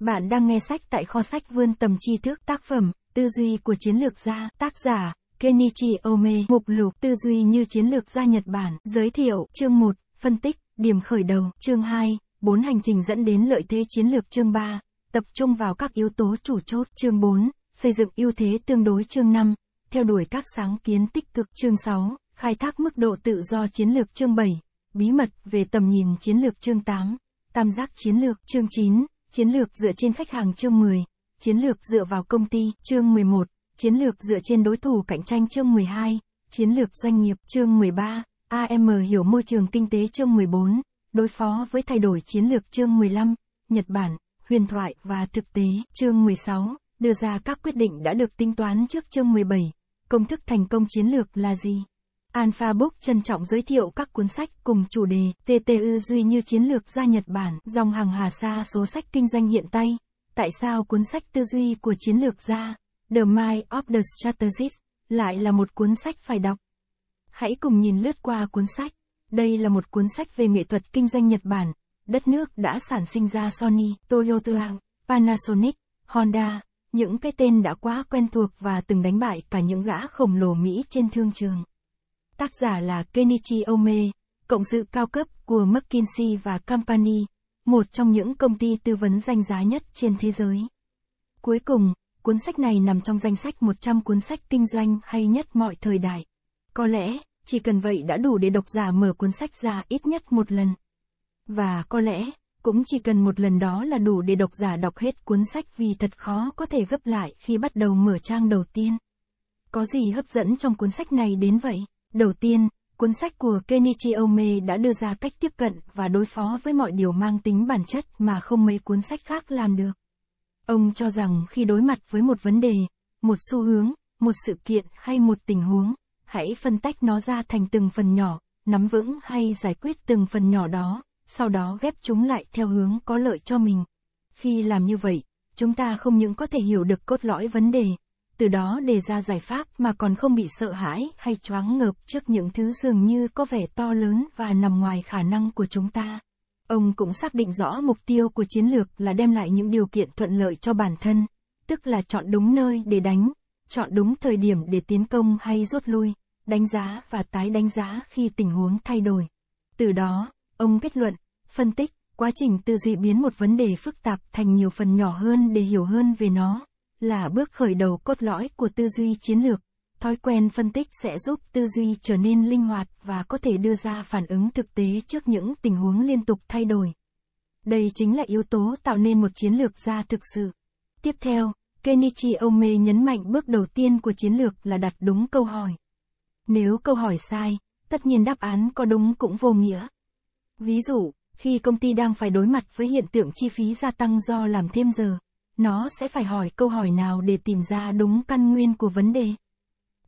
Bạn đang nghe sách tại kho sách vươn tầm tri thức tác phẩm, tư duy của chiến lược gia, tác giả, Kenichi Ome, mục lục, tư duy như chiến lược gia Nhật Bản, giới thiệu, chương 1, phân tích, điểm khởi đầu, chương 2, 4 hành trình dẫn đến lợi thế chiến lược chương 3, tập trung vào các yếu tố chủ chốt, chương 4, xây dựng ưu thế tương đối chương 5, theo đuổi các sáng kiến tích cực, chương 6, khai thác mức độ tự do chiến lược chương 7, bí mật về tầm nhìn chiến lược chương 8, tam giác chiến lược chương 9, Chiến lược dựa trên khách hàng chương 10. Chiến lược dựa vào công ty chương 11. Chiến lược dựa trên đối thủ cạnh tranh chương 12. Chiến lược doanh nghiệp chương 13. AM hiểu môi trường kinh tế chương 14. Đối phó với thay đổi chiến lược chương 15. Nhật Bản, huyền thoại và thực tế chương 16. Đưa ra các quyết định đã được tính toán trước chương 17. Công thức thành công chiến lược là gì? Alpha Book trân trọng giới thiệu các cuốn sách cùng chủ đề TTU duy như chiến lược gia Nhật Bản, dòng hàng hà xa số sách kinh doanh hiện tay. Tại sao cuốn sách tư duy của chiến lược gia, The Mind of the Strategist, lại là một cuốn sách phải đọc? Hãy cùng nhìn lướt qua cuốn sách. Đây là một cuốn sách về nghệ thuật kinh doanh Nhật Bản. Đất nước đã sản sinh ra Sony, Toyota, Panasonic, Honda, những cái tên đã quá quen thuộc và từng đánh bại cả những gã khổng lồ Mỹ trên thương trường. Tác giả là Kenichi Ome, cộng sự cao cấp của McKinsey và Company, một trong những công ty tư vấn danh giá nhất trên thế giới. Cuối cùng, cuốn sách này nằm trong danh sách 100 cuốn sách kinh doanh hay nhất mọi thời đại. Có lẽ, chỉ cần vậy đã đủ để độc giả mở cuốn sách ra ít nhất một lần. Và có lẽ, cũng chỉ cần một lần đó là đủ để độc giả đọc hết cuốn sách vì thật khó có thể gấp lại khi bắt đầu mở trang đầu tiên. Có gì hấp dẫn trong cuốn sách này đến vậy? Đầu tiên, cuốn sách của Kenichi Ome đã đưa ra cách tiếp cận và đối phó với mọi điều mang tính bản chất mà không mấy cuốn sách khác làm được. Ông cho rằng khi đối mặt với một vấn đề, một xu hướng, một sự kiện hay một tình huống, hãy phân tách nó ra thành từng phần nhỏ, nắm vững hay giải quyết từng phần nhỏ đó, sau đó ghép chúng lại theo hướng có lợi cho mình. Khi làm như vậy, chúng ta không những có thể hiểu được cốt lõi vấn đề, từ đó đề ra giải pháp mà còn không bị sợ hãi hay choáng ngợp trước những thứ dường như có vẻ to lớn và nằm ngoài khả năng của chúng ta. Ông cũng xác định rõ mục tiêu của chiến lược là đem lại những điều kiện thuận lợi cho bản thân, tức là chọn đúng nơi để đánh, chọn đúng thời điểm để tiến công hay rút lui, đánh giá và tái đánh giá khi tình huống thay đổi. Từ đó, ông kết luận, phân tích, quá trình tư duy biến một vấn đề phức tạp thành nhiều phần nhỏ hơn để hiểu hơn về nó là bước khởi đầu cốt lõi của tư duy chiến lược thói quen phân tích sẽ giúp tư duy trở nên linh hoạt và có thể đưa ra phản ứng thực tế trước những tình huống liên tục thay đổi đây chính là yếu tố tạo nên một chiến lược gia thực sự tiếp theo kenichi ome nhấn mạnh bước đầu tiên của chiến lược là đặt đúng câu hỏi nếu câu hỏi sai tất nhiên đáp án có đúng cũng vô nghĩa ví dụ khi công ty đang phải đối mặt với hiện tượng chi phí gia tăng do làm thêm giờ nó sẽ phải hỏi câu hỏi nào để tìm ra đúng căn nguyên của vấn đề.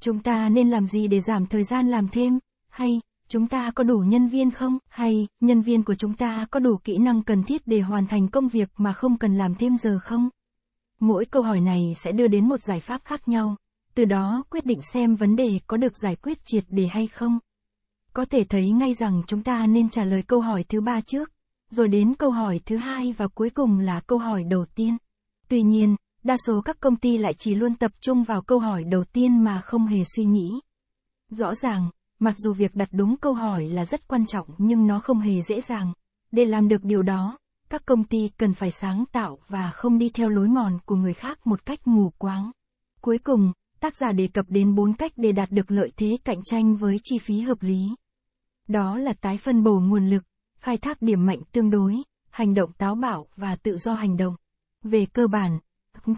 Chúng ta nên làm gì để giảm thời gian làm thêm, hay chúng ta có đủ nhân viên không, hay nhân viên của chúng ta có đủ kỹ năng cần thiết để hoàn thành công việc mà không cần làm thêm giờ không? Mỗi câu hỏi này sẽ đưa đến một giải pháp khác nhau, từ đó quyết định xem vấn đề có được giải quyết triệt để hay không. Có thể thấy ngay rằng chúng ta nên trả lời câu hỏi thứ ba trước, rồi đến câu hỏi thứ hai và cuối cùng là câu hỏi đầu tiên. Tuy nhiên, đa số các công ty lại chỉ luôn tập trung vào câu hỏi đầu tiên mà không hề suy nghĩ. Rõ ràng, mặc dù việc đặt đúng câu hỏi là rất quan trọng nhưng nó không hề dễ dàng. Để làm được điều đó, các công ty cần phải sáng tạo và không đi theo lối mòn của người khác một cách mù quáng. Cuối cùng, tác giả đề cập đến bốn cách để đạt được lợi thế cạnh tranh với chi phí hợp lý. Đó là tái phân bổ nguồn lực, khai thác điểm mạnh tương đối, hành động táo bạo và tự do hành động. Về cơ bản,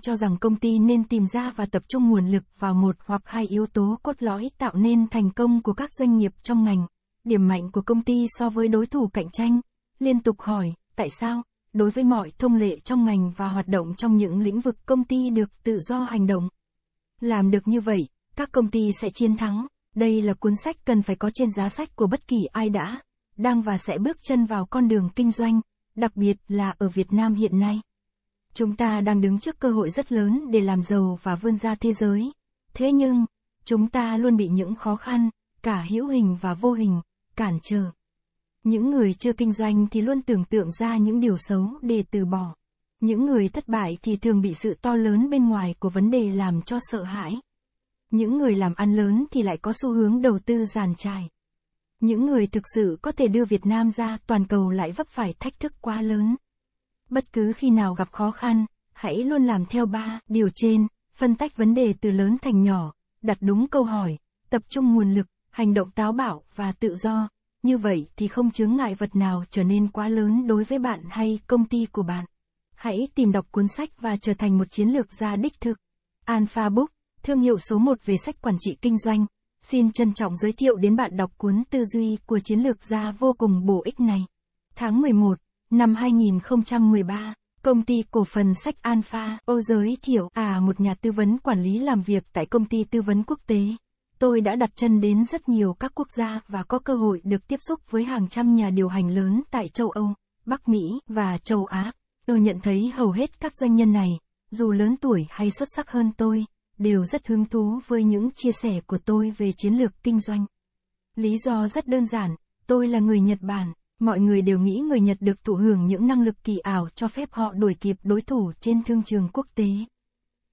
cho rằng công ty nên tìm ra và tập trung nguồn lực vào một hoặc hai yếu tố cốt lõi tạo nên thành công của các doanh nghiệp trong ngành. Điểm mạnh của công ty so với đối thủ cạnh tranh, liên tục hỏi, tại sao? Đối với mọi thông lệ trong ngành và hoạt động trong những lĩnh vực công ty được tự do hành động. Làm được như vậy, các công ty sẽ chiến thắng. Đây là cuốn sách cần phải có trên giá sách của bất kỳ ai đã, đang và sẽ bước chân vào con đường kinh doanh, đặc biệt là ở Việt Nam hiện nay. Chúng ta đang đứng trước cơ hội rất lớn để làm giàu và vươn ra thế giới. Thế nhưng, chúng ta luôn bị những khó khăn, cả hữu hình và vô hình, cản trở. Những người chưa kinh doanh thì luôn tưởng tượng ra những điều xấu để từ bỏ. Những người thất bại thì thường bị sự to lớn bên ngoài của vấn đề làm cho sợ hãi. Những người làm ăn lớn thì lại có xu hướng đầu tư giàn trải. Những người thực sự có thể đưa Việt Nam ra toàn cầu lại vấp phải thách thức quá lớn. Bất cứ khi nào gặp khó khăn, hãy luôn làm theo ba điều trên, phân tách vấn đề từ lớn thành nhỏ, đặt đúng câu hỏi, tập trung nguồn lực, hành động táo bạo và tự do. Như vậy thì không chướng ngại vật nào trở nên quá lớn đối với bạn hay công ty của bạn. Hãy tìm đọc cuốn sách và trở thành một chiến lược gia đích thực. Alpha Book, thương hiệu số 1 về sách quản trị kinh doanh, xin trân trọng giới thiệu đến bạn đọc cuốn tư duy của chiến lược gia vô cùng bổ ích này. Tháng 11 Năm 2013, công ty cổ phần sách Alpha, Âu Giới thiệu à một nhà tư vấn quản lý làm việc tại công ty tư vấn quốc tế. Tôi đã đặt chân đến rất nhiều các quốc gia và có cơ hội được tiếp xúc với hàng trăm nhà điều hành lớn tại châu Âu, Bắc Mỹ và châu Á. Tôi nhận thấy hầu hết các doanh nhân này, dù lớn tuổi hay xuất sắc hơn tôi, đều rất hứng thú với những chia sẻ của tôi về chiến lược kinh doanh. Lý do rất đơn giản, tôi là người Nhật Bản, Mọi người đều nghĩ người Nhật được thụ hưởng những năng lực kỳ ảo cho phép họ đuổi kịp đối thủ trên thương trường quốc tế.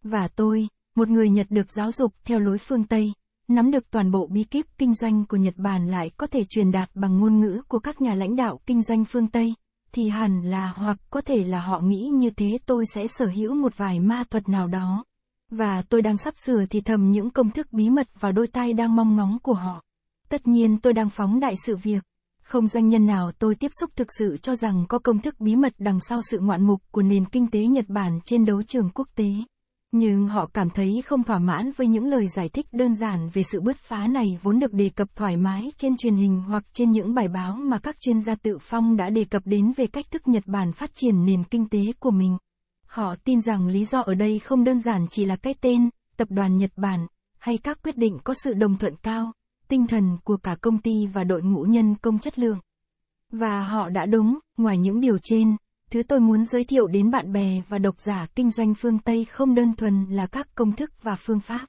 Và tôi, một người Nhật được giáo dục theo lối phương Tây, nắm được toàn bộ bí kíp kinh doanh của Nhật Bản lại có thể truyền đạt bằng ngôn ngữ của các nhà lãnh đạo kinh doanh phương Tây, thì hẳn là hoặc có thể là họ nghĩ như thế tôi sẽ sở hữu một vài ma thuật nào đó. Và tôi đang sắp sửa thì thầm những công thức bí mật vào đôi tai đang mong ngóng của họ. Tất nhiên tôi đang phóng đại sự việc, không doanh nhân nào tôi tiếp xúc thực sự cho rằng có công thức bí mật đằng sau sự ngoạn mục của nền kinh tế Nhật Bản trên đấu trường quốc tế. Nhưng họ cảm thấy không thỏa mãn với những lời giải thích đơn giản về sự bứt phá này vốn được đề cập thoải mái trên truyền hình hoặc trên những bài báo mà các chuyên gia tự phong đã đề cập đến về cách thức Nhật Bản phát triển nền kinh tế của mình. Họ tin rằng lý do ở đây không đơn giản chỉ là cái tên, tập đoàn Nhật Bản, hay các quyết định có sự đồng thuận cao, tinh thần của cả công ty và đội ngũ nhân công chất lượng. Và họ đã đúng, ngoài những điều trên, thứ tôi muốn giới thiệu đến bạn bè và độc giả kinh doanh phương Tây không đơn thuần là các công thức và phương pháp.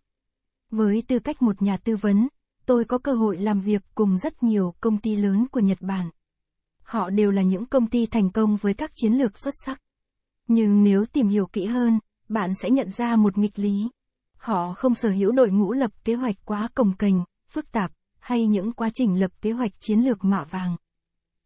Với tư cách một nhà tư vấn, tôi có cơ hội làm việc cùng rất nhiều công ty lớn của Nhật Bản. Họ đều là những công ty thành công với các chiến lược xuất sắc. Nhưng nếu tìm hiểu kỹ hơn, bạn sẽ nhận ra một nghịch lý. Họ không sở hữu đội ngũ lập kế hoạch quá cồng kềnh, phức tạp, hay những quá trình lập kế hoạch chiến lược mỏ vàng.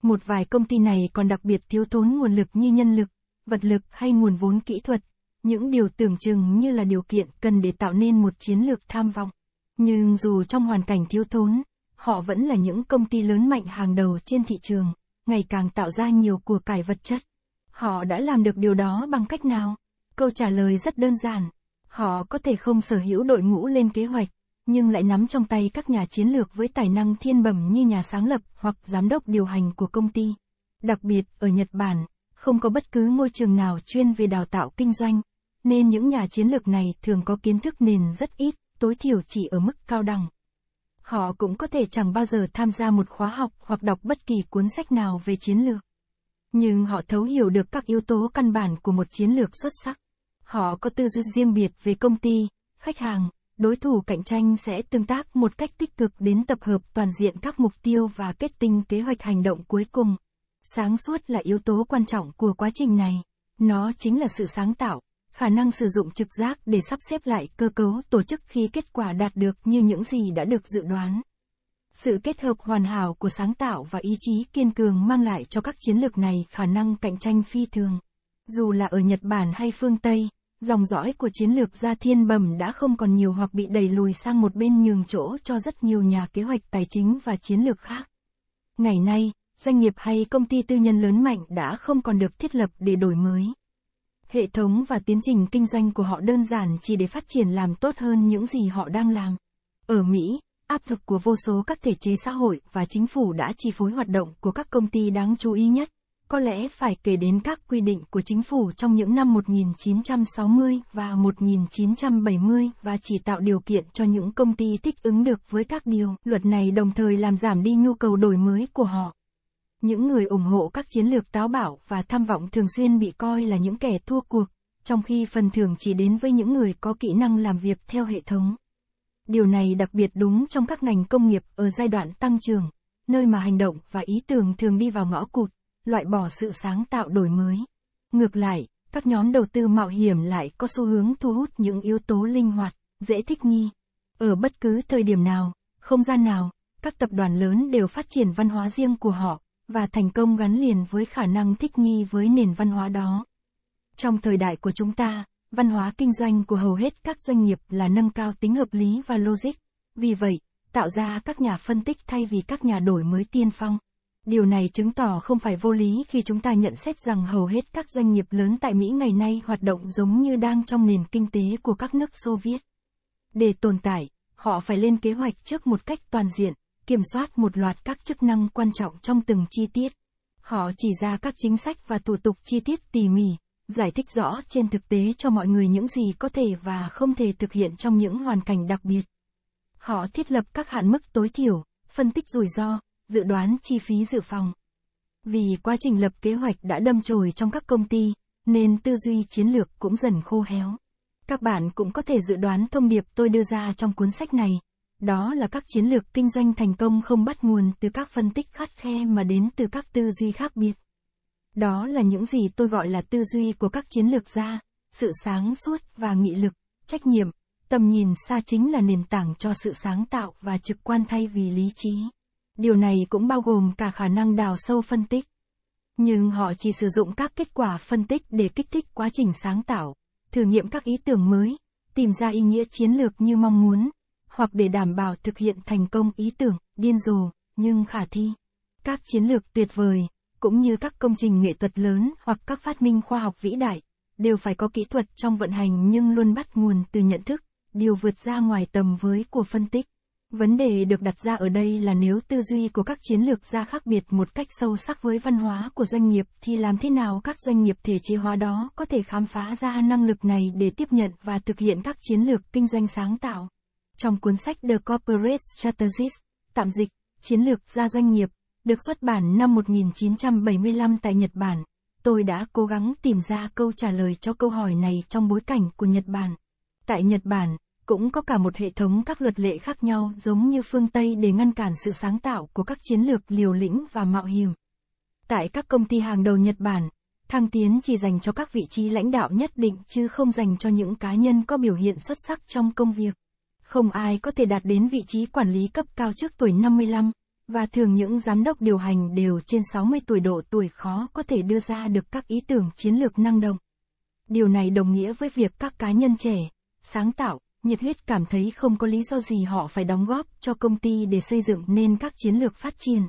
Một vài công ty này còn đặc biệt thiếu thốn nguồn lực như nhân lực, vật lực hay nguồn vốn kỹ thuật, những điều tưởng chừng như là điều kiện cần để tạo nên một chiến lược tham vọng. Nhưng dù trong hoàn cảnh thiếu thốn, họ vẫn là những công ty lớn mạnh hàng đầu trên thị trường, ngày càng tạo ra nhiều của cải vật chất. Họ đã làm được điều đó bằng cách nào? Câu trả lời rất đơn giản. Họ có thể không sở hữu đội ngũ lên kế hoạch, nhưng lại nắm trong tay các nhà chiến lược với tài năng thiên bẩm như nhà sáng lập hoặc giám đốc điều hành của công ty. Đặc biệt, ở Nhật Bản, không có bất cứ ngôi trường nào chuyên về đào tạo kinh doanh, nên những nhà chiến lược này thường có kiến thức nền rất ít, tối thiểu chỉ ở mức cao đẳng. Họ cũng có thể chẳng bao giờ tham gia một khóa học hoặc đọc bất kỳ cuốn sách nào về chiến lược. Nhưng họ thấu hiểu được các yếu tố căn bản của một chiến lược xuất sắc. Họ có tư duy riêng biệt về công ty, khách hàng, đối thủ cạnh tranh sẽ tương tác một cách tích cực đến tập hợp toàn diện các mục tiêu và kết tinh kế hoạch hành động cuối cùng. Sáng suốt là yếu tố quan trọng của quá trình này. Nó chính là sự sáng tạo, khả năng sử dụng trực giác để sắp xếp lại cơ cấu tổ chức khi kết quả đạt được như những gì đã được dự đoán. Sự kết hợp hoàn hảo của sáng tạo và ý chí kiên cường mang lại cho các chiến lược này khả năng cạnh tranh phi thường. Dù là ở Nhật Bản hay phương Tây, dòng dõi của chiến lược gia thiên bẩm đã không còn nhiều hoặc bị đẩy lùi sang một bên nhường chỗ cho rất nhiều nhà kế hoạch tài chính và chiến lược khác. Ngày nay, doanh nghiệp hay công ty tư nhân lớn mạnh đã không còn được thiết lập để đổi mới. Hệ thống và tiến trình kinh doanh của họ đơn giản chỉ để phát triển làm tốt hơn những gì họ đang làm. Ở Mỹ, áp lực của vô số các thể chế xã hội và chính phủ đã chi phối hoạt động của các công ty đáng chú ý nhất có lẽ phải kể đến các quy định của chính phủ trong những năm 1960 và 1970 và chỉ tạo điều kiện cho những công ty thích ứng được với các điều luật này đồng thời làm giảm đi nhu cầu đổi mới của họ. Những người ủng hộ các chiến lược táo bạo và tham vọng thường xuyên bị coi là những kẻ thua cuộc, trong khi phần thưởng chỉ đến với những người có kỹ năng làm việc theo hệ thống. Điều này đặc biệt đúng trong các ngành công nghiệp ở giai đoạn tăng trưởng, nơi mà hành động và ý tưởng thường đi vào ngõ cụt loại bỏ sự sáng tạo đổi mới. Ngược lại, các nhóm đầu tư mạo hiểm lại có xu hướng thu hút những yếu tố linh hoạt, dễ thích nghi. Ở bất cứ thời điểm nào, không gian nào, các tập đoàn lớn đều phát triển văn hóa riêng của họ và thành công gắn liền với khả năng thích nghi với nền văn hóa đó. Trong thời đại của chúng ta, văn hóa kinh doanh của hầu hết các doanh nghiệp là nâng cao tính hợp lý và logic. Vì vậy, tạo ra các nhà phân tích thay vì các nhà đổi mới tiên phong. Điều này chứng tỏ không phải vô lý khi chúng ta nhận xét rằng hầu hết các doanh nghiệp lớn tại Mỹ ngày nay hoạt động giống như đang trong nền kinh tế của các nước Xô Viết. Để tồn tại, họ phải lên kế hoạch trước một cách toàn diện, kiểm soát một loạt các chức năng quan trọng trong từng chi tiết. Họ chỉ ra các chính sách và thủ tục chi tiết tỉ mỉ, giải thích rõ trên thực tế cho mọi người những gì có thể và không thể thực hiện trong những hoàn cảnh đặc biệt. Họ thiết lập các hạn mức tối thiểu, phân tích rủi ro, dự đoán chi phí dự phòng. Vì quá trình lập kế hoạch đã đâm chồi trong các công ty, nên tư duy chiến lược cũng dần khô héo. Các bạn cũng có thể dự đoán thông điệp tôi đưa ra trong cuốn sách này, đó là các chiến lược kinh doanh thành công không bắt nguồn từ các phân tích khắt khe mà đến từ các tư duy khác biệt. Đó là những gì tôi gọi là tư duy của các chiến lược gia, sự sáng suốt và nghị lực, trách nhiệm, tầm nhìn xa chính là nền tảng cho sự sáng tạo và trực quan thay vì lý trí. Điều này cũng bao gồm cả khả năng đào sâu phân tích. Nhưng họ chỉ sử dụng các kết quả phân tích để kích thích quá trình sáng tạo, thử nghiệm các ý tưởng mới, tìm ra ý nghĩa chiến lược như mong muốn, hoặc để đảm bảo thực hiện thành công ý tưởng, điên rồ, nhưng khả thi. Các chiến lược tuyệt vời, cũng như các công trình nghệ thuật lớn hoặc các phát minh khoa học vĩ đại, đều phải có kỹ thuật trong vận hành nhưng luôn bắt nguồn từ nhận thức, điều vượt ra ngoài tầm với của phân tích. Vấn đề được đặt ra ở đây là nếu tư duy của các chiến lược gia khác biệt một cách sâu sắc với văn hóa của doanh nghiệp thì làm thế nào các doanh nghiệp thể chế hóa đó có thể khám phá ra năng lực này để tiếp nhận và thực hiện các chiến lược kinh doanh sáng tạo. Trong cuốn sách The Corporate Strategist, tạm dịch, chiến lược gia doanh nghiệp, được xuất bản năm 1975 tại Nhật Bản, tôi đã cố gắng tìm ra câu trả lời cho câu hỏi này trong bối cảnh của Nhật Bản. Tại Nhật Bản, cũng có cả một hệ thống các luật lệ khác nhau giống như phương Tây để ngăn cản sự sáng tạo của các chiến lược liều lĩnh và mạo hiểm. Tại các công ty hàng đầu Nhật Bản, thăng tiến chỉ dành cho các vị trí lãnh đạo nhất định chứ không dành cho những cá nhân có biểu hiện xuất sắc trong công việc. Không ai có thể đạt đến vị trí quản lý cấp cao trước tuổi 55, và thường những giám đốc điều hành đều trên 60 tuổi độ tuổi khó có thể đưa ra được các ý tưởng chiến lược năng động. Điều này đồng nghĩa với việc các cá nhân trẻ, sáng tạo, nhiệt huyết cảm thấy không có lý do gì họ phải đóng góp cho công ty để xây dựng nên các chiến lược phát triển.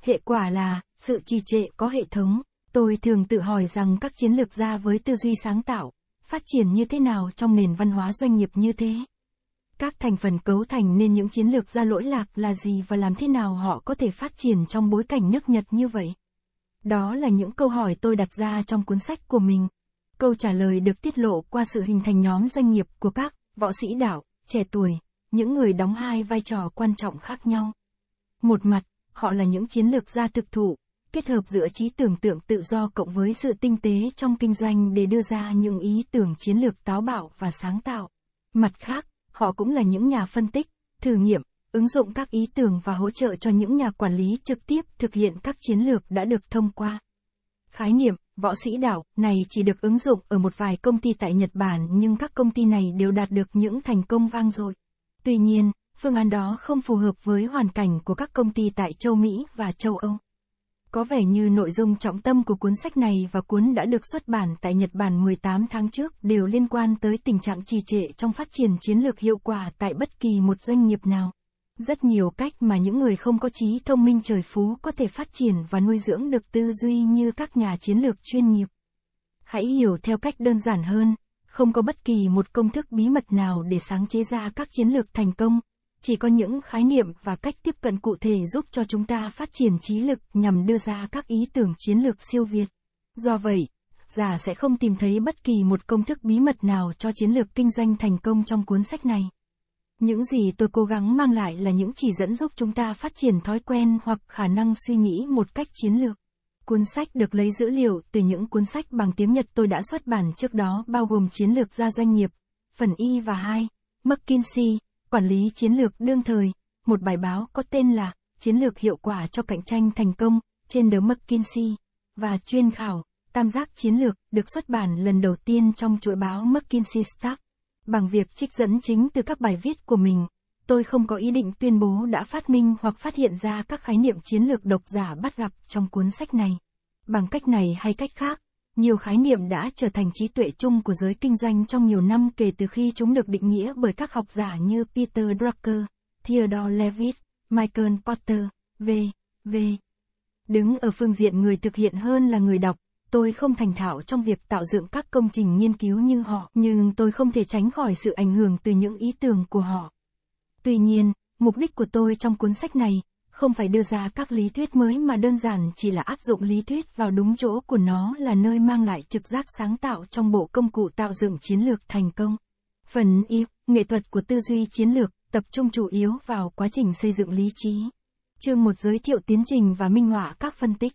Hệ quả là, sự trì trệ có hệ thống, tôi thường tự hỏi rằng các chiến lược ra với tư duy sáng tạo, phát triển như thế nào trong nền văn hóa doanh nghiệp như thế. Các thành phần cấu thành nên những chiến lược ra lỗi lạc là gì và làm thế nào họ có thể phát triển trong bối cảnh nước Nhật như vậy? Đó là những câu hỏi tôi đặt ra trong cuốn sách của mình. Câu trả lời được tiết lộ qua sự hình thành nhóm doanh nghiệp của các võ sĩ đạo, trẻ tuổi, những người đóng hai vai trò quan trọng khác nhau. Một mặt, họ là những chiến lược gia thực thụ, kết hợp giữa trí tưởng tượng tự do cộng với sự tinh tế trong kinh doanh để đưa ra những ý tưởng chiến lược táo bạo và sáng tạo. Mặt khác, họ cũng là những nhà phân tích, thử nghiệm, ứng dụng các ý tưởng và hỗ trợ cho những nhà quản lý trực tiếp thực hiện các chiến lược đã được thông qua. Khái niệm, võ sĩ đảo, này chỉ được ứng dụng ở một vài công ty tại Nhật Bản nhưng các công ty này đều đạt được những thành công vang dội. Tuy nhiên, phương án đó không phù hợp với hoàn cảnh của các công ty tại châu Mỹ và châu Âu. Có vẻ như nội dung trọng tâm của cuốn sách này và cuốn đã được xuất bản tại Nhật Bản 18 tháng trước đều liên quan tới tình trạng trì trệ trong phát triển chiến lược hiệu quả tại bất kỳ một doanh nghiệp nào. Rất nhiều cách mà những người không có trí thông minh trời phú có thể phát triển và nuôi dưỡng được tư duy như các nhà chiến lược chuyên nghiệp. Hãy hiểu theo cách đơn giản hơn, không có bất kỳ một công thức bí mật nào để sáng chế ra các chiến lược thành công, chỉ có những khái niệm và cách tiếp cận cụ thể giúp cho chúng ta phát triển trí lực nhằm đưa ra các ý tưởng chiến lược siêu việt. Do vậy, giả sẽ không tìm thấy bất kỳ một công thức bí mật nào cho chiến lược kinh doanh thành công trong cuốn sách này. Những gì tôi cố gắng mang lại là những chỉ dẫn giúp chúng ta phát triển thói quen hoặc khả năng suy nghĩ một cách chiến lược. Cuốn sách được lấy dữ liệu từ những cuốn sách bằng tiếng Nhật tôi đã xuất bản trước đó bao gồm Chiến lược gia doanh nghiệp, phần Y và 2, McKinsey, Quản lý chiến lược đương thời, một bài báo có tên là Chiến lược hiệu quả cho cạnh tranh thành công trên The McKinsey và chuyên khảo Tam giác chiến lược được xuất bản lần đầu tiên trong chuỗi báo McKinsey Staff. Bằng việc trích dẫn chính từ các bài viết của mình, tôi không có ý định tuyên bố đã phát minh hoặc phát hiện ra các khái niệm chiến lược độc giả bắt gặp trong cuốn sách này. Bằng cách này hay cách khác, nhiều khái niệm đã trở thành trí tuệ chung của giới kinh doanh trong nhiều năm kể từ khi chúng được định nghĩa bởi các học giả như Peter Drucker, Theodore Levitt, Michael Porter, v. v. Đứng ở phương diện người thực hiện hơn là người đọc, Tôi không thành thạo trong việc tạo dựng các công trình nghiên cứu như họ, nhưng tôi không thể tránh khỏi sự ảnh hưởng từ những ý tưởng của họ. Tuy nhiên, mục đích của tôi trong cuốn sách này không phải đưa ra các lý thuyết mới mà đơn giản chỉ là áp dụng lý thuyết vào đúng chỗ của nó là nơi mang lại trực giác sáng tạo trong bộ công cụ tạo dựng chiến lược thành công. Phần yêu, nghệ thuật của tư duy chiến lược, tập trung chủ yếu vào quá trình xây dựng lý trí. Chương một giới thiệu tiến trình và minh họa các phân tích.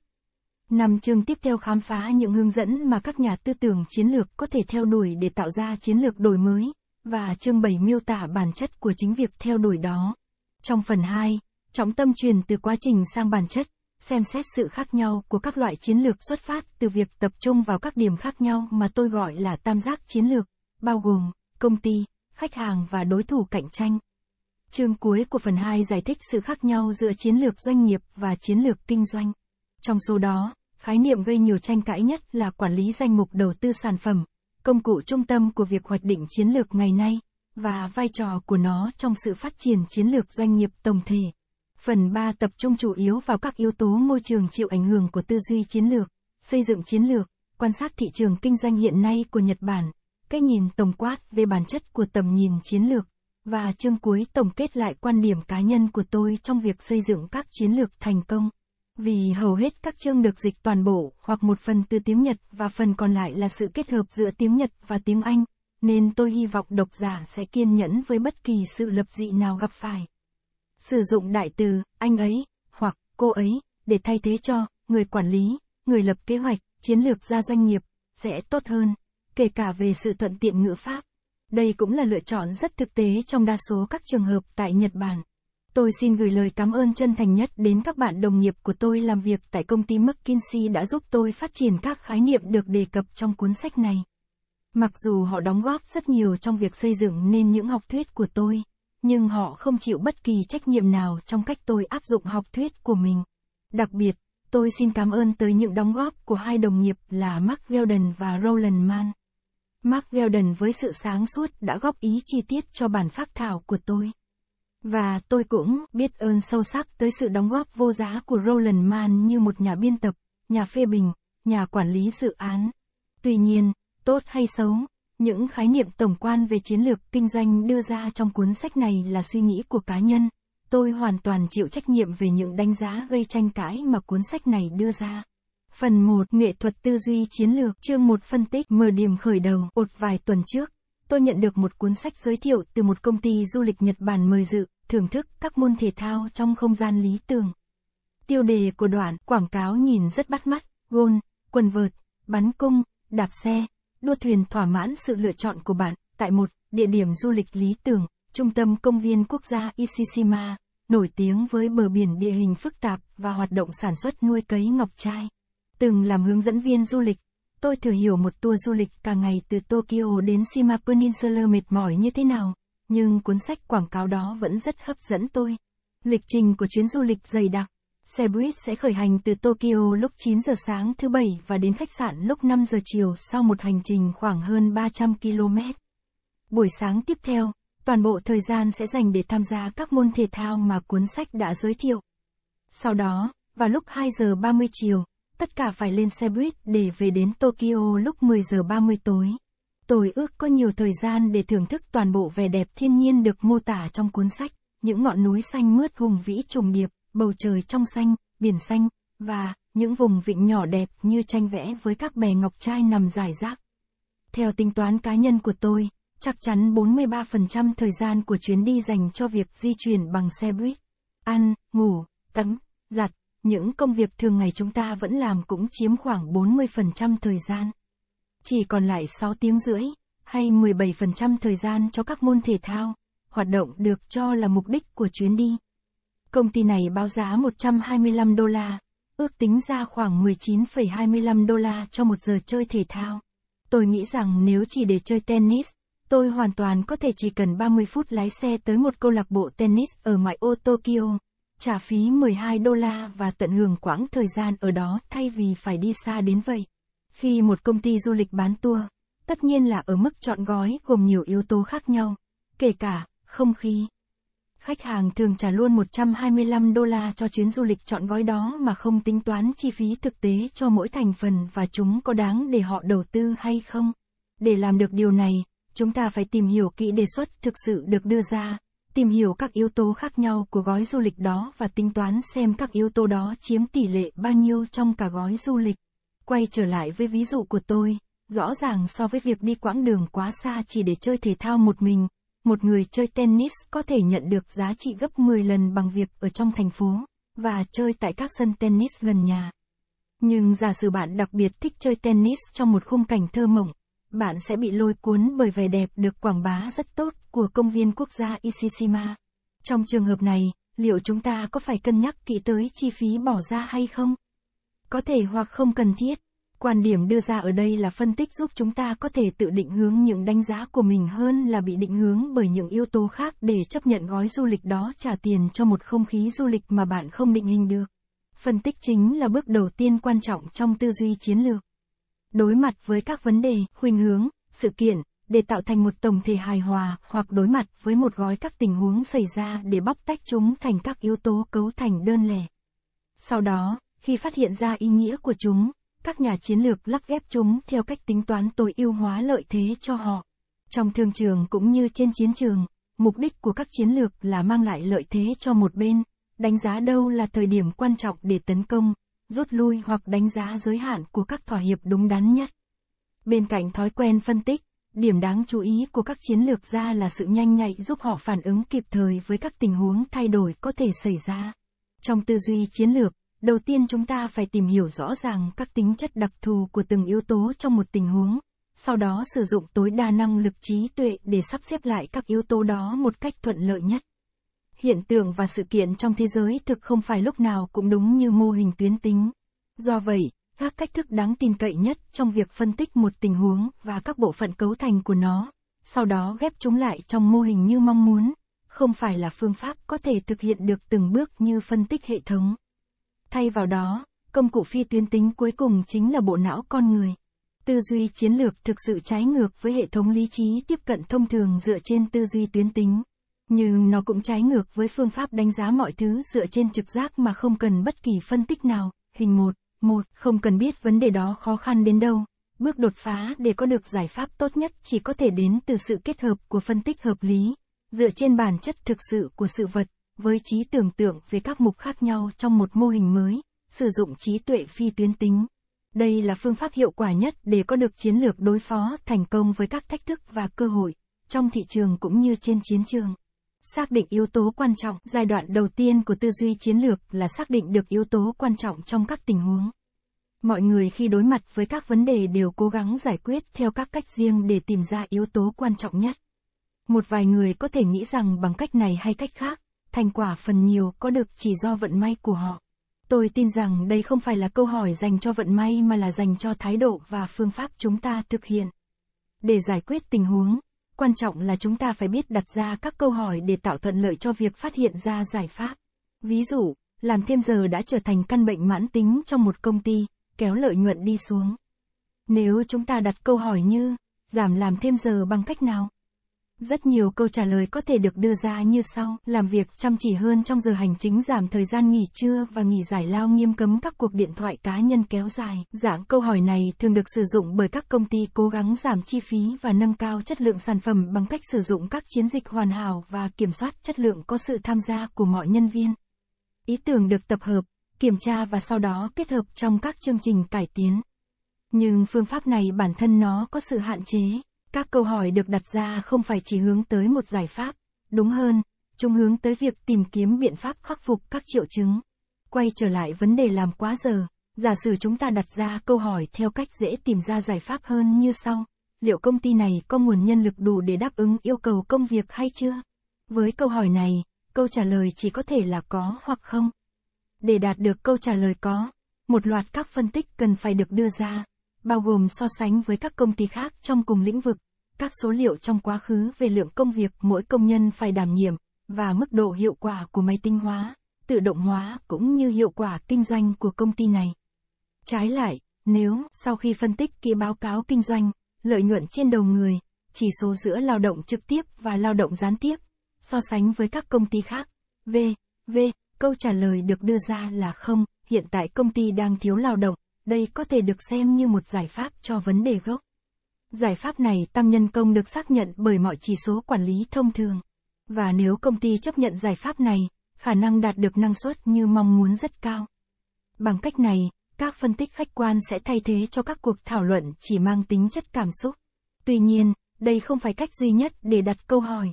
Năm chương tiếp theo khám phá những hướng dẫn mà các nhà tư tưởng chiến lược có thể theo đuổi để tạo ra chiến lược đổi mới, và chương 7 miêu tả bản chất của chính việc theo đuổi đó. Trong phần 2, trọng tâm truyền từ quá trình sang bản chất, xem xét sự khác nhau của các loại chiến lược xuất phát từ việc tập trung vào các điểm khác nhau mà tôi gọi là tam giác chiến lược, bao gồm công ty, khách hàng và đối thủ cạnh tranh. Chương cuối của phần 2 giải thích sự khác nhau giữa chiến lược doanh nghiệp và chiến lược kinh doanh. Trong số đó, khái niệm gây nhiều tranh cãi nhất là quản lý danh mục đầu tư sản phẩm, công cụ trung tâm của việc hoạch định chiến lược ngày nay, và vai trò của nó trong sự phát triển chiến lược doanh nghiệp tổng thể. Phần 3 tập trung chủ yếu vào các yếu tố môi trường chịu ảnh hưởng của tư duy chiến lược, xây dựng chiến lược, quan sát thị trường kinh doanh hiện nay của Nhật Bản, cái nhìn tổng quát về bản chất của tầm nhìn chiến lược, và chương cuối tổng kết lại quan điểm cá nhân của tôi trong việc xây dựng các chiến lược thành công vì hầu hết các chương được dịch toàn bộ hoặc một phần từ tiếng Nhật và phần còn lại là sự kết hợp giữa tiếng Nhật và tiếng Anh, nên tôi hy vọng độc giả sẽ kiên nhẫn với bất kỳ sự lập dị nào gặp phải. Sử dụng đại từ anh ấy hoặc cô ấy để thay thế cho người quản lý, người lập kế hoạch, chiến lược ra doanh nghiệp sẽ tốt hơn, kể cả về sự thuận tiện ngữ pháp. Đây cũng là lựa chọn rất thực tế trong đa số các trường hợp tại Nhật Bản. Tôi xin gửi lời cảm ơn chân thành nhất đến các bạn đồng nghiệp của tôi làm việc tại công ty McKinsey đã giúp tôi phát triển các khái niệm được đề cập trong cuốn sách này. Mặc dù họ đóng góp rất nhiều trong việc xây dựng nên những học thuyết của tôi, nhưng họ không chịu bất kỳ trách nhiệm nào trong cách tôi áp dụng học thuyết của mình. Đặc biệt, tôi xin cảm ơn tới những đóng góp của hai đồng nghiệp là Mark Gelden và Roland Mann. Mark Gelden với sự sáng suốt đã góp ý chi tiết cho bản phác thảo của tôi. Và tôi cũng biết ơn sâu sắc tới sự đóng góp vô giá của Roland Mann như một nhà biên tập, nhà phê bình, nhà quản lý dự án. Tuy nhiên, tốt hay xấu, những khái niệm tổng quan về chiến lược kinh doanh đưa ra trong cuốn sách này là suy nghĩ của cá nhân. Tôi hoàn toàn chịu trách nhiệm về những đánh giá gây tranh cãi mà cuốn sách này đưa ra. Phần 1 Nghệ thuật tư duy chiến lược chương 1 phân tích mở điểm khởi đầu ột vài tuần trước tôi nhận được một cuốn sách giới thiệu từ một công ty du lịch Nhật Bản mời dự, thưởng thức các môn thể thao trong không gian lý tưởng. Tiêu đề của đoạn quảng cáo nhìn rất bắt mắt, gôn, quần vợt, bắn cung, đạp xe, đua thuyền thỏa mãn sự lựa chọn của bạn tại một địa điểm du lịch lý tưởng, trung tâm công viên quốc gia Ishishima, nổi tiếng với bờ biển địa hình phức tạp và hoạt động sản xuất nuôi cấy ngọc trai. Từng làm hướng dẫn viên du lịch tôi thử hiểu một tour du lịch cả ngày từ Tokyo đến Shima Peninsula mệt mỏi như thế nào, nhưng cuốn sách quảng cáo đó vẫn rất hấp dẫn tôi. Lịch trình của chuyến du lịch dày đặc. Xe buýt sẽ khởi hành từ Tokyo lúc 9 giờ sáng thứ Bảy và đến khách sạn lúc 5 giờ chiều sau một hành trình khoảng hơn 300 km. Buổi sáng tiếp theo, toàn bộ thời gian sẽ dành để tham gia các môn thể thao mà cuốn sách đã giới thiệu. Sau đó, vào lúc 2 giờ 30 chiều, tất cả phải lên xe buýt để về đến Tokyo lúc 10 giờ 30 tối. Tôi ước có nhiều thời gian để thưởng thức toàn bộ vẻ đẹp thiên nhiên được mô tả trong cuốn sách, những ngọn núi xanh mướt hùng vĩ trùng điệp, bầu trời trong xanh, biển xanh, và những vùng vịnh nhỏ đẹp như tranh vẽ với các bè ngọc trai nằm dài rác. Theo tính toán cá nhân của tôi, chắc chắn 43% thời gian của chuyến đi dành cho việc di chuyển bằng xe buýt. Ăn, ngủ, tắm, giặt, những công việc thường ngày chúng ta vẫn làm cũng chiếm khoảng 40% thời gian. Chỉ còn lại 6 tiếng rưỡi, hay 17% thời gian cho các môn thể thao, hoạt động được cho là mục đích của chuyến đi. Công ty này báo giá 125 đô la, ước tính ra khoảng 19,25 đô la cho một giờ chơi thể thao. Tôi nghĩ rằng nếu chỉ để chơi tennis, tôi hoàn toàn có thể chỉ cần 30 phút lái xe tới một câu lạc bộ tennis ở ngoại ô Tokyo trả phí 12 đô la và tận hưởng quãng thời gian ở đó thay vì phải đi xa đến vậy. Khi một công ty du lịch bán tour, tất nhiên là ở mức chọn gói gồm nhiều yếu tố khác nhau, kể cả không khí. Khách hàng thường trả luôn 125 đô la cho chuyến du lịch chọn gói đó mà không tính toán chi phí thực tế cho mỗi thành phần và chúng có đáng để họ đầu tư hay không. Để làm được điều này, chúng ta phải tìm hiểu kỹ đề xuất thực sự được đưa ra tìm hiểu các yếu tố khác nhau của gói du lịch đó và tính toán xem các yếu tố đó chiếm tỷ lệ bao nhiêu trong cả gói du lịch. Quay trở lại với ví dụ của tôi, rõ ràng so với việc đi quãng đường quá xa chỉ để chơi thể thao một mình, một người chơi tennis có thể nhận được giá trị gấp 10 lần bằng việc ở trong thành phố và chơi tại các sân tennis gần nhà. Nhưng giả sử bạn đặc biệt thích chơi tennis trong một khung cảnh thơ mộng, bạn sẽ bị lôi cuốn bởi vẻ đẹp được quảng bá rất tốt của công viên quốc gia Ishishima. Trong trường hợp này, liệu chúng ta có phải cân nhắc kỹ tới chi phí bỏ ra hay không? Có thể hoặc không cần thiết. Quan điểm đưa ra ở đây là phân tích giúp chúng ta có thể tự định hướng những đánh giá của mình hơn là bị định hướng bởi những yếu tố khác để chấp nhận gói du lịch đó trả tiền cho một không khí du lịch mà bạn không định hình được. Phân tích chính là bước đầu tiên quan trọng trong tư duy chiến lược. Đối mặt với các vấn đề, khuynh hướng, sự kiện, để tạo thành một tổng thể hài hòa hoặc đối mặt với một gói các tình huống xảy ra để bóc tách chúng thành các yếu tố cấu thành đơn lẻ. Sau đó, khi phát hiện ra ý nghĩa của chúng, các nhà chiến lược lắp ghép chúng theo cách tính toán tối ưu hóa lợi thế cho họ. Trong thương trường cũng như trên chiến trường, mục đích của các chiến lược là mang lại lợi thế cho một bên, đánh giá đâu là thời điểm quan trọng để tấn công, rút lui hoặc đánh giá giới hạn của các thỏa hiệp đúng đắn nhất. Bên cạnh thói quen phân tích, Điểm đáng chú ý của các chiến lược gia là sự nhanh nhạy giúp họ phản ứng kịp thời với các tình huống thay đổi có thể xảy ra. Trong tư duy chiến lược, đầu tiên chúng ta phải tìm hiểu rõ ràng các tính chất đặc thù của từng yếu tố trong một tình huống, sau đó sử dụng tối đa năng lực trí tuệ để sắp xếp lại các yếu tố đó một cách thuận lợi nhất. Hiện tượng và sự kiện trong thế giới thực không phải lúc nào cũng đúng như mô hình tuyến tính. Do vậy, các cách thức đáng tin cậy nhất trong việc phân tích một tình huống và các bộ phận cấu thành của nó, sau đó ghép chúng lại trong mô hình như mong muốn, không phải là phương pháp có thể thực hiện được từng bước như phân tích hệ thống. Thay vào đó, công cụ phi tuyến tính cuối cùng chính là bộ não con người. Tư duy chiến lược thực sự trái ngược với hệ thống lý trí tiếp cận thông thường dựa trên tư duy tuyến tính, nhưng nó cũng trái ngược với phương pháp đánh giá mọi thứ dựa trên trực giác mà không cần bất kỳ phân tích nào. Hình 1 một Không cần biết vấn đề đó khó khăn đến đâu. Bước đột phá để có được giải pháp tốt nhất chỉ có thể đến từ sự kết hợp của phân tích hợp lý, dựa trên bản chất thực sự của sự vật, với trí tưởng tượng về các mục khác nhau trong một mô hình mới, sử dụng trí tuệ phi tuyến tính. Đây là phương pháp hiệu quả nhất để có được chiến lược đối phó thành công với các thách thức và cơ hội, trong thị trường cũng như trên chiến trường. Xác định yếu tố quan trọng, giai đoạn đầu tiên của tư duy chiến lược là xác định được yếu tố quan trọng trong các tình huống. Mọi người khi đối mặt với các vấn đề đều cố gắng giải quyết theo các cách riêng để tìm ra yếu tố quan trọng nhất. Một vài người có thể nghĩ rằng bằng cách này hay cách khác, thành quả phần nhiều có được chỉ do vận may của họ. Tôi tin rằng đây không phải là câu hỏi dành cho vận may mà là dành cho thái độ và phương pháp chúng ta thực hiện. Để giải quyết tình huống, quan trọng là chúng ta phải biết đặt ra các câu hỏi để tạo thuận lợi cho việc phát hiện ra giải pháp. Ví dụ, làm thêm giờ đã trở thành căn bệnh mãn tính trong một công ty, kéo lợi nhuận đi xuống. Nếu chúng ta đặt câu hỏi như, giảm làm thêm giờ bằng cách nào? Rất nhiều câu trả lời có thể được đưa ra như sau, làm việc chăm chỉ hơn trong giờ hành chính giảm thời gian nghỉ trưa và nghỉ giải lao nghiêm cấm các cuộc điện thoại cá nhân kéo dài. Dạng câu hỏi này thường được sử dụng bởi các công ty cố gắng giảm chi phí và nâng cao chất lượng sản phẩm bằng cách sử dụng các chiến dịch hoàn hảo và kiểm soát chất lượng có sự tham gia của mọi nhân viên. Ý tưởng được tập hợp, kiểm tra và sau đó kết hợp trong các chương trình cải tiến. Nhưng phương pháp này bản thân nó có sự hạn chế, các câu hỏi được đặt ra không phải chỉ hướng tới một giải pháp, đúng hơn, chúng hướng tới việc tìm kiếm biện pháp khắc phục các triệu chứng. Quay trở lại vấn đề làm quá giờ, giả sử chúng ta đặt ra câu hỏi theo cách dễ tìm ra giải pháp hơn như sau. Liệu công ty này có nguồn nhân lực đủ để đáp ứng yêu cầu công việc hay chưa? Với câu hỏi này, câu trả lời chỉ có thể là có hoặc không. Để đạt được câu trả lời có, một loạt các phân tích cần phải được đưa ra bao gồm so sánh với các công ty khác trong cùng lĩnh vực, các số liệu trong quá khứ về lượng công việc mỗi công nhân phải đảm nhiệm, và mức độ hiệu quả của máy tinh hóa, tự động hóa cũng như hiệu quả kinh doanh của công ty này. Trái lại, nếu sau khi phân tích kỹ báo cáo kinh doanh, lợi nhuận trên đầu người, chỉ số giữa lao động trực tiếp và lao động gián tiếp, so sánh với các công ty khác, V, V, câu trả lời được đưa ra là không, hiện tại công ty đang thiếu lao động đây có thể được xem như một giải pháp cho vấn đề gốc. Giải pháp này tăng nhân công được xác nhận bởi mọi chỉ số quản lý thông thường. Và nếu công ty chấp nhận giải pháp này, khả năng đạt được năng suất như mong muốn rất cao. Bằng cách này, các phân tích khách quan sẽ thay thế cho các cuộc thảo luận chỉ mang tính chất cảm xúc. Tuy nhiên, đây không phải cách duy nhất để đặt câu hỏi.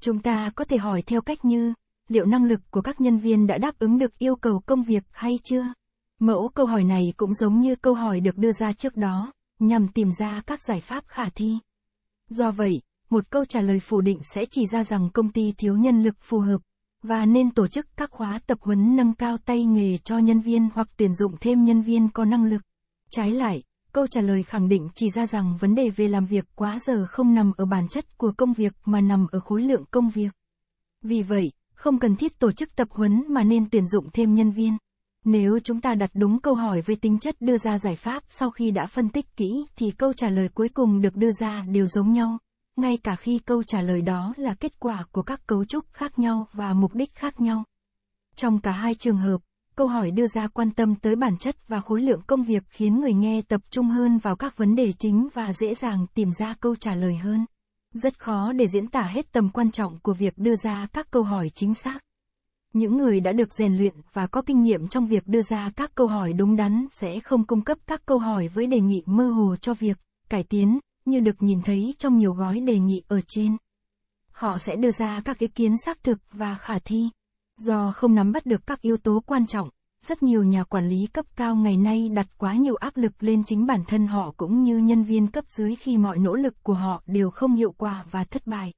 Chúng ta có thể hỏi theo cách như, liệu năng lực của các nhân viên đã đáp ứng được yêu cầu công việc hay chưa? Mẫu câu hỏi này cũng giống như câu hỏi được đưa ra trước đó, nhằm tìm ra các giải pháp khả thi. Do vậy, một câu trả lời phủ định sẽ chỉ ra rằng công ty thiếu nhân lực phù hợp, và nên tổ chức các khóa tập huấn nâng cao tay nghề cho nhân viên hoặc tuyển dụng thêm nhân viên có năng lực. Trái lại, câu trả lời khẳng định chỉ ra rằng vấn đề về làm việc quá giờ không nằm ở bản chất của công việc mà nằm ở khối lượng công việc. Vì vậy, không cần thiết tổ chức tập huấn mà nên tuyển dụng thêm nhân viên. Nếu chúng ta đặt đúng câu hỏi với tính chất đưa ra giải pháp sau khi đã phân tích kỹ thì câu trả lời cuối cùng được đưa ra đều giống nhau, ngay cả khi câu trả lời đó là kết quả của các cấu trúc khác nhau và mục đích khác nhau. Trong cả hai trường hợp, câu hỏi đưa ra quan tâm tới bản chất và khối lượng công việc khiến người nghe tập trung hơn vào các vấn đề chính và dễ dàng tìm ra câu trả lời hơn. Rất khó để diễn tả hết tầm quan trọng của việc đưa ra các câu hỏi chính xác. Những người đã được rèn luyện và có kinh nghiệm trong việc đưa ra các câu hỏi đúng đắn sẽ không cung cấp các câu hỏi với đề nghị mơ hồ cho việc cải tiến, như được nhìn thấy trong nhiều gói đề nghị ở trên. Họ sẽ đưa ra các ý kiến xác thực và khả thi. Do không nắm bắt được các yếu tố quan trọng, rất nhiều nhà quản lý cấp cao ngày nay đặt quá nhiều áp lực lên chính bản thân họ cũng như nhân viên cấp dưới khi mọi nỗ lực của họ đều không hiệu quả và thất bại.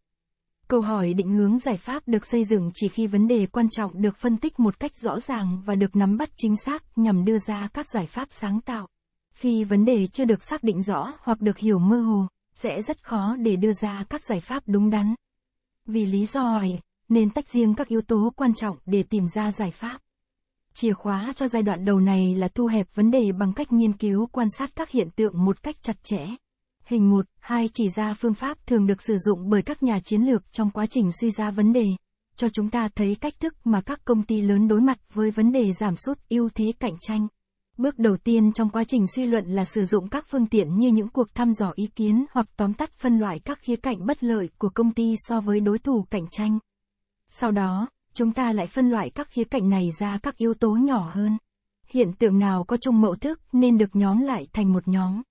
Câu hỏi định hướng giải pháp được xây dựng chỉ khi vấn đề quan trọng được phân tích một cách rõ ràng và được nắm bắt chính xác nhằm đưa ra các giải pháp sáng tạo. Khi vấn đề chưa được xác định rõ hoặc được hiểu mơ hồ, sẽ rất khó để đưa ra các giải pháp đúng đắn. Vì lý do này, nên tách riêng các yếu tố quan trọng để tìm ra giải pháp. Chìa khóa cho giai đoạn đầu này là thu hẹp vấn đề bằng cách nghiên cứu quan sát các hiện tượng một cách chặt chẽ. Hình 1, 2 chỉ ra phương pháp thường được sử dụng bởi các nhà chiến lược trong quá trình suy ra vấn đề, cho chúng ta thấy cách thức mà các công ty lớn đối mặt với vấn đề giảm sút ưu thế cạnh tranh. Bước đầu tiên trong quá trình suy luận là sử dụng các phương tiện như những cuộc thăm dò ý kiến hoặc tóm tắt phân loại các khía cạnh bất lợi của công ty so với đối thủ cạnh tranh. Sau đó, chúng ta lại phân loại các khía cạnh này ra các yếu tố nhỏ hơn. Hiện tượng nào có chung mẫu thức nên được nhóm lại thành một nhóm.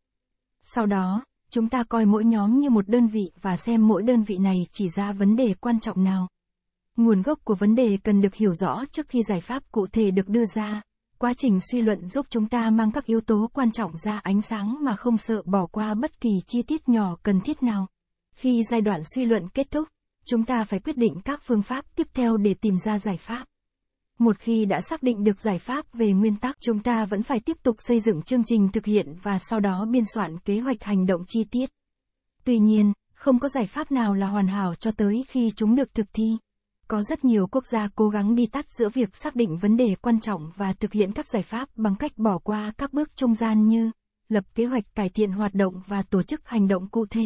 Sau đó, chúng ta coi mỗi nhóm như một đơn vị và xem mỗi đơn vị này chỉ ra vấn đề quan trọng nào. Nguồn gốc của vấn đề cần được hiểu rõ trước khi giải pháp cụ thể được đưa ra. Quá trình suy luận giúp chúng ta mang các yếu tố quan trọng ra ánh sáng mà không sợ bỏ qua bất kỳ chi tiết nhỏ cần thiết nào. Khi giai đoạn suy luận kết thúc, chúng ta phải quyết định các phương pháp tiếp theo để tìm ra giải pháp. Một khi đã xác định được giải pháp về nguyên tắc, chúng ta vẫn phải tiếp tục xây dựng chương trình thực hiện và sau đó biên soạn kế hoạch hành động chi tiết. Tuy nhiên, không có giải pháp nào là hoàn hảo cho tới khi chúng được thực thi. Có rất nhiều quốc gia cố gắng đi tắt giữa việc xác định vấn đề quan trọng và thực hiện các giải pháp bằng cách bỏ qua các bước trung gian như lập kế hoạch cải thiện hoạt động và tổ chức hành động cụ thể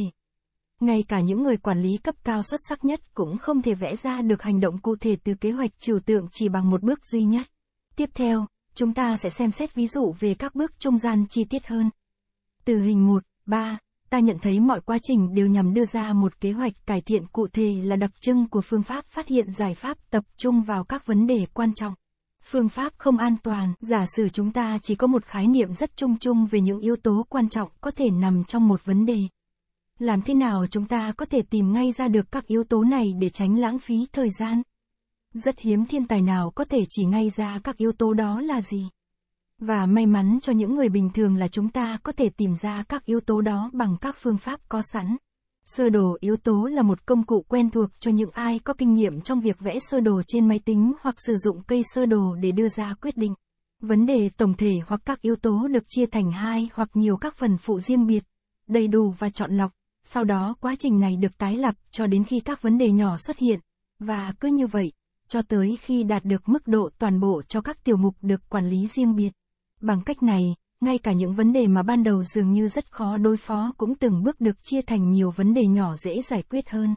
ngay cả những người quản lý cấp cao xuất sắc nhất cũng không thể vẽ ra được hành động cụ thể từ kế hoạch trừu tượng chỉ bằng một bước duy nhất. Tiếp theo, chúng ta sẽ xem xét ví dụ về các bước trung gian chi tiết hơn. Từ hình 1, 3, ta nhận thấy mọi quá trình đều nhằm đưa ra một kế hoạch cải thiện cụ thể là đặc trưng của phương pháp phát hiện giải pháp tập trung vào các vấn đề quan trọng. Phương pháp không an toàn, giả sử chúng ta chỉ có một khái niệm rất chung chung về những yếu tố quan trọng có thể nằm trong một vấn đề làm thế nào chúng ta có thể tìm ngay ra được các yếu tố này để tránh lãng phí thời gian? Rất hiếm thiên tài nào có thể chỉ ngay ra các yếu tố đó là gì. Và may mắn cho những người bình thường là chúng ta có thể tìm ra các yếu tố đó bằng các phương pháp có sẵn. Sơ đồ yếu tố là một công cụ quen thuộc cho những ai có kinh nghiệm trong việc vẽ sơ đồ trên máy tính hoặc sử dụng cây sơ đồ để đưa ra quyết định. Vấn đề tổng thể hoặc các yếu tố được chia thành hai hoặc nhiều các phần phụ riêng biệt, đầy đủ và chọn lọc sau đó quá trình này được tái lập cho đến khi các vấn đề nhỏ xuất hiện, và cứ như vậy, cho tới khi đạt được mức độ toàn bộ cho các tiểu mục được quản lý riêng biệt. Bằng cách này, ngay cả những vấn đề mà ban đầu dường như rất khó đối phó cũng từng bước được chia thành nhiều vấn đề nhỏ dễ giải quyết hơn.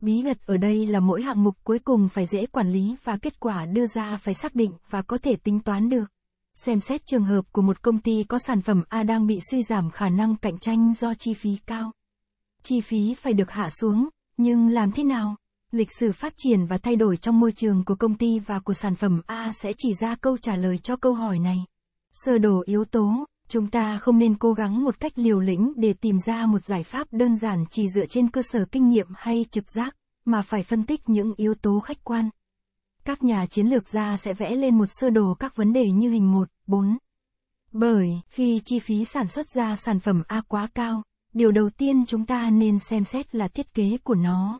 Bí mật ở đây là mỗi hạng mục cuối cùng phải dễ quản lý và kết quả đưa ra phải xác định và có thể tính toán được. Xem xét trường hợp của một công ty có sản phẩm A đang bị suy giảm khả năng cạnh tranh do chi phí cao chi phí phải được hạ xuống, nhưng làm thế nào? Lịch sử phát triển và thay đổi trong môi trường của công ty và của sản phẩm A sẽ chỉ ra câu trả lời cho câu hỏi này. Sơ đồ yếu tố, chúng ta không nên cố gắng một cách liều lĩnh để tìm ra một giải pháp đơn giản chỉ dựa trên cơ sở kinh nghiệm hay trực giác, mà phải phân tích những yếu tố khách quan. Các nhà chiến lược gia sẽ vẽ lên một sơ đồ các vấn đề như hình 1, 4. Bởi, khi chi phí sản xuất ra sản phẩm A quá cao, điều đầu tiên chúng ta nên xem xét là thiết kế của nó.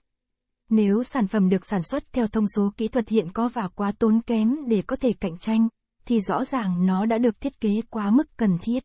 Nếu sản phẩm được sản xuất theo thông số kỹ thuật hiện có và quá tốn kém để có thể cạnh tranh, thì rõ ràng nó đã được thiết kế quá mức cần thiết.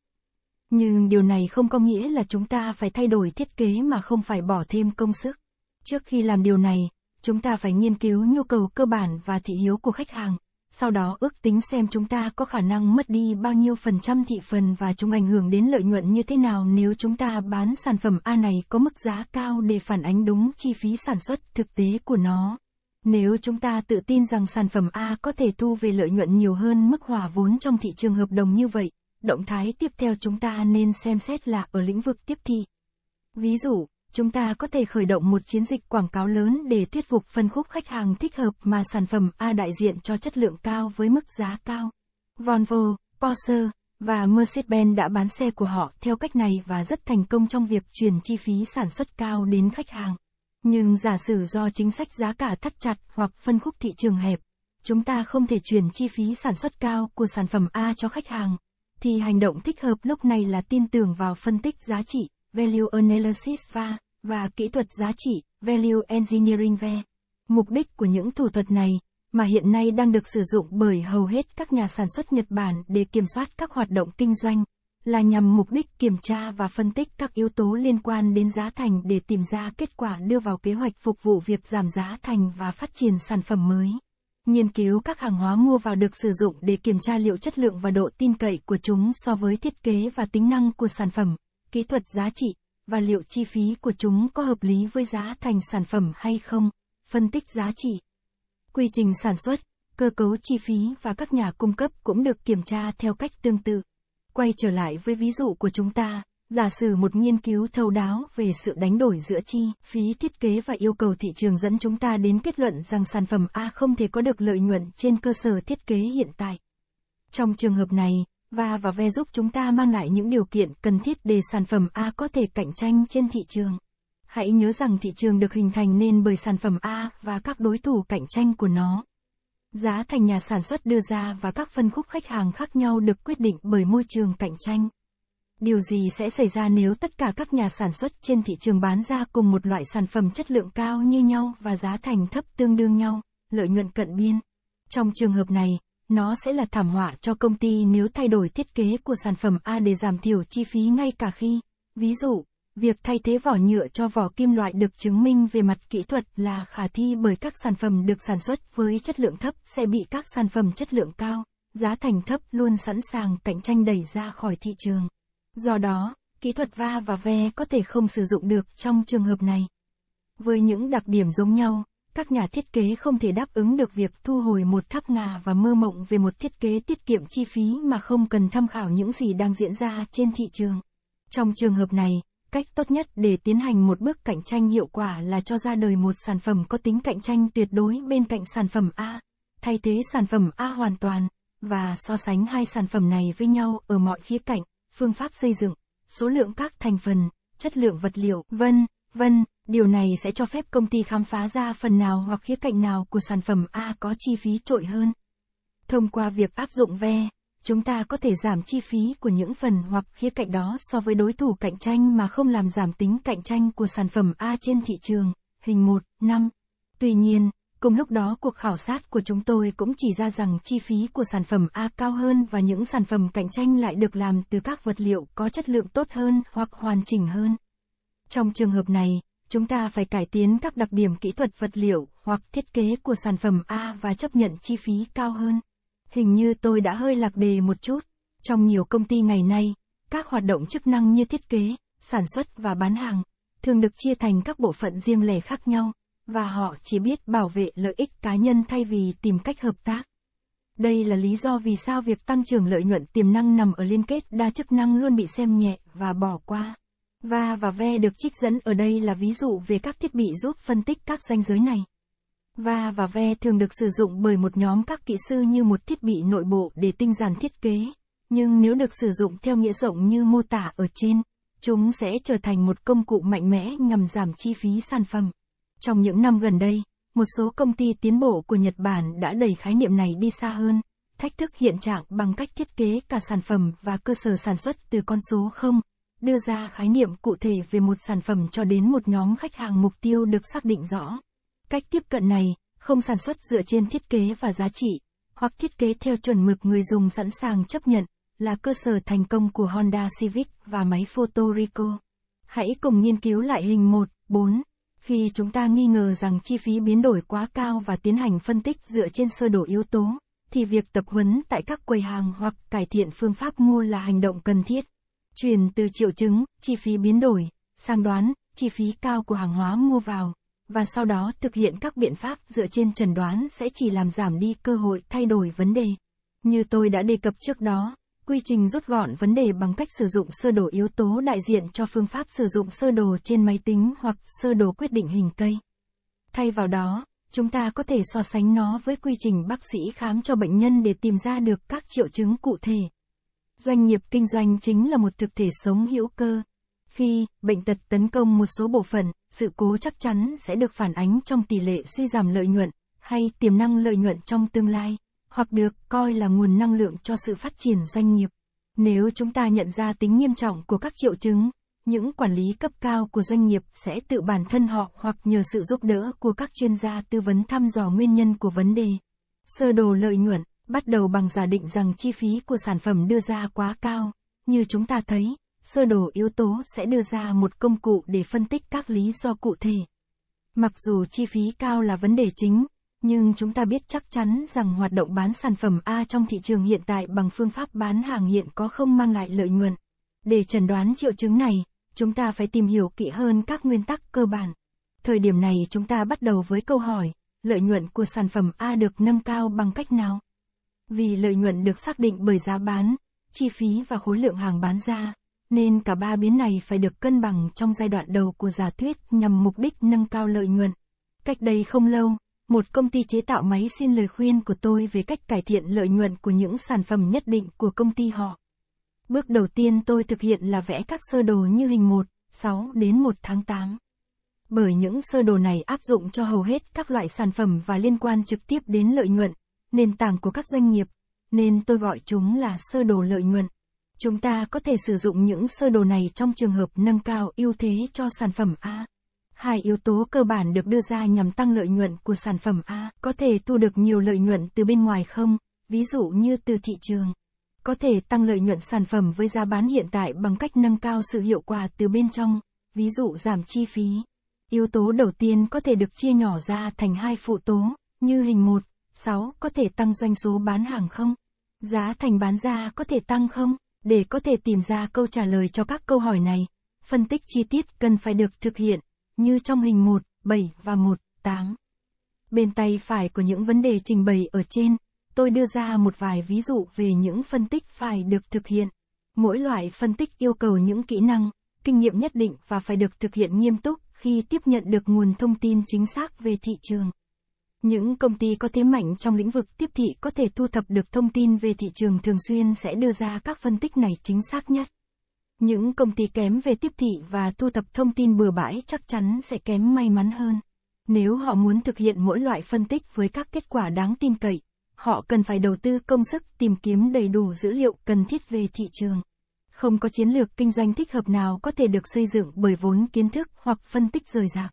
Nhưng điều này không có nghĩa là chúng ta phải thay đổi thiết kế mà không phải bỏ thêm công sức. Trước khi làm điều này, chúng ta phải nghiên cứu nhu cầu cơ bản và thị hiếu của khách hàng sau đó ước tính xem chúng ta có khả năng mất đi bao nhiêu phần trăm thị phần và chúng ảnh hưởng đến lợi nhuận như thế nào nếu chúng ta bán sản phẩm A này có mức giá cao để phản ánh đúng chi phí sản xuất thực tế của nó. Nếu chúng ta tự tin rằng sản phẩm A có thể thu về lợi nhuận nhiều hơn mức hòa vốn trong thị trường hợp đồng như vậy, động thái tiếp theo chúng ta nên xem xét là ở lĩnh vực tiếp thị. Ví dụ, chúng ta có thể khởi động một chiến dịch quảng cáo lớn để thuyết phục phân khúc khách hàng thích hợp mà sản phẩm A đại diện cho chất lượng cao với mức giá cao. Volvo, Porsche và Mercedes-Benz đã bán xe của họ theo cách này và rất thành công trong việc chuyển chi phí sản xuất cao đến khách hàng. Nhưng giả sử do chính sách giá cả thắt chặt hoặc phân khúc thị trường hẹp, chúng ta không thể chuyển chi phí sản xuất cao của sản phẩm A cho khách hàng, thì hành động thích hợp lúc này là tin tưởng vào phân tích giá trị, value analysis và và kỹ thuật giá trị, Value Engineering VE. Mục đích của những thủ thuật này, mà hiện nay đang được sử dụng bởi hầu hết các nhà sản xuất Nhật Bản để kiểm soát các hoạt động kinh doanh, là nhằm mục đích kiểm tra và phân tích các yếu tố liên quan đến giá thành để tìm ra kết quả đưa vào kế hoạch phục vụ việc giảm giá thành và phát triển sản phẩm mới. Nghiên cứu các hàng hóa mua vào được sử dụng để kiểm tra liệu chất lượng và độ tin cậy của chúng so với thiết kế và tính năng của sản phẩm, kỹ thuật giá trị và liệu chi phí của chúng có hợp lý với giá thành sản phẩm hay không, phân tích giá trị. Quy trình sản xuất, cơ cấu chi phí và các nhà cung cấp cũng được kiểm tra theo cách tương tự. Quay trở lại với ví dụ của chúng ta, giả sử một nghiên cứu thấu đáo về sự đánh đổi giữa chi phí thiết kế và yêu cầu thị trường dẫn chúng ta đến kết luận rằng sản phẩm A không thể có được lợi nhuận trên cơ sở thiết kế hiện tại. Trong trường hợp này, và và ve giúp chúng ta mang lại những điều kiện cần thiết để sản phẩm A có thể cạnh tranh trên thị trường. Hãy nhớ rằng thị trường được hình thành nên bởi sản phẩm A và các đối thủ cạnh tranh của nó. Giá thành nhà sản xuất đưa ra và các phân khúc khách hàng khác nhau được quyết định bởi môi trường cạnh tranh. Điều gì sẽ xảy ra nếu tất cả các nhà sản xuất trên thị trường bán ra cùng một loại sản phẩm chất lượng cao như nhau và giá thành thấp tương đương nhau, lợi nhuận cận biên? Trong trường hợp này, nó sẽ là thảm họa cho công ty nếu thay đổi thiết kế của sản phẩm A để giảm thiểu chi phí ngay cả khi, ví dụ, việc thay thế vỏ nhựa cho vỏ kim loại được chứng minh về mặt kỹ thuật là khả thi bởi các sản phẩm được sản xuất với chất lượng thấp sẽ bị các sản phẩm chất lượng cao, giá thành thấp luôn sẵn sàng cạnh tranh đẩy ra khỏi thị trường. Do đó, kỹ thuật va và ve có thể không sử dụng được trong trường hợp này. Với những đặc điểm giống nhau, các nhà thiết kế không thể đáp ứng được việc thu hồi một tháp ngà và mơ mộng về một thiết kế tiết kiệm chi phí mà không cần tham khảo những gì đang diễn ra trên thị trường. Trong trường hợp này, cách tốt nhất để tiến hành một bước cạnh tranh hiệu quả là cho ra đời một sản phẩm có tính cạnh tranh tuyệt đối bên cạnh sản phẩm A, thay thế sản phẩm A hoàn toàn và so sánh hai sản phẩm này với nhau ở mọi khía cạnh, phương pháp xây dựng, số lượng các thành phần, chất lượng vật liệu, vân, vân. Điều này sẽ cho phép công ty khám phá ra phần nào hoặc khía cạnh nào của sản phẩm A có chi phí trội hơn. Thông qua việc áp dụng ve, chúng ta có thể giảm chi phí của những phần hoặc khía cạnh đó so với đối thủ cạnh tranh mà không làm giảm tính cạnh tranh của sản phẩm A trên thị trường. Hình 1, 5. Tuy nhiên, cùng lúc đó cuộc khảo sát của chúng tôi cũng chỉ ra rằng chi phí của sản phẩm A cao hơn và những sản phẩm cạnh tranh lại được làm từ các vật liệu có chất lượng tốt hơn hoặc hoàn chỉnh hơn. Trong trường hợp này, chúng ta phải cải tiến các đặc điểm kỹ thuật vật liệu hoặc thiết kế của sản phẩm A và chấp nhận chi phí cao hơn. Hình như tôi đã hơi lạc đề một chút. Trong nhiều công ty ngày nay, các hoạt động chức năng như thiết kế, sản xuất và bán hàng thường được chia thành các bộ phận riêng lẻ khác nhau và họ chỉ biết bảo vệ lợi ích cá nhân thay vì tìm cách hợp tác. Đây là lý do vì sao việc tăng trưởng lợi nhuận tiềm năng nằm ở liên kết đa chức năng luôn bị xem nhẹ và bỏ qua. Va và ve được trích dẫn ở đây là ví dụ về các thiết bị giúp phân tích các ranh giới này. Va và ve thường được sử dụng bởi một nhóm các kỹ sư như một thiết bị nội bộ để tinh giản thiết kế, nhưng nếu được sử dụng theo nghĩa rộng như mô tả ở trên, chúng sẽ trở thành một công cụ mạnh mẽ nhằm giảm chi phí sản phẩm. Trong những năm gần đây, một số công ty tiến bộ của Nhật Bản đã đẩy khái niệm này đi xa hơn, thách thức hiện trạng bằng cách thiết kế cả sản phẩm và cơ sở sản xuất từ con số 0, đưa ra khái niệm cụ thể về một sản phẩm cho đến một nhóm khách hàng mục tiêu được xác định rõ. Cách tiếp cận này, không sản xuất dựa trên thiết kế và giá trị, hoặc thiết kế theo chuẩn mực người dùng sẵn sàng chấp nhận, là cơ sở thành công của Honda Civic và máy Photo Rico. Hãy cùng nghiên cứu lại hình 1, 4. Khi chúng ta nghi ngờ rằng chi phí biến đổi quá cao và tiến hành phân tích dựa trên sơ đồ yếu tố, thì việc tập huấn tại các quầy hàng hoặc cải thiện phương pháp mua là hành động cần thiết truyền từ triệu chứng, chi phí biến đổi, sang đoán, chi phí cao của hàng hóa mua vào, và sau đó thực hiện các biện pháp dựa trên trần đoán sẽ chỉ làm giảm đi cơ hội thay đổi vấn đề. Như tôi đã đề cập trước đó, quy trình rút gọn vấn đề bằng cách sử dụng sơ đồ yếu tố đại diện cho phương pháp sử dụng sơ đồ trên máy tính hoặc sơ đồ quyết định hình cây. Thay vào đó, chúng ta có thể so sánh nó với quy trình bác sĩ khám cho bệnh nhân để tìm ra được các triệu chứng cụ thể Doanh nghiệp kinh doanh chính là một thực thể sống hữu cơ. Khi bệnh tật tấn công một số bộ phận, sự cố chắc chắn sẽ được phản ánh trong tỷ lệ suy giảm lợi nhuận hay tiềm năng lợi nhuận trong tương lai, hoặc được coi là nguồn năng lượng cho sự phát triển doanh nghiệp. Nếu chúng ta nhận ra tính nghiêm trọng của các triệu chứng, những quản lý cấp cao của doanh nghiệp sẽ tự bản thân họ hoặc nhờ sự giúp đỡ của các chuyên gia tư vấn thăm dò nguyên nhân của vấn đề. Sơ đồ lợi nhuận bắt đầu bằng giả định rằng chi phí của sản phẩm đưa ra quá cao. Như chúng ta thấy, sơ đồ yếu tố sẽ đưa ra một công cụ để phân tích các lý do cụ thể. Mặc dù chi phí cao là vấn đề chính, nhưng chúng ta biết chắc chắn rằng hoạt động bán sản phẩm A trong thị trường hiện tại bằng phương pháp bán hàng hiện có không mang lại lợi nhuận. Để chẩn đoán triệu chứng này, chúng ta phải tìm hiểu kỹ hơn các nguyên tắc cơ bản. Thời điểm này chúng ta bắt đầu với câu hỏi, lợi nhuận của sản phẩm A được nâng cao bằng cách nào? Vì lợi nhuận được xác định bởi giá bán, chi phí và khối lượng hàng bán ra, nên cả ba biến này phải được cân bằng trong giai đoạn đầu của giả thuyết nhằm mục đích nâng cao lợi nhuận. Cách đây không lâu, một công ty chế tạo máy xin lời khuyên của tôi về cách cải thiện lợi nhuận của những sản phẩm nhất định của công ty họ. Bước đầu tiên tôi thực hiện là vẽ các sơ đồ như hình 1, 6 đến 1 tháng 8. Bởi những sơ đồ này áp dụng cho hầu hết các loại sản phẩm và liên quan trực tiếp đến lợi nhuận, nền tảng của các doanh nghiệp, nên tôi gọi chúng là sơ đồ lợi nhuận. Chúng ta có thể sử dụng những sơ đồ này trong trường hợp nâng cao ưu thế cho sản phẩm A. Hai yếu tố cơ bản được đưa ra nhằm tăng lợi nhuận của sản phẩm A, có thể thu được nhiều lợi nhuận từ bên ngoài không, ví dụ như từ thị trường. Có thể tăng lợi nhuận sản phẩm với giá bán hiện tại bằng cách nâng cao sự hiệu quả từ bên trong, ví dụ giảm chi phí. Yếu tố đầu tiên có thể được chia nhỏ ra thành hai phụ tố, như hình 1. 6. Có thể tăng doanh số bán hàng không? Giá thành bán ra có thể tăng không? Để có thể tìm ra câu trả lời cho các câu hỏi này, phân tích chi tiết cần phải được thực hiện, như trong hình 1, 7 và 1, 8. Bên tay phải của những vấn đề trình bày ở trên, tôi đưa ra một vài ví dụ về những phân tích phải được thực hiện. Mỗi loại phân tích yêu cầu những kỹ năng, kinh nghiệm nhất định và phải được thực hiện nghiêm túc khi tiếp nhận được nguồn thông tin chính xác về thị trường. Những công ty có thế mạnh trong lĩnh vực tiếp thị có thể thu thập được thông tin về thị trường thường xuyên sẽ đưa ra các phân tích này chính xác nhất. Những công ty kém về tiếp thị và thu thập thông tin bừa bãi chắc chắn sẽ kém may mắn hơn. Nếu họ muốn thực hiện mỗi loại phân tích với các kết quả đáng tin cậy, họ cần phải đầu tư công sức tìm kiếm đầy đủ dữ liệu cần thiết về thị trường. Không có chiến lược kinh doanh thích hợp nào có thể được xây dựng bởi vốn kiến thức hoặc phân tích rời rạc.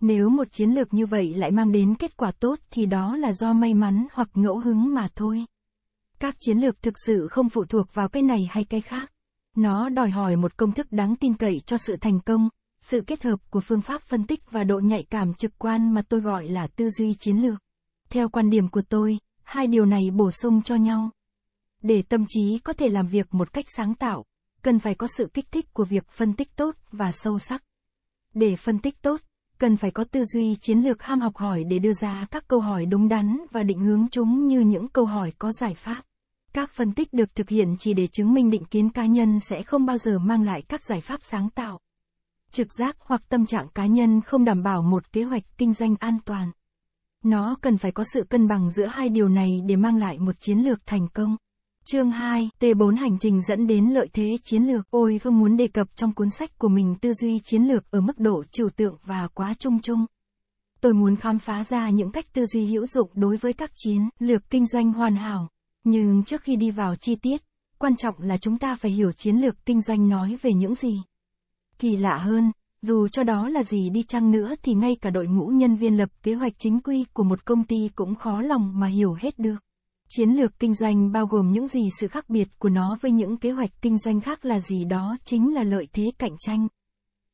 Nếu một chiến lược như vậy lại mang đến kết quả tốt thì đó là do may mắn hoặc ngẫu hứng mà thôi. Các chiến lược thực sự không phụ thuộc vào cái này hay cái khác. Nó đòi hỏi một công thức đáng tin cậy cho sự thành công, sự kết hợp của phương pháp phân tích và độ nhạy cảm trực quan mà tôi gọi là tư duy chiến lược. Theo quan điểm của tôi, hai điều này bổ sung cho nhau. Để tâm trí có thể làm việc một cách sáng tạo, cần phải có sự kích thích của việc phân tích tốt và sâu sắc. Để phân tích tốt, cần phải có tư duy chiến lược ham học hỏi để đưa ra các câu hỏi đúng đắn và định hướng chúng như những câu hỏi có giải pháp. Các phân tích được thực hiện chỉ để chứng minh định kiến cá nhân sẽ không bao giờ mang lại các giải pháp sáng tạo. Trực giác hoặc tâm trạng cá nhân không đảm bảo một kế hoạch kinh doanh an toàn. Nó cần phải có sự cân bằng giữa hai điều này để mang lại một chiến lược thành công. Chương 2, T4 hành trình dẫn đến lợi thế chiến lược. Ôi không muốn đề cập trong cuốn sách của mình tư duy chiến lược ở mức độ trừu tượng và quá chung chung. Tôi muốn khám phá ra những cách tư duy hữu dụng đối với các chiến lược kinh doanh hoàn hảo. Nhưng trước khi đi vào chi tiết, quan trọng là chúng ta phải hiểu chiến lược kinh doanh nói về những gì. Kỳ lạ hơn, dù cho đó là gì đi chăng nữa thì ngay cả đội ngũ nhân viên lập kế hoạch chính quy của một công ty cũng khó lòng mà hiểu hết được. Chiến lược kinh doanh bao gồm những gì sự khác biệt của nó với những kế hoạch kinh doanh khác là gì đó chính là lợi thế cạnh tranh.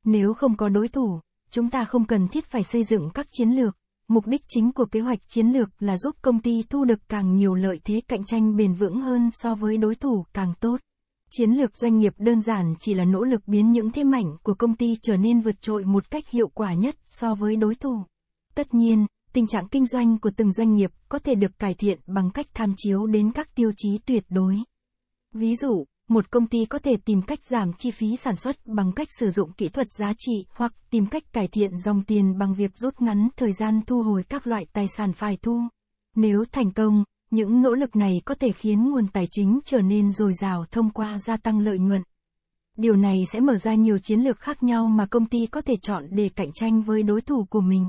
Nếu không có đối thủ, chúng ta không cần thiết phải xây dựng các chiến lược. Mục đích chính của kế hoạch chiến lược là giúp công ty thu được càng nhiều lợi thế cạnh tranh bền vững hơn so với đối thủ càng tốt. Chiến lược doanh nghiệp đơn giản chỉ là nỗ lực biến những thế mạnh của công ty trở nên vượt trội một cách hiệu quả nhất so với đối thủ. Tất nhiên, tình trạng kinh doanh của từng doanh nghiệp có thể được cải thiện bằng cách tham chiếu đến các tiêu chí tuyệt đối. Ví dụ, một công ty có thể tìm cách giảm chi phí sản xuất bằng cách sử dụng kỹ thuật giá trị hoặc tìm cách cải thiện dòng tiền bằng việc rút ngắn thời gian thu hồi các loại tài sản phải thu. Nếu thành công, những nỗ lực này có thể khiến nguồn tài chính trở nên dồi dào thông qua gia tăng lợi nhuận. Điều này sẽ mở ra nhiều chiến lược khác nhau mà công ty có thể chọn để cạnh tranh với đối thủ của mình.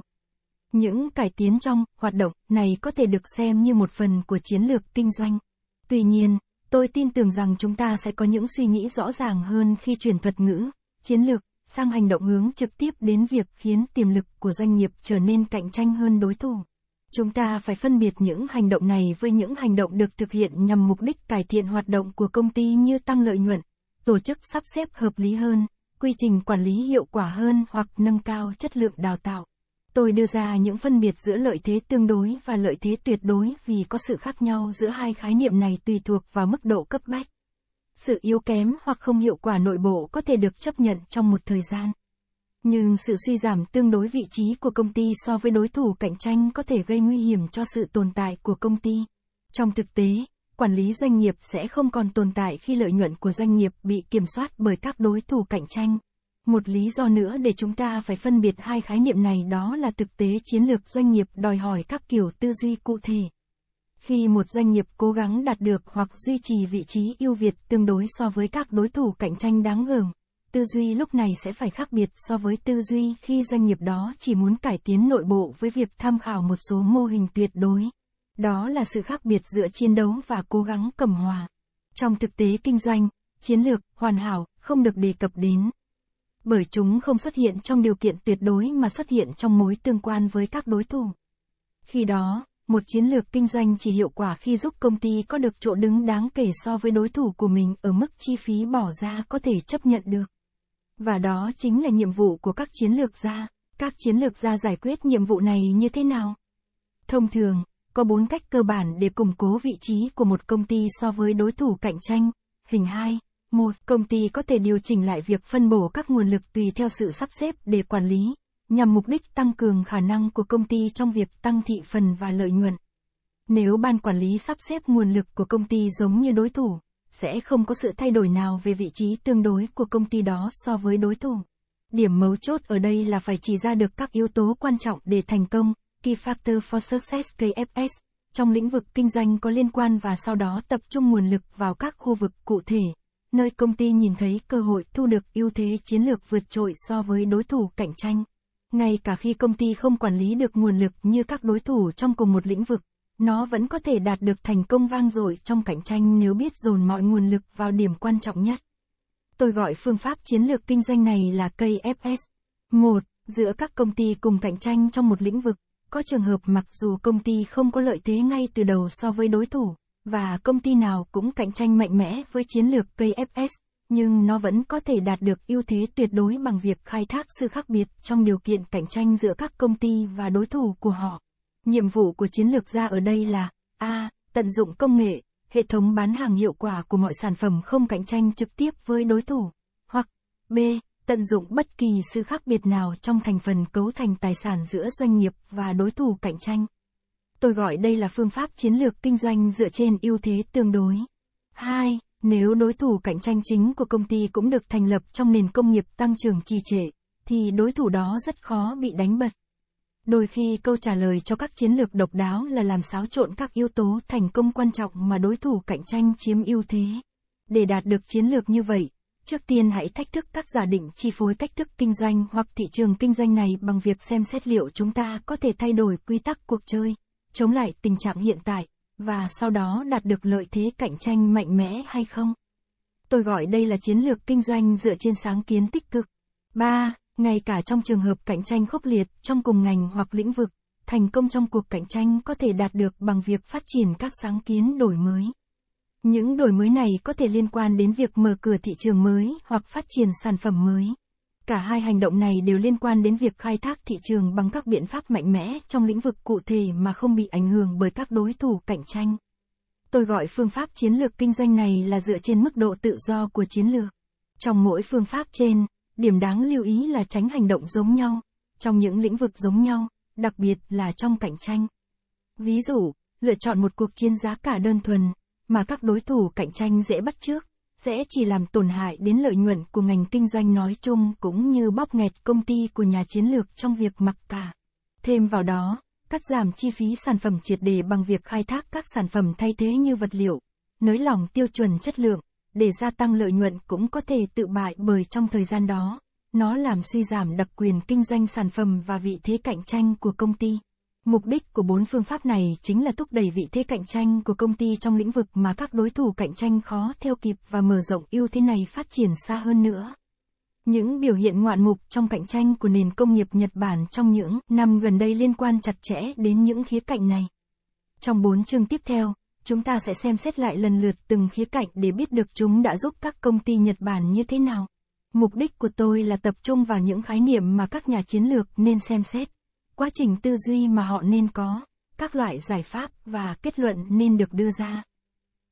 Những cải tiến trong hoạt động này có thể được xem như một phần của chiến lược kinh doanh. Tuy nhiên, tôi tin tưởng rằng chúng ta sẽ có những suy nghĩ rõ ràng hơn khi chuyển thuật ngữ, chiến lược sang hành động hướng trực tiếp đến việc khiến tiềm lực của doanh nghiệp trở nên cạnh tranh hơn đối thủ. Chúng ta phải phân biệt những hành động này với những hành động được thực hiện nhằm mục đích cải thiện hoạt động của công ty như tăng lợi nhuận, tổ chức sắp xếp hợp lý hơn, quy trình quản lý hiệu quả hơn hoặc nâng cao chất lượng đào tạo. Tôi đưa ra những phân biệt giữa lợi thế tương đối và lợi thế tuyệt đối vì có sự khác nhau giữa hai khái niệm này tùy thuộc vào mức độ cấp bách. Sự yếu kém hoặc không hiệu quả nội bộ có thể được chấp nhận trong một thời gian. Nhưng sự suy giảm tương đối vị trí của công ty so với đối thủ cạnh tranh có thể gây nguy hiểm cho sự tồn tại của công ty. Trong thực tế, quản lý doanh nghiệp sẽ không còn tồn tại khi lợi nhuận của doanh nghiệp bị kiểm soát bởi các đối thủ cạnh tranh. Một lý do nữa để chúng ta phải phân biệt hai khái niệm này đó là thực tế chiến lược doanh nghiệp đòi hỏi các kiểu tư duy cụ thể. Khi một doanh nghiệp cố gắng đạt được hoặc duy trì vị trí ưu việt tương đối so với các đối thủ cạnh tranh đáng gờm, tư duy lúc này sẽ phải khác biệt so với tư duy khi doanh nghiệp đó chỉ muốn cải tiến nội bộ với việc tham khảo một số mô hình tuyệt đối. Đó là sự khác biệt giữa chiến đấu và cố gắng cầm hòa. Trong thực tế kinh doanh, chiến lược hoàn hảo không được đề cập đến bởi chúng không xuất hiện trong điều kiện tuyệt đối mà xuất hiện trong mối tương quan với các đối thủ. Khi đó, một chiến lược kinh doanh chỉ hiệu quả khi giúp công ty có được chỗ đứng đáng kể so với đối thủ của mình ở mức chi phí bỏ ra có thể chấp nhận được. Và đó chính là nhiệm vụ của các chiến lược gia. Các chiến lược gia giải quyết nhiệm vụ này như thế nào? Thông thường, có bốn cách cơ bản để củng cố vị trí của một công ty so với đối thủ cạnh tranh. Hình 2 một Công ty có thể điều chỉnh lại việc phân bổ các nguồn lực tùy theo sự sắp xếp để quản lý, nhằm mục đích tăng cường khả năng của công ty trong việc tăng thị phần và lợi nhuận. Nếu ban quản lý sắp xếp nguồn lực của công ty giống như đối thủ, sẽ không có sự thay đổi nào về vị trí tương đối của công ty đó so với đối thủ. Điểm mấu chốt ở đây là phải chỉ ra được các yếu tố quan trọng để thành công, Key Factor for Success KFS, trong lĩnh vực kinh doanh có liên quan và sau đó tập trung nguồn lực vào các khu vực cụ thể nơi công ty nhìn thấy cơ hội thu được ưu thế chiến lược vượt trội so với đối thủ cạnh tranh. Ngay cả khi công ty không quản lý được nguồn lực như các đối thủ trong cùng một lĩnh vực, nó vẫn có thể đạt được thành công vang dội trong cạnh tranh nếu biết dồn mọi nguồn lực vào điểm quan trọng nhất. Tôi gọi phương pháp chiến lược kinh doanh này là KFS. 1. Giữa các công ty cùng cạnh tranh trong một lĩnh vực, có trường hợp mặc dù công ty không có lợi thế ngay từ đầu so với đối thủ, và công ty nào cũng cạnh tranh mạnh mẽ với chiến lược KFS, nhưng nó vẫn có thể đạt được ưu thế tuyệt đối bằng việc khai thác sự khác biệt trong điều kiện cạnh tranh giữa các công ty và đối thủ của họ. Nhiệm vụ của chiến lược gia ở đây là A. Tận dụng công nghệ, hệ thống bán hàng hiệu quả của mọi sản phẩm không cạnh tranh trực tiếp với đối thủ, hoặc B. Tận dụng bất kỳ sự khác biệt nào trong thành phần cấu thành tài sản giữa doanh nghiệp và đối thủ cạnh tranh tôi gọi đây là phương pháp chiến lược kinh doanh dựa trên ưu thế tương đối. 2. Nếu đối thủ cạnh tranh chính của công ty cũng được thành lập trong nền công nghiệp tăng trưởng trì trệ, thì đối thủ đó rất khó bị đánh bật. Đôi khi câu trả lời cho các chiến lược độc đáo là làm xáo trộn các yếu tố thành công quan trọng mà đối thủ cạnh tranh chiếm ưu thế. Để đạt được chiến lược như vậy, trước tiên hãy thách thức các giả định chi phối cách thức kinh doanh hoặc thị trường kinh doanh này bằng việc xem xét liệu chúng ta có thể thay đổi quy tắc cuộc chơi chống lại tình trạng hiện tại, và sau đó đạt được lợi thế cạnh tranh mạnh mẽ hay không? Tôi gọi đây là chiến lược kinh doanh dựa trên sáng kiến tích cực. 3. Ngay cả trong trường hợp cạnh tranh khốc liệt trong cùng ngành hoặc lĩnh vực, thành công trong cuộc cạnh tranh có thể đạt được bằng việc phát triển các sáng kiến đổi mới. Những đổi mới này có thể liên quan đến việc mở cửa thị trường mới hoặc phát triển sản phẩm mới. Cả hai hành động này đều liên quan đến việc khai thác thị trường bằng các biện pháp mạnh mẽ trong lĩnh vực cụ thể mà không bị ảnh hưởng bởi các đối thủ cạnh tranh. Tôi gọi phương pháp chiến lược kinh doanh này là dựa trên mức độ tự do của chiến lược. Trong mỗi phương pháp trên, điểm đáng lưu ý là tránh hành động giống nhau, trong những lĩnh vực giống nhau, đặc biệt là trong cạnh tranh. Ví dụ, lựa chọn một cuộc chiến giá cả đơn thuần, mà các đối thủ cạnh tranh dễ bắt trước sẽ chỉ làm tổn hại đến lợi nhuận của ngành kinh doanh nói chung cũng như bóp nghẹt công ty của nhà chiến lược trong việc mặc cả. Thêm vào đó, cắt giảm chi phí sản phẩm triệt đề bằng việc khai thác các sản phẩm thay thế như vật liệu, nới lỏng tiêu chuẩn chất lượng, để gia tăng lợi nhuận cũng có thể tự bại bởi trong thời gian đó, nó làm suy giảm đặc quyền kinh doanh sản phẩm và vị thế cạnh tranh của công ty. Mục đích của bốn phương pháp này chính là thúc đẩy vị thế cạnh tranh của công ty trong lĩnh vực mà các đối thủ cạnh tranh khó theo kịp và mở rộng ưu thế này phát triển xa hơn nữa. Những biểu hiện ngoạn mục trong cạnh tranh của nền công nghiệp Nhật Bản trong những năm gần đây liên quan chặt chẽ đến những khía cạnh này. Trong bốn chương tiếp theo, chúng ta sẽ xem xét lại lần lượt từng khía cạnh để biết được chúng đã giúp các công ty Nhật Bản như thế nào. Mục đích của tôi là tập trung vào những khái niệm mà các nhà chiến lược nên xem xét quá trình tư duy mà họ nên có, các loại giải pháp và kết luận nên được đưa ra.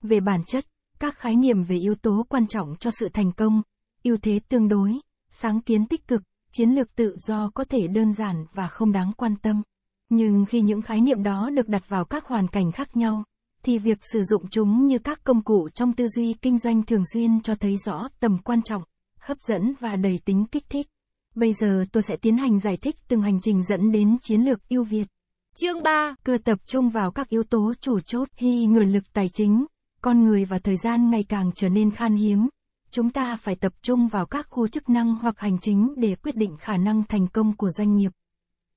Về bản chất, các khái niệm về yếu tố quan trọng cho sự thành công, ưu thế tương đối, sáng kiến tích cực, chiến lược tự do có thể đơn giản và không đáng quan tâm. Nhưng khi những khái niệm đó được đặt vào các hoàn cảnh khác nhau, thì việc sử dụng chúng như các công cụ trong tư duy kinh doanh thường xuyên cho thấy rõ tầm quan trọng, hấp dẫn và đầy tính kích thích. Bây giờ tôi sẽ tiến hành giải thích từng hành trình dẫn đến chiến lược ưu việt. Chương 3. Cơ tập trung vào các yếu tố chủ chốt khi nguồn lực tài chính, con người và thời gian ngày càng trở nên khan hiếm. Chúng ta phải tập trung vào các khu chức năng hoặc hành chính để quyết định khả năng thành công của doanh nghiệp.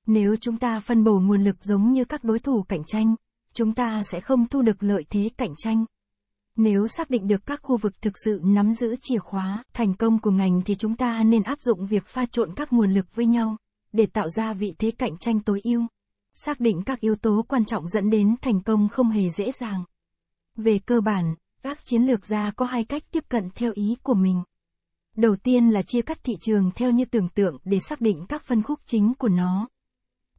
Nếu chúng ta phân bổ nguồn lực giống như các đối thủ cạnh tranh, chúng ta sẽ không thu được lợi thế cạnh tranh. Nếu xác định được các khu vực thực sự nắm giữ chìa khóa thành công của ngành thì chúng ta nên áp dụng việc pha trộn các nguồn lực với nhau để tạo ra vị thế cạnh tranh tối ưu. Xác định các yếu tố quan trọng dẫn đến thành công không hề dễ dàng. Về cơ bản, các chiến lược gia có hai cách tiếp cận theo ý của mình. Đầu tiên là chia cắt thị trường theo như tưởng tượng để xác định các phân khúc chính của nó.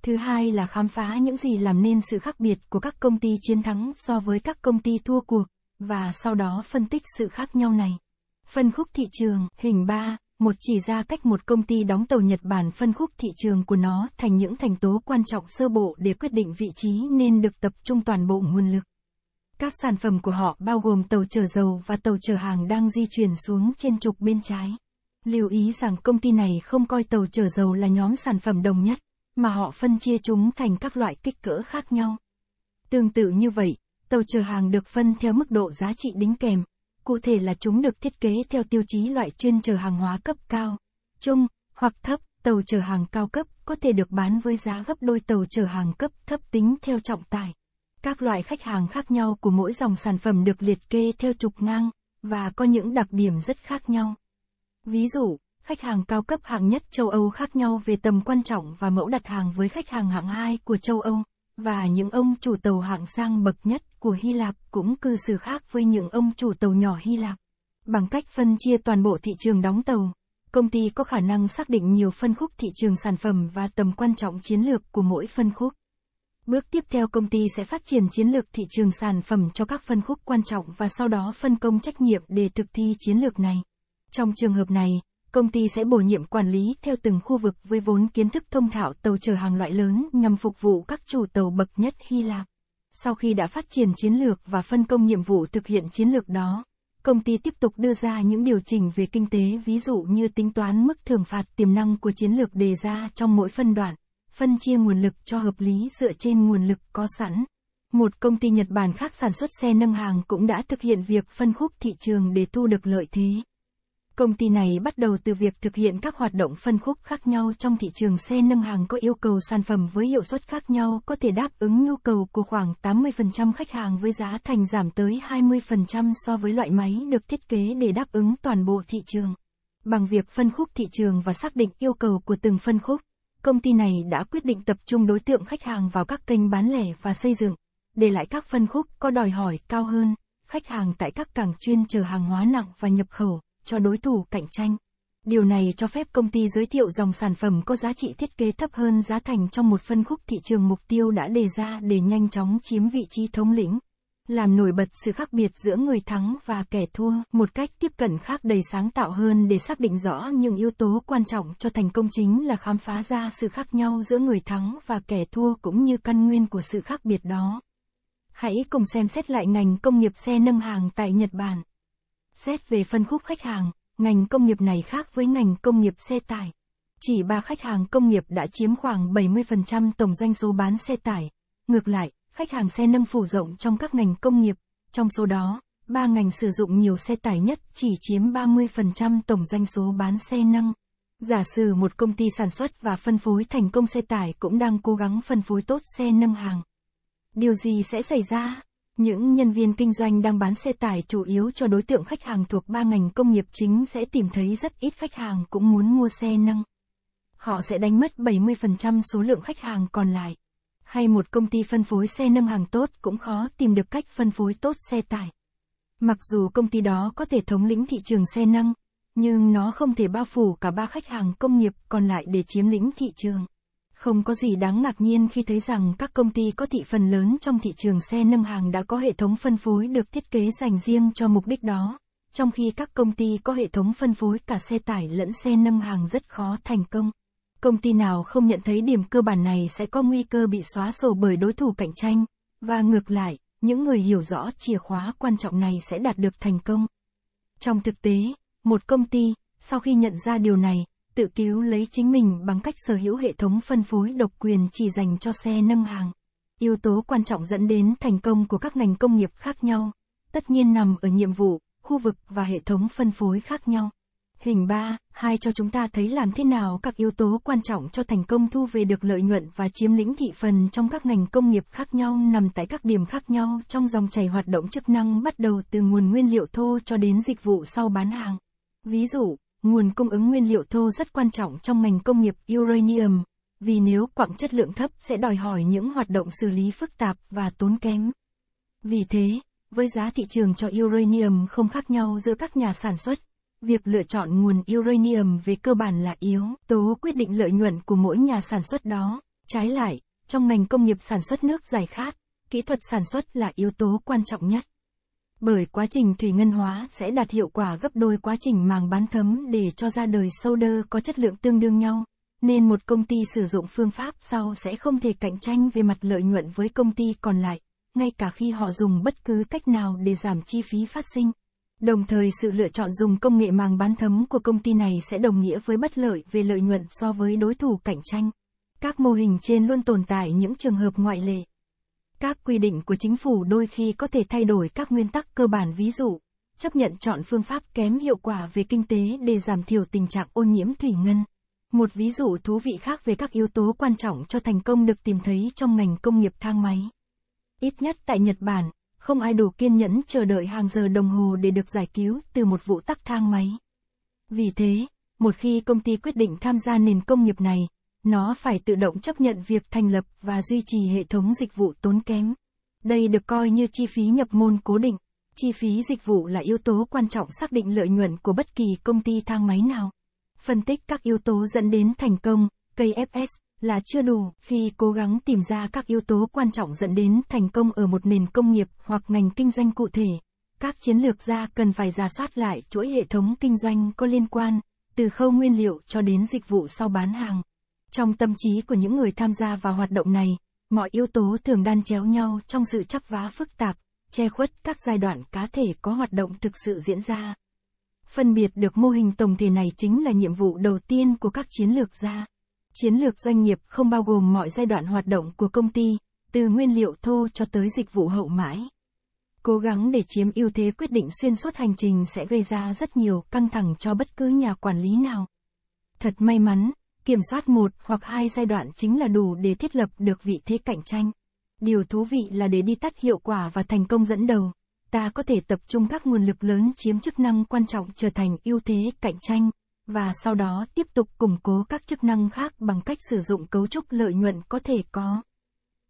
Thứ hai là khám phá những gì làm nên sự khác biệt của các công ty chiến thắng so với các công ty thua cuộc và sau đó phân tích sự khác nhau này. Phân khúc thị trường, hình 3, một chỉ ra cách một công ty đóng tàu Nhật Bản phân khúc thị trường của nó thành những thành tố quan trọng sơ bộ để quyết định vị trí nên được tập trung toàn bộ nguồn lực. Các sản phẩm của họ bao gồm tàu chở dầu và tàu chở hàng đang di chuyển xuống trên trục bên trái. Lưu ý rằng công ty này không coi tàu chở dầu là nhóm sản phẩm đồng nhất, mà họ phân chia chúng thành các loại kích cỡ khác nhau. Tương tự như vậy, Tàu chở hàng được phân theo mức độ giá trị đính kèm. Cụ thể là chúng được thiết kế theo tiêu chí loại chuyên chở hàng hóa cấp cao, trung hoặc thấp. Tàu chở hàng cao cấp có thể được bán với giá gấp đôi tàu chở hàng cấp thấp tính theo trọng tải. Các loại khách hàng khác nhau của mỗi dòng sản phẩm được liệt kê theo trục ngang và có những đặc điểm rất khác nhau. Ví dụ, khách hàng cao cấp hạng nhất châu Âu khác nhau về tầm quan trọng và mẫu đặt hàng với khách hàng hạng 2 của châu Âu, và những ông chủ tàu hạng sang bậc nhất của Hy Lạp cũng cư xử khác với những ông chủ tàu nhỏ Hy Lạp. Bằng cách phân chia toàn bộ thị trường đóng tàu, công ty có khả năng xác định nhiều phân khúc thị trường sản phẩm và tầm quan trọng chiến lược của mỗi phân khúc. Bước tiếp theo công ty sẽ phát triển chiến lược thị trường sản phẩm cho các phân khúc quan trọng và sau đó phân công trách nhiệm để thực thi chiến lược này. Trong trường hợp này, công ty sẽ bổ nhiệm quản lý theo từng khu vực với vốn kiến thức thông thạo tàu chở hàng loại lớn nhằm phục vụ các chủ tàu bậc nhất Hy Lạp. Sau khi đã phát triển chiến lược và phân công nhiệm vụ thực hiện chiến lược đó, công ty tiếp tục đưa ra những điều chỉnh về kinh tế ví dụ như tính toán mức thưởng phạt tiềm năng của chiến lược đề ra trong mỗi phân đoạn, phân chia nguồn lực cho hợp lý dựa trên nguồn lực có sẵn. Một công ty Nhật Bản khác sản xuất xe nâng hàng cũng đã thực hiện việc phân khúc thị trường để thu được lợi thế. Công ty này bắt đầu từ việc thực hiện các hoạt động phân khúc khác nhau trong thị trường xe nâng hàng có yêu cầu sản phẩm với hiệu suất khác nhau có thể đáp ứng nhu cầu của khoảng 80% khách hàng với giá thành giảm tới 20% so với loại máy được thiết kế để đáp ứng toàn bộ thị trường. Bằng việc phân khúc thị trường và xác định yêu cầu của từng phân khúc, công ty này đã quyết định tập trung đối tượng khách hàng vào các kênh bán lẻ và xây dựng, để lại các phân khúc có đòi hỏi cao hơn, khách hàng tại các cảng chuyên chở hàng hóa nặng và nhập khẩu cho đối thủ cạnh tranh. Điều này cho phép công ty giới thiệu dòng sản phẩm có giá trị thiết kế thấp hơn giá thành trong một phân khúc thị trường mục tiêu đã đề ra để nhanh chóng chiếm vị trí thống lĩnh. Làm nổi bật sự khác biệt giữa người thắng và kẻ thua, một cách tiếp cận khác đầy sáng tạo hơn để xác định rõ những yếu tố quan trọng cho thành công chính là khám phá ra sự khác nhau giữa người thắng và kẻ thua cũng như căn nguyên của sự khác biệt đó. Hãy cùng xem xét lại ngành công nghiệp xe nâng hàng tại Nhật Bản. Xét về phân khúc khách hàng, ngành công nghiệp này khác với ngành công nghiệp xe tải. Chỉ ba khách hàng công nghiệp đã chiếm khoảng 70% tổng doanh số bán xe tải. Ngược lại, khách hàng xe nâng phủ rộng trong các ngành công nghiệp. Trong số đó, ba ngành sử dụng nhiều xe tải nhất chỉ chiếm 30% tổng doanh số bán xe nâng. Giả sử một công ty sản xuất và phân phối thành công xe tải cũng đang cố gắng phân phối tốt xe nâng hàng. Điều gì sẽ xảy ra? Những nhân viên kinh doanh đang bán xe tải chủ yếu cho đối tượng khách hàng thuộc ba ngành công nghiệp chính sẽ tìm thấy rất ít khách hàng cũng muốn mua xe năng. Họ sẽ đánh mất 70% số lượng khách hàng còn lại. Hay một công ty phân phối xe nâng hàng tốt cũng khó tìm được cách phân phối tốt xe tải. Mặc dù công ty đó có thể thống lĩnh thị trường xe năng, nhưng nó không thể bao phủ cả ba khách hàng công nghiệp còn lại để chiếm lĩnh thị trường. Không có gì đáng ngạc nhiên khi thấy rằng các công ty có thị phần lớn trong thị trường xe nâng hàng đã có hệ thống phân phối được thiết kế dành riêng cho mục đích đó, trong khi các công ty có hệ thống phân phối cả xe tải lẫn xe nâng hàng rất khó thành công. Công ty nào không nhận thấy điểm cơ bản này sẽ có nguy cơ bị xóa sổ bởi đối thủ cạnh tranh, và ngược lại, những người hiểu rõ chìa khóa quan trọng này sẽ đạt được thành công. Trong thực tế, một công ty, sau khi nhận ra điều này, tự cứu lấy chính mình bằng cách sở hữu hệ thống phân phối độc quyền chỉ dành cho xe nâng hàng. Yếu tố quan trọng dẫn đến thành công của các ngành công nghiệp khác nhau, tất nhiên nằm ở nhiệm vụ, khu vực và hệ thống phân phối khác nhau. Hình 3, 2 cho chúng ta thấy làm thế nào các yếu tố quan trọng cho thành công thu về được lợi nhuận và chiếm lĩnh thị phần trong các ngành công nghiệp khác nhau nằm tại các điểm khác nhau trong dòng chảy hoạt động chức năng bắt đầu từ nguồn nguyên liệu thô cho đến dịch vụ sau bán hàng. Ví dụ, Nguồn cung ứng nguyên liệu thô rất quan trọng trong ngành công nghiệp uranium, vì nếu quặng chất lượng thấp sẽ đòi hỏi những hoạt động xử lý phức tạp và tốn kém. Vì thế, với giá thị trường cho uranium không khác nhau giữa các nhà sản xuất, việc lựa chọn nguồn uranium về cơ bản là yếu tố quyết định lợi nhuận của mỗi nhà sản xuất đó. Trái lại, trong ngành công nghiệp sản xuất nước giải khát, kỹ thuật sản xuất là yếu tố quan trọng nhất bởi quá trình thủy ngân hóa sẽ đạt hiệu quả gấp đôi quá trình màng bán thấm để cho ra đời sâu đơ có chất lượng tương đương nhau, nên một công ty sử dụng phương pháp sau sẽ không thể cạnh tranh về mặt lợi nhuận với công ty còn lại, ngay cả khi họ dùng bất cứ cách nào để giảm chi phí phát sinh. Đồng thời sự lựa chọn dùng công nghệ màng bán thấm của công ty này sẽ đồng nghĩa với bất lợi về lợi nhuận so với đối thủ cạnh tranh. Các mô hình trên luôn tồn tại những trường hợp ngoại lệ. Các quy định của chính phủ đôi khi có thể thay đổi các nguyên tắc cơ bản ví dụ, chấp nhận chọn phương pháp kém hiệu quả về kinh tế để giảm thiểu tình trạng ô nhiễm thủy ngân. Một ví dụ thú vị khác về các yếu tố quan trọng cho thành công được tìm thấy trong ngành công nghiệp thang máy. Ít nhất tại Nhật Bản, không ai đủ kiên nhẫn chờ đợi hàng giờ đồng hồ để được giải cứu từ một vụ tắc thang máy. Vì thế, một khi công ty quyết định tham gia nền công nghiệp này, nó phải tự động chấp nhận việc thành lập và duy trì hệ thống dịch vụ tốn kém. Đây được coi như chi phí nhập môn cố định. Chi phí dịch vụ là yếu tố quan trọng xác định lợi nhuận của bất kỳ công ty thang máy nào. Phân tích các yếu tố dẫn đến thành công, KFS, là chưa đủ khi cố gắng tìm ra các yếu tố quan trọng dẫn đến thành công ở một nền công nghiệp hoặc ngành kinh doanh cụ thể. Các chiến lược gia cần phải ra soát lại chuỗi hệ thống kinh doanh có liên quan, từ khâu nguyên liệu cho đến dịch vụ sau bán hàng. Trong tâm trí của những người tham gia vào hoạt động này, mọi yếu tố thường đan chéo nhau trong sự chắp vá phức tạp, che khuất các giai đoạn cá thể có hoạt động thực sự diễn ra. Phân biệt được mô hình tổng thể này chính là nhiệm vụ đầu tiên của các chiến lược gia. Chiến lược doanh nghiệp không bao gồm mọi giai đoạn hoạt động của công ty, từ nguyên liệu thô cho tới dịch vụ hậu mãi. Cố gắng để chiếm ưu thế quyết định xuyên suốt hành trình sẽ gây ra rất nhiều căng thẳng cho bất cứ nhà quản lý nào. Thật may mắn, kiểm soát một hoặc hai giai đoạn chính là đủ để thiết lập được vị thế cạnh tranh. Điều thú vị là để đi tắt hiệu quả và thành công dẫn đầu, ta có thể tập trung các nguồn lực lớn chiếm chức năng quan trọng trở thành ưu thế cạnh tranh, và sau đó tiếp tục củng cố các chức năng khác bằng cách sử dụng cấu trúc lợi nhuận có thể có.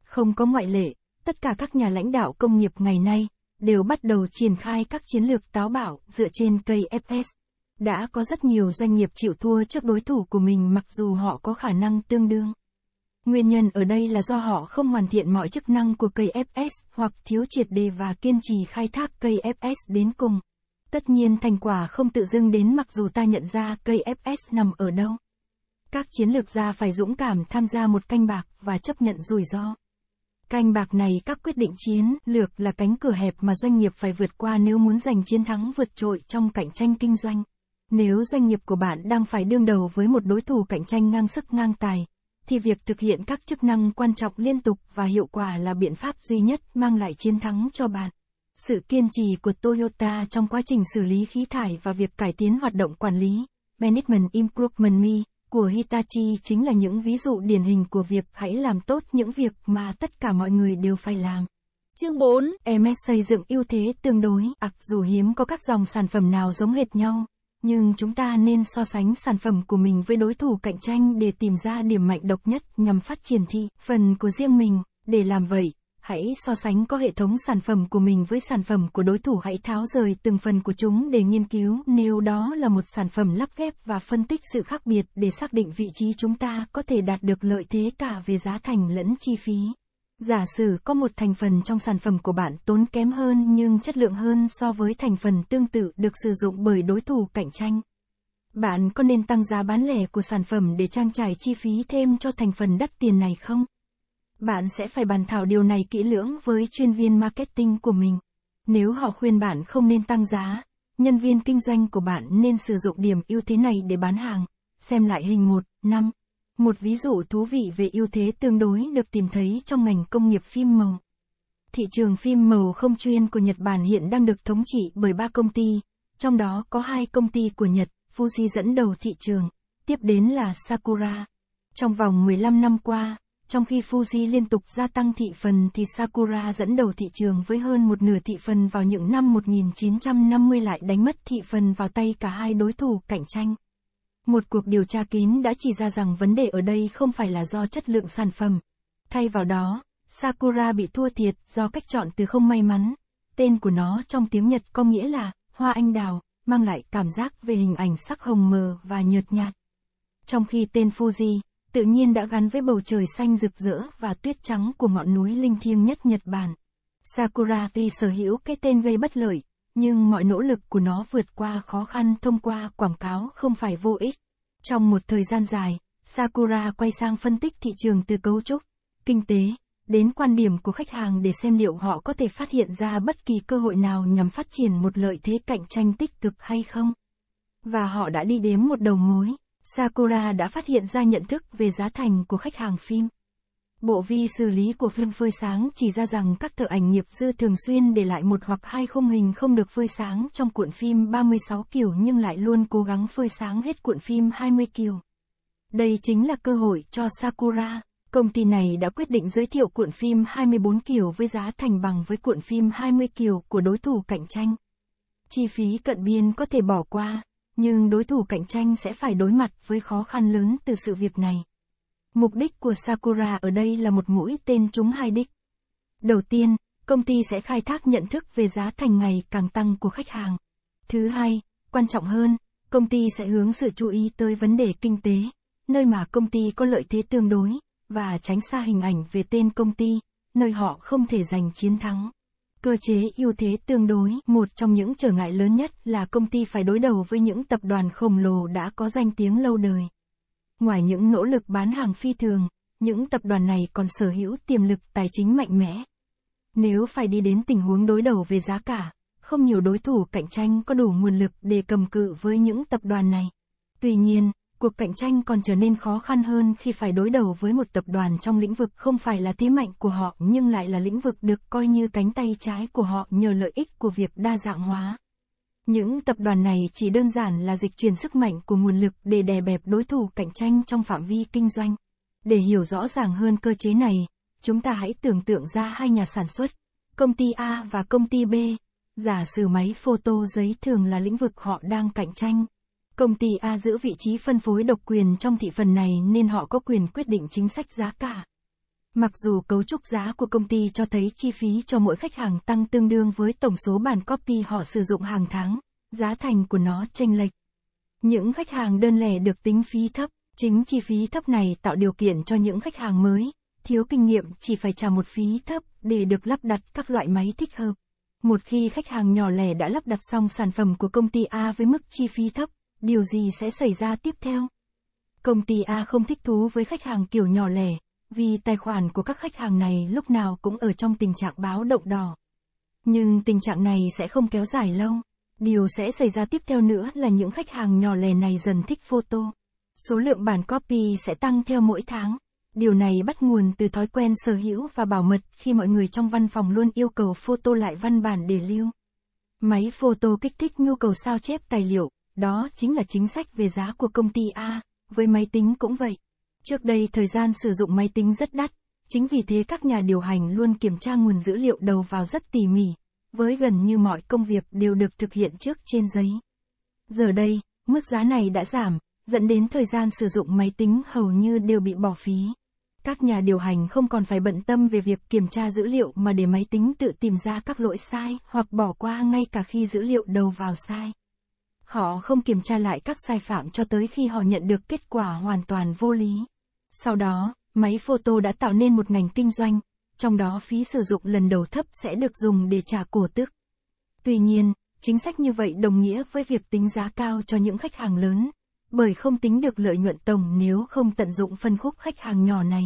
Không có ngoại lệ, tất cả các nhà lãnh đạo công nghiệp ngày nay đều bắt đầu triển khai các chiến lược táo bạo dựa trên KFS đã có rất nhiều doanh nghiệp chịu thua trước đối thủ của mình mặc dù họ có khả năng tương đương. Nguyên nhân ở đây là do họ không hoàn thiện mọi chức năng của cây FS hoặc thiếu triệt đề và kiên trì khai thác cây FS đến cùng. Tất nhiên thành quả không tự dưng đến mặc dù ta nhận ra cây FS nằm ở đâu. Các chiến lược gia phải dũng cảm tham gia một canh bạc và chấp nhận rủi ro. Canh bạc này các quyết định chiến lược là cánh cửa hẹp mà doanh nghiệp phải vượt qua nếu muốn giành chiến thắng vượt trội trong cạnh tranh kinh doanh. Nếu doanh nghiệp của bạn đang phải đương đầu với một đối thủ cạnh tranh ngang sức ngang tài, thì việc thực hiện các chức năng quan trọng liên tục và hiệu quả là biện pháp duy nhất mang lại chiến thắng cho bạn. Sự kiên trì của Toyota trong quá trình xử lý khí thải và việc cải tiến hoạt động quản lý, Management Improvement Me, của Hitachi chính là những ví dụ điển hình của việc hãy làm tốt những việc mà tất cả mọi người đều phải làm. Chương 4, MS xây dựng ưu thế tương đối, ặc dù hiếm có các dòng sản phẩm nào giống hệt nhau nhưng chúng ta nên so sánh sản phẩm của mình với đối thủ cạnh tranh để tìm ra điểm mạnh độc nhất nhằm phát triển thị phần của riêng mình. Để làm vậy, hãy so sánh có hệ thống sản phẩm của mình với sản phẩm của đối thủ hãy tháo rời từng phần của chúng để nghiên cứu nếu đó là một sản phẩm lắp ghép và phân tích sự khác biệt để xác định vị trí chúng ta có thể đạt được lợi thế cả về giá thành lẫn chi phí Giả sử có một thành phần trong sản phẩm của bạn tốn kém hơn nhưng chất lượng hơn so với thành phần tương tự được sử dụng bởi đối thủ cạnh tranh. Bạn có nên tăng giá bán lẻ của sản phẩm để trang trải chi phí thêm cho thành phần đắt tiền này không? Bạn sẽ phải bàn thảo điều này kỹ lưỡng với chuyên viên marketing của mình. Nếu họ khuyên bạn không nên tăng giá, nhân viên kinh doanh của bạn nên sử dụng điểm ưu thế này để bán hàng. Xem lại hình 1, 5. Một ví dụ thú vị về ưu thế tương đối được tìm thấy trong ngành công nghiệp phim màu. Thị trường phim màu không chuyên của Nhật Bản hiện đang được thống trị bởi ba công ty, trong đó có hai công ty của Nhật, Fuji dẫn đầu thị trường, tiếp đến là Sakura. Trong vòng 15 năm qua, trong khi Fuji liên tục gia tăng thị phần thì Sakura dẫn đầu thị trường với hơn một nửa thị phần vào những năm 1950 lại đánh mất thị phần vào tay cả hai đối thủ cạnh tranh. Một cuộc điều tra kín đã chỉ ra rằng vấn đề ở đây không phải là do chất lượng sản phẩm. Thay vào đó, Sakura bị thua thiệt do cách chọn từ không may mắn. Tên của nó trong tiếng Nhật có nghĩa là hoa anh đào, mang lại cảm giác về hình ảnh sắc hồng mờ và nhợt nhạt. Trong khi tên Fuji, tự nhiên đã gắn với bầu trời xanh rực rỡ và tuyết trắng của ngọn núi linh thiêng nhất Nhật Bản. Sakura vì sở hữu cái tên gây bất lợi, nhưng mọi nỗ lực của nó vượt qua khó khăn thông qua quảng cáo không phải vô ích. Trong một thời gian dài, Sakura quay sang phân tích thị trường từ cấu trúc, kinh tế, đến quan điểm của khách hàng để xem liệu họ có thể phát hiện ra bất kỳ cơ hội nào nhằm phát triển một lợi thế cạnh tranh tích cực hay không. Và họ đã đi đếm một đầu mối, Sakura đã phát hiện ra nhận thức về giá thành của khách hàng phim. Bộ vi xử lý của phim phơi sáng chỉ ra rằng các thợ ảnh nghiệp dư thường xuyên để lại một hoặc hai khung hình không được phơi sáng trong cuộn phim 36 kiểu nhưng lại luôn cố gắng phơi sáng hết cuộn phim 20 kiểu. Đây chính là cơ hội cho Sakura. Công ty này đã quyết định giới thiệu cuộn phim 24 kiểu với giá thành bằng với cuộn phim 20 kiểu của đối thủ cạnh tranh. Chi phí cận biên có thể bỏ qua, nhưng đối thủ cạnh tranh sẽ phải đối mặt với khó khăn lớn từ sự việc này. Mục đích của Sakura ở đây là một mũi tên trúng hai đích. Đầu tiên, công ty sẽ khai thác nhận thức về giá thành ngày càng tăng của khách hàng. Thứ hai, quan trọng hơn, công ty sẽ hướng sự chú ý tới vấn đề kinh tế, nơi mà công ty có lợi thế tương đối, và tránh xa hình ảnh về tên công ty, nơi họ không thể giành chiến thắng. Cơ chế ưu thế tương đối, một trong những trở ngại lớn nhất là công ty phải đối đầu với những tập đoàn khổng lồ đã có danh tiếng lâu đời. Ngoài những nỗ lực bán hàng phi thường, những tập đoàn này còn sở hữu tiềm lực tài chính mạnh mẽ. Nếu phải đi đến tình huống đối đầu về giá cả, không nhiều đối thủ cạnh tranh có đủ nguồn lực để cầm cự với những tập đoàn này. Tuy nhiên, cuộc cạnh tranh còn trở nên khó khăn hơn khi phải đối đầu với một tập đoàn trong lĩnh vực không phải là thế mạnh của họ nhưng lại là lĩnh vực được coi như cánh tay trái của họ nhờ lợi ích của việc đa dạng hóa. Những tập đoàn này chỉ đơn giản là dịch chuyển sức mạnh của nguồn lực để đè bẹp đối thủ cạnh tranh trong phạm vi kinh doanh. Để hiểu rõ ràng hơn cơ chế này, chúng ta hãy tưởng tượng ra hai nhà sản xuất, công ty A và công ty B. Giả sử máy photo giấy thường là lĩnh vực họ đang cạnh tranh. Công ty A giữ vị trí phân phối độc quyền trong thị phần này nên họ có quyền quyết định chính sách giá cả. Mặc dù cấu trúc giá của công ty cho thấy chi phí cho mỗi khách hàng tăng tương đương với tổng số bản copy họ sử dụng hàng tháng, giá thành của nó chênh lệch. Những khách hàng đơn lẻ được tính phí thấp, chính chi phí thấp này tạo điều kiện cho những khách hàng mới, thiếu kinh nghiệm chỉ phải trả một phí thấp để được lắp đặt các loại máy thích hợp. Một khi khách hàng nhỏ lẻ đã lắp đặt xong sản phẩm của công ty A với mức chi phí thấp, điều gì sẽ xảy ra tiếp theo? Công ty A không thích thú với khách hàng kiểu nhỏ lẻ, vì tài khoản của các khách hàng này lúc nào cũng ở trong tình trạng báo động đỏ. Nhưng tình trạng này sẽ không kéo dài lâu. Điều sẽ xảy ra tiếp theo nữa là những khách hàng nhỏ lẻ này dần thích photo. Số lượng bản copy sẽ tăng theo mỗi tháng. Điều này bắt nguồn từ thói quen sở hữu và bảo mật khi mọi người trong văn phòng luôn yêu cầu photo lại văn bản để lưu. Máy photo kích thích nhu cầu sao chép tài liệu, đó chính là chính sách về giá của công ty A, với máy tính cũng vậy. Trước đây thời gian sử dụng máy tính rất đắt, chính vì thế các nhà điều hành luôn kiểm tra nguồn dữ liệu đầu vào rất tỉ mỉ, với gần như mọi công việc đều được thực hiện trước trên giấy. Giờ đây, mức giá này đã giảm, dẫn đến thời gian sử dụng máy tính hầu như đều bị bỏ phí. Các nhà điều hành không còn phải bận tâm về việc kiểm tra dữ liệu mà để máy tính tự tìm ra các lỗi sai hoặc bỏ qua ngay cả khi dữ liệu đầu vào sai. Họ không kiểm tra lại các sai phạm cho tới khi họ nhận được kết quả hoàn toàn vô lý. Sau đó, máy photo đã tạo nên một ngành kinh doanh, trong đó phí sử dụng lần đầu thấp sẽ được dùng để trả cổ tức. Tuy nhiên, chính sách như vậy đồng nghĩa với việc tính giá cao cho những khách hàng lớn, bởi không tính được lợi nhuận tổng nếu không tận dụng phân khúc khách hàng nhỏ này.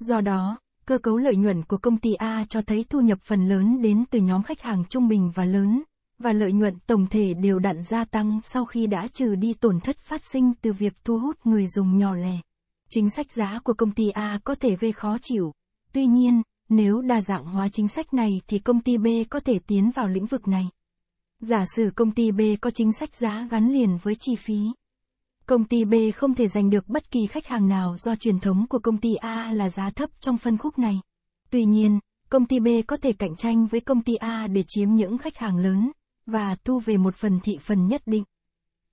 Do đó, cơ cấu lợi nhuận của công ty A cho thấy thu nhập phần lớn đến từ nhóm khách hàng trung bình và lớn, và lợi nhuận tổng thể đều đặn gia tăng sau khi đã trừ đi tổn thất phát sinh từ việc thu hút người dùng nhỏ lẻ. Chính sách giá của công ty A có thể gây khó chịu. Tuy nhiên, nếu đa dạng hóa chính sách này thì công ty B có thể tiến vào lĩnh vực này. Giả sử công ty B có chính sách giá gắn liền với chi phí. Công ty B không thể giành được bất kỳ khách hàng nào do truyền thống của công ty A là giá thấp trong phân khúc này. Tuy nhiên, công ty B có thể cạnh tranh với công ty A để chiếm những khách hàng lớn và thu về một phần thị phần nhất định.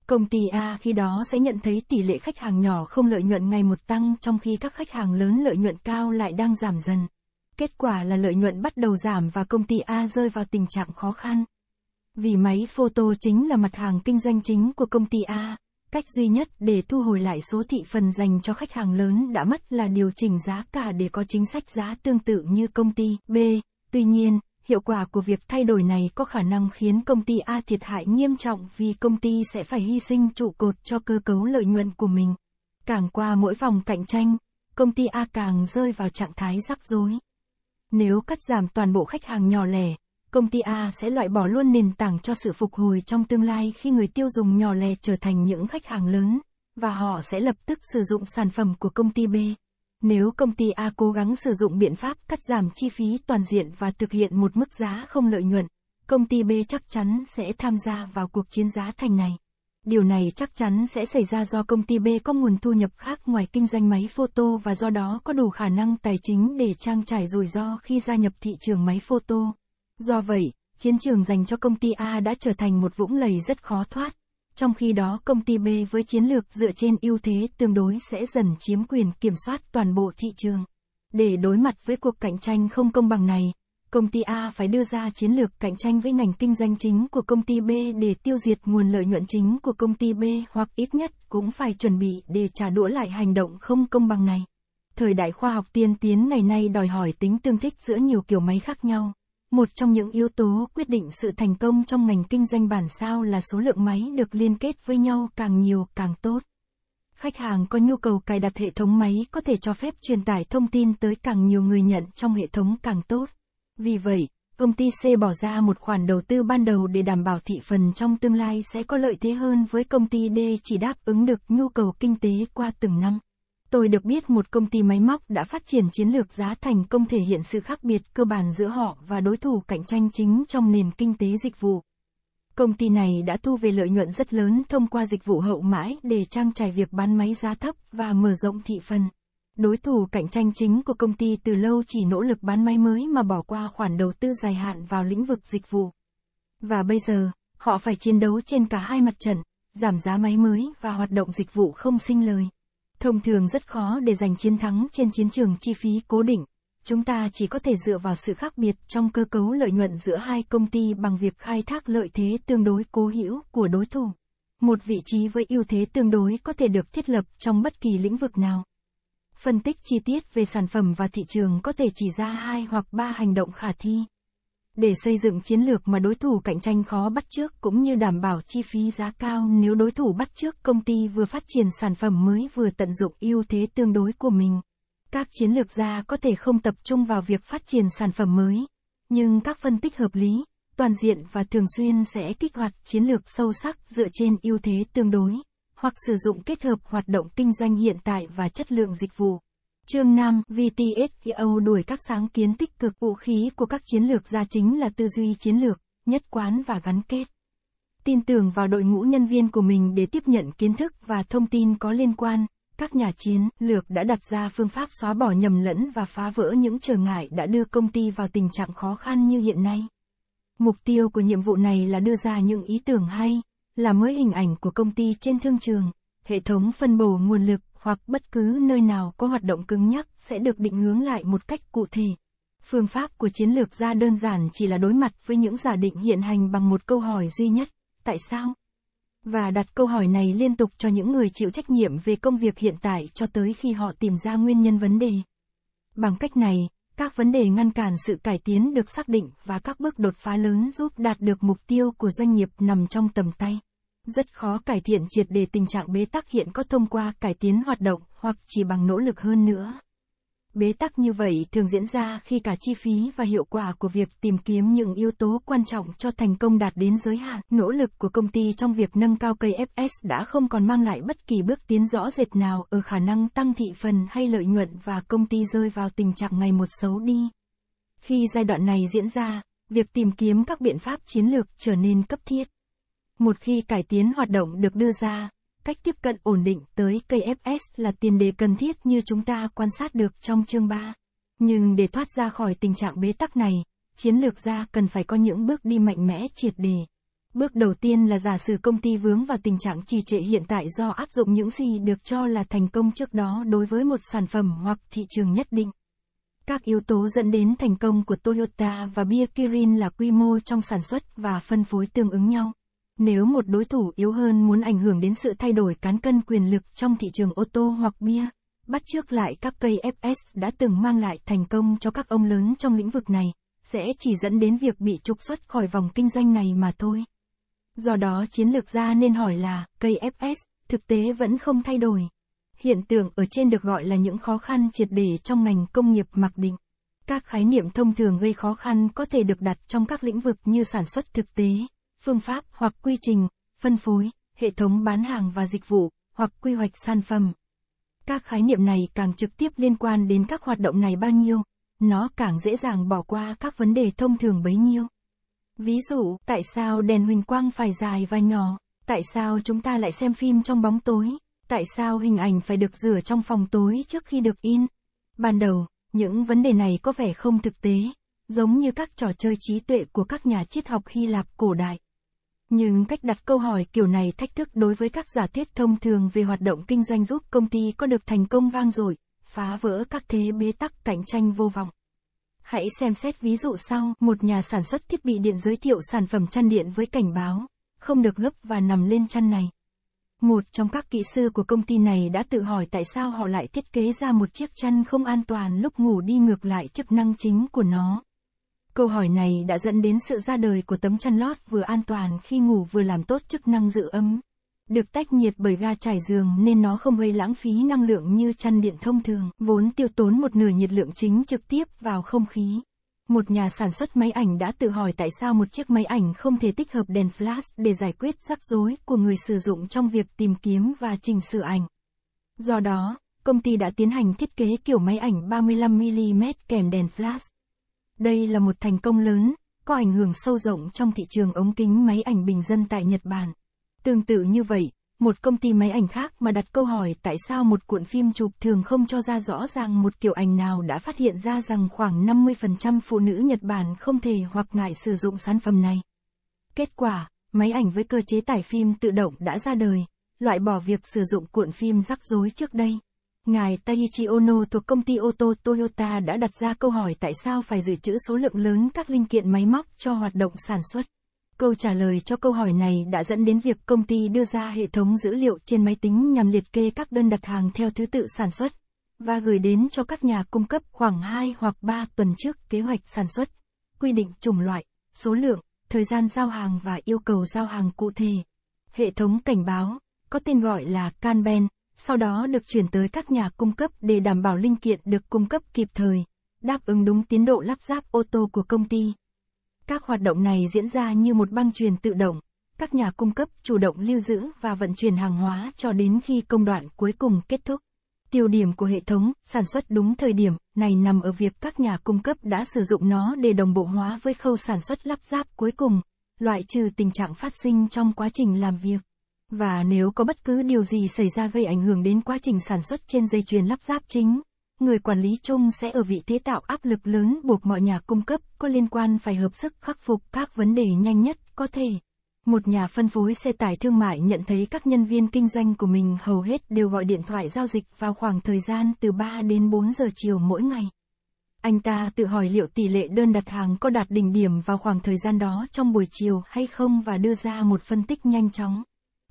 Công ty A khi đó sẽ nhận thấy tỷ lệ khách hàng nhỏ không lợi nhuận ngày một tăng trong khi các khách hàng lớn lợi nhuận cao lại đang giảm dần. Kết quả là lợi nhuận bắt đầu giảm và công ty A rơi vào tình trạng khó khăn. Vì máy photo chính là mặt hàng kinh doanh chính của công ty A, cách duy nhất để thu hồi lại số thị phần dành cho khách hàng lớn đã mất là điều chỉnh giá cả để có chính sách giá tương tự như công ty B. Tuy nhiên, hiệu quả của việc thay đổi này có khả năng khiến công ty A thiệt hại nghiêm trọng vì công ty sẽ phải hy sinh trụ cột cho cơ cấu lợi nhuận của mình. Càng qua mỗi vòng cạnh tranh, công ty A càng rơi vào trạng thái rắc rối. Nếu cắt giảm toàn bộ khách hàng nhỏ lẻ, công ty A sẽ loại bỏ luôn nền tảng cho sự phục hồi trong tương lai khi người tiêu dùng nhỏ lẻ trở thành những khách hàng lớn, và họ sẽ lập tức sử dụng sản phẩm của công ty B. Nếu công ty A cố gắng sử dụng biện pháp cắt giảm chi phí toàn diện và thực hiện một mức giá không lợi nhuận, công ty B chắc chắn sẽ tham gia vào cuộc chiến giá thành này. Điều này chắc chắn sẽ xảy ra do công ty B có nguồn thu nhập khác ngoài kinh doanh máy photo và do đó có đủ khả năng tài chính để trang trải rủi ro khi gia nhập thị trường máy photo. Do vậy, chiến trường dành cho công ty A đã trở thành một vũng lầy rất khó thoát. Trong khi đó công ty B với chiến lược dựa trên ưu thế tương đối sẽ dần chiếm quyền kiểm soát toàn bộ thị trường. Để đối mặt với cuộc cạnh tranh không công bằng này, công ty A phải đưa ra chiến lược cạnh tranh với ngành kinh doanh chính của công ty B để tiêu diệt nguồn lợi nhuận chính của công ty B hoặc ít nhất cũng phải chuẩn bị để trả đũa lại hành động không công bằng này. Thời đại khoa học tiên tiến ngày nay đòi hỏi tính tương thích giữa nhiều kiểu máy khác nhau. Một trong những yếu tố quyết định sự thành công trong ngành kinh doanh bản sao là số lượng máy được liên kết với nhau càng nhiều càng tốt. Khách hàng có nhu cầu cài đặt hệ thống máy có thể cho phép truyền tải thông tin tới càng nhiều người nhận trong hệ thống càng tốt. Vì vậy, công ty C bỏ ra một khoản đầu tư ban đầu để đảm bảo thị phần trong tương lai sẽ có lợi thế hơn với công ty D chỉ đáp ứng được nhu cầu kinh tế qua từng năm tôi được biết một công ty máy móc đã phát triển chiến lược giá thành công thể hiện sự khác biệt cơ bản giữa họ và đối thủ cạnh tranh chính trong nền kinh tế dịch vụ. Công ty này đã thu về lợi nhuận rất lớn thông qua dịch vụ hậu mãi để trang trải việc bán máy giá thấp và mở rộng thị phần. Đối thủ cạnh tranh chính của công ty từ lâu chỉ nỗ lực bán máy mới mà bỏ qua khoản đầu tư dài hạn vào lĩnh vực dịch vụ. Và bây giờ, họ phải chiến đấu trên cả hai mặt trận, giảm giá máy mới và hoạt động dịch vụ không sinh lời. Thông thường rất khó để giành chiến thắng trên chiến trường chi phí cố định. Chúng ta chỉ có thể dựa vào sự khác biệt trong cơ cấu lợi nhuận giữa hai công ty bằng việc khai thác lợi thế tương đối cố hữu của đối thủ. Một vị trí với ưu thế tương đối có thể được thiết lập trong bất kỳ lĩnh vực nào. Phân tích chi tiết về sản phẩm và thị trường có thể chỉ ra hai hoặc ba hành động khả thi để xây dựng chiến lược mà đối thủ cạnh tranh khó bắt chước cũng như đảm bảo chi phí giá cao nếu đối thủ bắt chước công ty vừa phát triển sản phẩm mới vừa tận dụng ưu thế tương đối của mình. Các chiến lược gia có thể không tập trung vào việc phát triển sản phẩm mới, nhưng các phân tích hợp lý, toàn diện và thường xuyên sẽ kích hoạt chiến lược sâu sắc dựa trên ưu thế tương đối, hoặc sử dụng kết hợp hoạt động kinh doanh hiện tại và chất lượng dịch vụ. Chương 5, VTSEO đuổi các sáng kiến tích cực vũ khí của các chiến lược gia chính là tư duy chiến lược, nhất quán và gắn kết. Tin tưởng vào đội ngũ nhân viên của mình để tiếp nhận kiến thức và thông tin có liên quan, các nhà chiến lược đã đặt ra phương pháp xóa bỏ nhầm lẫn và phá vỡ những trở ngại đã đưa công ty vào tình trạng khó khăn như hiện nay. Mục tiêu của nhiệm vụ này là đưa ra những ý tưởng hay, là mới hình ảnh của công ty trên thương trường, hệ thống phân bổ nguồn lực hoặc bất cứ nơi nào có hoạt động cứng nhắc sẽ được định hướng lại một cách cụ thể. Phương pháp của chiến lược gia đơn giản chỉ là đối mặt với những giả định hiện hành bằng một câu hỏi duy nhất, tại sao? Và đặt câu hỏi này liên tục cho những người chịu trách nhiệm về công việc hiện tại cho tới khi họ tìm ra nguyên nhân vấn đề. Bằng cách này, các vấn đề ngăn cản sự cải tiến được xác định và các bước đột phá lớn giúp đạt được mục tiêu của doanh nghiệp nằm trong tầm tay. Rất khó cải thiện triệt đề tình trạng bế tắc hiện có thông qua cải tiến hoạt động hoặc chỉ bằng nỗ lực hơn nữa. Bế tắc như vậy thường diễn ra khi cả chi phí và hiệu quả của việc tìm kiếm những yếu tố quan trọng cho thành công đạt đến giới hạn. Nỗ lực của công ty trong việc nâng cao cây FS đã không còn mang lại bất kỳ bước tiến rõ rệt nào ở khả năng tăng thị phần hay lợi nhuận và công ty rơi vào tình trạng ngày một xấu đi. Khi giai đoạn này diễn ra, việc tìm kiếm các biện pháp chiến lược trở nên cấp thiết. Một khi cải tiến hoạt động được đưa ra, cách tiếp cận ổn định tới KFS là tiền đề cần thiết như chúng ta quan sát được trong chương 3. Nhưng để thoát ra khỏi tình trạng bế tắc này, chiến lược gia cần phải có những bước đi mạnh mẽ triệt đề. Bước đầu tiên là giả sử công ty vướng vào tình trạng trì trệ hiện tại do áp dụng những gì được cho là thành công trước đó đối với một sản phẩm hoặc thị trường nhất định. Các yếu tố dẫn đến thành công của Toyota và Beer Kirin là quy mô trong sản xuất và phân phối tương ứng nhau. Nếu một đối thủ yếu hơn muốn ảnh hưởng đến sự thay đổi cán cân quyền lực trong thị trường ô tô hoặc bia, bắt chước lại các cây FS đã từng mang lại thành công cho các ông lớn trong lĩnh vực này, sẽ chỉ dẫn đến việc bị trục xuất khỏi vòng kinh doanh này mà thôi. Do đó chiến lược gia nên hỏi là, cây FS, thực tế vẫn không thay đổi. Hiện tượng ở trên được gọi là những khó khăn triệt để trong ngành công nghiệp mặc định. Các khái niệm thông thường gây khó khăn có thể được đặt trong các lĩnh vực như sản xuất thực tế, phương pháp hoặc quy trình, phân phối, hệ thống bán hàng và dịch vụ, hoặc quy hoạch sản phẩm. Các khái niệm này càng trực tiếp liên quan đến các hoạt động này bao nhiêu, nó càng dễ dàng bỏ qua các vấn đề thông thường bấy nhiêu. Ví dụ, tại sao đèn huỳnh quang phải dài và nhỏ? Tại sao chúng ta lại xem phim trong bóng tối? Tại sao hình ảnh phải được rửa trong phòng tối trước khi được in? Ban đầu, những vấn đề này có vẻ không thực tế, giống như các trò chơi trí tuệ của các nhà triết học Hy Lạp cổ đại. Nhưng cách đặt câu hỏi kiểu này thách thức đối với các giả thuyết thông thường về hoạt động kinh doanh giúp công ty có được thành công vang dội, phá vỡ các thế bế tắc cạnh tranh vô vọng. Hãy xem xét ví dụ sau, một nhà sản xuất thiết bị điện giới thiệu sản phẩm chăn điện với cảnh báo, không được gấp và nằm lên chăn này. Một trong các kỹ sư của công ty này đã tự hỏi tại sao họ lại thiết kế ra một chiếc chăn không an toàn lúc ngủ đi ngược lại chức năng chính của nó. Câu hỏi này đã dẫn đến sự ra đời của tấm chăn lót vừa an toàn khi ngủ vừa làm tốt chức năng giữ ấm. Được tách nhiệt bởi ga trải giường nên nó không gây lãng phí năng lượng như chăn điện thông thường, vốn tiêu tốn một nửa nhiệt lượng chính trực tiếp vào không khí. Một nhà sản xuất máy ảnh đã tự hỏi tại sao một chiếc máy ảnh không thể tích hợp đèn flash để giải quyết rắc rối của người sử dụng trong việc tìm kiếm và chỉnh sửa ảnh. Do đó, công ty đã tiến hành thiết kế kiểu máy ảnh 35mm kèm đèn flash. Đây là một thành công lớn, có ảnh hưởng sâu rộng trong thị trường ống kính máy ảnh bình dân tại Nhật Bản. Tương tự như vậy, một công ty máy ảnh khác mà đặt câu hỏi tại sao một cuộn phim chụp thường không cho ra rõ ràng một kiểu ảnh nào đã phát hiện ra rằng khoảng 50% phụ nữ Nhật Bản không thể hoặc ngại sử dụng sản phẩm này. Kết quả, máy ảnh với cơ chế tải phim tự động đã ra đời, loại bỏ việc sử dụng cuộn phim rắc rối trước đây. Ngài Taiichi Ono thuộc công ty ô tô Toyota đã đặt ra câu hỏi tại sao phải dự trữ số lượng lớn các linh kiện máy móc cho hoạt động sản xuất. Câu trả lời cho câu hỏi này đã dẫn đến việc công ty đưa ra hệ thống dữ liệu trên máy tính nhằm liệt kê các đơn đặt hàng theo thứ tự sản xuất và gửi đến cho các nhà cung cấp khoảng 2 hoặc 3 tuần trước kế hoạch sản xuất, quy định chủng loại, số lượng, thời gian giao hàng và yêu cầu giao hàng cụ thể. Hệ thống cảnh báo, có tên gọi là Kanban, sau đó được chuyển tới các nhà cung cấp để đảm bảo linh kiện được cung cấp kịp thời, đáp ứng đúng tiến độ lắp ráp ô tô của công ty. Các hoạt động này diễn ra như một băng truyền tự động, các nhà cung cấp chủ động lưu giữ và vận chuyển hàng hóa cho đến khi công đoạn cuối cùng kết thúc. Tiêu điểm của hệ thống sản xuất đúng thời điểm này nằm ở việc các nhà cung cấp đã sử dụng nó để đồng bộ hóa với khâu sản xuất lắp ráp cuối cùng, loại trừ tình trạng phát sinh trong quá trình làm việc. Và nếu có bất cứ điều gì xảy ra gây ảnh hưởng đến quá trình sản xuất trên dây chuyền lắp ráp chính, người quản lý chung sẽ ở vị thế tạo áp lực lớn buộc mọi nhà cung cấp có liên quan phải hợp sức khắc phục các vấn đề nhanh nhất có thể. Một nhà phân phối xe tải thương mại nhận thấy các nhân viên kinh doanh của mình hầu hết đều gọi điện thoại giao dịch vào khoảng thời gian từ 3 đến 4 giờ chiều mỗi ngày. Anh ta tự hỏi liệu tỷ lệ đơn đặt hàng có đạt đỉnh điểm vào khoảng thời gian đó trong buổi chiều hay không và đưa ra một phân tích nhanh chóng.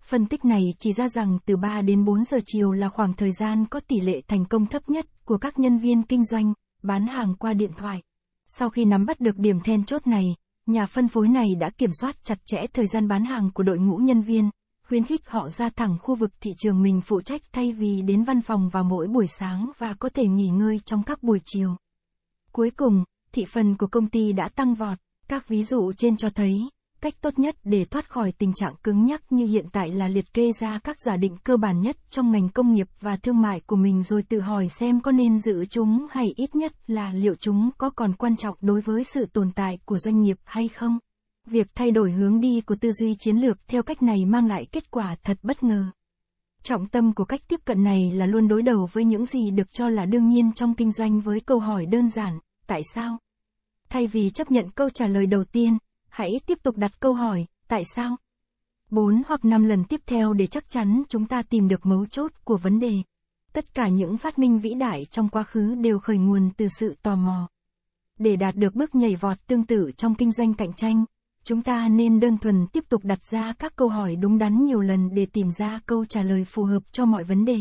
Phân tích này chỉ ra rằng từ 3 đến 4 giờ chiều là khoảng thời gian có tỷ lệ thành công thấp nhất của các nhân viên kinh doanh, bán hàng qua điện thoại. Sau khi nắm bắt được điểm then chốt này, nhà phân phối này đã kiểm soát chặt chẽ thời gian bán hàng của đội ngũ nhân viên, khuyến khích họ ra thẳng khu vực thị trường mình phụ trách thay vì đến văn phòng vào mỗi buổi sáng và có thể nghỉ ngơi trong các buổi chiều. Cuối cùng, thị phần của công ty đã tăng vọt, các ví dụ trên cho thấy Cách tốt nhất để thoát khỏi tình trạng cứng nhắc như hiện tại là liệt kê ra các giả định cơ bản nhất trong ngành công nghiệp và thương mại của mình rồi tự hỏi xem có nên giữ chúng hay ít nhất là liệu chúng có còn quan trọng đối với sự tồn tại của doanh nghiệp hay không. Việc thay đổi hướng đi của tư duy chiến lược theo cách này mang lại kết quả thật bất ngờ. Trọng tâm của cách tiếp cận này là luôn đối đầu với những gì được cho là đương nhiên trong kinh doanh với câu hỏi đơn giản, tại sao? Thay vì chấp nhận câu trả lời đầu tiên, hãy tiếp tục đặt câu hỏi, tại sao? 4 hoặc 5 lần tiếp theo để chắc chắn chúng ta tìm được mấu chốt của vấn đề. Tất cả những phát minh vĩ đại trong quá khứ đều khởi nguồn từ sự tò mò. Để đạt được bước nhảy vọt tương tự trong kinh doanh cạnh tranh, chúng ta nên đơn thuần tiếp tục đặt ra các câu hỏi đúng đắn nhiều lần để tìm ra câu trả lời phù hợp cho mọi vấn đề.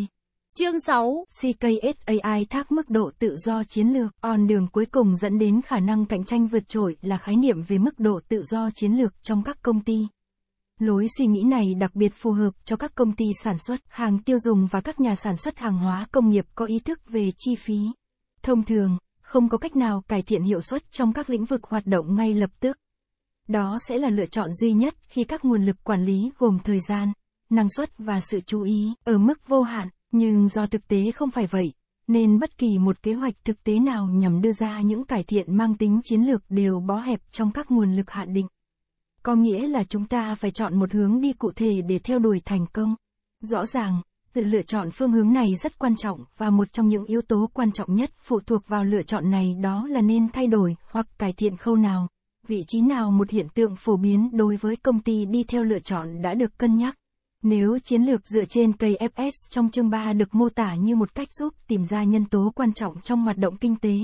Chương 6, CKSAI thác mức độ tự do chiến lược, on đường cuối cùng dẫn đến khả năng cạnh tranh vượt trội là khái niệm về mức độ tự do chiến lược trong các công ty. Lối suy nghĩ này đặc biệt phù hợp cho các công ty sản xuất, hàng tiêu dùng và các nhà sản xuất hàng hóa công nghiệp có ý thức về chi phí. Thông thường, không có cách nào cải thiện hiệu suất trong các lĩnh vực hoạt động ngay lập tức. Đó sẽ là lựa chọn duy nhất khi các nguồn lực quản lý gồm thời gian, năng suất và sự chú ý ở mức vô hạn nhưng do thực tế không phải vậy, nên bất kỳ một kế hoạch thực tế nào nhằm đưa ra những cải thiện mang tính chiến lược đều bó hẹp trong các nguồn lực hạn định. Có nghĩa là chúng ta phải chọn một hướng đi cụ thể để theo đuổi thành công. Rõ ràng, sự lựa chọn phương hướng này rất quan trọng và một trong những yếu tố quan trọng nhất phụ thuộc vào lựa chọn này đó là nên thay đổi hoặc cải thiện khâu nào, vị trí nào một hiện tượng phổ biến đối với công ty đi theo lựa chọn đã được cân nhắc. Nếu chiến lược dựa trên KFS trong chương 3 được mô tả như một cách giúp tìm ra nhân tố quan trọng trong hoạt động kinh tế,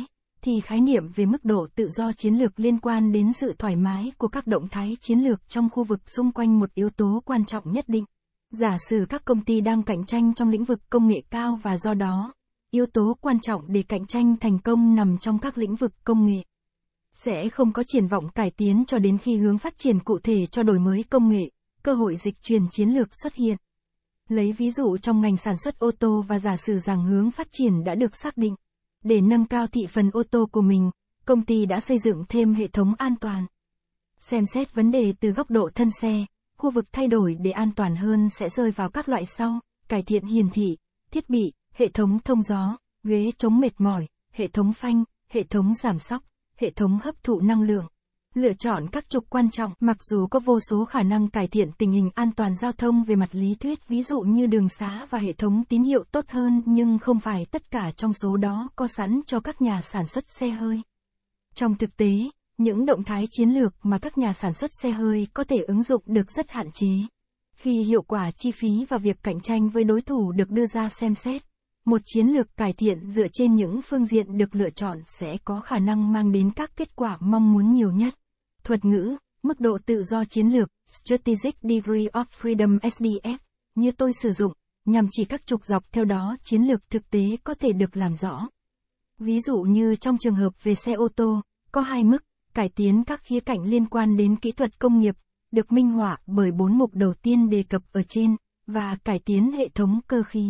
thì khái niệm về mức độ tự do chiến lược liên quan đến sự thoải mái của các động thái chiến lược trong khu vực xung quanh một yếu tố quan trọng nhất định. Giả sử các công ty đang cạnh tranh trong lĩnh vực công nghệ cao và do đó, yếu tố quan trọng để cạnh tranh thành công nằm trong các lĩnh vực công nghệ sẽ không có triển vọng cải tiến cho đến khi hướng phát triển cụ thể cho đổi mới công nghệ cơ hội dịch chuyển chiến lược xuất hiện. Lấy ví dụ trong ngành sản xuất ô tô và giả sử rằng hướng phát triển đã được xác định. Để nâng cao thị phần ô tô của mình, công ty đã xây dựng thêm hệ thống an toàn. Xem xét vấn đề từ góc độ thân xe, khu vực thay đổi để an toàn hơn sẽ rơi vào các loại sau, cải thiện hiển thị, thiết bị, hệ thống thông gió, ghế chống mệt mỏi, hệ thống phanh, hệ thống giảm sóc, hệ thống hấp thụ năng lượng lựa chọn các trục quan trọng, mặc dù có vô số khả năng cải thiện tình hình an toàn giao thông về mặt lý thuyết, ví dụ như đường xá và hệ thống tín hiệu tốt hơn, nhưng không phải tất cả trong số đó có sẵn cho các nhà sản xuất xe hơi. Trong thực tế, những động thái chiến lược mà các nhà sản xuất xe hơi có thể ứng dụng được rất hạn chế. Khi hiệu quả chi phí và việc cạnh tranh với đối thủ được đưa ra xem xét, một chiến lược cải thiện dựa trên những phương diện được lựa chọn sẽ có khả năng mang đến các kết quả mong muốn nhiều nhất Thuật ngữ, mức độ tự do chiến lược, Strategic Degree of Freedom SDF, như tôi sử dụng, nhằm chỉ các trục dọc theo đó chiến lược thực tế có thể được làm rõ. Ví dụ như trong trường hợp về xe ô tô, có hai mức, cải tiến các khía cạnh liên quan đến kỹ thuật công nghiệp, được minh họa bởi bốn mục đầu tiên đề cập ở trên, và cải tiến hệ thống cơ khí.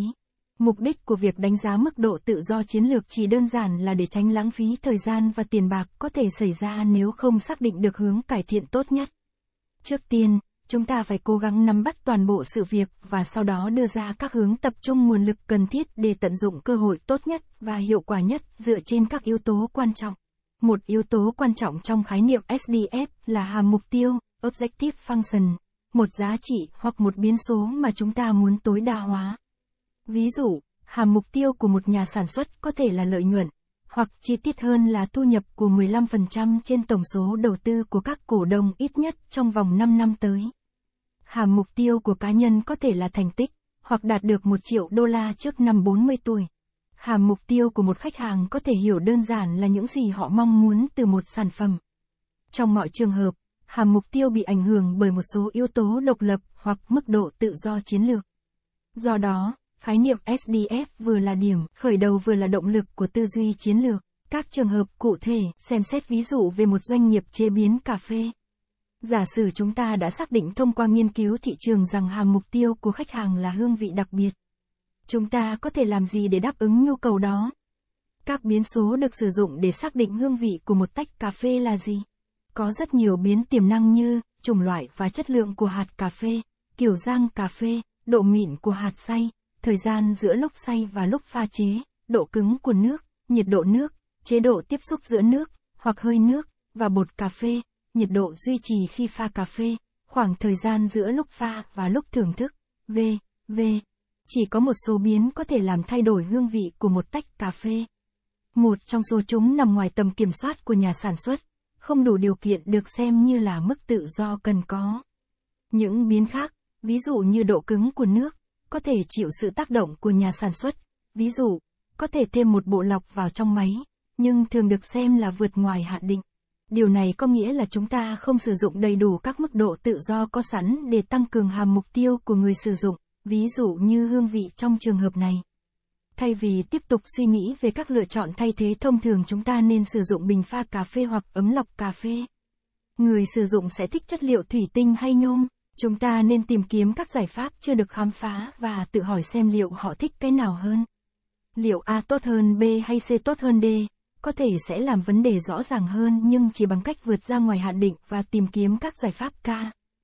Mục đích của việc đánh giá mức độ tự do chiến lược chỉ đơn giản là để tránh lãng phí thời gian và tiền bạc có thể xảy ra nếu không xác định được hướng cải thiện tốt nhất. Trước tiên, chúng ta phải cố gắng nắm bắt toàn bộ sự việc và sau đó đưa ra các hướng tập trung nguồn lực cần thiết để tận dụng cơ hội tốt nhất và hiệu quả nhất dựa trên các yếu tố quan trọng. Một yếu tố quan trọng trong khái niệm SDF là hàm mục tiêu, objective function, một giá trị hoặc một biến số mà chúng ta muốn tối đa hóa. Ví dụ, hàm mục tiêu của một nhà sản xuất có thể là lợi nhuận, hoặc chi tiết hơn là thu nhập của 15% trên tổng số đầu tư của các cổ đông ít nhất trong vòng 5 năm tới. Hàm mục tiêu của cá nhân có thể là thành tích, hoặc đạt được 1 triệu đô la trước năm 40 tuổi. Hàm mục tiêu của một khách hàng có thể hiểu đơn giản là những gì họ mong muốn từ một sản phẩm. Trong mọi trường hợp, hàm mục tiêu bị ảnh hưởng bởi một số yếu tố độc lập hoặc mức độ tự do chiến lược. Do đó, khái niệm SDF vừa là điểm khởi đầu vừa là động lực của tư duy chiến lược. Các trường hợp cụ thể, xem xét ví dụ về một doanh nghiệp chế biến cà phê. Giả sử chúng ta đã xác định thông qua nghiên cứu thị trường rằng hàng mục tiêu của khách hàng là hương vị đặc biệt. Chúng ta có thể làm gì để đáp ứng nhu cầu đó? Các biến số được sử dụng để xác định hương vị của một tách cà phê là gì? Có rất nhiều biến tiềm năng như chủng loại và chất lượng của hạt cà phê, kiểu rang cà phê, độ mịn của hạt xay, thời gian giữa lúc xay và lúc pha chế, độ cứng của nước, nhiệt độ nước, chế độ tiếp xúc giữa nước, hoặc hơi nước, và bột cà phê, nhiệt độ duy trì khi pha cà phê, khoảng thời gian giữa lúc pha và lúc thưởng thức, v, v. Chỉ có một số biến có thể làm thay đổi hương vị của một tách cà phê. Một trong số chúng nằm ngoài tầm kiểm soát của nhà sản xuất, không đủ điều kiện được xem như là mức tự do cần có. Những biến khác, ví dụ như độ cứng của nước, có thể chịu sự tác động của nhà sản xuất. Ví dụ, có thể thêm một bộ lọc vào trong máy, nhưng thường được xem là vượt ngoài hạn định. Điều này có nghĩa là chúng ta không sử dụng đầy đủ các mức độ tự do có sẵn để tăng cường hàm mục tiêu của người sử dụng, ví dụ như hương vị trong trường hợp này. Thay vì tiếp tục suy nghĩ về các lựa chọn thay thế thông thường chúng ta nên sử dụng bình pha cà phê hoặc ấm lọc cà phê. Người sử dụng sẽ thích chất liệu thủy tinh hay nhôm. Chúng ta nên tìm kiếm các giải pháp chưa được khám phá và tự hỏi xem liệu họ thích cái nào hơn. Liệu A tốt hơn B hay C tốt hơn D, có thể sẽ làm vấn đề rõ ràng hơn nhưng chỉ bằng cách vượt ra ngoài hạn định và tìm kiếm các giải pháp K,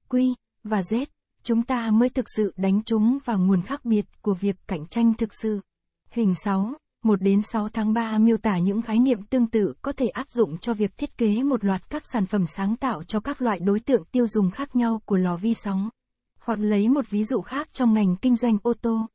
Q và Z, chúng ta mới thực sự đánh trúng vào nguồn khác biệt của việc cạnh tranh thực sự. Hình 6 1 đến 6 tháng 3 miêu tả những khái niệm tương tự có thể áp dụng cho việc thiết kế một loạt các sản phẩm sáng tạo cho các loại đối tượng tiêu dùng khác nhau của lò vi sóng. Hoặc lấy một ví dụ khác trong ngành kinh doanh ô tô.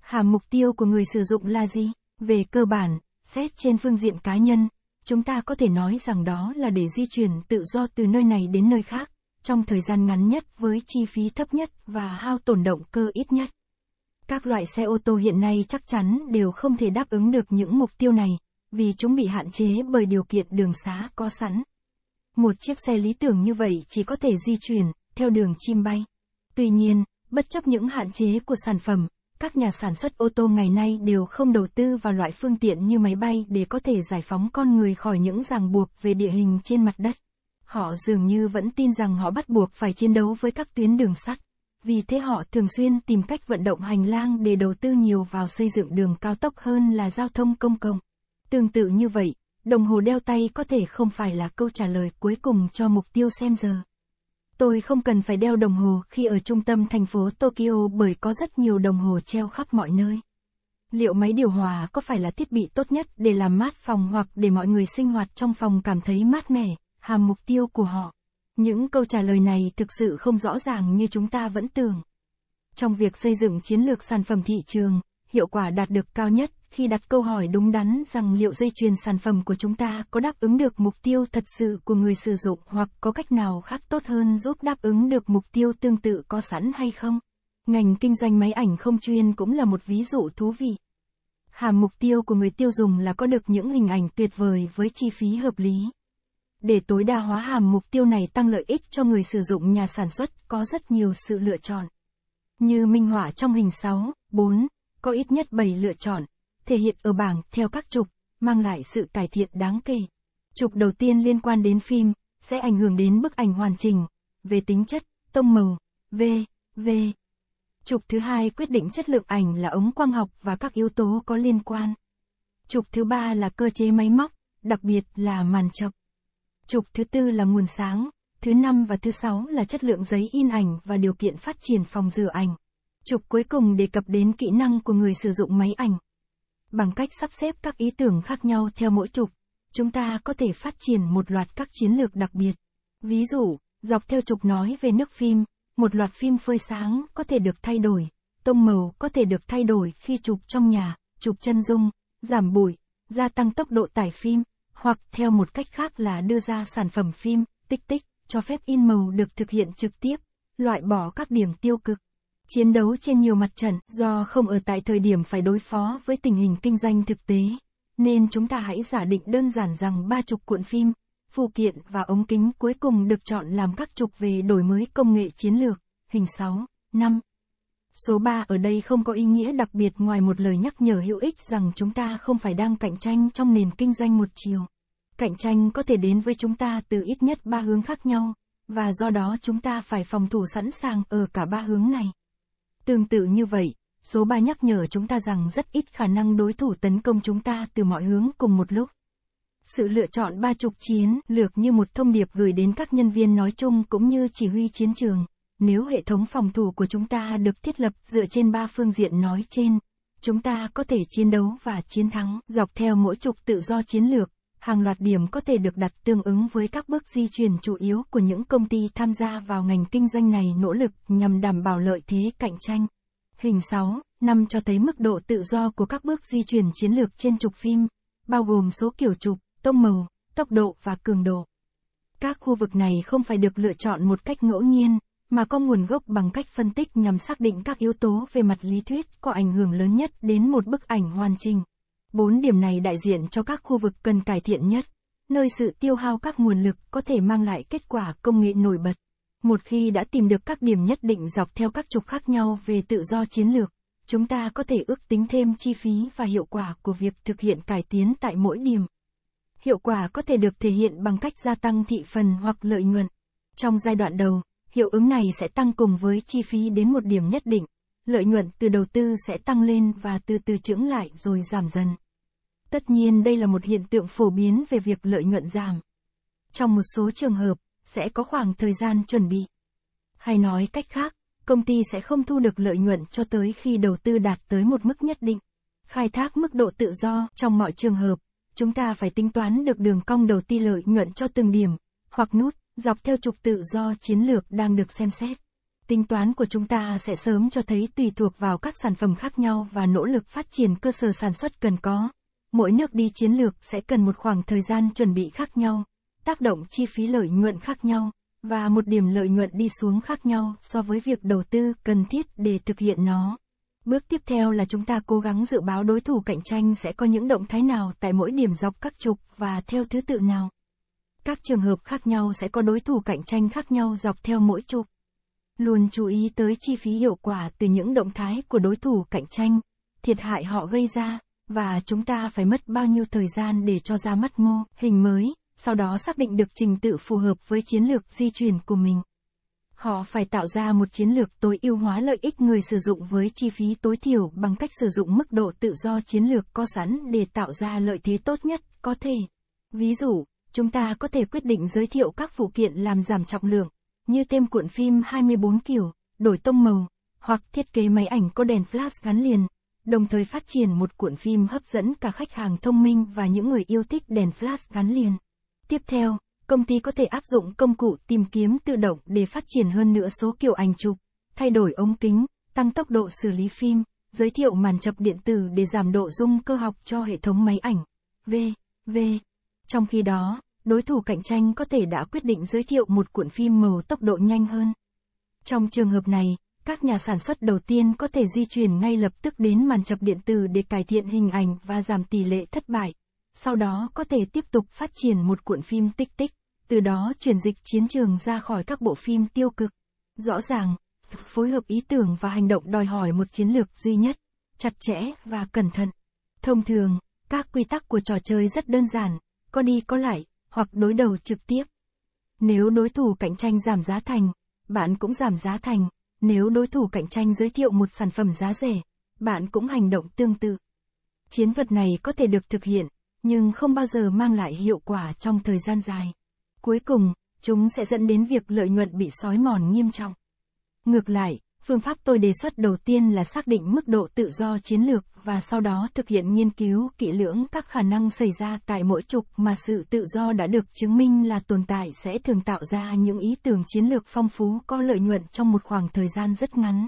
Hàm mục tiêu của người sử dụng là gì? Về cơ bản, xét trên phương diện cá nhân, chúng ta có thể nói rằng đó là để di chuyển tự do từ nơi này đến nơi khác, trong thời gian ngắn nhất với chi phí thấp nhất và hao tổn động cơ ít nhất. Các loại xe ô tô hiện nay chắc chắn đều không thể đáp ứng được những mục tiêu này, vì chúng bị hạn chế bởi điều kiện đường xá có sẵn. Một chiếc xe lý tưởng như vậy chỉ có thể di chuyển, theo đường chim bay. Tuy nhiên, bất chấp những hạn chế của sản phẩm, các nhà sản xuất ô tô ngày nay đều không đầu tư vào loại phương tiện như máy bay để có thể giải phóng con người khỏi những ràng buộc về địa hình trên mặt đất. Họ dường như vẫn tin rằng họ bắt buộc phải chiến đấu với các tuyến đường sắt. Vì thế họ thường xuyên tìm cách vận động hành lang để đầu tư nhiều vào xây dựng đường cao tốc hơn là giao thông công cộng. Tương tự như vậy, đồng hồ đeo tay có thể không phải là câu trả lời cuối cùng cho mục tiêu xem giờ. Tôi không cần phải đeo đồng hồ khi ở trung tâm thành phố Tokyo bởi có rất nhiều đồng hồ treo khắp mọi nơi. Liệu máy điều hòa có phải là thiết bị tốt nhất để làm mát phòng hoặc để mọi người sinh hoạt trong phòng cảm thấy mát mẻ, hàm mục tiêu của họ? Những câu trả lời này thực sự không rõ ràng như chúng ta vẫn tưởng. Trong việc xây dựng chiến lược sản phẩm thị trường, hiệu quả đạt được cao nhất khi đặt câu hỏi đúng đắn rằng liệu dây chuyền sản phẩm của chúng ta có đáp ứng được mục tiêu thật sự của người sử dụng hoặc có cách nào khác tốt hơn giúp đáp ứng được mục tiêu tương tự có sẵn hay không. Ngành kinh doanh máy ảnh không chuyên cũng là một ví dụ thú vị. Hàm mục tiêu của người tiêu dùng là có được những hình ảnh tuyệt vời với chi phí hợp lý. Để tối đa hóa hàm mục tiêu này tăng lợi ích cho người sử dụng nhà sản xuất, có rất nhiều sự lựa chọn. Như minh họa trong hình 6, 4, có ít nhất 7 lựa chọn, thể hiện ở bảng theo các trục, mang lại sự cải thiện đáng kể. Trục đầu tiên liên quan đến phim, sẽ ảnh hưởng đến bức ảnh hoàn chỉnh, về tính chất, tông màu, V, V. Trục thứ hai quyết định chất lượng ảnh là ống quang học và các yếu tố có liên quan. Trục thứ ba là cơ chế máy móc, đặc biệt là màn chập. Trục thứ tư là nguồn sáng, thứ năm và thứ sáu là chất lượng giấy in ảnh và điều kiện phát triển phòng rửa ảnh. Trục cuối cùng đề cập đến kỹ năng của người sử dụng máy ảnh. Bằng cách sắp xếp các ý tưởng khác nhau theo mỗi trục, chúng ta có thể phát triển một loạt các chiến lược đặc biệt. Ví dụ, dọc theo trục nói về nước phim, một loạt phim phơi sáng có thể được thay đổi, tông màu có thể được thay đổi khi chụp trong nhà, chụp chân dung, giảm bụi, gia tăng tốc độ tải phim hoặc theo một cách khác là đưa ra sản phẩm phim, tích tích, cho phép in màu được thực hiện trực tiếp, loại bỏ các điểm tiêu cực. Chiến đấu trên nhiều mặt trận do không ở tại thời điểm phải đối phó với tình hình kinh doanh thực tế, nên chúng ta hãy giả định đơn giản rằng ba chục cuộn phim, phụ kiện và ống kính cuối cùng được chọn làm các trục về đổi mới công nghệ chiến lược, hình 6, 5, Số 3 ở đây không có ý nghĩa đặc biệt ngoài một lời nhắc nhở hữu ích rằng chúng ta không phải đang cạnh tranh trong nền kinh doanh một chiều. Cạnh tranh có thể đến với chúng ta từ ít nhất ba hướng khác nhau, và do đó chúng ta phải phòng thủ sẵn sàng ở cả ba hướng này. Tương tự như vậy, số 3 nhắc nhở chúng ta rằng rất ít khả năng đối thủ tấn công chúng ta từ mọi hướng cùng một lúc. Sự lựa chọn ba trục chiến lược như một thông điệp gửi đến các nhân viên nói chung cũng như chỉ huy chiến trường. Nếu hệ thống phòng thủ của chúng ta được thiết lập dựa trên ba phương diện nói trên, chúng ta có thể chiến đấu và chiến thắng dọc theo mỗi trục tự do chiến lược. Hàng loạt điểm có thể được đặt tương ứng với các bước di chuyển chủ yếu của những công ty tham gia vào ngành kinh doanh này nỗ lực nhằm đảm bảo lợi thế cạnh tranh. Hình 6, 5 cho thấy mức độ tự do của các bước di chuyển chiến lược trên trục phim, bao gồm số kiểu trục, tông màu, tốc độ và cường độ. Các khu vực này không phải được lựa chọn một cách ngẫu nhiên, mà có nguồn gốc bằng cách phân tích nhằm xác định các yếu tố về mặt lý thuyết có ảnh hưởng lớn nhất đến một bức ảnh hoàn chỉnh. Bốn điểm này đại diện cho các khu vực cần cải thiện nhất, nơi sự tiêu hao các nguồn lực có thể mang lại kết quả công nghệ nổi bật. Một khi đã tìm được các điểm nhất định dọc theo các trục khác nhau về tự do chiến lược, chúng ta có thể ước tính thêm chi phí và hiệu quả của việc thực hiện cải tiến tại mỗi điểm. Hiệu quả có thể được thể hiện bằng cách gia tăng thị phần hoặc lợi nhuận. Trong giai đoạn đầu, Hiệu ứng này sẽ tăng cùng với chi phí đến một điểm nhất định, lợi nhuận từ đầu tư sẽ tăng lên và từ từ chững lại rồi giảm dần. Tất nhiên đây là một hiện tượng phổ biến về việc lợi nhuận giảm. Trong một số trường hợp, sẽ có khoảng thời gian chuẩn bị. Hay nói cách khác, công ty sẽ không thu được lợi nhuận cho tới khi đầu tư đạt tới một mức nhất định. Khai thác mức độ tự do trong mọi trường hợp, chúng ta phải tính toán được đường cong đầu tư lợi nhuận cho từng điểm, hoặc nút dọc theo trục tự do chiến lược đang được xem xét. Tính toán của chúng ta sẽ sớm cho thấy tùy thuộc vào các sản phẩm khác nhau và nỗ lực phát triển cơ sở sản xuất cần có. Mỗi nước đi chiến lược sẽ cần một khoảng thời gian chuẩn bị khác nhau, tác động chi phí lợi nhuận khác nhau, và một điểm lợi nhuận đi xuống khác nhau so với việc đầu tư cần thiết để thực hiện nó. Bước tiếp theo là chúng ta cố gắng dự báo đối thủ cạnh tranh sẽ có những động thái nào tại mỗi điểm dọc các trục và theo thứ tự nào. Các trường hợp khác nhau sẽ có đối thủ cạnh tranh khác nhau dọc theo mỗi trục. Luôn chú ý tới chi phí hiệu quả từ những động thái của đối thủ cạnh tranh, thiệt hại họ gây ra, và chúng ta phải mất bao nhiêu thời gian để cho ra mắt mô hình mới, sau đó xác định được trình tự phù hợp với chiến lược di chuyển của mình. Họ phải tạo ra một chiến lược tối ưu hóa lợi ích người sử dụng với chi phí tối thiểu bằng cách sử dụng mức độ tự do chiến lược có sẵn để tạo ra lợi thế tốt nhất có thể. Ví dụ, chúng ta có thể quyết định giới thiệu các phụ kiện làm giảm trọng lượng, như tem cuộn phim 24 kiểu, đổi tông màu, hoặc thiết kế máy ảnh có đèn flash gắn liền, đồng thời phát triển một cuộn phim hấp dẫn cả khách hàng thông minh và những người yêu thích đèn flash gắn liền. Tiếp theo, công ty có thể áp dụng công cụ tìm kiếm tự động để phát triển hơn nữa số kiểu ảnh chụp, thay đổi ống kính, tăng tốc độ xử lý phim, giới thiệu màn chập điện tử để giảm độ rung cơ học cho hệ thống máy ảnh. V. V. Trong khi đó, đối thủ cạnh tranh có thể đã quyết định giới thiệu một cuộn phim màu tốc độ nhanh hơn. Trong trường hợp này, các nhà sản xuất đầu tiên có thể di chuyển ngay lập tức đến màn chập điện tử để cải thiện hình ảnh và giảm tỷ lệ thất bại. Sau đó có thể tiếp tục phát triển một cuộn phim tích tích, từ đó chuyển dịch chiến trường ra khỏi các bộ phim tiêu cực. Rõ ràng, phối hợp ý tưởng và hành động đòi hỏi một chiến lược duy nhất, chặt chẽ và cẩn thận. Thông thường, các quy tắc của trò chơi rất đơn giản, có đi có lại, hoặc đối đầu trực tiếp. Nếu đối thủ cạnh tranh giảm giá thành, bạn cũng giảm giá thành. Nếu đối thủ cạnh tranh giới thiệu một sản phẩm giá rẻ, bạn cũng hành động tương tự. Chiến thuật này có thể được thực hiện, nhưng không bao giờ mang lại hiệu quả trong thời gian dài. Cuối cùng, chúng sẽ dẫn đến việc lợi nhuận bị sói mòn nghiêm trọng. Ngược lại, Phương pháp tôi đề xuất đầu tiên là xác định mức độ tự do chiến lược và sau đó thực hiện nghiên cứu kỹ lưỡng các khả năng xảy ra tại mỗi trục mà sự tự do đã được chứng minh là tồn tại sẽ thường tạo ra những ý tưởng chiến lược phong phú có lợi nhuận trong một khoảng thời gian rất ngắn.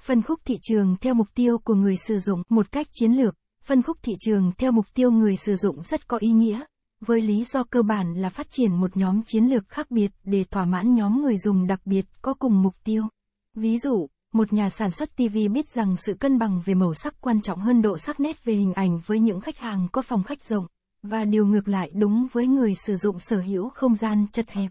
Phân khúc thị trường theo mục tiêu của người sử dụng một cách chiến lược, phân khúc thị trường theo mục tiêu người sử dụng rất có ý nghĩa, với lý do cơ bản là phát triển một nhóm chiến lược khác biệt để thỏa mãn nhóm người dùng đặc biệt có cùng mục tiêu. Ví dụ, một nhà sản xuất TV biết rằng sự cân bằng về màu sắc quan trọng hơn độ sắc nét về hình ảnh với những khách hàng có phòng khách rộng, và điều ngược lại đúng với người sử dụng sở hữu không gian chật hẹp.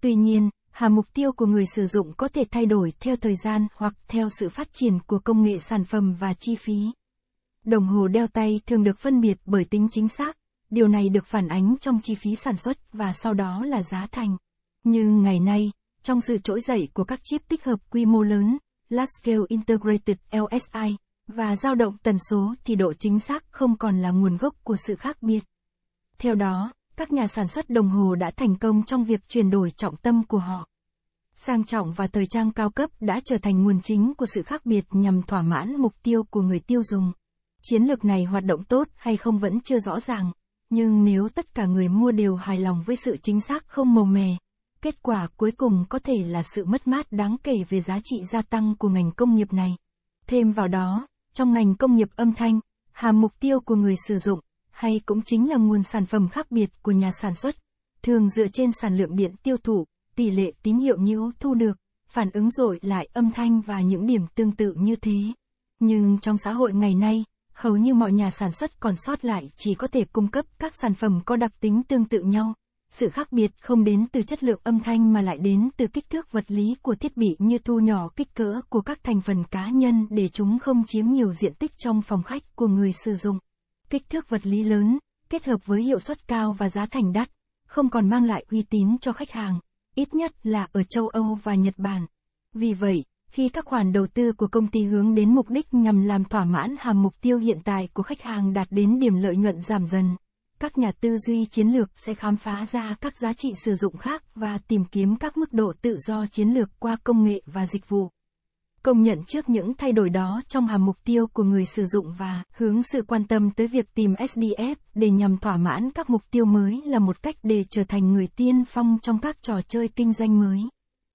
Tuy nhiên, hà mục tiêu của người sử dụng có thể thay đổi theo thời gian hoặc theo sự phát triển của công nghệ sản phẩm và chi phí. Đồng hồ đeo tay thường được phân biệt bởi tính chính xác, điều này được phản ánh trong chi phí sản xuất và sau đó là giá thành. Nhưng ngày nay, trong sự trỗi dậy của các chip tích hợp quy mô lớn, Large Scale Integrated LSI, và dao động tần số thì độ chính xác không còn là nguồn gốc của sự khác biệt. Theo đó, các nhà sản xuất đồng hồ đã thành công trong việc chuyển đổi trọng tâm của họ. Sang trọng và thời trang cao cấp đã trở thành nguồn chính của sự khác biệt nhằm thỏa mãn mục tiêu của người tiêu dùng. Chiến lược này hoạt động tốt hay không vẫn chưa rõ ràng, nhưng nếu tất cả người mua đều hài lòng với sự chính xác không màu mè, Kết quả cuối cùng có thể là sự mất mát đáng kể về giá trị gia tăng của ngành công nghiệp này. Thêm vào đó, trong ngành công nghiệp âm thanh, hàm mục tiêu của người sử dụng, hay cũng chính là nguồn sản phẩm khác biệt của nhà sản xuất, thường dựa trên sản lượng điện tiêu thụ, tỷ lệ tín hiệu nhiễu thu được, phản ứng dội lại âm thanh và những điểm tương tự như thế. Nhưng trong xã hội ngày nay, hầu như mọi nhà sản xuất còn sót lại chỉ có thể cung cấp các sản phẩm có đặc tính tương tự nhau sự khác biệt không đến từ chất lượng âm thanh mà lại đến từ kích thước vật lý của thiết bị như thu nhỏ kích cỡ của các thành phần cá nhân để chúng không chiếm nhiều diện tích trong phòng khách của người sử dụng. Kích thước vật lý lớn, kết hợp với hiệu suất cao và giá thành đắt, không còn mang lại uy tín cho khách hàng, ít nhất là ở châu Âu và Nhật Bản. Vì vậy, khi các khoản đầu tư của công ty hướng đến mục đích nhằm làm thỏa mãn hàm mục tiêu hiện tại của khách hàng đạt đến điểm lợi nhuận giảm dần các nhà tư duy chiến lược sẽ khám phá ra các giá trị sử dụng khác và tìm kiếm các mức độ tự do chiến lược qua công nghệ và dịch vụ công nhận trước những thay đổi đó trong hàm mục tiêu của người sử dụng và hướng sự quan tâm tới việc tìm SDF để nhằm thỏa mãn các mục tiêu mới là một cách để trở thành người tiên phong trong các trò chơi kinh doanh mới.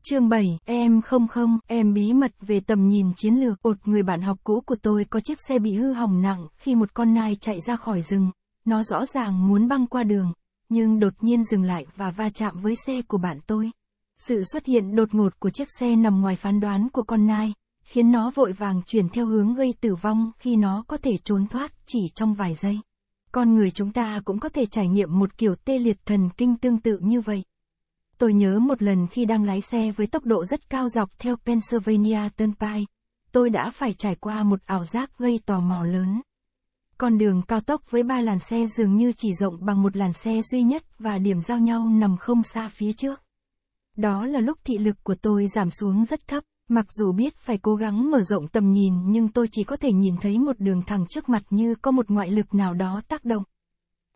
Chương 7, em không không, em bí mật về tầm nhìn chiến lược. Một người bạn học cũ của tôi có chiếc xe bị hư hỏng nặng khi một con nai chạy ra khỏi rừng. Nó rõ ràng muốn băng qua đường, nhưng đột nhiên dừng lại và va chạm với xe của bạn tôi. Sự xuất hiện đột ngột của chiếc xe nằm ngoài phán đoán của con nai, khiến nó vội vàng chuyển theo hướng gây tử vong khi nó có thể trốn thoát chỉ trong vài giây. Con người chúng ta cũng có thể trải nghiệm một kiểu tê liệt thần kinh tương tự như vậy. Tôi nhớ một lần khi đang lái xe với tốc độ rất cao dọc theo Pennsylvania Turnpike, tôi đã phải trải qua một ảo giác gây tò mò lớn. Con đường cao tốc với ba làn xe dường như chỉ rộng bằng một làn xe duy nhất và điểm giao nhau nằm không xa phía trước. Đó là lúc thị lực của tôi giảm xuống rất thấp, mặc dù biết phải cố gắng mở rộng tầm nhìn nhưng tôi chỉ có thể nhìn thấy một đường thẳng trước mặt như có một ngoại lực nào đó tác động.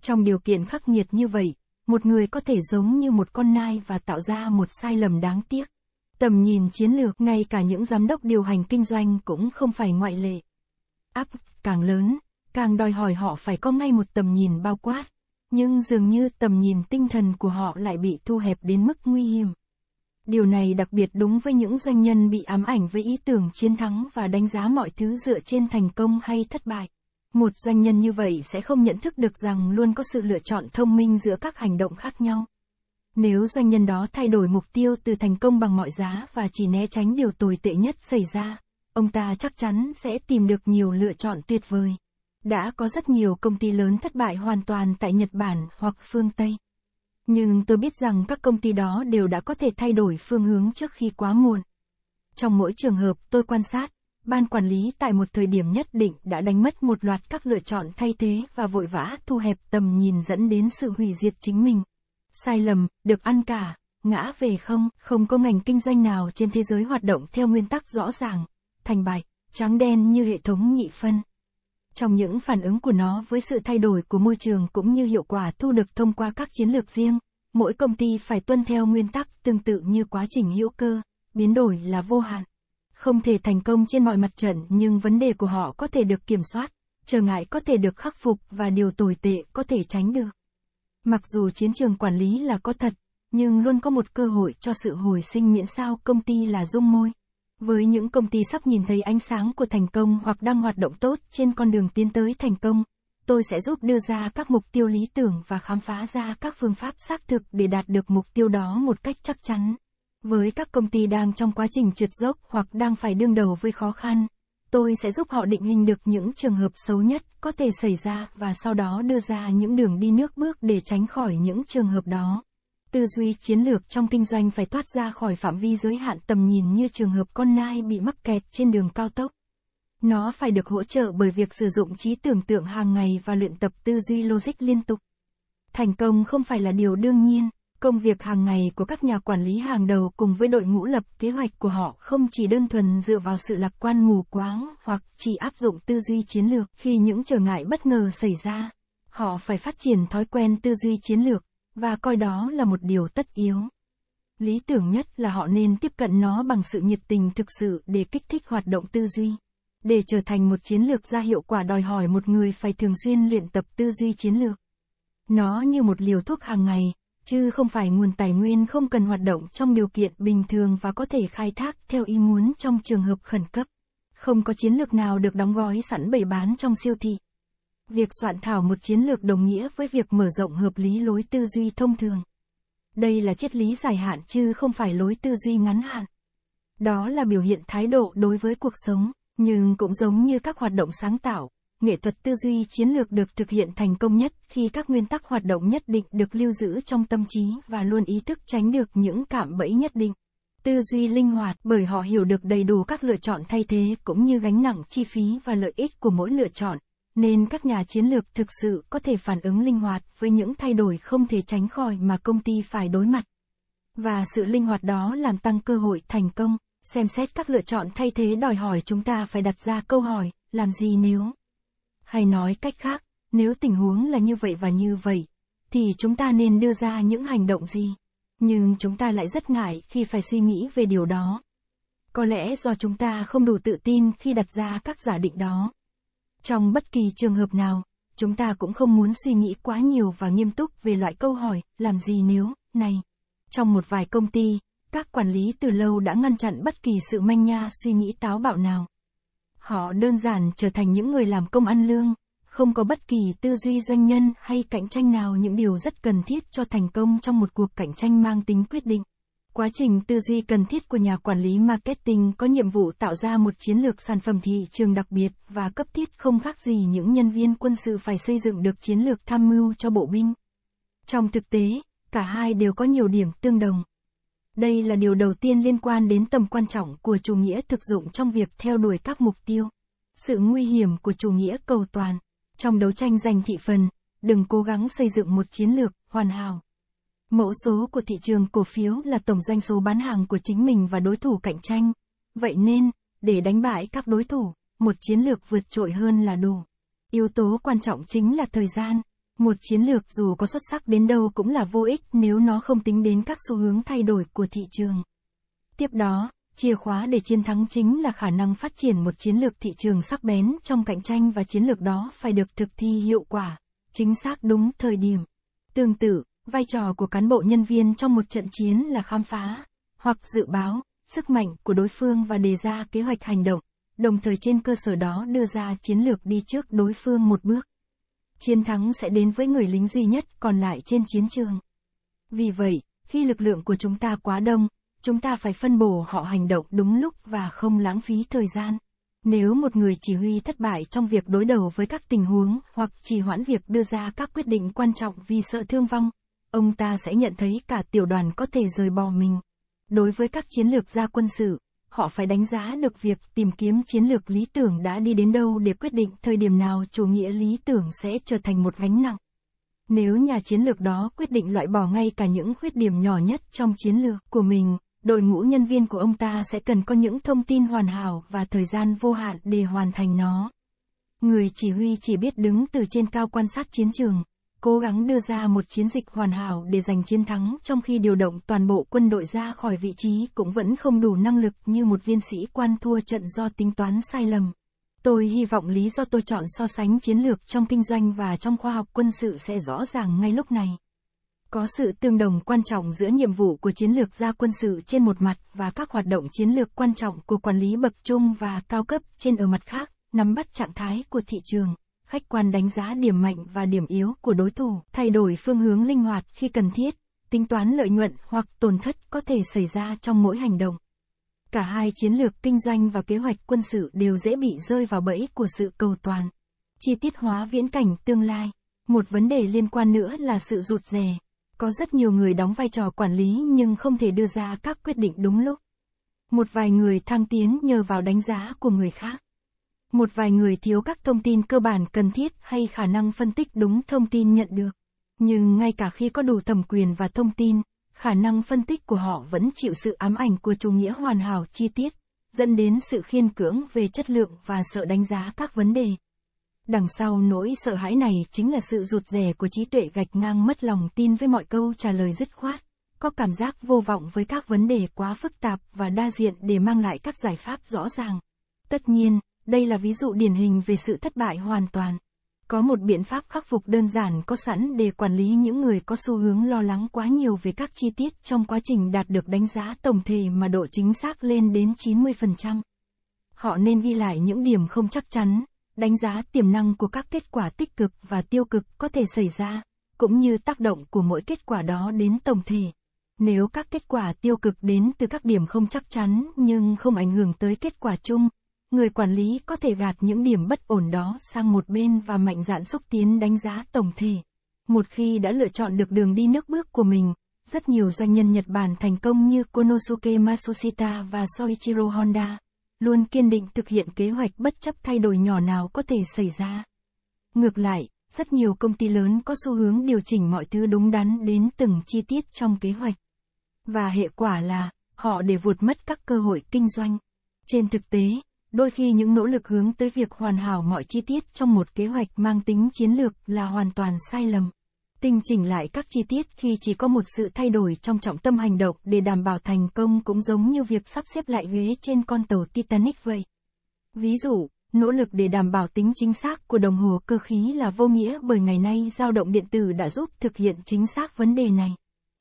Trong điều kiện khắc nghiệt như vậy, một người có thể giống như một con nai và tạo ra một sai lầm đáng tiếc. Tầm nhìn chiến lược ngay cả những giám đốc điều hành kinh doanh cũng không phải ngoại lệ. Áp càng lớn, càng đòi hỏi họ phải có ngay một tầm nhìn bao quát. Nhưng dường như tầm nhìn tinh thần của họ lại bị thu hẹp đến mức nguy hiểm. Điều này đặc biệt đúng với những doanh nhân bị ám ảnh với ý tưởng chiến thắng và đánh giá mọi thứ dựa trên thành công hay thất bại. Một doanh nhân như vậy sẽ không nhận thức được rằng luôn có sự lựa chọn thông minh giữa các hành động khác nhau. Nếu doanh nhân đó thay đổi mục tiêu từ thành công bằng mọi giá và chỉ né tránh điều tồi tệ nhất xảy ra, ông ta chắc chắn sẽ tìm được nhiều lựa chọn tuyệt vời. Đã có rất nhiều công ty lớn thất bại hoàn toàn tại Nhật Bản hoặc phương Tây. Nhưng tôi biết rằng các công ty đó đều đã có thể thay đổi phương hướng trước khi quá muộn. Trong mỗi trường hợp tôi quan sát, ban quản lý tại một thời điểm nhất định đã đánh mất một loạt các lựa chọn thay thế và vội vã thu hẹp tầm nhìn dẫn đến sự hủy diệt chính mình. Sai lầm, được ăn cả, ngã về không, không có ngành kinh doanh nào trên thế giới hoạt động theo nguyên tắc rõ ràng, thành bạch, trắng đen như hệ thống nhị phân trong những phản ứng của nó với sự thay đổi của môi trường cũng như hiệu quả thu được thông qua các chiến lược riêng mỗi công ty phải tuân theo nguyên tắc tương tự như quá trình hữu cơ biến đổi là vô hạn không thể thành công trên mọi mặt trận nhưng vấn đề của họ có thể được kiểm soát trở ngại có thể được khắc phục và điều tồi tệ có thể tránh được mặc dù chiến trường quản lý là có thật nhưng luôn có một cơ hội cho sự hồi sinh miễn sao công ty là dung môi với những công ty sắp nhìn thấy ánh sáng của thành công hoặc đang hoạt động tốt trên con đường tiến tới thành công, tôi sẽ giúp đưa ra các mục tiêu lý tưởng và khám phá ra các phương pháp xác thực để đạt được mục tiêu đó một cách chắc chắn. Với các công ty đang trong quá trình trượt dốc hoặc đang phải đương đầu với khó khăn, tôi sẽ giúp họ định hình được những trường hợp xấu nhất có thể xảy ra và sau đó đưa ra những đường đi nước bước để tránh khỏi những trường hợp đó. Tư duy chiến lược trong kinh doanh phải thoát ra khỏi phạm vi giới hạn tầm nhìn như trường hợp con nai bị mắc kẹt trên đường cao tốc. Nó phải được hỗ trợ bởi việc sử dụng trí tưởng tượng hàng ngày và luyện tập tư duy logic liên tục. Thành công không phải là điều đương nhiên, công việc hàng ngày của các nhà quản lý hàng đầu cùng với đội ngũ lập kế hoạch của họ không chỉ đơn thuần dựa vào sự lạc quan mù quáng hoặc chỉ áp dụng tư duy chiến lược khi những trở ngại bất ngờ xảy ra. Họ phải phát triển thói quen tư duy chiến lược và coi đó là một điều tất yếu. Lý tưởng nhất là họ nên tiếp cận nó bằng sự nhiệt tình thực sự để kích thích hoạt động tư duy. Để trở thành một chiến lược ra hiệu quả đòi hỏi một người phải thường xuyên luyện tập tư duy chiến lược. Nó như một liều thuốc hàng ngày, chứ không phải nguồn tài nguyên không cần hoạt động trong điều kiện bình thường và có thể khai thác theo ý muốn trong trường hợp khẩn cấp. Không có chiến lược nào được đóng gói sẵn bày bán trong siêu thị. Việc soạn thảo một chiến lược đồng nghĩa với việc mở rộng hợp lý lối tư duy thông thường. Đây là triết lý dài hạn chứ không phải lối tư duy ngắn hạn. Đó là biểu hiện thái độ đối với cuộc sống, nhưng cũng giống như các hoạt động sáng tạo, nghệ thuật tư duy chiến lược được thực hiện thành công nhất khi các nguyên tắc hoạt động nhất định được lưu giữ trong tâm trí và luôn ý thức tránh được những cảm bẫy nhất định. Tư duy linh hoạt bởi họ hiểu được đầy đủ các lựa chọn thay thế cũng như gánh nặng chi phí và lợi ích của mỗi lựa chọn nên các nhà chiến lược thực sự có thể phản ứng linh hoạt với những thay đổi không thể tránh khỏi mà công ty phải đối mặt. Và sự linh hoạt đó làm tăng cơ hội thành công, xem xét các lựa chọn thay thế đòi hỏi chúng ta phải đặt ra câu hỏi, làm gì nếu? Hay nói cách khác, nếu tình huống là như vậy và như vậy, thì chúng ta nên đưa ra những hành động gì? Nhưng chúng ta lại rất ngại khi phải suy nghĩ về điều đó. Có lẽ do chúng ta không đủ tự tin khi đặt ra các giả định đó. Trong bất kỳ trường hợp nào, chúng ta cũng không muốn suy nghĩ quá nhiều và nghiêm túc về loại câu hỏi, làm gì nếu, này. Trong một vài công ty, các quản lý từ lâu đã ngăn chặn bất kỳ sự manh nha suy nghĩ táo bạo nào. Họ đơn giản trở thành những người làm công ăn lương, không có bất kỳ tư duy doanh nhân hay cạnh tranh nào những điều rất cần thiết cho thành công trong một cuộc cạnh tranh mang tính quyết định. Quá trình tư duy cần thiết của nhà quản lý marketing có nhiệm vụ tạo ra một chiến lược sản phẩm thị trường đặc biệt và cấp thiết không khác gì những nhân viên quân sự phải xây dựng được chiến lược tham mưu cho bộ binh. Trong thực tế, cả hai đều có nhiều điểm tương đồng. Đây là điều đầu tiên liên quan đến tầm quan trọng của chủ nghĩa thực dụng trong việc theo đuổi các mục tiêu. Sự nguy hiểm của chủ nghĩa cầu toàn. Trong đấu tranh giành thị phần, đừng cố gắng xây dựng một chiến lược hoàn hảo Mẫu số của thị trường cổ phiếu là tổng doanh số bán hàng của chính mình và đối thủ cạnh tranh. Vậy nên, để đánh bại các đối thủ, một chiến lược vượt trội hơn là đủ. Yếu tố quan trọng chính là thời gian. Một chiến lược dù có xuất sắc đến đâu cũng là vô ích nếu nó không tính đến các xu hướng thay đổi của thị trường. Tiếp đó, chìa khóa để chiến thắng chính là khả năng phát triển một chiến lược thị trường sắc bén trong cạnh tranh và chiến lược đó phải được thực thi hiệu quả, chính xác đúng thời điểm. Tương tự, vai trò của cán bộ nhân viên trong một trận chiến là khám phá hoặc dự báo sức mạnh của đối phương và đề ra kế hoạch hành động đồng thời trên cơ sở đó đưa ra chiến lược đi trước đối phương một bước chiến thắng sẽ đến với người lính duy nhất còn lại trên chiến trường vì vậy khi lực lượng của chúng ta quá đông chúng ta phải phân bổ họ hành động đúng lúc và không lãng phí thời gian nếu một người chỉ huy thất bại trong việc đối đầu với các tình huống hoặc trì hoãn việc đưa ra các quyết định quan trọng vì sợ thương vong ông ta sẽ nhận thấy cả tiểu đoàn có thể rời bỏ mình. Đối với các chiến lược gia quân sự, họ phải đánh giá được việc tìm kiếm chiến lược lý tưởng đã đi đến đâu để quyết định thời điểm nào chủ nghĩa lý tưởng sẽ trở thành một gánh nặng. Nếu nhà chiến lược đó quyết định loại bỏ ngay cả những khuyết điểm nhỏ nhất trong chiến lược của mình, đội ngũ nhân viên của ông ta sẽ cần có những thông tin hoàn hảo và thời gian vô hạn để hoàn thành nó. Người chỉ huy chỉ biết đứng từ trên cao quan sát chiến trường, cố gắng đưa ra một chiến dịch hoàn hảo để giành chiến thắng trong khi điều động toàn bộ quân đội ra khỏi vị trí cũng vẫn không đủ năng lực như một viên sĩ quan thua trận do tính toán sai lầm. Tôi hy vọng lý do tôi chọn so sánh chiến lược trong kinh doanh và trong khoa học quân sự sẽ rõ ràng ngay lúc này. Có sự tương đồng quan trọng giữa nhiệm vụ của chiến lược gia quân sự trên một mặt và các hoạt động chiến lược quan trọng của quản lý bậc trung và cao cấp trên ở mặt khác, nắm bắt trạng thái của thị trường khách quan đánh giá điểm mạnh và điểm yếu của đối thủ, thay đổi phương hướng linh hoạt khi cần thiết, tính toán lợi nhuận hoặc tổn thất có thể xảy ra trong mỗi hành động. Cả hai chiến lược kinh doanh và kế hoạch quân sự đều dễ bị rơi vào bẫy của sự cầu toàn. Chi tiết hóa viễn cảnh tương lai. Một vấn đề liên quan nữa là sự rụt rè. Có rất nhiều người đóng vai trò quản lý nhưng không thể đưa ra các quyết định đúng lúc. Một vài người thăng tiến nhờ vào đánh giá của người khác một vài người thiếu các thông tin cơ bản cần thiết hay khả năng phân tích đúng thông tin nhận được. Nhưng ngay cả khi có đủ thẩm quyền và thông tin, khả năng phân tích của họ vẫn chịu sự ám ảnh của chủ nghĩa hoàn hảo chi tiết, dẫn đến sự khiên cưỡng về chất lượng và sợ đánh giá các vấn đề. Đằng sau nỗi sợ hãi này chính là sự rụt rè của trí tuệ gạch ngang mất lòng tin với mọi câu trả lời dứt khoát, có cảm giác vô vọng với các vấn đề quá phức tạp và đa diện để mang lại các giải pháp rõ ràng. Tất nhiên, đây là ví dụ điển hình về sự thất bại hoàn toàn. Có một biện pháp khắc phục đơn giản có sẵn để quản lý những người có xu hướng lo lắng quá nhiều về các chi tiết trong quá trình đạt được đánh giá tổng thể mà độ chính xác lên đến 90%. Họ nên ghi lại những điểm không chắc chắn, đánh giá tiềm năng của các kết quả tích cực và tiêu cực có thể xảy ra, cũng như tác động của mỗi kết quả đó đến tổng thể. Nếu các kết quả tiêu cực đến từ các điểm không chắc chắn nhưng không ảnh hưởng tới kết quả chung, người quản lý có thể gạt những điểm bất ổn đó sang một bên và mạnh dạn xúc tiến đánh giá tổng thể. Một khi đã lựa chọn được đường đi nước bước của mình, rất nhiều doanh nhân Nhật Bản thành công như Konosuke Masushita và Soichiro Honda, luôn kiên định thực hiện kế hoạch bất chấp thay đổi nhỏ nào có thể xảy ra. Ngược lại, rất nhiều công ty lớn có xu hướng điều chỉnh mọi thứ đúng đắn đến từng chi tiết trong kế hoạch. Và hệ quả là, họ để vụt mất các cơ hội kinh doanh. Trên thực tế, Đôi khi những nỗ lực hướng tới việc hoàn hảo mọi chi tiết trong một kế hoạch mang tính chiến lược là hoàn toàn sai lầm. Tinh chỉnh lại các chi tiết khi chỉ có một sự thay đổi trong trọng tâm hành động để đảm bảo thành công cũng giống như việc sắp xếp lại ghế trên con tàu Titanic vậy. Ví dụ, nỗ lực để đảm bảo tính chính xác của đồng hồ cơ khí là vô nghĩa bởi ngày nay dao động điện tử đã giúp thực hiện chính xác vấn đề này.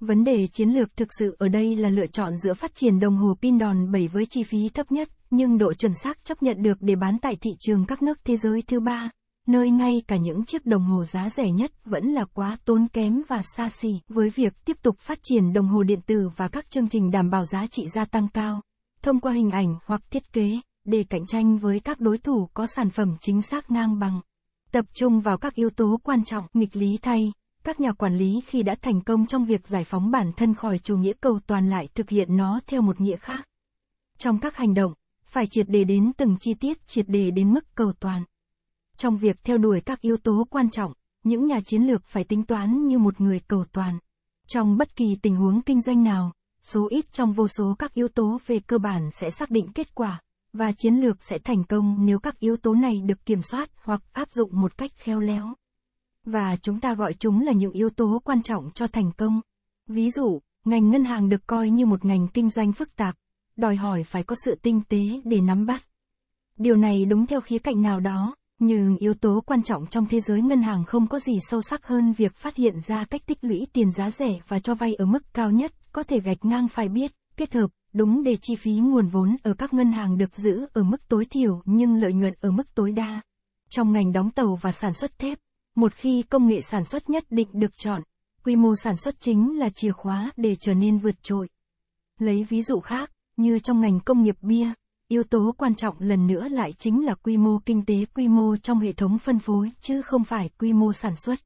Vấn đề chiến lược thực sự ở đây là lựa chọn giữa phát triển đồng hồ pin đòn bẩy với chi phí thấp nhất nhưng độ chuẩn xác chấp nhận được để bán tại thị trường các nước thế giới thứ ba, nơi ngay cả những chiếc đồng hồ giá rẻ nhất vẫn là quá tốn kém và xa xỉ. Với việc tiếp tục phát triển đồng hồ điện tử và các chương trình đảm bảo giá trị gia tăng cao, thông qua hình ảnh hoặc thiết kế, để cạnh tranh với các đối thủ có sản phẩm chính xác ngang bằng. Tập trung vào các yếu tố quan trọng nghịch lý thay, các nhà quản lý khi đã thành công trong việc giải phóng bản thân khỏi chủ nghĩa cầu toàn lại thực hiện nó theo một nghĩa khác. Trong các hành động, phải triệt đề đến từng chi tiết triệt đề đến mức cầu toàn. Trong việc theo đuổi các yếu tố quan trọng, những nhà chiến lược phải tính toán như một người cầu toàn. Trong bất kỳ tình huống kinh doanh nào, số ít trong vô số các yếu tố về cơ bản sẽ xác định kết quả, và chiến lược sẽ thành công nếu các yếu tố này được kiểm soát hoặc áp dụng một cách khéo léo. Và chúng ta gọi chúng là những yếu tố quan trọng cho thành công. Ví dụ, ngành ngân hàng được coi như một ngành kinh doanh phức tạp, đòi hỏi phải có sự tinh tế để nắm bắt. Điều này đúng theo khía cạnh nào đó, nhưng yếu tố quan trọng trong thế giới ngân hàng không có gì sâu sắc hơn việc phát hiện ra cách tích lũy tiền giá rẻ và cho vay ở mức cao nhất, có thể gạch ngang phải biết, kết hợp, đúng để chi phí nguồn vốn ở các ngân hàng được giữ ở mức tối thiểu nhưng lợi nhuận ở mức tối đa. Trong ngành đóng tàu và sản xuất thép, một khi công nghệ sản xuất nhất định được chọn, quy mô sản xuất chính là chìa khóa để trở nên vượt trội. Lấy ví dụ khác, như trong ngành công nghiệp bia, yếu tố quan trọng lần nữa lại chính là quy mô kinh tế quy mô trong hệ thống phân phối chứ không phải quy mô sản xuất.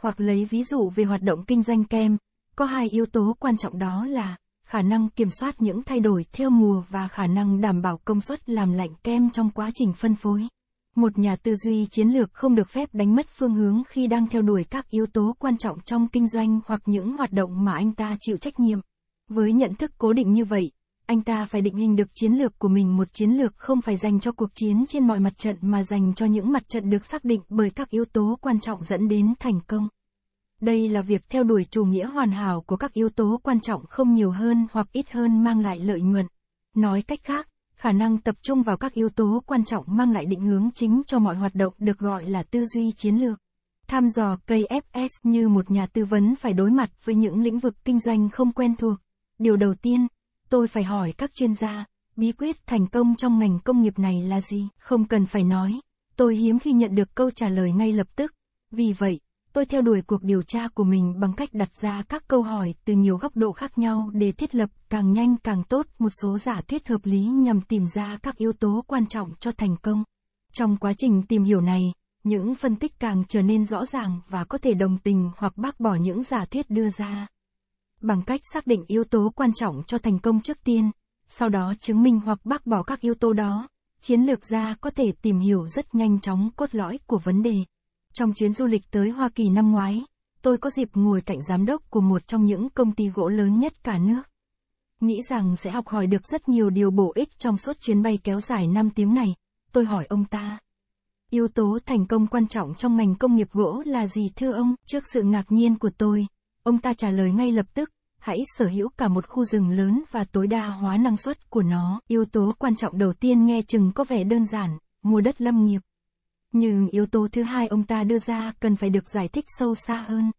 Hoặc lấy ví dụ về hoạt động kinh doanh kem, có hai yếu tố quan trọng đó là khả năng kiểm soát những thay đổi theo mùa và khả năng đảm bảo công suất làm lạnh kem trong quá trình phân phối. Một nhà tư duy chiến lược không được phép đánh mất phương hướng khi đang theo đuổi các yếu tố quan trọng trong kinh doanh hoặc những hoạt động mà anh ta chịu trách nhiệm. Với nhận thức cố định như vậy, anh ta phải định hình được chiến lược của mình một chiến lược không phải dành cho cuộc chiến trên mọi mặt trận mà dành cho những mặt trận được xác định bởi các yếu tố quan trọng dẫn đến thành công. Đây là việc theo đuổi chủ nghĩa hoàn hảo của các yếu tố quan trọng không nhiều hơn hoặc ít hơn mang lại lợi nhuận. Nói cách khác, khả năng tập trung vào các yếu tố quan trọng mang lại định hướng chính cho mọi hoạt động được gọi là tư duy chiến lược. Tham dò KFS như một nhà tư vấn phải đối mặt với những lĩnh vực kinh doanh không quen thuộc. Điều đầu tiên, tôi phải hỏi các chuyên gia, bí quyết thành công trong ngành công nghiệp này là gì? Không cần phải nói, tôi hiếm khi nhận được câu trả lời ngay lập tức. Vì vậy, tôi theo đuổi cuộc điều tra của mình bằng cách đặt ra các câu hỏi từ nhiều góc độ khác nhau để thiết lập càng nhanh càng tốt một số giả thuyết hợp lý nhằm tìm ra các yếu tố quan trọng cho thành công. Trong quá trình tìm hiểu này, những phân tích càng trở nên rõ ràng và có thể đồng tình hoặc bác bỏ những giả thuyết đưa ra bằng cách xác định yếu tố quan trọng cho thành công trước tiên, sau đó chứng minh hoặc bác bỏ các yếu tố đó. Chiến lược gia có thể tìm hiểu rất nhanh chóng cốt lõi của vấn đề. Trong chuyến du lịch tới Hoa Kỳ năm ngoái, tôi có dịp ngồi cạnh giám đốc của một trong những công ty gỗ lớn nhất cả nước. Nghĩ rằng sẽ học hỏi được rất nhiều điều bổ ích trong suốt chuyến bay kéo dài 5 tiếng này, tôi hỏi ông ta. Yếu tố thành công quan trọng trong ngành công nghiệp gỗ là gì thưa ông? Trước sự ngạc nhiên của tôi, Ông ta trả lời ngay lập tức, hãy sở hữu cả một khu rừng lớn và tối đa hóa năng suất của nó. Yếu tố quan trọng đầu tiên nghe chừng có vẻ đơn giản, mua đất lâm nghiệp. Nhưng yếu tố thứ hai ông ta đưa ra cần phải được giải thích sâu xa hơn.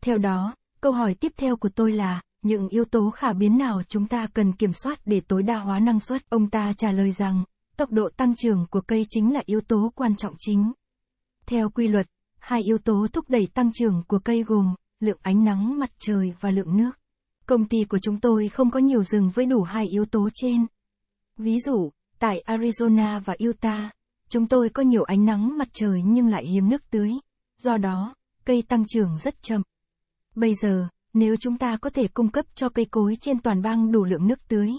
Theo đó, câu hỏi tiếp theo của tôi là, những yếu tố khả biến nào chúng ta cần kiểm soát để tối đa hóa năng suất? Ông ta trả lời rằng, tốc độ tăng trưởng của cây chính là yếu tố quan trọng chính. Theo quy luật, hai yếu tố thúc đẩy tăng trưởng của cây gồm lượng ánh nắng mặt trời và lượng nước. Công ty của chúng tôi không có nhiều rừng với đủ hai yếu tố trên. Ví dụ, tại Arizona và Utah, chúng tôi có nhiều ánh nắng mặt trời nhưng lại hiếm nước tưới. Do đó, cây tăng trưởng rất chậm. Bây giờ, nếu chúng ta có thể cung cấp cho cây cối trên toàn bang đủ lượng nước tưới,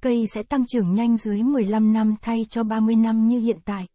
cây sẽ tăng trưởng nhanh dưới 15 năm thay cho 30 năm như hiện tại.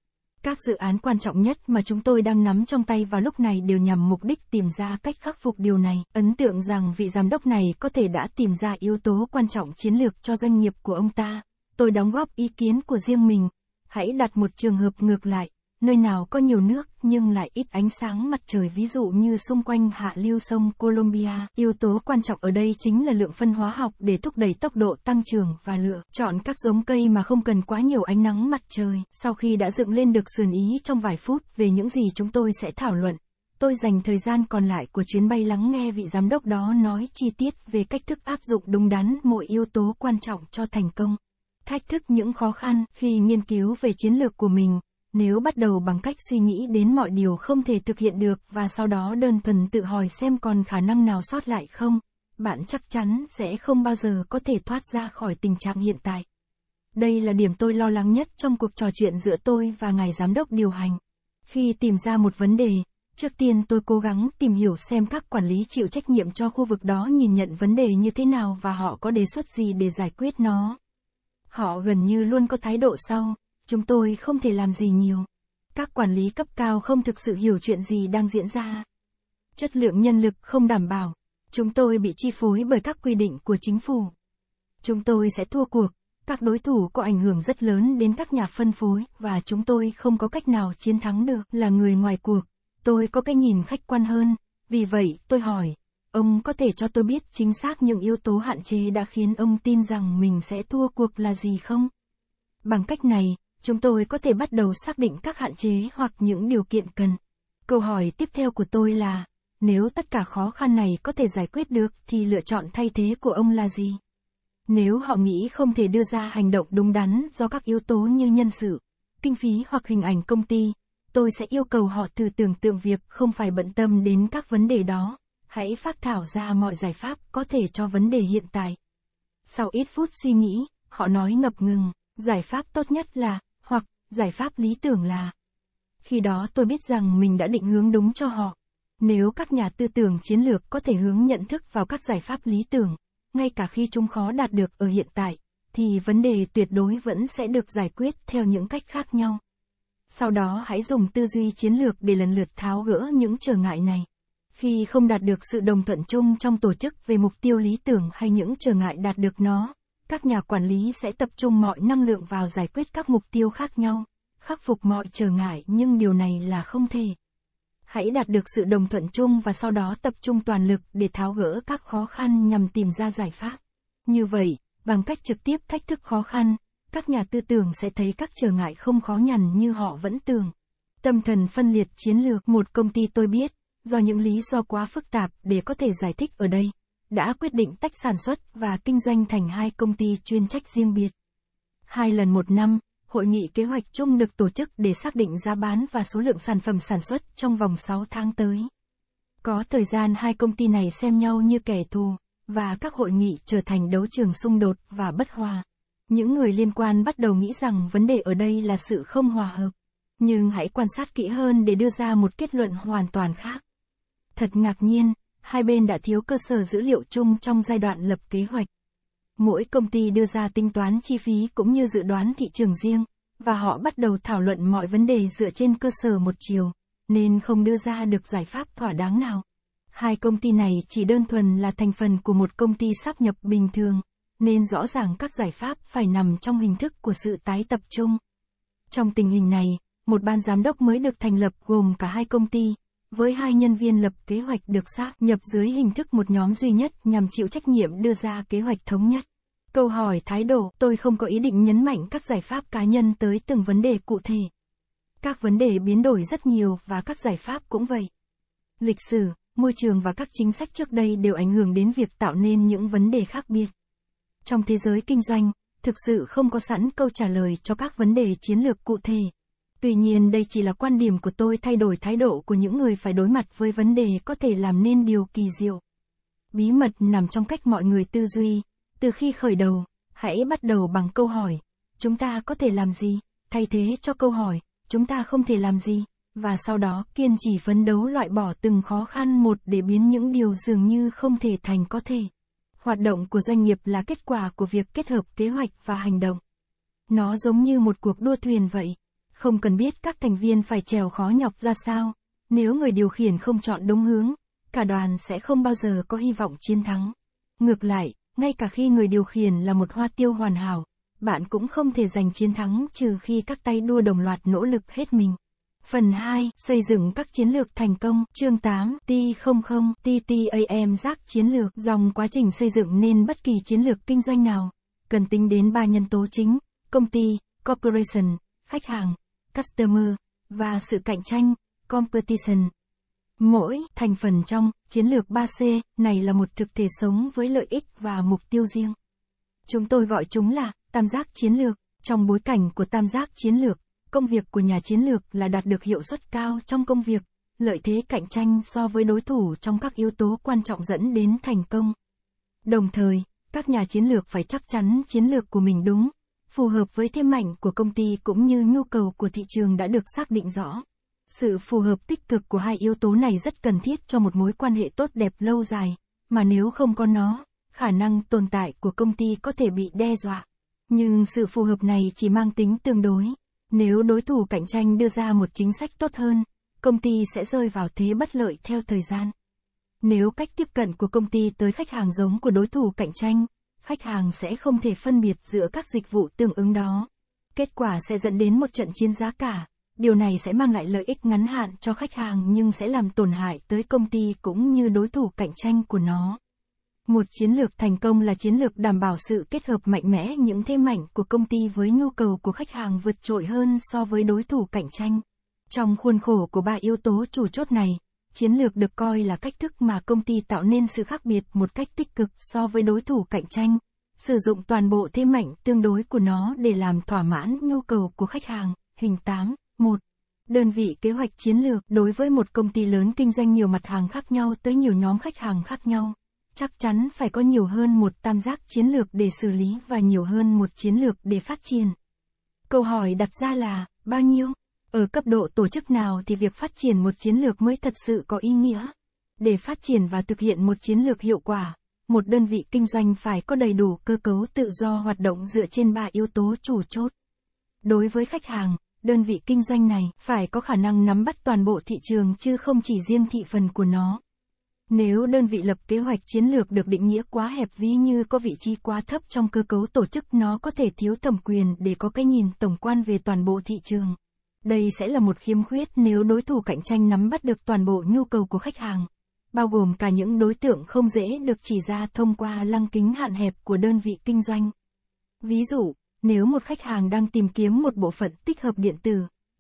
Các dự án quan trọng nhất mà chúng tôi đang nắm trong tay vào lúc này đều nhằm mục đích tìm ra cách khắc phục điều này. Ấn tượng rằng vị giám đốc này có thể đã tìm ra yếu tố quan trọng chiến lược cho doanh nghiệp của ông ta. Tôi đóng góp ý kiến của riêng mình. Hãy đặt một trường hợp ngược lại, nơi nào có nhiều nước nhưng lại ít ánh sáng mặt trời ví dụ như xung quanh hạ lưu sông Colombia. Yếu tố quan trọng ở đây chính là lượng phân hóa học để thúc đẩy tốc độ tăng trưởng và lựa chọn các giống cây mà không cần quá nhiều ánh nắng mặt trời. Sau khi đã dựng lên được sườn ý trong vài phút về những gì chúng tôi sẽ thảo luận, tôi dành thời gian còn lại của chuyến bay lắng nghe vị giám đốc đó nói chi tiết về cách thức áp dụng đúng đắn mỗi yếu tố quan trọng cho thành công thách thức những khó khăn khi nghiên cứu về chiến lược của mình nếu bắt đầu bằng cách suy nghĩ đến mọi điều không thể thực hiện được và sau đó đơn thuần tự hỏi xem còn khả năng nào sót lại không, bạn chắc chắn sẽ không bao giờ có thể thoát ra khỏi tình trạng hiện tại. Đây là điểm tôi lo lắng nhất trong cuộc trò chuyện giữa tôi và ngài giám đốc điều hành. Khi tìm ra một vấn đề, trước tiên tôi cố gắng tìm hiểu xem các quản lý chịu trách nhiệm cho khu vực đó nhìn nhận vấn đề như thế nào và họ có đề xuất gì để giải quyết nó. Họ gần như luôn có thái độ sau chúng tôi không thể làm gì nhiều. Các quản lý cấp cao không thực sự hiểu chuyện gì đang diễn ra. Chất lượng nhân lực không đảm bảo, chúng tôi bị chi phối bởi các quy định của chính phủ. Chúng tôi sẽ thua cuộc, các đối thủ có ảnh hưởng rất lớn đến các nhà phân phối và chúng tôi không có cách nào chiến thắng được là người ngoài cuộc. Tôi có cái nhìn khách quan hơn, vì vậy tôi hỏi, ông có thể cho tôi biết chính xác những yếu tố hạn chế đã khiến ông tin rằng mình sẽ thua cuộc là gì không? Bằng cách này, chúng tôi có thể bắt đầu xác định các hạn chế hoặc những điều kiện cần. Câu hỏi tiếp theo của tôi là, nếu tất cả khó khăn này có thể giải quyết được thì lựa chọn thay thế của ông là gì? Nếu họ nghĩ không thể đưa ra hành động đúng đắn do các yếu tố như nhân sự, kinh phí hoặc hình ảnh công ty, tôi sẽ yêu cầu họ thử tưởng tượng việc không phải bận tâm đến các vấn đề đó. Hãy phát thảo ra mọi giải pháp có thể cho vấn đề hiện tại. Sau ít phút suy nghĩ, họ nói ngập ngừng, giải pháp tốt nhất là Giải pháp lý tưởng là Khi đó tôi biết rằng mình đã định hướng đúng cho họ. Nếu các nhà tư tưởng chiến lược có thể hướng nhận thức vào các giải pháp lý tưởng, ngay cả khi chúng khó đạt được ở hiện tại, thì vấn đề tuyệt đối vẫn sẽ được giải quyết theo những cách khác nhau. Sau đó hãy dùng tư duy chiến lược để lần lượt tháo gỡ những trở ngại này. Khi không đạt được sự đồng thuận chung trong tổ chức về mục tiêu lý tưởng hay những trở ngại đạt được nó, các nhà quản lý sẽ tập trung mọi năng lượng vào giải quyết các mục tiêu khác nhau, khắc phục mọi trở ngại nhưng điều này là không thể. Hãy đạt được sự đồng thuận chung và sau đó tập trung toàn lực để tháo gỡ các khó khăn nhằm tìm ra giải pháp. Như vậy, bằng cách trực tiếp thách thức khó khăn, các nhà tư tưởng sẽ thấy các trở ngại không khó nhằn như họ vẫn tưởng. Tâm thần phân liệt chiến lược một công ty tôi biết, do những lý do quá phức tạp để có thể giải thích ở đây đã quyết định tách sản xuất và kinh doanh thành hai công ty chuyên trách riêng biệt. Hai lần một năm, hội nghị kế hoạch chung được tổ chức để xác định giá bán và số lượng sản phẩm sản xuất trong vòng 6 tháng tới. Có thời gian hai công ty này xem nhau như kẻ thù, và các hội nghị trở thành đấu trường xung đột và bất hòa. Những người liên quan bắt đầu nghĩ rằng vấn đề ở đây là sự không hòa hợp. Nhưng hãy quan sát kỹ hơn để đưa ra một kết luận hoàn toàn khác. Thật ngạc nhiên, hai bên đã thiếu cơ sở dữ liệu chung trong giai đoạn lập kế hoạch. Mỗi công ty đưa ra tính toán chi phí cũng như dự đoán thị trường riêng, và họ bắt đầu thảo luận mọi vấn đề dựa trên cơ sở một chiều, nên không đưa ra được giải pháp thỏa đáng nào. Hai công ty này chỉ đơn thuần là thành phần của một công ty sáp nhập bình thường, nên rõ ràng các giải pháp phải nằm trong hình thức của sự tái tập trung. Trong tình hình này, một ban giám đốc mới được thành lập gồm cả hai công ty, với hai nhân viên lập kế hoạch được xác nhập dưới hình thức một nhóm duy nhất nhằm chịu trách nhiệm đưa ra kế hoạch thống nhất. Câu hỏi thái độ, tôi không có ý định nhấn mạnh các giải pháp cá nhân tới từng vấn đề cụ thể. Các vấn đề biến đổi rất nhiều và các giải pháp cũng vậy. Lịch sử, môi trường và các chính sách trước đây đều ảnh hưởng đến việc tạo nên những vấn đề khác biệt. Trong thế giới kinh doanh, thực sự không có sẵn câu trả lời cho các vấn đề chiến lược cụ thể. Tuy nhiên đây chỉ là quan điểm của tôi thay đổi thái độ của những người phải đối mặt với vấn đề có thể làm nên điều kỳ diệu. Bí mật nằm trong cách mọi người tư duy. Từ khi khởi đầu, hãy bắt đầu bằng câu hỏi, chúng ta có thể làm gì, thay thế cho câu hỏi, chúng ta không thể làm gì, và sau đó kiên trì phấn đấu loại bỏ từng khó khăn một để biến những điều dường như không thể thành có thể. Hoạt động của doanh nghiệp là kết quả của việc kết hợp kế hoạch và hành động. Nó giống như một cuộc đua thuyền vậy không cần biết các thành viên phải trèo khó nhọc ra sao, nếu người điều khiển không chọn đúng hướng, cả đoàn sẽ không bao giờ có hy vọng chiến thắng. Ngược lại, ngay cả khi người điều khiển là một hoa tiêu hoàn hảo, bạn cũng không thể giành chiến thắng trừ khi các tay đua đồng loạt nỗ lực hết mình. Phần 2, xây dựng các chiến lược thành công, chương 8, T00, TTAM giác chiến lược, dòng quá trình xây dựng nên bất kỳ chiến lược kinh doanh nào, cần tính đến 3 nhân tố chính, công ty, corporation, khách hàng, customer, và sự cạnh tranh, competition. Mỗi thành phần trong chiến lược 3C này là một thực thể sống với lợi ích và mục tiêu riêng. Chúng tôi gọi chúng là tam giác chiến lược. Trong bối cảnh của tam giác chiến lược, công việc của nhà chiến lược là đạt được hiệu suất cao trong công việc, lợi thế cạnh tranh so với đối thủ trong các yếu tố quan trọng dẫn đến thành công. Đồng thời, các nhà chiến lược phải chắc chắn chiến lược của mình đúng, phù hợp với thêm ảnh của công ty cũng như nhu cầu của thị trường đã được xác định rõ. Sự phù hợp tích cực của hai yếu tố này rất cần thiết cho một mối quan hệ tốt đẹp lâu dài, mà nếu không có nó, khả năng tồn tại của công ty có thể bị đe dọa. Nhưng sự phù hợp này chỉ mang tính tương đối. Nếu đối thủ cạnh tranh đưa ra một chính sách tốt hơn, công ty sẽ rơi vào thế bất lợi theo thời gian. Nếu cách tiếp cận của công ty tới khách hàng giống của đối thủ cạnh tranh, khách hàng sẽ không thể phân biệt giữa các dịch vụ tương ứng đó. Kết quả sẽ dẫn đến một trận chiến giá cả. Điều này sẽ mang lại lợi ích ngắn hạn cho khách hàng nhưng sẽ làm tổn hại tới công ty cũng như đối thủ cạnh tranh của nó. Một chiến lược thành công là chiến lược đảm bảo sự kết hợp mạnh mẽ những thế mạnh của công ty với nhu cầu của khách hàng vượt trội hơn so với đối thủ cạnh tranh. Trong khuôn khổ của ba yếu tố chủ chốt này, chiến lược được coi là cách thức mà công ty tạo nên sự khác biệt một cách tích cực so với đối thủ cạnh tranh sử dụng toàn bộ thế mạnh tương đối của nó để làm thỏa mãn nhu cầu của khách hàng hình 8 1 đơn vị kế hoạch chiến lược đối với một công ty lớn kinh doanh nhiều mặt hàng khác nhau tới nhiều nhóm khách hàng khác nhau chắc chắn phải có nhiều hơn một tam giác chiến lược để xử lý và nhiều hơn một chiến lược để phát triển câu hỏi đặt ra là bao nhiêu ở cấp độ tổ chức nào thì việc phát triển một chiến lược mới thật sự có ý nghĩa. Để phát triển và thực hiện một chiến lược hiệu quả, một đơn vị kinh doanh phải có đầy đủ cơ cấu tự do hoạt động dựa trên ba yếu tố chủ chốt. Đối với khách hàng, đơn vị kinh doanh này phải có khả năng nắm bắt toàn bộ thị trường chứ không chỉ riêng thị phần của nó. Nếu đơn vị lập kế hoạch chiến lược được định nghĩa quá hẹp ví như có vị trí quá thấp trong cơ cấu tổ chức nó có thể thiếu thẩm quyền để có cái nhìn tổng quan về toàn bộ thị trường. Đây sẽ là một khiếm khuyết nếu đối thủ cạnh tranh nắm bắt được toàn bộ nhu cầu của khách hàng, bao gồm cả những đối tượng không dễ được chỉ ra thông qua lăng kính hạn hẹp của đơn vị kinh doanh. Ví dụ, nếu một khách hàng đang tìm kiếm một bộ phận tích hợp điện tử,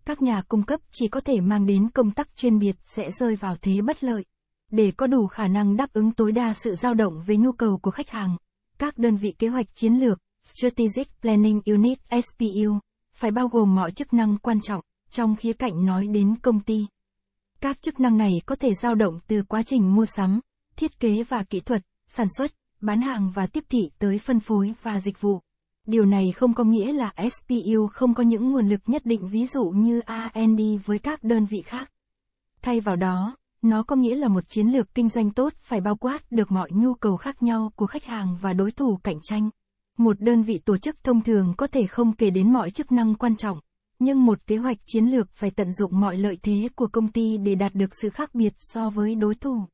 các nhà cung cấp chỉ có thể mang đến công tắc chuyên biệt sẽ rơi vào thế bất lợi. Để có đủ khả năng đáp ứng tối đa sự dao động về nhu cầu của khách hàng, các đơn vị kế hoạch chiến lược, Strategic Planning Unit SPU, phải bao gồm mọi chức năng quan trọng trong khía cạnh nói đến công ty, các chức năng này có thể dao động từ quá trình mua sắm, thiết kế và kỹ thuật, sản xuất, bán hàng và tiếp thị tới phân phối và dịch vụ. Điều này không có nghĩa là SPU không có những nguồn lực nhất định ví dụ như R&D với các đơn vị khác. Thay vào đó, nó có nghĩa là một chiến lược kinh doanh tốt phải bao quát được mọi nhu cầu khác nhau của khách hàng và đối thủ cạnh tranh. Một đơn vị tổ chức thông thường có thể không kể đến mọi chức năng quan trọng, nhưng một kế hoạch chiến lược phải tận dụng mọi lợi thế của công ty để đạt được sự khác biệt so với đối thủ.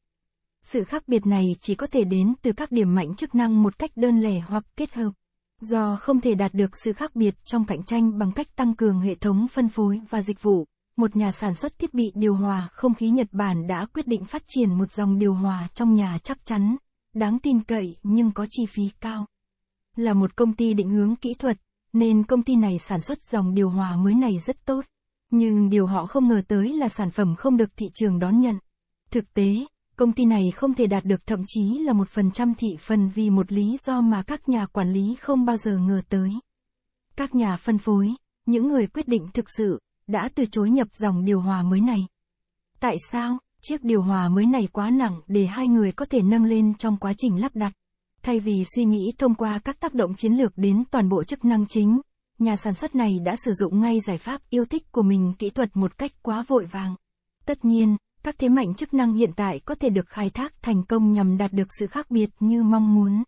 Sự khác biệt này chỉ có thể đến từ các điểm mạnh chức năng một cách đơn lẻ hoặc kết hợp. Do không thể đạt được sự khác biệt trong cạnh tranh bằng cách tăng cường hệ thống phân phối và dịch vụ, một nhà sản xuất thiết bị điều hòa không khí Nhật Bản đã quyết định phát triển một dòng điều hòa trong nhà chắc chắn, đáng tin cậy nhưng có chi phí cao. Là một công ty định hướng kỹ thuật, nên công ty này sản xuất dòng điều hòa mới này rất tốt. Nhưng điều họ không ngờ tới là sản phẩm không được thị trường đón nhận. Thực tế, công ty này không thể đạt được thậm chí là một phần trăm thị phần vì một lý do mà các nhà quản lý không bao giờ ngờ tới. Các nhà phân phối, những người quyết định thực sự, đã từ chối nhập dòng điều hòa mới này. Tại sao, chiếc điều hòa mới này quá nặng để hai người có thể nâng lên trong quá trình lắp đặt? Thay vì suy nghĩ thông qua các tác động chiến lược đến toàn bộ chức năng chính, nhà sản xuất này đã sử dụng ngay giải pháp yêu thích của mình kỹ thuật một cách quá vội vàng. Tất nhiên, các thế mạnh chức năng hiện tại có thể được khai thác thành công nhằm đạt được sự khác biệt như mong muốn.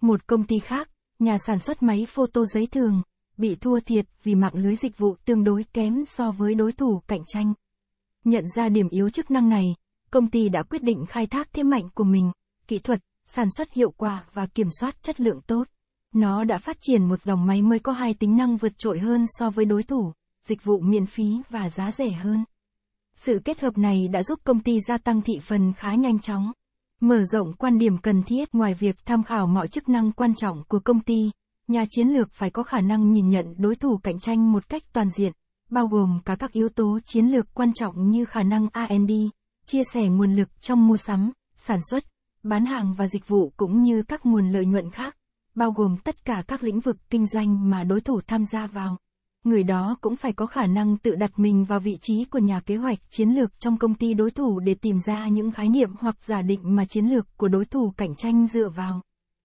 Một công ty khác, nhà sản xuất máy photo giấy thường, bị thua thiệt vì mạng lưới dịch vụ tương đối kém so với đối thủ cạnh tranh. Nhận ra điểm yếu chức năng này, công ty đã quyết định khai thác thế mạnh của mình, kỹ thuật sản xuất hiệu quả và kiểm soát chất lượng tốt. Nó đã phát triển một dòng máy mới có hai tính năng vượt trội hơn so với đối thủ, dịch vụ miễn phí và giá rẻ hơn. Sự kết hợp này đã giúp công ty gia tăng thị phần khá nhanh chóng. Mở rộng quan điểm cần thiết ngoài việc tham khảo mọi chức năng quan trọng của công ty, nhà chiến lược phải có khả năng nhìn nhận đối thủ cạnh tranh một cách toàn diện, bao gồm cả các yếu tố chiến lược quan trọng như khả năng R&D, chia sẻ nguồn lực trong mua sắm, sản xuất, bán hàng và dịch vụ cũng như các nguồn lợi nhuận khác, bao gồm tất cả các lĩnh vực kinh doanh mà đối thủ tham gia vào. Người đó cũng phải có khả năng tự đặt mình vào vị trí của nhà kế hoạch chiến lược trong công ty đối thủ để tìm ra những khái niệm hoặc giả định mà chiến lược của đối thủ cạnh tranh dựa vào.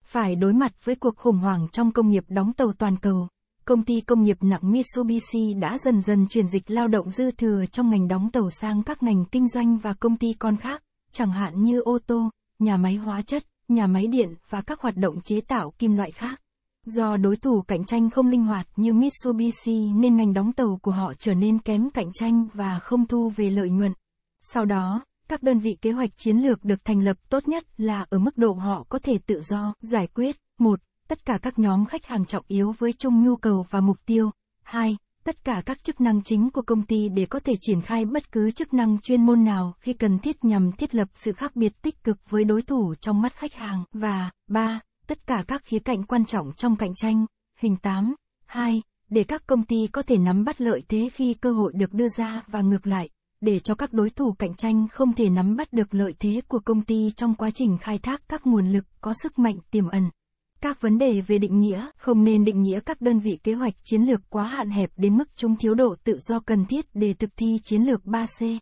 Phải đối mặt với cuộc khủng hoảng trong công nghiệp đóng tàu toàn cầu, công ty công nghiệp nặng Mitsubishi đã dần dần chuyển dịch lao động dư thừa trong ngành đóng tàu sang các ngành kinh doanh và công ty con khác, chẳng hạn như ô tô nhà máy hóa chất, nhà máy điện và các hoạt động chế tạo kim loại khác. Do đối thủ cạnh tranh không linh hoạt như Mitsubishi nên ngành đóng tàu của họ trở nên kém cạnh tranh và không thu về lợi nhuận. Sau đó, các đơn vị kế hoạch chiến lược được thành lập tốt nhất là ở mức độ họ có thể tự do giải quyết. một Tất cả các nhóm khách hàng trọng yếu với chung nhu cầu và mục tiêu. 2 tất cả các chức năng chính của công ty để có thể triển khai bất cứ chức năng chuyên môn nào khi cần thiết nhằm thiết lập sự khác biệt tích cực với đối thủ trong mắt khách hàng và ba tất cả các khía cạnh quan trọng trong cạnh tranh. Hình 8. 2. Để các công ty có thể nắm bắt lợi thế khi cơ hội được đưa ra và ngược lại, để cho các đối thủ cạnh tranh không thể nắm bắt được lợi thế của công ty trong quá trình khai thác các nguồn lực có sức mạnh tiềm ẩn. Các vấn đề về định nghĩa không nên định nghĩa các đơn vị kế hoạch chiến lược quá hạn hẹp đến mức chúng thiếu độ tự do cần thiết để thực thi chiến lược 3C.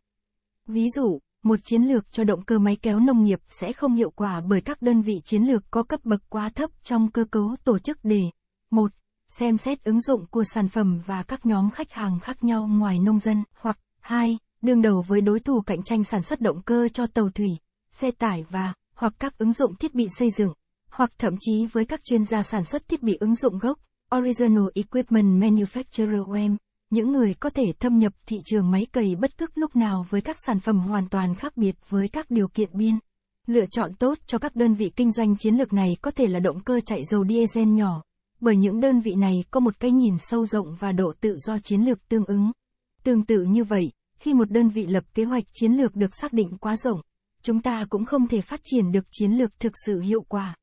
Ví dụ, một chiến lược cho động cơ máy kéo nông nghiệp sẽ không hiệu quả bởi các đơn vị chiến lược có cấp bậc quá thấp trong cơ cấu tổ chức để một xem xét ứng dụng của sản phẩm và các nhóm khách hàng khác nhau ngoài nông dân hoặc hai đương đầu với đối thủ cạnh tranh sản xuất động cơ cho tàu thủy xe tải và hoặc các ứng dụng thiết bị xây dựng hoặc thậm chí với các chuyên gia sản xuất thiết bị ứng dụng gốc, Original Equipment Manufacturer OEM, những người có thể thâm nhập thị trường máy cày bất cứ lúc nào với các sản phẩm hoàn toàn khác biệt với các điều kiện biên. Lựa chọn tốt cho các đơn vị kinh doanh chiến lược này có thể là động cơ chạy dầu diesel nhỏ, bởi những đơn vị này có một cái nhìn sâu rộng và độ tự do chiến lược tương ứng. Tương tự như vậy, khi một đơn vị lập kế hoạch chiến lược được xác định quá rộng, chúng ta cũng không thể phát triển được chiến lược thực sự hiệu quả.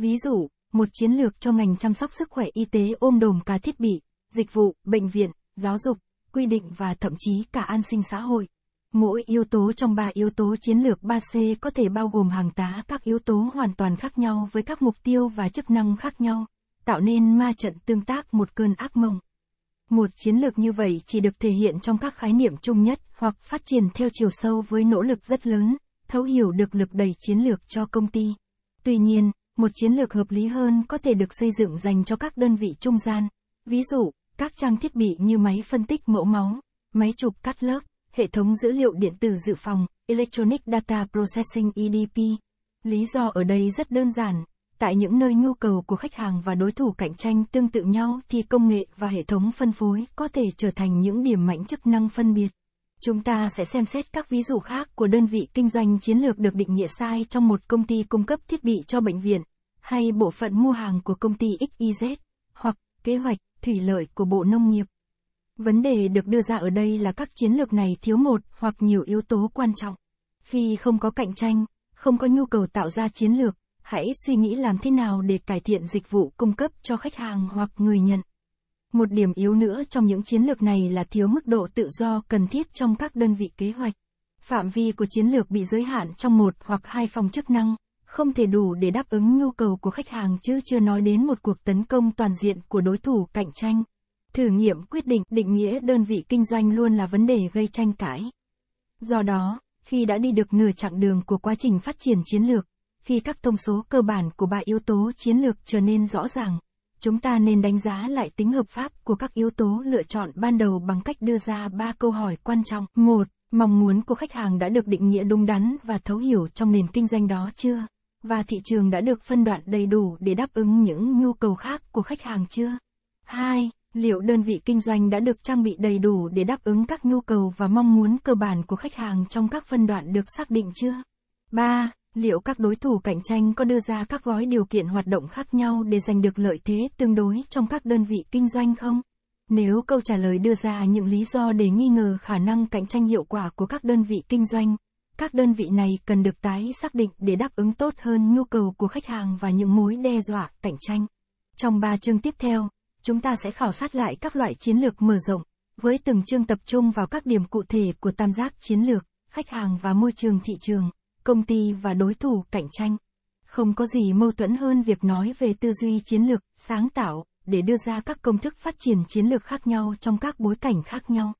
Ví dụ, một chiến lược cho ngành chăm sóc sức khỏe y tế ôm đồm cả thiết bị, dịch vụ, bệnh viện, giáo dục, quy định và thậm chí cả an sinh xã hội. Mỗi yếu tố trong ba yếu tố chiến lược 3C có thể bao gồm hàng tá các yếu tố hoàn toàn khác nhau với các mục tiêu và chức năng khác nhau, tạo nên ma trận tương tác một cơn ác mộng. Một chiến lược như vậy chỉ được thể hiện trong các khái niệm chung nhất hoặc phát triển theo chiều sâu với nỗ lực rất lớn, thấu hiểu được lực đẩy chiến lược cho công ty. Tuy nhiên, một chiến lược hợp lý hơn có thể được xây dựng dành cho các đơn vị trung gian, ví dụ, các trang thiết bị như máy phân tích mẫu máu, máy chụp cắt lớp, hệ thống dữ liệu điện tử dự phòng, Electronic Data Processing EDP. Lý do ở đây rất đơn giản, tại những nơi nhu cầu của khách hàng và đối thủ cạnh tranh tương tự nhau thì công nghệ và hệ thống phân phối có thể trở thành những điểm mạnh chức năng phân biệt. Chúng ta sẽ xem xét các ví dụ khác của đơn vị kinh doanh chiến lược được định nghĩa sai trong một công ty cung cấp thiết bị cho bệnh viện, hay bộ phận mua hàng của công ty XYZ, hoặc kế hoạch thủy lợi của Bộ Nông nghiệp. Vấn đề được đưa ra ở đây là các chiến lược này thiếu một hoặc nhiều yếu tố quan trọng. Khi không có cạnh tranh, không có nhu cầu tạo ra chiến lược, hãy suy nghĩ làm thế nào để cải thiện dịch vụ cung cấp cho khách hàng hoặc người nhận. Một điểm yếu nữa trong những chiến lược này là thiếu mức độ tự do cần thiết trong các đơn vị kế hoạch. Phạm vi của chiến lược bị giới hạn trong một hoặc hai phòng chức năng, không thể đủ để đáp ứng nhu cầu của khách hàng chứ chưa nói đến một cuộc tấn công toàn diện của đối thủ cạnh tranh. Thử nghiệm quyết định định nghĩa đơn vị kinh doanh luôn là vấn đề gây tranh cãi. Do đó, khi đã đi được nửa chặng đường của quá trình phát triển chiến lược, khi các thông số cơ bản của ba yếu tố chiến lược trở nên rõ ràng, chúng ta nên đánh giá lại tính hợp pháp của các yếu tố lựa chọn ban đầu bằng cách đưa ra ba câu hỏi quan trọng. một Mong muốn của khách hàng đã được định nghĩa đúng đắn và thấu hiểu trong nền kinh doanh đó chưa? Và thị trường đã được phân đoạn đầy đủ để đáp ứng những nhu cầu khác của khách hàng chưa? hai, Liệu đơn vị kinh doanh đã được trang bị đầy đủ để đáp ứng các nhu cầu và mong muốn cơ bản của khách hàng trong các phân đoạn được xác định chưa? 3. Liệu các đối thủ cạnh tranh có đưa ra các gói điều kiện hoạt động khác nhau để giành được lợi thế tương đối trong các đơn vị kinh doanh không? Nếu câu trả lời đưa ra những lý do để nghi ngờ khả năng cạnh tranh hiệu quả của các đơn vị kinh doanh, các đơn vị này cần được tái xác định để đáp ứng tốt hơn nhu cầu của khách hàng và những mối đe dọa cạnh tranh. Trong 3 chương tiếp theo, chúng ta sẽ khảo sát lại các loại chiến lược mở rộng, với từng chương tập trung vào các điểm cụ thể của tam giác chiến lược, khách hàng và môi trường thị trường công ty và đối thủ cạnh tranh. Không có gì mâu thuẫn hơn việc nói về tư duy chiến lược, sáng tạo, để đưa ra các công thức phát triển chiến lược khác nhau trong các bối cảnh khác nhau.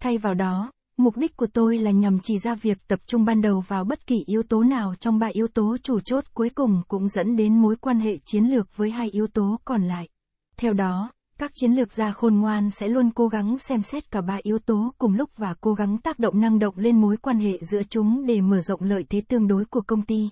Thay vào đó, mục đích của tôi là nhằm chỉ ra việc tập trung ban đầu vào bất kỳ yếu tố nào trong ba yếu tố chủ chốt cuối cùng cũng dẫn đến mối quan hệ chiến lược với hai yếu tố còn lại. Theo đó, các chiến lược gia khôn ngoan sẽ luôn cố gắng xem xét cả ba yếu tố cùng lúc và cố gắng tác động năng động lên mối quan hệ giữa chúng để mở rộng lợi thế tương đối của công ty.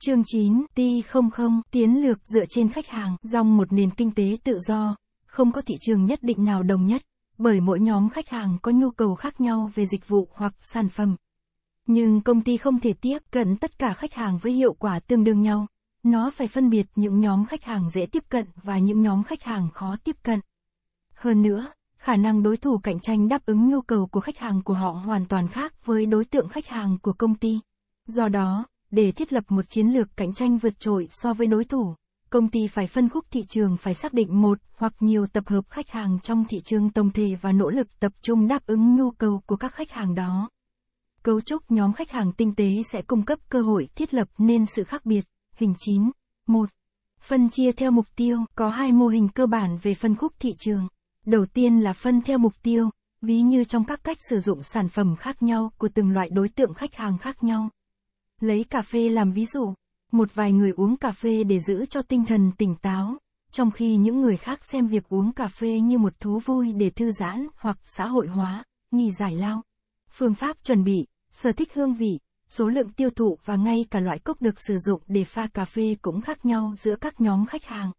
Chương 9, T00, tiến lược dựa trên khách hàng, dòng một nền kinh tế tự do, không có thị trường nhất định nào đồng nhất, bởi mỗi nhóm khách hàng có nhu cầu khác nhau về dịch vụ hoặc sản phẩm. Nhưng công ty không thể tiếp cận tất cả khách hàng với hiệu quả tương đương nhau. Nó phải phân biệt những nhóm khách hàng dễ tiếp cận và những nhóm khách hàng khó tiếp cận. Hơn nữa, khả năng đối thủ cạnh tranh đáp ứng nhu cầu của khách hàng của họ hoàn toàn khác với đối tượng khách hàng của công ty. Do đó, để thiết lập một chiến lược cạnh tranh vượt trội so với đối thủ, công ty phải phân khúc thị trường phải xác định một hoặc nhiều tập hợp khách hàng trong thị trường tổng thể và nỗ lực tập trung đáp ứng nhu cầu của các khách hàng đó. Cấu trúc nhóm khách hàng tinh tế sẽ cung cấp cơ hội thiết lập nên sự khác biệt. Hình 9. 1. Phân chia theo mục tiêu có hai mô hình cơ bản về phân khúc thị trường. Đầu tiên là phân theo mục tiêu, ví như trong các cách sử dụng sản phẩm khác nhau của từng loại đối tượng khách hàng khác nhau. Lấy cà phê làm ví dụ, một vài người uống cà phê để giữ cho tinh thần tỉnh táo, trong khi những người khác xem việc uống cà phê như một thú vui để thư giãn hoặc xã hội hóa, nghỉ giải lao. Phương pháp chuẩn bị, sở thích hương vị, số lượng tiêu thụ và ngay cả loại cốc được sử dụng để pha cà phê cũng khác nhau giữa các nhóm khách hàng.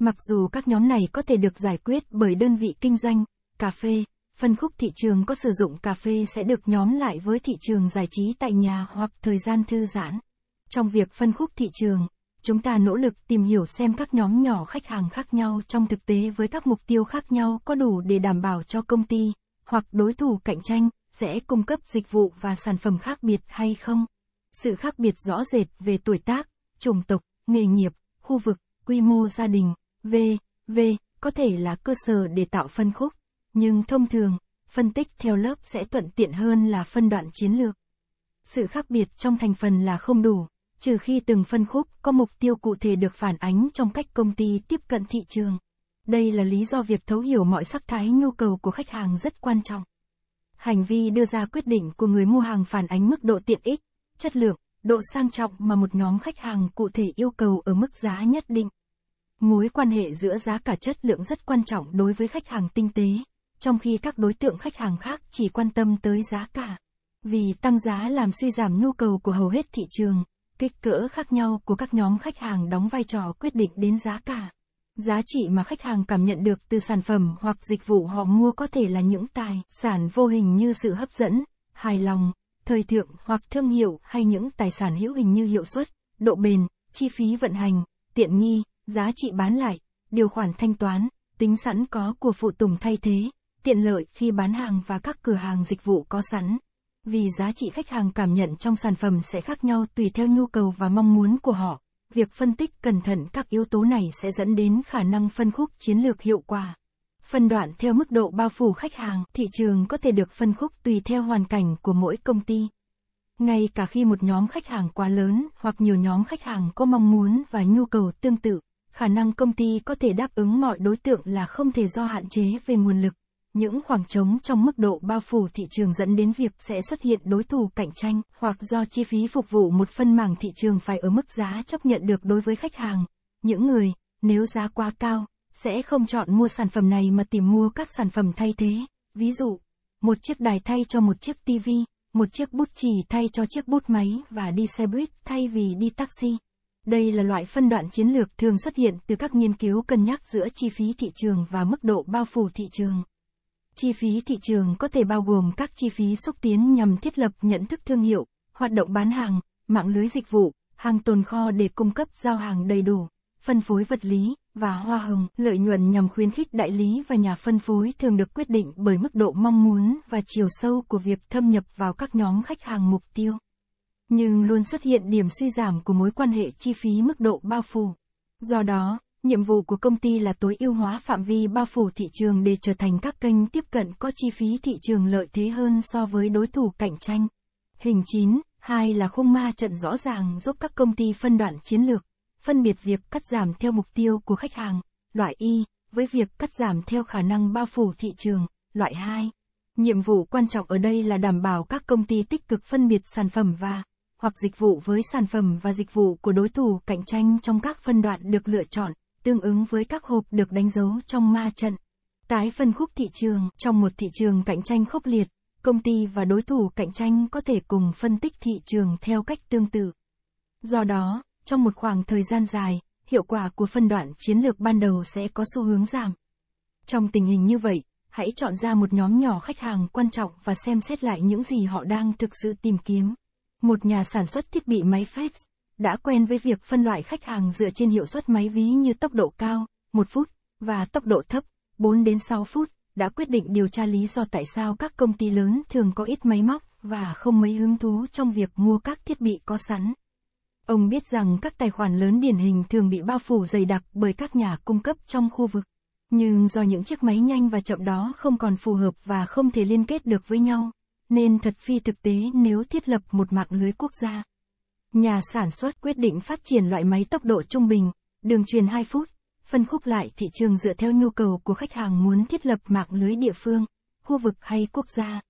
Mặc dù các nhóm này có thể được giải quyết bởi đơn vị kinh doanh, cà phê, phân khúc thị trường có sử dụng cà phê sẽ được nhóm lại với thị trường giải trí tại nhà hoặc thời gian thư giãn. Trong việc phân khúc thị trường, chúng ta nỗ lực tìm hiểu xem các nhóm nhỏ khách hàng khác nhau trong thực tế với các mục tiêu khác nhau có đủ để đảm bảo cho công ty hoặc đối thủ cạnh tranh sẽ cung cấp dịch vụ và sản phẩm khác biệt hay không. Sự khác biệt rõ rệt về tuổi tác, chủng tộc, nghề nghiệp, khu vực, quy mô gia đình V, V có thể là cơ sở để tạo phân khúc, nhưng thông thường, phân tích theo lớp sẽ thuận tiện hơn là phân đoạn chiến lược. Sự khác biệt trong thành phần là không đủ, trừ khi từng phân khúc có mục tiêu cụ thể được phản ánh trong cách công ty tiếp cận thị trường. Đây là lý do việc thấu hiểu mọi sắc thái nhu cầu của khách hàng rất quan trọng. Hành vi đưa ra quyết định của người mua hàng phản ánh mức độ tiện ích, chất lượng, độ sang trọng mà một nhóm khách hàng cụ thể yêu cầu ở mức giá nhất định. Mối quan hệ giữa giá cả chất lượng rất quan trọng đối với khách hàng tinh tế, trong khi các đối tượng khách hàng khác chỉ quan tâm tới giá cả. Vì tăng giá làm suy giảm nhu cầu của hầu hết thị trường, kích cỡ khác nhau của các nhóm khách hàng đóng vai trò quyết định đến giá cả. Giá trị mà khách hàng cảm nhận được từ sản phẩm hoặc dịch vụ họ mua có thể là những tài sản vô hình như sự hấp dẫn, hài lòng, thời thượng hoặc thương hiệu hay những tài sản hữu hình như hiệu suất, độ bền, chi phí vận hành, tiện nghi, giá trị bán lại, điều khoản thanh toán, tính sẵn có của phụ tùng thay thế, tiện lợi khi bán hàng và các cửa hàng dịch vụ có sẵn. Vì giá trị khách hàng cảm nhận trong sản phẩm sẽ khác nhau tùy theo nhu cầu và mong muốn của họ, việc phân tích cẩn thận các yếu tố này sẽ dẫn đến khả năng phân khúc chiến lược hiệu quả. Phân đoạn theo mức độ bao phủ khách hàng, thị trường có thể được phân khúc tùy theo hoàn cảnh của mỗi công ty. Ngay cả khi một nhóm khách hàng quá lớn hoặc nhiều nhóm khách hàng có mong muốn và nhu cầu tương tự, khả năng công ty có thể đáp ứng mọi đối tượng là không thể do hạn chế về nguồn lực. Những khoảng trống trong mức độ bao phủ thị trường dẫn đến việc sẽ xuất hiện đối thủ cạnh tranh, hoặc do chi phí phục vụ một phân mảng thị trường phải ở mức giá chấp nhận được đối với khách hàng. Những người, nếu giá quá cao, sẽ không chọn mua sản phẩm này mà tìm mua các sản phẩm thay thế. Ví dụ, một chiếc đài thay cho một chiếc tivi, một chiếc bút chì thay cho chiếc bút máy và đi xe buýt thay vì đi taxi. Đây là loại phân đoạn chiến lược thường xuất hiện từ các nghiên cứu cân nhắc giữa chi phí thị trường và mức độ bao phủ thị trường. Chi phí thị trường có thể bao gồm các chi phí xúc tiến nhằm thiết lập nhận thức thương hiệu, hoạt động bán hàng, mạng lưới dịch vụ, hàng tồn kho để cung cấp giao hàng đầy đủ, phân phối vật lý và hoa hồng. Lợi nhuận nhằm khuyến khích đại lý và nhà phân phối thường được quyết định bởi mức độ mong muốn và chiều sâu của việc thâm nhập vào các nhóm khách hàng mục tiêu nhưng luôn xuất hiện điểm suy giảm của mối quan hệ chi phí mức độ bao phủ. Do đó, nhiệm vụ của công ty là tối ưu hóa phạm vi bao phủ thị trường để trở thành các kênh tiếp cận có chi phí thị trường lợi thế hơn so với đối thủ cạnh tranh. Hình 9, 2 là khung ma trận rõ ràng giúp các công ty phân đoạn chiến lược, phân biệt việc cắt giảm theo mục tiêu của khách hàng, loại Y, với việc cắt giảm theo khả năng bao phủ thị trường, loại 2. Nhiệm vụ quan trọng ở đây là đảm bảo các công ty tích cực phân biệt sản phẩm và hoặc dịch vụ với sản phẩm và dịch vụ của đối thủ cạnh tranh trong các phân đoạn được lựa chọn, tương ứng với các hộp được đánh dấu trong ma trận. Tái phân khúc thị trường, trong một thị trường cạnh tranh khốc liệt, công ty và đối thủ cạnh tranh có thể cùng phân tích thị trường theo cách tương tự. Do đó, trong một khoảng thời gian dài, hiệu quả của phân đoạn chiến lược ban đầu sẽ có xu hướng giảm. Trong tình hình như vậy, hãy chọn ra một nhóm nhỏ khách hàng quan trọng và xem xét lại những gì họ đang thực sự tìm kiếm. Một nhà sản xuất thiết bị máy fax đã quen với việc phân loại khách hàng dựa trên hiệu suất máy ví như tốc độ cao, 1 phút, và tốc độ thấp, 4 đến 6 phút, đã quyết định điều tra lý do tại sao các công ty lớn thường có ít máy móc và không mấy hứng thú trong việc mua các thiết bị có sẵn. Ông biết rằng các tài khoản lớn điển hình thường bị bao phủ dày đặc bởi các nhà cung cấp trong khu vực. Nhưng do những chiếc máy nhanh và chậm đó không còn phù hợp và không thể liên kết được với nhau, nên thật phi thực tế nếu thiết lập một mạng lưới quốc gia. Nhà sản xuất quyết định phát triển loại máy tốc độ trung bình, đường truyền 2 phút, phân khúc lại thị trường dựa theo nhu cầu của khách hàng muốn thiết lập mạng lưới địa phương, khu vực hay quốc gia.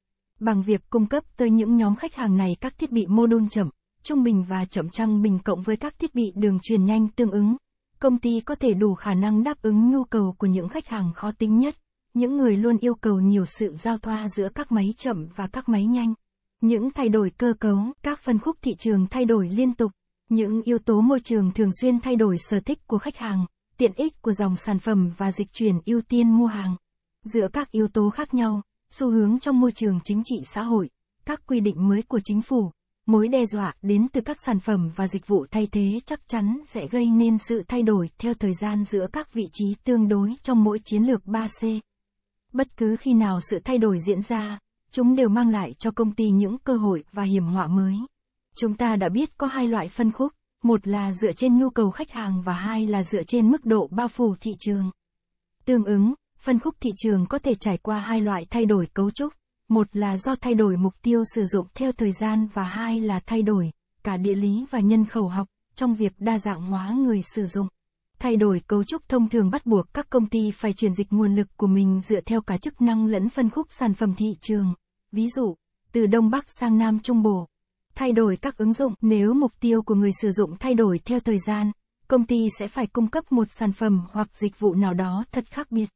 Bằng việc cung cấp tới những nhóm khách hàng này các thiết bị mô đun chậm, trung bình và chậm trăng bình cộng với các thiết bị đường truyền nhanh tương ứng, công ty có thể đủ khả năng đáp ứng nhu cầu của những khách hàng khó tính nhất những người luôn yêu cầu nhiều sự giao thoa giữa các máy chậm và các máy nhanh. Những thay đổi cơ cấu, các phân khúc thị trường thay đổi liên tục, những yếu tố môi trường thường xuyên thay đổi sở thích của khách hàng, tiện ích của dòng sản phẩm và dịch chuyển ưu tiên mua hàng. Giữa các yếu tố khác nhau, xu hướng trong môi trường chính trị xã hội, các quy định mới của chính phủ, mối đe dọa đến từ các sản phẩm và dịch vụ thay thế chắc chắn sẽ gây nên sự thay đổi theo thời gian giữa các vị trí tương đối trong mỗi chiến lược 3C. Bất cứ khi nào sự thay đổi diễn ra, chúng đều mang lại cho công ty những cơ hội và hiểm họa mới. Chúng ta đã biết có hai loại phân khúc, một là dựa trên nhu cầu khách hàng và hai là dựa trên mức độ bao phủ thị trường. Tương ứng, phân khúc thị trường có thể trải qua hai loại thay đổi cấu trúc, một là do thay đổi mục tiêu sử dụng theo thời gian và hai là thay đổi cả địa lý và nhân khẩu học trong việc đa dạng hóa người sử dụng. Thay đổi cấu trúc thông thường bắt buộc các công ty phải chuyển dịch nguồn lực của mình dựa theo cả chức năng lẫn phân khúc sản phẩm thị trường. Ví dụ, từ Đông Bắc sang Nam Trung Bộ. Thay đổi các ứng dụng nếu mục tiêu của người sử dụng thay đổi theo thời gian, công ty sẽ phải cung cấp một sản phẩm hoặc dịch vụ nào đó thật khác biệt.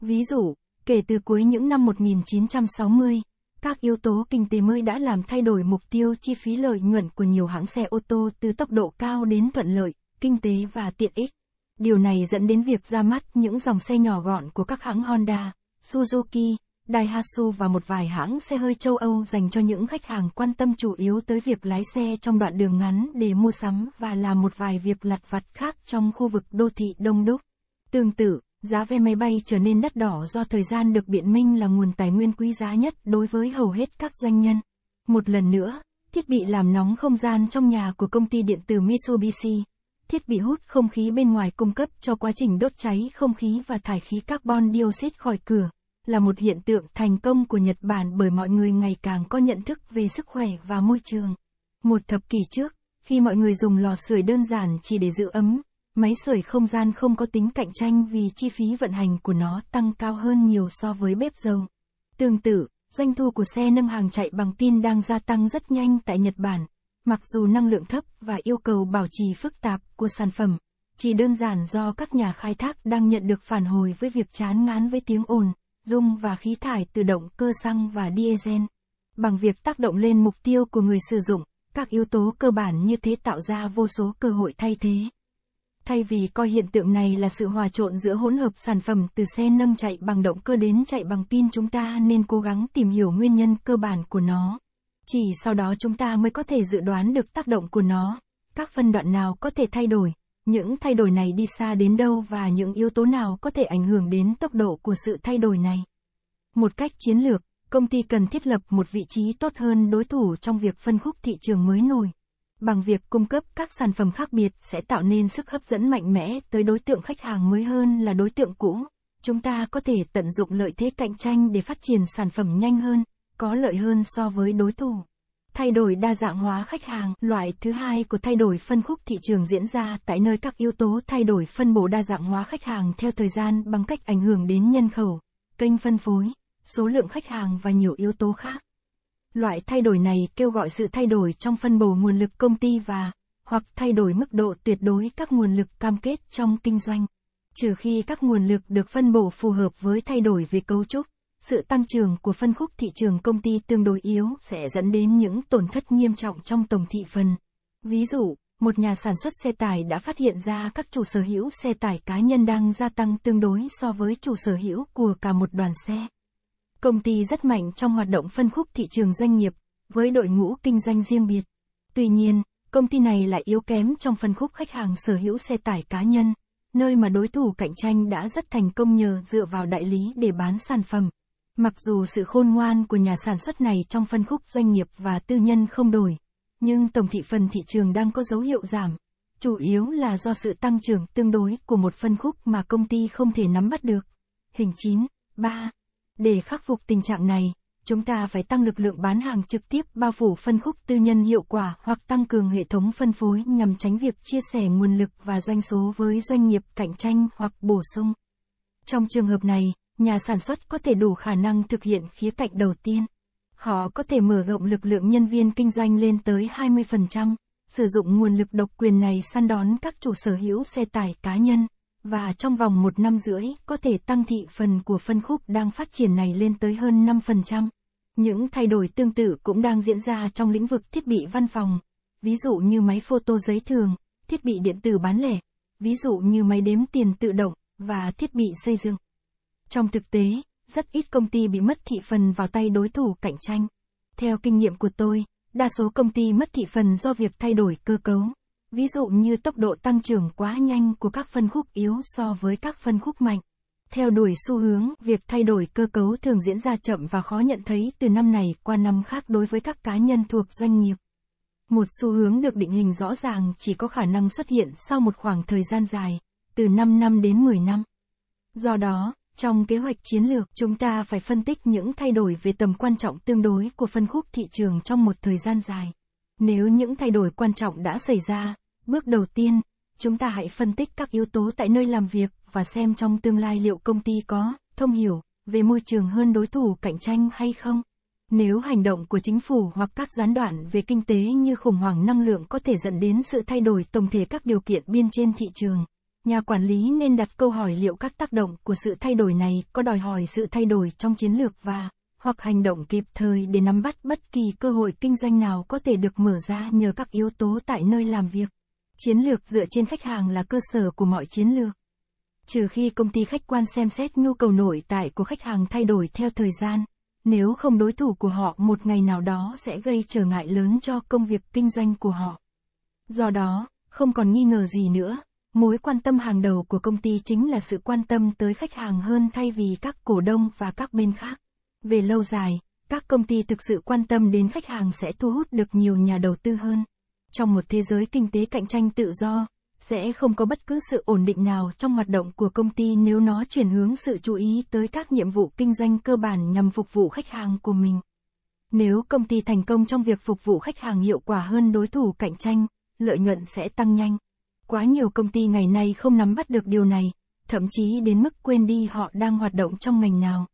Ví dụ, kể từ cuối những năm 1960, các yếu tố kinh tế mới đã làm thay đổi mục tiêu chi phí lợi nhuận của nhiều hãng xe ô tô từ tốc độ cao đến thuận lợi, kinh tế và tiện ích. Điều này dẫn đến việc ra mắt những dòng xe nhỏ gọn của các hãng Honda, Suzuki, Daihatsu và một vài hãng xe hơi châu Âu dành cho những khách hàng quan tâm chủ yếu tới việc lái xe trong đoạn đường ngắn để mua sắm và làm một vài việc lặt vặt khác trong khu vực đô thị đông đúc. Tương tự, giá vé máy bay trở nên đắt đỏ do thời gian được biện minh là nguồn tài nguyên quý giá nhất đối với hầu hết các doanh nhân. Một lần nữa, thiết bị làm nóng không gian trong nhà của công ty điện tử Mitsubishi thiết bị hút không khí bên ngoài cung cấp cho quá trình đốt cháy không khí và thải khí carbon dioxide khỏi cửa, là một hiện tượng thành công của Nhật Bản bởi mọi người ngày càng có nhận thức về sức khỏe và môi trường. Một thập kỷ trước, khi mọi người dùng lò sưởi đơn giản chỉ để giữ ấm, máy sưởi không gian không có tính cạnh tranh vì chi phí vận hành của nó tăng cao hơn nhiều so với bếp dầu. Tương tự, doanh thu của xe nâng hàng chạy bằng pin đang gia tăng rất nhanh tại Nhật Bản, Mặc dù năng lượng thấp và yêu cầu bảo trì phức tạp của sản phẩm, chỉ đơn giản do các nhà khai thác đang nhận được phản hồi với việc chán ngán với tiếng ồn, dung và khí thải từ động cơ xăng và diesel. Bằng việc tác động lên mục tiêu của người sử dụng, các yếu tố cơ bản như thế tạo ra vô số cơ hội thay thế. Thay vì coi hiện tượng này là sự hòa trộn giữa hỗn hợp sản phẩm từ xe nâng chạy bằng động cơ đến chạy bằng pin chúng ta nên cố gắng tìm hiểu nguyên nhân cơ bản của nó. Chỉ sau đó chúng ta mới có thể dự đoán được tác động của nó, các phân đoạn nào có thể thay đổi, những thay đổi này đi xa đến đâu và những yếu tố nào có thể ảnh hưởng đến tốc độ của sự thay đổi này. Một cách chiến lược, công ty cần thiết lập một vị trí tốt hơn đối thủ trong việc phân khúc thị trường mới nổi. Bằng việc cung cấp các sản phẩm khác biệt sẽ tạo nên sức hấp dẫn mạnh mẽ tới đối tượng khách hàng mới hơn là đối tượng cũ. Chúng ta có thể tận dụng lợi thế cạnh tranh để phát triển sản phẩm nhanh hơn, có lợi hơn so với đối thủ. Thay đổi đa dạng hóa khách hàng, loại thứ hai của thay đổi phân khúc thị trường diễn ra tại nơi các yếu tố thay đổi phân bổ đa dạng hóa khách hàng theo thời gian bằng cách ảnh hưởng đến nhân khẩu, kênh phân phối, số lượng khách hàng và nhiều yếu tố khác. Loại thay đổi này kêu gọi sự thay đổi trong phân bổ nguồn lực công ty và hoặc thay đổi mức độ tuyệt đối các nguồn lực cam kết trong kinh doanh, trừ khi các nguồn lực được phân bổ phù hợp với thay đổi về cấu trúc sự tăng trưởng của phân khúc thị trường công ty tương đối yếu sẽ dẫn đến những tổn thất nghiêm trọng trong tổng thị phần. Ví dụ, một nhà sản xuất xe tải đã phát hiện ra các chủ sở hữu xe tải cá nhân đang gia tăng tương đối so với chủ sở hữu của cả một đoàn xe. Công ty rất mạnh trong hoạt động phân khúc thị trường doanh nghiệp, với đội ngũ kinh doanh riêng biệt. Tuy nhiên, công ty này lại yếu kém trong phân khúc khách hàng sở hữu xe tải cá nhân, nơi mà đối thủ cạnh tranh đã rất thành công nhờ dựa vào đại lý để bán sản phẩm. Mặc dù sự khôn ngoan của nhà sản xuất này trong phân khúc doanh nghiệp và tư nhân không đổi, nhưng tổng thị phần thị trường đang có dấu hiệu giảm, chủ yếu là do sự tăng trưởng tương đối của một phân khúc mà công ty không thể nắm bắt được. Hình 9, 3. Để khắc phục tình trạng này, chúng ta phải tăng lực lượng bán hàng trực tiếp bao phủ phân khúc tư nhân hiệu quả hoặc tăng cường hệ thống phân phối nhằm tránh việc chia sẻ nguồn lực và doanh số với doanh nghiệp cạnh tranh hoặc bổ sung. Trong trường hợp này, nhà sản xuất có thể đủ khả năng thực hiện khía cạnh đầu tiên. Họ có thể mở rộng lực lượng nhân viên kinh doanh lên tới 20%, sử dụng nguồn lực độc quyền này săn đón các chủ sở hữu xe tải cá nhân, và trong vòng một năm rưỡi có thể tăng thị phần của phân khúc đang phát triển này lên tới hơn 5%. Những thay đổi tương tự cũng đang diễn ra trong lĩnh vực thiết bị văn phòng, ví dụ như máy photo giấy thường, thiết bị điện tử bán lẻ, ví dụ như máy đếm tiền tự động, và thiết bị xây dựng. Trong thực tế, rất ít công ty bị mất thị phần vào tay đối thủ cạnh tranh. Theo kinh nghiệm của tôi, đa số công ty mất thị phần do việc thay đổi cơ cấu. Ví dụ như tốc độ tăng trưởng quá nhanh của các phân khúc yếu so với các phân khúc mạnh. Theo đuổi xu hướng, việc thay đổi cơ cấu thường diễn ra chậm và khó nhận thấy từ năm này qua năm khác đối với các cá nhân thuộc doanh nghiệp. Một xu hướng được định hình rõ ràng chỉ có khả năng xuất hiện sau một khoảng thời gian dài, từ 5 năm đến 10 năm. Do đó, trong kế hoạch chiến lược, chúng ta phải phân tích những thay đổi về tầm quan trọng tương đối của phân khúc thị trường trong một thời gian dài. Nếu những thay đổi quan trọng đã xảy ra, bước đầu tiên, chúng ta hãy phân tích các yếu tố tại nơi làm việc và xem trong tương lai liệu công ty có thông hiểu về môi trường hơn đối thủ cạnh tranh hay không. Nếu hành động của chính phủ hoặc các gián đoạn về kinh tế như khủng hoảng năng lượng có thể dẫn đến sự thay đổi tổng thể các điều kiện biên trên thị trường, nhà quản lý nên đặt câu hỏi liệu các tác động của sự thay đổi này có đòi hỏi sự thay đổi trong chiến lược và hoặc hành động kịp thời để nắm bắt bất kỳ cơ hội kinh doanh nào có thể được mở ra nhờ các yếu tố tại nơi làm việc. Chiến lược dựa trên khách hàng là cơ sở của mọi chiến lược. Trừ khi công ty khách quan xem xét nhu cầu nội tại của khách hàng thay đổi theo thời gian, nếu không đối thủ của họ một ngày nào đó sẽ gây trở ngại lớn cho công việc kinh doanh của họ. Do đó, không còn nghi ngờ gì nữa, Mối quan tâm hàng đầu của công ty chính là sự quan tâm tới khách hàng hơn thay vì các cổ đông và các bên khác. Về lâu dài, các công ty thực sự quan tâm đến khách hàng sẽ thu hút được nhiều nhà đầu tư hơn. Trong một thế giới kinh tế cạnh tranh tự do, sẽ không có bất cứ sự ổn định nào trong hoạt động của công ty nếu nó chuyển hướng sự chú ý tới các nhiệm vụ kinh doanh cơ bản nhằm phục vụ khách hàng của mình. Nếu công ty thành công trong việc phục vụ khách hàng hiệu quả hơn đối thủ cạnh tranh, lợi nhuận sẽ tăng nhanh. Quá nhiều công ty ngày nay không nắm bắt được điều này, thậm chí đến mức quên đi họ đang hoạt động trong ngành nào.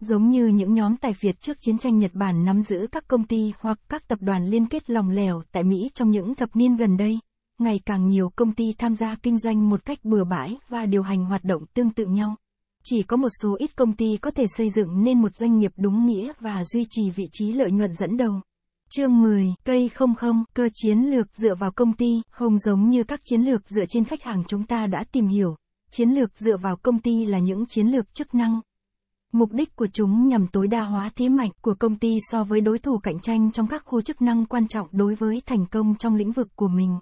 Giống như những nhóm tài Việt trước chiến tranh Nhật Bản nắm giữ các công ty hoặc các tập đoàn liên kết lòng lẻo tại Mỹ trong những thập niên gần đây, ngày càng nhiều công ty tham gia kinh doanh một cách bừa bãi và điều hành hoạt động tương tự nhau. Chỉ có một số ít công ty có thể xây dựng nên một doanh nghiệp đúng nghĩa và duy trì vị trí lợi nhuận dẫn đầu. Chương 10, cây không không, cơ chiến lược dựa vào công ty, không giống như các chiến lược dựa trên khách hàng chúng ta đã tìm hiểu. Chiến lược dựa vào công ty là những chiến lược chức năng. Mục đích của chúng nhằm tối đa hóa thế mạnh của công ty so với đối thủ cạnh tranh trong các khu chức năng quan trọng đối với thành công trong lĩnh vực của mình.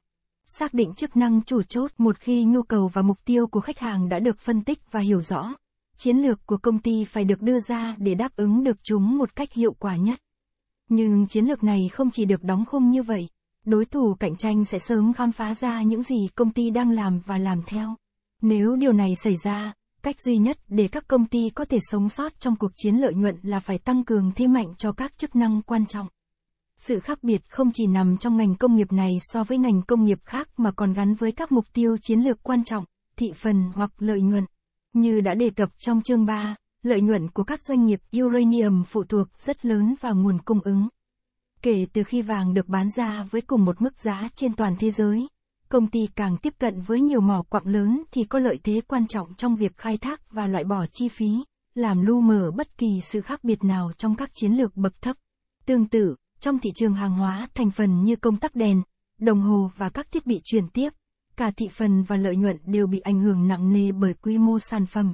Xác định chức năng chủ chốt một khi nhu cầu và mục tiêu của khách hàng đã được phân tích và hiểu rõ. Chiến lược của công ty phải được đưa ra để đáp ứng được chúng một cách hiệu quả nhất. Nhưng chiến lược này không chỉ được đóng khung như vậy, đối thủ cạnh tranh sẽ sớm khám phá ra những gì công ty đang làm và làm theo. Nếu điều này xảy ra, cách duy nhất để các công ty có thể sống sót trong cuộc chiến lợi nhuận là phải tăng cường thế mạnh cho các chức năng quan trọng. Sự khác biệt không chỉ nằm trong ngành công nghiệp này so với ngành công nghiệp khác mà còn gắn với các mục tiêu chiến lược quan trọng, thị phần hoặc lợi nhuận. Như đã đề cập trong chương 3, lợi nhuận của các doanh nghiệp uranium phụ thuộc rất lớn vào nguồn cung ứng. Kể từ khi vàng được bán ra với cùng một mức giá trên toàn thế giới, công ty càng tiếp cận với nhiều mỏ quặng lớn thì có lợi thế quan trọng trong việc khai thác và loại bỏ chi phí, làm lu mờ bất kỳ sự khác biệt nào trong các chiến lược bậc thấp. Tương tự, trong thị trường hàng hóa thành phần như công tắc đèn, đồng hồ và các thiết bị truyền tiếp, cả thị phần và lợi nhuận đều bị ảnh hưởng nặng nề bởi quy mô sản phẩm.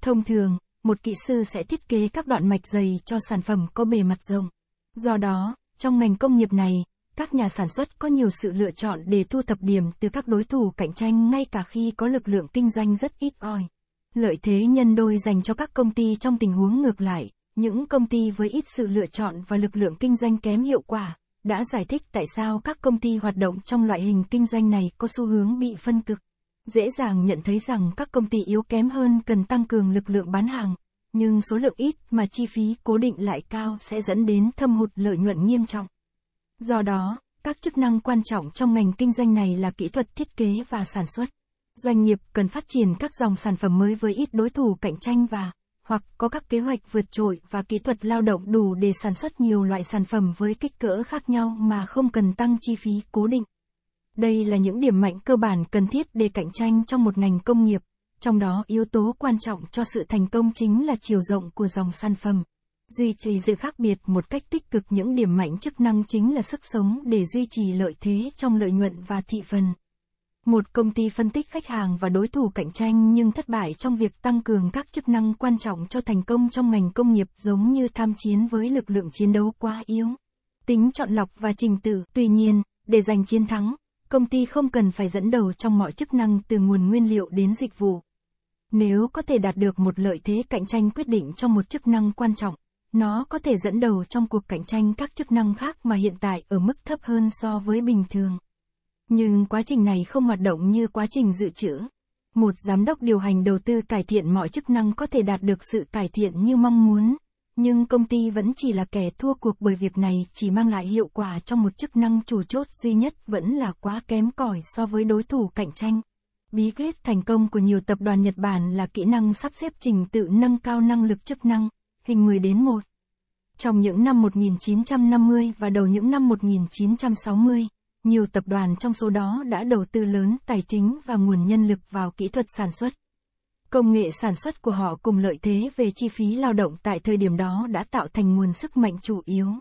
Thông thường, một kỹ sư sẽ thiết kế các đoạn mạch dày cho sản phẩm có bề mặt rộng. Do đó, trong ngành công nghiệp này, các nhà sản xuất có nhiều sự lựa chọn để thu thập điểm từ các đối thủ cạnh tranh ngay cả khi có lực lượng kinh doanh rất ít ỏi. Lợi thế nhân đôi dành cho các công ty trong tình huống ngược lại, những công ty với ít sự lựa chọn và lực lượng kinh doanh kém hiệu quả, đã giải thích tại sao các công ty hoạt động trong loại hình kinh doanh này có xu hướng bị phân cực. Dễ dàng nhận thấy rằng các công ty yếu kém hơn cần tăng cường lực lượng bán hàng, nhưng số lượng ít mà chi phí cố định lại cao sẽ dẫn đến thâm hụt lợi nhuận nghiêm trọng. Do đó, các chức năng quan trọng trong ngành kinh doanh này là kỹ thuật thiết kế và sản xuất. Doanh nghiệp cần phát triển các dòng sản phẩm mới với ít đối thủ cạnh tranh và hoặc có các kế hoạch vượt trội và kỹ thuật lao động đủ để sản xuất nhiều loại sản phẩm với kích cỡ khác nhau mà không cần tăng chi phí cố định. Đây là những điểm mạnh cơ bản cần thiết để cạnh tranh trong một ngành công nghiệp, trong đó yếu tố quan trọng cho sự thành công chính là chiều rộng của dòng sản phẩm. Duy trì sự khác biệt một cách tích cực những điểm mạnh chức năng chính là sức sống để duy trì lợi thế trong lợi nhuận và thị phần. Một công ty phân tích khách hàng và đối thủ cạnh tranh nhưng thất bại trong việc tăng cường các chức năng quan trọng cho thành công trong ngành công nghiệp giống như tham chiến với lực lượng chiến đấu quá yếu. Tính chọn lọc và trình tự, tuy nhiên, để giành chiến thắng, công ty không cần phải dẫn đầu trong mọi chức năng từ nguồn nguyên liệu đến dịch vụ. Nếu có thể đạt được một lợi thế cạnh tranh quyết định trong một chức năng quan trọng, nó có thể dẫn đầu trong cuộc cạnh tranh các chức năng khác mà hiện tại ở mức thấp hơn so với bình thường. Nhưng quá trình này không hoạt động như quá trình dự trữ. Một giám đốc điều hành đầu tư cải thiện mọi chức năng có thể đạt được sự cải thiện như mong muốn, nhưng công ty vẫn chỉ là kẻ thua cuộc bởi việc này chỉ mang lại hiệu quả trong một chức năng chủ chốt duy nhất vẫn là quá kém cỏi so với đối thủ cạnh tranh. Bí quyết thành công của nhiều tập đoàn Nhật Bản là kỹ năng sắp xếp trình tự nâng cao năng lực chức năng, hình người đến một. Trong những năm 1950 và đầu những năm 1960, nhiều tập đoàn trong số đó đã đầu tư lớn tài chính và nguồn nhân lực vào kỹ thuật sản xuất. Công nghệ sản xuất của họ cùng lợi thế về chi phí lao động tại thời điểm đó đã tạo thành nguồn sức mạnh chủ yếu.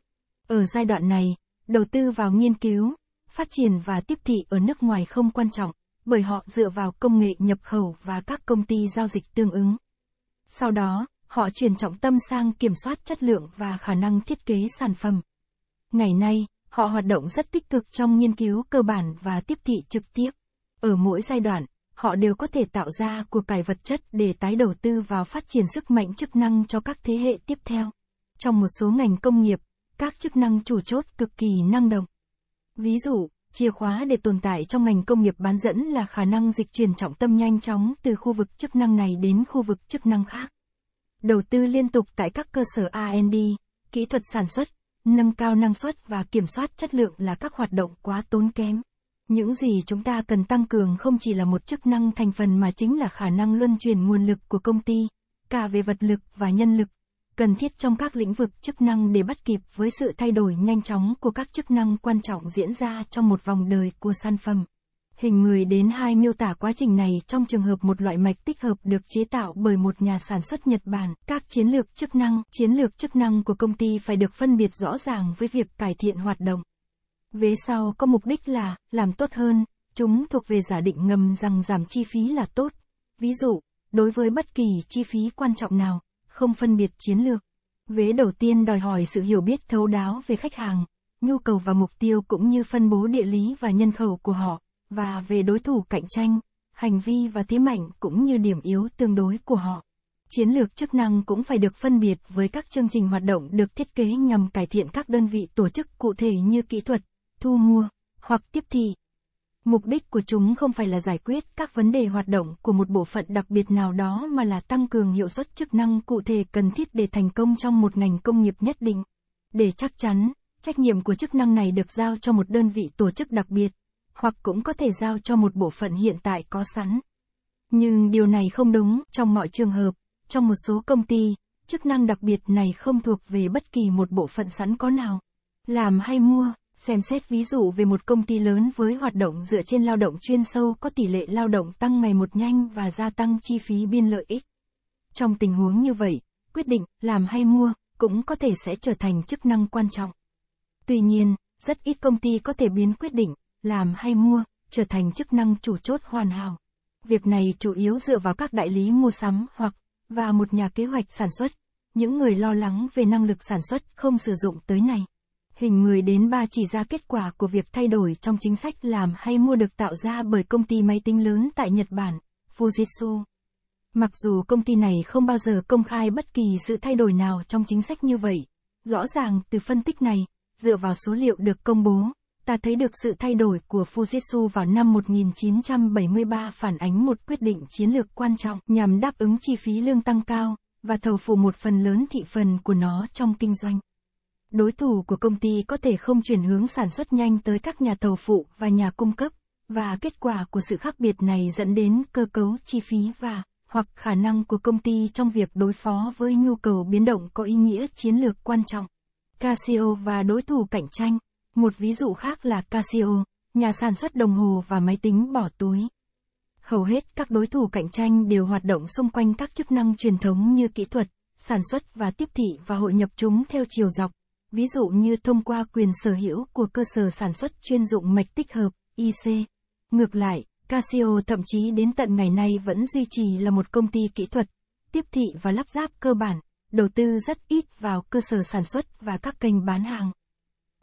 Ở giai đoạn này, đầu tư vào nghiên cứu, phát triển và tiếp thị ở nước ngoài không quan trọng, bởi họ dựa vào công nghệ nhập khẩu và các công ty giao dịch tương ứng. Sau đó, họ chuyển trọng tâm sang kiểm soát chất lượng và khả năng thiết kế sản phẩm. Ngày nay, họ hoạt động rất tích cực trong nghiên cứu cơ bản và tiếp thị trực tiếp. Ở mỗi giai đoạn, họ đều có thể tạo ra của cải vật chất để tái đầu tư vào phát triển sức mạnh chức năng cho các thế hệ tiếp theo. Trong một số ngành công nghiệp, các chức năng chủ chốt cực kỳ năng động. Ví dụ, chìa khóa để tồn tại trong ngành công nghiệp bán dẫn là khả năng dịch chuyển trọng tâm nhanh chóng từ khu vực chức năng này đến khu vực chức năng khác. Đầu tư liên tục tại các cơ sở R&D, kỹ thuật sản xuất, nâng cao năng suất và kiểm soát chất lượng là các hoạt động quá tốn kém. Những gì chúng ta cần tăng cường không chỉ là một chức năng thành phần mà chính là khả năng luân chuyển nguồn lực của công ty, cả về vật lực và nhân lực, cần thiết trong các lĩnh vực chức năng để bắt kịp với sự thay đổi nhanh chóng của các chức năng quan trọng diễn ra trong một vòng đời của sản phẩm. Hình 10 đến 2 miêu tả quá trình này trong trường hợp một loại mạch tích hợp được chế tạo bởi một nhà sản xuất Nhật Bản. Các chiến lược chức năng, chiến lược chức năng của công ty phải được phân biệt rõ ràng với việc cải thiện hoạt động. Vế sau có mục đích là làm tốt hơn, chúng thuộc về giả định ngầm rằng giảm chi phí là tốt. Ví dụ, đối với bất kỳ chi phí quan trọng nào, không phân biệt chiến lược. Vế đầu tiên đòi hỏi sự hiểu biết thấu đáo về khách hàng, nhu cầu và mục tiêu cũng như phân bố địa lý và nhân khẩu của họ, và về đối thủ cạnh tranh, hành vi và thế mạnh cũng như điểm yếu tương đối của họ. Chiến lược chức năng cũng phải được phân biệt với các chương trình hoạt động được thiết kế nhằm cải thiện các đơn vị tổ chức cụ thể như kỹ thuật, thu mua hoặc tiếp thị. Mục đích của chúng không phải là giải quyết các vấn đề hoạt động của một bộ phận đặc biệt nào đó mà là tăng cường hiệu suất chức năng cụ thể cần thiết để thành công trong một ngành công nghiệp nhất định. Để chắc chắn, trách nhiệm của chức năng này được giao cho một đơn vị tổ chức đặc biệt, hoặc cũng có thể giao cho một bộ phận hiện tại có sẵn. Nhưng điều này không đúng trong mọi trường hợp, trong một số công ty, chức năng đặc biệt này không thuộc về bất kỳ một bộ phận sẵn có nào. Làm hay mua xem xét ví dụ về một công ty lớn với hoạt động dựa trên lao động chuyên sâu có tỷ lệ lao động tăng ngày một nhanh và gia tăng chi phí biên lợi ích. Trong tình huống như vậy, quyết định làm hay mua cũng có thể sẽ trở thành chức năng quan trọng. Tuy nhiên, rất ít công ty có thể biến quyết định làm hay mua trở thành chức năng chủ chốt hoàn hảo. Việc này chủ yếu dựa vào các đại lý mua sắm hoặc và một nhà kế hoạch sản xuất. Những người lo lắng về năng lực sản xuất không sử dụng tới này. Hình người đến ba chỉ ra kết quả của việc thay đổi trong chính sách làm hay mua được tạo ra bởi công ty máy tính lớn tại Nhật Bản, Fujitsu. Mặc dù công ty này không bao giờ công khai bất kỳ sự thay đổi nào trong chính sách như vậy, rõ ràng từ phân tích này, dựa vào số liệu được công bố, ta thấy được sự thay đổi của Fujitsu vào năm 1973 phản ánh một quyết định chiến lược quan trọng nhằm đáp ứng chi phí lương tăng cao và thầu phụ một phần lớn thị phần của nó trong kinh doanh đối thủ của công ty có thể không chuyển hướng sản xuất nhanh tới các nhà thầu phụ và nhà cung cấp, và kết quả của sự khác biệt này dẫn đến cơ cấu chi phí và hoặc khả năng của công ty trong việc đối phó với nhu cầu biến động có ý nghĩa chiến lược quan trọng. Casio và đối thủ cạnh tranh, một ví dụ khác là Casio, nhà sản xuất đồng hồ và máy tính bỏ túi. Hầu hết các đối thủ cạnh tranh đều hoạt động xung quanh các chức năng truyền thống như kỹ thuật, sản xuất và tiếp thị và hội nhập chúng theo chiều dọc ví dụ như thông qua quyền sở hữu của cơ sở sản xuất chuyên dụng mạch tích hợp, IC. Ngược lại, Casio thậm chí đến tận ngày nay vẫn duy trì là một công ty kỹ thuật, tiếp thị và lắp ráp cơ bản, đầu tư rất ít vào cơ sở sản xuất và các kênh bán hàng.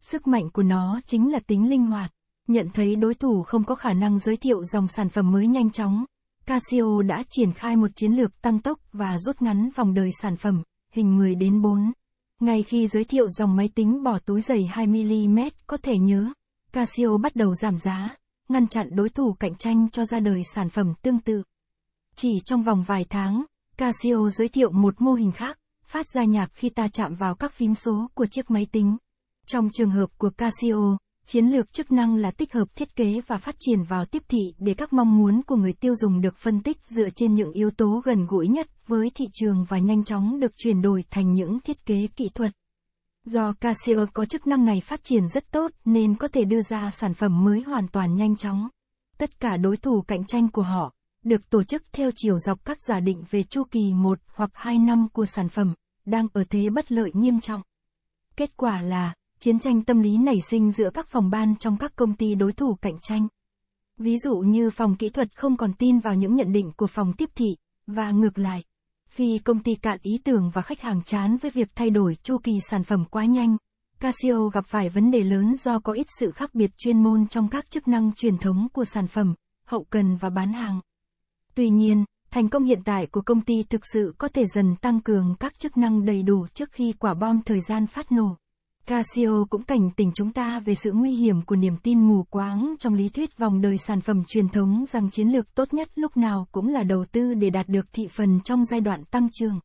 Sức mạnh của nó chính là tính linh hoạt, nhận thấy đối thủ không có khả năng giới thiệu dòng sản phẩm mới nhanh chóng. Casio đã triển khai một chiến lược tăng tốc và rút ngắn vòng đời sản phẩm, hình 10 đến 4. Ngay khi giới thiệu dòng máy tính bỏ túi dày 2mm có thể nhớ, Casio bắt đầu giảm giá, ngăn chặn đối thủ cạnh tranh cho ra đời sản phẩm tương tự. Chỉ trong vòng vài tháng, Casio giới thiệu một mô hình khác, phát ra nhạc khi ta chạm vào các phím số của chiếc máy tính. Trong trường hợp của Casio, Chiến lược chức năng là tích hợp thiết kế và phát triển vào tiếp thị để các mong muốn của người tiêu dùng được phân tích dựa trên những yếu tố gần gũi nhất với thị trường và nhanh chóng được chuyển đổi thành những thiết kế kỹ thuật. Do Casio có chức năng này phát triển rất tốt nên có thể đưa ra sản phẩm mới hoàn toàn nhanh chóng. Tất cả đối thủ cạnh tranh của họ được tổ chức theo chiều dọc các giả định về chu kỳ một hoặc hai năm của sản phẩm đang ở thế bất lợi nghiêm trọng. Kết quả là chiến tranh tâm lý nảy sinh giữa các phòng ban trong các công ty đối thủ cạnh tranh. Ví dụ như phòng kỹ thuật không còn tin vào những nhận định của phòng tiếp thị, và ngược lại. Khi công ty cạn ý tưởng và khách hàng chán với việc thay đổi chu kỳ sản phẩm quá nhanh, Casio gặp phải vấn đề lớn do có ít sự khác biệt chuyên môn trong các chức năng truyền thống của sản phẩm, hậu cần và bán hàng. Tuy nhiên, thành công hiện tại của công ty thực sự có thể dần tăng cường các chức năng đầy đủ trước khi quả bom thời gian phát nổ. Casio cũng cảnh tỉnh chúng ta về sự nguy hiểm của niềm tin mù quáng trong lý thuyết vòng đời sản phẩm truyền thống rằng chiến lược tốt nhất lúc nào cũng là đầu tư để đạt được thị phần trong giai đoạn tăng trưởng.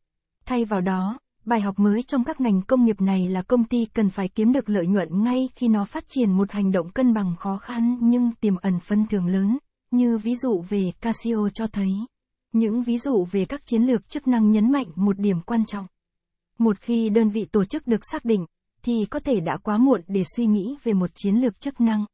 Thay vào đó, bài học mới trong các ngành công nghiệp này là công ty cần phải kiếm được lợi nhuận ngay khi nó phát triển một hành động cân bằng khó khăn nhưng tiềm ẩn phân thưởng lớn, như ví dụ về Casio cho thấy. Những ví dụ về các chiến lược chức năng nhấn mạnh một điểm quan trọng. Một khi đơn vị tổ chức được xác định, thì có thể đã quá muộn để suy nghĩ về một chiến lược chức năng.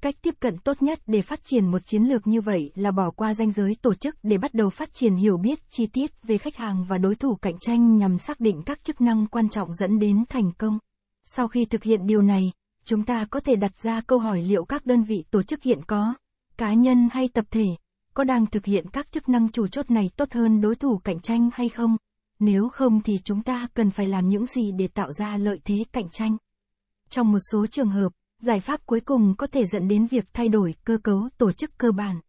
Cách tiếp cận tốt nhất để phát triển một chiến lược như vậy là bỏ qua ranh giới tổ chức để bắt đầu phát triển hiểu biết chi tiết về khách hàng và đối thủ cạnh tranh nhằm xác định các chức năng quan trọng dẫn đến thành công. Sau khi thực hiện điều này, chúng ta có thể đặt ra câu hỏi liệu các đơn vị tổ chức hiện có, cá nhân hay tập thể, có đang thực hiện các chức năng chủ chốt này tốt hơn đối thủ cạnh tranh hay không? Nếu không thì chúng ta cần phải làm những gì để tạo ra lợi thế cạnh tranh. Trong một số trường hợp, giải pháp cuối cùng có thể dẫn đến việc thay đổi cơ cấu tổ chức cơ bản.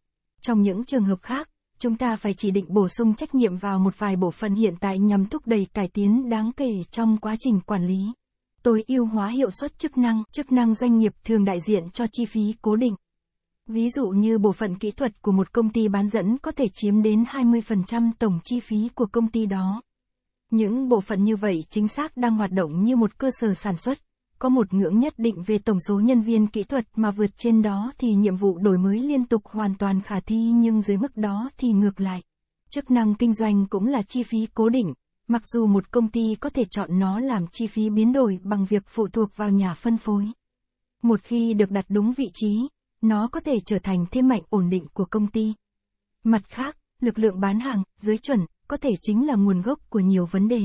Trong những trường hợp khác, chúng ta phải chỉ định bổ sung trách nhiệm vào một vài bộ phận hiện tại nhằm thúc đẩy cải tiến đáng kể trong quá trình quản lý. Tối ưu hóa hiệu suất chức năng, chức năng doanh nghiệp thường đại diện cho chi phí cố định. Ví dụ như bộ phận kỹ thuật của một công ty bán dẫn có thể chiếm đến 20% tổng chi phí của công ty đó. Những bộ phận như vậy chính xác đang hoạt động như một cơ sở sản xuất, có một ngưỡng nhất định về tổng số nhân viên kỹ thuật mà vượt trên đó thì nhiệm vụ đổi mới liên tục hoàn toàn khả thi nhưng dưới mức đó thì ngược lại. Chức năng kinh doanh cũng là chi phí cố định, mặc dù một công ty có thể chọn nó làm chi phí biến đổi bằng việc phụ thuộc vào nhà phân phối. Một khi được đặt đúng vị trí, nó có thể trở thành thế mạnh ổn định của công ty. Mặt khác, lực lượng bán hàng dưới chuẩn có thể chính là nguồn gốc của nhiều vấn đề.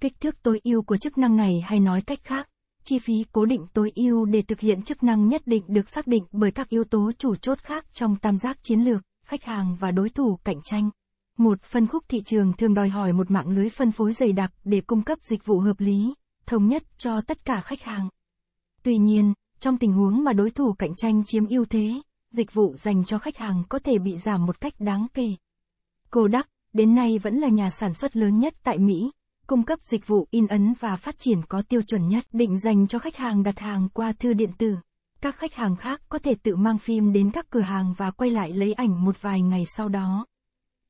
Kích thước tối ưu của chức năng này hay nói cách khác, chi phí cố định tối ưu để thực hiện chức năng nhất định được xác định bởi các yếu tố chủ chốt khác trong tam giác chiến lược, khách hàng và đối thủ cạnh tranh. Một phân khúc thị trường thường đòi hỏi một mạng lưới phân phối dày đặc để cung cấp dịch vụ hợp lý, thống nhất cho tất cả khách hàng. Tuy nhiên, trong tình huống mà đối thủ cạnh tranh chiếm ưu thế, dịch vụ dành cho khách hàng có thể bị giảm một cách đáng kể. Cô Đắc, đến nay vẫn là nhà sản xuất lớn nhất tại Mỹ, cung cấp dịch vụ in ấn và phát triển có tiêu chuẩn nhất định dành cho khách hàng đặt hàng qua thư điện tử. Các khách hàng khác có thể tự mang phim đến các cửa hàng và quay lại lấy ảnh một vài ngày sau đó.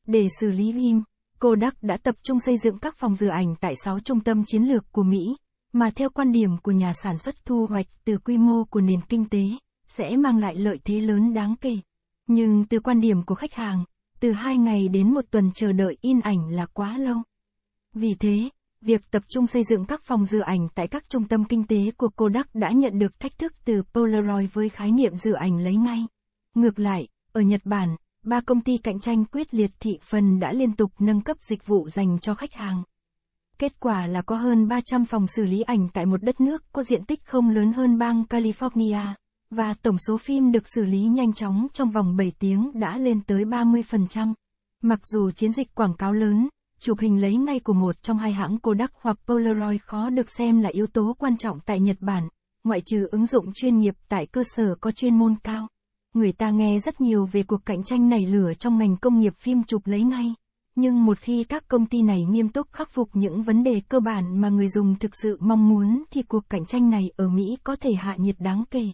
Để xử lý phim, Kodak đã tập trung xây dựng các phòng dự ảnh tại 6 trung tâm chiến lược của Mỹ, mà theo quan điểm của nhà sản xuất thu hoạch từ quy mô của nền kinh tế, sẽ mang lại lợi thế lớn đáng kể. Nhưng từ quan điểm của khách hàng, từ hai ngày đến một tuần chờ đợi in ảnh là quá lâu. Vì thế, việc tập trung xây dựng các phòng dự ảnh tại các trung tâm kinh tế của Kodak đã nhận được thách thức từ Polaroid với khái niệm dự ảnh lấy ngay. Ngược lại, ở Nhật Bản, ba công ty cạnh tranh quyết liệt thị phần đã liên tục nâng cấp dịch vụ dành cho khách hàng. Kết quả là có hơn 300 phòng xử lý ảnh tại một đất nước có diện tích không lớn hơn bang California và tổng số phim được xử lý nhanh chóng trong vòng 7 tiếng đã lên tới 30%. Mặc dù chiến dịch quảng cáo lớn, chụp hình lấy ngay của một trong hai hãng Kodak hoặc Polaroid khó được xem là yếu tố quan trọng tại Nhật Bản, ngoại trừ ứng dụng chuyên nghiệp tại cơ sở có chuyên môn cao. Người ta nghe rất nhiều về cuộc cạnh tranh nảy lửa trong ngành công nghiệp phim chụp lấy ngay. Nhưng một khi các công ty này nghiêm túc khắc phục những vấn đề cơ bản mà người dùng thực sự mong muốn thì cuộc cạnh tranh này ở Mỹ có thể hạ nhiệt đáng kể.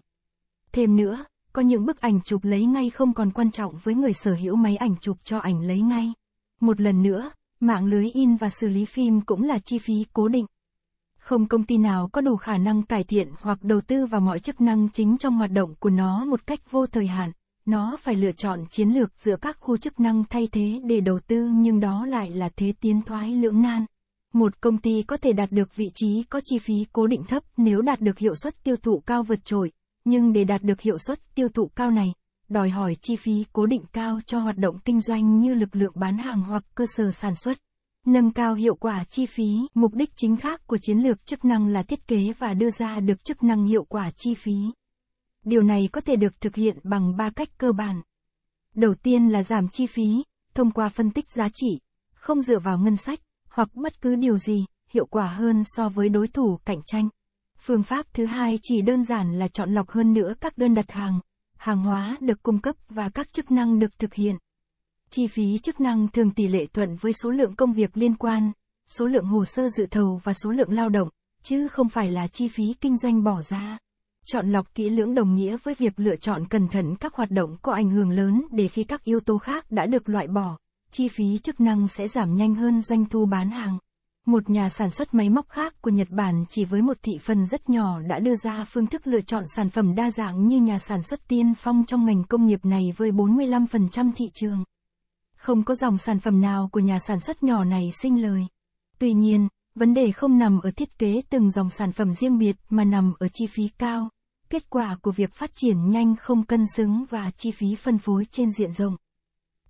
Thêm nữa, có những bức ảnh chụp lấy ngay không còn quan trọng với người sở hữu máy ảnh chụp cho ảnh lấy ngay. Một lần nữa, mạng lưới in và xử lý phim cũng là chi phí cố định. Không công ty nào có đủ khả năng cải thiện hoặc đầu tư vào mọi chức năng chính trong hoạt động của nó một cách vô thời hạn. Nó phải lựa chọn chiến lược giữa các khu chức năng thay thế để đầu tư nhưng đó lại là thế tiến thoái lưỡng nan. Một công ty có thể đạt được vị trí có chi phí cố định thấp nếu đạt được hiệu suất tiêu thụ cao vượt trội, nhưng để đạt được hiệu suất tiêu thụ cao này, đòi hỏi chi phí cố định cao cho hoạt động kinh doanh như lực lượng bán hàng hoặc cơ sở sản xuất. Nâng cao hiệu quả chi phí, mục đích chính khác của chiến lược chức năng là thiết kế và đưa ra được chức năng hiệu quả chi phí. Điều này có thể được thực hiện bằng 3 cách cơ bản. Đầu tiên là giảm chi phí, thông qua phân tích giá trị, không dựa vào ngân sách, hoặc bất cứ điều gì, hiệu quả hơn so với đối thủ cạnh tranh. Phương pháp thứ hai chỉ đơn giản là chọn lọc hơn nữa các đơn đặt hàng, hàng hóa được cung cấp và các chức năng được thực hiện. Chi phí chức năng thường tỷ lệ thuận với số lượng công việc liên quan, số lượng hồ sơ dự thầu và số lượng lao động, chứ không phải là chi phí kinh doanh bỏ ra. Chọn lọc kỹ lưỡng đồng nghĩa với việc lựa chọn cẩn thận các hoạt động có ảnh hưởng lớn để khi các yếu tố khác đã được loại bỏ, chi phí chức năng sẽ giảm nhanh hơn doanh thu bán hàng một nhà sản xuất máy móc khác của Nhật Bản chỉ với một thị phần rất nhỏ đã đưa ra phương thức lựa chọn sản phẩm đa dạng như nhà sản xuất tiên phong trong ngành công nghiệp này với 45% thị trường. Không có dòng sản phẩm nào của nhà sản xuất nhỏ này sinh lời. Tuy nhiên, vấn đề không nằm ở thiết kế từng dòng sản phẩm riêng biệt mà nằm ở chi phí cao. Kết quả của việc phát triển nhanh không cân xứng và chi phí phân phối trên diện rộng.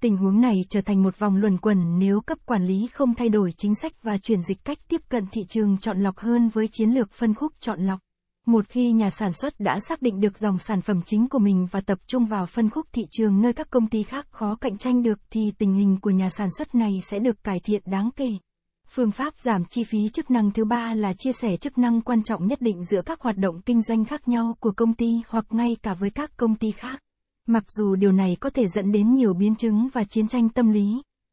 Tình huống này trở thành một vòng luẩn quẩn nếu cấp quản lý không thay đổi chính sách và chuyển dịch cách tiếp cận thị trường chọn lọc hơn với chiến lược phân khúc chọn lọc. Một khi nhà sản xuất đã xác định được dòng sản phẩm chính của mình và tập trung vào phân khúc thị trường nơi các công ty khác khó cạnh tranh được thì tình hình của nhà sản xuất này sẽ được cải thiện đáng kể. Phương pháp giảm chi phí chức năng thứ ba là chia sẻ chức năng quan trọng nhất định giữa các hoạt động kinh doanh khác nhau của công ty hoặc ngay cả với các công ty khác. Mặc dù điều này có thể dẫn đến nhiều biến chứng và chiến tranh tâm lý,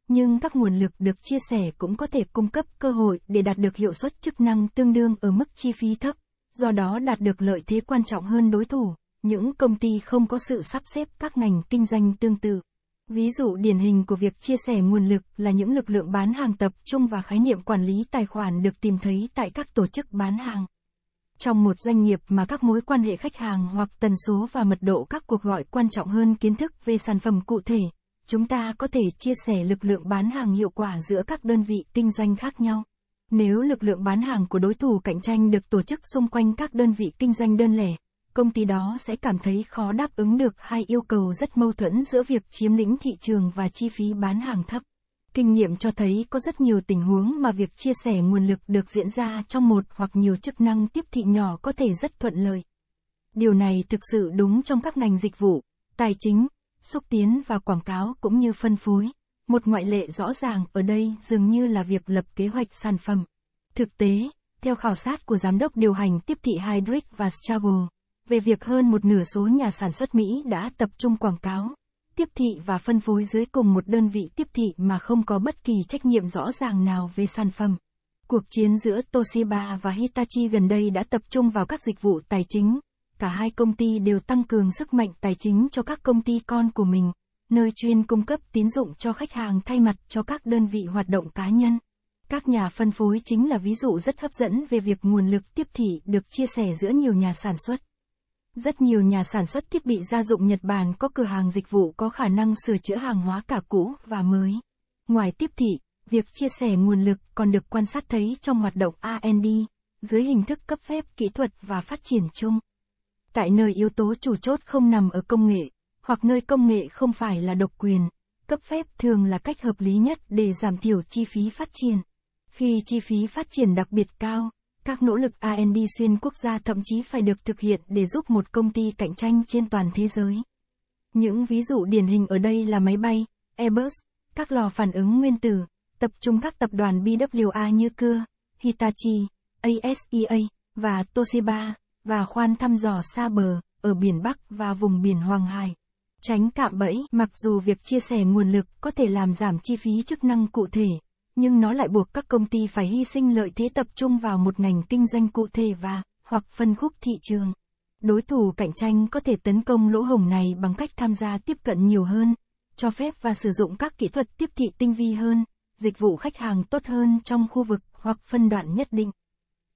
nhưng các nguồn lực được chia sẻ cũng có thể cung cấp cơ hội để đạt được hiệu suất chức năng tương đương ở mức chi phí thấp, do đó đạt được lợi thế quan trọng hơn đối thủ, những công ty không có sự sắp xếp các ngành kinh doanh tương tự. Ví dụ điển hình của việc chia sẻ nguồn lực là những lực lượng bán hàng tập trung và khái niệm quản lý tài khoản được tìm thấy tại các tổ chức bán hàng. Trong một doanh nghiệp mà các mối quan hệ khách hàng hoặc tần số và mật độ các cuộc gọi quan trọng hơn kiến thức về sản phẩm cụ thể, chúng ta có thể chia sẻ lực lượng bán hàng hiệu quả giữa các đơn vị kinh doanh khác nhau. Nếu lực lượng bán hàng của đối thủ cạnh tranh được tổ chức xung quanh các đơn vị kinh doanh đơn lẻ, công ty đó sẽ cảm thấy khó đáp ứng được hai yêu cầu rất mâu thuẫn giữa việc chiếm lĩnh thị trường và chi phí bán hàng thấp. Kinh nghiệm cho thấy có rất nhiều tình huống mà việc chia sẻ nguồn lực được diễn ra trong một hoặc nhiều chức năng tiếp thị nhỏ có thể rất thuận lợi. Điều này thực sự đúng trong các ngành dịch vụ, tài chính, xúc tiến và quảng cáo cũng như phân phối. Một ngoại lệ rõ ràng ở đây dường như là việc lập kế hoạch sản phẩm. Thực tế, theo khảo sát của giám đốc điều hành tiếp thị Heidrich và Struggle, về việc hơn một nửa số nhà sản xuất Mỹ đã tập trung quảng cáo tiếp thị và phân phối dưới cùng một đơn vị tiếp thị mà không có bất kỳ trách nhiệm rõ ràng nào về sản phẩm. Cuộc chiến giữa Toshiba và Hitachi gần đây đã tập trung vào các dịch vụ tài chính. Cả hai công ty đều tăng cường sức mạnh tài chính cho các công ty con của mình, nơi chuyên cung cấp tín dụng cho khách hàng thay mặt cho các đơn vị hoạt động cá nhân. Các nhà phân phối chính là ví dụ rất hấp dẫn về việc nguồn lực tiếp thị được chia sẻ giữa nhiều nhà sản xuất. Rất nhiều nhà sản xuất thiết bị gia dụng Nhật Bản có cửa hàng dịch vụ có khả năng sửa chữa hàng hóa cả cũ và mới. Ngoài tiếp thị, việc chia sẻ nguồn lực còn được quan sát thấy trong hoạt động R&D, dưới hình thức cấp phép kỹ thuật và phát triển chung. Tại nơi yếu tố chủ chốt không nằm ở công nghệ, hoặc nơi công nghệ không phải là độc quyền, cấp phép thường là cách hợp lý nhất để giảm thiểu chi phí phát triển. Khi chi phí phát triển đặc biệt cao, các nỗ lực R&D xuyên quốc gia thậm chí phải được thực hiện để giúp một công ty cạnh tranh trên toàn thế giới. Những ví dụ điển hình ở đây là máy bay, Airbus, các lò phản ứng nguyên tử, tập trung các tập đoàn BWA như Cưa, Hitachi, ASEA, e và Toshiba, và khoan thăm dò xa bờ, ở biển Bắc và vùng biển Hoàng Hải. Tránh cạm bẫy, mặc dù việc chia sẻ nguồn lực có thể làm giảm chi phí chức năng cụ thể, nhưng nó lại buộc các công ty phải hy sinh lợi thế tập trung vào một ngành kinh doanh cụ thể và hoặc phân khúc thị trường. Đối thủ cạnh tranh có thể tấn công lỗ hổng này bằng cách tham gia tiếp cận nhiều hơn, cho phép và sử dụng các kỹ thuật tiếp thị tinh vi hơn, dịch vụ khách hàng tốt hơn trong khu vực hoặc phân đoạn nhất định.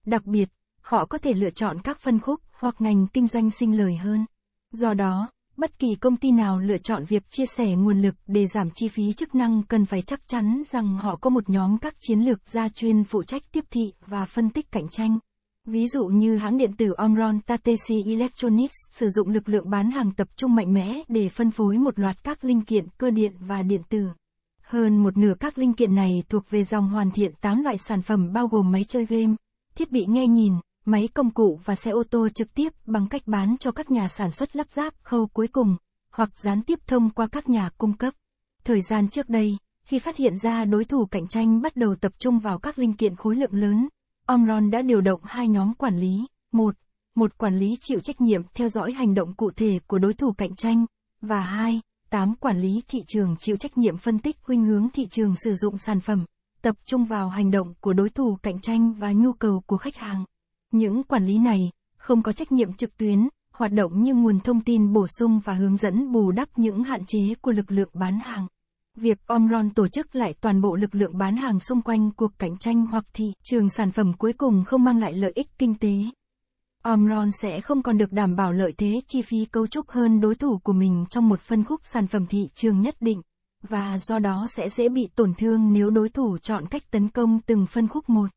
Đặc biệt, họ có thể lựa chọn các phân khúc hoặc ngành kinh doanh sinh lời hơn. Do đó, Bất kỳ công ty nào lựa chọn việc chia sẻ nguồn lực để giảm chi phí chức năng cần phải chắc chắn rằng họ có một nhóm các chiến lược gia chuyên phụ trách tiếp thị và phân tích cạnh tranh. Ví dụ như hãng điện tử Omron Tateshi Electronics sử dụng lực lượng bán hàng tập trung mạnh mẽ để phân phối một loạt các linh kiện cơ điện và điện tử. Hơn một nửa các linh kiện này thuộc về dòng hoàn thiện 8 loại sản phẩm bao gồm máy chơi game, thiết bị nghe nhìn, máy công cụ và xe ô tô trực tiếp bằng cách bán cho các nhà sản xuất lắp ráp khâu cuối cùng, hoặc gián tiếp thông qua các nhà cung cấp. Thời gian trước đây, khi phát hiện ra đối thủ cạnh tranh bắt đầu tập trung vào các linh kiện khối lượng lớn, Omron đã điều động hai nhóm quản lý, một, một quản lý chịu trách nhiệm theo dõi hành động cụ thể của đối thủ cạnh tranh, và hai, tám quản lý thị trường chịu trách nhiệm phân tích khuynh hướng thị trường sử dụng sản phẩm, tập trung vào hành động của đối thủ cạnh tranh và nhu cầu của khách hàng. Những quản lý này không có trách nhiệm trực tuyến, hoạt động như nguồn thông tin bổ sung và hướng dẫn bù đắp những hạn chế của lực lượng bán hàng. Việc Omron tổ chức lại toàn bộ lực lượng bán hàng xung quanh cuộc cạnh tranh hoặc thị trường sản phẩm cuối cùng không mang lại lợi ích kinh tế. Omron sẽ không còn được đảm bảo lợi thế chi phí cấu trúc hơn đối thủ của mình trong một phân khúc sản phẩm thị trường nhất định, và do đó sẽ dễ bị tổn thương nếu đối thủ chọn cách tấn công từng phân khúc một.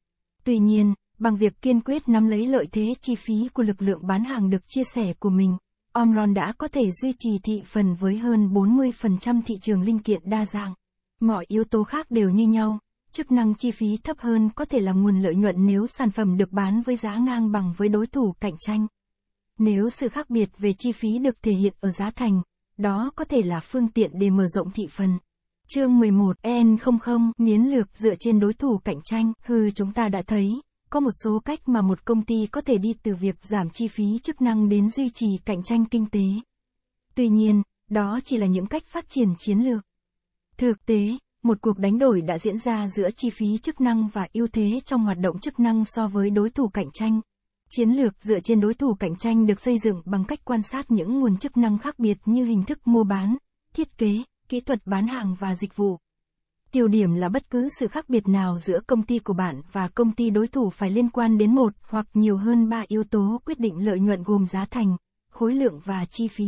Tuy nhiên, Bằng việc kiên quyết nắm lấy lợi thế chi phí của lực lượng bán hàng được chia sẻ của mình, Omron đã có thể duy trì thị phần với hơn 40% thị trường linh kiện đa dạng. Mọi yếu tố khác đều như nhau, chức năng chi phí thấp hơn có thể là nguồn lợi nhuận nếu sản phẩm được bán với giá ngang bằng với đối thủ cạnh tranh. Nếu sự khác biệt về chi phí được thể hiện ở giá thành, đó có thể là phương tiện để mở rộng thị phần. Chương 11 N00 Niến lược dựa trên đối thủ cạnh tranh, hư chúng ta đã thấy, có một số cách mà một công ty có thể đi từ việc giảm chi phí chức năng đến duy trì cạnh tranh kinh tế. Tuy nhiên, đó chỉ là những cách phát triển chiến lược. Thực tế, một cuộc đánh đổi đã diễn ra giữa chi phí chức năng và ưu thế trong hoạt động chức năng so với đối thủ cạnh tranh. Chiến lược dựa trên đối thủ cạnh tranh được xây dựng bằng cách quan sát những nguồn chức năng khác biệt như hình thức mua bán, thiết kế, kỹ thuật bán hàng và dịch vụ. Tiêu điểm là bất cứ sự khác biệt nào giữa công ty của bạn và công ty đối thủ phải liên quan đến một hoặc nhiều hơn ba yếu tố quyết định lợi nhuận gồm giá thành, khối lượng và chi phí.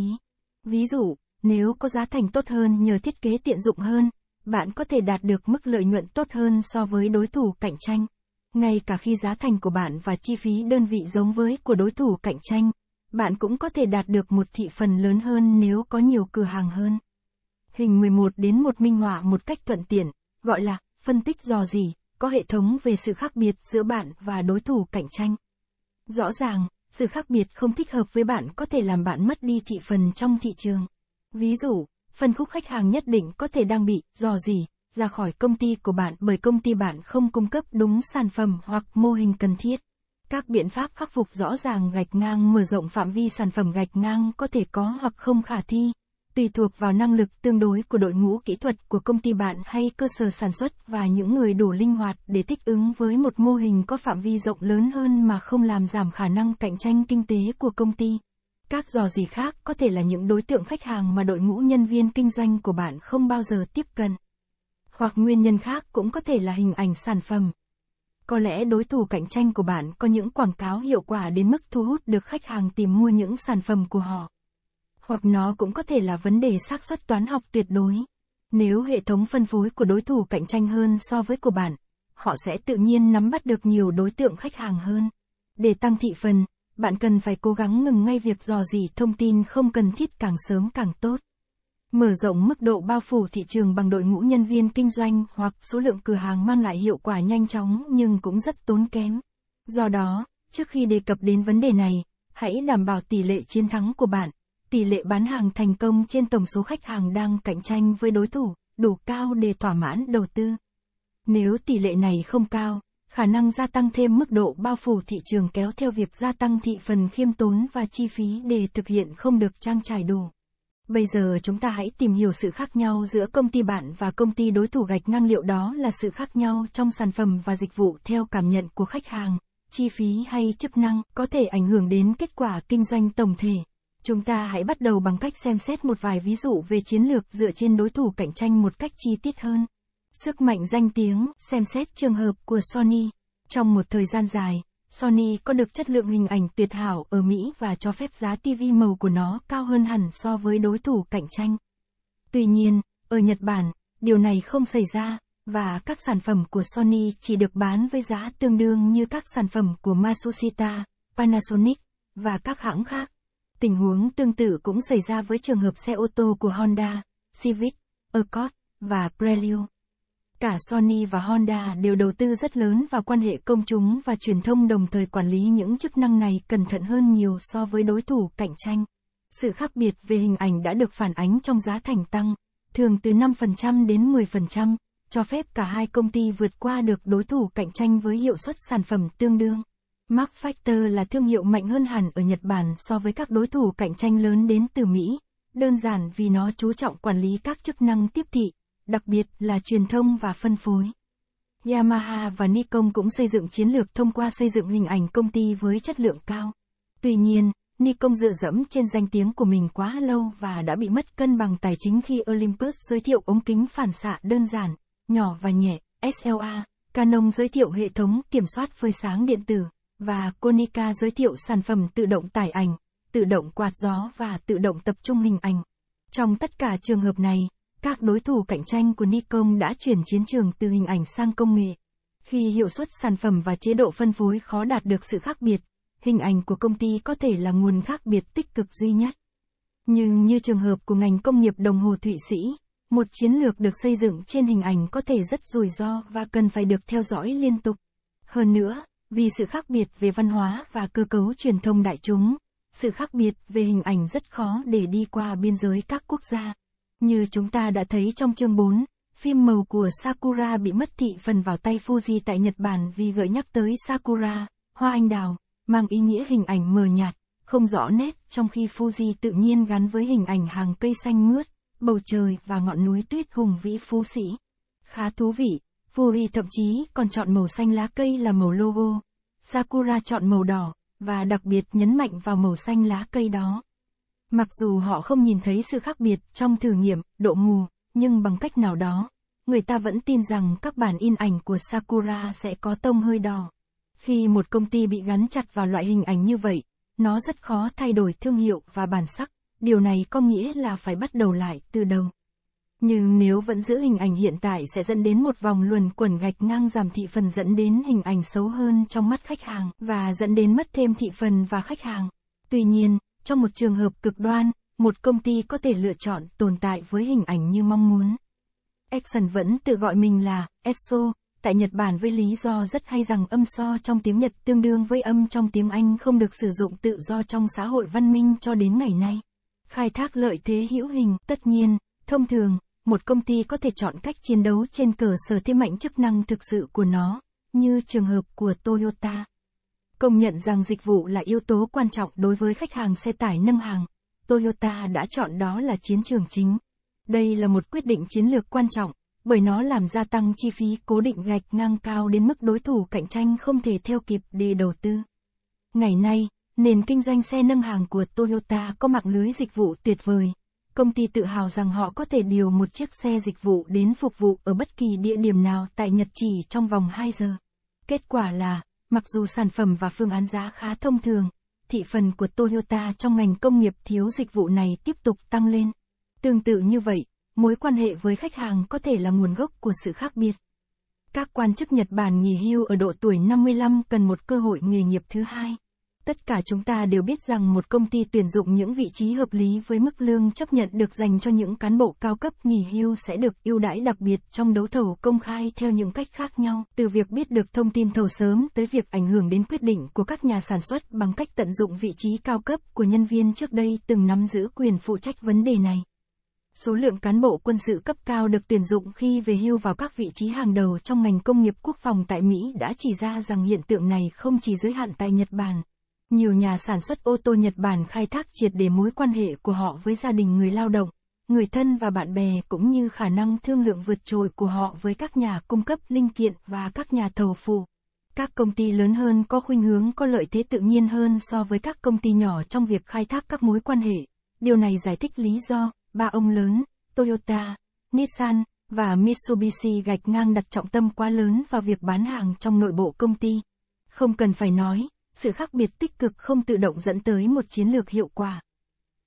Ví dụ, nếu có giá thành tốt hơn nhờ thiết kế tiện dụng hơn, bạn có thể đạt được mức lợi nhuận tốt hơn so với đối thủ cạnh tranh. Ngay cả khi giá thành của bạn và chi phí đơn vị giống với của đối thủ cạnh tranh, bạn cũng có thể đạt được một thị phần lớn hơn nếu có nhiều cửa hàng hơn hình 11 đến một minh họa một cách thuận tiện, gọi là phân tích dò dỉ, có hệ thống về sự khác biệt giữa bạn và đối thủ cạnh tranh. Rõ ràng, sự khác biệt không thích hợp với bạn có thể làm bạn mất đi thị phần trong thị trường. Ví dụ, phân khúc khách hàng nhất định có thể đang bị dò dỉ ra khỏi công ty của bạn bởi công ty bạn không cung cấp đúng sản phẩm hoặc mô hình cần thiết. Các biện pháp khắc phục rõ ràng gạch ngang mở rộng phạm vi sản phẩm gạch ngang có thể có hoặc không khả thi tùy thuộc vào năng lực tương đối của đội ngũ kỹ thuật của công ty bạn hay cơ sở sản xuất và những người đủ linh hoạt để thích ứng với một mô hình có phạm vi rộng lớn hơn mà không làm giảm khả năng cạnh tranh kinh tế của công ty. Các dò gì khác có thể là những đối tượng khách hàng mà đội ngũ nhân viên kinh doanh của bạn không bao giờ tiếp cận. Hoặc nguyên nhân khác cũng có thể là hình ảnh sản phẩm. Có lẽ đối thủ cạnh tranh của bạn có những quảng cáo hiệu quả đến mức thu hút được khách hàng tìm mua những sản phẩm của họ hoặc nó cũng có thể là vấn đề xác suất toán học tuyệt đối. Nếu hệ thống phân phối của đối thủ cạnh tranh hơn so với của bạn, họ sẽ tự nhiên nắm bắt được nhiều đối tượng khách hàng hơn. Để tăng thị phần, bạn cần phải cố gắng ngừng ngay việc dò dỉ thông tin không cần thiết càng sớm càng tốt. Mở rộng mức độ bao phủ thị trường bằng đội ngũ nhân viên kinh doanh hoặc số lượng cửa hàng mang lại hiệu quả nhanh chóng nhưng cũng rất tốn kém. Do đó, trước khi đề cập đến vấn đề này, hãy đảm bảo tỷ lệ chiến thắng của bạn tỷ lệ bán hàng thành công trên tổng số khách hàng đang cạnh tranh với đối thủ đủ cao để thỏa mãn đầu tư. Nếu tỷ lệ này không cao, khả năng gia tăng thêm mức độ bao phủ thị trường kéo theo việc gia tăng thị phần khiêm tốn và chi phí để thực hiện không được trang trải đủ. Bây giờ chúng ta hãy tìm hiểu sự khác nhau giữa công ty bạn và công ty đối thủ gạch ngang liệu đó là sự khác nhau trong sản phẩm và dịch vụ theo cảm nhận của khách hàng, chi phí hay chức năng có thể ảnh hưởng đến kết quả kinh doanh tổng thể. Chúng ta hãy bắt đầu bằng cách xem xét một vài ví dụ về chiến lược dựa trên đối thủ cạnh tranh một cách chi tiết hơn. Sức mạnh danh tiếng, xem xét trường hợp của Sony. Trong một thời gian dài, Sony có được chất lượng hình ảnh tuyệt hảo ở Mỹ và cho phép giá TV màu của nó cao hơn hẳn so với đối thủ cạnh tranh. Tuy nhiên, ở Nhật Bản, điều này không xảy ra, và các sản phẩm của Sony chỉ được bán với giá tương đương như các sản phẩm của Matsushita, Panasonic, và các hãng khác. Tình huống tương tự cũng xảy ra với trường hợp xe ô tô của Honda, Civic, Accord và Prelude. Cả Sony và Honda đều đầu tư rất lớn vào quan hệ công chúng và truyền thông đồng thời quản lý những chức năng này cẩn thận hơn nhiều so với đối thủ cạnh tranh. Sự khác biệt về hình ảnh đã được phản ánh trong giá thành tăng, thường từ 5% đến 10%, cho phép cả hai công ty vượt qua được đối thủ cạnh tranh với hiệu suất sản phẩm tương đương. Mark Factor là thương hiệu mạnh hơn hẳn ở Nhật Bản so với các đối thủ cạnh tranh lớn đến từ Mỹ, đơn giản vì nó chú trọng quản lý các chức năng tiếp thị, đặc biệt là truyền thông và phân phối. Yamaha và Nikon cũng xây dựng chiến lược thông qua xây dựng hình ảnh công ty với chất lượng cao. Tuy nhiên, Nikon dựa dẫm trên danh tiếng của mình quá lâu và đã bị mất cân bằng tài chính khi Olympus giới thiệu ống kính phản xạ đơn giản, nhỏ và nhẹ, SLA. Canon giới thiệu hệ thống kiểm soát phơi sáng điện tử và Konica giới thiệu sản phẩm tự động tải ảnh, tự động quạt gió và tự động tập trung hình ảnh. Trong tất cả trường hợp này, các đối thủ cạnh tranh của Nikon đã chuyển chiến trường từ hình ảnh sang công nghệ. Khi hiệu suất sản phẩm và chế độ phân phối khó đạt được sự khác biệt, hình ảnh của công ty có thể là nguồn khác biệt tích cực duy nhất. Nhưng như trường hợp của ngành công nghiệp đồng hồ Thụy Sĩ, một chiến lược được xây dựng trên hình ảnh có thể rất rủi ro và cần phải được theo dõi liên tục. Hơn nữa, vì sự khác biệt về văn hóa và cơ cấu truyền thông đại chúng, sự khác biệt về hình ảnh rất khó để đi qua biên giới các quốc gia. Như chúng ta đã thấy trong chương 4, phim màu của Sakura bị mất thị phần vào tay Fuji tại Nhật Bản vì gợi nhắc tới Sakura, hoa anh đào, mang ý nghĩa hình ảnh mờ nhạt, không rõ nét, trong khi Fuji tự nhiên gắn với hình ảnh hàng cây xanh mướt, bầu trời và ngọn núi tuyết hùng vĩ phú sĩ. Khá thú vị, Fury thậm chí còn chọn màu xanh lá cây là màu logo. Sakura chọn màu đỏ, và đặc biệt nhấn mạnh vào màu xanh lá cây đó. Mặc dù họ không nhìn thấy sự khác biệt trong thử nghiệm, độ mù, nhưng bằng cách nào đó, người ta vẫn tin rằng các bản in ảnh của Sakura sẽ có tông hơi đỏ. Khi một công ty bị gắn chặt vào loại hình ảnh như vậy, nó rất khó thay đổi thương hiệu và bản sắc, điều này có nghĩa là phải bắt đầu lại từ đầu. Nhưng nếu vẫn giữ hình ảnh hiện tại sẽ dẫn đến một vòng luẩn quẩn gạch ngang giảm thị phần dẫn đến hình ảnh xấu hơn trong mắt khách hàng và dẫn đến mất thêm thị phần và khách hàng. Tuy nhiên, trong một trường hợp cực đoan, một công ty có thể lựa chọn tồn tại với hình ảnh như mong muốn. Exxon vẫn tự gọi mình là Esso, tại Nhật Bản với lý do rất hay rằng âm so trong tiếng Nhật tương đương với âm trong tiếng Anh không được sử dụng tự do trong xã hội văn minh cho đến ngày nay. Khai thác lợi thế hữu hình, tất nhiên, thông thường, một công ty có thể chọn cách chiến đấu trên cơ sở thế mạnh chức năng thực sự của nó, như trường hợp của Toyota. Công nhận rằng dịch vụ là yếu tố quan trọng đối với khách hàng xe tải nâng hàng, Toyota đã chọn đó là chiến trường chính. Đây là một quyết định chiến lược quan trọng, bởi nó làm gia tăng chi phí cố định gạch ngang cao đến mức đối thủ cạnh tranh không thể theo kịp để đầu tư. Ngày nay, nền kinh doanh xe nâng hàng của Toyota có mạng lưới dịch vụ tuyệt vời, công ty tự hào rằng họ có thể điều một chiếc xe dịch vụ đến phục vụ ở bất kỳ địa điểm nào tại Nhật chỉ trong vòng 2 giờ. Kết quả là, mặc dù sản phẩm và phương án giá khá thông thường, thị phần của Toyota trong ngành công nghiệp thiếu dịch vụ này tiếp tục tăng lên. Tương tự như vậy, mối quan hệ với khách hàng có thể là nguồn gốc của sự khác biệt. Các quan chức Nhật Bản nghỉ hưu ở độ tuổi 55 cần một cơ hội nghề nghiệp thứ hai tất cả chúng ta đều biết rằng một công ty tuyển dụng những vị trí hợp lý với mức lương chấp nhận được dành cho những cán bộ cao cấp nghỉ hưu sẽ được ưu đãi đặc biệt trong đấu thầu công khai theo những cách khác nhau, từ việc biết được thông tin thầu sớm tới việc ảnh hưởng đến quyết định của các nhà sản xuất bằng cách tận dụng vị trí cao cấp của nhân viên trước đây từng nắm giữ quyền phụ trách vấn đề này. Số lượng cán bộ quân sự cấp cao được tuyển dụng khi về hưu vào các vị trí hàng đầu trong ngành công nghiệp quốc phòng tại Mỹ đã chỉ ra rằng hiện tượng này không chỉ giới hạn tại Nhật Bản, nhiều nhà sản xuất ô tô Nhật Bản khai thác triệt để mối quan hệ của họ với gia đình người lao động, người thân và bạn bè cũng như khả năng thương lượng vượt trội của họ với các nhà cung cấp linh kiện và các nhà thầu phụ. Các công ty lớn hơn có khuynh hướng có lợi thế tự nhiên hơn so với các công ty nhỏ trong việc khai thác các mối quan hệ. Điều này giải thích lý do ba ông lớn, Toyota, Nissan và Mitsubishi gạch ngang đặt trọng tâm quá lớn vào việc bán hàng trong nội bộ công ty. Không cần phải nói, sự khác biệt tích cực không tự động dẫn tới một chiến lược hiệu quả.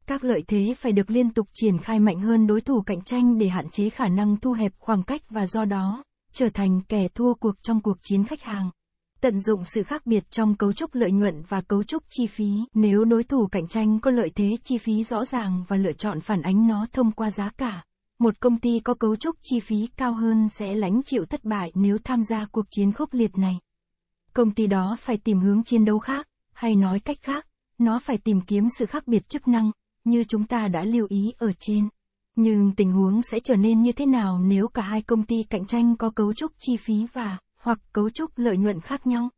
Các lợi thế phải được liên tục triển khai mạnh hơn đối thủ cạnh tranh để hạn chế khả năng thu hẹp khoảng cách và do đó, trở thành kẻ thua cuộc trong cuộc chiến khách hàng. Tận dụng sự khác biệt trong cấu trúc lợi nhuận và cấu trúc chi phí. Nếu đối thủ cạnh tranh có lợi thế chi phí rõ ràng và lựa chọn phản ánh nó thông qua giá cả, một công ty có cấu trúc chi phí cao hơn sẽ lãnh chịu thất bại nếu tham gia cuộc chiến khốc liệt này công ty đó phải tìm hướng chiến đấu khác, hay nói cách khác, nó phải tìm kiếm sự khác biệt chức năng, như chúng ta đã lưu ý ở trên. Nhưng tình huống sẽ trở nên như thế nào nếu cả hai công ty cạnh tranh có cấu trúc chi phí và hoặc cấu trúc lợi nhuận khác nhau?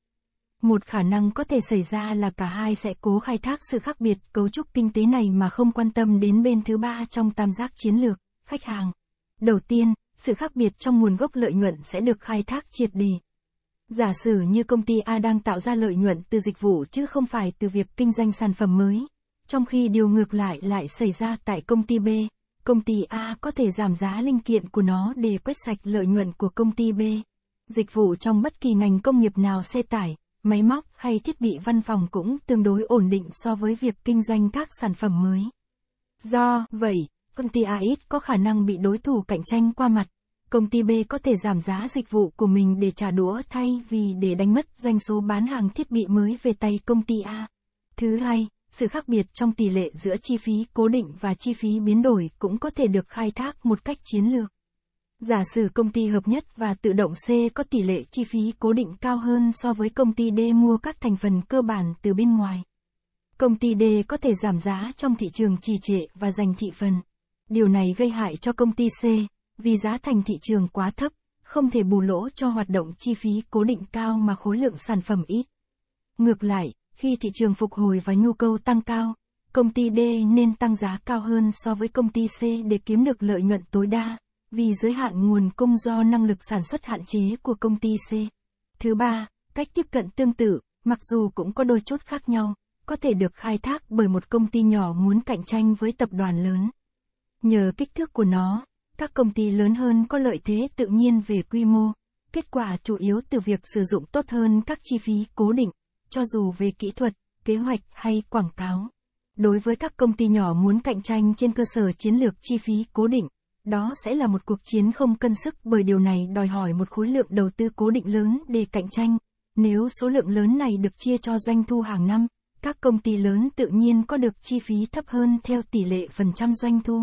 Một khả năng có thể xảy ra là cả hai sẽ cố khai thác sự khác biệt cấu trúc kinh tế này mà không quan tâm đến bên thứ ba trong tam giác chiến lược, khách hàng. Đầu tiên, sự khác biệt trong nguồn gốc lợi nhuận sẽ được khai thác triệt đề Giả sử như công ty A đang tạo ra lợi nhuận từ dịch vụ chứ không phải từ việc kinh doanh sản phẩm mới. Trong khi điều ngược lại lại xảy ra tại công ty B, công ty A có thể giảm giá linh kiện của nó để quét sạch lợi nhuận của công ty B. Dịch vụ trong bất kỳ ngành công nghiệp nào xe tải, máy móc hay thiết bị văn phòng cũng tương đối ổn định so với việc kinh doanh các sản phẩm mới. Do vậy, công ty a ít có khả năng bị đối thủ cạnh tranh qua mặt, công ty B có thể giảm giá dịch vụ của mình để trả đũa thay vì để đánh mất doanh số bán hàng thiết bị mới về tay công ty A. Thứ hai, sự khác biệt trong tỷ lệ giữa chi phí cố định và chi phí biến đổi cũng có thể được khai thác một cách chiến lược. Giả sử công ty hợp nhất và tự động C có tỷ lệ chi phí cố định cao hơn so với công ty D mua các thành phần cơ bản từ bên ngoài. Công ty D có thể giảm giá trong thị trường trì trệ và giành thị phần. Điều này gây hại cho công ty C vì giá thành thị trường quá thấp, không thể bù lỗ cho hoạt động chi phí cố định cao mà khối lượng sản phẩm ít. Ngược lại, khi thị trường phục hồi và nhu cầu tăng cao, công ty D nên tăng giá cao hơn so với công ty C để kiếm được lợi nhuận tối đa, vì giới hạn nguồn cung do năng lực sản xuất hạn chế của công ty C. Thứ ba, cách tiếp cận tương tự, mặc dù cũng có đôi chút khác nhau, có thể được khai thác bởi một công ty nhỏ muốn cạnh tranh với tập đoàn lớn. Nhờ kích thước của nó, các công ty lớn hơn có lợi thế tự nhiên về quy mô, kết quả chủ yếu từ việc sử dụng tốt hơn các chi phí cố định, cho dù về kỹ thuật, kế hoạch hay quảng cáo. Đối với các công ty nhỏ muốn cạnh tranh trên cơ sở chiến lược chi phí cố định, đó sẽ là một cuộc chiến không cân sức bởi điều này đòi hỏi một khối lượng đầu tư cố định lớn để cạnh tranh. Nếu số lượng lớn này được chia cho doanh thu hàng năm, các công ty lớn tự nhiên có được chi phí thấp hơn theo tỷ lệ phần trăm doanh thu.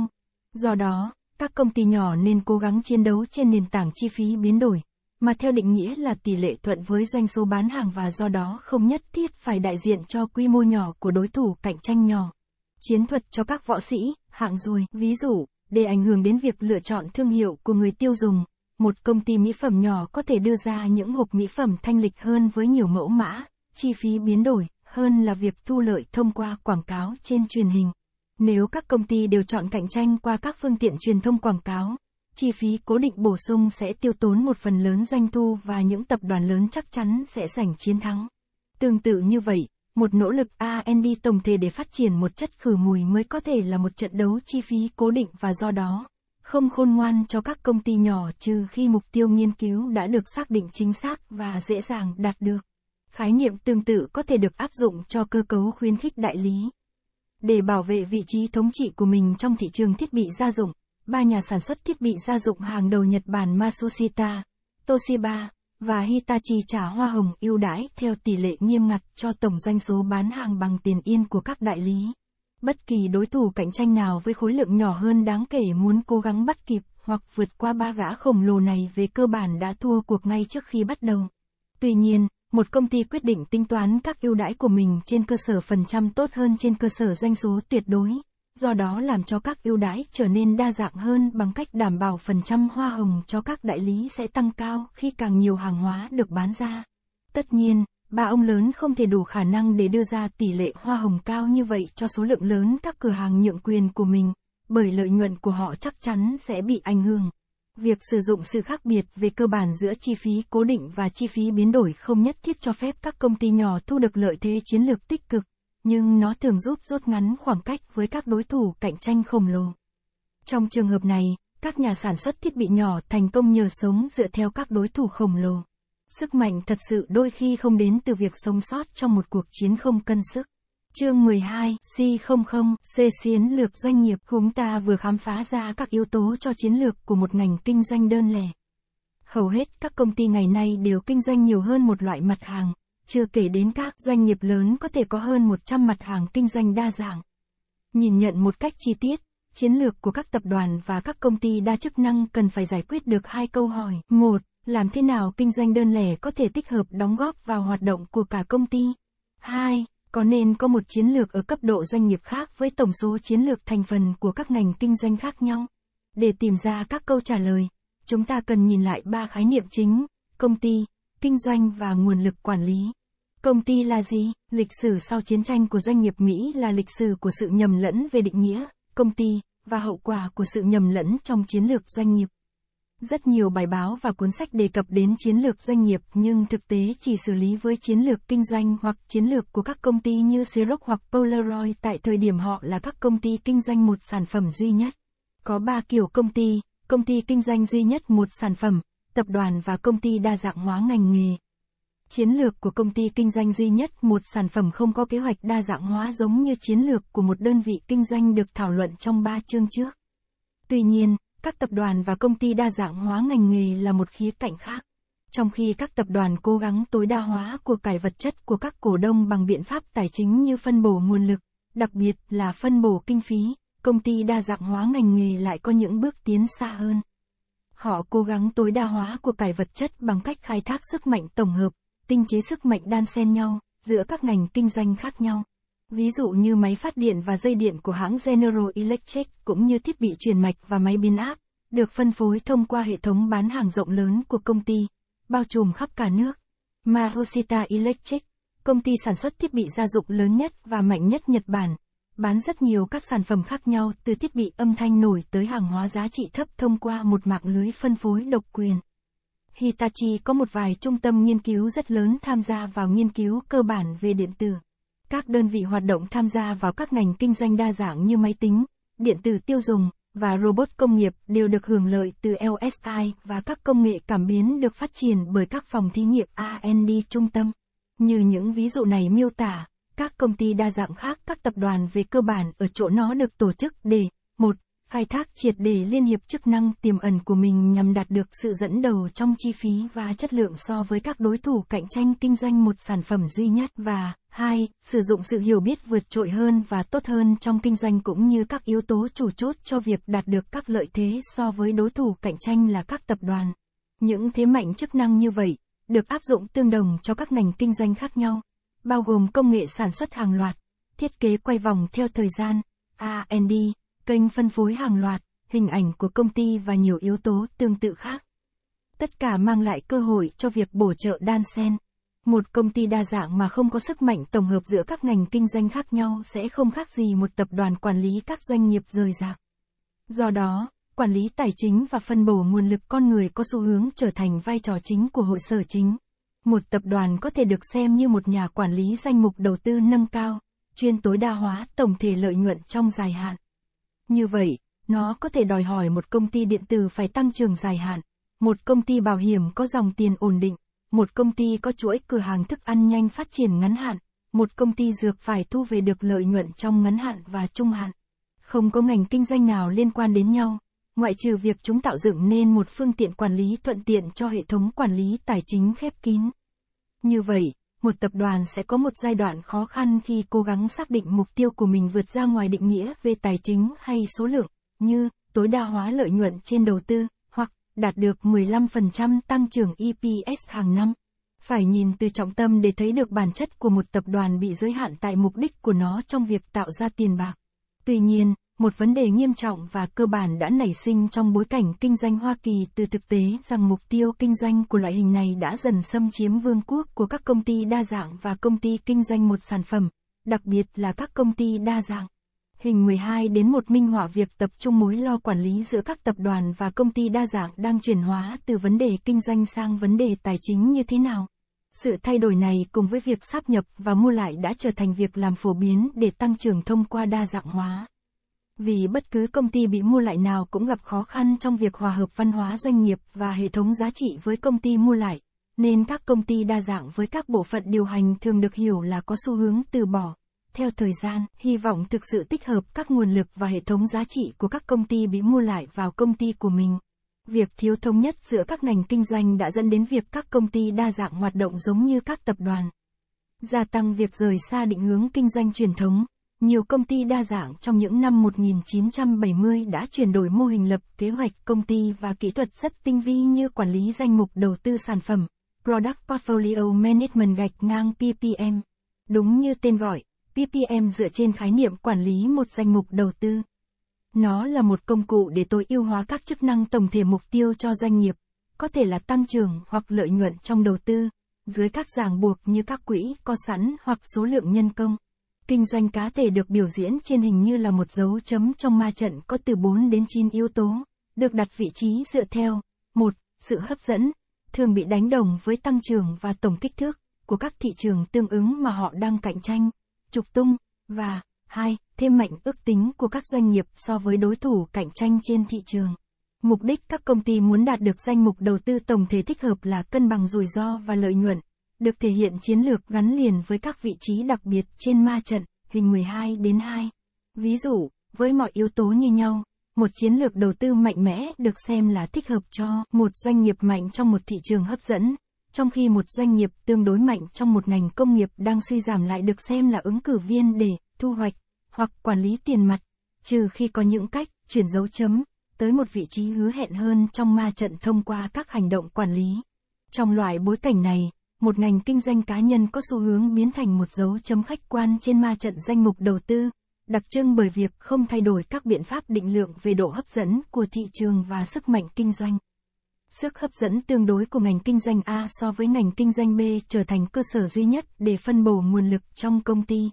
Do đó, các công ty nhỏ nên cố gắng chiến đấu trên nền tảng chi phí biến đổi, mà theo định nghĩa là tỷ lệ thuận với doanh số bán hàng và do đó không nhất thiết phải đại diện cho quy mô nhỏ của đối thủ cạnh tranh nhỏ. Chiến thuật cho các võ sĩ, hạng ruồi, ví dụ, để ảnh hưởng đến việc lựa chọn thương hiệu của người tiêu dùng, một công ty mỹ phẩm nhỏ có thể đưa ra những hộp mỹ phẩm thanh lịch hơn với nhiều mẫu mã, chi phí biến đổi hơn là việc thu lợi thông qua quảng cáo trên truyền hình. Nếu các công ty đều chọn cạnh tranh qua các phương tiện truyền thông quảng cáo, chi phí cố định bổ sung sẽ tiêu tốn một phần lớn doanh thu và những tập đoàn lớn chắc chắn sẽ giành chiến thắng. Tương tự như vậy, một nỗ lực R&D tổng thể để phát triển một chất khử mùi mới có thể là một trận đấu chi phí cố định và do đó, không khôn ngoan cho các công ty nhỏ trừ khi mục tiêu nghiên cứu đã được xác định chính xác và dễ dàng đạt được. Khái niệm tương tự có thể được áp dụng cho cơ cấu khuyến khích đại lý. Để bảo vệ vị trí thống trị của mình trong thị trường thiết bị gia dụng, ba nhà sản xuất thiết bị gia dụng hàng đầu Nhật Bản Matsushita, Toshiba và Hitachi trả hoa hồng ưu đãi theo tỷ lệ nghiêm ngặt cho tổng doanh số bán hàng bằng tiền yên của các đại lý. Bất kỳ đối thủ cạnh tranh nào với khối lượng nhỏ hơn đáng kể muốn cố gắng bắt kịp hoặc vượt qua ba gã khổng lồ này về cơ bản đã thua cuộc ngay trước khi bắt đầu. Tuy nhiên, một công ty quyết định tính toán các ưu đãi của mình trên cơ sở phần trăm tốt hơn trên cơ sở doanh số tuyệt đối, do đó làm cho các ưu đãi trở nên đa dạng hơn bằng cách đảm bảo phần trăm hoa hồng cho các đại lý sẽ tăng cao khi càng nhiều hàng hóa được bán ra. Tất nhiên, ba ông lớn không thể đủ khả năng để đưa ra tỷ lệ hoa hồng cao như vậy cho số lượng lớn các cửa hàng nhượng quyền của mình, bởi lợi nhuận của họ chắc chắn sẽ bị ảnh hưởng việc sử dụng sự khác biệt về cơ bản giữa chi phí cố định và chi phí biến đổi không nhất thiết cho phép các công ty nhỏ thu được lợi thế chiến lược tích cực nhưng nó thường giúp rút ngắn khoảng cách với các đối thủ cạnh tranh khổng lồ trong trường hợp này các nhà sản xuất thiết bị nhỏ thành công nhờ sống dựa theo các đối thủ khổng lồ sức mạnh thật sự đôi khi không đến từ việc sống sót trong một cuộc chiến không cân sức Chương 12, C00, C chiến lược doanh nghiệp, chúng ta vừa khám phá ra các yếu tố cho chiến lược của một ngành kinh doanh đơn lẻ. Hầu hết các công ty ngày nay đều kinh doanh nhiều hơn một loại mặt hàng, chưa kể đến các doanh nghiệp lớn có thể có hơn 100 mặt hàng kinh doanh đa dạng. Nhìn nhận một cách chi tiết, chiến lược của các tập đoàn và các công ty đa chức năng cần phải giải quyết được hai câu hỏi. Một, làm thế nào kinh doanh đơn lẻ có thể tích hợp đóng góp vào hoạt động của cả công ty? hai có nên có một chiến lược ở cấp độ doanh nghiệp khác với tổng số chiến lược thành phần của các ngành kinh doanh khác nhau? Để tìm ra các câu trả lời, chúng ta cần nhìn lại ba khái niệm chính, công ty, kinh doanh và nguồn lực quản lý. Công ty là gì? Lịch sử sau chiến tranh của doanh nghiệp Mỹ là lịch sử của sự nhầm lẫn về định nghĩa, công ty và hậu quả của sự nhầm lẫn trong chiến lược doanh nghiệp. Rất nhiều bài báo và cuốn sách đề cập đến chiến lược doanh nghiệp nhưng thực tế chỉ xử lý với chiến lược kinh doanh hoặc chiến lược của các công ty như Xerox hoặc Polaroid tại thời điểm họ là các công ty kinh doanh một sản phẩm duy nhất. Có 3 kiểu công ty, công ty kinh doanh duy nhất một sản phẩm, tập đoàn và công ty đa dạng hóa ngành nghề. Chiến lược của công ty kinh doanh duy nhất một sản phẩm không có kế hoạch đa dạng hóa giống như chiến lược của một đơn vị kinh doanh được thảo luận trong 3 chương trước. Tuy nhiên, các tập đoàn và công ty đa dạng hóa ngành nghề là một khía cạnh khác. Trong khi các tập đoàn cố gắng tối đa hóa của cải vật chất của các cổ đông bằng biện pháp tài chính như phân bổ nguồn lực, đặc biệt là phân bổ kinh phí, công ty đa dạng hóa ngành nghề lại có những bước tiến xa hơn. Họ cố gắng tối đa hóa của cải vật chất bằng cách khai thác sức mạnh tổng hợp, tinh chế sức mạnh đan xen nhau giữa các ngành kinh doanh khác nhau. Ví dụ như máy phát điện và dây điện của hãng General Electric cũng như thiết bị truyền mạch và máy biến áp, được phân phối thông qua hệ thống bán hàng rộng lớn của công ty, bao trùm khắp cả nước. Mà Electric, công ty sản xuất thiết bị gia dụng lớn nhất và mạnh nhất Nhật Bản, bán rất nhiều các sản phẩm khác nhau từ thiết bị âm thanh nổi tới hàng hóa giá trị thấp thông qua một mạng lưới phân phối độc quyền. Hitachi có một vài trung tâm nghiên cứu rất lớn tham gia vào nghiên cứu cơ bản về điện tử. Các đơn vị hoạt động tham gia vào các ngành kinh doanh đa dạng như máy tính, điện tử tiêu dùng và robot công nghiệp đều được hưởng lợi từ LSI và các công nghệ cảm biến được phát triển bởi các phòng thí nghiệm R&D trung tâm. Như những ví dụ này miêu tả, các công ty đa dạng khác các tập đoàn về cơ bản ở chỗ nó được tổ chức để một khai thác triệt để liên hiệp chức năng tiềm ẩn của mình nhằm đạt được sự dẫn đầu trong chi phí và chất lượng so với các đối thủ cạnh tranh kinh doanh một sản phẩm duy nhất và hai sử dụng sự hiểu biết vượt trội hơn và tốt hơn trong kinh doanh cũng như các yếu tố chủ chốt cho việc đạt được các lợi thế so với đối thủ cạnh tranh là các tập đoàn những thế mạnh chức năng như vậy được áp dụng tương đồng cho các ngành kinh doanh khác nhau bao gồm công nghệ sản xuất hàng loạt thiết kế quay vòng theo thời gian R&D kênh phân phối hàng loạt, hình ảnh của công ty và nhiều yếu tố tương tự khác. Tất cả mang lại cơ hội cho việc bổ trợ đan sen. Một công ty đa dạng mà không có sức mạnh tổng hợp giữa các ngành kinh doanh khác nhau sẽ không khác gì một tập đoàn quản lý các doanh nghiệp rời rạc. Do đó, quản lý tài chính và phân bổ nguồn lực con người có xu hướng trở thành vai trò chính của hội sở chính. Một tập đoàn có thể được xem như một nhà quản lý danh mục đầu tư nâng cao, chuyên tối đa hóa tổng thể lợi nhuận trong dài hạn. Như vậy, nó có thể đòi hỏi một công ty điện tử phải tăng trưởng dài hạn, một công ty bảo hiểm có dòng tiền ổn định, một công ty có chuỗi cửa hàng thức ăn nhanh phát triển ngắn hạn, một công ty dược phải thu về được lợi nhuận trong ngắn hạn và trung hạn. Không có ngành kinh doanh nào liên quan đến nhau, ngoại trừ việc chúng tạo dựng nên một phương tiện quản lý thuận tiện cho hệ thống quản lý tài chính khép kín. Như vậy, một tập đoàn sẽ có một giai đoạn khó khăn khi cố gắng xác định mục tiêu của mình vượt ra ngoài định nghĩa về tài chính hay số lượng, như tối đa hóa lợi nhuận trên đầu tư, hoặc đạt được 15% tăng trưởng EPS hàng năm. Phải nhìn từ trọng tâm để thấy được bản chất của một tập đoàn bị giới hạn tại mục đích của nó trong việc tạo ra tiền bạc. Tuy nhiên, một vấn đề nghiêm trọng và cơ bản đã nảy sinh trong bối cảnh kinh doanh Hoa Kỳ từ thực tế rằng mục tiêu kinh doanh của loại hình này đã dần xâm chiếm vương quốc của các công ty đa dạng và công ty kinh doanh một sản phẩm, đặc biệt là các công ty đa dạng. Hình 12 đến một minh họa việc tập trung mối lo quản lý giữa các tập đoàn và công ty đa dạng đang chuyển hóa từ vấn đề kinh doanh sang vấn đề tài chính như thế nào. Sự thay đổi này cùng với việc sáp nhập và mua lại đã trở thành việc làm phổ biến để tăng trưởng thông qua đa dạng hóa. Vì bất cứ công ty bị mua lại nào cũng gặp khó khăn trong việc hòa hợp văn hóa doanh nghiệp và hệ thống giá trị với công ty mua lại, nên các công ty đa dạng với các bộ phận điều hành thường được hiểu là có xu hướng từ bỏ. Theo thời gian, hy vọng thực sự tích hợp các nguồn lực và hệ thống giá trị của các công ty bị mua lại vào công ty của mình. Việc thiếu thống nhất giữa các ngành kinh doanh đã dẫn đến việc các công ty đa dạng hoạt động giống như các tập đoàn. Gia tăng việc rời xa định hướng kinh doanh truyền thống, nhiều công ty đa dạng trong những năm 1970 đã chuyển đổi mô hình lập kế hoạch công ty và kỹ thuật rất tinh vi như quản lý danh mục đầu tư sản phẩm, Product Portfolio Management gạch ngang PPM. Đúng như tên gọi, PPM dựa trên khái niệm quản lý một danh mục đầu tư. Nó là một công cụ để tối ưu hóa các chức năng tổng thể mục tiêu cho doanh nghiệp, có thể là tăng trưởng hoặc lợi nhuận trong đầu tư, dưới các ràng buộc như các quỹ có sẵn hoặc số lượng nhân công. Kinh doanh cá thể được biểu diễn trên hình như là một dấu chấm trong ma trận có từ 4 đến 9 yếu tố, được đặt vị trí dựa theo một Sự hấp dẫn, thường bị đánh đồng với tăng trưởng và tổng kích thước của các thị trường tương ứng mà họ đang cạnh tranh, trục tung, và hai thêm mạnh ước tính của các doanh nghiệp so với đối thủ cạnh tranh trên thị trường. Mục đích các công ty muốn đạt được danh mục đầu tư tổng thể thích hợp là cân bằng rủi ro và lợi nhuận, được thể hiện chiến lược gắn liền với các vị trí đặc biệt trên ma trận, hình 12 đến 2. Ví dụ, với mọi yếu tố như nhau, một chiến lược đầu tư mạnh mẽ được xem là thích hợp cho một doanh nghiệp mạnh trong một thị trường hấp dẫn, trong khi một doanh nghiệp tương đối mạnh trong một ngành công nghiệp đang suy giảm lại được xem là ứng cử viên để thu hoạch hoặc quản lý tiền mặt, trừ khi có những cách chuyển dấu chấm tới một vị trí hứa hẹn hơn trong ma trận thông qua các hành động quản lý. Trong loại bối cảnh này, một ngành kinh doanh cá nhân có xu hướng biến thành một dấu chấm khách quan trên ma trận danh mục đầu tư, đặc trưng bởi việc không thay đổi các biện pháp định lượng về độ hấp dẫn của thị trường và sức mạnh kinh doanh. Sức hấp dẫn tương đối của ngành kinh doanh A so với ngành kinh doanh B trở thành cơ sở duy nhất để phân bổ nguồn lực trong công ty.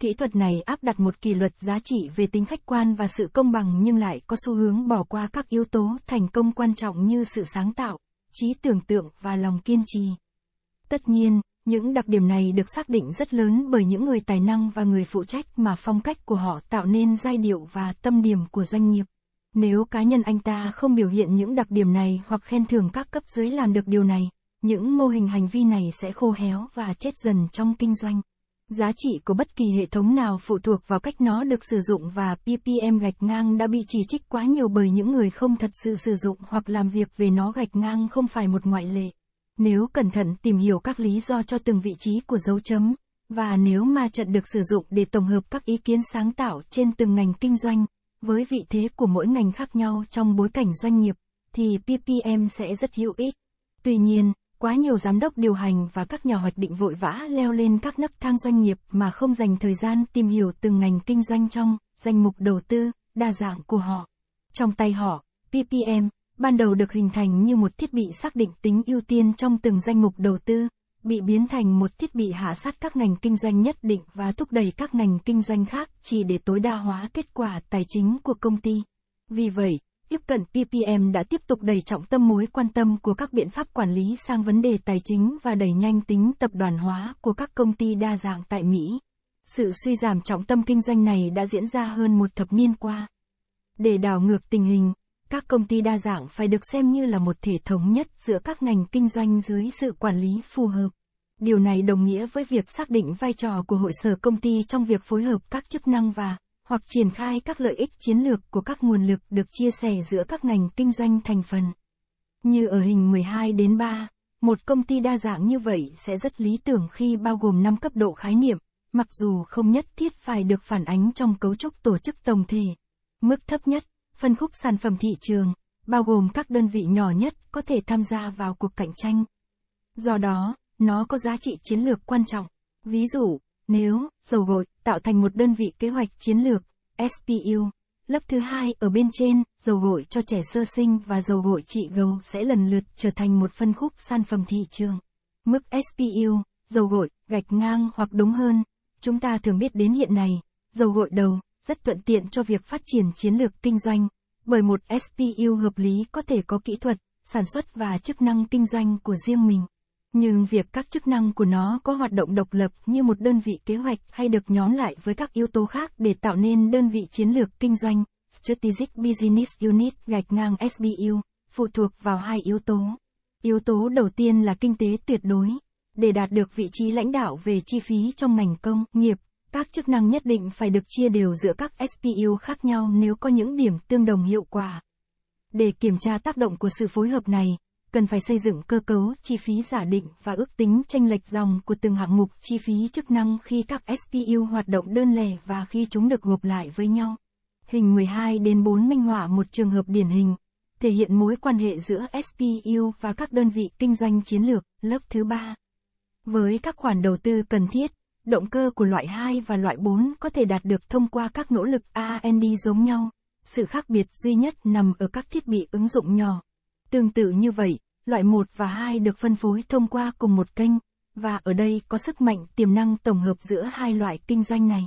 Kỹ thuật này áp đặt một kỷ luật giá trị về tính khách quan và sự công bằng nhưng lại có xu hướng bỏ qua các yếu tố thành công quan trọng như sự sáng tạo, trí tưởng tượng và lòng kiên trì. Tất nhiên, những đặc điểm này được xác định rất lớn bởi những người tài năng và người phụ trách mà phong cách của họ tạo nên giai điệu và tâm điểm của doanh nghiệp. Nếu cá nhân anh ta không biểu hiện những đặc điểm này hoặc khen thưởng các cấp dưới làm được điều này, những mô hình hành vi này sẽ khô héo và chết dần trong kinh doanh. Giá trị của bất kỳ hệ thống nào phụ thuộc vào cách nó được sử dụng và PPM gạch ngang đã bị chỉ trích quá nhiều bởi những người không thật sự sử dụng hoặc làm việc về nó gạch ngang không phải một ngoại lệ. Nếu cẩn thận tìm hiểu các lý do cho từng vị trí của dấu chấm, và nếu ma trận được sử dụng để tổng hợp các ý kiến sáng tạo trên từng ngành kinh doanh, với vị thế của mỗi ngành khác nhau trong bối cảnh doanh nghiệp, thì PPM sẽ rất hữu ích. Tuy nhiên, quá nhiều giám đốc điều hành và các nhà hoạch định vội vã leo lên các nấc thang doanh nghiệp mà không dành thời gian tìm hiểu từng ngành kinh doanh trong danh mục đầu tư đa dạng của họ. Trong tay họ, PPM ban đầu được hình thành như một thiết bị xác định tính ưu tiên trong từng danh mục đầu tư, bị biến thành một thiết bị hạ sát các ngành kinh doanh nhất định và thúc đẩy các ngành kinh doanh khác chỉ để tối đa hóa kết quả tài chính của công ty. Vì vậy, tiếp cận PPM đã tiếp tục đẩy trọng tâm mối quan tâm của các biện pháp quản lý sang vấn đề tài chính và đẩy nhanh tính tập đoàn hóa của các công ty đa dạng tại Mỹ. Sự suy giảm trọng tâm kinh doanh này đã diễn ra hơn một thập niên qua. Để đảo ngược tình hình, các công ty đa dạng phải được xem như là một thể thống nhất giữa các ngành kinh doanh dưới sự quản lý phù hợp. Điều này đồng nghĩa với việc xác định vai trò của hội sở công ty trong việc phối hợp các chức năng và hoặc triển khai các lợi ích chiến lược của các nguồn lực được chia sẻ giữa các ngành kinh doanh thành phần. Như ở hình 12 đến 3, một công ty đa dạng như vậy sẽ rất lý tưởng khi bao gồm 5 cấp độ khái niệm, mặc dù không nhất thiết phải được phản ánh trong cấu trúc tổ chức tổng thể. Mức thấp nhất, phân khúc sản phẩm thị trường, bao gồm các đơn vị nhỏ nhất có thể tham gia vào cuộc cạnh tranh. Do đó, nó có giá trị chiến lược quan trọng. Ví dụ, nếu, dầu gội, tạo thành một đơn vị kế hoạch chiến lược, SPU, lớp thứ hai ở bên trên, dầu gội cho trẻ sơ sinh và dầu gội trị gấu sẽ lần lượt trở thành một phân khúc sản phẩm thị trường. Mức SPU, dầu gội, gạch ngang hoặc đúng hơn, chúng ta thường biết đến hiện nay, dầu gội đầu, rất thuận tiện cho việc phát triển chiến lược kinh doanh, bởi một SPU hợp lý có thể có kỹ thuật, sản xuất và chức năng kinh doanh của riêng mình nhưng việc các chức năng của nó có hoạt động độc lập như một đơn vị kế hoạch hay được nhóm lại với các yếu tố khác để tạo nên đơn vị chiến lược kinh doanh, Strategic Business Unit gạch ngang SBU, phụ thuộc vào hai yếu tố. Yếu tố đầu tiên là kinh tế tuyệt đối. Để đạt được vị trí lãnh đạo về chi phí trong ngành công nghiệp, các chức năng nhất định phải được chia đều giữa các SPU khác nhau nếu có những điểm tương đồng hiệu quả. Để kiểm tra tác động của sự phối hợp này, cần phải xây dựng cơ cấu chi phí giả định và ước tính tranh lệch dòng của từng hạng mục chi phí chức năng khi các SPU hoạt động đơn lẻ và khi chúng được gộp lại với nhau. Hình 12 đến 4 minh họa một trường hợp điển hình, thể hiện mối quan hệ giữa SPU và các đơn vị kinh doanh chiến lược, lớp thứ 3. Với các khoản đầu tư cần thiết, động cơ của loại 2 và loại 4 có thể đạt được thông qua các nỗ lực R&D giống nhau. Sự khác biệt duy nhất nằm ở các thiết bị ứng dụng nhỏ. Tương tự như vậy, loại 1 và 2 được phân phối thông qua cùng một kênh, và ở đây có sức mạnh tiềm năng tổng hợp giữa hai loại kinh doanh này.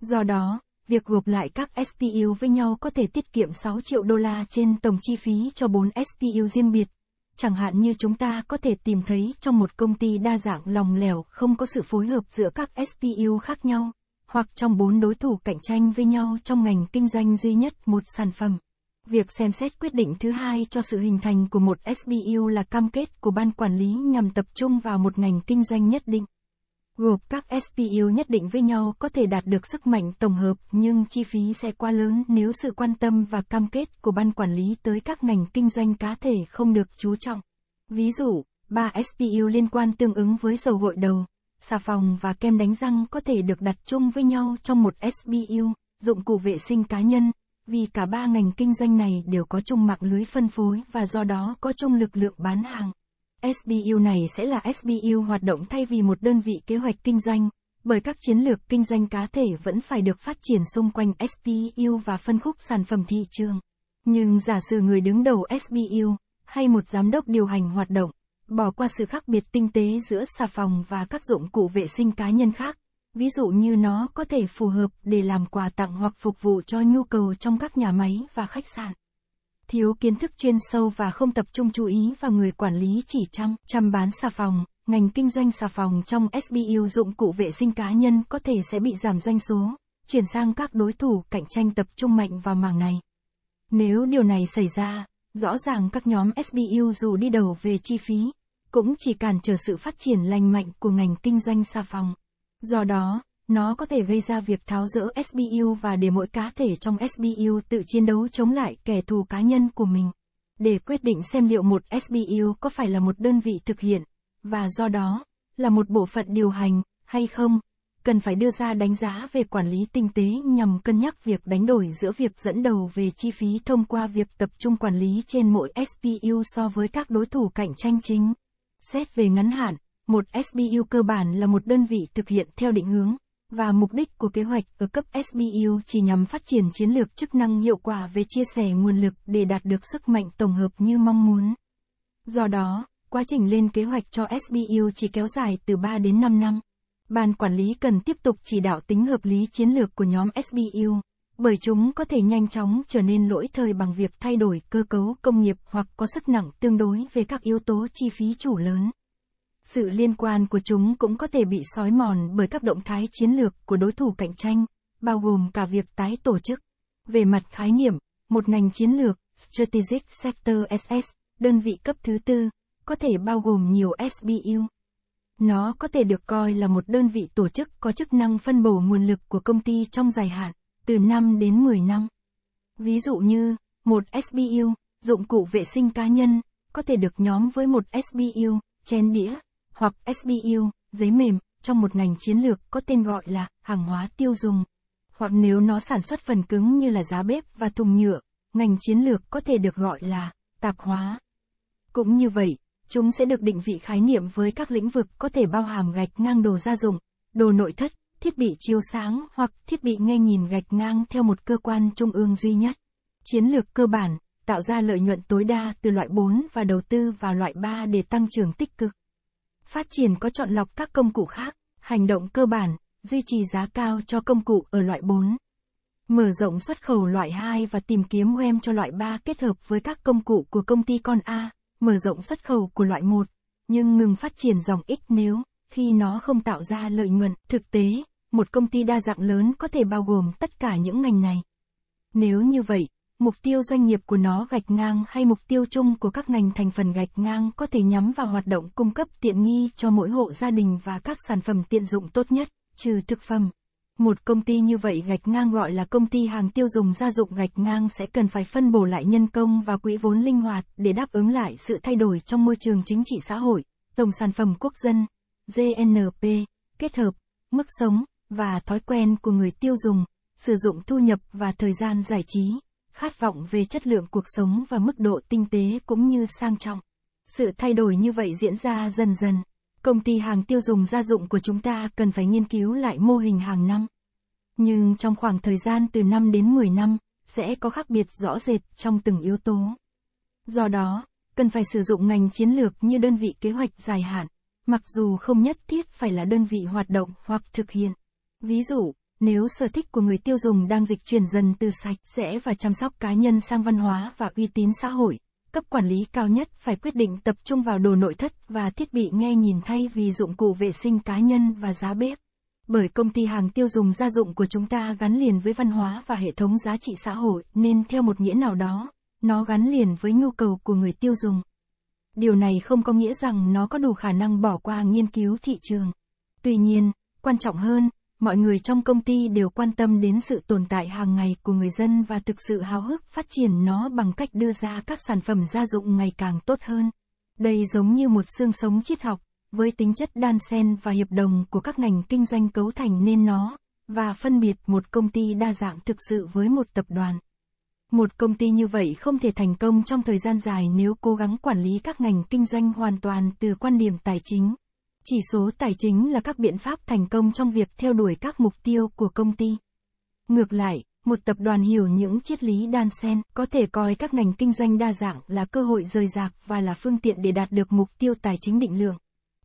Do đó, việc gộp lại các SPU với nhau có thể tiết kiệm 6 triệu đô la trên tổng chi phí cho 4 SPU riêng biệt. Chẳng hạn như chúng ta có thể tìm thấy trong một công ty đa dạng lòng lẻo không có sự phối hợp giữa các SPU khác nhau, hoặc trong bốn đối thủ cạnh tranh với nhau trong ngành kinh doanh duy nhất một sản phẩm. Việc xem xét quyết định thứ hai cho sự hình thành của một SBU là cam kết của ban quản lý nhằm tập trung vào một ngành kinh doanh nhất định. Gộp các SBU nhất định với nhau có thể đạt được sức mạnh tổng hợp nhưng chi phí sẽ quá lớn nếu sự quan tâm và cam kết của ban quản lý tới các ngành kinh doanh cá thể không được chú trọng. Ví dụ, ba SBU liên quan tương ứng với dầu gội đầu, xà phòng và kem đánh răng có thể được đặt chung với nhau trong một SBU, dụng cụ vệ sinh cá nhân, vì cả ba ngành kinh doanh này đều có chung mạng lưới phân phối và do đó có chung lực lượng bán hàng. SBU này sẽ là SBU hoạt động thay vì một đơn vị kế hoạch kinh doanh, bởi các chiến lược kinh doanh cá thể vẫn phải được phát triển xung quanh SBU và phân khúc sản phẩm thị trường. Nhưng giả sử người đứng đầu SBU, hay một giám đốc điều hành hoạt động, bỏ qua sự khác biệt tinh tế giữa xà phòng và các dụng cụ vệ sinh cá nhân khác, ví dụ như nó có thể phù hợp để làm quà tặng hoặc phục vụ cho nhu cầu trong các nhà máy và khách sạn. Thiếu kiến thức chuyên sâu và không tập trung chú ý vào người quản lý chỉ chăm chăm bán xà phòng, ngành kinh doanh xà phòng trong SBU dụng cụ vệ sinh cá nhân có thể sẽ bị giảm doanh số, chuyển sang các đối thủ cạnh tranh tập trung mạnh vào mảng này. Nếu điều này xảy ra, rõ ràng các nhóm SBU dù đi đầu về chi phí, cũng chỉ cản trở sự phát triển lành mạnh của ngành kinh doanh xà phòng. Do đó, nó có thể gây ra việc tháo rỡ SBU và để mỗi cá thể trong SBU tự chiến đấu chống lại kẻ thù cá nhân của mình. Để quyết định xem liệu một SBU có phải là một đơn vị thực hiện, và do đó, là một bộ phận điều hành, hay không, cần phải đưa ra đánh giá về quản lý tinh tế nhằm cân nhắc việc đánh đổi giữa việc dẫn đầu về chi phí thông qua việc tập trung quản lý trên mỗi SPU so với các đối thủ cạnh tranh chính. Xét về ngắn hạn, một SBU cơ bản là một đơn vị thực hiện theo định hướng và mục đích của kế hoạch ở cấp SBU chỉ nhằm phát triển chiến lược chức năng hiệu quả về chia sẻ nguồn lực để đạt được sức mạnh tổng hợp như mong muốn. Do đó, quá trình lên kế hoạch cho SBU chỉ kéo dài từ 3 đến 5 năm. Ban quản lý cần tiếp tục chỉ đạo tính hợp lý chiến lược của nhóm SBU, bởi chúng có thể nhanh chóng trở nên lỗi thời bằng việc thay đổi cơ cấu công nghiệp hoặc có sức nặng tương đối về các yếu tố chi phí chủ lớn sự liên quan của chúng cũng có thể bị sói mòn bởi các động thái chiến lược của đối thủ cạnh tranh, bao gồm cả việc tái tổ chức. Về mặt khái niệm, một ngành chiến lược, Strategic Sector SS, đơn vị cấp thứ tư, có thể bao gồm nhiều SBU. Nó có thể được coi là một đơn vị tổ chức có chức năng phân bổ nguồn lực của công ty trong dài hạn, từ 5 đến 10 năm. Ví dụ như, một SBU, dụng cụ vệ sinh cá nhân, có thể được nhóm với một SBU, chén đĩa, hoặc SBU, giấy mềm, trong một ngành chiến lược có tên gọi là hàng hóa tiêu dùng. Hoặc nếu nó sản xuất phần cứng như là giá bếp và thùng nhựa, ngành chiến lược có thể được gọi là tạp hóa. Cũng như vậy, chúng sẽ được định vị khái niệm với các lĩnh vực có thể bao hàm gạch ngang đồ gia dụng, đồ nội thất, thiết bị chiếu sáng hoặc thiết bị nghe nhìn gạch ngang theo một cơ quan trung ương duy nhất. Chiến lược cơ bản tạo ra lợi nhuận tối đa từ loại 4 và đầu tư vào loại 3 để tăng trưởng tích cực. Phát triển có chọn lọc các công cụ khác, hành động cơ bản, duy trì giá cao cho công cụ ở loại 4. Mở rộng xuất khẩu loại 2 và tìm kiếm OEM cho loại 3 kết hợp với các công cụ của công ty con A, mở rộng xuất khẩu của loại 1, nhưng ngừng phát triển dòng X nếu, khi nó không tạo ra lợi nhuận. Thực tế, một công ty đa dạng lớn có thể bao gồm tất cả những ngành này. Nếu như vậy, mục tiêu doanh nghiệp của nó gạch ngang hay mục tiêu chung của các ngành thành phần gạch ngang có thể nhắm vào hoạt động cung cấp tiện nghi cho mỗi hộ gia đình và các sản phẩm tiện dụng tốt nhất, trừ thực phẩm. Một công ty như vậy gạch ngang gọi là công ty hàng tiêu dùng gia dụng gạch ngang sẽ cần phải phân bổ lại nhân công và quỹ vốn linh hoạt để đáp ứng lại sự thay đổi trong môi trường chính trị xã hội, tổng sản phẩm quốc dân, GNP, kết hợp, mức sống, và thói quen của người tiêu dùng, sử dụng thu nhập và thời gian giải trí khát vọng về chất lượng cuộc sống và mức độ tinh tế cũng như sang trọng. Sự thay đổi như vậy diễn ra dần dần. Công ty hàng tiêu dùng gia dụng của chúng ta cần phải nghiên cứu lại mô hình hàng năm. Nhưng trong khoảng thời gian từ 5 đến 10 năm, sẽ có khác biệt rõ rệt trong từng yếu tố. Do đó, cần phải sử dụng ngành chiến lược như đơn vị kế hoạch dài hạn, mặc dù không nhất thiết phải là đơn vị hoạt động hoặc thực hiện. Ví dụ, nếu sở thích của người tiêu dùng đang dịch chuyển dần từ sạch sẽ và chăm sóc cá nhân sang văn hóa và uy tín xã hội, cấp quản lý cao nhất phải quyết định tập trung vào đồ nội thất và thiết bị nghe nhìn thay vì dụng cụ vệ sinh cá nhân và giá bếp. Bởi công ty hàng tiêu dùng gia dụng của chúng ta gắn liền với văn hóa và hệ thống giá trị xã hội nên theo một nghĩa nào đó, nó gắn liền với nhu cầu của người tiêu dùng. Điều này không có nghĩa rằng nó có đủ khả năng bỏ qua nghiên cứu thị trường. Tuy nhiên, quan trọng hơn, mọi người trong công ty đều quan tâm đến sự tồn tại hàng ngày của người dân và thực sự háo hức phát triển nó bằng cách đưa ra các sản phẩm gia dụng ngày càng tốt hơn. Đây giống như một xương sống triết học, với tính chất đan xen và hiệp đồng của các ngành kinh doanh cấu thành nên nó, và phân biệt một công ty đa dạng thực sự với một tập đoàn. Một công ty như vậy không thể thành công trong thời gian dài nếu cố gắng quản lý các ngành kinh doanh hoàn toàn từ quan điểm tài chính chỉ số tài chính là các biện pháp thành công trong việc theo đuổi các mục tiêu của công ty. Ngược lại, một tập đoàn hiểu những triết lý đan sen có thể coi các ngành kinh doanh đa dạng là cơ hội rời rạc và là phương tiện để đạt được mục tiêu tài chính định lượng.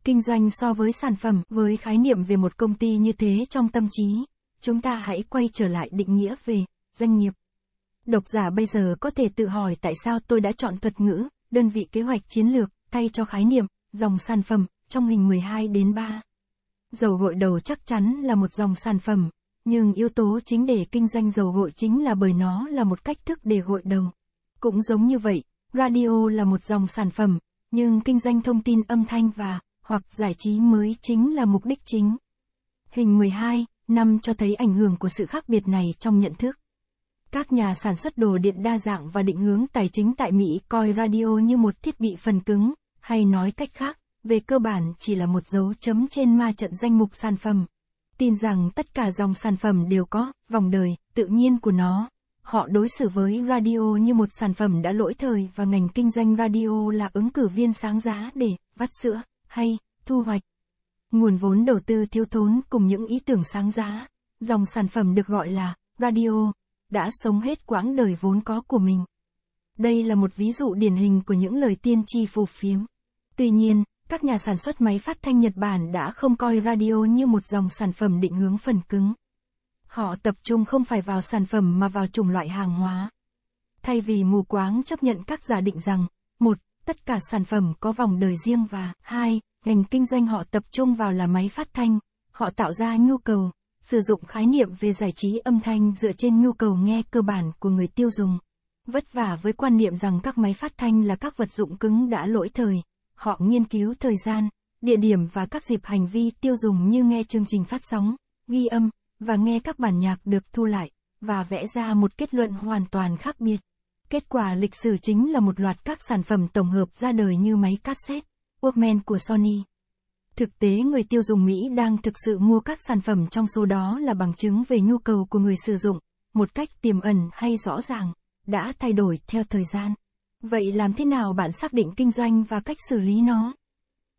Kinh doanh so với sản phẩm, với khái niệm về một công ty như thế trong tâm trí, chúng ta hãy quay trở lại định nghĩa về doanh nghiệp. Độc giả bây giờ có thể tự hỏi tại sao tôi đã chọn thuật ngữ, đơn vị kế hoạch chiến lược, thay cho khái niệm, dòng sản phẩm, trong hình 12 đến 3. Dầu gội đầu chắc chắn là một dòng sản phẩm, nhưng yếu tố chính để kinh doanh dầu gội chính là bởi nó là một cách thức để gội đầu. Cũng giống như vậy, radio là một dòng sản phẩm, nhưng kinh doanh thông tin âm thanh và hoặc giải trí mới chính là mục đích chính. Hình 12, năm cho thấy ảnh hưởng của sự khác biệt này trong nhận thức. Các nhà sản xuất đồ điện đa dạng và định hướng tài chính tại Mỹ coi radio như một thiết bị phần cứng, hay nói cách khác, về cơ bản chỉ là một dấu chấm trên ma trận danh mục sản phẩm. Tin rằng tất cả dòng sản phẩm đều có vòng đời tự nhiên của nó. Họ đối xử với radio như một sản phẩm đã lỗi thời và ngành kinh doanh radio là ứng cử viên sáng giá để vắt sữa hay thu hoạch. Nguồn vốn đầu tư thiếu thốn cùng những ý tưởng sáng giá, dòng sản phẩm được gọi là radio đã sống hết quãng đời vốn có của mình. Đây là một ví dụ điển hình của những lời tiên tri phù phiếm. Tuy nhiên, các nhà sản xuất máy phát thanh Nhật Bản đã không coi radio như một dòng sản phẩm định hướng phần cứng. Họ tập trung không phải vào sản phẩm mà vào chủng loại hàng hóa. Thay vì mù quáng chấp nhận các giả định rằng, một, tất cả sản phẩm có vòng đời riêng và hai, ngành kinh doanh họ tập trung vào là máy phát thanh, họ tạo ra nhu cầu, sử dụng khái niệm về giải trí âm thanh dựa trên nhu cầu nghe cơ bản của người tiêu dùng. Vất vả với quan niệm rằng các máy phát thanh là các vật dụng cứng đã lỗi thời, họ nghiên cứu thời gian, địa điểm và các dịp hành vi tiêu dùng như nghe chương trình phát sóng, ghi âm, và nghe các bản nhạc được thu lại, và vẽ ra một kết luận hoàn toàn khác biệt. Kết quả lịch sử chính là một loạt các sản phẩm tổng hợp ra đời như máy cassette, Walkman của Sony. Thực tế người tiêu dùng Mỹ đang thực sự mua các sản phẩm trong số đó là bằng chứng về nhu cầu của người sử dụng, một cách tiềm ẩn hay rõ ràng, đã thay đổi theo thời gian. Vậy làm thế nào bạn xác định kinh doanh và cách xử lý nó?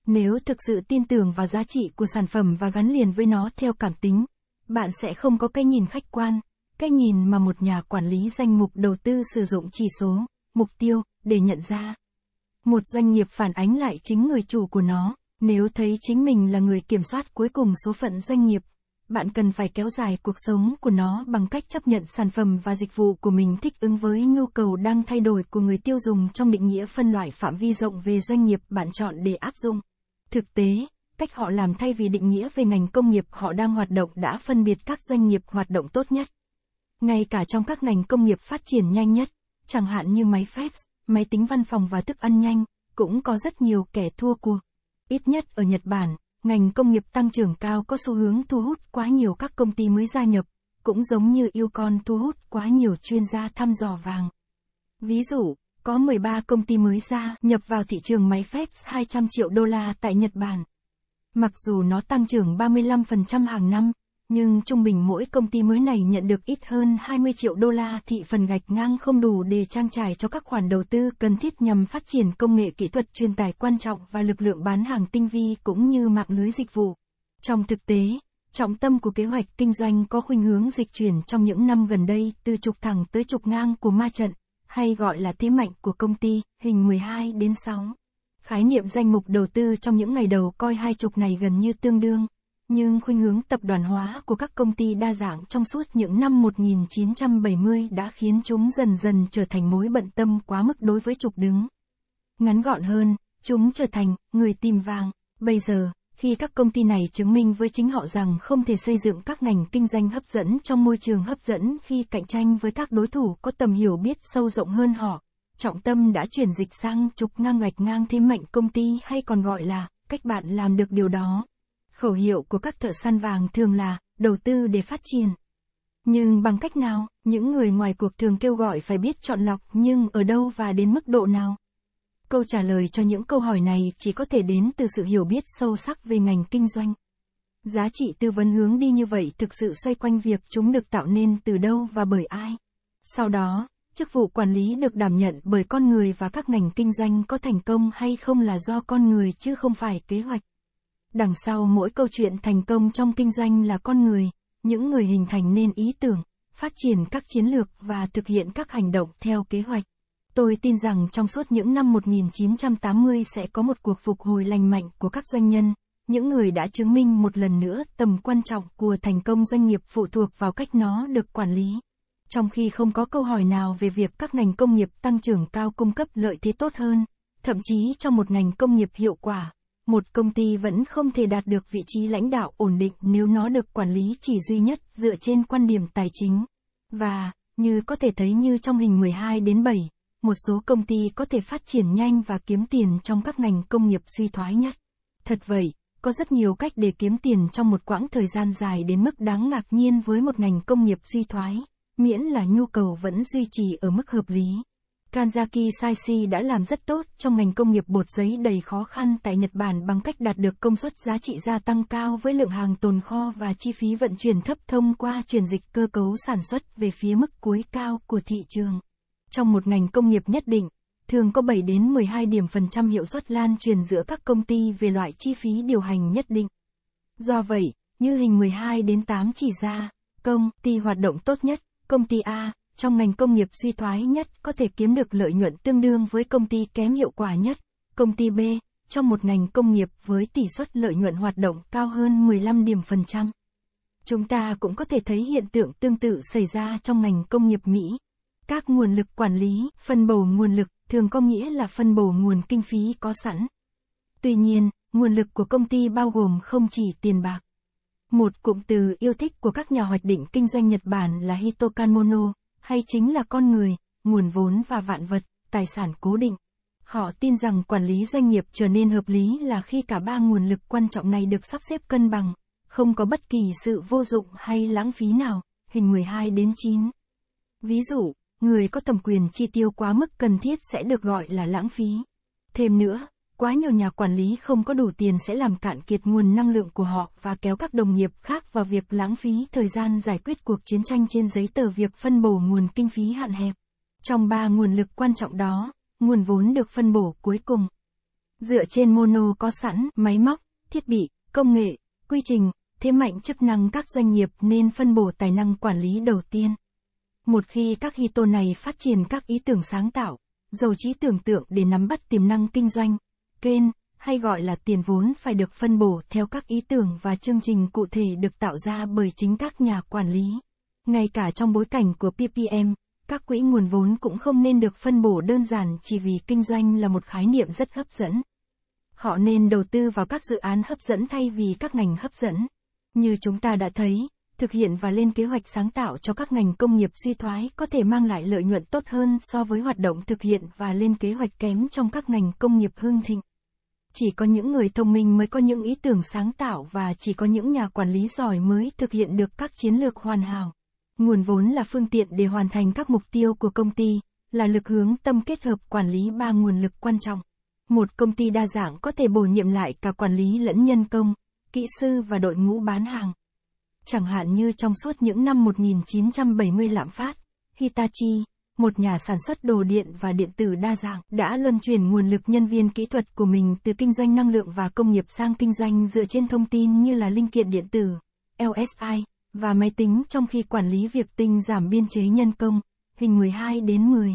Nếu thực sự tin tưởng vào giá trị của sản phẩm và gắn liền với nó theo cảm tính, bạn sẽ không có cái nhìn khách quan, cái nhìn mà một nhà quản lý danh mục đầu tư sử dụng chỉ số, mục tiêu để nhận ra. Một doanh nghiệp phản ánh lại chính người chủ của nó, nếu thấy chính mình là người kiểm soát cuối cùng số phận doanh nghiệp bạn cần phải kéo dài cuộc sống của nó bằng cách chấp nhận sản phẩm và dịch vụ của mình thích ứng với nhu cầu đang thay đổi của người tiêu dùng trong định nghĩa phân loại phạm vi rộng về doanh nghiệp bạn chọn để áp dụng. Thực tế, cách họ làm thay vì định nghĩa về ngành công nghiệp họ đang hoạt động đã phân biệt các doanh nghiệp hoạt động tốt nhất. Ngay cả trong các ngành công nghiệp phát triển nhanh nhất, chẳng hạn như máy fax, máy tính văn phòng và thức ăn nhanh, cũng có rất nhiều kẻ thua cuộc. Ít nhất ở Nhật Bản, ngành công nghiệp tăng trưởng cao có xu hướng thu hút quá nhiều các công ty mới gia nhập, cũng giống như yêu con thu hút quá nhiều chuyên gia thăm dò vàng. Ví dụ, có 13 công ty mới ra nhập vào thị trường máy phép 200 triệu đô la tại Nhật Bản. Mặc dù nó tăng trưởng 35% hàng năm, nhưng trung bình mỗi công ty mới này nhận được ít hơn 20 triệu đô la thị phần gạch ngang không đủ để trang trải cho các khoản đầu tư cần thiết nhằm phát triển công nghệ kỹ thuật truyền tải quan trọng và lực lượng bán hàng tinh vi cũng như mạng lưới dịch vụ. Trong thực tế, trọng tâm của kế hoạch kinh doanh có khuynh hướng dịch chuyển trong những năm gần đây từ trục thẳng tới trục ngang của ma trận, hay gọi là thế mạnh của công ty, hình 12 đến 6. Khái niệm danh mục đầu tư trong những ngày đầu coi hai trục này gần như tương đương, nhưng khuynh hướng tập đoàn hóa của các công ty đa dạng trong suốt những năm 1970 đã khiến chúng dần dần trở thành mối bận tâm quá mức đối với trục đứng. Ngắn gọn hơn, chúng trở thành người tìm vàng. Bây giờ, khi các công ty này chứng minh với chính họ rằng không thể xây dựng các ngành kinh doanh hấp dẫn trong môi trường hấp dẫn khi cạnh tranh với các đối thủ có tầm hiểu biết sâu rộng hơn họ, trọng tâm đã chuyển dịch sang trục ngang gạch ngang thế mạnh công ty hay còn gọi là cách bạn làm được điều đó. Khẩu hiệu của các thợ săn vàng thường là, đầu tư để phát triển. Nhưng bằng cách nào, những người ngoài cuộc thường kêu gọi phải biết chọn lọc nhưng ở đâu và đến mức độ nào? Câu trả lời cho những câu hỏi này chỉ có thể đến từ sự hiểu biết sâu sắc về ngành kinh doanh. Giá trị tư vấn hướng đi như vậy thực sự xoay quanh việc chúng được tạo nên từ đâu và bởi ai. Sau đó, chức vụ quản lý được đảm nhận bởi con người và các ngành kinh doanh có thành công hay không là do con người chứ không phải kế hoạch. Đằng sau mỗi câu chuyện thành công trong kinh doanh là con người, những người hình thành nên ý tưởng, phát triển các chiến lược và thực hiện các hành động theo kế hoạch. Tôi tin rằng trong suốt những năm 1980 sẽ có một cuộc phục hồi lành mạnh của các doanh nhân, những người đã chứng minh một lần nữa tầm quan trọng của thành công doanh nghiệp phụ thuộc vào cách nó được quản lý. Trong khi không có câu hỏi nào về việc các ngành công nghiệp tăng trưởng cao cung cấp lợi thế tốt hơn, thậm chí cho một ngành công nghiệp hiệu quả một công ty vẫn không thể đạt được vị trí lãnh đạo ổn định nếu nó được quản lý chỉ duy nhất dựa trên quan điểm tài chính. Và, như có thể thấy như trong hình 12 đến 7, một số công ty có thể phát triển nhanh và kiếm tiền trong các ngành công nghiệp suy thoái nhất. Thật vậy, có rất nhiều cách để kiếm tiền trong một quãng thời gian dài đến mức đáng ngạc nhiên với một ngành công nghiệp suy thoái, miễn là nhu cầu vẫn duy trì ở mức hợp lý. Kanzaki Saishi đã làm rất tốt trong ngành công nghiệp bột giấy đầy khó khăn tại Nhật Bản bằng cách đạt được công suất giá trị gia tăng cao với lượng hàng tồn kho và chi phí vận chuyển thấp thông qua chuyển dịch cơ cấu sản xuất về phía mức cuối cao của thị trường. Trong một ngành công nghiệp nhất định, thường có 7 đến 12 điểm phần trăm hiệu suất lan truyền giữa các công ty về loại chi phí điều hành nhất định. Do vậy, như hình 12 đến 8 chỉ ra, công ty hoạt động tốt nhất, công ty A, trong ngành công nghiệp suy thoái nhất có thể kiếm được lợi nhuận tương đương với công ty kém hiệu quả nhất, công ty B, trong một ngành công nghiệp với tỷ suất lợi nhuận hoạt động cao hơn 15 điểm phần trăm. Chúng ta cũng có thể thấy hiện tượng tương tự xảy ra trong ngành công nghiệp Mỹ. Các nguồn lực quản lý, phân bổ nguồn lực, thường có nghĩa là phân bổ nguồn kinh phí có sẵn. Tuy nhiên, nguồn lực của công ty bao gồm không chỉ tiền bạc. Một cụm từ yêu thích của các nhà hoạch định kinh doanh Nhật Bản là Hitokan Mono, hay chính là con người, nguồn vốn và vạn vật, tài sản cố định. Họ tin rằng quản lý doanh nghiệp trở nên hợp lý là khi cả ba nguồn lực quan trọng này được sắp xếp cân bằng, không có bất kỳ sự vô dụng hay lãng phí nào, hình 12 đến 9. Ví dụ, người có thẩm quyền chi tiêu quá mức cần thiết sẽ được gọi là lãng phí. Thêm nữa, quá nhiều nhà quản lý không có đủ tiền sẽ làm cạn kiệt nguồn năng lượng của họ và kéo các đồng nghiệp khác vào việc lãng phí thời gian giải quyết cuộc chiến tranh trên giấy tờ việc phân bổ nguồn kinh phí hạn hẹp. Trong ba nguồn lực quan trọng đó, nguồn vốn được phân bổ cuối cùng. Dựa trên mono có sẵn, máy móc, thiết bị, công nghệ, quy trình, thế mạnh chức năng các doanh nghiệp nên phân bổ tài năng quản lý đầu tiên. Một khi các hito này phát triển các ý tưởng sáng tạo, giàu trí tưởng tượng để nắm bắt tiềm năng kinh doanh, kênh, hay gọi là tiền vốn phải được phân bổ theo các ý tưởng và chương trình cụ thể được tạo ra bởi chính các nhà quản lý. Ngay cả trong bối cảnh của PPM, các quỹ nguồn vốn cũng không nên được phân bổ đơn giản chỉ vì kinh doanh là một khái niệm rất hấp dẫn. Họ nên đầu tư vào các dự án hấp dẫn thay vì các ngành hấp dẫn. Như chúng ta đã thấy, thực hiện và lên kế hoạch sáng tạo cho các ngành công nghiệp suy thoái có thể mang lại lợi nhuận tốt hơn so với hoạt động thực hiện và lên kế hoạch kém trong các ngành công nghiệp hương thịnh chỉ có những người thông minh mới có những ý tưởng sáng tạo và chỉ có những nhà quản lý giỏi mới thực hiện được các chiến lược hoàn hảo. Nguồn vốn là phương tiện để hoàn thành các mục tiêu của công ty, là lực hướng tâm kết hợp quản lý ba nguồn lực quan trọng. Một công ty đa dạng có thể bổ nhiệm lại cả quản lý lẫn nhân công, kỹ sư và đội ngũ bán hàng. Chẳng hạn như trong suốt những năm 1970 lạm phát, Hitachi, một nhà sản xuất đồ điện và điện tử đa dạng, đã luân chuyển nguồn lực nhân viên kỹ thuật của mình từ kinh doanh năng lượng và công nghiệp sang kinh doanh dựa trên thông tin như là linh kiện điện tử, LSI, và máy tính trong khi quản lý việc tinh giảm biên chế nhân công, hình 12 đến 10.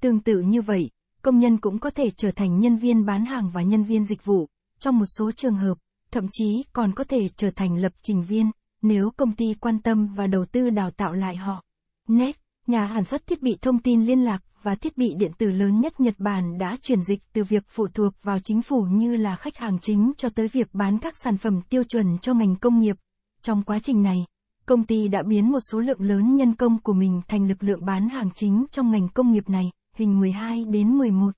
Tương tự như vậy, công nhân cũng có thể trở thành nhân viên bán hàng và nhân viên dịch vụ, trong một số trường hợp, thậm chí còn có thể trở thành lập trình viên, nếu công ty quan tâm và đầu tư đào tạo lại họ. Net nhà sản xuất thiết bị thông tin liên lạc và thiết bị điện tử lớn nhất Nhật Bản đã chuyển dịch từ việc phụ thuộc vào chính phủ như là khách hàng chính cho tới việc bán các sản phẩm tiêu chuẩn cho ngành công nghiệp. Trong quá trình này, công ty đã biến một số lượng lớn nhân công của mình thành lực lượng bán hàng chính trong ngành công nghiệp này, hình 12 đến 11.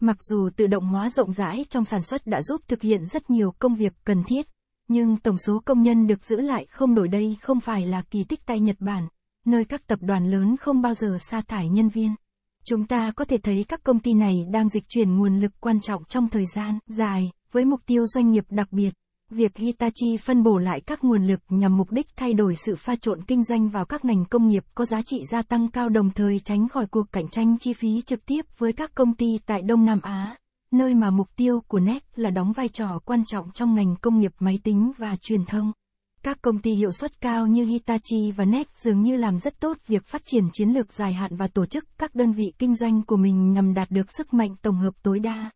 Mặc dù tự động hóa rộng rãi trong sản xuất đã giúp thực hiện rất nhiều công việc cần thiết, nhưng tổng số công nhân được giữ lại không đổi đây không phải là kỳ tích tại Nhật Bản nơi các tập đoàn lớn không bao giờ sa thải nhân viên. Chúng ta có thể thấy các công ty này đang dịch chuyển nguồn lực quan trọng trong thời gian dài, với mục tiêu doanh nghiệp đặc biệt. Việc Hitachi phân bổ lại các nguồn lực nhằm mục đích thay đổi sự pha trộn kinh doanh vào các ngành công nghiệp có giá trị gia tăng cao đồng thời tránh khỏi cuộc cạnh tranh chi phí trực tiếp với các công ty tại Đông Nam Á, nơi mà mục tiêu của NEC là đóng vai trò quan trọng trong ngành công nghiệp máy tính và truyền thông. Các công ty hiệu suất cao như Hitachi và NEC dường như làm rất tốt việc phát triển chiến lược dài hạn và tổ chức các đơn vị kinh doanh của mình nhằm đạt được sức mạnh tổng hợp tối đa.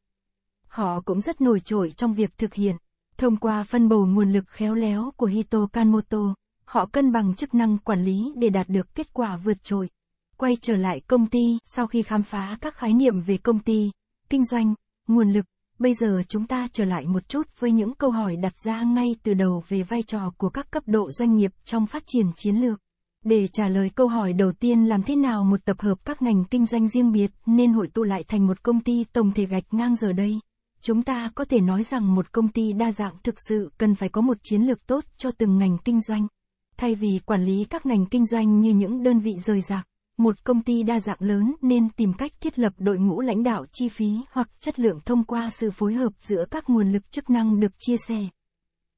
Họ cũng rất nổi trội trong việc thực hiện. Thông qua phân bổ nguồn lực khéo léo của Hito Kanmoto, họ cân bằng chức năng quản lý để đạt được kết quả vượt trội. Quay trở lại công ty, sau khi khám phá các khái niệm về công ty, kinh doanh, nguồn lực, Bây giờ chúng ta trở lại một chút với những câu hỏi đặt ra ngay từ đầu về vai trò của các cấp độ doanh nghiệp trong phát triển chiến lược. Để trả lời câu hỏi đầu tiên làm thế nào một tập hợp các ngành kinh doanh riêng biệt nên hội tụ lại thành một công ty tổng thể gạch ngang giờ đây, chúng ta có thể nói rằng một công ty đa dạng thực sự cần phải có một chiến lược tốt cho từng ngành kinh doanh. Thay vì quản lý các ngành kinh doanh như những đơn vị rời rạc, một công ty đa dạng lớn nên tìm cách thiết lập đội ngũ lãnh đạo chi phí hoặc chất lượng thông qua sự phối hợp giữa các nguồn lực chức năng được chia sẻ.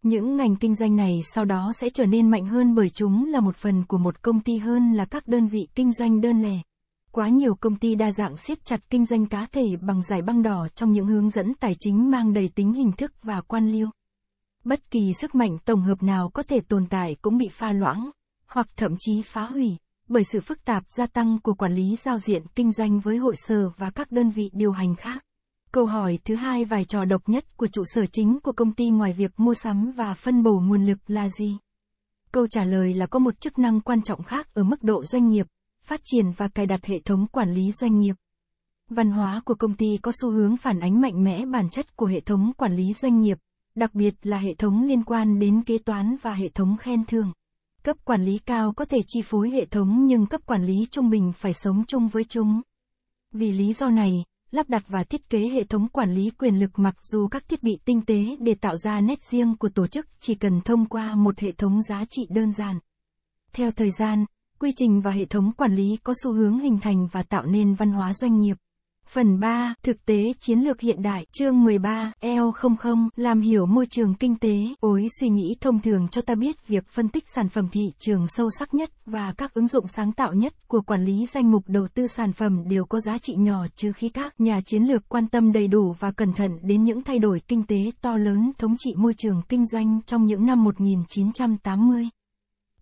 Những ngành kinh doanh này sau đó sẽ trở nên mạnh hơn bởi chúng là một phần của một công ty hơn là các đơn vị kinh doanh đơn lẻ. Quá nhiều công ty đa dạng siết chặt kinh doanh cá thể bằng giải băng đỏ trong những hướng dẫn tài chính mang đầy tính hình thức và quan liêu. Bất kỳ sức mạnh tổng hợp nào có thể tồn tại cũng bị pha loãng, hoặc thậm chí phá hủy bởi sự phức tạp gia tăng của quản lý giao diện kinh doanh với hội sở và các đơn vị điều hành khác. Câu hỏi thứ hai vai trò độc nhất của trụ sở chính của công ty ngoài việc mua sắm và phân bổ nguồn lực là gì? Câu trả lời là có một chức năng quan trọng khác ở mức độ doanh nghiệp, phát triển và cài đặt hệ thống quản lý doanh nghiệp. Văn hóa của công ty có xu hướng phản ánh mạnh mẽ bản chất của hệ thống quản lý doanh nghiệp, đặc biệt là hệ thống liên quan đến kế toán và hệ thống khen thưởng. Cấp quản lý cao có thể chi phối hệ thống nhưng cấp quản lý trung bình phải sống chung với chúng. Vì lý do này, lắp đặt và thiết kế hệ thống quản lý quyền lực mặc dù các thiết bị tinh tế để tạo ra nét riêng của tổ chức chỉ cần thông qua một hệ thống giá trị đơn giản. Theo thời gian, quy trình và hệ thống quản lý có xu hướng hình thành và tạo nên văn hóa doanh nghiệp. Phần 3, Thực tế chiến lược hiện đại, chương 13, L00, làm hiểu môi trường kinh tế, ối suy nghĩ thông thường cho ta biết việc phân tích sản phẩm thị trường sâu sắc nhất và các ứng dụng sáng tạo nhất của quản lý danh mục đầu tư sản phẩm đều có giá trị nhỏ trừ khi các nhà chiến lược quan tâm đầy đủ và cẩn thận đến những thay đổi kinh tế to lớn thống trị môi trường kinh doanh trong những năm 1980.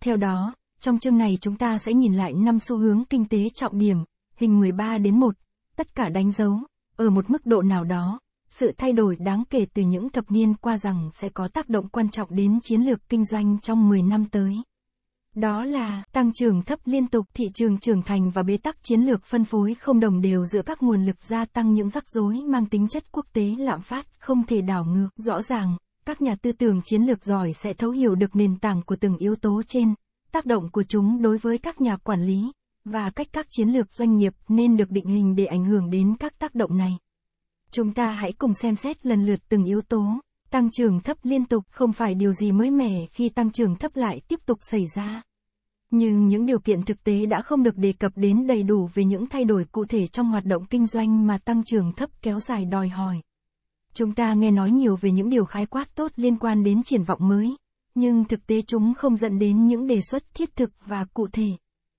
Theo đó, trong chương này chúng ta sẽ nhìn lại năm xu hướng kinh tế trọng điểm, hình 13 đến 1 tất cả đánh dấu, ở một mức độ nào đó, sự thay đổi đáng kể từ những thập niên qua rằng sẽ có tác động quan trọng đến chiến lược kinh doanh trong 10 năm tới. Đó là tăng trưởng thấp liên tục thị trường trưởng thành và bế tắc chiến lược phân phối không đồng đều giữa các nguồn lực gia tăng những rắc rối mang tính chất quốc tế lạm phát không thể đảo ngược. Rõ ràng, các nhà tư tưởng chiến lược giỏi sẽ thấu hiểu được nền tảng của từng yếu tố trên, tác động của chúng đối với các nhà quản lý, và cách các chiến lược doanh nghiệp nên được định hình để ảnh hưởng đến các tác động này. Chúng ta hãy cùng xem xét lần lượt từng yếu tố. Tăng trưởng thấp liên tục không phải điều gì mới mẻ khi tăng trưởng thấp lại tiếp tục xảy ra. Nhưng những điều kiện thực tế đã không được đề cập đến đầy đủ về những thay đổi cụ thể trong hoạt động kinh doanh mà tăng trưởng thấp kéo dài đòi hỏi. Chúng ta nghe nói nhiều về những điều khái quát tốt liên quan đến triển vọng mới, nhưng thực tế chúng không dẫn đến những đề xuất thiết thực và cụ thể.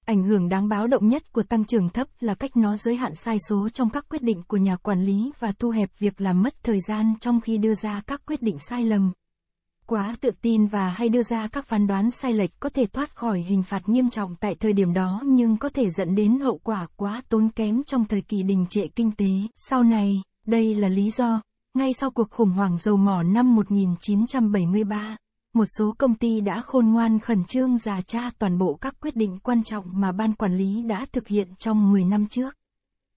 Ảnh hưởng đáng báo động nhất của tăng trưởng thấp là cách nó giới hạn sai số trong các quyết định của nhà quản lý và thu hẹp việc làm mất thời gian trong khi đưa ra các quyết định sai lầm. Quá tự tin và hay đưa ra các phán đoán sai lệch có thể thoát khỏi hình phạt nghiêm trọng tại thời điểm đó nhưng có thể dẫn đến hậu quả quá tốn kém trong thời kỳ đình trệ kinh tế. Sau này, đây là lý do, ngay sau cuộc khủng hoảng dầu mỏ năm 1973, một số công ty đã khôn ngoan khẩn trương giả tra toàn bộ các quyết định quan trọng mà ban quản lý đã thực hiện trong 10 năm trước.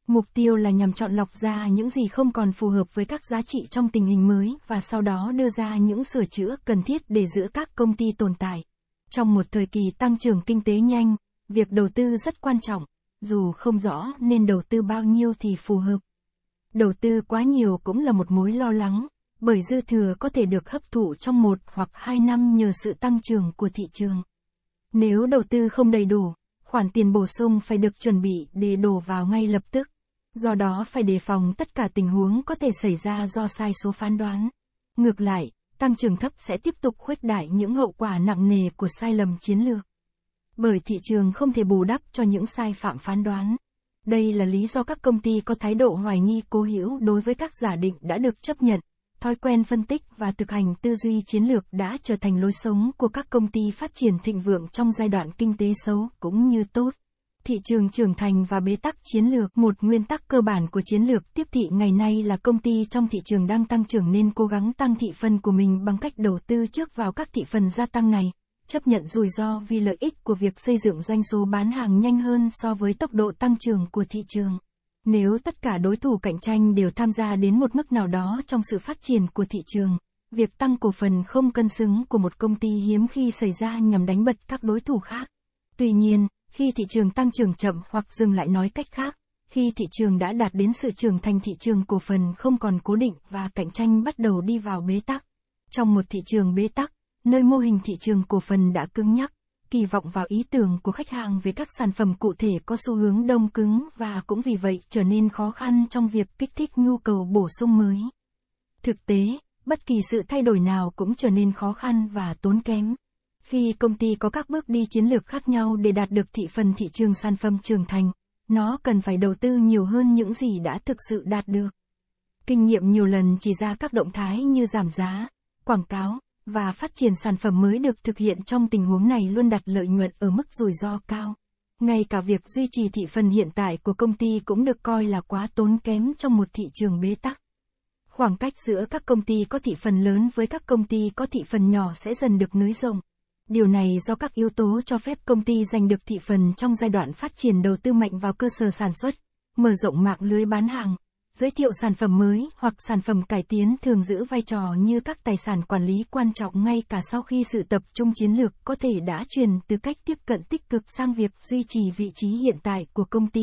Mục tiêu là nhằm chọn lọc ra những gì không còn phù hợp với các giá trị trong tình hình mới và sau đó đưa ra những sửa chữa cần thiết để giữ các công ty tồn tại. Trong một thời kỳ tăng trưởng kinh tế nhanh, việc đầu tư rất quan trọng, dù không rõ nên đầu tư bao nhiêu thì phù hợp. Đầu tư quá nhiều cũng là một mối lo lắng, bởi dư thừa có thể được hấp thụ trong một hoặc hai năm nhờ sự tăng trưởng của thị trường. Nếu đầu tư không đầy đủ, khoản tiền bổ sung phải được chuẩn bị để đổ vào ngay lập tức. Do đó phải đề phòng tất cả tình huống có thể xảy ra do sai số phán đoán. Ngược lại, tăng trưởng thấp sẽ tiếp tục khuếch đại những hậu quả nặng nề của sai lầm chiến lược. Bởi thị trường không thể bù đắp cho những sai phạm phán đoán. Đây là lý do các công ty có thái độ hoài nghi cố hữu đối với các giả định đã được chấp nhận thói quen phân tích và thực hành tư duy chiến lược đã trở thành lối sống của các công ty phát triển thịnh vượng trong giai đoạn kinh tế xấu cũng như tốt thị trường trưởng thành và bế tắc chiến lược một nguyên tắc cơ bản của chiến lược tiếp thị ngày nay là công ty trong thị trường đang tăng trưởng nên cố gắng tăng thị phần của mình bằng cách đầu tư trước vào các thị phần gia tăng này chấp nhận rủi ro vì lợi ích của việc xây dựng doanh số bán hàng nhanh hơn so với tốc độ tăng trưởng của thị trường nếu tất cả đối thủ cạnh tranh đều tham gia đến một mức nào đó trong sự phát triển của thị trường, việc tăng cổ phần không cân xứng của một công ty hiếm khi xảy ra nhằm đánh bật các đối thủ khác. Tuy nhiên, khi thị trường tăng trưởng chậm hoặc dừng lại nói cách khác, khi thị trường đã đạt đến sự trưởng thành thị trường cổ phần không còn cố định và cạnh tranh bắt đầu đi vào bế tắc. Trong một thị trường bế tắc, nơi mô hình thị trường cổ phần đã cứng nhắc, kỳ vọng vào ý tưởng của khách hàng về các sản phẩm cụ thể có xu hướng đông cứng và cũng vì vậy trở nên khó khăn trong việc kích thích nhu cầu bổ sung mới. Thực tế, bất kỳ sự thay đổi nào cũng trở nên khó khăn và tốn kém. Khi công ty có các bước đi chiến lược khác nhau để đạt được thị phần thị trường sản phẩm trưởng thành, nó cần phải đầu tư nhiều hơn những gì đã thực sự đạt được. Kinh nghiệm nhiều lần chỉ ra các động thái như giảm giá, quảng cáo, và phát triển sản phẩm mới được thực hiện trong tình huống này luôn đặt lợi nhuận ở mức rủi ro cao. Ngay cả việc duy trì thị phần hiện tại của công ty cũng được coi là quá tốn kém trong một thị trường bế tắc. Khoảng cách giữa các công ty có thị phần lớn với các công ty có thị phần nhỏ sẽ dần được nới rộng. Điều này do các yếu tố cho phép công ty giành được thị phần trong giai đoạn phát triển đầu tư mạnh vào cơ sở sản xuất, mở rộng mạng lưới bán hàng, giới thiệu sản phẩm mới hoặc sản phẩm cải tiến thường giữ vai trò như các tài sản quản lý quan trọng ngay cả sau khi sự tập trung chiến lược có thể đã truyền từ cách tiếp cận tích cực sang việc duy trì vị trí hiện tại của công ty.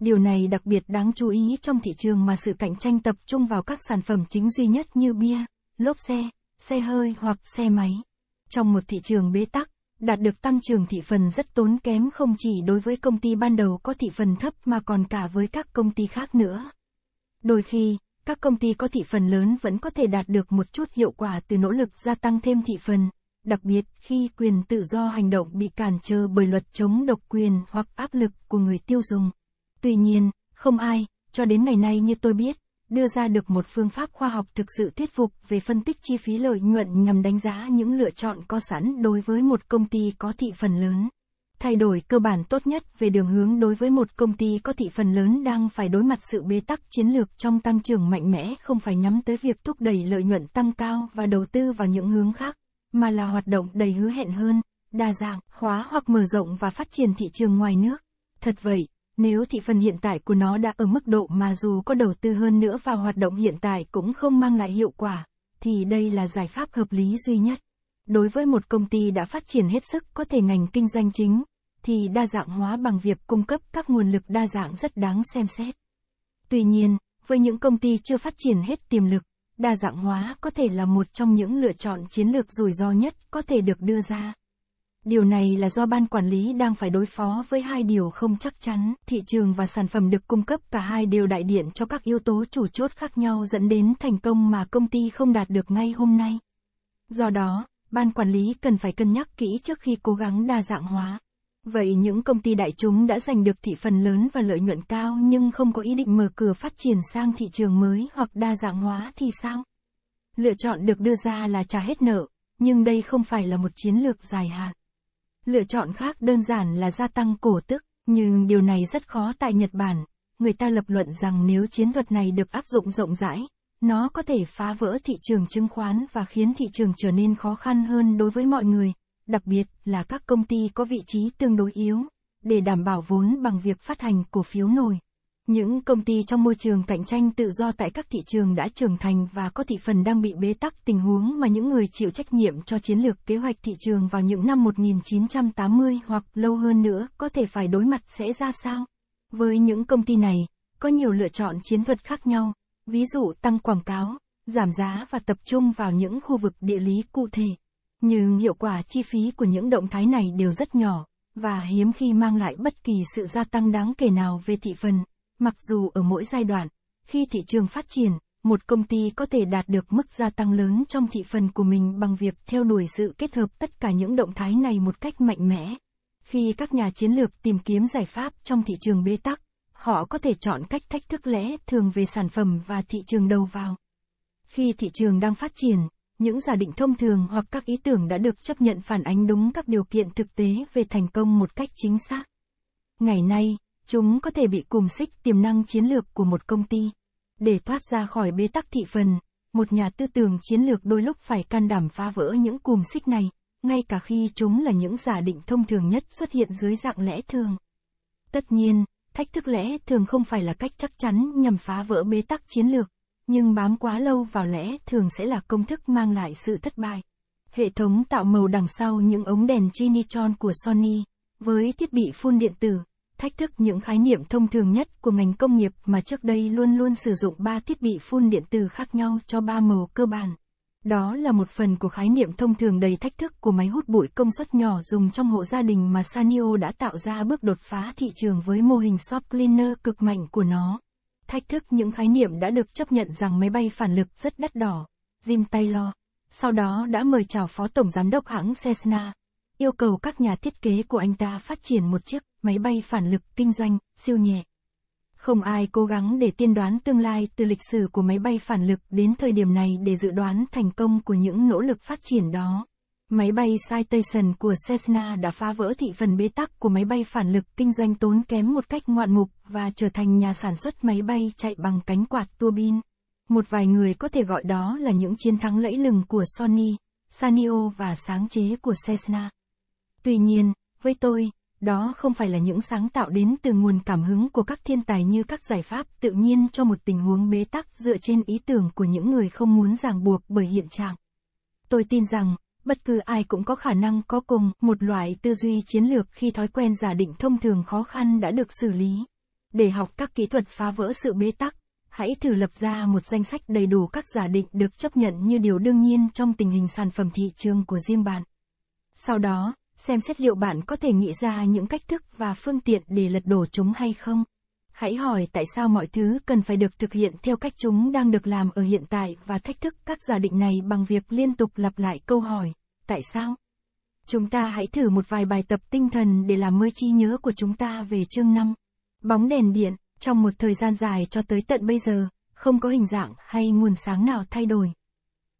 Điều này đặc biệt đáng chú ý trong thị trường mà sự cạnh tranh tập trung vào các sản phẩm chính duy nhất như bia, lốp xe, xe hơi hoặc xe máy. Trong một thị trường bế tắc, đạt được tăng trưởng thị phần rất tốn kém không chỉ đối với công ty ban đầu có thị phần thấp mà còn cả với các công ty khác nữa. Đôi khi, các công ty có thị phần lớn vẫn có thể đạt được một chút hiệu quả từ nỗ lực gia tăng thêm thị phần, đặc biệt khi quyền tự do hành động bị cản trở bởi luật chống độc quyền hoặc áp lực của người tiêu dùng. Tuy nhiên, không ai, cho đến ngày nay như tôi biết, đưa ra được một phương pháp khoa học thực sự thuyết phục về phân tích chi phí lợi nhuận nhằm đánh giá những lựa chọn có sẵn đối với một công ty có thị phần lớn. Thay đổi cơ bản tốt nhất về đường hướng đối với một công ty có thị phần lớn đang phải đối mặt sự bế tắc chiến lược trong tăng trưởng mạnh mẽ không phải nhắm tới việc thúc đẩy lợi nhuận tăng cao và đầu tư vào những hướng khác, mà là hoạt động đầy hứa hẹn hơn, đa dạng, hóa hoặc mở rộng và phát triển thị trường ngoài nước. Thật vậy, nếu thị phần hiện tại của nó đã ở mức độ mà dù có đầu tư hơn nữa vào hoạt động hiện tại cũng không mang lại hiệu quả, thì đây là giải pháp hợp lý duy nhất. Đối với một công ty đã phát triển hết sức có thể ngành kinh doanh chính, thì đa dạng hóa bằng việc cung cấp các nguồn lực đa dạng rất đáng xem xét. Tuy nhiên, với những công ty chưa phát triển hết tiềm lực, đa dạng hóa có thể là một trong những lựa chọn chiến lược rủi ro nhất có thể được đưa ra. Điều này là do ban quản lý đang phải đối phó với hai điều không chắc chắn, thị trường và sản phẩm được cung cấp cả hai đều đại diện cho các yếu tố chủ chốt khác nhau dẫn đến thành công mà công ty không đạt được ngay hôm nay. Do đó, ban quản lý cần phải cân nhắc kỹ trước khi cố gắng đa dạng hóa. Vậy những công ty đại chúng đã giành được thị phần lớn và lợi nhuận cao nhưng không có ý định mở cửa phát triển sang thị trường mới hoặc đa dạng hóa thì sao? Lựa chọn được đưa ra là trả hết nợ, nhưng đây không phải là một chiến lược dài hạn. Lựa chọn khác đơn giản là gia tăng cổ tức, nhưng điều này rất khó tại Nhật Bản. Người ta lập luận rằng nếu chiến thuật này được áp dụng rộng rãi, nó có thể phá vỡ thị trường chứng khoán và khiến thị trường trở nên khó khăn hơn đối với mọi người, đặc biệt là các công ty có vị trí tương đối yếu, để đảm bảo vốn bằng việc phát hành cổ phiếu nổi. Những công ty trong môi trường cạnh tranh tự do tại các thị trường đã trưởng thành và có thị phần đang bị bế tắc tình huống mà những người chịu trách nhiệm cho chiến lược kế hoạch thị trường vào những năm 1980 hoặc lâu hơn nữa có thể phải đối mặt sẽ ra sao? Với những công ty này, có nhiều lựa chọn chiến thuật khác nhau ví dụ tăng quảng cáo, giảm giá và tập trung vào những khu vực địa lý cụ thể. Nhưng hiệu quả chi phí của những động thái này đều rất nhỏ, và hiếm khi mang lại bất kỳ sự gia tăng đáng kể nào về thị phần, mặc dù ở mỗi giai đoạn, khi thị trường phát triển, một công ty có thể đạt được mức gia tăng lớn trong thị phần của mình bằng việc theo đuổi sự kết hợp tất cả những động thái này một cách mạnh mẽ. Khi các nhà chiến lược tìm kiếm giải pháp trong thị trường bế tắc, họ có thể chọn cách thách thức lẽ thường về sản phẩm và thị trường đầu vào. Khi thị trường đang phát triển, những giả định thông thường hoặc các ý tưởng đã được chấp nhận phản ánh đúng các điều kiện thực tế về thành công một cách chính xác. Ngày nay, chúng có thể bị cùng xích tiềm năng chiến lược của một công ty. Để thoát ra khỏi bế tắc thị phần, một nhà tư tưởng chiến lược đôi lúc phải can đảm phá vỡ những cùm xích này, ngay cả khi chúng là những giả định thông thường nhất xuất hiện dưới dạng lẽ thường. Tất nhiên, Thách thức lẽ thường không phải là cách chắc chắn nhằm phá vỡ bế tắc chiến lược, nhưng bám quá lâu vào lẽ thường sẽ là công thức mang lại sự thất bại. Hệ thống tạo màu đằng sau những ống đèn Trinitron của Sony, với thiết bị phun điện tử, thách thức những khái niệm thông thường nhất của ngành công nghiệp mà trước đây luôn luôn sử dụng ba thiết bị phun điện tử khác nhau cho ba màu cơ bản. Đó là một phần của khái niệm thông thường đầy thách thức của máy hút bụi công suất nhỏ dùng trong hộ gia đình mà Sanio đã tạo ra bước đột phá thị trường với mô hình shop cleaner cực mạnh của nó. Thách thức những khái niệm đã được chấp nhận rằng máy bay phản lực rất đắt đỏ, Jim Taylor, sau đó đã mời chào phó tổng giám đốc hãng Cessna, yêu cầu các nhà thiết kế của anh ta phát triển một chiếc máy bay phản lực kinh doanh siêu nhẹ. Không ai cố gắng để tiên đoán tương lai từ lịch sử của máy bay phản lực đến thời điểm này để dự đoán thành công của những nỗ lực phát triển đó. Máy bay Citation của Cessna đã phá vỡ thị phần bế tắc của máy bay phản lực kinh doanh tốn kém một cách ngoạn mục và trở thành nhà sản xuất máy bay chạy bằng cánh quạt tua bin. Một vài người có thể gọi đó là những chiến thắng lẫy lừng của Sony, Sanyo và sáng chế của Cessna. Tuy nhiên, với tôi, đó không phải là những sáng tạo đến từ nguồn cảm hứng của các thiên tài như các giải pháp tự nhiên cho một tình huống bế tắc dựa trên ý tưởng của những người không muốn ràng buộc bởi hiện trạng. Tôi tin rằng, bất cứ ai cũng có khả năng có cùng một loại tư duy chiến lược khi thói quen giả định thông thường khó khăn đã được xử lý. Để học các kỹ thuật phá vỡ sự bế tắc, hãy thử lập ra một danh sách đầy đủ các giả định được chấp nhận như điều đương nhiên trong tình hình sản phẩm thị trường của riêng bạn. Sau đó, xem xét liệu bạn có thể nghĩ ra những cách thức và phương tiện để lật đổ chúng hay không. Hãy hỏi tại sao mọi thứ cần phải được thực hiện theo cách chúng đang được làm ở hiện tại và thách thức các giả định này bằng việc liên tục lặp lại câu hỏi, tại sao? Chúng ta hãy thử một vài bài tập tinh thần để làm mới trí nhớ của chúng ta về chương 5. Bóng đèn điện, trong một thời gian dài cho tới tận bây giờ, không có hình dạng hay nguồn sáng nào thay đổi.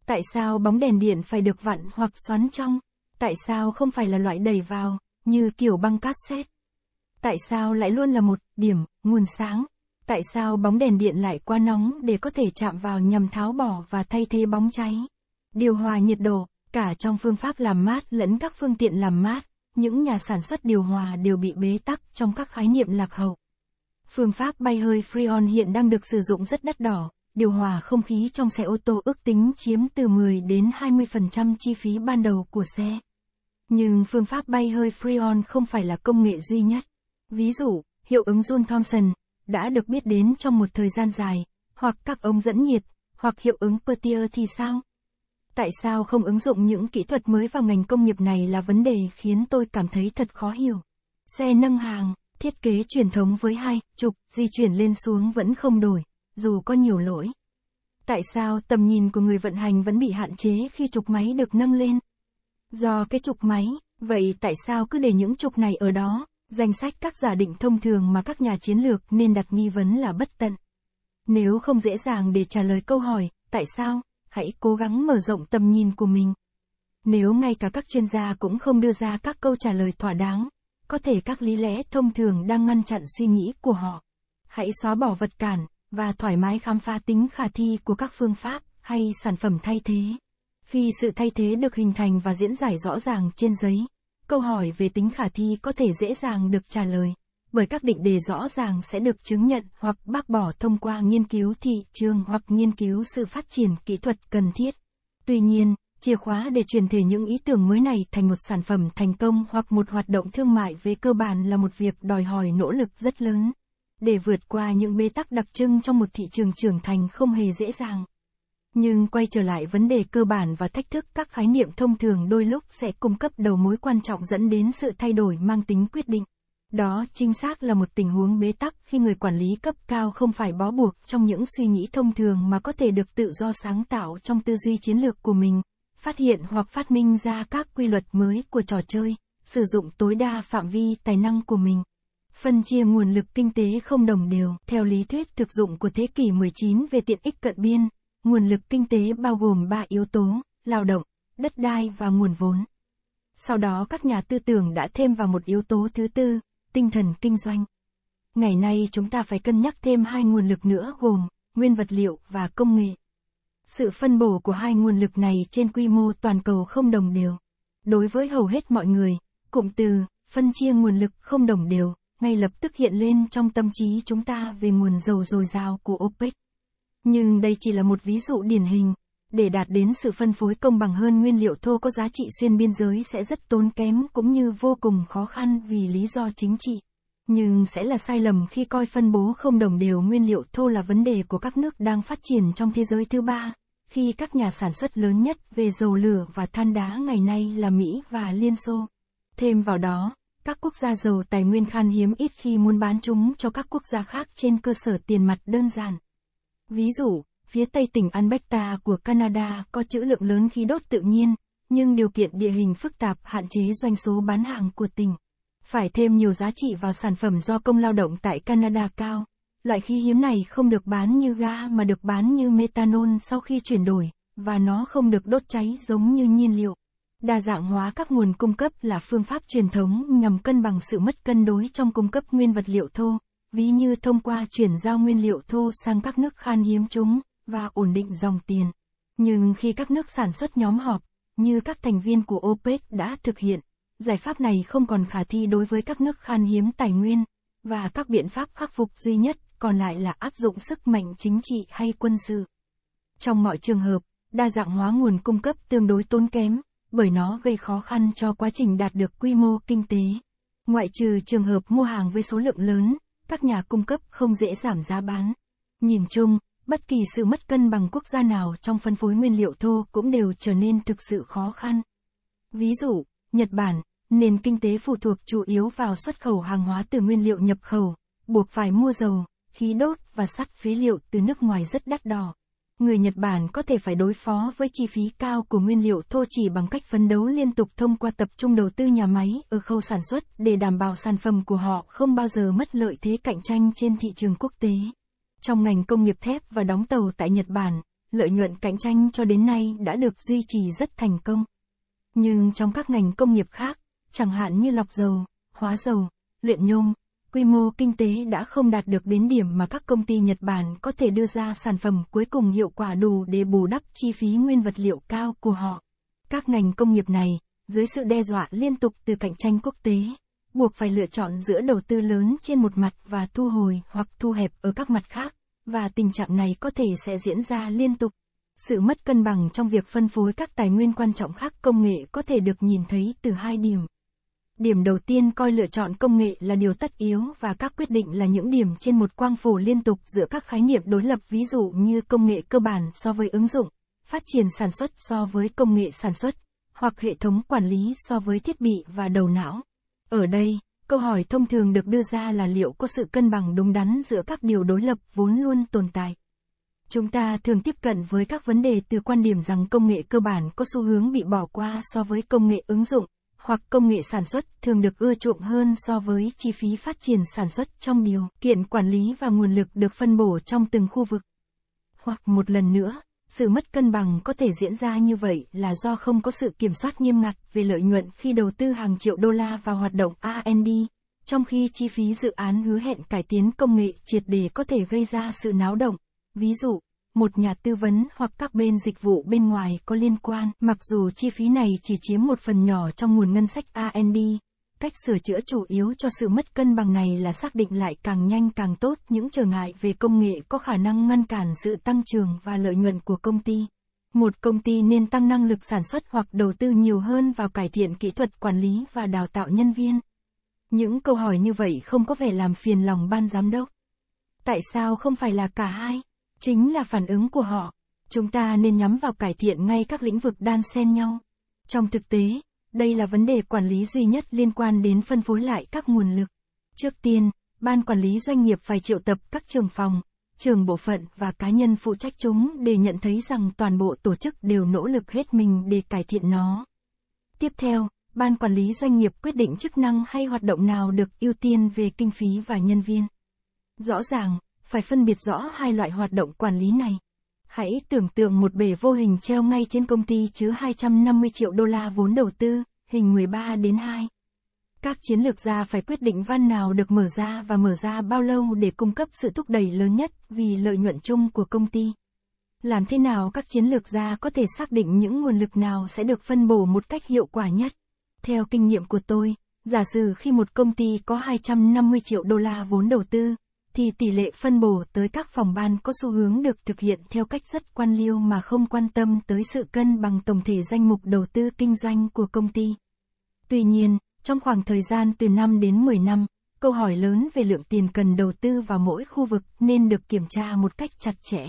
Tại sao bóng đèn điện phải được vặn hoặc xoắn trong? Tại sao không phải là loại đẩy vào, như kiểu băng cassette? Tại sao lại luôn là một điểm, nguồn sáng? Tại sao bóng đèn điện lại quá nóng để có thể chạm vào nhằm tháo bỏ và thay thế bóng cháy? Điều hòa nhiệt độ, cả trong phương pháp làm mát lẫn các phương tiện làm mát, những nhà sản xuất điều hòa đều bị bế tắc trong các khái niệm lạc hậu. Phương pháp bay hơi Freon hiện đang được sử dụng rất đắt đỏ, điều hòa không khí trong xe ô tô ước tính chiếm từ 10 đến 20% chi phí ban đầu của xe. Nhưng phương pháp bay hơi Freon không phải là công nghệ duy nhất. Ví dụ, hiệu ứng John Thomson, đã được biết đến trong một thời gian dài, hoặc các ống dẫn nhiệt, hoặc hiệu ứng Peltier thì sao? Tại sao không ứng dụng những kỹ thuật mới vào ngành công nghiệp này là vấn đề khiến tôi cảm thấy thật khó hiểu. Xe nâng hàng, thiết kế truyền thống với hai trục di chuyển lên xuống vẫn không đổi, dù có nhiều lỗi. Tại sao tầm nhìn của người vận hành vẫn bị hạn chế khi trục máy được nâng lên? Do cái trục máy, vậy tại sao cứ để những trục này ở đó? Danh sách các giả định thông thường mà các nhà chiến lược nên đặt nghi vấn là bất tận. Nếu không dễ dàng để trả lời câu hỏi, tại sao, hãy cố gắng mở rộng tầm nhìn của mình. Nếu ngay cả các chuyên gia cũng không đưa ra các câu trả lời thỏa đáng, có thể các lý lẽ thông thường đang ngăn chặn suy nghĩ của họ. Hãy xóa bỏ vật cản và thoải mái khám phá tính khả thi của các phương pháp hay sản phẩm thay thế. Khi sự thay thế được hình thành và diễn giải rõ ràng trên giấy, câu hỏi về tính khả thi có thể dễ dàng được trả lời, bởi các định đề rõ ràng sẽ được chứng nhận hoặc bác bỏ thông qua nghiên cứu thị trường hoặc nghiên cứu sự phát triển kỹ thuật cần thiết. Tuy nhiên, chìa khóa để truyền thể những ý tưởng mới này thành một sản phẩm thành công hoặc một hoạt động thương mại về cơ bản là một việc đòi hỏi nỗ lực rất lớn. Để vượt qua những bê tắc đặc trưng trong một thị trường trưởng thành không hề dễ dàng. Nhưng quay trở lại vấn đề cơ bản và thách thức các khái niệm thông thường đôi lúc sẽ cung cấp đầu mối quan trọng dẫn đến sự thay đổi mang tính quyết định. Đó chính xác là một tình huống bế tắc khi người quản lý cấp cao không phải bó buộc trong những suy nghĩ thông thường mà có thể được tự do sáng tạo trong tư duy chiến lược của mình, phát hiện hoặc phát minh ra các quy luật mới của trò chơi, sử dụng tối đa phạm vi tài năng của mình. Phân chia nguồn lực kinh tế không đồng đều, theo lý thuyết thực dụng của thế kỷ 19 về tiện ích cận biên, Nguồn lực kinh tế bao gồm 3 yếu tố, lao động, đất đai và nguồn vốn. Sau đó các nhà tư tưởng đã thêm vào một yếu tố thứ tư, tinh thần kinh doanh. Ngày nay chúng ta phải cân nhắc thêm hai nguồn lực nữa gồm nguyên vật liệu và công nghệ. Sự phân bổ của hai nguồn lực này trên quy mô toàn cầu không đồng đều. Đối với hầu hết mọi người, cụm từ phân chia nguồn lực không đồng đều ngay lập tức hiện lên trong tâm trí chúng ta về nguồn dầu dồi dào của OPEC. Nhưng đây chỉ là một ví dụ điển hình. Để đạt đến sự phân phối công bằng hơn nguyên liệu thô có giá trị xuyên biên giới sẽ rất tốn kém cũng như vô cùng khó khăn vì lý do chính trị. Nhưng sẽ là sai lầm khi coi phân bố không đồng đều nguyên liệu thô là vấn đề của các nước đang phát triển trong thế giới thứ ba, khi các nhà sản xuất lớn nhất về dầu lửa và than đá ngày nay là Mỹ và Liên Xô. Thêm vào đó, các quốc gia dầu tài nguyên khan hiếm ít khi muốn bán chúng cho các quốc gia khác trên cơ sở tiền mặt đơn giản. Ví dụ, phía tây tỉnh Alberta của Canada có trữ lượng lớn khí đốt tự nhiên, nhưng điều kiện địa hình phức tạp hạn chế doanh số bán hàng của tỉnh. Phải thêm nhiều giá trị vào sản phẩm do công lao động tại Canada cao. Loại khí hiếm này không được bán như ga mà được bán như methanol sau khi chuyển đổi, và nó không được đốt cháy giống như nhiên liệu. Đa dạng hóa các nguồn cung cấp là phương pháp truyền thống nhằm cân bằng sự mất cân đối trong cung cấp nguyên vật liệu thô ví như thông qua chuyển giao nguyên liệu thô sang các nước khan hiếm chúng và ổn định dòng tiền. Nhưng khi các nước sản xuất nhóm họp, như các thành viên của OPEC đã thực hiện, giải pháp này không còn khả thi đối với các nước khan hiếm tài nguyên và các biện pháp khắc phục duy nhất còn lại là áp dụng sức mạnh chính trị hay quân sự. Trong mọi trường hợp, đa dạng hóa nguồn cung cấp tương đối tốn kém, bởi nó gây khó khăn cho quá trình đạt được quy mô kinh tế. Ngoại trừ trường hợp mua hàng với số lượng lớn, các nhà cung cấp không dễ giảm giá bán. Nhìn chung, bất kỳ sự mất cân bằng quốc gia nào trong phân phối nguyên liệu thô cũng đều trở nên thực sự khó khăn. Ví dụ, Nhật Bản, nền kinh tế phụ thuộc chủ yếu vào xuất khẩu hàng hóa từ nguyên liệu nhập khẩu, buộc phải mua dầu, khí đốt và sắt phế liệu từ nước ngoài rất đắt đỏ người Nhật Bản có thể phải đối phó với chi phí cao của nguyên liệu thô chỉ bằng cách phấn đấu liên tục thông qua tập trung đầu tư nhà máy ở khâu sản xuất để đảm bảo sản phẩm của họ không bao giờ mất lợi thế cạnh tranh trên thị trường quốc tế. Trong ngành công nghiệp thép và đóng tàu tại Nhật Bản, lợi nhuận cạnh tranh cho đến nay đã được duy trì rất thành công. Nhưng trong các ngành công nghiệp khác, chẳng hạn như lọc dầu, hóa dầu, luyện nhôm, quy mô kinh tế đã không đạt được đến điểm mà các công ty Nhật Bản có thể đưa ra sản phẩm cuối cùng hiệu quả đủ để bù đắp chi phí nguyên vật liệu cao của họ. Các ngành công nghiệp này, dưới sự đe dọa liên tục từ cạnh tranh quốc tế, buộc phải lựa chọn giữa đầu tư lớn trên một mặt và thu hồi hoặc thu hẹp ở các mặt khác, và tình trạng này có thể sẽ diễn ra liên tục. Sự mất cân bằng trong việc phân phối các tài nguyên quan trọng khác công nghệ có thể được nhìn thấy từ hai điểm. Điểm đầu tiên coi lựa chọn công nghệ là điều tất yếu và các quyết định là những điểm trên một quang phổ liên tục giữa các khái niệm đối lập ví dụ như công nghệ cơ bản so với ứng dụng, phát triển sản xuất so với công nghệ sản xuất, hoặc hệ thống quản lý so với thiết bị và đầu não. Ở đây, câu hỏi thông thường được đưa ra là liệu có sự cân bằng đúng đắn giữa các điều đối lập vốn luôn tồn tại. Chúng ta thường tiếp cận với các vấn đề từ quan điểm rằng công nghệ cơ bản có xu hướng bị bỏ qua so với công nghệ ứng dụng hoặc công nghệ sản xuất thường được ưa chuộng hơn so với chi phí phát triển sản xuất trong điều kiện quản lý và nguồn lực được phân bổ trong từng khu vực. Hoặc một lần nữa, sự mất cân bằng có thể diễn ra như vậy là do không có sự kiểm soát nghiêm ngặt về lợi nhuận khi đầu tư hàng triệu đô la vào hoạt động R&D, trong khi chi phí dự án hứa hẹn cải tiến công nghệ triệt đề có thể gây ra sự náo động. Ví dụ, một nhà tư vấn hoặc các bên dịch vụ bên ngoài có liên quan. Mặc dù chi phí này chỉ chiếm một phần nhỏ trong nguồn ngân sách R&D, cách sửa chữa chủ yếu cho sự mất cân bằng này là xác định lại càng nhanh càng tốt những trở ngại về công nghệ có khả năng ngăn cản sự tăng trưởng và lợi nhuận của công ty. Một công ty nên tăng năng lực sản xuất hoặc đầu tư nhiều hơn vào cải thiện kỹ thuật quản lý và đào tạo nhân viên. Những câu hỏi như vậy không có vẻ làm phiền lòng ban giám đốc. Tại sao không phải là cả hai? chính là phản ứng của họ. Chúng ta nên nhắm vào cải thiện ngay các lĩnh vực đan xen nhau. Trong thực tế, đây là vấn đề quản lý duy nhất liên quan đến phân phối lại các nguồn lực. Trước tiên, ban quản lý doanh nghiệp phải triệu tập các trường phòng, trường bộ phận và cá nhân phụ trách chúng để nhận thấy rằng toàn bộ tổ chức đều nỗ lực hết mình để cải thiện nó. Tiếp theo, ban quản lý doanh nghiệp quyết định chức năng hay hoạt động nào được ưu tiên về kinh phí và nhân viên. Rõ ràng, phải phân biệt rõ hai loại hoạt động quản lý này. Hãy tưởng tượng một bể vô hình treo ngay trên công ty chứa 250 triệu đô la vốn đầu tư, hình 13 đến 2. Các chiến lược gia phải quyết định van nào được mở ra và mở ra bao lâu để cung cấp sự thúc đẩy lớn nhất vì lợi nhuận chung của công ty. Làm thế nào các chiến lược gia có thể xác định những nguồn lực nào sẽ được phân bổ một cách hiệu quả nhất? Theo kinh nghiệm của tôi, giả sử khi một công ty có 250 triệu đô la vốn đầu tư, thì tỷ lệ phân bổ tới các phòng ban có xu hướng được thực hiện theo cách rất quan liêu mà không quan tâm tới sự cân bằng tổng thể danh mục đầu tư kinh doanh của công ty. Tuy nhiên, trong khoảng thời gian từ 5 đến 10 năm, câu hỏi lớn về lượng tiền cần đầu tư vào mỗi khu vực nên được kiểm tra một cách chặt chẽ.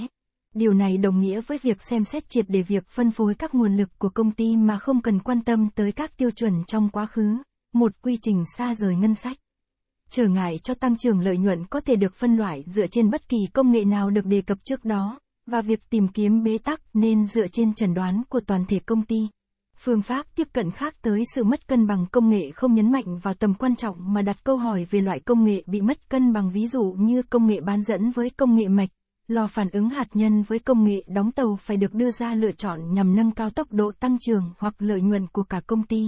Điều này đồng nghĩa với việc xem xét triệt để việc phân phối các nguồn lực của công ty mà không cần quan tâm tới các tiêu chuẩn trong quá khứ, một quy trình xa rời ngân sách trở ngại cho tăng trưởng lợi nhuận có thể được phân loại dựa trên bất kỳ công nghệ nào được đề cập trước đó, và việc tìm kiếm bế tắc nên dựa trên trần đoán của toàn thể công ty. Phương pháp tiếp cận khác tới sự mất cân bằng công nghệ không nhấn mạnh vào tầm quan trọng mà đặt câu hỏi về loại công nghệ bị mất cân bằng ví dụ như công nghệ bán dẫn với công nghệ mạch, lò phản ứng hạt nhân với công nghệ đóng tàu phải được đưa ra lựa chọn nhằm nâng cao tốc độ tăng trưởng hoặc lợi nhuận của cả công ty.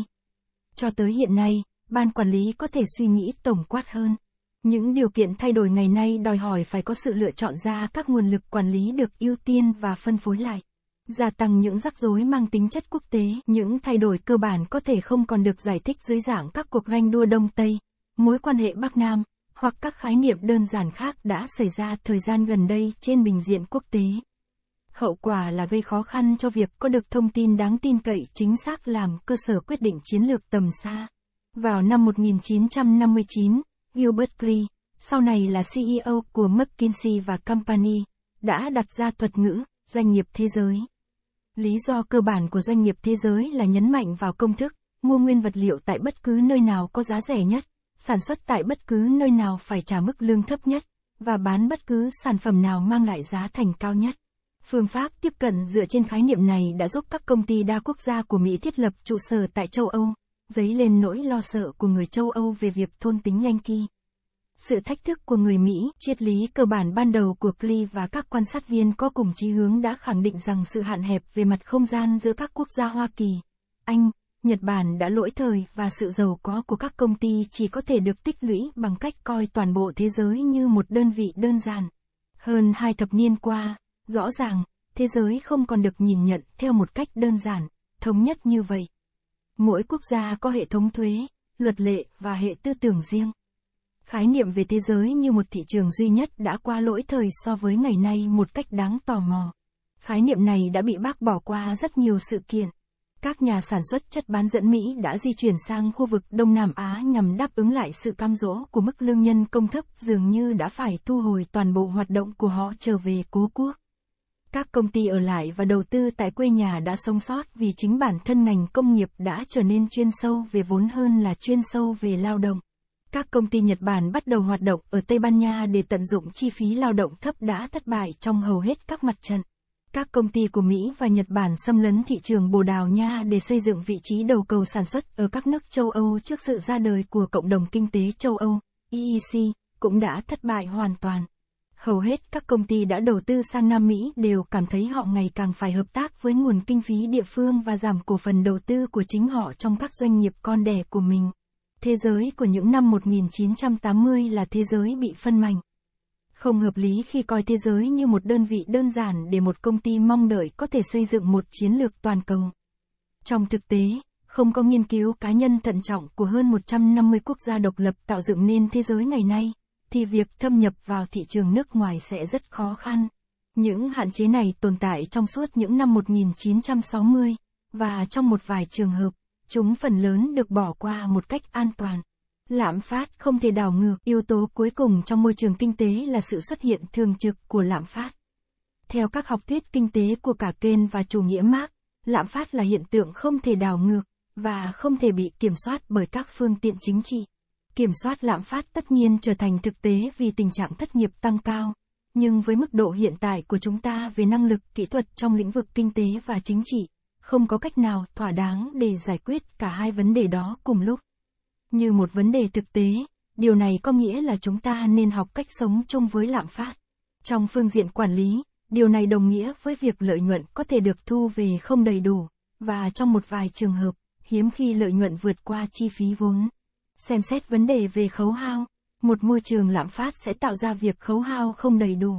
Cho tới hiện nay, ban quản lý có thể suy nghĩ tổng quát hơn. Những điều kiện thay đổi ngày nay đòi hỏi phải có sự lựa chọn ra các nguồn lực quản lý được ưu tiên và phân phối lại. Gia tăng những rắc rối mang tính chất quốc tế, những thay đổi cơ bản có thể không còn được giải thích dưới dạng các cuộc ganh đua Đông Tây, mối quan hệ Bắc Nam, hoặc các khái niệm đơn giản khác đã xảy ra thời gian gần đây trên bình diện quốc tế. Hậu quả là gây khó khăn cho việc có được thông tin đáng tin cậy chính xác làm cơ sở quyết định chiến lược tầm xa. Vào năm 1959, Gilbert Glee, sau này là CEO của McKinsey và Company, đã đặt ra thuật ngữ doanh nghiệp thế giới. Lý do cơ bản của doanh nghiệp thế giới là nhấn mạnh vào công thức, mua nguyên vật liệu tại bất cứ nơi nào có giá rẻ nhất, sản xuất tại bất cứ nơi nào phải trả mức lương thấp nhất và bán bất cứ sản phẩm nào mang lại giá thành cao nhất. Phương pháp tiếp cận dựa trên khái niệm này đã giúp các công ty đa quốc gia của Mỹ thiết lập trụ sở tại châu Âu, dấy lên nỗi lo sợ của người châu Âu về việc thôn tính Yankee. Sự thách thức của người Mỹ, triết lý cơ bản ban đầu của Klee và các quan sát viên có cùng chí hướng đã khẳng định rằng sự hạn hẹp về mặt không gian giữa các quốc gia Hoa Kỳ, Anh, Nhật Bản đã lỗi thời và sự giàu có của các công ty chỉ có thể được tích lũy bằng cách coi toàn bộ thế giới như một đơn vị đơn giản. Hơn hai thập niên qua, rõ ràng, thế giới không còn được nhìn nhận theo một cách đơn giản, thống nhất như vậy. Mỗi quốc gia có hệ thống thuế, luật lệ và hệ tư tưởng riêng. Khái niệm về thế giới như một thị trường duy nhất đã qua lỗi thời so với ngày nay một cách đáng tò mò. Khái niệm này đã bị bác bỏ qua rất nhiều sự kiện. Các nhà sản xuất chất bán dẫn Mỹ đã di chuyển sang khu vực Đông Nam Á nhằm đáp ứng lại sự cam dỗ của mức lương nhân công thấp dường như đã phải thu hồi toàn bộ hoạt động của họ trở về cố quốc các công ty ở lại và đầu tư tại quê nhà đã sống sót vì chính bản thân ngành công nghiệp đã trở nên chuyên sâu về vốn hơn là chuyên sâu về lao động. Các công ty Nhật Bản bắt đầu hoạt động ở Tây Ban Nha để tận dụng chi phí lao động thấp đã thất bại trong hầu hết các mặt trận. Các công ty của Mỹ và Nhật Bản xâm lấn thị trường Bồ Đào Nha để xây dựng vị trí đầu cầu sản xuất ở các nước châu Âu trước sự ra đời của Cộng đồng Kinh tế châu Âu, EEC, cũng đã thất bại hoàn toàn hầu hết các công ty đã đầu tư sang Nam Mỹ đều cảm thấy họ ngày càng phải hợp tác với nguồn kinh phí địa phương và giảm cổ phần đầu tư của chính họ trong các doanh nghiệp con đẻ của mình. Thế giới của những năm 1980 là thế giới bị phân mảnh. Không hợp lý khi coi thế giới như một đơn vị đơn giản để một công ty mong đợi có thể xây dựng một chiến lược toàn cầu. Trong thực tế, không có nghiên cứu cá nhân thận trọng của hơn 150 quốc gia độc lập tạo dựng nên thế giới ngày nay, thì việc thâm nhập vào thị trường nước ngoài sẽ rất khó khăn. Những hạn chế này tồn tại trong suốt những năm 1960, và trong một vài trường hợp, chúng phần lớn được bỏ qua một cách an toàn. Lạm phát không thể đảo ngược, yếu tố cuối cùng trong môi trường kinh tế là sự xuất hiện thường trực của lạm phát. Theo các học thuyết kinh tế của cả Keynes và chủ nghĩa Marx, lạm phát là hiện tượng không thể đảo ngược và không thể bị kiểm soát bởi các phương tiện chính trị. Kiểm soát lạm phát tất nhiên trở thành thực tế vì tình trạng thất nghiệp tăng cao, nhưng với mức độ hiện tại của chúng ta về năng lực kỹ thuật trong lĩnh vực kinh tế và chính trị, không có cách nào thỏa đáng để giải quyết cả hai vấn đề đó cùng lúc. Như một vấn đề thực tế, điều này có nghĩa là chúng ta nên học cách sống chung với lạm phát. Trong phương diện quản lý, điều này đồng nghĩa với việc lợi nhuận có thể được thu về không đầy đủ, và trong một vài trường hợp, hiếm khi lợi nhuận vượt qua chi phí vốn xem xét vấn đề về khấu hao. Một môi trường lạm phát sẽ tạo ra việc khấu hao không đầy đủ.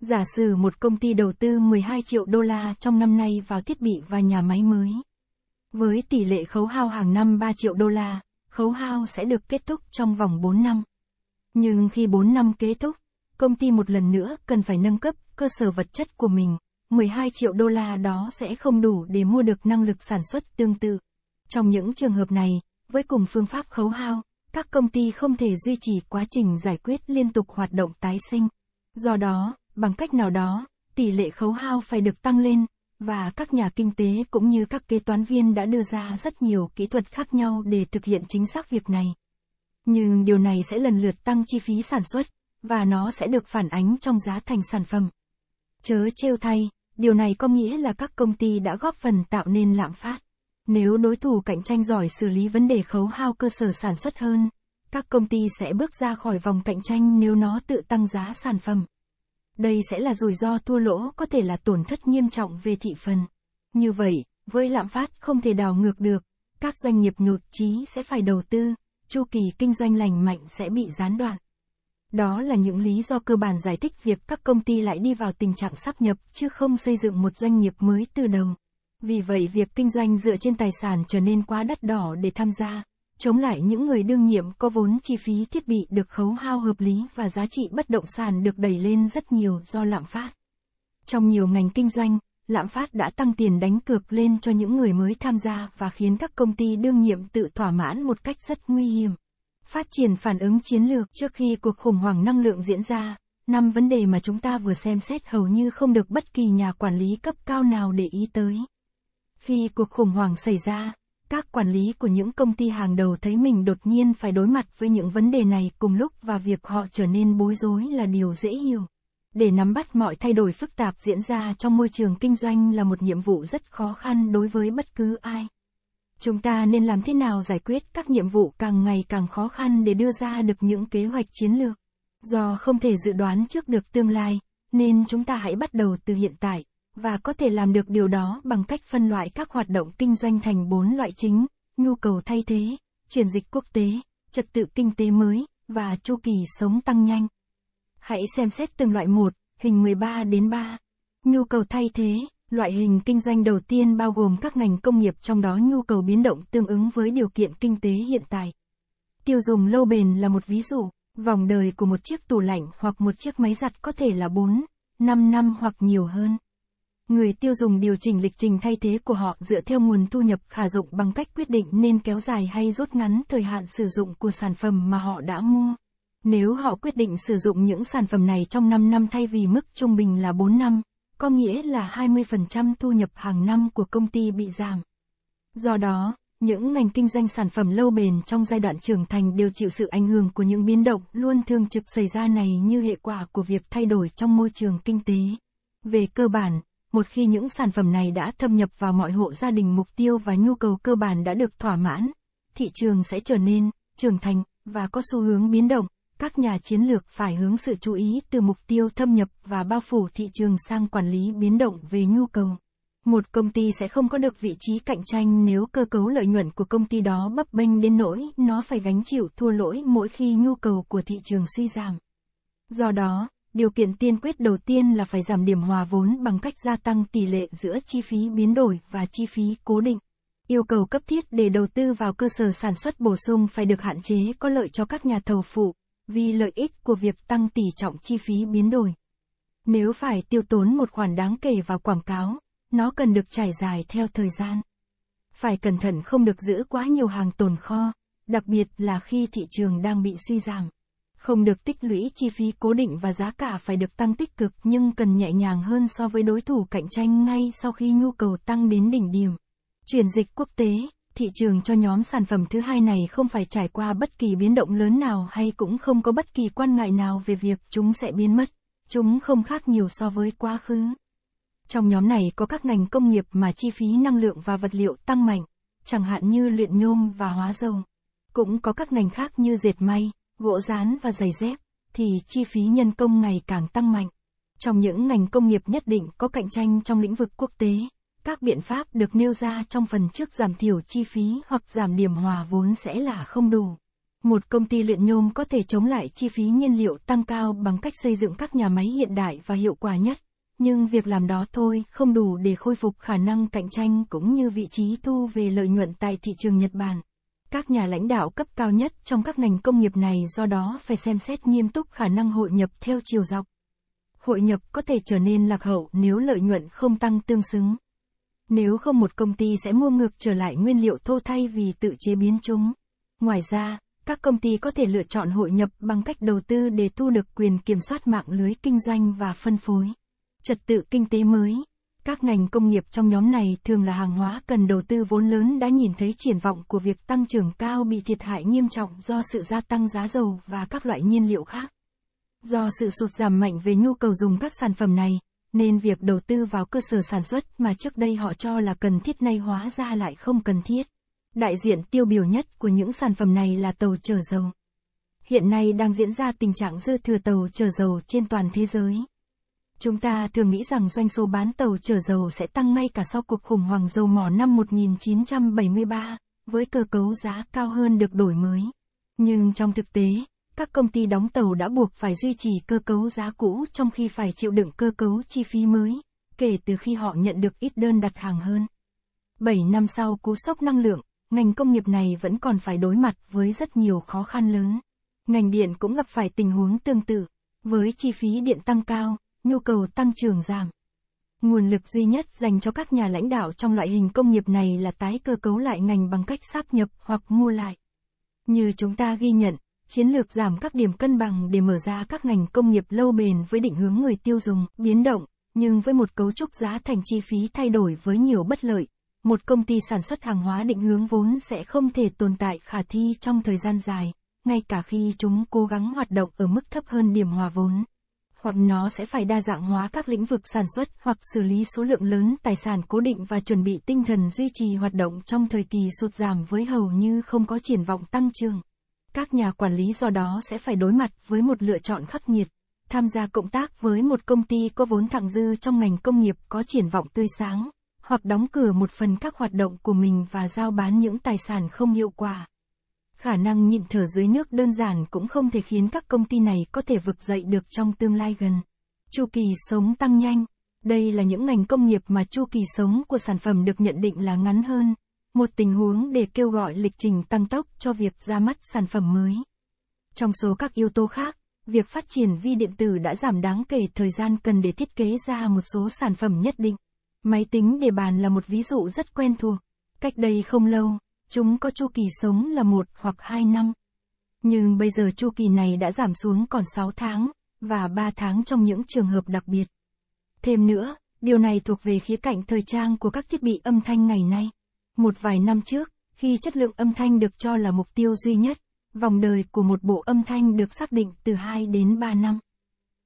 Giả sử một công ty đầu tư 12 triệu đô la trong năm nay vào thiết bị và nhà máy mới. Với tỷ lệ khấu hao hàng năm 3 triệu đô la, khấu hao sẽ được kết thúc trong vòng 4 năm. Nhưng khi 4 năm kết thúc, công ty một lần nữa cần phải nâng cấp cơ sở vật chất của mình. 12 triệu đô la đó sẽ không đủ để mua được năng lực sản xuất tương tự. Trong những trường hợp này, với cùng phương pháp khấu hao, các công ty không thể duy trì quá trình giải quyết liên tục hoạt động tái sinh. Do đó, bằng cách nào đó, tỷ lệ khấu hao phải được tăng lên, và các nhà kinh tế cũng như các kế toán viên đã đưa ra rất nhiều kỹ thuật khác nhau để thực hiện chính xác việc này. Nhưng điều này sẽ lần lượt tăng chi phí sản xuất, và nó sẽ được phản ánh trong giá thành sản phẩm. Chớ trêu thay, điều này có nghĩa là các công ty đã góp phần tạo nên lạm phát. Nếu đối thủ cạnh tranh giỏi xử lý vấn đề khấu hao cơ sở sản xuất hơn, các công ty sẽ bước ra khỏi vòng cạnh tranh nếu nó tự tăng giá sản phẩm. Đây sẽ là rủi ro thua lỗ có thể là tổn thất nghiêm trọng về thị phần. Như vậy, với lạm phát không thể đảo ngược được, các doanh nghiệp nụt chí sẽ phải đầu tư, chu kỳ kinh doanh lành mạnh sẽ bị gián đoạn. Đó là những lý do cơ bản giải thích việc các công ty lại đi vào tình trạng sắp nhập chứ không xây dựng một doanh nghiệp mới từ đầu. Vì vậy việc kinh doanh dựa trên tài sản trở nên quá đắt đỏ để tham gia, chống lại những người đương nhiệm có vốn chi phí thiết bị được khấu hao hợp lý và giá trị bất động sản được đẩy lên rất nhiều do lạm phát. Trong nhiều ngành kinh doanh, lạm phát đã tăng tiền đánh cược lên cho những người mới tham gia và khiến các công ty đương nhiệm tự thỏa mãn một cách rất nguy hiểm. Phát triển phản ứng chiến lược trước khi cuộc khủng hoảng năng lượng diễn ra, năm vấn đề mà chúng ta vừa xem xét hầu như không được bất kỳ nhà quản lý cấp cao nào để ý tới. Khi cuộc khủng hoảng xảy ra, các quản lý của những công ty hàng đầu thấy mình đột nhiên phải đối mặt với những vấn đề này cùng lúc và việc họ trở nên bối rối là điều dễ hiểu. Để nắm bắt mọi thay đổi phức tạp diễn ra trong môi trường kinh doanh là một nhiệm vụ rất khó khăn đối với bất cứ ai. Chúng ta nên làm thế nào giải quyết các nhiệm vụ càng ngày càng khó khăn để đưa ra được những kế hoạch chiến lược. Do không thể dự đoán trước được tương lai, nên chúng ta hãy bắt đầu từ hiện tại và có thể làm được điều đó bằng cách phân loại các hoạt động kinh doanh thành bốn loại chính, nhu cầu thay thế, chuyển dịch quốc tế, trật tự kinh tế mới, và chu kỳ sống tăng nhanh. Hãy xem xét từng loại một, hình 13 đến 3. Nhu cầu thay thế, loại hình kinh doanh đầu tiên bao gồm các ngành công nghiệp trong đó nhu cầu biến động tương ứng với điều kiện kinh tế hiện tại. Tiêu dùng lâu bền là một ví dụ, vòng đời của một chiếc tủ lạnh hoặc một chiếc máy giặt có thể là 4, 5 năm hoặc nhiều hơn người tiêu dùng điều chỉnh lịch trình thay thế của họ dựa theo nguồn thu nhập khả dụng bằng cách quyết định nên kéo dài hay rút ngắn thời hạn sử dụng của sản phẩm mà họ đã mua. Nếu họ quyết định sử dụng những sản phẩm này trong 5 năm thay vì mức trung bình là 4 năm, có nghĩa là 20% thu nhập hàng năm của công ty bị giảm. Do đó, những ngành kinh doanh sản phẩm lâu bền trong giai đoạn trưởng thành đều chịu sự ảnh hưởng của những biến động luôn thường trực xảy ra này như hệ quả của việc thay đổi trong môi trường kinh tế. Về cơ bản, một khi những sản phẩm này đã thâm nhập vào mọi hộ gia đình mục tiêu và nhu cầu cơ bản đã được thỏa mãn, thị trường sẽ trở nên trưởng thành và có xu hướng biến động. Các nhà chiến lược phải hướng sự chú ý từ mục tiêu thâm nhập và bao phủ thị trường sang quản lý biến động về nhu cầu. Một công ty sẽ không có được vị trí cạnh tranh nếu cơ cấu lợi nhuận của công ty đó bấp bênh đến nỗi nó phải gánh chịu thua lỗi mỗi khi nhu cầu của thị trường suy giảm. Do đó, điều kiện tiên quyết đầu tiên là phải giảm điểm hòa vốn bằng cách gia tăng tỷ lệ giữa chi phí biến đổi và chi phí cố định. Yêu cầu cấp thiết để đầu tư vào cơ sở sản xuất bổ sung phải được hạn chế có lợi cho các nhà thầu phụ, vì lợi ích của việc tăng tỷ trọng chi phí biến đổi. Nếu phải tiêu tốn một khoản đáng kể vào quảng cáo, nó cần được trải dài theo thời gian. Phải cẩn thận không được giữ quá nhiều hàng tồn kho, đặc biệt là khi thị trường đang bị suy giảm. Không được tích lũy chi phí cố định và giá cả phải được tăng tích cực nhưng cần nhẹ nhàng hơn so với đối thủ cạnh tranh ngay sau khi nhu cầu tăng đến đỉnh điểm. Chuyển dịch quốc tế, thị trường cho nhóm sản phẩm thứ hai này không phải trải qua bất kỳ biến động lớn nào hay cũng không có bất kỳ quan ngại nào về việc chúng sẽ biến mất. Chúng không khác nhiều so với quá khứ. Trong nhóm này có các ngành công nghiệp mà chi phí năng lượng và vật liệu tăng mạnh, chẳng hạn như luyện nhôm và hóa dầu. Cũng có các ngành khác như dệt may, gỗ rán và giày dép, thì chi phí nhân công ngày càng tăng mạnh. Trong những ngành công nghiệp nhất định có cạnh tranh trong lĩnh vực quốc tế, các biện pháp được nêu ra trong phần trước giảm thiểu chi phí hoặc giảm điểm hòa vốn sẽ là không đủ. Một công ty luyện nhôm có thể chống lại chi phí nhiên liệu tăng cao bằng cách xây dựng các nhà máy hiện đại và hiệu quả nhất, nhưng việc làm đó thôi không đủ để khôi phục khả năng cạnh tranh cũng như vị trí thu về lợi nhuận tại thị trường Nhật Bản. Các nhà lãnh đạo cấp cao nhất trong các ngành công nghiệp này do đó phải xem xét nghiêm túc khả năng hội nhập theo chiều dọc. Hội nhập có thể trở nên lạc hậu nếu lợi nhuận không tăng tương xứng. Nếu không một công ty sẽ mua ngược trở lại nguyên liệu thô thay vì tự chế biến chúng. Ngoài ra, các công ty có thể lựa chọn hội nhập bằng cách đầu tư để thu được quyền kiểm soát mạng lưới kinh doanh và phân phối. Trật tự kinh tế mới các ngành công nghiệp trong nhóm này thường là hàng hóa cần đầu tư vốn lớn đã nhìn thấy triển vọng của việc tăng trưởng cao bị thiệt hại nghiêm trọng do sự gia tăng giá dầu và các loại nhiên liệu khác. Do sự sụt giảm mạnh về nhu cầu dùng các sản phẩm này, nên việc đầu tư vào cơ sở sản xuất mà trước đây họ cho là cần thiết nay hóa ra lại không cần thiết. Đại diện tiêu biểu nhất của những sản phẩm này là tàu chở dầu. Hiện nay đang diễn ra tình trạng dư thừa tàu chở dầu trên toàn thế giới. Chúng ta thường nghĩ rằng doanh số bán tàu chở dầu sẽ tăng ngay cả sau cuộc khủng hoảng dầu mỏ năm 1973, với cơ cấu giá cao hơn được đổi mới. Nhưng trong thực tế, các công ty đóng tàu đã buộc phải duy trì cơ cấu giá cũ trong khi phải chịu đựng cơ cấu chi phí mới, kể từ khi họ nhận được ít đơn đặt hàng hơn. bảy năm sau cú sốc năng lượng, ngành công nghiệp này vẫn còn phải đối mặt với rất nhiều khó khăn lớn. Ngành điện cũng gặp phải tình huống tương tự, với chi phí điện tăng cao, nhu cầu tăng trưởng giảm. Nguồn lực duy nhất dành cho các nhà lãnh đạo trong loại hình công nghiệp này là tái cơ cấu lại ngành bằng cách sáp nhập hoặc mua lại. Như chúng ta ghi nhận, chiến lược giảm các điểm cân bằng để mở ra các ngành công nghiệp lâu bền với định hướng người tiêu dùng biến động, nhưng với một cấu trúc giá thành chi phí thay đổi với nhiều bất lợi, một công ty sản xuất hàng hóa định hướng vốn sẽ không thể tồn tại khả thi trong thời gian dài, ngay cả khi chúng cố gắng hoạt động ở mức thấp hơn điểm hòa vốn hoặc nó sẽ phải đa dạng hóa các lĩnh vực sản xuất hoặc xử lý số lượng lớn tài sản cố định và chuẩn bị tinh thần duy trì hoạt động trong thời kỳ sụt giảm với hầu như không có triển vọng tăng trưởng. Các nhà quản lý do đó sẽ phải đối mặt với một lựa chọn khắc nghiệt, tham gia cộng tác với một công ty có vốn thặng dư trong ngành công nghiệp có triển vọng tươi sáng, hoặc đóng cửa một phần các hoạt động của mình và giao bán những tài sản không hiệu quả. Khả năng nhịn thở dưới nước đơn giản cũng không thể khiến các công ty này có thể vực dậy được trong tương lai gần. Chu kỳ sống tăng nhanh. Đây là những ngành công nghiệp mà chu kỳ sống của sản phẩm được nhận định là ngắn hơn, một tình huống để kêu gọi lịch trình tăng tốc cho việc ra mắt sản phẩm mới. Trong số các yếu tố khác, việc phát triển vi điện tử đã giảm đáng kể thời gian cần để thiết kế ra một số sản phẩm nhất định. Máy tính để bàn là một ví dụ rất quen thuộc. Cách đây không lâu, Chúng có chu kỳ sống là một hoặc hai năm. Nhưng bây giờ chu kỳ này đã giảm xuống còn 6 tháng, và 3 tháng trong những trường hợp đặc biệt. Thêm nữa, điều này thuộc về khía cạnh thời trang của các thiết bị âm thanh ngày nay. Một vài năm trước, khi chất lượng âm thanh được cho là mục tiêu duy nhất, vòng đời của một bộ âm thanh được xác định từ 2 đến 3 năm.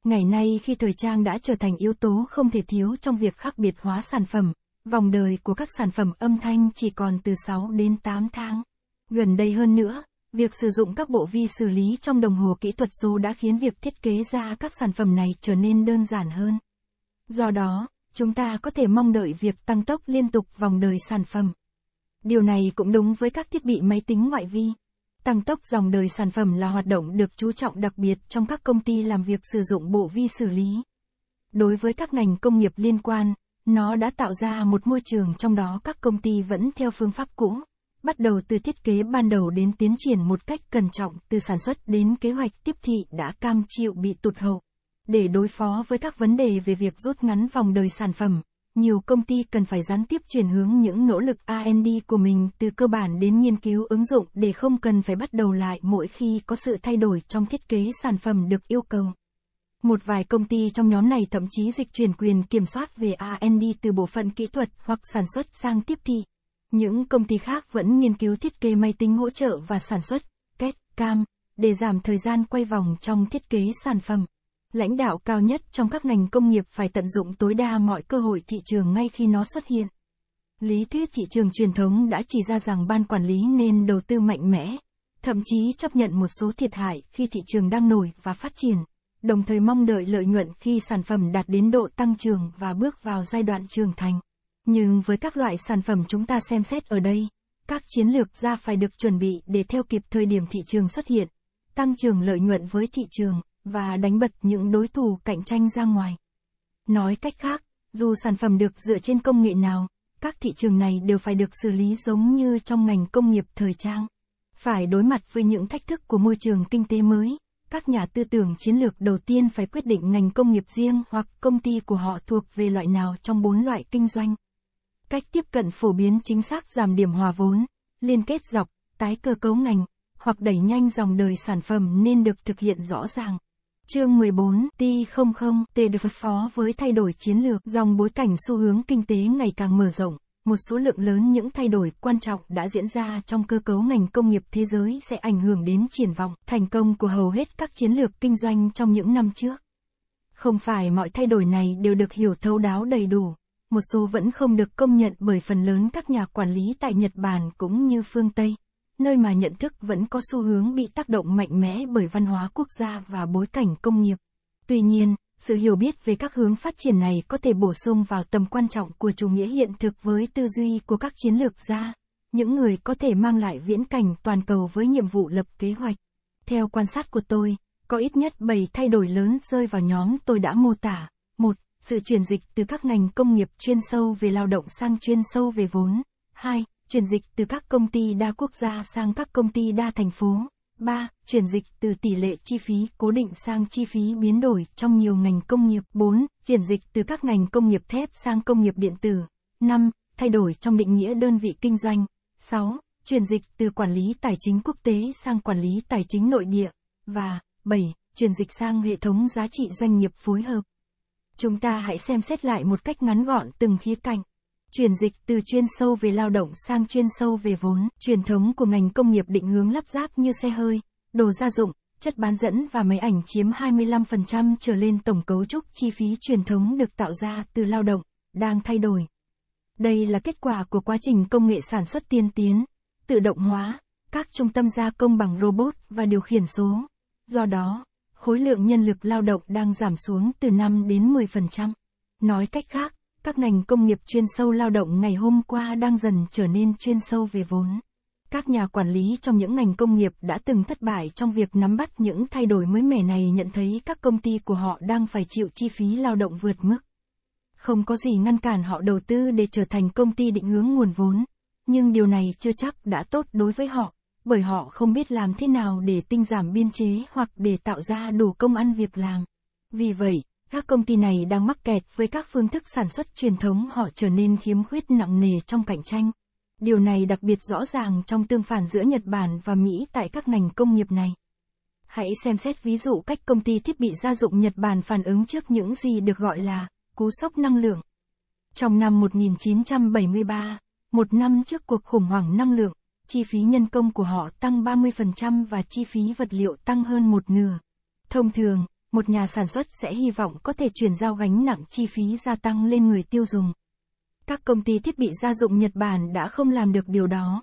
Ngày nay khi thời trang đã trở thành yếu tố không thể thiếu trong việc khác biệt hóa sản phẩm, Vòng đời của các sản phẩm âm thanh chỉ còn từ 6 đến 8 tháng. Gần đây hơn nữa, việc sử dụng các bộ vi xử lý trong đồng hồ kỹ thuật số đã khiến việc thiết kế ra các sản phẩm này trở nên đơn giản hơn. Do đó, chúng ta có thể mong đợi việc tăng tốc liên tục vòng đời sản phẩm. Điều này cũng đúng với các thiết bị máy tính ngoại vi. Tăng tốc dòng đời sản phẩm là hoạt động được chú trọng đặc biệt trong các công ty làm việc sử dụng bộ vi xử lý. Đối với các ngành công nghiệp liên quan, nó đã tạo ra một môi trường trong đó các công ty vẫn theo phương pháp cũ, bắt đầu từ thiết kế ban đầu đến tiến triển một cách cẩn trọng từ sản xuất đến kế hoạch tiếp thị đã cam chịu bị tụt hậu. Để đối phó với các vấn đề về việc rút ngắn vòng đời sản phẩm, nhiều công ty cần phải gián tiếp chuyển hướng những nỗ lực R&D của mình từ cơ bản đến nghiên cứu ứng dụng để không cần phải bắt đầu lại mỗi khi có sự thay đổi trong thiết kế sản phẩm được yêu cầu. Một vài công ty trong nhóm này thậm chí dịch chuyển quyền kiểm soát về R&D từ bộ phận kỹ thuật hoặc sản xuất sang tiếp thị. Những công ty khác vẫn nghiên cứu thiết kế máy tính hỗ trợ và sản xuất, kết, cam, để giảm thời gian quay vòng trong thiết kế sản phẩm. Lãnh đạo cao nhất trong các ngành công nghiệp phải tận dụng tối đa mọi cơ hội thị trường ngay khi nó xuất hiện. Lý thuyết thị trường truyền thống đã chỉ ra rằng ban quản lý nên đầu tư mạnh mẽ, thậm chí chấp nhận một số thiệt hại khi thị trường đang nổi và phát triển đồng thời mong đợi lợi nhuận khi sản phẩm đạt đến độ tăng trưởng và bước vào giai đoạn trưởng thành. Nhưng với các loại sản phẩm chúng ta xem xét ở đây, các chiến lược ra phải được chuẩn bị để theo kịp thời điểm thị trường xuất hiện, tăng trưởng lợi nhuận với thị trường và đánh bật những đối thủ cạnh tranh ra ngoài. Nói cách khác, dù sản phẩm được dựa trên công nghệ nào, các thị trường này đều phải được xử lý giống như trong ngành công nghiệp thời trang, phải đối mặt với những thách thức của môi trường kinh tế mới các nhà tư tưởng chiến lược đầu tiên phải quyết định ngành công nghiệp riêng hoặc công ty của họ thuộc về loại nào trong bốn loại kinh doanh. Cách tiếp cận phổ biến chính xác giảm điểm hòa vốn, liên kết dọc, tái cơ cấu ngành, hoặc đẩy nhanh dòng đời sản phẩm nên được thực hiện rõ ràng. Chương 14 T00 T được phó với thay đổi chiến lược dòng bối cảnh xu hướng kinh tế ngày càng mở rộng một số lượng lớn những thay đổi quan trọng đã diễn ra trong cơ cấu ngành công nghiệp thế giới sẽ ảnh hưởng đến triển vọng, thành công của hầu hết các chiến lược kinh doanh trong những năm trước. Không phải mọi thay đổi này đều được hiểu thấu đáo đầy đủ, một số vẫn không được công nhận bởi phần lớn các nhà quản lý tại Nhật Bản cũng như phương Tây, nơi mà nhận thức vẫn có xu hướng bị tác động mạnh mẽ bởi văn hóa quốc gia và bối cảnh công nghiệp. Tuy nhiên, sự hiểu biết về các hướng phát triển này có thể bổ sung vào tầm quan trọng của chủ nghĩa hiện thực với tư duy của các chiến lược gia, những người có thể mang lại viễn cảnh toàn cầu với nhiệm vụ lập kế hoạch. Theo quan sát của tôi, có ít nhất 7 thay đổi lớn rơi vào nhóm tôi đã mô tả. một, Sự chuyển dịch từ các ngành công nghiệp chuyên sâu về lao động sang chuyên sâu về vốn. 2. Chuyển dịch từ các công ty đa quốc gia sang các công ty đa thành phố. 3. Chuyển dịch từ tỷ lệ chi phí cố định sang chi phí biến đổi trong nhiều ngành công nghiệp. 4. Chuyển dịch từ các ngành công nghiệp thép sang công nghiệp điện tử. 5. Thay đổi trong định nghĩa đơn vị kinh doanh. 6. Chuyển dịch từ quản lý tài chính quốc tế sang quản lý tài chính nội địa. Và 7. Chuyển dịch sang hệ thống giá trị doanh nghiệp phối hợp. Chúng ta hãy xem xét lại một cách ngắn gọn từng khía cạnh. Chuyển dịch từ chuyên sâu về lao động sang chuyên sâu về vốn, truyền thống của ngành công nghiệp định hướng lắp ráp như xe hơi, đồ gia dụng, chất bán dẫn và máy ảnh chiếm 25% trở lên tổng cấu trúc chi phí truyền thống được tạo ra từ lao động, đang thay đổi. Đây là kết quả của quá trình công nghệ sản xuất tiên tiến, tự động hóa, các trung tâm gia công bằng robot và điều khiển số. Do đó, khối lượng nhân lực lao động đang giảm xuống từ 5 đến 10%. Nói cách khác, các ngành công nghiệp chuyên sâu lao động ngày hôm qua đang dần trở nên chuyên sâu về vốn. Các nhà quản lý trong những ngành công nghiệp đã từng thất bại trong việc nắm bắt những thay đổi mới mẻ này nhận thấy các công ty của họ đang phải chịu chi phí lao động vượt mức. Không có gì ngăn cản họ đầu tư để trở thành công ty định hướng nguồn vốn, nhưng điều này chưa chắc đã tốt đối với họ, bởi họ không biết làm thế nào để tinh giảm biên chế hoặc để tạo ra đủ công ăn việc làm. Vì vậy, các công ty này đang mắc kẹt với các phương thức sản xuất truyền thống họ trở nên khiếm khuyết nặng nề trong cạnh tranh. Điều này đặc biệt rõ ràng trong tương phản giữa Nhật Bản và Mỹ tại các ngành công nghiệp này. Hãy xem xét ví dụ cách công ty thiết bị gia dụng Nhật Bản phản ứng trước những gì được gọi là cú sốc năng lượng. Trong năm 1973, một năm trước cuộc khủng hoảng năng lượng, chi phí nhân công của họ tăng 30% và chi phí vật liệu tăng hơn một nửa. Thông thường, một nhà sản xuất sẽ hy vọng có thể chuyển giao gánh nặng chi phí gia tăng lên người tiêu dùng. Các công ty thiết bị gia dụng Nhật Bản đã không làm được điều đó.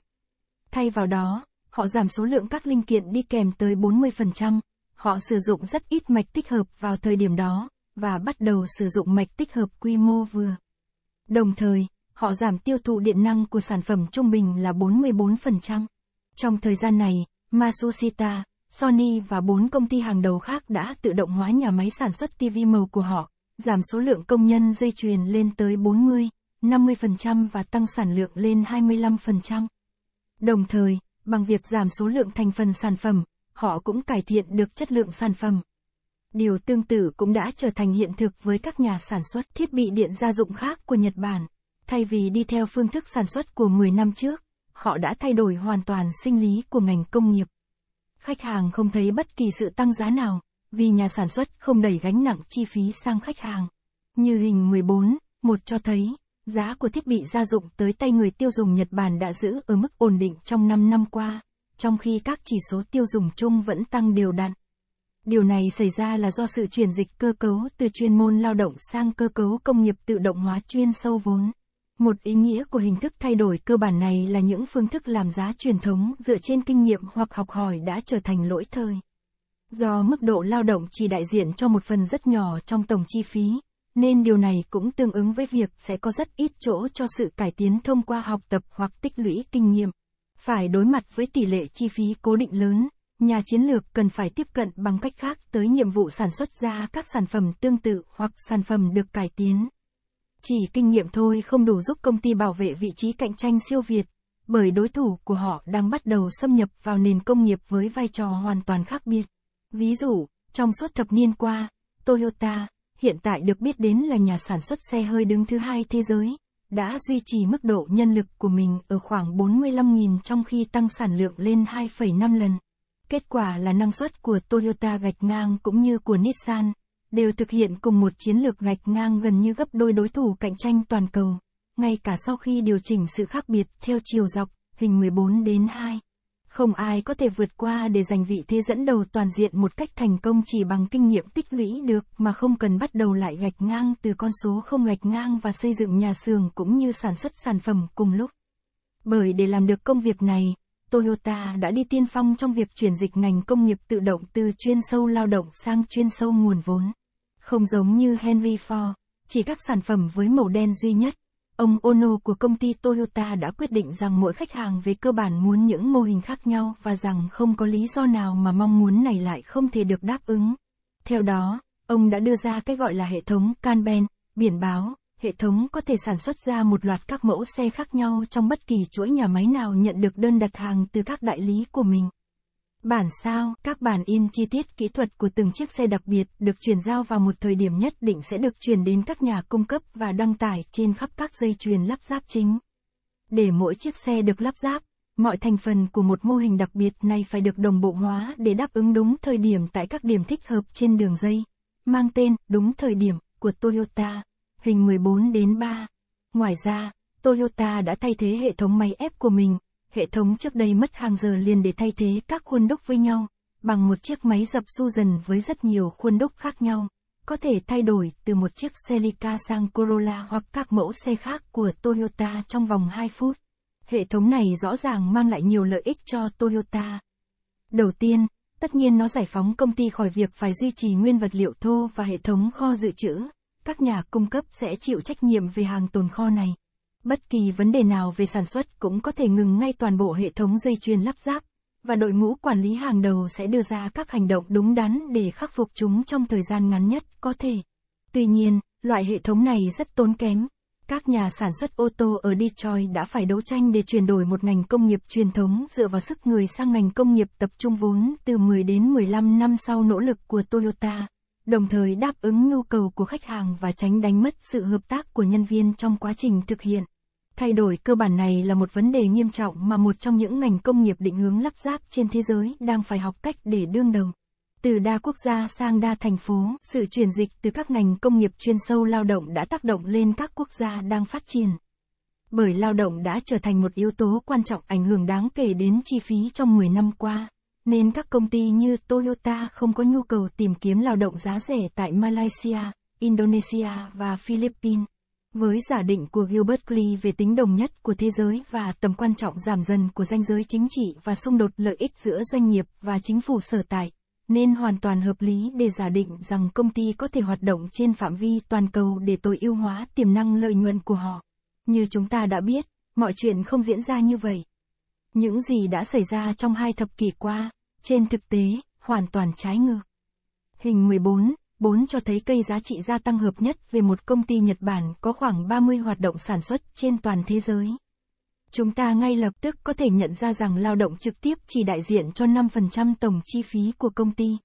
Thay vào đó, họ giảm số lượng các linh kiện đi kèm tới 40%, họ sử dụng rất ít mạch tích hợp vào thời điểm đó và bắt đầu sử dụng mạch tích hợp quy mô vừa. Đồng thời, họ giảm tiêu thụ điện năng của sản phẩm trung bình là 44%. Trong thời gian này, Masushita, Sony và bốn công ty hàng đầu khác đã tự động hóa nhà máy sản xuất TV màu của họ, giảm số lượng công nhân dây chuyền lên tới 40, 50% và tăng sản lượng lên 25%. Đồng thời, bằng việc giảm số lượng thành phần sản phẩm, họ cũng cải thiện được chất lượng sản phẩm. Điều tương tự cũng đã trở thành hiện thực với các nhà sản xuất thiết bị điện gia dụng khác của Nhật Bản. Thay vì đi theo phương thức sản xuất của 10 năm trước, họ đã thay đổi hoàn toàn sinh lý của ngành công nghiệp khách hàng không thấy bất kỳ sự tăng giá nào, vì nhà sản xuất không đẩy gánh nặng chi phí sang khách hàng. Như hình 14, một cho thấy, giá của thiết bị gia dụng tới tay người tiêu dùng Nhật Bản đã giữ ở mức ổn định trong 5 năm qua, trong khi các chỉ số tiêu dùng chung vẫn tăng đều đặn. Điều này xảy ra là do sự chuyển dịch cơ cấu từ chuyên môn lao động sang cơ cấu công nghiệp tự động hóa chuyên sâu vốn. Một ý nghĩa của hình thức thay đổi cơ bản này là những phương thức làm giá truyền thống dựa trên kinh nghiệm hoặc học hỏi đã trở thành lỗi thời. Do mức độ lao động chỉ đại diện cho một phần rất nhỏ trong tổng chi phí, nên điều này cũng tương ứng với việc sẽ có rất ít chỗ cho sự cải tiến thông qua học tập hoặc tích lũy kinh nghiệm. Phải đối mặt với tỷ lệ chi phí cố định lớn, nhà chiến lược cần phải tiếp cận bằng cách khác tới nhiệm vụ sản xuất ra các sản phẩm tương tự hoặc sản phẩm được cải tiến. Chỉ kinh nghiệm thôi không đủ giúp công ty bảo vệ vị trí cạnh tranh siêu Việt, bởi đối thủ của họ đang bắt đầu xâm nhập vào nền công nghiệp với vai trò hoàn toàn khác biệt. Ví dụ, trong suốt thập niên qua, Toyota, hiện tại được biết đến là nhà sản xuất xe hơi đứng thứ hai thế giới, đã duy trì mức độ nhân lực của mình ở khoảng 45.000 trong khi tăng sản lượng lên 2,5 lần. Kết quả là năng suất của Toyota gạch ngang cũng như của Nissan, đều thực hiện cùng một chiến lược gạch ngang gần như gấp đôi đối thủ cạnh tranh toàn cầu, ngay cả sau khi điều chỉnh sự khác biệt theo chiều dọc, hình 14 đến 2. Không ai có thể vượt qua để giành vị thế dẫn đầu toàn diện một cách thành công chỉ bằng kinh nghiệm tích lũy được mà không cần bắt đầu lại gạch ngang từ con số không gạch ngang và xây dựng nhà xưởng cũng như sản xuất sản phẩm cùng lúc. Bởi để làm được công việc này, Toyota đã đi tiên phong trong việc chuyển dịch ngành công nghiệp tự động từ chuyên sâu lao động sang chuyên sâu nguồn vốn. Không giống như Henry Ford, chỉ các sản phẩm với màu đen duy nhất. Ông Ono của công ty Toyota đã quyết định rằng mỗi khách hàng về cơ bản muốn những mô hình khác nhau và rằng không có lý do nào mà mong muốn này lại không thể được đáp ứng. Theo đó, ông đã đưa ra cái gọi là hệ thống Kanban, biển báo, hệ thống có thể sản xuất ra một loạt các mẫu xe khác nhau trong bất kỳ chuỗi nhà máy nào nhận được đơn đặt hàng từ các đại lý của mình. Bản sao, các bản in chi tiết kỹ thuật của từng chiếc xe đặc biệt được chuyển giao vào một thời điểm nhất định sẽ được chuyển đến các nhà cung cấp và đăng tải trên khắp các dây chuyền lắp ráp chính. Để mỗi chiếc xe được lắp ráp, mọi thành phần của một mô hình đặc biệt này phải được đồng bộ hóa để đáp ứng đúng thời điểm tại các điểm thích hợp trên đường dây, mang tên đúng thời điểm của Toyota, hình 14 đến 3. Ngoài ra, Toyota đã thay thế hệ thống máy ép của mình hệ thống trước đây mất hàng giờ liền để thay thế các khuôn đúc với nhau, bằng một chiếc máy dập su dần với rất nhiều khuôn đúc khác nhau, có thể thay đổi từ một chiếc Celica sang Corolla hoặc các mẫu xe khác của Toyota trong vòng 2 phút. Hệ thống này rõ ràng mang lại nhiều lợi ích cho Toyota. Đầu tiên, tất nhiên nó giải phóng công ty khỏi việc phải duy trì nguyên vật liệu thô và hệ thống kho dự trữ. Các nhà cung cấp sẽ chịu trách nhiệm về hàng tồn kho này Bất kỳ vấn đề nào về sản xuất cũng có thể ngừng ngay toàn bộ hệ thống dây chuyền lắp ráp, và đội ngũ quản lý hàng đầu sẽ đưa ra các hành động đúng đắn để khắc phục chúng trong thời gian ngắn nhất có thể. Tuy nhiên, loại hệ thống này rất tốn kém. Các nhà sản xuất ô tô ở Detroit đã phải đấu tranh để chuyển đổi một ngành công nghiệp truyền thống dựa vào sức người sang ngành công nghiệp tập trung vốn từ 10 đến 15 năm sau nỗ lực của Toyota đồng thời đáp ứng nhu cầu của khách hàng và tránh đánh mất sự hợp tác của nhân viên trong quá trình thực hiện. Thay đổi cơ bản này là một vấn đề nghiêm trọng mà một trong những ngành công nghiệp định hướng lắp ráp trên thế giới đang phải học cách để đương đầu. Từ đa quốc gia sang đa thành phố, sự chuyển dịch từ các ngành công nghiệp chuyên sâu lao động đã tác động lên các quốc gia đang phát triển. Bởi lao động đã trở thành một yếu tố quan trọng ảnh hưởng đáng kể đến chi phí trong 10 năm qua nên các công ty như Toyota không có nhu cầu tìm kiếm lao động giá rẻ tại Malaysia, Indonesia và Philippines. Với giả định của Gilbert Lee về tính đồng nhất của thế giới và tầm quan trọng giảm dần của ranh giới chính trị và xung đột lợi ích giữa doanh nghiệp và chính phủ sở tại, nên hoàn toàn hợp lý để giả định rằng công ty có thể hoạt động trên phạm vi toàn cầu để tối ưu hóa tiềm năng lợi nhuận của họ. Như chúng ta đã biết, mọi chuyện không diễn ra như vậy. Những gì đã xảy ra trong hai thập kỷ qua, trên thực tế, hoàn toàn trái ngược. Hình 14, 4 cho thấy cây giá trị gia tăng hợp nhất về một công ty Nhật Bản có khoảng 30 hoạt động sản xuất trên toàn thế giới. Chúng ta ngay lập tức có thể nhận ra rằng lao động trực tiếp chỉ đại diện cho 5% tổng chi phí của công ty.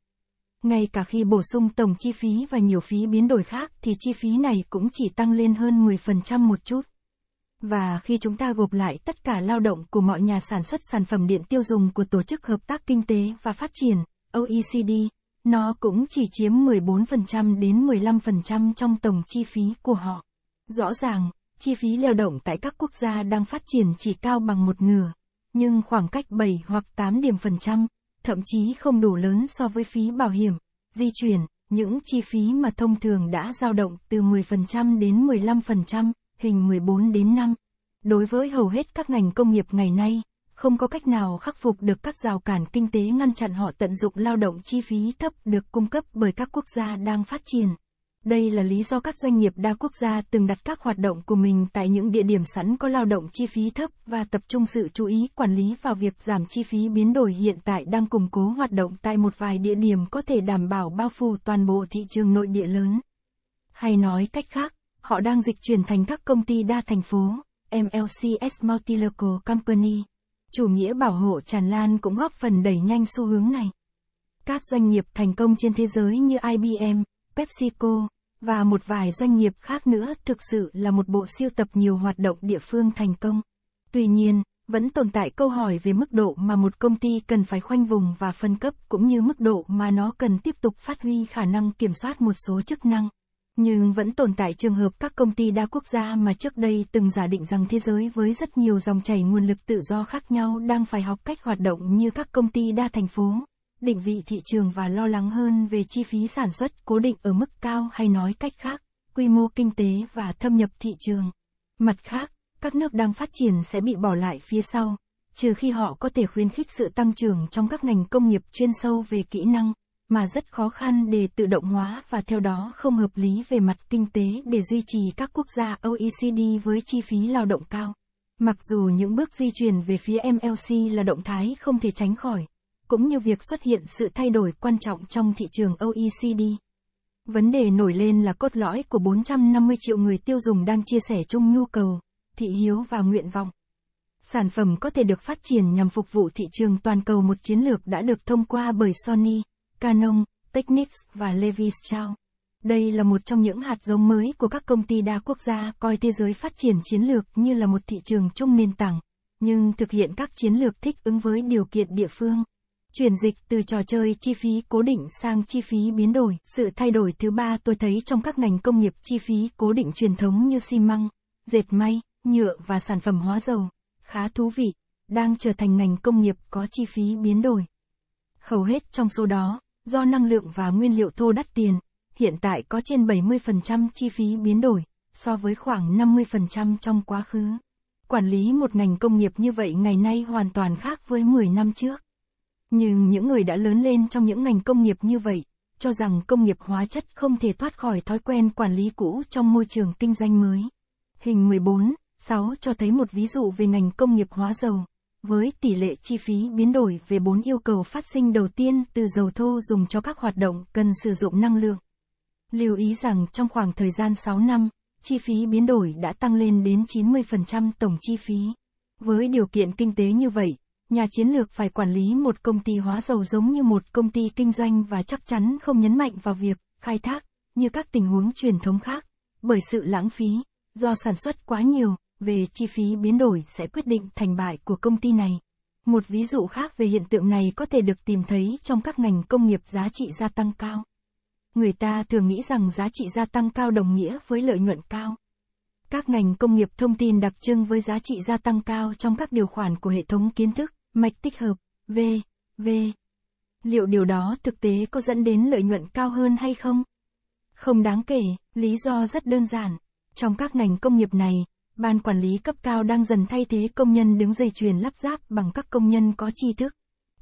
Ngay cả khi bổ sung tổng chi phí và nhiều phí biến đổi khác thì chi phí này cũng chỉ tăng lên hơn 10% một chút. Và khi chúng ta gộp lại tất cả lao động của mọi nhà sản xuất sản phẩm điện tiêu dùng của Tổ chức Hợp tác Kinh tế và Phát triển, OECD, nó cũng chỉ chiếm 14% đến 15% trong tổng chi phí của họ. Rõ ràng, chi phí lao động tại các quốc gia đang phát triển chỉ cao bằng một nửa, nhưng khoảng cách 7 hoặc 8 điểm phần trăm, thậm chí không đủ lớn so với phí bảo hiểm, di chuyển, những chi phí mà thông thường đã dao động từ 10% đến 15%, hình 14 đến 5. Đối với hầu hết các ngành công nghiệp ngày nay, không có cách nào khắc phục được các rào cản kinh tế ngăn chặn họ tận dụng lao động chi phí thấp được cung cấp bởi các quốc gia đang phát triển. Đây là lý do các doanh nghiệp đa quốc gia từng đặt các hoạt động của mình tại những địa điểm sẵn có lao động chi phí thấp và tập trung sự chú ý quản lý vào việc giảm chi phí biến đổi hiện tại đang củng cố hoạt động tại một vài địa điểm có thể đảm bảo bao phủ toàn bộ thị trường nội địa lớn. Hay nói cách khác, họ đang dịch chuyển thành các công ty đa thành phố, MLCs Multilocal Company. Chủ nghĩa bảo hộ tràn lan cũng góp phần đẩy nhanh xu hướng này. Các doanh nghiệp thành công trên thế giới như IBM, PepsiCo và một vài doanh nghiệp khác nữa thực sự là một bộ siêu tập nhiều hoạt động địa phương thành công. Tuy nhiên, vẫn tồn tại câu hỏi về mức độ mà một công ty cần phải khoanh vùng và phân cấp cũng như mức độ mà nó cần tiếp tục phát huy khả năng kiểm soát một số chức năng nhưng vẫn tồn tại trường hợp các công ty đa quốc gia mà trước đây từng giả định rằng thế giới với rất nhiều dòng chảy nguồn lực tự do khác nhau đang phải học cách hoạt động như các công ty đa thành phố, định vị thị trường và lo lắng hơn về chi phí sản xuất cố định ở mức cao hay nói cách khác, quy mô kinh tế và thâm nhập thị trường. Mặt khác, các nước đang phát triển sẽ bị bỏ lại phía sau, trừ khi họ có thể khuyến khích sự tăng trưởng trong các ngành công nghiệp chuyên sâu về kỹ năng mà rất khó khăn để tự động hóa và theo đó không hợp lý về mặt kinh tế để duy trì các quốc gia OECD với chi phí lao động cao. Mặc dù những bước di chuyển về phía MLC là động thái không thể tránh khỏi, cũng như việc xuất hiện sự thay đổi quan trọng trong thị trường OECD. Vấn đề nổi lên là cốt lõi của 450 triệu người tiêu dùng đang chia sẻ chung nhu cầu, thị hiếu và nguyện vọng. Sản phẩm có thể được phát triển nhằm phục vụ thị trường toàn cầu một chiến lược đã được thông qua bởi Sony. Canon, Technics và Levis trao. Đây là một trong những hạt giống mới của các công ty đa quốc gia coi thế giới phát triển chiến lược như là một thị trường chung nền tảng, nhưng thực hiện các chiến lược thích ứng với điều kiện địa phương. Chuyển dịch từ trò chơi chi phí cố định sang chi phí biến đổi. Sự thay đổi thứ ba tôi thấy trong các ngành công nghiệp chi phí cố định truyền thống như xi măng, dệt may, nhựa và sản phẩm hóa dầu, khá thú vị, đang trở thành ngành công nghiệp có chi phí biến đổi. Hầu hết trong số đó, Do năng lượng và nguyên liệu thô đắt tiền, hiện tại có trên 70% chi phí biến đổi, so với khoảng 50% trong quá khứ. Quản lý một ngành công nghiệp như vậy ngày nay hoàn toàn khác với 10 năm trước. Nhưng những người đã lớn lên trong những ngành công nghiệp như vậy, cho rằng công nghiệp hóa chất không thể thoát khỏi thói quen quản lý cũ trong môi trường kinh doanh mới. Hình 14, 6 cho thấy một ví dụ về ngành công nghiệp hóa dầu với tỷ lệ chi phí biến đổi về bốn yêu cầu phát sinh đầu tiên từ dầu thô dùng cho các hoạt động cần sử dụng năng lượng. Lưu ý rằng trong khoảng thời gian 6 năm, chi phí biến đổi đã tăng lên đến 90% tổng chi phí. Với điều kiện kinh tế như vậy, nhà chiến lược phải quản lý một công ty hóa dầu giống như một công ty kinh doanh và chắc chắn không nhấn mạnh vào việc khai thác như các tình huống truyền thống khác bởi sự lãng phí do sản xuất quá nhiều về chi phí biến đổi sẽ quyết định thành bại của công ty này. Một ví dụ khác về hiện tượng này có thể được tìm thấy trong các ngành công nghiệp giá trị gia tăng cao. Người ta thường nghĩ rằng giá trị gia tăng cao đồng nghĩa với lợi nhuận cao. Các ngành công nghiệp thông tin đặc trưng với giá trị gia tăng cao trong các điều khoản của hệ thống kiến thức, mạch tích hợp, V, V. Liệu điều đó thực tế có dẫn đến lợi nhuận cao hơn hay không? Không đáng kể, lý do rất đơn giản. Trong các ngành công nghiệp này, ban quản lý cấp cao đang dần thay thế công nhân đứng dây chuyền lắp ráp bằng các công nhân có tri thức.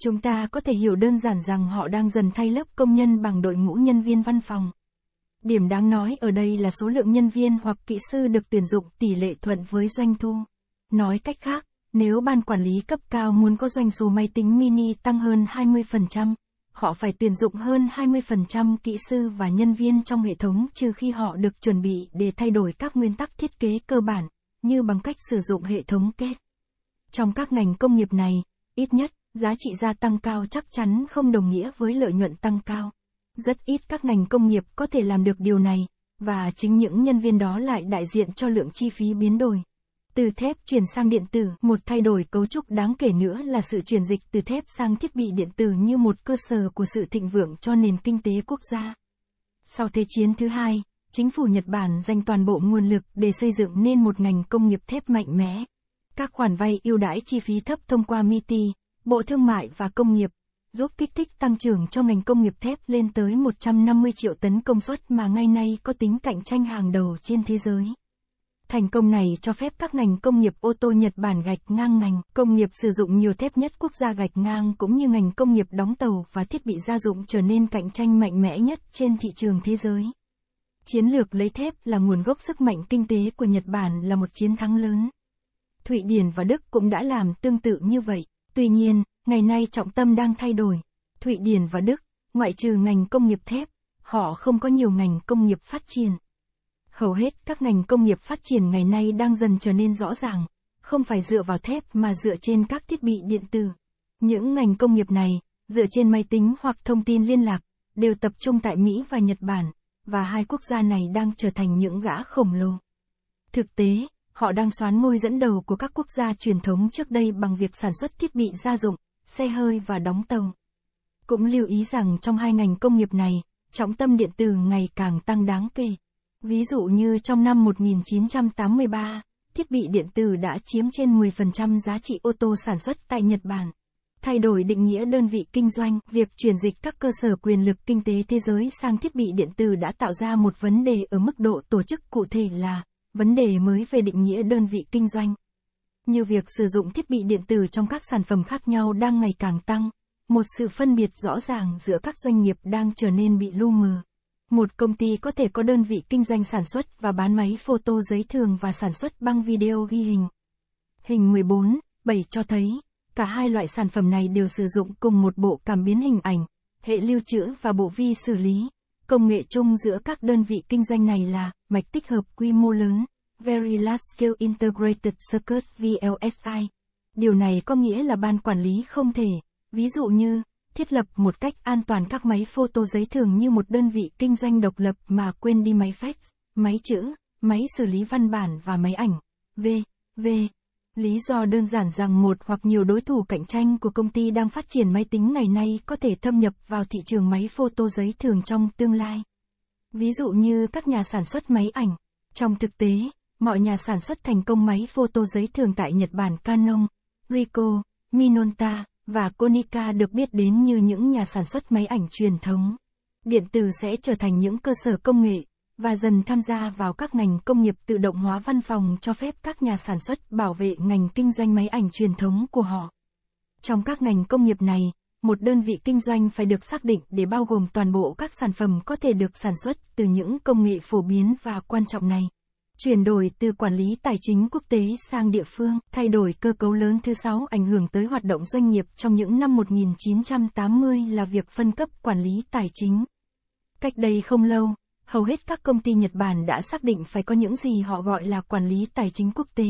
Chúng ta có thể hiểu đơn giản rằng họ đang dần thay lớp công nhân bằng đội ngũ nhân viên văn phòng. Điểm đáng nói ở đây là số lượng nhân viên hoặc kỹ sư được tuyển dụng tỷ lệ thuận với doanh thu. Nói cách khác, nếu ban quản lý cấp cao muốn có doanh số máy tính mini tăng hơn 20%, họ phải tuyển dụng hơn 20% kỹ sư và nhân viên trong hệ thống trừ khi họ được chuẩn bị để thay đổi các nguyên tắc thiết kế cơ bản như bằng cách sử dụng hệ thống kết. Trong các ngành công nghiệp này, ít nhất, giá trị gia tăng cao chắc chắn không đồng nghĩa với lợi nhuận tăng cao. Rất ít các ngành công nghiệp có thể làm được điều này, và chính những nhân viên đó lại đại diện cho lượng chi phí biến đổi. Từ thép chuyển sang điện tử, một thay đổi cấu trúc đáng kể nữa là sự chuyển dịch từ thép sang thiết bị điện tử như một cơ sở của sự thịnh vượng cho nền kinh tế quốc gia. Sau Thế chiến thứ hai, chính phủ Nhật Bản dành toàn bộ nguồn lực để xây dựng nên một ngành công nghiệp thép mạnh mẽ. Các khoản vay ưu đãi chi phí thấp thông qua MITI, Bộ Thương mại và Công nghiệp, giúp kích thích tăng trưởng cho ngành công nghiệp thép lên tới 150 triệu tấn công suất mà ngay nay có tính cạnh tranh hàng đầu trên thế giới. Thành công này cho phép các ngành công nghiệp ô tô Nhật Bản gạch ngang ngành công nghiệp sử dụng nhiều thép nhất quốc gia gạch ngang cũng như ngành công nghiệp đóng tàu và thiết bị gia dụng trở nên cạnh tranh mạnh mẽ nhất trên thị trường thế giới. Chiến lược lấy thép là nguồn gốc sức mạnh kinh tế của Nhật Bản là một chiến thắng lớn. Thụy Điển và Đức cũng đã làm tương tự như vậy. Tuy nhiên, ngày nay trọng tâm đang thay đổi. Thụy Điển và Đức, ngoại trừ ngành công nghiệp thép, họ không có nhiều ngành công nghiệp phát triển. Hầu hết các ngành công nghiệp phát triển ngày nay đang dần trở nên rõ ràng, không phải dựa vào thép mà dựa trên các thiết bị điện tử. Những ngành công nghiệp này, dựa trên máy tính hoặc thông tin liên lạc, đều tập trung tại Mỹ và Nhật Bản và hai quốc gia này đang trở thành những gã khổng lồ. Thực tế, họ đang xoán ngôi dẫn đầu của các quốc gia truyền thống trước đây bằng việc sản xuất thiết bị gia dụng, xe hơi và đóng tàu. Cũng lưu ý rằng trong hai ngành công nghiệp này, trọng tâm điện tử ngày càng tăng đáng kể. Ví dụ như trong năm 1983, thiết bị điện tử đã chiếm trên 10% giá trị ô tô sản xuất tại Nhật Bản. Thay đổi định nghĩa đơn vị kinh doanh, việc chuyển dịch các cơ sở quyền lực kinh tế thế giới sang thiết bị điện tử đã tạo ra một vấn đề ở mức độ tổ chức cụ thể là vấn đề mới về định nghĩa đơn vị kinh doanh. Như việc sử dụng thiết bị điện tử trong các sản phẩm khác nhau đang ngày càng tăng, một sự phân biệt rõ ràng giữa các doanh nghiệp đang trở nên bị lu mờ. Một công ty có thể có đơn vị kinh doanh sản xuất và bán máy photo giấy thường và sản xuất băng video ghi hình. Hình 14, 7 cho thấy Cả hai loại sản phẩm này đều sử dụng cùng một bộ cảm biến hình ảnh, hệ lưu trữ và bộ vi xử lý. Công nghệ chung giữa các đơn vị kinh doanh này là mạch tích hợp quy mô lớn, Very Large Scale Integrated Circuit VLSI. Điều này có nghĩa là ban quản lý không thể, ví dụ như, thiết lập một cách an toàn các máy photo giấy thường như một đơn vị kinh doanh độc lập mà quên đi máy fax, máy chữ, máy xử lý văn bản và máy ảnh. V. V. Lý do đơn giản rằng một hoặc nhiều đối thủ cạnh tranh của công ty đang phát triển máy tính ngày nay có thể thâm nhập vào thị trường máy photo giấy thường trong tương lai. Ví dụ như các nhà sản xuất máy ảnh. Trong thực tế, mọi nhà sản xuất thành công máy photo giấy thường tại Nhật Bản Canon, Ricoh, Minolta và Konica được biết đến như những nhà sản xuất máy ảnh truyền thống. Điện tử sẽ trở thành những cơ sở công nghệ và dần tham gia vào các ngành công nghiệp tự động hóa văn phòng cho phép các nhà sản xuất bảo vệ ngành kinh doanh máy ảnh truyền thống của họ. Trong các ngành công nghiệp này, một đơn vị kinh doanh phải được xác định để bao gồm toàn bộ các sản phẩm có thể được sản xuất từ những công nghệ phổ biến và quan trọng này. Chuyển đổi từ quản lý tài chính quốc tế sang địa phương, thay đổi cơ cấu lớn thứ sáu ảnh hưởng tới hoạt động doanh nghiệp trong những năm 1980 là việc phân cấp quản lý tài chính. Cách đây không lâu, hầu hết các công ty Nhật Bản đã xác định phải có những gì họ gọi là quản lý tài chính quốc tế.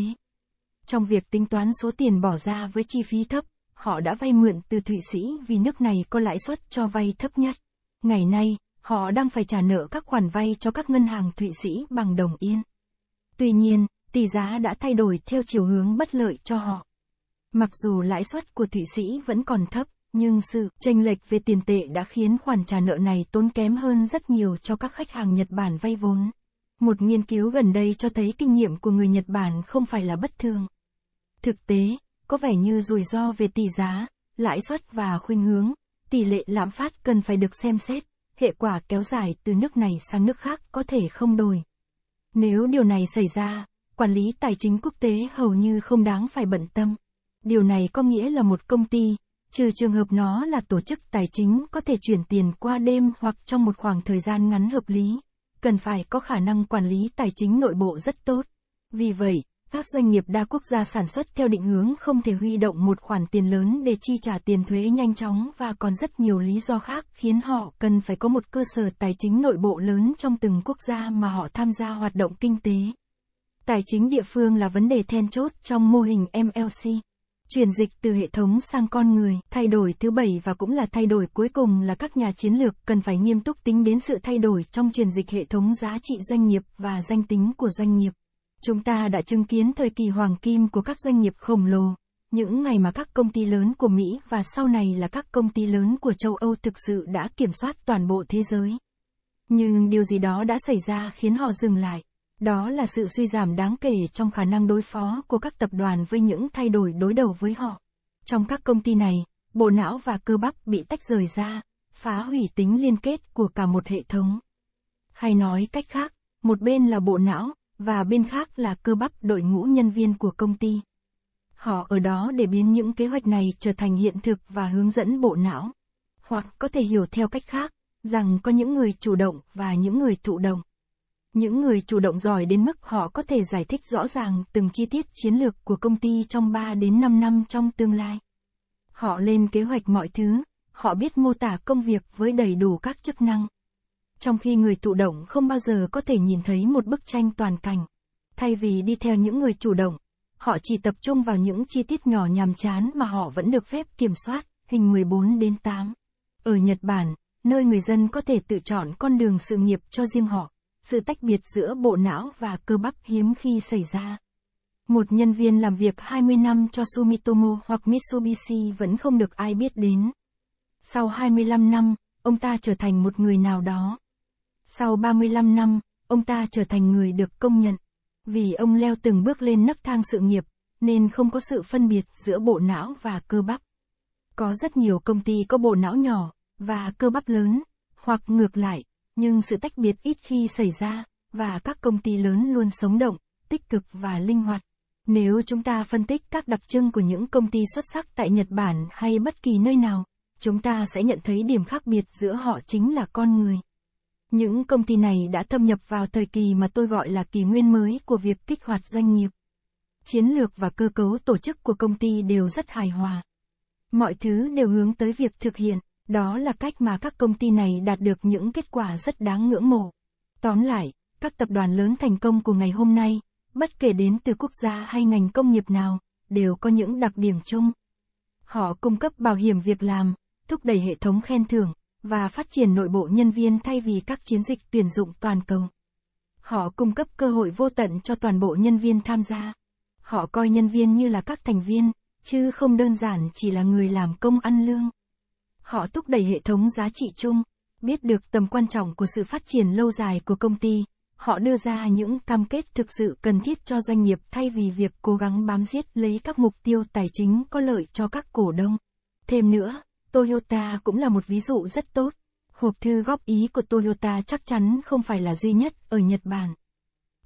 Trong việc tính toán số tiền bỏ ra với chi phí thấp, họ đã vay mượn từ Thụy Sĩ vì nước này có lãi suất cho vay thấp nhất. Ngày nay, họ đang phải trả nợ các khoản vay cho các ngân hàng Thụy Sĩ bằng đồng yên. Tuy nhiên, tỷ giá đã thay đổi theo chiều hướng bất lợi cho họ. Mặc dù lãi suất của Thụy Sĩ vẫn còn thấp, nhưng sự chênh lệch về tiền tệ đã khiến khoản trả nợ này tốn kém hơn rất nhiều cho các khách hàng Nhật Bản vay vốn. Một nghiên cứu gần đây cho thấy kinh nghiệm của người Nhật Bản không phải là bất thường. Thực tế, có vẻ như rủi ro về tỷ giá, lãi suất và khuynh hướng, tỷ lệ lạm phát cần phải được xem xét, hệ quả kéo dài từ nước này sang nước khác có thể không đổi. Nếu điều này xảy ra, quản lý tài chính quốc tế hầu như không đáng phải bận tâm. Điều này có nghĩa là một công ty trừ trường hợp nó là tổ chức tài chính có thể chuyển tiền qua đêm hoặc trong một khoảng thời gian ngắn hợp lý, cần phải có khả năng quản lý tài chính nội bộ rất tốt. Vì vậy, các doanh nghiệp đa quốc gia sản xuất theo định hướng không thể huy động một khoản tiền lớn để chi trả tiền thuế nhanh chóng và còn rất nhiều lý do khác khiến họ cần phải có một cơ sở tài chính nội bộ lớn trong từng quốc gia mà họ tham gia hoạt động kinh tế. Tài chính địa phương là vấn đề then chốt trong mô hình MLC. Chuyển dịch từ hệ thống sang con người, thay đổi thứ bảy và cũng là thay đổi cuối cùng là các nhà chiến lược cần phải nghiêm túc tính đến sự thay đổi trong chuyển dịch hệ thống giá trị doanh nghiệp và danh tính của doanh nghiệp. Chúng ta đã chứng kiến thời kỳ hoàng kim của các doanh nghiệp khổng lồ, những ngày mà các công ty lớn của Mỹ và sau này là các công ty lớn của châu Âu thực sự đã kiểm soát toàn bộ thế giới. Nhưng điều gì đó đã xảy ra khiến họ dừng lại đó là sự suy giảm đáng kể trong khả năng đối phó của các tập đoàn với những thay đổi đối đầu với họ. Trong các công ty này, bộ não và cơ bắp bị tách rời ra, phá hủy tính liên kết của cả một hệ thống. Hay nói cách khác, một bên là bộ não, và bên khác là cơ bắp đội ngũ nhân viên của công ty. Họ ở đó để biến những kế hoạch này trở thành hiện thực và hướng dẫn bộ não. Hoặc có thể hiểu theo cách khác, rằng có những người chủ động và những người thụ động. Những người chủ động giỏi đến mức họ có thể giải thích rõ ràng từng chi tiết chiến lược của công ty trong 3 đến 5 năm trong tương lai. Họ lên kế hoạch mọi thứ, họ biết mô tả công việc với đầy đủ các chức năng. Trong khi người thụ động không bao giờ có thể nhìn thấy một bức tranh toàn cảnh. Thay vì đi theo những người chủ động, họ chỉ tập trung vào những chi tiết nhỏ nhàm chán mà họ vẫn được phép kiểm soát, hình 14 đến 8. Ở Nhật Bản, nơi người dân có thể tự chọn con đường sự nghiệp cho riêng họ, sự tách biệt giữa bộ não và cơ bắp hiếm khi xảy ra. Một nhân viên làm việc 20 năm cho Sumitomo hoặc Mitsubishi vẫn không được ai biết đến. Sau 25 năm, ông ta trở thành một người nào đó. Sau 35 năm, ông ta trở thành người được công nhận. Vì ông leo từng bước lên nấc thang sự nghiệp, nên không có sự phân biệt giữa bộ não và cơ bắp. Có rất nhiều công ty có bộ não nhỏ, và cơ bắp lớn, hoặc ngược lại, nhưng sự tách biệt ít khi xảy ra, và các công ty lớn luôn sống động, tích cực và linh hoạt. Nếu chúng ta phân tích các đặc trưng của những công ty xuất sắc tại Nhật Bản hay bất kỳ nơi nào, chúng ta sẽ nhận thấy điểm khác biệt giữa họ chính là con người. Những công ty này đã thâm nhập vào thời kỳ mà tôi gọi là kỳ nguyên mới của việc kích hoạt doanh nghiệp. Chiến lược và cơ cấu tổ chức của công ty đều rất hài hòa. Mọi thứ đều hướng tới việc thực hiện đó là cách mà các công ty này đạt được những kết quả rất đáng ngưỡng mộ. Tóm lại, các tập đoàn lớn thành công của ngày hôm nay, bất kể đến từ quốc gia hay ngành công nghiệp nào, đều có những đặc điểm chung. Họ cung cấp bảo hiểm việc làm, thúc đẩy hệ thống khen thưởng và phát triển nội bộ nhân viên thay vì các chiến dịch tuyển dụng toàn cầu. Họ cung cấp cơ hội vô tận cho toàn bộ nhân viên tham gia. Họ coi nhân viên như là các thành viên, chứ không đơn giản chỉ là người làm công ăn lương. Họ thúc đẩy hệ thống giá trị chung, biết được tầm quan trọng của sự phát triển lâu dài của công ty. Họ đưa ra những cam kết thực sự cần thiết cho doanh nghiệp thay vì việc cố gắng bám giết lấy các mục tiêu tài chính có lợi cho các cổ đông. Thêm nữa, Toyota cũng là một ví dụ rất tốt. Hộp thư góp ý của Toyota chắc chắn không phải là duy nhất ở Nhật Bản.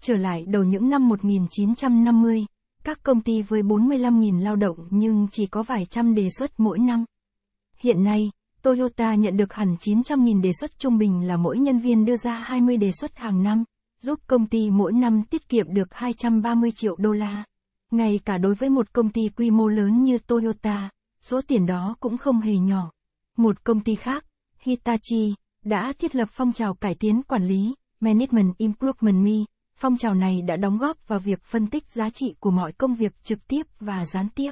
Trở lại đầu những năm 1950, các công ty với 45.000 lao động nhưng chỉ có vài trăm đề xuất mỗi năm. Hiện nay, Toyota nhận được hẳn 900.000 đề xuất trung bình là mỗi nhân viên đưa ra 20 đề xuất hàng năm, giúp công ty mỗi năm tiết kiệm được 230 triệu đô la. Ngay cả đối với một công ty quy mô lớn như Toyota, số tiền đó cũng không hề nhỏ. Một công ty khác, Hitachi, đã thiết lập phong trào cải tiến quản lý, Management Improvement Me. Phong trào này đã đóng góp vào việc phân tích giá trị của mọi công việc trực tiếp và gián tiếp.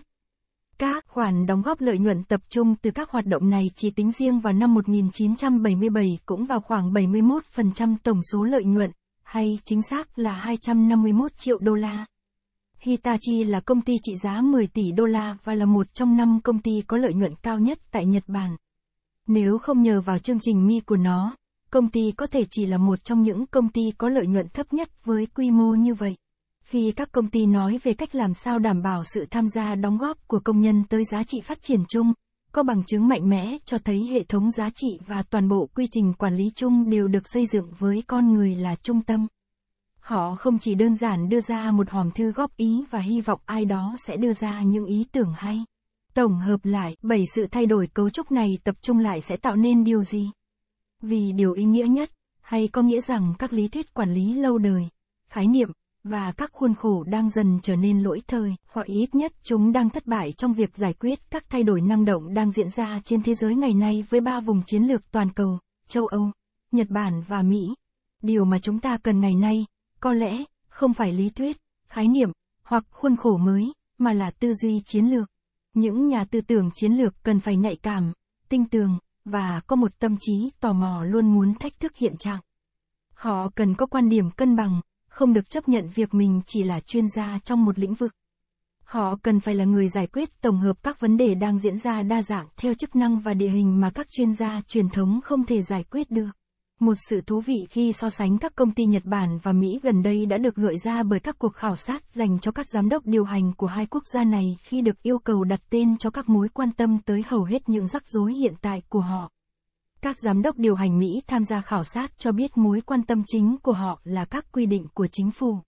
Các khoản đóng góp lợi nhuận tập trung từ các hoạt động này chỉ tính riêng vào năm 1977 cũng vào khoảng 71% tổng số lợi nhuận, hay chính xác là 251 triệu đô la. Hitachi là công ty trị giá 10 tỷ đô la và là một trong năm công ty có lợi nhuận cao nhất tại Nhật Bản. Nếu không nhờ vào chương trình Mi của nó, công ty có thể chỉ là một trong những công ty có lợi nhuận thấp nhất với quy mô như vậy khi các công ty nói về cách làm sao đảm bảo sự tham gia đóng góp của công nhân tới giá trị phát triển chung có bằng chứng mạnh mẽ cho thấy hệ thống giá trị và toàn bộ quy trình quản lý chung đều được xây dựng với con người là trung tâm họ không chỉ đơn giản đưa ra một hòm thư góp ý và hy vọng ai đó sẽ đưa ra những ý tưởng hay tổng hợp lại bảy sự thay đổi cấu trúc này tập trung lại sẽ tạo nên điều gì vì điều ý nghĩa nhất hay có nghĩa rằng các lý thuyết quản lý lâu đời khái niệm và các khuôn khổ đang dần trở nên lỗi thời, hoặc ít nhất chúng đang thất bại trong việc giải quyết các thay đổi năng động đang diễn ra trên thế giới ngày nay với ba vùng chiến lược toàn cầu, châu Âu, Nhật Bản và Mỹ. Điều mà chúng ta cần ngày nay, có lẽ, không phải lý thuyết, khái niệm, hoặc khuôn khổ mới, mà là tư duy chiến lược. Những nhà tư tưởng chiến lược cần phải nhạy cảm, tinh tường, và có một tâm trí tò mò luôn muốn thách thức hiện trạng. Họ cần có quan điểm cân bằng, không được chấp nhận việc mình chỉ là chuyên gia trong một lĩnh vực. Họ cần phải là người giải quyết tổng hợp các vấn đề đang diễn ra đa dạng theo chức năng và địa hình mà các chuyên gia truyền thống không thể giải quyết được. Một sự thú vị khi so sánh các công ty Nhật Bản và Mỹ gần đây đã được gợi ra bởi các cuộc khảo sát dành cho các giám đốc điều hành của hai quốc gia này khi được yêu cầu đặt tên cho các mối quan tâm tới hầu hết những rắc rối hiện tại của họ. Các giám đốc điều hành Mỹ tham gia khảo sát cho biết mối quan tâm chính của họ là các quy định của chính phủ.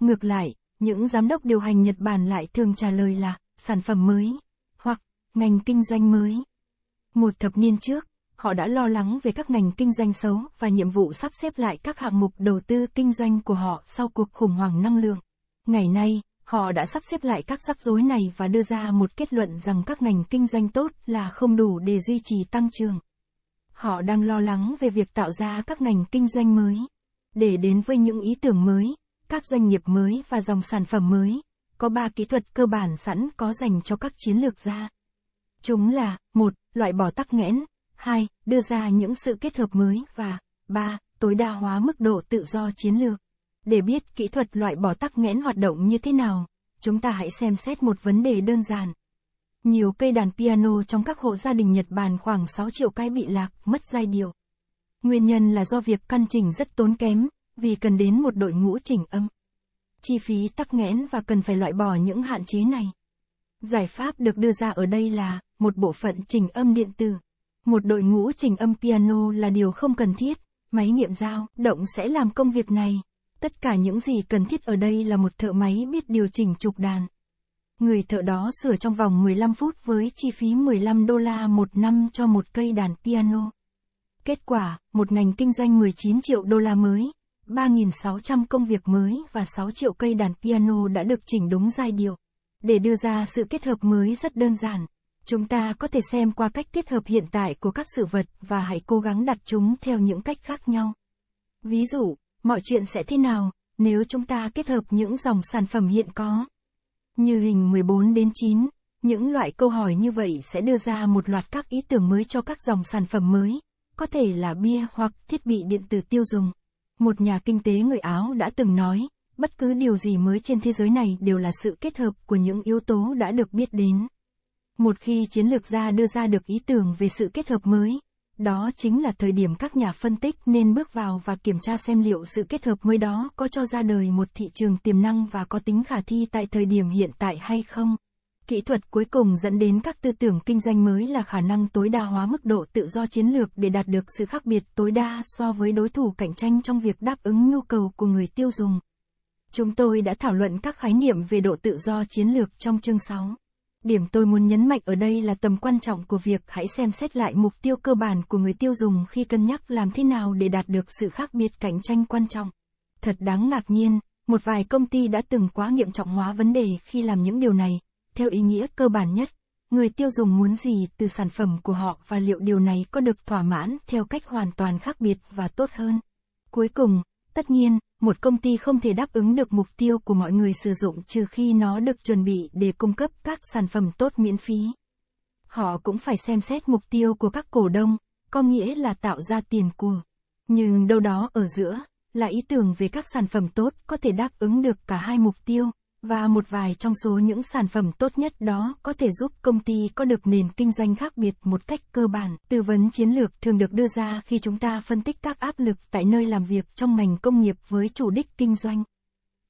Ngược lại, những giám đốc điều hành Nhật Bản lại thường trả lời là sản phẩm mới hoặc ngành kinh doanh mới. Một thập niên trước, họ đã lo lắng về các ngành kinh doanh xấu và nhiệm vụ sắp xếp lại các hạng mục đầu tư kinh doanh của họ sau cuộc khủng hoảng năng lượng. Ngày nay, họ đã sắp xếp lại các rắc rối này và đưa ra một kết luận rằng các ngành kinh doanh tốt là không đủ để duy trì tăng trưởng. Họ đang lo lắng về việc tạo ra các ngành kinh doanh mới. Để đến với những ý tưởng mới, các doanh nghiệp mới và dòng sản phẩm mới, có ba kỹ thuật cơ bản sẵn có dành cho các chiến lược gia. Chúng là, một, loại bỏ tắc nghẽn, hai, Đưa ra những sự kết hợp mới và ba, Tối đa hóa mức độ tự do chiến lược. Để biết kỹ thuật loại bỏ tắc nghẽn hoạt động như thế nào, chúng ta hãy xem xét một vấn đề đơn giản, nhiều cây đàn piano trong các hộ gia đình Nhật Bản khoảng 6 triệu cái bị lạc, mất giai điệu. Nguyên nhân là do việc căn chỉnh rất tốn kém, vì cần đến một đội ngũ chỉnh âm. Chi phí tắc nghẽn và cần phải loại bỏ những hạn chế này. Giải pháp được đưa ra ở đây là một bộ phận chỉnh âm điện tử. Một đội ngũ chỉnh âm piano là điều không cần thiết, máy nghiệm giao động sẽ làm công việc này. Tất cả những gì cần thiết ở đây là một thợ máy biết điều chỉnh trục đàn. Người thợ đó sửa trong vòng 15 phút với chi phí 15 đô la một năm cho một cây đàn piano. Kết quả, một ngành kinh doanh 19 triệu đô la mới, 3.600 công việc mới và 6 triệu cây đàn piano đã được chỉnh đúng giai điệu. Để đưa ra sự kết hợp mới rất đơn giản, chúng ta có thể xem qua cách kết hợp hiện tại của các sự vật và hãy cố gắng đặt chúng theo những cách khác nhau. Ví dụ, mọi chuyện sẽ thế nào nếu chúng ta kết hợp những dòng sản phẩm hiện có như hình 14 đến 9, những loại câu hỏi như vậy sẽ đưa ra một loạt các ý tưởng mới cho các dòng sản phẩm mới, có thể là bia hoặc thiết bị điện tử tiêu dùng. Một nhà kinh tế người Áo đã từng nói, bất cứ điều gì mới trên thế giới này đều là sự kết hợp của những yếu tố đã được biết đến. Một khi chiến lược gia đưa ra được ý tưởng về sự kết hợp mới, đó chính là thời điểm các nhà phân tích nên bước vào và kiểm tra xem liệu sự kết hợp mới đó có cho ra đời một thị trường tiềm năng và có tính khả thi tại thời điểm hiện tại hay không. Kỹ thuật cuối cùng dẫn đến các tư tưởng kinh doanh mới là khả năng tối đa hóa mức độ tự do chiến lược để đạt được sự khác biệt tối đa so với đối thủ cạnh tranh trong việc đáp ứng nhu cầu của người tiêu dùng. Chúng tôi đã thảo luận các khái niệm về độ tự do chiến lược trong chương 6. Điểm tôi muốn nhấn mạnh ở đây là tầm quan trọng của việc hãy xem xét lại mục tiêu cơ bản của người tiêu dùng khi cân nhắc làm thế nào để đạt được sự khác biệt cạnh tranh quan trọng. Thật đáng ngạc nhiên, một vài công ty đã từng quá nghiệm trọng hóa vấn đề khi làm những điều này, theo ý nghĩa cơ bản nhất, người tiêu dùng muốn gì từ sản phẩm của họ và liệu điều này có được thỏa mãn theo cách hoàn toàn khác biệt và tốt hơn. Cuối cùng, Tất nhiên, một công ty không thể đáp ứng được mục tiêu của mọi người sử dụng trừ khi nó được chuẩn bị để cung cấp các sản phẩm tốt miễn phí. Họ cũng phải xem xét mục tiêu của các cổ đông, có nghĩa là tạo ra tiền của. Nhưng đâu đó ở giữa, là ý tưởng về các sản phẩm tốt có thể đáp ứng được cả hai mục tiêu, và một vài trong số những sản phẩm tốt nhất đó có thể giúp công ty có được nền kinh doanh khác biệt một cách cơ bản. Tư vấn chiến lược thường được đưa ra khi chúng ta phân tích các áp lực tại nơi làm việc trong ngành công nghiệp với chủ đích kinh doanh.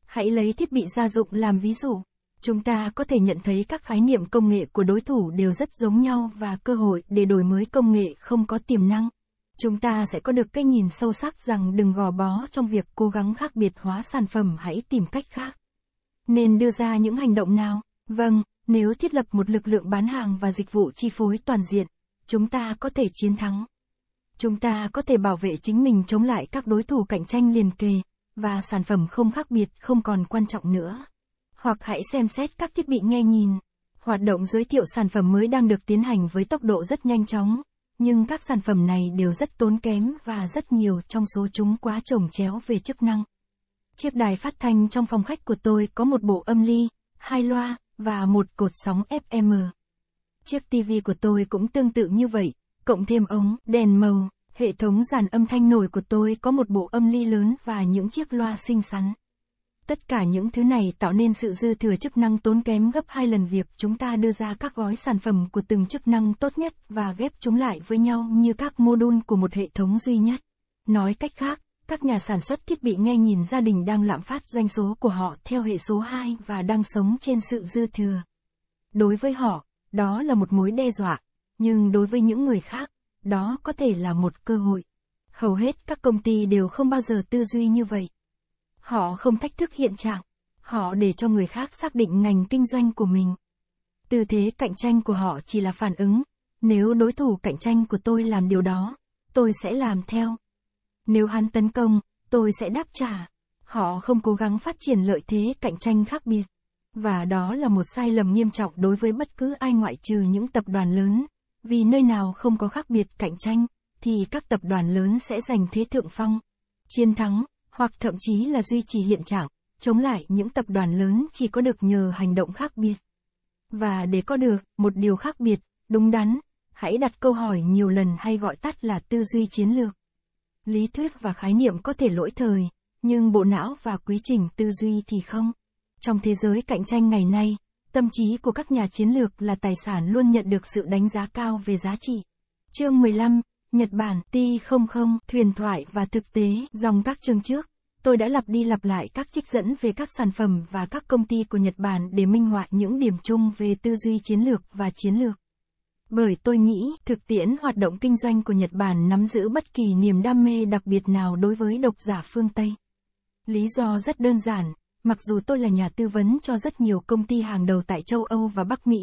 Hãy lấy thiết bị gia dụng làm ví dụ. Chúng ta có thể nhận thấy các khái niệm công nghệ của đối thủ đều rất giống nhau và cơ hội để đổi mới công nghệ không có tiềm năng chúng ta sẽ có được cái nhìn sâu sắc rằng đừng gò bó trong việc cố gắng khác biệt hóa sản phẩm hãy tìm cách khác nên đưa ra những hành động nào? Vâng, nếu thiết lập một lực lượng bán hàng và dịch vụ chi phối toàn diện, chúng ta có thể chiến thắng. Chúng ta có thể bảo vệ chính mình chống lại các đối thủ cạnh tranh liền kề, và sản phẩm không khác biệt không còn quan trọng nữa. Hoặc hãy xem xét các thiết bị nghe nhìn. Hoạt động giới thiệu sản phẩm mới đang được tiến hành với tốc độ rất nhanh chóng, nhưng các sản phẩm này đều rất tốn kém và rất nhiều trong số chúng quá trồng chéo về chức năng. Chiếc đài phát thanh trong phòng khách của tôi có một bộ âm ly, hai loa, và một cột sóng FM. Chiếc TV của tôi cũng tương tự như vậy, cộng thêm ống, đèn màu, hệ thống dàn âm thanh nổi của tôi có một bộ âm ly lớn và những chiếc loa xinh xắn. Tất cả những thứ này tạo nên sự dư thừa chức năng tốn kém gấp hai lần việc chúng ta đưa ra các gói sản phẩm của từng chức năng tốt nhất và ghép chúng lại với nhau như các mô đun của một hệ thống duy nhất. Nói cách khác, các nhà sản xuất thiết bị nghe nhìn gia đình đang lạm phát doanh số của họ theo hệ số 2 và đang sống trên sự dư thừa. Đối với họ, đó là một mối đe dọa, nhưng đối với những người khác, đó có thể là một cơ hội. Hầu hết các công ty đều không bao giờ tư duy như vậy. Họ không thách thức hiện trạng, họ để cho người khác xác định ngành kinh doanh của mình. Tư thế cạnh tranh của họ chỉ là phản ứng, nếu đối thủ cạnh tranh của tôi làm điều đó, tôi sẽ làm theo. Nếu hắn tấn công, tôi sẽ đáp trả. Họ không cố gắng phát triển lợi thế cạnh tranh khác biệt. Và đó là một sai lầm nghiêm trọng đối với bất cứ ai ngoại trừ những tập đoàn lớn. Vì nơi nào không có khác biệt cạnh tranh, thì các tập đoàn lớn sẽ giành thế thượng phong. Chiến thắng, hoặc thậm chí là duy trì hiện trạng, chống lại những tập đoàn lớn chỉ có được nhờ hành động khác biệt. Và để có được một điều khác biệt, đúng đắn, hãy đặt câu hỏi nhiều lần hay gọi tắt là tư duy chiến lược lý thuyết và khái niệm có thể lỗi thời, nhưng bộ não và quy trình tư duy thì không. Trong thế giới cạnh tranh ngày nay, tâm trí của các nhà chiến lược là tài sản luôn nhận được sự đánh giá cao về giá trị. Chương 15, Nhật Bản T00, huyền thoại và thực tế, dòng các chương trước, tôi đã lặp đi lặp lại các trích dẫn về các sản phẩm và các công ty của Nhật Bản để minh họa những điểm chung về tư duy chiến lược và chiến lược. Bởi tôi nghĩ, thực tiễn hoạt động kinh doanh của Nhật Bản nắm giữ bất kỳ niềm đam mê đặc biệt nào đối với độc giả phương Tây. Lý do rất đơn giản, mặc dù tôi là nhà tư vấn cho rất nhiều công ty hàng đầu tại châu Âu và Bắc Mỹ,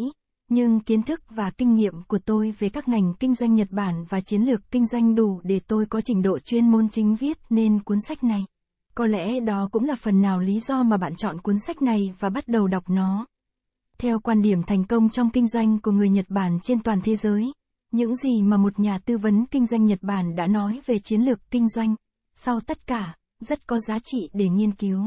nhưng kiến thức và kinh nghiệm của tôi về các ngành kinh doanh Nhật Bản và chiến lược kinh doanh đủ để tôi có trình độ chuyên môn chính viết nên cuốn sách này. Có lẽ đó cũng là phần nào lý do mà bạn chọn cuốn sách này và bắt đầu đọc nó. Theo quan điểm thành công trong kinh doanh của người Nhật Bản trên toàn thế giới, những gì mà một nhà tư vấn kinh doanh Nhật Bản đã nói về chiến lược kinh doanh, sau tất cả, rất có giá trị để nghiên cứu.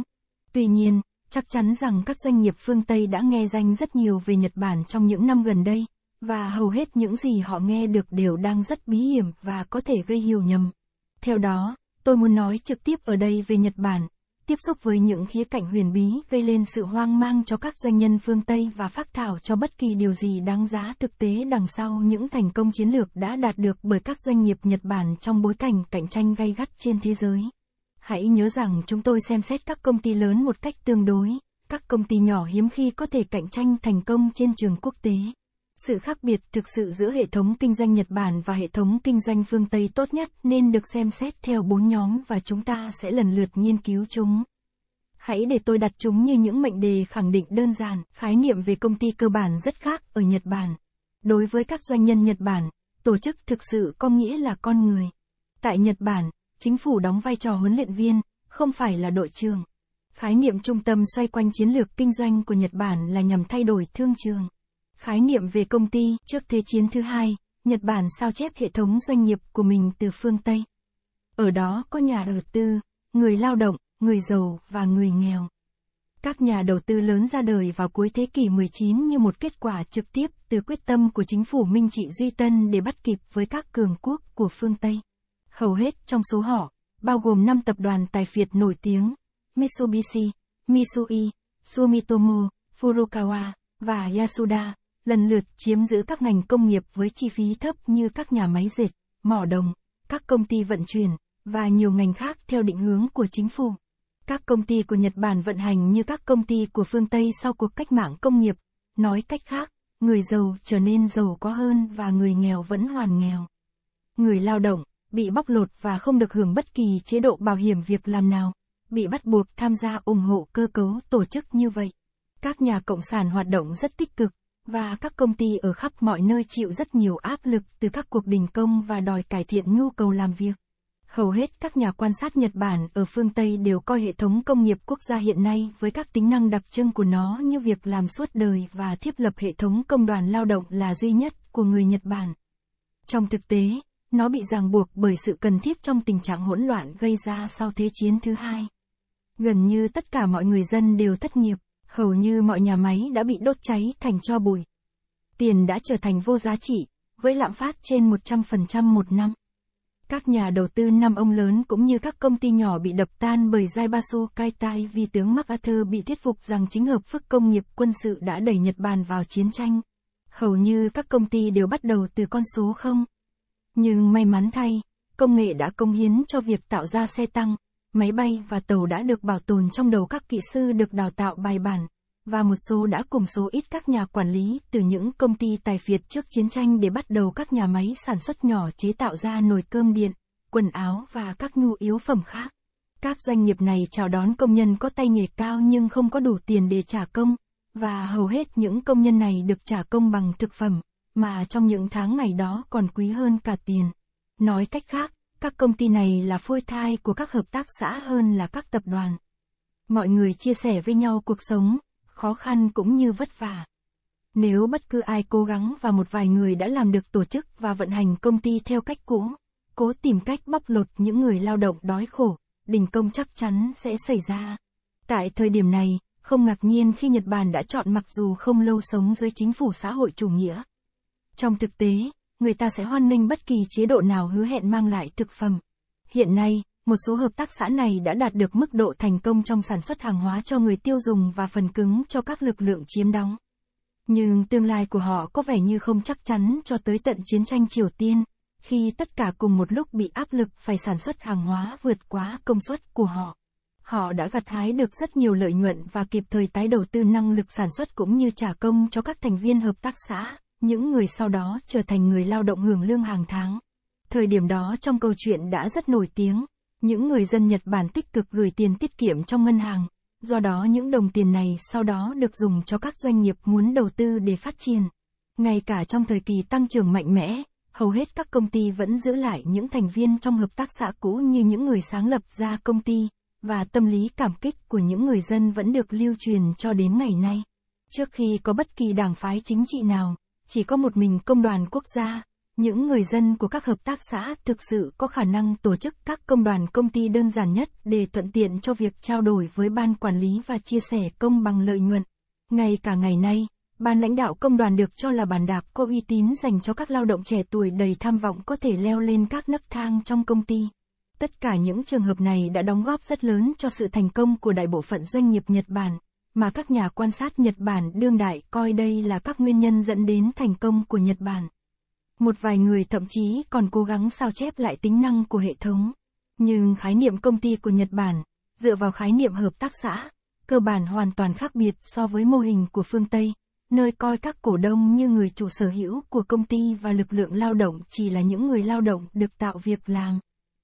Tuy nhiên, chắc chắn rằng các doanh nghiệp phương Tây đã nghe danh rất nhiều về Nhật Bản trong những năm gần đây, và hầu hết những gì họ nghe được đều đang rất bí hiểm và có thể gây hiểu nhầm. Theo đó, tôi muốn nói trực tiếp ở đây về Nhật Bản, tiếp xúc với những khía cạnh huyền bí gây lên sự hoang mang cho các doanh nhân phương Tây và phát thảo cho bất kỳ điều gì đáng giá thực tế đằng sau những thành công chiến lược đã đạt được bởi các doanh nghiệp Nhật Bản trong bối cảnh cạnh tranh gay gắt trên thế giới. Hãy nhớ rằng chúng tôi xem xét các công ty lớn một cách tương đối, các công ty nhỏ hiếm khi có thể cạnh tranh thành công trên trường quốc tế. Sự khác biệt thực sự giữa hệ thống kinh doanh Nhật Bản và hệ thống kinh doanh phương Tây tốt nhất nên được xem xét theo bốn nhóm và chúng ta sẽ lần lượt nghiên cứu chúng. Hãy để tôi đặt chúng như những mệnh đề khẳng định đơn giản, khái niệm về công ty cơ bản rất khác ở Nhật Bản. Đối với các doanh nhân Nhật Bản, tổ chức thực sự có nghĩa là con người. Tại Nhật Bản, chính phủ đóng vai trò huấn luyện viên, không phải là đội trưởng. Khái niệm trung tâm xoay quanh chiến lược kinh doanh của Nhật Bản là nhằm thay đổi thương trường. Khái niệm về công ty trước Thế chiến thứ hai, Nhật Bản sao chép hệ thống doanh nghiệp của mình từ phương Tây. Ở đó có nhà đầu tư, người lao động, người giàu và người nghèo. Các nhà đầu tư lớn ra đời vào cuối thế kỷ 19 như một kết quả trực tiếp từ quyết tâm của chính phủ Minh Trị Duy Tân để bắt kịp với các cường quốc của phương Tây. Hầu hết trong số họ, bao gồm 5 tập đoàn tài phiệt nổi tiếng, Mitsubishi, Mitsui, Sumitomo, Furukawa và Yasuda, lần lượt chiếm giữ các ngành công nghiệp với chi phí thấp như các nhà máy dệt, mỏ đồng, các công ty vận chuyển, và nhiều ngành khác theo định hướng của chính phủ. Các công ty của Nhật Bản vận hành như các công ty của phương Tây sau cuộc cách mạng công nghiệp, nói cách khác, người giàu trở nên giàu có hơn và người nghèo vẫn hoàn nghèo. Người lao động, bị bóc lột và không được hưởng bất kỳ chế độ bảo hiểm việc làm nào, bị bắt buộc tham gia ủng hộ cơ cấu tổ chức như vậy. Các nhà cộng sản hoạt động rất tích cực, và các công ty ở khắp mọi nơi chịu rất nhiều áp lực từ các cuộc đình công và đòi cải thiện nhu cầu làm việc. Hầu hết các nhà quan sát Nhật Bản ở phương Tây đều coi hệ thống công nghiệp quốc gia hiện nay với các tính năng đặc trưng của nó như việc làm suốt đời và thiết lập hệ thống công đoàn lao động là duy nhất của người Nhật Bản. Trong thực tế, nó bị ràng buộc bởi sự cần thiết trong tình trạng hỗn loạn gây ra sau Thế chiến thứ hai. Gần như tất cả mọi người dân đều thất nghiệp hầu như mọi nhà máy đã bị đốt cháy thành cho bụi. Tiền đã trở thành vô giá trị, với lạm phát trên 100% một năm. Các nhà đầu tư năm ông lớn cũng như các công ty nhỏ bị đập tan bởi Basu Jaibasu tai vì tướng MacArthur bị thuyết phục rằng chính hợp phức công nghiệp quân sự đã đẩy Nhật Bản vào chiến tranh. Hầu như các công ty đều bắt đầu từ con số không. Nhưng may mắn thay, công nghệ đã công hiến cho việc tạo ra xe tăng, máy bay và tàu đã được bảo tồn trong đầu các kỹ sư được đào tạo bài bản, và một số đã cùng số ít các nhà quản lý từ những công ty tài phiệt trước chiến tranh để bắt đầu các nhà máy sản xuất nhỏ chế tạo ra nồi cơm điện, quần áo và các nhu yếu phẩm khác. Các doanh nghiệp này chào đón công nhân có tay nghề cao nhưng không có đủ tiền để trả công, và hầu hết những công nhân này được trả công bằng thực phẩm, mà trong những tháng ngày đó còn quý hơn cả tiền. Nói cách khác, các công ty này là phôi thai của các hợp tác xã hơn là các tập đoàn. Mọi người chia sẻ với nhau cuộc sống, khó khăn cũng như vất vả. Nếu bất cứ ai cố gắng và một vài người đã làm được tổ chức và vận hành công ty theo cách cũ, cố tìm cách bóc lột những người lao động đói khổ, đình công chắc chắn sẽ xảy ra. Tại thời điểm này, không ngạc nhiên khi Nhật Bản đã chọn mặc dù không lâu sống dưới chính phủ xã hội chủ nghĩa. Trong thực tế, người ta sẽ hoan nghênh bất kỳ chế độ nào hứa hẹn mang lại thực phẩm. Hiện nay, một số hợp tác xã này đã đạt được mức độ thành công trong sản xuất hàng hóa cho người tiêu dùng và phần cứng cho các lực lượng chiếm đóng. Nhưng tương lai của họ có vẻ như không chắc chắn cho tới tận chiến tranh Triều Tiên, khi tất cả cùng một lúc bị áp lực phải sản xuất hàng hóa vượt quá công suất của họ. Họ đã gặt hái được rất nhiều lợi nhuận và kịp thời tái đầu tư năng lực sản xuất cũng như trả công cho các thành viên hợp tác xã những người sau đó trở thành người lao động hưởng lương hàng tháng. Thời điểm đó trong câu chuyện đã rất nổi tiếng, những người dân Nhật Bản tích cực gửi tiền tiết kiệm trong ngân hàng, do đó những đồng tiền này sau đó được dùng cho các doanh nghiệp muốn đầu tư để phát triển. Ngay cả trong thời kỳ tăng trưởng mạnh mẽ, hầu hết các công ty vẫn giữ lại những thành viên trong hợp tác xã cũ như những người sáng lập ra công ty, và tâm lý cảm kích của những người dân vẫn được lưu truyền cho đến ngày nay. Trước khi có bất kỳ đảng phái chính trị nào, chỉ có một mình công đoàn quốc gia, những người dân của các hợp tác xã thực sự có khả năng tổ chức các công đoàn công ty đơn giản nhất để thuận tiện cho việc trao đổi với ban quản lý và chia sẻ công bằng lợi nhuận. Ngay cả ngày nay, ban lãnh đạo công đoàn được cho là bàn đạp có uy tín dành cho các lao động trẻ tuổi đầy tham vọng có thể leo lên các nấc thang trong công ty. Tất cả những trường hợp này đã đóng góp rất lớn cho sự thành công của đại bộ phận doanh nghiệp Nhật Bản mà các nhà quan sát Nhật Bản đương đại coi đây là các nguyên nhân dẫn đến thành công của Nhật Bản. Một vài người thậm chí còn cố gắng sao chép lại tính năng của hệ thống. Nhưng khái niệm công ty của Nhật Bản, dựa vào khái niệm hợp tác xã, cơ bản hoàn toàn khác biệt so với mô hình của phương Tây, nơi coi các cổ đông như người chủ sở hữu của công ty và lực lượng lao động chỉ là những người lao động được tạo việc làm.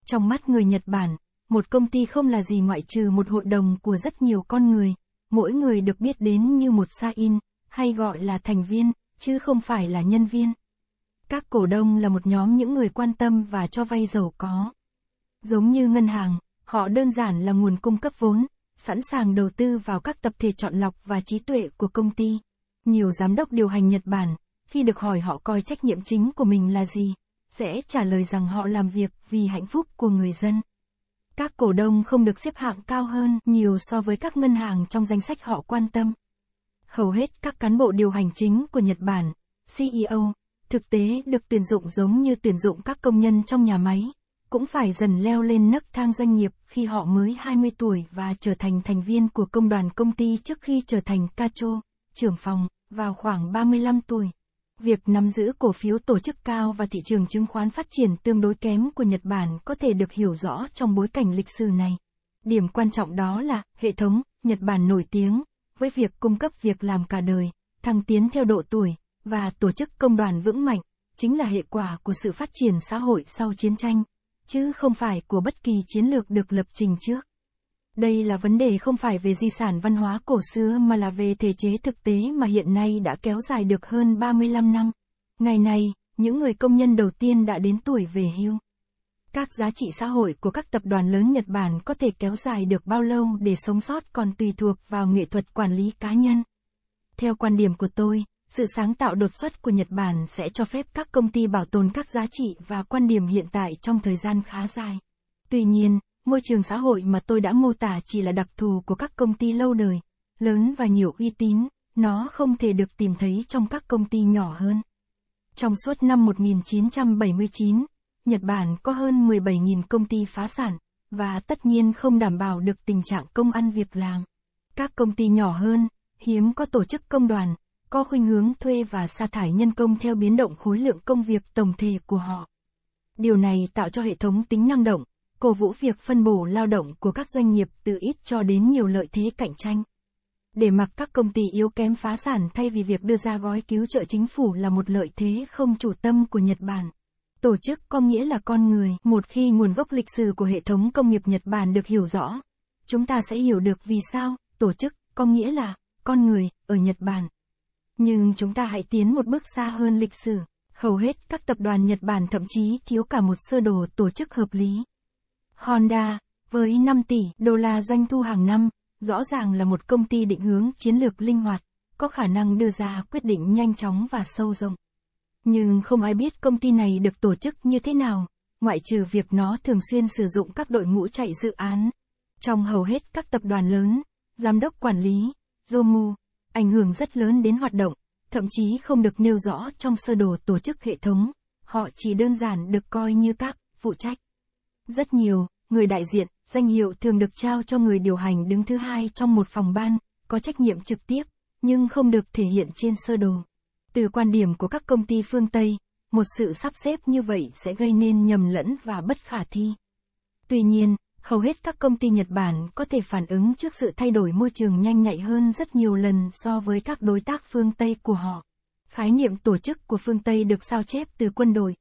Trong mắt người Nhật Bản, một công ty không là gì ngoại trừ một hội đồng của rất nhiều con người, mỗi người được biết đến như một sa in, hay gọi là thành viên, chứ không phải là nhân viên. Các cổ đông là một nhóm những người quan tâm và cho vay giàu có. Giống như ngân hàng, họ đơn giản là nguồn cung cấp vốn, sẵn sàng đầu tư vào các tập thể chọn lọc và trí tuệ của công ty. Nhiều giám đốc điều hành Nhật Bản, khi được hỏi họ coi trách nhiệm chính của mình là gì, sẽ trả lời rằng họ làm việc vì hạnh phúc của người dân. Các cổ đông không được xếp hạng cao hơn nhiều so với các ngân hàng trong danh sách họ quan tâm. Hầu hết các cán bộ điều hành chính của Nhật Bản, CEO, thực tế được tuyển dụng giống như tuyển dụng các công nhân trong nhà máy, cũng phải dần leo lên nấc thang doanh nghiệp khi họ mới 20 tuổi và trở thành thành viên của công đoàn công ty trước khi trở thành kacho, trưởng phòng, vào khoảng 35 tuổi. Việc nắm giữ cổ phiếu tổ chức cao và thị trường chứng khoán phát triển tương đối kém của Nhật Bản có thể được hiểu rõ trong bối cảnh lịch sử này. Điểm quan trọng đó là hệ thống Nhật Bản nổi tiếng với việc cung cấp việc làm cả đời, thăng tiến theo độ tuổi và tổ chức công đoàn vững mạnh chính là hệ quả của sự phát triển xã hội sau chiến tranh, chứ không phải của bất kỳ chiến lược được lập trình trước. Đây là vấn đề không phải về di sản văn hóa cổ xưa mà là về thể chế thực tế mà hiện nay đã kéo dài được hơn 35 năm. Ngày nay, những người công nhân đầu tiên đã đến tuổi về hưu. Các giá trị xã hội của các tập đoàn lớn Nhật Bản có thể kéo dài được bao lâu để sống sót còn tùy thuộc vào nghệ thuật quản lý cá nhân. Theo quan điểm của tôi, sự sáng tạo đột xuất của Nhật Bản sẽ cho phép các công ty bảo tồn các giá trị và quan điểm hiện tại trong thời gian khá dài. Tuy nhiên, Môi trường xã hội mà tôi đã mô tả chỉ là đặc thù của các công ty lâu đời, lớn và nhiều uy tín, nó không thể được tìm thấy trong các công ty nhỏ hơn. Trong suốt năm 1979, Nhật Bản có hơn 17.000 công ty phá sản, và tất nhiên không đảm bảo được tình trạng công ăn việc làm. Các công ty nhỏ hơn, hiếm có tổ chức công đoàn, có khuynh hướng thuê và sa thải nhân công theo biến động khối lượng công việc tổng thể của họ. Điều này tạo cho hệ thống tính năng động, cổ vũ việc phân bổ lao động của các doanh nghiệp từ ít cho đến nhiều lợi thế cạnh tranh. Để mặc các công ty yếu kém phá sản thay vì việc đưa ra gói cứu trợ chính phủ là một lợi thế không chủ tâm của Nhật Bản. Tổ chức có nghĩa là con người, một khi nguồn gốc lịch sử của hệ thống công nghiệp Nhật Bản được hiểu rõ, chúng ta sẽ hiểu được vì sao tổ chức có nghĩa là con người ở Nhật Bản. Nhưng chúng ta hãy tiến một bước xa hơn lịch sử. Hầu hết các tập đoàn Nhật Bản thậm chí thiếu cả một sơ đồ tổ chức hợp lý. Honda, với 5 tỷ đô la doanh thu hàng năm, rõ ràng là một công ty định hướng chiến lược linh hoạt, có khả năng đưa ra quyết định nhanh chóng và sâu rộng. Nhưng không ai biết công ty này được tổ chức như thế nào, ngoại trừ việc nó thường xuyên sử dụng các đội ngũ chạy dự án. Trong hầu hết các tập đoàn lớn, giám đốc quản lý, Zomu, ảnh hưởng rất lớn đến hoạt động, thậm chí không được nêu rõ trong sơ đồ tổ chức hệ thống, họ chỉ đơn giản được coi như các phụ trách. Rất nhiều người đại diện, danh hiệu thường được trao cho người điều hành đứng thứ hai trong một phòng ban, có trách nhiệm trực tiếp, nhưng không được thể hiện trên sơ đồ. Từ quan điểm của các công ty phương Tây, một sự sắp xếp như vậy sẽ gây nên nhầm lẫn và bất khả thi. Tuy nhiên, hầu hết các công ty Nhật Bản có thể phản ứng trước sự thay đổi môi trường nhanh nhạy hơn rất nhiều lần so với các đối tác phương Tây của họ. Khái niệm tổ chức của phương Tây được sao chép từ quân đội.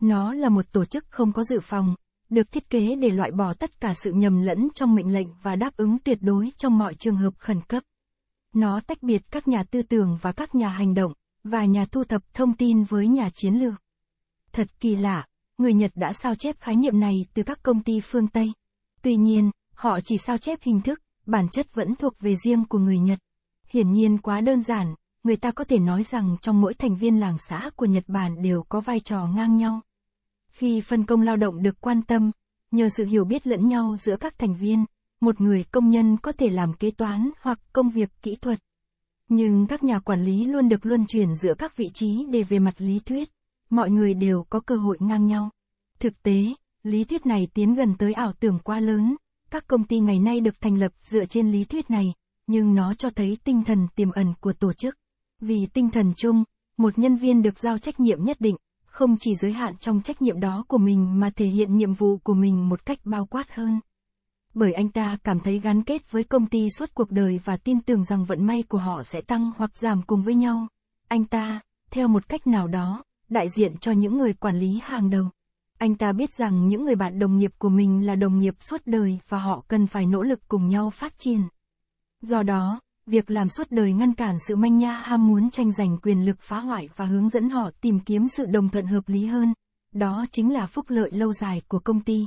Nó là một tổ chức không có dự phòng, được thiết kế để loại bỏ tất cả sự nhầm lẫn trong mệnh lệnh và đáp ứng tuyệt đối trong mọi trường hợp khẩn cấp. Nó tách biệt các nhà tư tưởng và các nhà hành động, và nhà thu thập thông tin với nhà chiến lược. Thật kỳ lạ, người Nhật đã sao chép khái niệm này từ các công ty phương Tây. Tuy nhiên, họ chỉ sao chép hình thức, bản chất vẫn thuộc về riêng của người Nhật. Hiển nhiên quá đơn giản, người ta có thể nói rằng trong mỗi thành viên làng xã của Nhật Bản đều có vai trò ngang nhau. Khi phân công lao động được quan tâm, nhờ sự hiểu biết lẫn nhau giữa các thành viên, một người công nhân có thể làm kế toán hoặc công việc kỹ thuật. Nhưng các nhà quản lý luôn được luân chuyển giữa các vị trí để về mặt lý thuyết, mọi người đều có cơ hội ngang nhau. Thực tế, lý thuyết này tiến gần tới ảo tưởng quá lớn, các công ty ngày nay được thành lập dựa trên lý thuyết này, nhưng nó cho thấy tinh thần tiềm ẩn của tổ chức. Vì tinh thần chung, một nhân viên được giao trách nhiệm nhất định, không chỉ giới hạn trong trách nhiệm đó của mình mà thể hiện nhiệm vụ của mình một cách bao quát hơn. Bởi anh ta cảm thấy gắn kết với công ty suốt cuộc đời và tin tưởng rằng vận may của họ sẽ tăng hoặc giảm cùng với nhau. Anh ta, theo một cách nào đó, đại diện cho những người quản lý hàng đầu. Anh ta biết rằng những người bạn đồng nghiệp của mình là đồng nghiệp suốt đời và họ cần phải nỗ lực cùng nhau phát triển. Do đó, việc làm suốt đời ngăn cản sự manh nha ham muốn tranh giành quyền lực phá hoại và hướng dẫn họ tìm kiếm sự đồng thuận hợp lý hơn. Đó chính là phúc lợi lâu dài của công ty.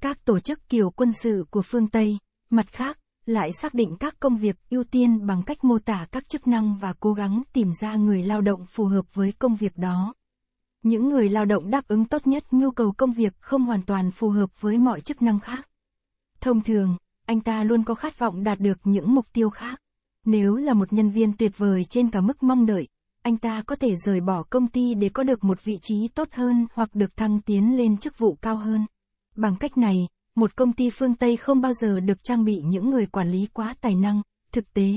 Các tổ chức kiểu quân sự của phương Tây, mặt khác, lại xác định các công việc ưu tiên bằng cách mô tả các chức năng và cố gắng tìm ra người lao động phù hợp với công việc đó. Những người lao động đáp ứng tốt nhất nhu cầu công việc không hoàn toàn phù hợp với mọi chức năng khác. Thông thường, anh ta luôn có khát vọng đạt được những mục tiêu khác nếu là một nhân viên tuyệt vời trên cả mức mong đợi, anh ta có thể rời bỏ công ty để có được một vị trí tốt hơn hoặc được thăng tiến lên chức vụ cao hơn. Bằng cách này, một công ty phương Tây không bao giờ được trang bị những người quản lý quá tài năng. Thực tế,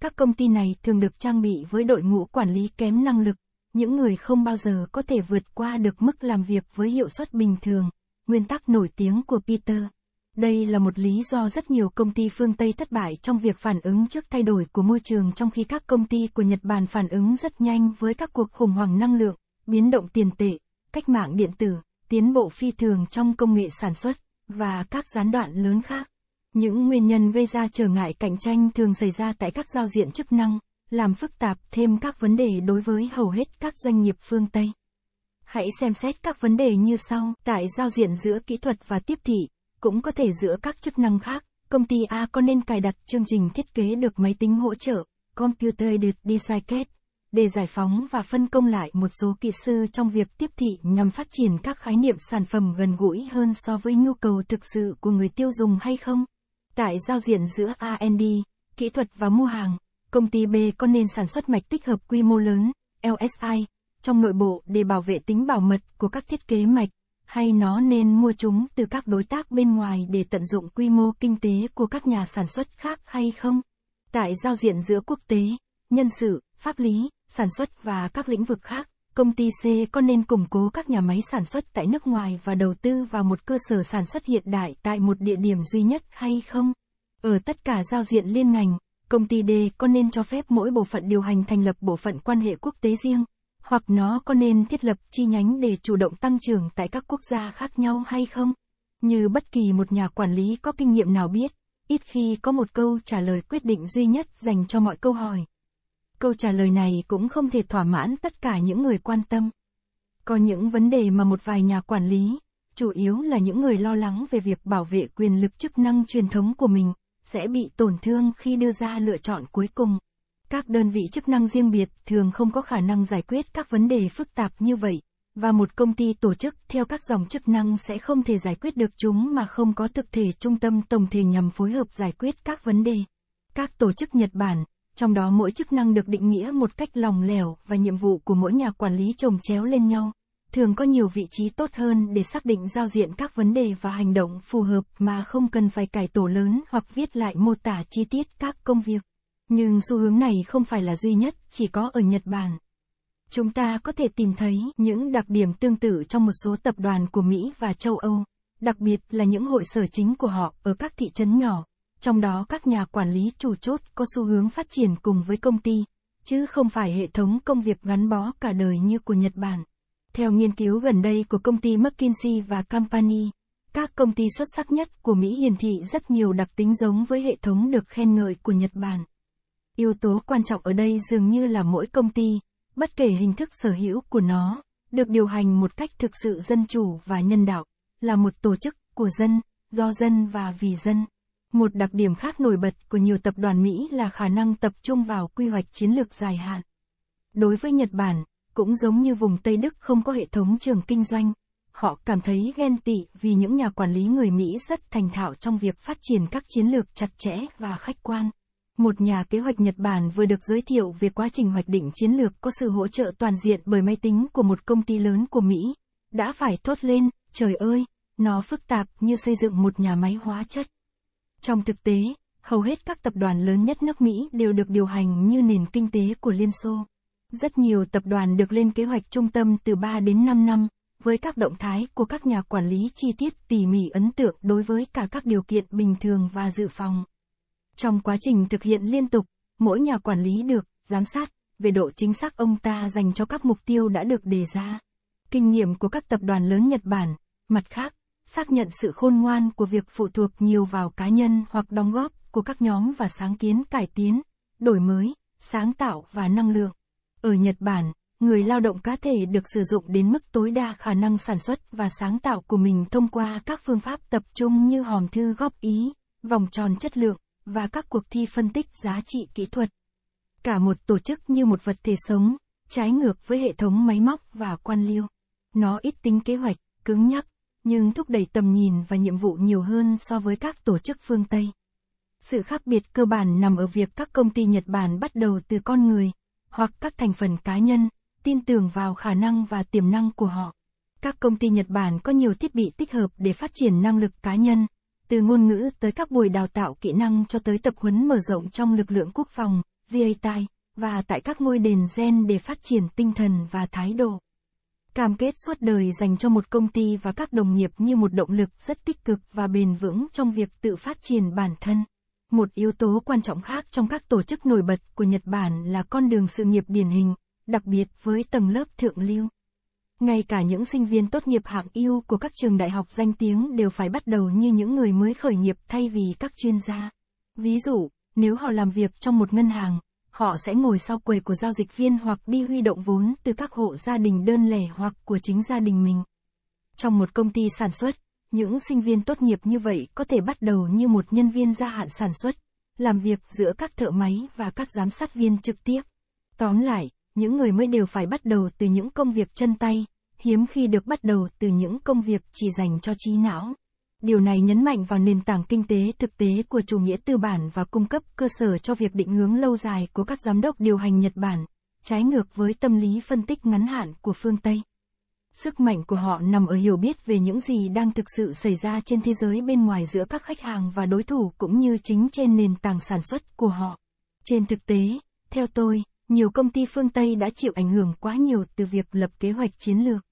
các công ty này thường được trang bị với đội ngũ quản lý kém năng lực, những người không bao giờ có thể vượt qua được mức làm việc với hiệu suất bình thường. Nguyên tắc nổi tiếng của Peter đây là một lý do rất nhiều công ty phương Tây thất bại trong việc phản ứng trước thay đổi của môi trường trong khi các công ty của Nhật Bản phản ứng rất nhanh với các cuộc khủng hoảng năng lượng, biến động tiền tệ, cách mạng điện tử, tiến bộ phi thường trong công nghệ sản xuất, và các gián đoạn lớn khác. Những nguyên nhân gây ra trở ngại cạnh tranh thường xảy ra tại các giao diện chức năng, làm phức tạp thêm các vấn đề đối với hầu hết các doanh nghiệp phương Tây. Hãy xem xét các vấn đề như sau tại giao diện giữa kỹ thuật và tiếp thị cũng có thể giữa các chức năng khác, công ty A có nên cài đặt chương trình thiết kế được máy tính hỗ trợ, computer được design kết, để giải phóng và phân công lại một số kỹ sư trong việc tiếp thị nhằm phát triển các khái niệm sản phẩm gần gũi hơn so với nhu cầu thực sự của người tiêu dùng hay không? Tại giao diện giữa R&D, kỹ thuật và mua hàng, công ty B có nên sản xuất mạch tích hợp quy mô lớn, LSI, trong nội bộ để bảo vệ tính bảo mật của các thiết kế mạch hay nó nên mua chúng từ các đối tác bên ngoài để tận dụng quy mô kinh tế của các nhà sản xuất khác hay không? Tại giao diện giữa quốc tế, nhân sự, pháp lý, sản xuất và các lĩnh vực khác, công ty C có nên củng cố các nhà máy sản xuất tại nước ngoài và đầu tư vào một cơ sở sản xuất hiện đại tại một địa điểm duy nhất hay không? Ở tất cả giao diện liên ngành, công ty D có nên cho phép mỗi bộ phận điều hành thành lập bộ phận quan hệ quốc tế riêng, hoặc nó có nên thiết lập chi nhánh để chủ động tăng trưởng tại các quốc gia khác nhau hay không? Như bất kỳ một nhà quản lý có kinh nghiệm nào biết, ít khi có một câu trả lời quyết định duy nhất dành cho mọi câu hỏi. Câu trả lời này cũng không thể thỏa mãn tất cả những người quan tâm. Có những vấn đề mà một vài nhà quản lý, chủ yếu là những người lo lắng về việc bảo vệ quyền lực chức năng truyền thống của mình, sẽ bị tổn thương khi đưa ra lựa chọn cuối cùng. Các đơn vị chức năng riêng biệt thường không có khả năng giải quyết các vấn đề phức tạp như vậy, và một công ty tổ chức theo các dòng chức năng sẽ không thể giải quyết được chúng mà không có thực thể trung tâm tổng thể nhằm phối hợp giải quyết các vấn đề. Các tổ chức Nhật Bản, trong đó mỗi chức năng được định nghĩa một cách lòng lẻo và nhiệm vụ của mỗi nhà quản lý chồng chéo lên nhau, thường có nhiều vị trí tốt hơn để xác định giao diện các vấn đề và hành động phù hợp mà không cần phải cải tổ lớn hoặc viết lại mô tả chi tiết các công việc. Nhưng xu hướng này không phải là duy nhất, chỉ có ở Nhật Bản. Chúng ta có thể tìm thấy những đặc điểm tương tự trong một số tập đoàn của Mỹ và châu Âu, đặc biệt là những hội sở chính của họ ở các thị trấn nhỏ, trong đó các nhà quản lý chủ chốt có xu hướng phát triển cùng với công ty, chứ không phải hệ thống công việc gắn bó cả đời như của Nhật Bản. Theo nghiên cứu gần đây của công ty McKinsey và Company, các công ty xuất sắc nhất của Mỹ hiển thị rất nhiều đặc tính giống với hệ thống được khen ngợi của Nhật Bản. Yếu tố quan trọng ở đây dường như là mỗi công ty, bất kể hình thức sở hữu của nó, được điều hành một cách thực sự dân chủ và nhân đạo, là một tổ chức của dân, do dân và vì dân. Một đặc điểm khác nổi bật của nhiều tập đoàn Mỹ là khả năng tập trung vào quy hoạch chiến lược dài hạn. Đối với Nhật Bản, cũng giống như vùng Tây Đức không có hệ thống trường kinh doanh, họ cảm thấy ghen tị vì những nhà quản lý người Mỹ rất thành thạo trong việc phát triển các chiến lược chặt chẽ và khách quan. Một nhà kế hoạch Nhật Bản vừa được giới thiệu về quá trình hoạch định chiến lược có sự hỗ trợ toàn diện bởi máy tính của một công ty lớn của Mỹ. Đã phải thốt lên, trời ơi, nó phức tạp như xây dựng một nhà máy hóa chất. Trong thực tế, hầu hết các tập đoàn lớn nhất nước Mỹ đều được điều hành như nền kinh tế của Liên Xô. Rất nhiều tập đoàn được lên kế hoạch trung tâm từ 3 đến 5 năm, với các động thái của các nhà quản lý chi tiết tỉ mỉ ấn tượng đối với cả các điều kiện bình thường và dự phòng. Trong quá trình thực hiện liên tục, mỗi nhà quản lý được, giám sát, về độ chính xác ông ta dành cho các mục tiêu đã được đề ra. Kinh nghiệm của các tập đoàn lớn Nhật Bản, mặt khác, xác nhận sự khôn ngoan của việc phụ thuộc nhiều vào cá nhân hoặc đóng góp của các nhóm và sáng kiến cải tiến, đổi mới, sáng tạo và năng lượng. Ở Nhật Bản, người lao động cá thể được sử dụng đến mức tối đa khả năng sản xuất và sáng tạo của mình thông qua các phương pháp tập trung như hòm thư góp ý, vòng tròn chất lượng, và các cuộc thi phân tích giá trị kỹ thuật. Cả một tổ chức như một vật thể sống, trái ngược với hệ thống máy móc và quan liêu. Nó ít tính kế hoạch, cứng nhắc, nhưng thúc đẩy tầm nhìn và nhiệm vụ nhiều hơn so với các tổ chức phương Tây. Sự khác biệt cơ bản nằm ở việc các công ty Nhật Bản bắt đầu từ con người, hoặc các thành phần cá nhân, tin tưởng vào khả năng và tiềm năng của họ. Các công ty Nhật Bản có nhiều thiết bị tích hợp để phát triển năng lực cá nhân, từ ngôn ngữ tới các buổi đào tạo kỹ năng cho tới tập huấn mở rộng trong lực lượng quốc phòng, tai và tại các ngôi đền gen để phát triển tinh thần và thái độ. Cam kết suốt đời dành cho một công ty và các đồng nghiệp như một động lực rất tích cực và bền vững trong việc tự phát triển bản thân. Một yếu tố quan trọng khác trong các tổ chức nổi bật của Nhật Bản là con đường sự nghiệp điển hình, đặc biệt với tầng lớp thượng lưu. Ngay cả những sinh viên tốt nghiệp hạng yêu của các trường đại học danh tiếng đều phải bắt đầu như những người mới khởi nghiệp thay vì các chuyên gia. Ví dụ, nếu họ làm việc trong một ngân hàng, họ sẽ ngồi sau quầy của giao dịch viên hoặc đi huy động vốn từ các hộ gia đình đơn lẻ hoặc của chính gia đình mình. Trong một công ty sản xuất, những sinh viên tốt nghiệp như vậy có thể bắt đầu như một nhân viên gia hạn sản xuất, làm việc giữa các thợ máy và các giám sát viên trực tiếp. Tóm lại, những người mới đều phải bắt đầu từ những công việc chân tay, hiếm khi được bắt đầu từ những công việc chỉ dành cho trí não. Điều này nhấn mạnh vào nền tảng kinh tế thực tế của chủ nghĩa tư bản và cung cấp cơ sở cho việc định hướng lâu dài của các giám đốc điều hành Nhật Bản, trái ngược với tâm lý phân tích ngắn hạn của phương Tây. Sức mạnh của họ nằm ở hiểu biết về những gì đang thực sự xảy ra trên thế giới bên ngoài giữa các khách hàng và đối thủ cũng như chính trên nền tảng sản xuất của họ. Trên thực tế, theo tôi, nhiều công ty phương Tây đã chịu ảnh hưởng quá nhiều từ việc lập kế hoạch chiến lược.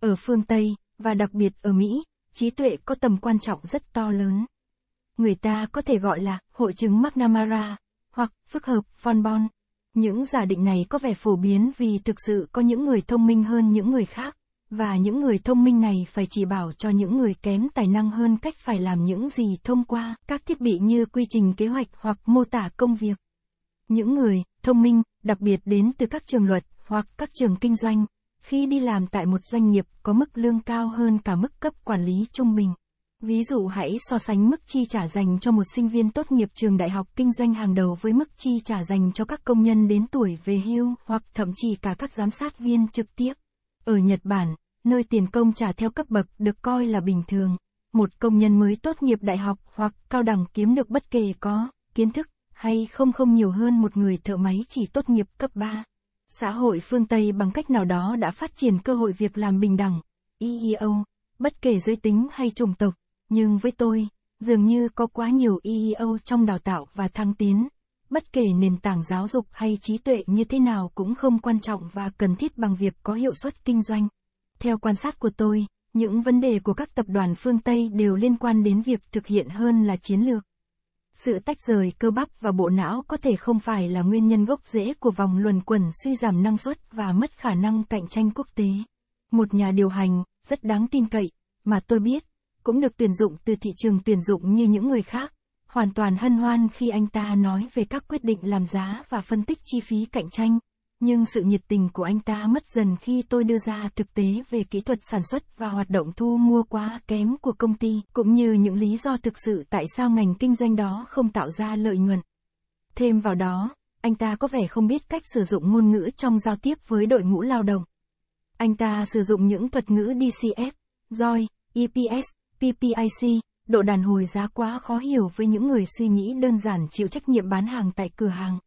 Ở phương Tây, và đặc biệt ở Mỹ, trí tuệ có tầm quan trọng rất to lớn. Người ta có thể gọi là hội chứng McNamara, hoặc phức hợp von Bon. Những giả định này có vẻ phổ biến vì thực sự có những người thông minh hơn những người khác, và những người thông minh này phải chỉ bảo cho những người kém tài năng hơn cách phải làm những gì thông qua các thiết bị như quy trình kế hoạch hoặc mô tả công việc. Những người thông minh, đặc biệt đến từ các trường luật hoặc các trường kinh doanh, khi đi làm tại một doanh nghiệp có mức lương cao hơn cả mức cấp quản lý trung bình. Ví dụ hãy so sánh mức chi trả dành cho một sinh viên tốt nghiệp trường đại học kinh doanh hàng đầu với mức chi trả dành cho các công nhân đến tuổi về hưu hoặc thậm chí cả các giám sát viên trực tiếp. Ở Nhật Bản, nơi tiền công trả theo cấp bậc được coi là bình thường, một công nhân mới tốt nghiệp đại học hoặc cao đẳng kiếm được bất kể có kiến thức hay không không nhiều hơn một người thợ máy chỉ tốt nghiệp cấp 3. Xã hội phương Tây bằng cách nào đó đã phát triển cơ hội việc làm bình đẳng, EEO, bất kể giới tính hay chủng tộc, nhưng với tôi, dường như có quá nhiều EEO trong đào tạo và thăng tiến. Bất kể nền tảng giáo dục hay trí tuệ như thế nào cũng không quan trọng và cần thiết bằng việc có hiệu suất kinh doanh. Theo quan sát của tôi, những vấn đề của các tập đoàn phương Tây đều liên quan đến việc thực hiện hơn là chiến lược. Sự tách rời cơ bắp và bộ não có thể không phải là nguyên nhân gốc rễ của vòng luẩn quẩn suy giảm năng suất và mất khả năng cạnh tranh quốc tế. Một nhà điều hành, rất đáng tin cậy, mà tôi biết, cũng được tuyển dụng từ thị trường tuyển dụng như những người khác, hoàn toàn hân hoan khi anh ta nói về các quyết định làm giá và phân tích chi phí cạnh tranh nhưng sự nhiệt tình của anh ta mất dần khi tôi đưa ra thực tế về kỹ thuật sản xuất và hoạt động thu mua quá kém của công ty, cũng như những lý do thực sự tại sao ngành kinh doanh đó không tạo ra lợi nhuận. Thêm vào đó, anh ta có vẻ không biết cách sử dụng ngôn ngữ trong giao tiếp với đội ngũ lao động. Anh ta sử dụng những thuật ngữ DCF, ROI, EPS, PPIC, độ đàn hồi giá quá khó hiểu với những người suy nghĩ đơn giản chịu trách nhiệm bán hàng tại cửa hàng.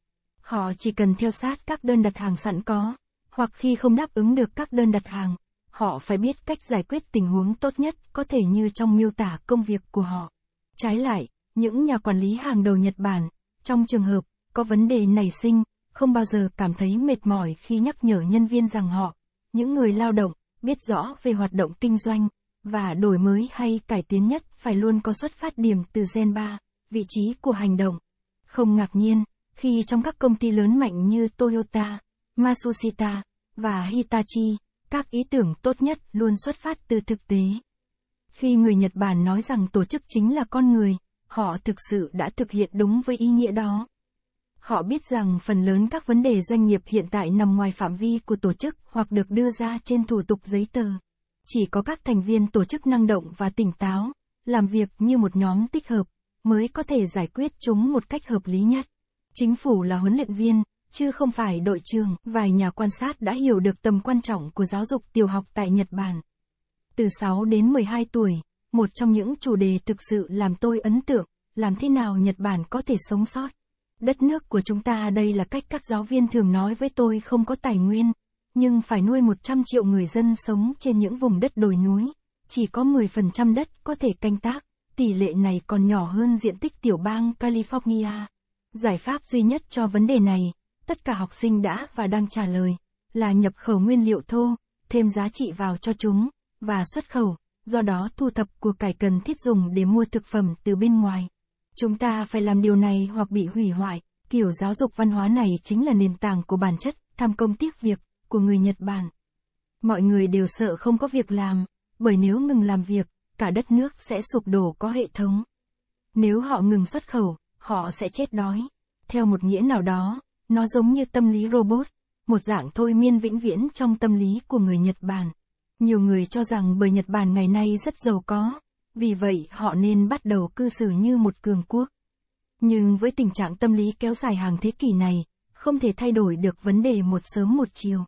Họ chỉ cần theo sát các đơn đặt hàng sẵn có, hoặc khi không đáp ứng được các đơn đặt hàng, họ phải biết cách giải quyết tình huống tốt nhất có thể như trong miêu tả công việc của họ. Trái lại, những nhà quản lý hàng đầu Nhật Bản, trong trường hợp có vấn đề nảy sinh, không bao giờ cảm thấy mệt mỏi khi nhắc nhở nhân viên rằng họ, những người lao động, biết rõ về hoạt động kinh doanh, và đổi mới hay cải tiến nhất phải luôn có xuất phát điểm từ Gen 3, vị trí của hành động. Không ngạc nhiên, khi trong các công ty lớn mạnh như Toyota, Matsushita và Hitachi, các ý tưởng tốt nhất luôn xuất phát từ thực tế. Khi người Nhật Bản nói rằng tổ chức chính là con người, họ thực sự đã thực hiện đúng với ý nghĩa đó. Họ biết rằng phần lớn các vấn đề doanh nghiệp hiện tại nằm ngoài phạm vi của tổ chức hoặc được đưa ra trên thủ tục giấy tờ. Chỉ có các thành viên tổ chức năng động và tỉnh táo, làm việc như một nhóm tích hợp, mới có thể giải quyết chúng một cách hợp lý nhất. Chính phủ là huấn luyện viên, chứ không phải đội trường, vài nhà quan sát đã hiểu được tầm quan trọng của giáo dục tiểu học tại Nhật Bản. Từ 6 đến 12 tuổi, một trong những chủ đề thực sự làm tôi ấn tượng, làm thế nào Nhật Bản có thể sống sót. Đất nước của chúng ta đây là cách các giáo viên thường nói với tôi không có tài nguyên, nhưng phải nuôi 100 triệu người dân sống trên những vùng đất đồi núi, chỉ có 10% đất có thể canh tác, tỷ lệ này còn nhỏ hơn diện tích tiểu bang California. Giải pháp duy nhất cho vấn đề này, tất cả học sinh đã và đang trả lời, là nhập khẩu nguyên liệu thô, thêm giá trị vào cho chúng, và xuất khẩu, do đó thu thập của cải cần thiết dùng để mua thực phẩm từ bên ngoài. Chúng ta phải làm điều này hoặc bị hủy hoại, kiểu giáo dục văn hóa này chính là nền tảng của bản chất, tham công tiếc việc, của người Nhật Bản. Mọi người đều sợ không có việc làm, bởi nếu ngừng làm việc, cả đất nước sẽ sụp đổ có hệ thống. Nếu họ ngừng xuất khẩu, họ sẽ chết đói. Theo một nghĩa nào đó, nó giống như tâm lý robot, một dạng thôi miên vĩnh viễn trong tâm lý của người Nhật Bản. Nhiều người cho rằng bởi Nhật Bản ngày nay rất giàu có, vì vậy họ nên bắt đầu cư xử như một cường quốc. Nhưng với tình trạng tâm lý kéo dài hàng thế kỷ này, không thể thay đổi được vấn đề một sớm một chiều.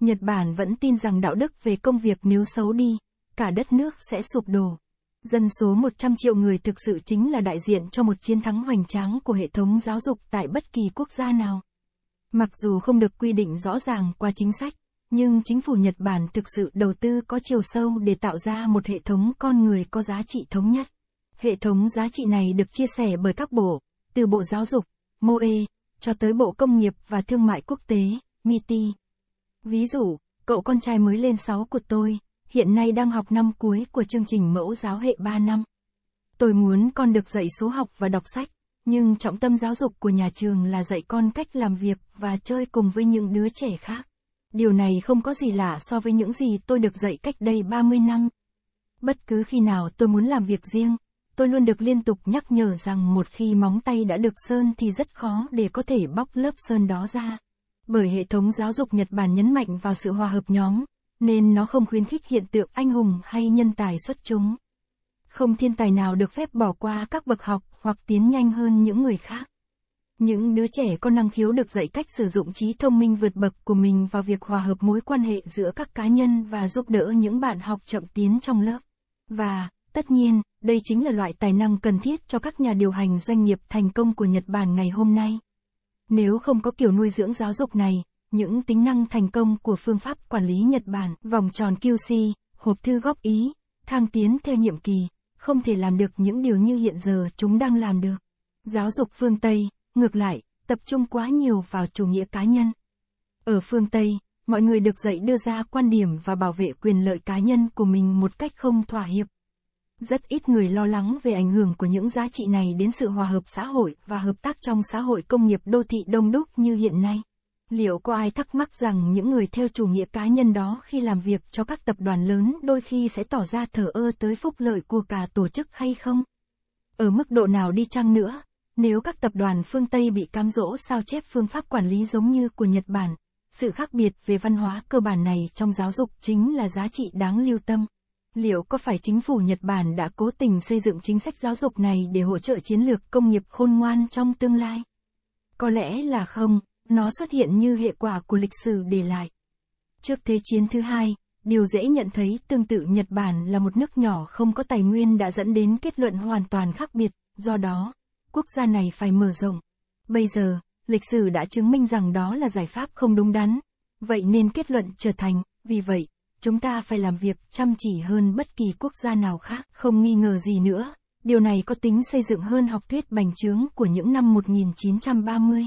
Nhật Bản vẫn tin rằng đạo đức về công việc nếu xấu đi, cả đất nước sẽ sụp đổ. Dân số 100 triệu người thực sự chính là đại diện cho một chiến thắng hoành tráng của hệ thống giáo dục tại bất kỳ quốc gia nào. Mặc dù không được quy định rõ ràng qua chính sách, nhưng chính phủ Nhật Bản thực sự đầu tư có chiều sâu để tạo ra một hệ thống con người có giá trị thống nhất. Hệ thống giá trị này được chia sẻ bởi các bộ, từ Bộ Giáo dục, MOE, cho tới Bộ Công nghiệp và Thương mại Quốc tế, MITI. Ví dụ, cậu con trai mới lên 6 của tôi, hiện nay đang học năm cuối của chương trình mẫu giáo hệ 3 năm. Tôi muốn con được dạy số học và đọc sách, nhưng trọng tâm giáo dục của nhà trường là dạy con cách làm việc và chơi cùng với những đứa trẻ khác. Điều này không có gì lạ so với những gì tôi được dạy cách đây 30 năm. Bất cứ khi nào tôi muốn làm việc riêng, tôi luôn được liên tục nhắc nhở rằng một khi móng tay đã được sơn thì rất khó để có thể bóc lớp sơn đó ra. Bởi hệ thống giáo dục Nhật Bản nhấn mạnh vào sự hòa hợp nhóm, nên nó không khuyến khích hiện tượng anh hùng hay nhân tài xuất chúng. Không thiên tài nào được phép bỏ qua các bậc học hoặc tiến nhanh hơn những người khác. Những đứa trẻ có năng khiếu được dạy cách sử dụng trí thông minh vượt bậc của mình vào việc hòa hợp mối quan hệ giữa các cá nhân và giúp đỡ những bạn học chậm tiến trong lớp. Và, tất nhiên, đây chính là loại tài năng cần thiết cho các nhà điều hành doanh nghiệp thành công của Nhật Bản ngày hôm nay. Nếu không có kiểu nuôi dưỡng giáo dục này, những tính năng thành công của phương pháp quản lý Nhật Bản, vòng tròn QC, hộp thư góp ý, thăng tiến theo nhiệm kỳ, không thể làm được những điều như hiện giờ chúng đang làm được. Giáo dục phương Tây, ngược lại, tập trung quá nhiều vào chủ nghĩa cá nhân. Ở phương Tây, mọi người được dạy đưa ra quan điểm và bảo vệ quyền lợi cá nhân của mình một cách không thỏa hiệp. Rất ít người lo lắng về ảnh hưởng của những giá trị này đến sự hòa hợp xã hội và hợp tác trong xã hội công nghiệp đô thị đông đúc như hiện nay. Liệu có ai thắc mắc rằng những người theo chủ nghĩa cá nhân đó khi làm việc cho các tập đoàn lớn đôi khi sẽ tỏ ra thờ ơ tới phúc lợi của cả tổ chức hay không? Ở mức độ nào đi chăng nữa, nếu các tập đoàn phương Tây bị cám dỗ sao chép phương pháp quản lý giống như của Nhật Bản, sự khác biệt về văn hóa cơ bản này trong giáo dục chính là giá trị đáng lưu tâm. Liệu có phải chính phủ Nhật Bản đã cố tình xây dựng chính sách giáo dục này để hỗ trợ chiến lược công nghiệp khôn ngoan trong tương lai? Có lẽ là không. Nó xuất hiện như hệ quả của lịch sử để lại. Trước Thế chiến thứ hai, điều dễ nhận thấy tương tự Nhật Bản là một nước nhỏ không có tài nguyên đã dẫn đến kết luận hoàn toàn khác biệt, do đó, quốc gia này phải mở rộng. Bây giờ, lịch sử đã chứng minh rằng đó là giải pháp không đúng đắn, vậy nên kết luận trở thành, vì vậy, chúng ta phải làm việc chăm chỉ hơn bất kỳ quốc gia nào khác, không nghi ngờ gì nữa. Điều này có tính xây dựng hơn học thuyết bành trướng của những năm 1930.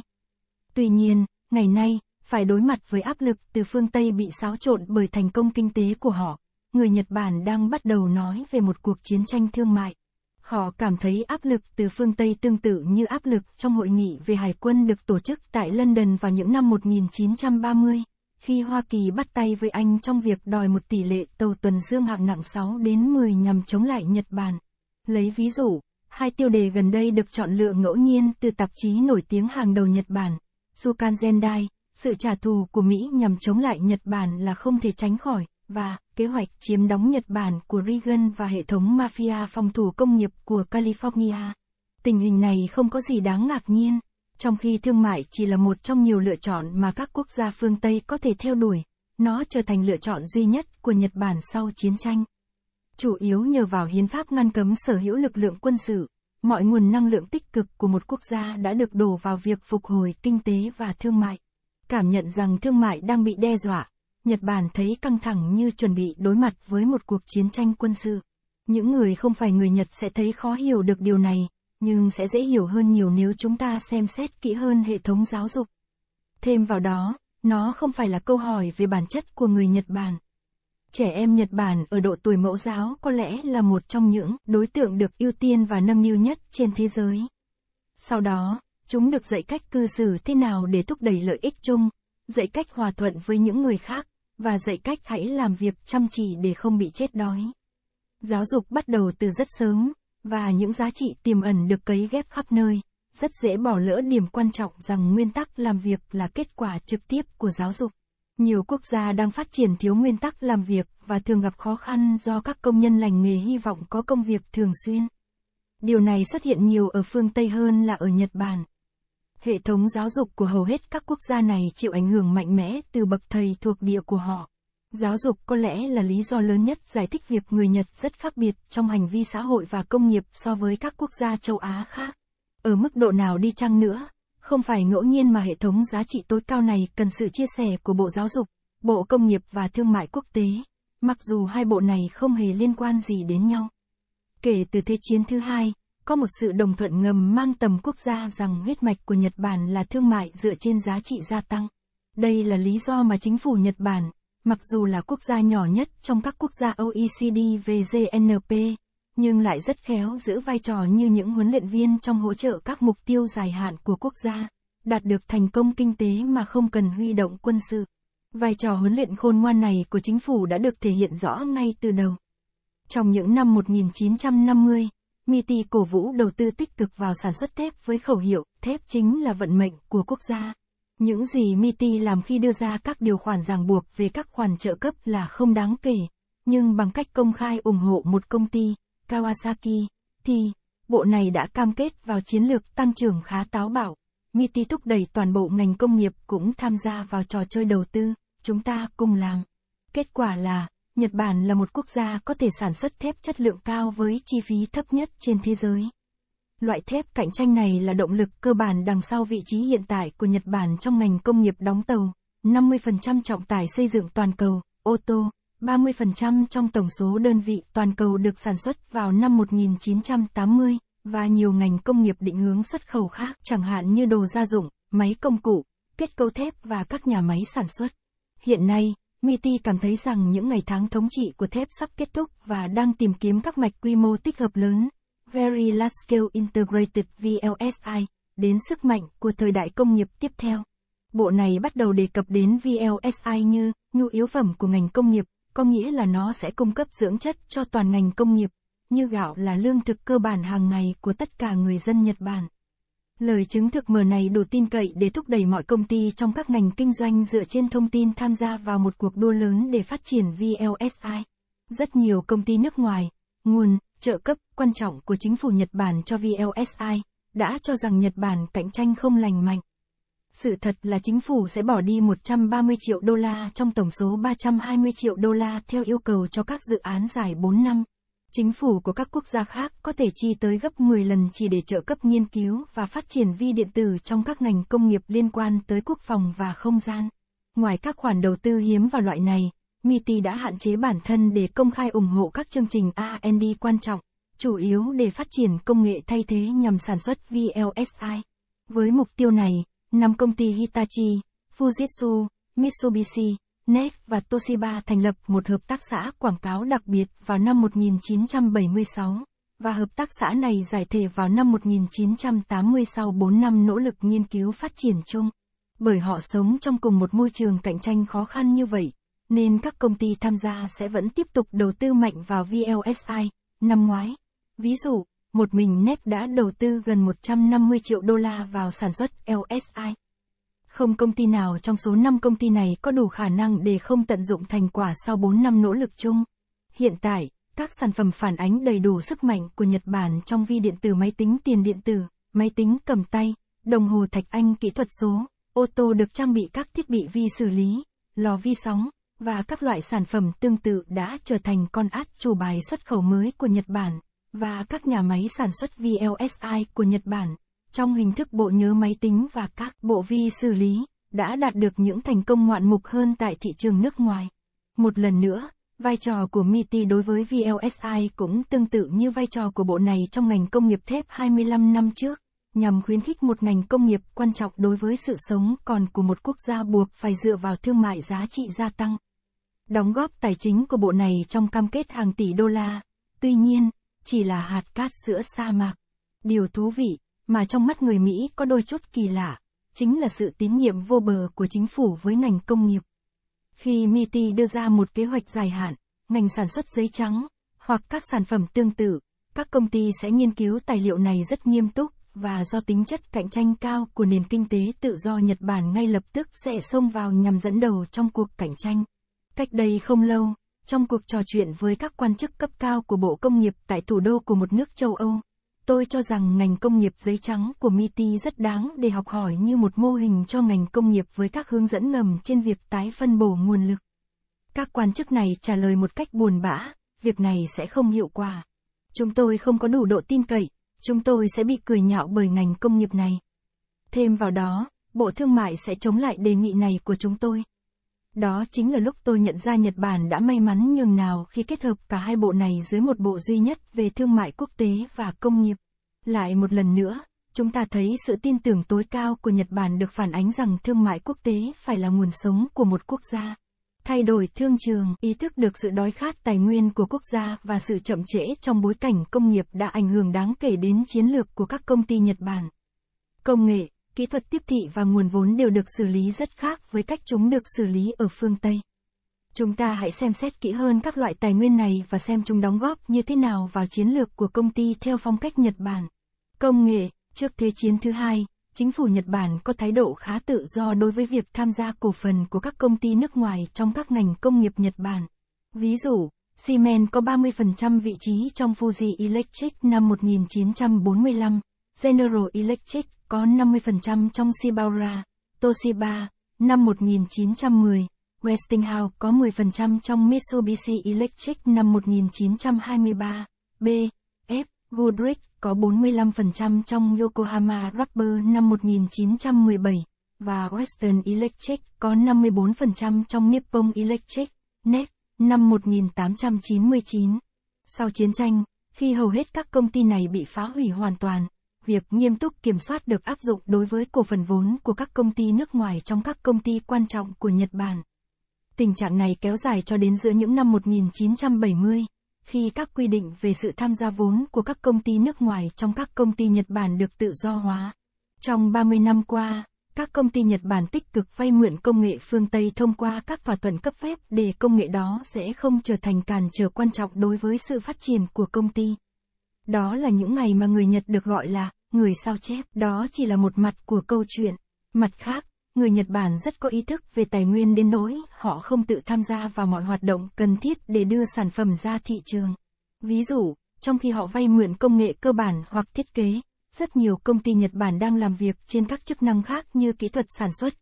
Tuy nhiên, ngày nay, phải đối mặt với áp lực từ phương Tây bị xáo trộn bởi thành công kinh tế của họ, người Nhật Bản đang bắt đầu nói về một cuộc chiến tranh thương mại. Họ cảm thấy áp lực từ phương Tây tương tự như áp lực trong hội nghị về hải quân được tổ chức tại London vào những năm 1930, khi Hoa Kỳ bắt tay với Anh trong việc đòi một tỷ lệ tàu tuần dương hạng nặng 6 đến 10 nhằm chống lại Nhật Bản. Lấy ví dụ, hai tiêu đề gần đây được chọn lựa ngẫu nhiên từ tạp chí nổi tiếng hàng đầu Nhật Bản, Sukan Zendai, sự trả thù của Mỹ nhằm chống lại Nhật Bản là không thể tránh khỏi, và kế hoạch chiếm đóng Nhật Bản của Reagan và hệ thống mafia phòng thủ công nghiệp của California. Tình hình này không có gì đáng ngạc nhiên, trong khi thương mại chỉ là một trong nhiều lựa chọn mà các quốc gia phương Tây có thể theo đuổi, nó trở thành lựa chọn duy nhất của Nhật Bản sau chiến tranh. Chủ yếu nhờ vào hiến pháp ngăn cấm sở hữu lực lượng quân sự mọi nguồn năng lượng tích cực của một quốc gia đã được đổ vào việc phục hồi kinh tế và thương mại. Cảm nhận rằng thương mại đang bị đe dọa, Nhật Bản thấy căng thẳng như chuẩn bị đối mặt với một cuộc chiến tranh quân sự. Những người không phải người Nhật sẽ thấy khó hiểu được điều này, nhưng sẽ dễ hiểu hơn nhiều nếu chúng ta xem xét kỹ hơn hệ thống giáo dục. Thêm vào đó, nó không phải là câu hỏi về bản chất của người Nhật Bản, Trẻ em Nhật Bản ở độ tuổi mẫu giáo có lẽ là một trong những đối tượng được ưu tiên và nâng niu nhất trên thế giới. Sau đó, chúng được dạy cách cư xử thế nào để thúc đẩy lợi ích chung, dạy cách hòa thuận với những người khác, và dạy cách hãy làm việc chăm chỉ để không bị chết đói. Giáo dục bắt đầu từ rất sớm, và những giá trị tiềm ẩn được cấy ghép khắp nơi, rất dễ bỏ lỡ điểm quan trọng rằng nguyên tắc làm việc là kết quả trực tiếp của giáo dục. Nhiều quốc gia đang phát triển thiếu nguyên tắc làm việc và thường gặp khó khăn do các công nhân lành nghề hy vọng có công việc thường xuyên. Điều này xuất hiện nhiều ở phương Tây hơn là ở Nhật Bản. Hệ thống giáo dục của hầu hết các quốc gia này chịu ảnh hưởng mạnh mẽ từ bậc thầy thuộc địa của họ. Giáo dục có lẽ là lý do lớn nhất giải thích việc người Nhật rất khác biệt trong hành vi xã hội và công nghiệp so với các quốc gia châu Á khác. Ở mức độ nào đi chăng nữa, không phải ngẫu nhiên mà hệ thống giá trị tối cao này cần sự chia sẻ của Bộ Giáo dục, Bộ Công nghiệp và Thương mại Quốc tế, mặc dù hai bộ này không hề liên quan gì đến nhau. Kể từ Thế chiến thứ hai, có một sự đồng thuận ngầm mang tầm quốc gia rằng huyết mạch của Nhật Bản là thương mại dựa trên giá trị gia tăng. Đây là lý do mà chính phủ Nhật Bản, mặc dù là quốc gia nhỏ nhất trong các quốc gia OECD về GNP, nhưng lại rất khéo giữ vai trò như những huấn luyện viên trong hỗ trợ các mục tiêu dài hạn của quốc gia, đạt được thành công kinh tế mà không cần huy động quân sự. Vai trò huấn luyện khôn ngoan này của chính phủ đã được thể hiện rõ ngay từ đầu. Trong những năm 1950, MITI cổ vũ đầu tư tích cực vào sản xuất thép với khẩu hiệu thép chính là vận mệnh của quốc gia. Những gì MITI làm khi đưa ra các điều khoản ràng buộc về các khoản trợ cấp là không đáng kể, nhưng bằng cách công khai ủng hộ một công ty, Kawasaki, thì, bộ này đã cam kết vào chiến lược tăng trưởng khá táo bạo. Miti thúc đẩy toàn bộ ngành công nghiệp cũng tham gia vào trò chơi đầu tư, chúng ta cùng làm. Kết quả là, Nhật Bản là một quốc gia có thể sản xuất thép chất lượng cao với chi phí thấp nhất trên thế giới. Loại thép cạnh tranh này là động lực cơ bản đằng sau vị trí hiện tại của Nhật Bản trong ngành công nghiệp đóng tàu, 50% trọng tải xây dựng toàn cầu, ô tô, 30% trong tổng số đơn vị toàn cầu được sản xuất vào năm 1980, và nhiều ngành công nghiệp định hướng xuất khẩu khác chẳng hạn như đồ gia dụng, máy công cụ, kết cấu thép và các nhà máy sản xuất. Hiện nay, MITI cảm thấy rằng những ngày tháng thống trị của thép sắp kết thúc và đang tìm kiếm các mạch quy mô tích hợp lớn, Very Large Scale Integrated VLSI, đến sức mạnh của thời đại công nghiệp tiếp theo. Bộ này bắt đầu đề cập đến VLSI như nhu yếu phẩm của ngành công nghiệp có nghĩa là nó sẽ cung cấp dưỡng chất cho toàn ngành công nghiệp, như gạo là lương thực cơ bản hàng ngày của tất cả người dân Nhật Bản. Lời chứng thực mở này đủ tin cậy để thúc đẩy mọi công ty trong các ngành kinh doanh dựa trên thông tin tham gia vào một cuộc đua lớn để phát triển VLSI. Rất nhiều công ty nước ngoài, nguồn, trợ cấp quan trọng của chính phủ Nhật Bản cho VLSI đã cho rằng Nhật Bản cạnh tranh không lành mạnh. Sự thật là chính phủ sẽ bỏ đi 130 triệu đô la trong tổng số 320 triệu đô la theo yêu cầu cho các dự án dài 4 năm. Chính phủ của các quốc gia khác có thể chi tới gấp 10 lần chỉ để trợ cấp nghiên cứu và phát triển vi điện tử trong các ngành công nghiệp liên quan tới quốc phòng và không gian. Ngoài các khoản đầu tư hiếm vào loại này, MIT đã hạn chế bản thân để công khai ủng hộ các chương trình R&D quan trọng, chủ yếu để phát triển công nghệ thay thế nhằm sản xuất VLSI. Với mục tiêu này, năm công ty Hitachi, Fujitsu, Mitsubishi, Nef và Toshiba thành lập một hợp tác xã quảng cáo đặc biệt vào năm 1976, và hợp tác xã này giải thể vào năm 1980 sau 4 năm nỗ lực nghiên cứu phát triển chung. Bởi họ sống trong cùng một môi trường cạnh tranh khó khăn như vậy, nên các công ty tham gia sẽ vẫn tiếp tục đầu tư mạnh vào VLSI, năm ngoái. Ví dụ, một mình NEP đã đầu tư gần 150 triệu đô la vào sản xuất LSI. Không công ty nào trong số 5 công ty này có đủ khả năng để không tận dụng thành quả sau 4 năm nỗ lực chung. Hiện tại, các sản phẩm phản ánh đầy đủ sức mạnh của Nhật Bản trong vi điện tử máy tính tiền điện tử, máy tính cầm tay, đồng hồ thạch anh kỹ thuật số, ô tô được trang bị các thiết bị vi xử lý, lò vi sóng, và các loại sản phẩm tương tự đã trở thành con át chủ bài xuất khẩu mới của Nhật Bản và các nhà máy sản xuất VLSI của Nhật Bản, trong hình thức bộ nhớ máy tính và các bộ vi xử lý, đã đạt được những thành công ngoạn mục hơn tại thị trường nước ngoài. Một lần nữa, vai trò của MITI đối với VLSI cũng tương tự như vai trò của bộ này trong ngành công nghiệp thép 25 năm trước, nhằm khuyến khích một ngành công nghiệp quan trọng đối với sự sống còn của một quốc gia buộc phải dựa vào thương mại giá trị gia tăng. Đóng góp tài chính của bộ này trong cam kết hàng tỷ đô la. Tuy nhiên, chỉ là hạt cát giữa sa mạc. Điều thú vị, mà trong mắt người Mỹ có đôi chút kỳ lạ, chính là sự tín nhiệm vô bờ của chính phủ với ngành công nghiệp. Khi MITI đưa ra một kế hoạch dài hạn, ngành sản xuất giấy trắng, hoặc các sản phẩm tương tự, các công ty sẽ nghiên cứu tài liệu này rất nghiêm túc, và do tính chất cạnh tranh cao của nền kinh tế tự do Nhật Bản ngay lập tức sẽ xông vào nhằm dẫn đầu trong cuộc cạnh tranh. Cách đây không lâu, trong cuộc trò chuyện với các quan chức cấp cao của Bộ Công nghiệp tại thủ đô của một nước châu Âu, tôi cho rằng ngành công nghiệp giấy trắng của MITI rất đáng để học hỏi như một mô hình cho ngành công nghiệp với các hướng dẫn ngầm trên việc tái phân bổ nguồn lực. Các quan chức này trả lời một cách buồn bã, việc này sẽ không hiệu quả. Chúng tôi không có đủ độ tin cậy, chúng tôi sẽ bị cười nhạo bởi ngành công nghiệp này. Thêm vào đó, Bộ Thương mại sẽ chống lại đề nghị này của chúng tôi. Đó chính là lúc tôi nhận ra Nhật Bản đã may mắn nhường nào khi kết hợp cả hai bộ này dưới một bộ duy nhất về thương mại quốc tế và công nghiệp. Lại một lần nữa, chúng ta thấy sự tin tưởng tối cao của Nhật Bản được phản ánh rằng thương mại quốc tế phải là nguồn sống của một quốc gia. Thay đổi thương trường, ý thức được sự đói khát tài nguyên của quốc gia và sự chậm trễ trong bối cảnh công nghiệp đã ảnh hưởng đáng kể đến chiến lược của các công ty Nhật Bản. Công nghệ kỹ thuật tiếp thị và nguồn vốn đều được xử lý rất khác với cách chúng được xử lý ở phương Tây. Chúng ta hãy xem xét kỹ hơn các loại tài nguyên này và xem chúng đóng góp như thế nào vào chiến lược của công ty theo phong cách Nhật Bản. Công nghệ, trước Thế chiến thứ hai, chính phủ Nhật Bản có thái độ khá tự do đối với việc tham gia cổ phần của các công ty nước ngoài trong các ngành công nghiệp Nhật Bản. Ví dụ, Siemens có 30% vị trí trong Fuji Electric năm 1945, General Electric có 50% trong Shibaura, Toshiba, năm 1910, Westinghouse có 10% trong Mitsubishi Electric năm 1923, B. F. Goodrich có 45% trong Yokohama Rubber năm 1917, và Western Electric có 54% trong Nippon Electric, NEC, năm 1899. Sau chiến tranh, khi hầu hết các công ty này bị phá hủy hoàn toàn, việc nghiêm túc kiểm soát được áp dụng đối với cổ phần vốn của các công ty nước ngoài trong các công ty quan trọng của Nhật Bản. Tình trạng này kéo dài cho đến giữa những năm 1970, khi các quy định về sự tham gia vốn của các công ty nước ngoài trong các công ty Nhật Bản được tự do hóa. Trong 30 năm qua, các công ty Nhật Bản tích cực vay mượn công nghệ phương Tây thông qua các thỏa thuận cấp phép để công nghệ đó sẽ không trở thành cản trở quan trọng đối với sự phát triển của công ty. Đó là những ngày mà người Nhật được gọi là người sao chép, đó chỉ là một mặt của câu chuyện. Mặt khác, người Nhật Bản rất có ý thức về tài nguyên đến nỗi họ không tự tham gia vào mọi hoạt động cần thiết để đưa sản phẩm ra thị trường. Ví dụ, trong khi họ vay mượn công nghệ cơ bản hoặc thiết kế, rất nhiều công ty Nhật Bản đang làm việc trên các chức năng khác như kỹ thuật sản xuất,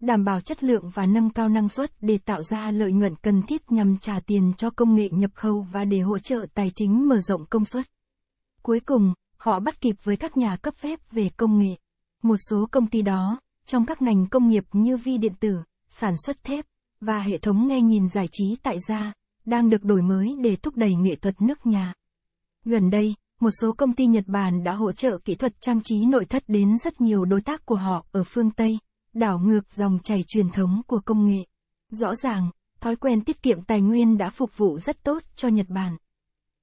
đảm bảo chất lượng và nâng cao năng suất để tạo ra lợi nhuận cần thiết nhằm trả tiền cho công nghệ nhập khẩu và để hỗ trợ tài chính mở rộng công suất. Cuối cùng, họ bắt kịp với các nhà cấp phép về công nghệ. Một số công ty đó, trong các ngành công nghiệp như vi điện tử, sản xuất thép, và hệ thống nghe nhìn giải trí tại gia, đang được đổi mới để thúc đẩy nghệ thuật nước nhà. Gần đây, một số công ty Nhật Bản đã hỗ trợ kỹ thuật trang trí nội thất đến rất nhiều đối tác của họ ở phương Tây, đảo ngược dòng chảy truyền thống của công nghệ. Rõ ràng, thói quen tiết kiệm tài nguyên đã phục vụ rất tốt cho Nhật Bản.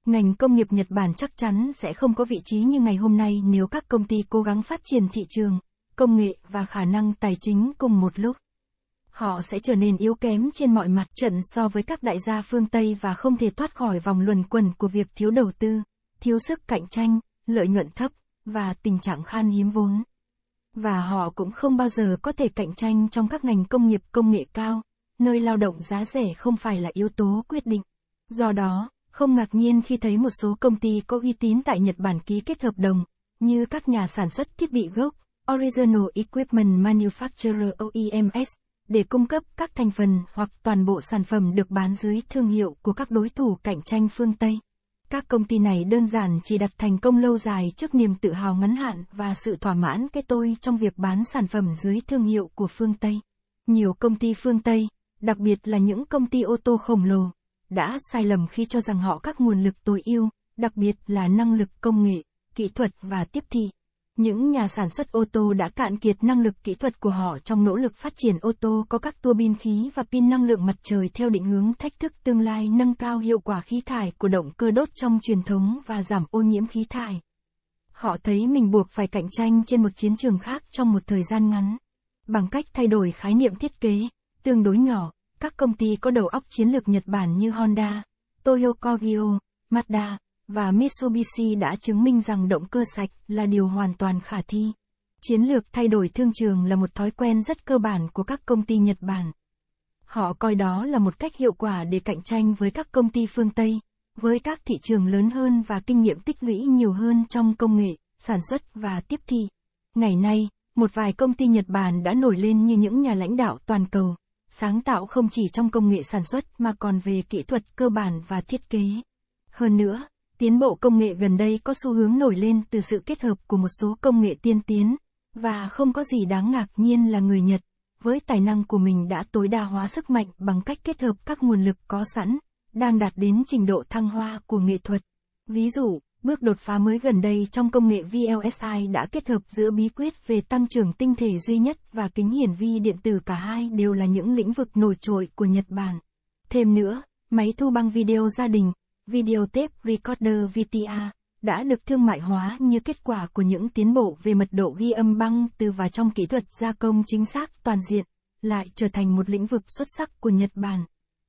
Ngành công nghiệp Nhật Bản chắc chắn sẽ không có vị trí như ngày hôm nay nếu các công ty cố gắng phát triển thị trường, công nghệ và khả năng tài chính cùng một lúc. Họ sẽ trở nên yếu kém trên mọi mặt trận so với các đại gia phương Tây và không thể thoát khỏi vòng luẩn quẩn của việc thiếu đầu tư, thiếu sức cạnh tranh, lợi nhuận thấp và tình trạng khan hiếm vốn. Và họ cũng không bao giờ có thể cạnh tranh trong các ngành công nghiệp công nghệ cao, nơi lao động giá rẻ không phải là yếu tố quyết định. Do đó, không ngạc nhiên khi thấy một số công ty có uy tín tại Nhật Bản ký kết hợp đồng, như các nhà sản xuất thiết bị gốc, Original Equipment Manufacturer OEMS, để cung cấp các thành phần hoặc toàn bộ sản phẩm được bán dưới thương hiệu của các đối thủ cạnh tranh phương Tây. Các công ty này đơn giản chỉ đặt thành công lâu dài trước niềm tự hào ngắn hạn và sự thỏa mãn cái tôi trong việc bán sản phẩm dưới thương hiệu của phương Tây. Nhiều công ty phương Tây, đặc biệt là những công ty ô tô khổng lồ, đã sai lầm khi cho rằng họ các nguồn lực tối ưu, đặc biệt là năng lực công nghệ, kỹ thuật và tiếp thị. Những nhà sản xuất ô tô đã cạn kiệt năng lực kỹ thuật của họ trong nỗ lực phát triển ô tô có các tua bin khí và pin năng lượng mặt trời theo định hướng thách thức tương lai nâng cao hiệu quả khí thải của động cơ đốt trong truyền thống và giảm ô nhiễm khí thải. Họ thấy mình buộc phải cạnh tranh trên một chiến trường khác trong một thời gian ngắn, bằng cách thay đổi khái niệm thiết kế, tương đối nhỏ, các công ty có đầu óc chiến lược Nhật Bản như Honda, Toyota Mazda và Mitsubishi đã chứng minh rằng động cơ sạch là điều hoàn toàn khả thi. Chiến lược thay đổi thương trường là một thói quen rất cơ bản của các công ty Nhật Bản. Họ coi đó là một cách hiệu quả để cạnh tranh với các công ty phương Tây, với các thị trường lớn hơn và kinh nghiệm tích lũy nhiều hơn trong công nghệ, sản xuất và tiếp thị. Ngày nay, một vài công ty Nhật Bản đã nổi lên như những nhà lãnh đạo toàn cầu, sáng tạo không chỉ trong công nghệ sản xuất mà còn về kỹ thuật cơ bản và thiết kế. Hơn nữa, tiến bộ công nghệ gần đây có xu hướng nổi lên từ sự kết hợp của một số công nghệ tiên tiến, và không có gì đáng ngạc nhiên là người Nhật, với tài năng của mình đã tối đa hóa sức mạnh bằng cách kết hợp các nguồn lực có sẵn, đang đạt đến trình độ thăng hoa của nghệ thuật. Ví dụ, Bước đột phá mới gần đây trong công nghệ VLSI đã kết hợp giữa bí quyết về tăng trưởng tinh thể duy nhất và kính hiển vi điện tử cả hai đều là những lĩnh vực nổi trội của Nhật Bản. Thêm nữa, máy thu băng video gia đình, video tape recorder VTA, đã được thương mại hóa như kết quả của những tiến bộ về mật độ ghi âm băng từ và trong kỹ thuật gia công chính xác toàn diện, lại trở thành một lĩnh vực xuất sắc của Nhật Bản.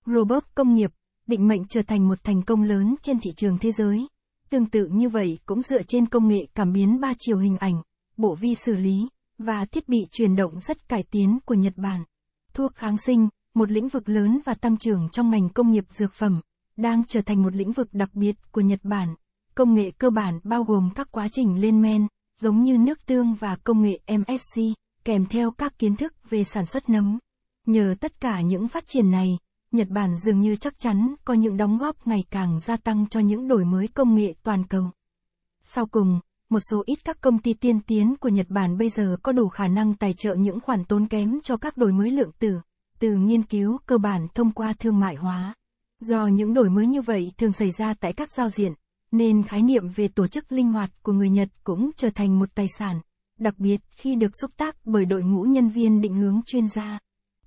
Robot công nghiệp, định mệnh trở thành một thành công lớn trên thị trường thế giới. Tương tự như vậy cũng dựa trên công nghệ cảm biến ba chiều hình ảnh, bộ vi xử lý, và thiết bị truyền động rất cải tiến của Nhật Bản. Thuốc kháng sinh, một lĩnh vực lớn và tăng trưởng trong ngành công nghiệp dược phẩm, đang trở thành một lĩnh vực đặc biệt của Nhật Bản. Công nghệ cơ bản bao gồm các quá trình lên men, giống như nước tương và công nghệ MSC, kèm theo các kiến thức về sản xuất nấm. Nhờ tất cả những phát triển này, Nhật Bản dường như chắc chắn có những đóng góp ngày càng gia tăng cho những đổi mới công nghệ toàn cầu. Sau cùng, một số ít các công ty tiên tiến của Nhật Bản bây giờ có đủ khả năng tài trợ những khoản tốn kém cho các đổi mới lượng tử, từ nghiên cứu cơ bản thông qua thương mại hóa. Do những đổi mới như vậy thường xảy ra tại các giao diện, nên khái niệm về tổ chức linh hoạt của người Nhật cũng trở thành một tài sản, đặc biệt khi được xúc tác bởi đội ngũ nhân viên định hướng chuyên gia.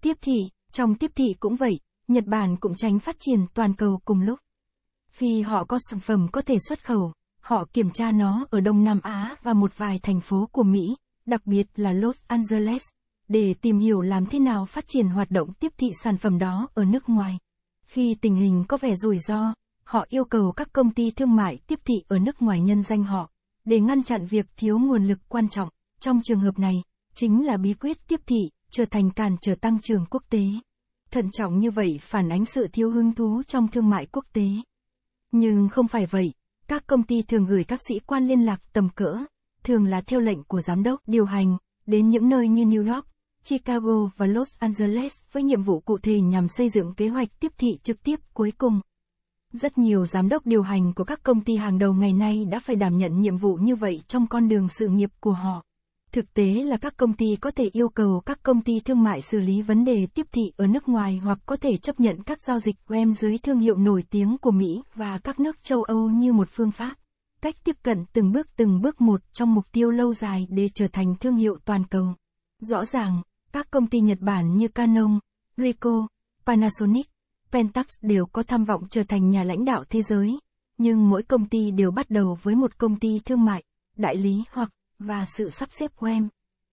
Tiếp thị, trong tiếp thị cũng vậy, Nhật Bản cũng tránh phát triển toàn cầu cùng lúc. Khi họ có sản phẩm có thể xuất khẩu, họ kiểm tra nó ở Đông Nam Á và một vài thành phố của Mỹ, đặc biệt là Los Angeles, để tìm hiểu làm thế nào phát triển hoạt động tiếp thị sản phẩm đó ở nước ngoài. Khi tình hình có vẻ rủi ro, họ yêu cầu các công ty thương mại tiếp thị ở nước ngoài nhân danh họ, để ngăn chặn việc thiếu nguồn lực quan trọng. Trong trường hợp này, chính là bí quyết tiếp thị, trở thành cản trở tăng trưởng quốc tế. Thận trọng như vậy phản ánh sự thiếu hứng thú trong thương mại quốc tế. Nhưng không phải vậy, các công ty thường gửi các sĩ quan liên lạc tầm cỡ, thường là theo lệnh của giám đốc điều hành, đến những nơi như New York, Chicago và Los Angeles với nhiệm vụ cụ thể nhằm xây dựng kế hoạch tiếp thị trực tiếp cuối cùng. Rất nhiều giám đốc điều hành của các công ty hàng đầu ngày nay đã phải đảm nhận nhiệm vụ như vậy trong con đường sự nghiệp của họ. Thực tế là các công ty có thể yêu cầu các công ty thương mại xử lý vấn đề tiếp thị ở nước ngoài hoặc có thể chấp nhận các giao dịch web dưới thương hiệu nổi tiếng của Mỹ và các nước châu Âu như một phương pháp. Cách tiếp cận từng bước từng bước một trong mục tiêu lâu dài để trở thành thương hiệu toàn cầu. Rõ ràng, các công ty Nhật Bản như Canon, Ricoh, Panasonic, Pentax đều có tham vọng trở thành nhà lãnh đạo thế giới, nhưng mỗi công ty đều bắt đầu với một công ty thương mại, đại lý hoặc và sự sắp xếp của em.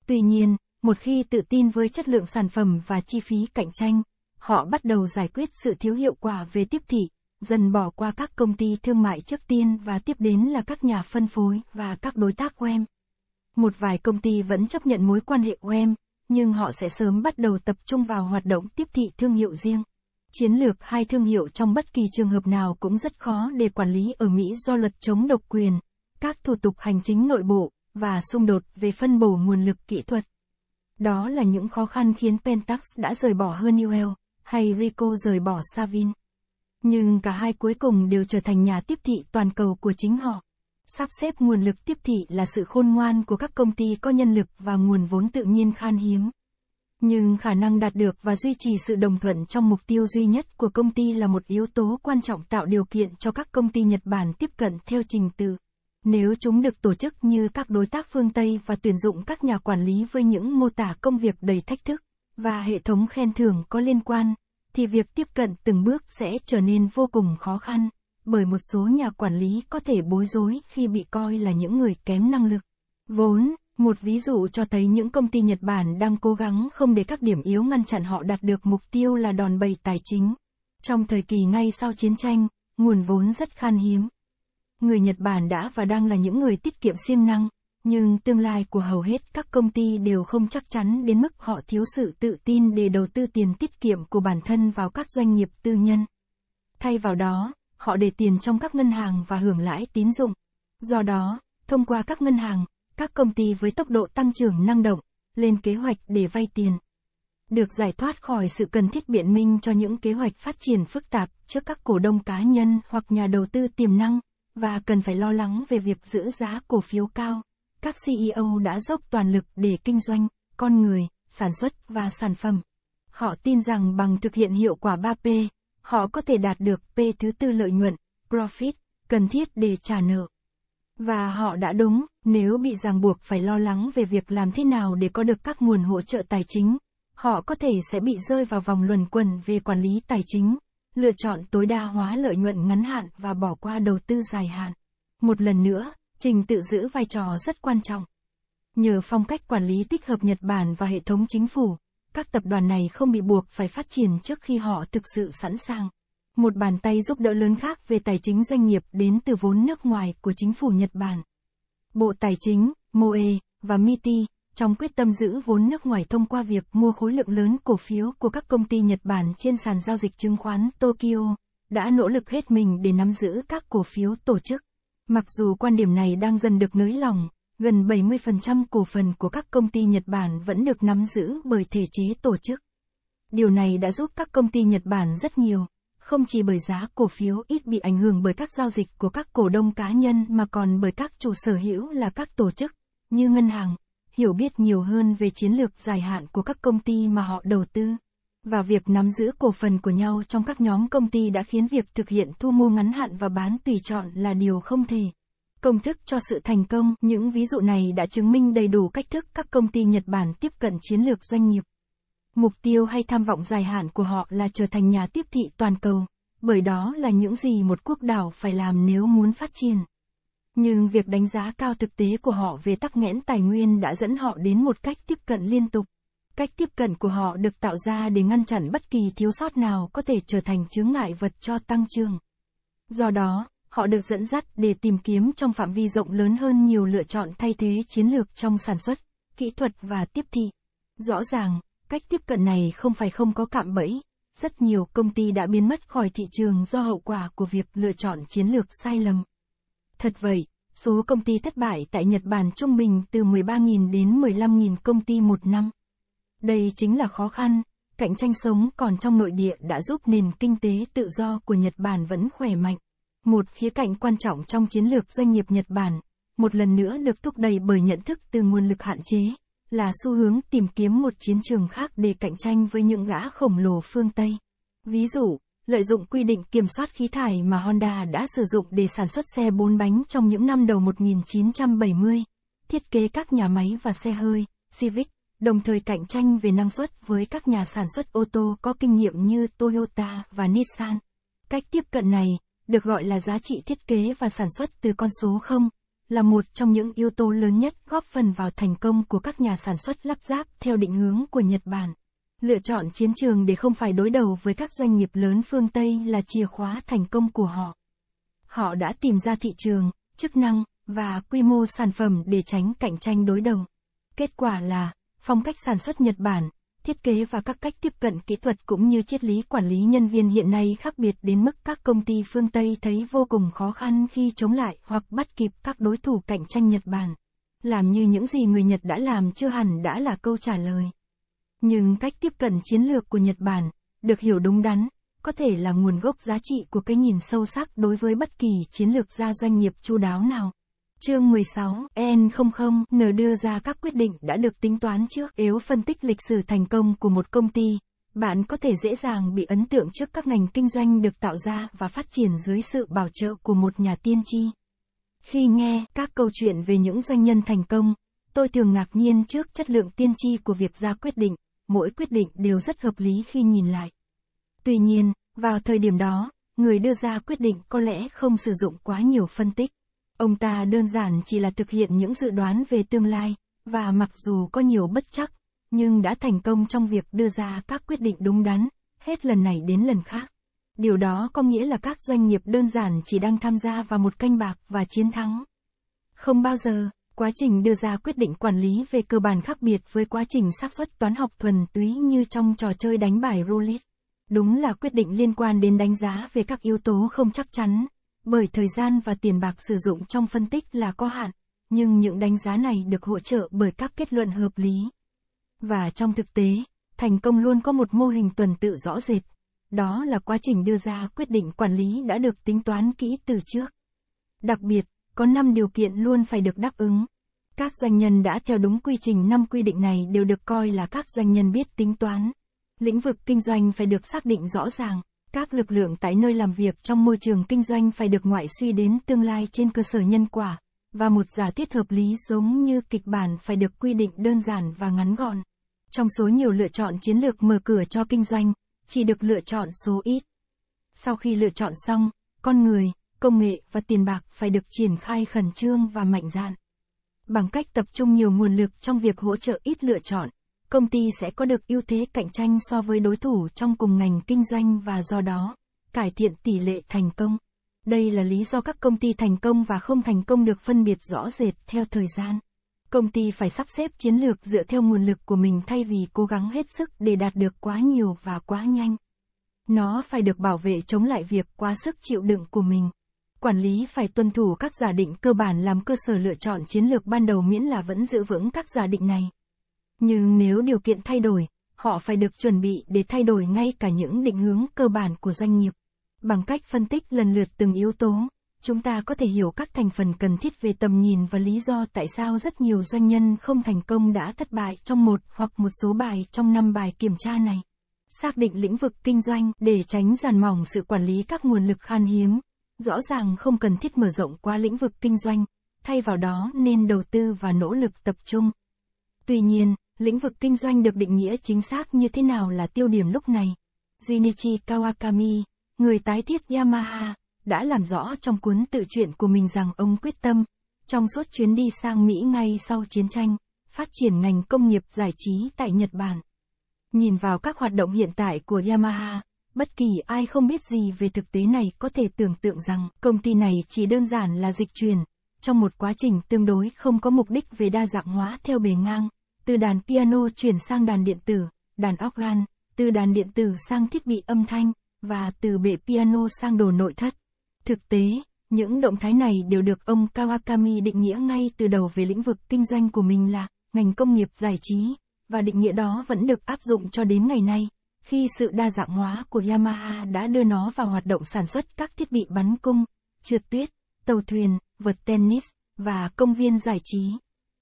Tuy nhiên, một khi tự tin với chất lượng sản phẩm và chi phí cạnh tranh, họ bắt đầu giải quyết sự thiếu hiệu quả về tiếp thị, dần bỏ qua các công ty thương mại trước tiên và tiếp đến là các nhà phân phối và các đối tác của em. Một vài công ty vẫn chấp nhận mối quan hệ của em, nhưng họ sẽ sớm bắt đầu tập trung vào hoạt động tiếp thị thương hiệu riêng. Chiến lược hai thương hiệu trong bất kỳ trường hợp nào cũng rất khó để quản lý ở Mỹ do luật chống độc quyền, các thủ tục hành chính nội bộ và xung đột về phân bổ nguồn lực kỹ thuật. Đó là những khó khăn khiến Pentax đã rời bỏ hơn Newell hay Rico rời bỏ Savin. Nhưng cả hai cuối cùng đều trở thành nhà tiếp thị toàn cầu của chính họ. Sắp xếp nguồn lực tiếp thị là sự khôn ngoan của các công ty có nhân lực và nguồn vốn tự nhiên khan hiếm. Nhưng khả năng đạt được và duy trì sự đồng thuận trong mục tiêu duy nhất của công ty là một yếu tố quan trọng tạo điều kiện cho các công ty Nhật Bản tiếp cận theo trình tự nếu chúng được tổ chức như các đối tác phương Tây và tuyển dụng các nhà quản lý với những mô tả công việc đầy thách thức và hệ thống khen thưởng có liên quan, thì việc tiếp cận từng bước sẽ trở nên vô cùng khó khăn, bởi một số nhà quản lý có thể bối rối khi bị coi là những người kém năng lực. Vốn, một ví dụ cho thấy những công ty Nhật Bản đang cố gắng không để các điểm yếu ngăn chặn họ đạt được mục tiêu là đòn bẩy tài chính. Trong thời kỳ ngay sau chiến tranh, nguồn vốn rất khan hiếm. Người Nhật Bản đã và đang là những người tiết kiệm siêng năng, nhưng tương lai của hầu hết các công ty đều không chắc chắn đến mức họ thiếu sự tự tin để đầu tư tiền tiết kiệm của bản thân vào các doanh nghiệp tư nhân. Thay vào đó, họ để tiền trong các ngân hàng và hưởng lãi tín dụng. Do đó, thông qua các ngân hàng, các công ty với tốc độ tăng trưởng năng động, lên kế hoạch để vay tiền. Được giải thoát khỏi sự cần thiết biện minh cho những kế hoạch phát triển phức tạp trước các cổ đông cá nhân hoặc nhà đầu tư tiềm năng, và cần phải lo lắng về việc giữ giá cổ phiếu cao. Các CEO đã dốc toàn lực để kinh doanh, con người, sản xuất và sản phẩm. Họ tin rằng bằng thực hiện hiệu quả 3P, họ có thể đạt được P thứ tư lợi nhuận, profit, cần thiết để trả nợ. Và họ đã đúng, nếu bị ràng buộc phải lo lắng về việc làm thế nào để có được các nguồn hỗ trợ tài chính, họ có thể sẽ bị rơi vào vòng luẩn quẩn về quản lý tài chính lựa chọn tối đa hóa lợi nhuận ngắn hạn và bỏ qua đầu tư dài hạn. Một lần nữa, trình tự giữ vai trò rất quan trọng. Nhờ phong cách quản lý tích hợp Nhật Bản và hệ thống chính phủ, các tập đoàn này không bị buộc phải phát triển trước khi họ thực sự sẵn sàng. Một bàn tay giúp đỡ lớn khác về tài chính doanh nghiệp đến từ vốn nước ngoài của chính phủ Nhật Bản. Bộ Tài chính, MOE và MITI trong quyết tâm giữ vốn nước ngoài thông qua việc mua khối lượng lớn cổ phiếu của các công ty Nhật Bản trên sàn giao dịch chứng khoán Tokyo, đã nỗ lực hết mình để nắm giữ các cổ phiếu tổ chức. Mặc dù quan điểm này đang dần được nới lỏng, gần 70% cổ phần của các công ty Nhật Bản vẫn được nắm giữ bởi thể chế tổ chức. Điều này đã giúp các công ty Nhật Bản rất nhiều, không chỉ bởi giá cổ phiếu ít bị ảnh hưởng bởi các giao dịch của các cổ đông cá nhân mà còn bởi các chủ sở hữu là các tổ chức, như ngân hàng, hiểu biết nhiều hơn về chiến lược dài hạn của các công ty mà họ đầu tư và việc nắm giữ cổ phần của nhau trong các nhóm công ty đã khiến việc thực hiện thu mua ngắn hạn và bán tùy chọn là điều không thể công thức cho sự thành công những ví dụ này đã chứng minh đầy đủ cách thức các công ty nhật bản tiếp cận chiến lược doanh nghiệp mục tiêu hay tham vọng dài hạn của họ là trở thành nhà tiếp thị toàn cầu bởi đó là những gì một quốc đảo phải làm nếu muốn phát triển nhưng việc đánh giá cao thực tế của họ về tắc nghẽn tài nguyên đã dẫn họ đến một cách tiếp cận liên tục cách tiếp cận của họ được tạo ra để ngăn chặn bất kỳ thiếu sót nào có thể trở thành chướng ngại vật cho tăng trưởng do đó họ được dẫn dắt để tìm kiếm trong phạm vi rộng lớn hơn nhiều lựa chọn thay thế chiến lược trong sản xuất kỹ thuật và tiếp thị rõ ràng cách tiếp cận này không phải không có cạm bẫy rất nhiều công ty đã biến mất khỏi thị trường do hậu quả của việc lựa chọn chiến lược sai lầm thật vậy số công ty thất bại tại Nhật Bản trung bình từ 13.000 đến 15.000 công ty một năm. Đây chính là khó khăn, cạnh tranh sống còn trong nội địa đã giúp nền kinh tế tự do của Nhật Bản vẫn khỏe mạnh. Một khía cạnh quan trọng trong chiến lược doanh nghiệp Nhật Bản, một lần nữa được thúc đẩy bởi nhận thức từ nguồn lực hạn chế, là xu hướng tìm kiếm một chiến trường khác để cạnh tranh với những gã khổng lồ phương Tây. Ví dụ, Lợi dụng quy định kiểm soát khí thải mà Honda đã sử dụng để sản xuất xe bốn bánh trong những năm đầu 1970, thiết kế các nhà máy và xe hơi, Civic, đồng thời cạnh tranh về năng suất với các nhà sản xuất ô tô có kinh nghiệm như Toyota và Nissan. Cách tiếp cận này, được gọi là giá trị thiết kế và sản xuất từ con số 0, là một trong những yếu tố lớn nhất góp phần vào thành công của các nhà sản xuất lắp ráp theo định hướng của Nhật Bản. Lựa chọn chiến trường để không phải đối đầu với các doanh nghiệp lớn phương Tây là chìa khóa thành công của họ. Họ đã tìm ra thị trường, chức năng và quy mô sản phẩm để tránh cạnh tranh đối đầu. Kết quả là, phong cách sản xuất Nhật Bản, thiết kế và các cách tiếp cận kỹ thuật cũng như triết lý quản lý nhân viên hiện nay khác biệt đến mức các công ty phương Tây thấy vô cùng khó khăn khi chống lại hoặc bắt kịp các đối thủ cạnh tranh Nhật Bản. Làm như những gì người Nhật đã làm chưa hẳn đã là câu trả lời. Nhưng cách tiếp cận chiến lược của Nhật Bản, được hiểu đúng đắn, có thể là nguồn gốc giá trị của cái nhìn sâu sắc đối với bất kỳ chiến lược gia doanh nghiệp chu đáo nào. Chương 16, N00N đưa ra các quyết định đã được tính toán trước. Nếu phân tích lịch sử thành công của một công ty, bạn có thể dễ dàng bị ấn tượng trước các ngành kinh doanh được tạo ra và phát triển dưới sự bảo trợ của một nhà tiên tri. Khi nghe các câu chuyện về những doanh nhân thành công, tôi thường ngạc nhiên trước chất lượng tiên tri của việc ra quyết định mỗi quyết định đều rất hợp lý khi nhìn lại. Tuy nhiên, vào thời điểm đó, người đưa ra quyết định có lẽ không sử dụng quá nhiều phân tích. Ông ta đơn giản chỉ là thực hiện những dự đoán về tương lai, và mặc dù có nhiều bất chắc, nhưng đã thành công trong việc đưa ra các quyết định đúng đắn, hết lần này đến lần khác. Điều đó có nghĩa là các doanh nghiệp đơn giản chỉ đang tham gia vào một canh bạc và chiến thắng. Không bao giờ, Quá trình đưa ra quyết định quản lý về cơ bản khác biệt với quá trình xác suất toán học thuần túy như trong trò chơi đánh bài roulette. Đúng là quyết định liên quan đến đánh giá về các yếu tố không chắc chắn, bởi thời gian và tiền bạc sử dụng trong phân tích là có hạn, nhưng những đánh giá này được hỗ trợ bởi các kết luận hợp lý. Và trong thực tế, thành công luôn có một mô hình tuần tự rõ rệt. Đó là quá trình đưa ra quyết định quản lý đã được tính toán kỹ từ trước. Đặc biệt, có 5 điều kiện luôn phải được đáp ứng. Các doanh nhân đã theo đúng quy trình 5 quy định này đều được coi là các doanh nhân biết tính toán. Lĩnh vực kinh doanh phải được xác định rõ ràng, các lực lượng tại nơi làm việc trong môi trường kinh doanh phải được ngoại suy đến tương lai trên cơ sở nhân quả, và một giả thiết hợp lý giống như kịch bản phải được quy định đơn giản và ngắn gọn. Trong số nhiều lựa chọn chiến lược mở cửa cho kinh doanh, chỉ được lựa chọn số ít. Sau khi lựa chọn xong, con người, công nghệ và tiền bạc phải được triển khai khẩn trương và mạnh dạn. Bằng cách tập trung nhiều nguồn lực trong việc hỗ trợ ít lựa chọn, công ty sẽ có được ưu thế cạnh tranh so với đối thủ trong cùng ngành kinh doanh và do đó, cải thiện tỷ lệ thành công. Đây là lý do các công ty thành công và không thành công được phân biệt rõ rệt theo thời gian. Công ty phải sắp xếp chiến lược dựa theo nguồn lực của mình thay vì cố gắng hết sức để đạt được quá nhiều và quá nhanh. Nó phải được bảo vệ chống lại việc quá sức chịu đựng của mình. Quản lý phải tuân thủ các giả định cơ bản làm cơ sở lựa chọn chiến lược ban đầu miễn là vẫn giữ vững các giả định này. Nhưng nếu điều kiện thay đổi, họ phải được chuẩn bị để thay đổi ngay cả những định hướng cơ bản của doanh nghiệp. Bằng cách phân tích lần lượt từng yếu tố, chúng ta có thể hiểu các thành phần cần thiết về tầm nhìn và lý do tại sao rất nhiều doanh nhân không thành công đã thất bại trong một hoặc một số bài trong năm bài kiểm tra này. Xác định lĩnh vực kinh doanh để tránh giàn mỏng sự quản lý các nguồn lực khan hiếm rõ ràng không cần thiết mở rộng qua lĩnh vực kinh doanh, thay vào đó nên đầu tư và nỗ lực tập trung. Tuy nhiên, lĩnh vực kinh doanh được định nghĩa chính xác như thế nào là tiêu điểm lúc này? Jinichi Kawakami, người tái thiết Yamaha, đã làm rõ trong cuốn tự truyện của mình rằng ông quyết tâm, trong suốt chuyến đi sang Mỹ ngay sau chiến tranh, phát triển ngành công nghiệp giải trí tại Nhật Bản. Nhìn vào các hoạt động hiện tại của Yamaha, Bất kỳ ai không biết gì về thực tế này có thể tưởng tượng rằng công ty này chỉ đơn giản là dịch chuyển, trong một quá trình tương đối không có mục đích về đa dạng hóa theo bề ngang, từ đàn piano chuyển sang đàn điện tử, đàn organ, từ đàn điện tử sang thiết bị âm thanh, và từ bệ piano sang đồ nội thất. Thực tế, những động thái này đều được ông Kawakami định nghĩa ngay từ đầu về lĩnh vực kinh doanh của mình là ngành công nghiệp giải trí, và định nghĩa đó vẫn được áp dụng cho đến ngày nay khi sự đa dạng hóa của Yamaha đã đưa nó vào hoạt động sản xuất các thiết bị bắn cung, trượt tuyết, tàu thuyền, vợt tennis và công viên giải trí.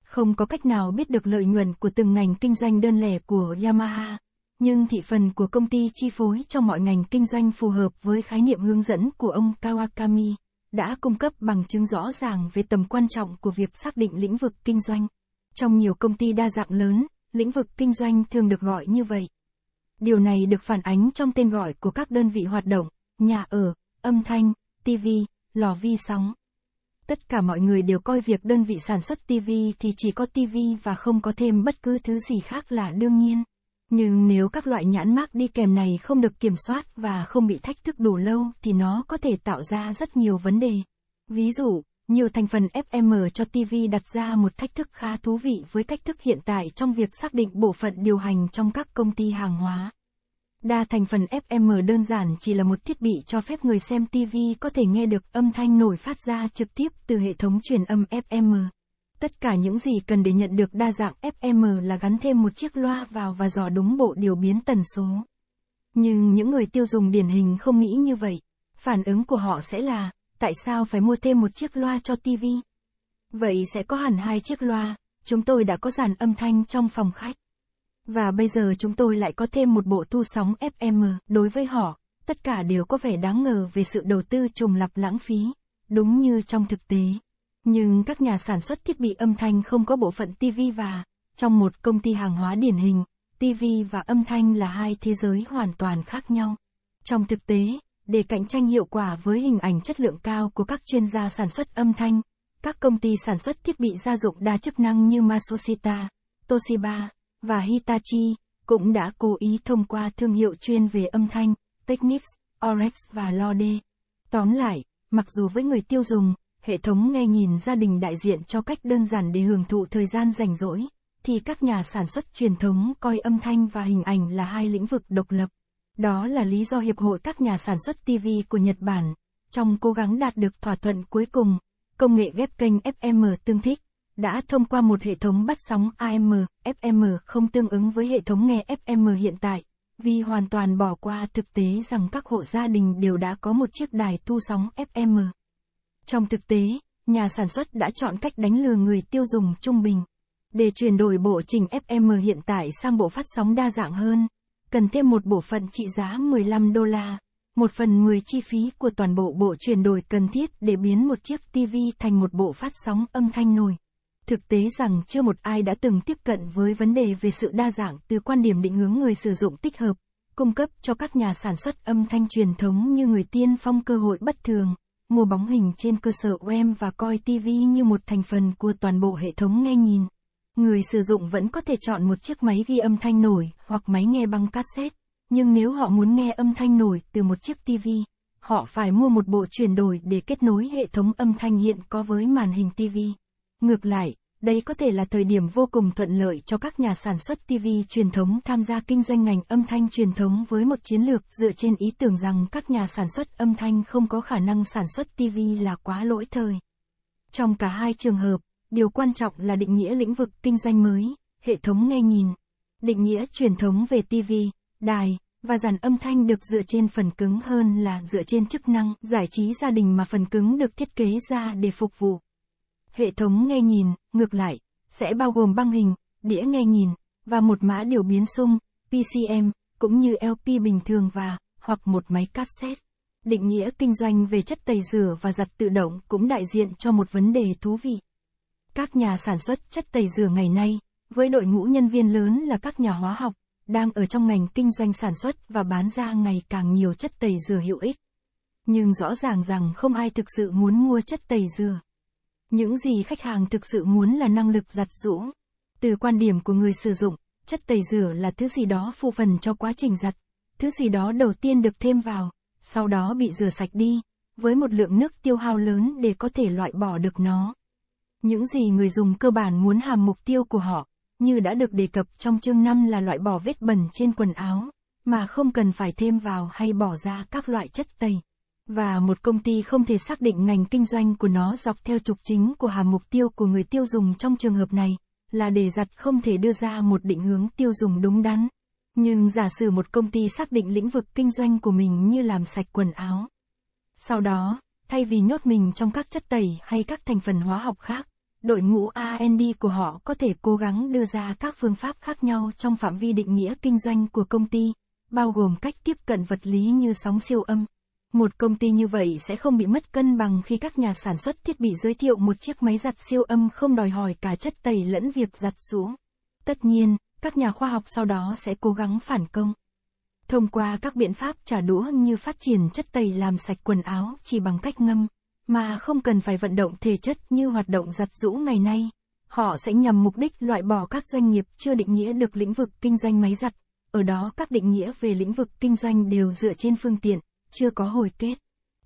Không có cách nào biết được lợi nhuận của từng ngành kinh doanh đơn lẻ của Yamaha, nhưng thị phần của công ty chi phối trong mọi ngành kinh doanh phù hợp với khái niệm hướng dẫn của ông Kawakami đã cung cấp bằng chứng rõ ràng về tầm quan trọng của việc xác định lĩnh vực kinh doanh. Trong nhiều công ty đa dạng lớn, lĩnh vực kinh doanh thường được gọi như vậy. Điều này được phản ánh trong tên gọi của các đơn vị hoạt động, nhà ở, âm thanh, TV, lò vi sóng. Tất cả mọi người đều coi việc đơn vị sản xuất TV thì chỉ có TV và không có thêm bất cứ thứ gì khác là đương nhiên. Nhưng nếu các loại nhãn mác đi kèm này không được kiểm soát và không bị thách thức đủ lâu thì nó có thể tạo ra rất nhiều vấn đề. Ví dụ, nhiều thành phần FM cho TV đặt ra một thách thức khá thú vị với cách thức hiện tại trong việc xác định bộ phận điều hành trong các công ty hàng hóa. Đa thành phần FM đơn giản chỉ là một thiết bị cho phép người xem TV có thể nghe được âm thanh nổi phát ra trực tiếp từ hệ thống truyền âm FM. Tất cả những gì cần để nhận được đa dạng FM là gắn thêm một chiếc loa vào và dò đúng bộ điều biến tần số. Nhưng những người tiêu dùng điển hình không nghĩ như vậy. Phản ứng của họ sẽ là, tại sao phải mua thêm một chiếc loa cho TV? Vậy sẽ có hẳn hai chiếc loa, chúng tôi đã có dàn âm thanh trong phòng khách. Và bây giờ chúng tôi lại có thêm một bộ thu sóng FM, đối với họ, tất cả đều có vẻ đáng ngờ về sự đầu tư trùng lập lãng phí, đúng như trong thực tế. Nhưng các nhà sản xuất thiết bị âm thanh không có bộ phận TV và, trong một công ty hàng hóa điển hình, TV và âm thanh là hai thế giới hoàn toàn khác nhau. Trong thực tế, để cạnh tranh hiệu quả với hình ảnh chất lượng cao của các chuyên gia sản xuất âm thanh, các công ty sản xuất thiết bị gia dụng đa chức năng như Matsushita, Toshiba và Hitachi cũng đã cố ý thông qua thương hiệu chuyên về âm thanh, Technics, Orex và Lode. Tóm lại, mặc dù với người tiêu dùng, hệ thống nghe nhìn gia đình đại diện cho cách đơn giản để hưởng thụ thời gian rảnh rỗi, thì các nhà sản xuất truyền thống coi âm thanh và hình ảnh là hai lĩnh vực độc lập. Đó là lý do Hiệp hội các nhà sản xuất TV của Nhật Bản, trong cố gắng đạt được thỏa thuận cuối cùng, công nghệ ghép kênh FM tương thích, đã thông qua một hệ thống bắt sóng AM, FM không tương ứng với hệ thống nghe FM hiện tại, vì hoàn toàn bỏ qua thực tế rằng các hộ gia đình đều đã có một chiếc đài thu sóng FM. Trong thực tế, nhà sản xuất đã chọn cách đánh lừa người tiêu dùng trung bình để chuyển đổi bộ trình FM hiện tại sang bộ phát sóng đa dạng hơn cần thêm một bộ phận trị giá 15 đô la, một phần 10 chi phí của toàn bộ bộ chuyển đổi cần thiết để biến một chiếc TV thành một bộ phát sóng âm thanh nổi. Thực tế rằng chưa một ai đã từng tiếp cận với vấn đề về sự đa dạng từ quan điểm định hướng người sử dụng tích hợp, cung cấp cho các nhà sản xuất âm thanh truyền thống như người tiên phong cơ hội bất thường, mua bóng hình trên cơ sở web và coi TV như một thành phần của toàn bộ hệ thống nghe nhìn người sử dụng vẫn có thể chọn một chiếc máy ghi âm thanh nổi hoặc máy nghe băng cassette, nhưng nếu họ muốn nghe âm thanh nổi từ một chiếc TV, họ phải mua một bộ chuyển đổi để kết nối hệ thống âm thanh hiện có với màn hình TV. Ngược lại, đây có thể là thời điểm vô cùng thuận lợi cho các nhà sản xuất TV truyền thống tham gia kinh doanh ngành âm thanh truyền thống với một chiến lược dựa trên ý tưởng rằng các nhà sản xuất âm thanh không có khả năng sản xuất TV là quá lỗi thời. Trong cả hai trường hợp, điều quan trọng là định nghĩa lĩnh vực kinh doanh mới, hệ thống nghe nhìn, định nghĩa truyền thống về TV, đài và dàn âm thanh được dựa trên phần cứng hơn là dựa trên chức năng giải trí gia đình mà phần cứng được thiết kế ra để phục vụ. Hệ thống nghe nhìn, ngược lại, sẽ bao gồm băng hình, đĩa nghe nhìn và một mã điều biến sung, PCM, cũng như LP bình thường và hoặc một máy cassette. Định nghĩa kinh doanh về chất tẩy rửa và giặt tự động cũng đại diện cho một vấn đề thú vị. Các nhà sản xuất chất tẩy rửa ngày nay, với đội ngũ nhân viên lớn là các nhà hóa học, đang ở trong ngành kinh doanh sản xuất và bán ra ngày càng nhiều chất tẩy rửa hữu ích. Nhưng rõ ràng rằng không ai thực sự muốn mua chất tẩy rửa. Những gì khách hàng thực sự muốn là năng lực giặt rũ. Từ quan điểm của người sử dụng, chất tẩy rửa là thứ gì đó phụ phần cho quá trình giặt, thứ gì đó đầu tiên được thêm vào, sau đó bị rửa sạch đi, với một lượng nước tiêu hao lớn để có thể loại bỏ được nó. Những gì người dùng cơ bản muốn hàm mục tiêu của họ, như đã được đề cập trong chương 5 là loại bỏ vết bẩn trên quần áo, mà không cần phải thêm vào hay bỏ ra các loại chất tẩy. Và một công ty không thể xác định ngành kinh doanh của nó dọc theo trục chính của hàm mục tiêu của người tiêu dùng trong trường hợp này, là để giặt không thể đưa ra một định hướng tiêu dùng đúng đắn. Nhưng giả sử một công ty xác định lĩnh vực kinh doanh của mình như làm sạch quần áo. Sau đó, Thay vì nhốt mình trong các chất tẩy hay các thành phần hóa học khác, đội ngũ R&D của họ có thể cố gắng đưa ra các phương pháp khác nhau trong phạm vi định nghĩa kinh doanh của công ty, bao gồm cách tiếp cận vật lý như sóng siêu âm. Một công ty như vậy sẽ không bị mất cân bằng khi các nhà sản xuất thiết bị giới thiệu một chiếc máy giặt siêu âm không đòi hỏi cả chất tẩy lẫn việc giặt xuống. Tất nhiên, các nhà khoa học sau đó sẽ cố gắng phản công. Thông qua các biện pháp trả đũa như phát triển chất tẩy làm sạch quần áo chỉ bằng cách ngâm, mà không cần phải vận động thể chất như hoạt động giặt rũ ngày nay, họ sẽ nhằm mục đích loại bỏ các doanh nghiệp chưa định nghĩa được lĩnh vực kinh doanh máy giặt. Ở đó các định nghĩa về lĩnh vực kinh doanh đều dựa trên phương tiện, chưa có hồi kết.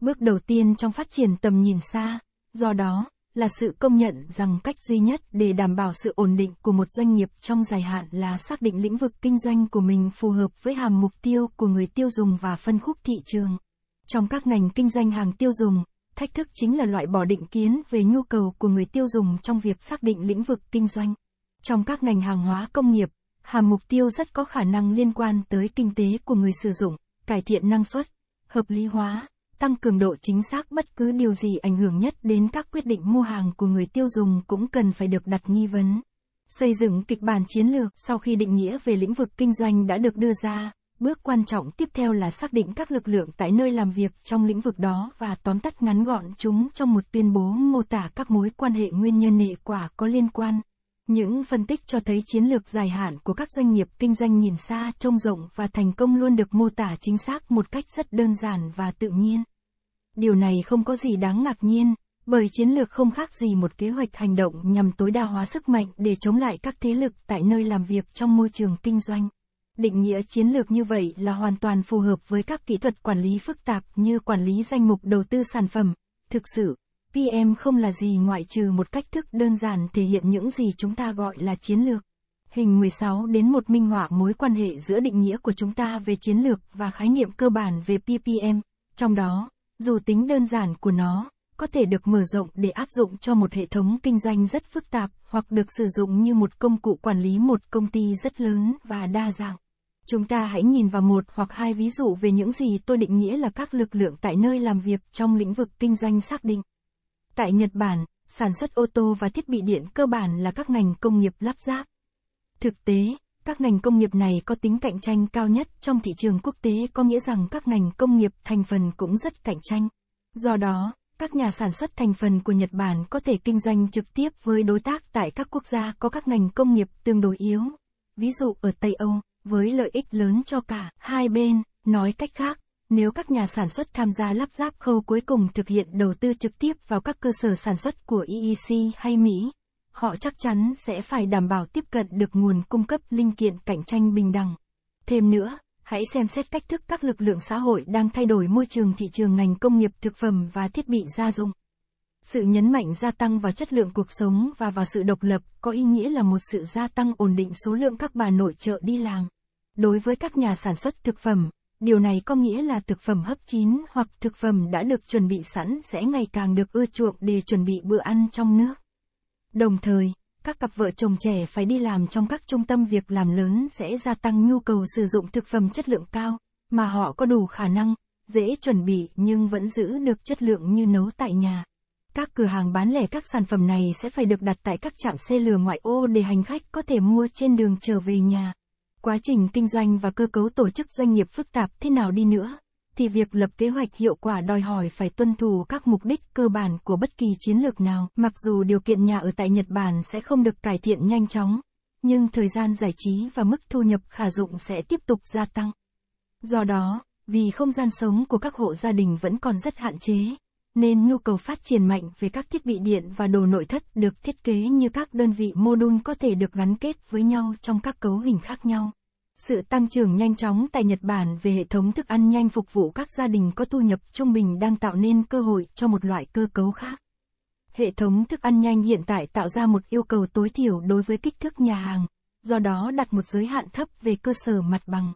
Bước đầu tiên trong phát triển tầm nhìn xa, do đó, là sự công nhận rằng cách duy nhất để đảm bảo sự ổn định của một doanh nghiệp trong dài hạn là xác định lĩnh vực kinh doanh của mình phù hợp với hàm mục tiêu của người tiêu dùng và phân khúc thị trường. Trong các ngành kinh doanh hàng tiêu dùng, thách thức chính là loại bỏ định kiến về nhu cầu của người tiêu dùng trong việc xác định lĩnh vực kinh doanh. Trong các ngành hàng hóa công nghiệp, hàm mục tiêu rất có khả năng liên quan tới kinh tế của người sử dụng, cải thiện năng suất, hợp lý hóa tăng cường độ chính xác bất cứ điều gì ảnh hưởng nhất đến các quyết định mua hàng của người tiêu dùng cũng cần phải được đặt nghi vấn. Xây dựng kịch bản chiến lược sau khi định nghĩa về lĩnh vực kinh doanh đã được đưa ra, bước quan trọng tiếp theo là xác định các lực lượng tại nơi làm việc trong lĩnh vực đó và tóm tắt ngắn gọn chúng trong một tuyên bố mô tả các mối quan hệ nguyên nhân hệ quả có liên quan. Những phân tích cho thấy chiến lược dài hạn của các doanh nghiệp kinh doanh nhìn xa trông rộng và thành công luôn được mô tả chính xác một cách rất đơn giản và tự nhiên điều này không có gì đáng ngạc nhiên, bởi chiến lược không khác gì một kế hoạch hành động nhằm tối đa hóa sức mạnh để chống lại các thế lực tại nơi làm việc trong môi trường kinh doanh. Định nghĩa chiến lược như vậy là hoàn toàn phù hợp với các kỹ thuật quản lý phức tạp như quản lý danh mục đầu tư sản phẩm. Thực sự, PM không là gì ngoại trừ một cách thức đơn giản thể hiện những gì chúng ta gọi là chiến lược. Hình 16 đến một minh họa mối quan hệ giữa định nghĩa của chúng ta về chiến lược và khái niệm cơ bản về PPM, trong đó dù tính đơn giản của nó có thể được mở rộng để áp dụng cho một hệ thống kinh doanh rất phức tạp hoặc được sử dụng như một công cụ quản lý một công ty rất lớn và đa dạng. Chúng ta hãy nhìn vào một hoặc hai ví dụ về những gì tôi định nghĩa là các lực lượng tại nơi làm việc trong lĩnh vực kinh doanh xác định. Tại Nhật Bản, sản xuất ô tô và thiết bị điện cơ bản là các ngành công nghiệp lắp ráp. Thực tế, các ngành công nghiệp này có tính cạnh tranh cao nhất trong thị trường quốc tế có nghĩa rằng các ngành công nghiệp thành phần cũng rất cạnh tranh. Do đó, các nhà sản xuất thành phần của Nhật Bản có thể kinh doanh trực tiếp với đối tác tại các quốc gia có các ngành công nghiệp tương đối yếu. Ví dụ ở Tây Âu, với lợi ích lớn cho cả hai bên, nói cách khác, nếu các nhà sản xuất tham gia lắp ráp khâu cuối cùng thực hiện đầu tư trực tiếp vào các cơ sở sản xuất của EEC hay Mỹ, họ chắc chắn sẽ phải đảm bảo tiếp cận được nguồn cung cấp linh kiện cạnh tranh bình đẳng. Thêm nữa, hãy xem xét cách thức các lực lượng xã hội đang thay đổi môi trường thị trường ngành công nghiệp thực phẩm và thiết bị gia dụng. Sự nhấn mạnh gia tăng vào chất lượng cuộc sống và vào sự độc lập có ý nghĩa là một sự gia tăng ổn định số lượng các bà nội trợ đi làng. Đối với các nhà sản xuất thực phẩm, điều này có nghĩa là thực phẩm hấp chín hoặc thực phẩm đã được chuẩn bị sẵn sẽ ngày càng được ưa chuộng để chuẩn bị bữa ăn trong nước. Đồng thời, các cặp vợ chồng trẻ phải đi làm trong các trung tâm việc làm lớn sẽ gia tăng nhu cầu sử dụng thực phẩm chất lượng cao, mà họ có đủ khả năng, dễ chuẩn bị nhưng vẫn giữ được chất lượng như nấu tại nhà. Các cửa hàng bán lẻ các sản phẩm này sẽ phải được đặt tại các trạm xe lửa ngoại ô để hành khách có thể mua trên đường trở về nhà. Quá trình kinh doanh và cơ cấu tổ chức doanh nghiệp phức tạp thế nào đi nữa, thì việc lập kế hoạch hiệu quả đòi hỏi phải tuân thủ các mục đích cơ bản của bất kỳ chiến lược nào. Mặc dù điều kiện nhà ở tại Nhật Bản sẽ không được cải thiện nhanh chóng, nhưng thời gian giải trí và mức thu nhập khả dụng sẽ tiếp tục gia tăng. Do đó, vì không gian sống của các hộ gia đình vẫn còn rất hạn chế, nên nhu cầu phát triển mạnh về các thiết bị điện và đồ nội thất được thiết kế như các đơn vị mô đun có thể được gắn kết với nhau trong các cấu hình khác nhau. Sự tăng trưởng nhanh chóng tại Nhật Bản về hệ thống thức ăn nhanh phục vụ các gia đình có thu nhập trung bình đang tạo nên cơ hội cho một loại cơ cấu khác. Hệ thống thức ăn nhanh hiện tại tạo ra một yêu cầu tối thiểu đối với kích thước nhà hàng, do đó đặt một giới hạn thấp về cơ sở mặt bằng.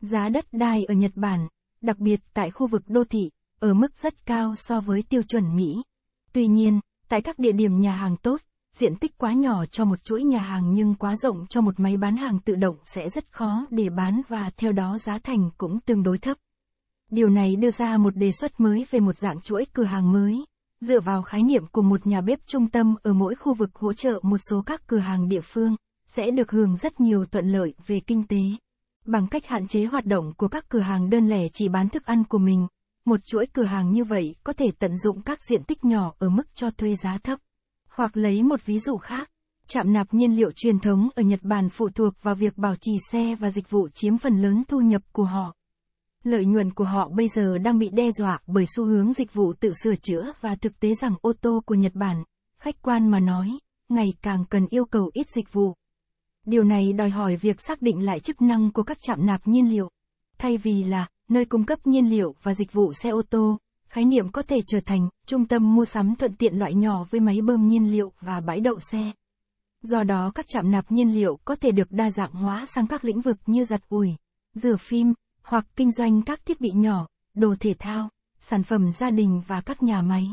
Giá đất đai ở Nhật Bản, đặc biệt tại khu vực đô thị, ở mức rất cao so với tiêu chuẩn Mỹ. Tuy nhiên, tại các địa điểm nhà hàng tốt, diện tích quá nhỏ cho một chuỗi nhà hàng nhưng quá rộng cho một máy bán hàng tự động sẽ rất khó để bán và theo đó giá thành cũng tương đối thấp. Điều này đưa ra một đề xuất mới về một dạng chuỗi cửa hàng mới, dựa vào khái niệm của một nhà bếp trung tâm ở mỗi khu vực hỗ trợ một số các cửa hàng địa phương, sẽ được hưởng rất nhiều thuận lợi về kinh tế. Bằng cách hạn chế hoạt động của các cửa hàng đơn lẻ chỉ bán thức ăn của mình, một chuỗi cửa hàng như vậy có thể tận dụng các diện tích nhỏ ở mức cho thuê giá thấp. Hoặc lấy một ví dụ khác, trạm nạp nhiên liệu truyền thống ở Nhật Bản phụ thuộc vào việc bảo trì xe và dịch vụ chiếm phần lớn thu nhập của họ. Lợi nhuận của họ bây giờ đang bị đe dọa bởi xu hướng dịch vụ tự sửa chữa và thực tế rằng ô tô của Nhật Bản, khách quan mà nói, ngày càng cần yêu cầu ít dịch vụ. Điều này đòi hỏi việc xác định lại chức năng của các trạm nạp nhiên liệu. Thay vì là nơi cung cấp nhiên liệu và dịch vụ xe ô tô, khái niệm có thể trở thành trung tâm mua sắm thuận tiện loại nhỏ với máy bơm nhiên liệu và bãi đậu xe. Do đó các trạm nạp nhiên liệu có thể được đa dạng hóa sang các lĩnh vực như giặt ủi, rửa phim, hoặc kinh doanh các thiết bị nhỏ, đồ thể thao, sản phẩm gia đình và các nhà máy.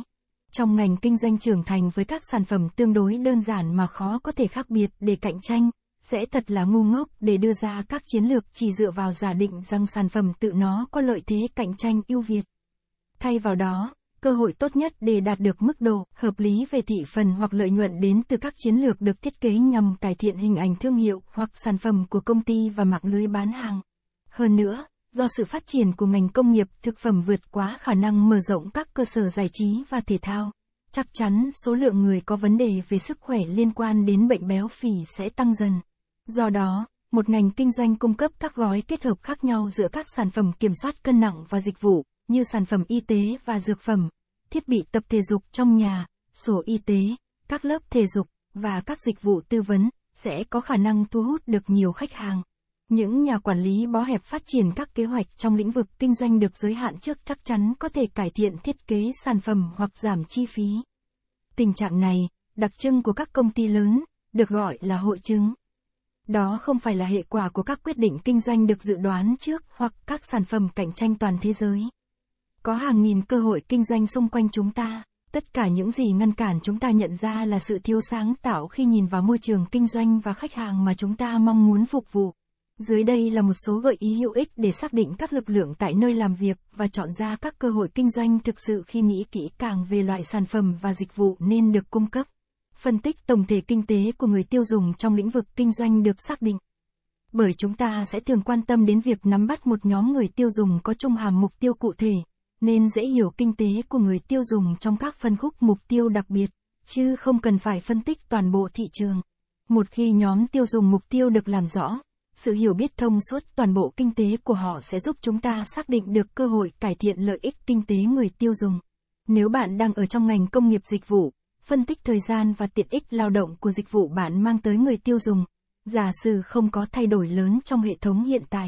Trong ngành kinh doanh trưởng thành với các sản phẩm tương đối đơn giản mà khó có thể khác biệt để cạnh tranh, sẽ thật là ngu ngốc để đưa ra các chiến lược chỉ dựa vào giả định rằng sản phẩm tự nó có lợi thế cạnh tranh ưu việt. Thay vào đó, cơ hội tốt nhất để đạt được mức độ hợp lý về thị phần hoặc lợi nhuận đến từ các chiến lược được thiết kế nhằm cải thiện hình ảnh thương hiệu hoặc sản phẩm của công ty và mạng lưới bán hàng. Hơn nữa, do sự phát triển của ngành công nghiệp thực phẩm vượt quá khả năng mở rộng các cơ sở giải trí và thể thao, chắc chắn số lượng người có vấn đề về sức khỏe liên quan đến bệnh béo phì sẽ tăng dần. Do đó, một ngành kinh doanh cung cấp các gói kết hợp khác nhau giữa các sản phẩm kiểm soát cân nặng và dịch vụ như sản phẩm y tế và dược phẩm, thiết bị tập thể dục trong nhà, sổ y tế, các lớp thể dục và các dịch vụ tư vấn sẽ có khả năng thu hút được nhiều khách hàng. Những nhà quản lý bó hẹp phát triển các kế hoạch trong lĩnh vực kinh doanh được giới hạn trước chắc chắn có thể cải thiện thiết kế sản phẩm hoặc giảm chi phí. Tình trạng này, đặc trưng của các công ty lớn, được gọi là hội chứng. Đó không phải là hệ quả của các quyết định kinh doanh được dự đoán trước hoặc các sản phẩm cạnh tranh toàn thế giới. Có hàng nghìn cơ hội kinh doanh xung quanh chúng ta. Tất cả những gì ngăn cản chúng ta nhận ra là sự thiếu sáng tạo khi nhìn vào môi trường kinh doanh và khách hàng mà chúng ta mong muốn phục vụ. Dưới đây là một số gợi ý hữu ích để xác định các lực lượng tại nơi làm việc và chọn ra các cơ hội kinh doanh thực sự khi nghĩ kỹ càng về loại sản phẩm và dịch vụ nên được cung cấp. Phân tích tổng thể kinh tế của người tiêu dùng trong lĩnh vực kinh doanh được xác định. Bởi chúng ta sẽ thường quan tâm đến việc nắm bắt một nhóm người tiêu dùng có chung hàm mục tiêu cụ thể, nên dễ hiểu kinh tế của người tiêu dùng trong các phân khúc mục tiêu đặc biệt, chứ không cần phải phân tích toàn bộ thị trường. Một khi nhóm tiêu dùng mục tiêu được làm rõ, sự hiểu biết thông suốt toàn bộ kinh tế của họ sẽ giúp chúng ta xác định được cơ hội cải thiện lợi ích kinh tế người tiêu dùng. Nếu bạn đang ở trong ngành công nghiệp dịch vụ, phân tích thời gian và tiện ích lao động của dịch vụ bạn mang tới người tiêu dùng, giả sử không có thay đổi lớn trong hệ thống hiện tại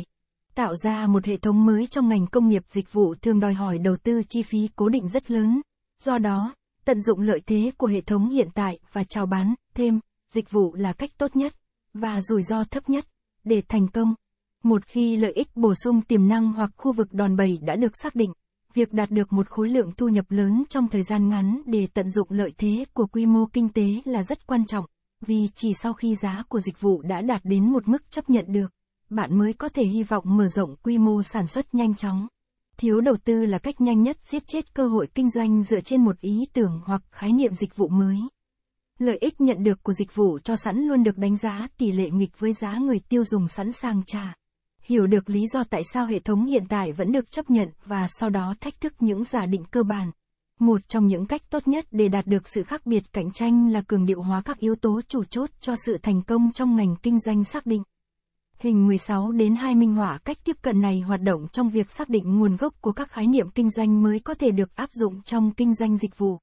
tạo ra một hệ thống mới trong ngành công nghiệp dịch vụ thường đòi hỏi đầu tư chi phí cố định rất lớn. Do đó, tận dụng lợi thế của hệ thống hiện tại và chào bán, thêm, dịch vụ là cách tốt nhất, và rủi ro thấp nhất, để thành công. Một khi lợi ích bổ sung tiềm năng hoặc khu vực đòn bẩy đã được xác định, việc đạt được một khối lượng thu nhập lớn trong thời gian ngắn để tận dụng lợi thế của quy mô kinh tế là rất quan trọng, vì chỉ sau khi giá của dịch vụ đã đạt đến một mức chấp nhận được bạn mới có thể hy vọng mở rộng quy mô sản xuất nhanh chóng. Thiếu đầu tư là cách nhanh nhất giết chết cơ hội kinh doanh dựa trên một ý tưởng hoặc khái niệm dịch vụ mới. Lợi ích nhận được của dịch vụ cho sẵn luôn được đánh giá tỷ lệ nghịch với giá người tiêu dùng sẵn sàng trả. Hiểu được lý do tại sao hệ thống hiện tại vẫn được chấp nhận và sau đó thách thức những giả định cơ bản. Một trong những cách tốt nhất để đạt được sự khác biệt cạnh tranh là cường điệu hóa các yếu tố chủ chốt cho sự thành công trong ngành kinh doanh xác định. Hình 16 đến 2 minh họa cách tiếp cận này hoạt động trong việc xác định nguồn gốc của các khái niệm kinh doanh mới có thể được áp dụng trong kinh doanh dịch vụ.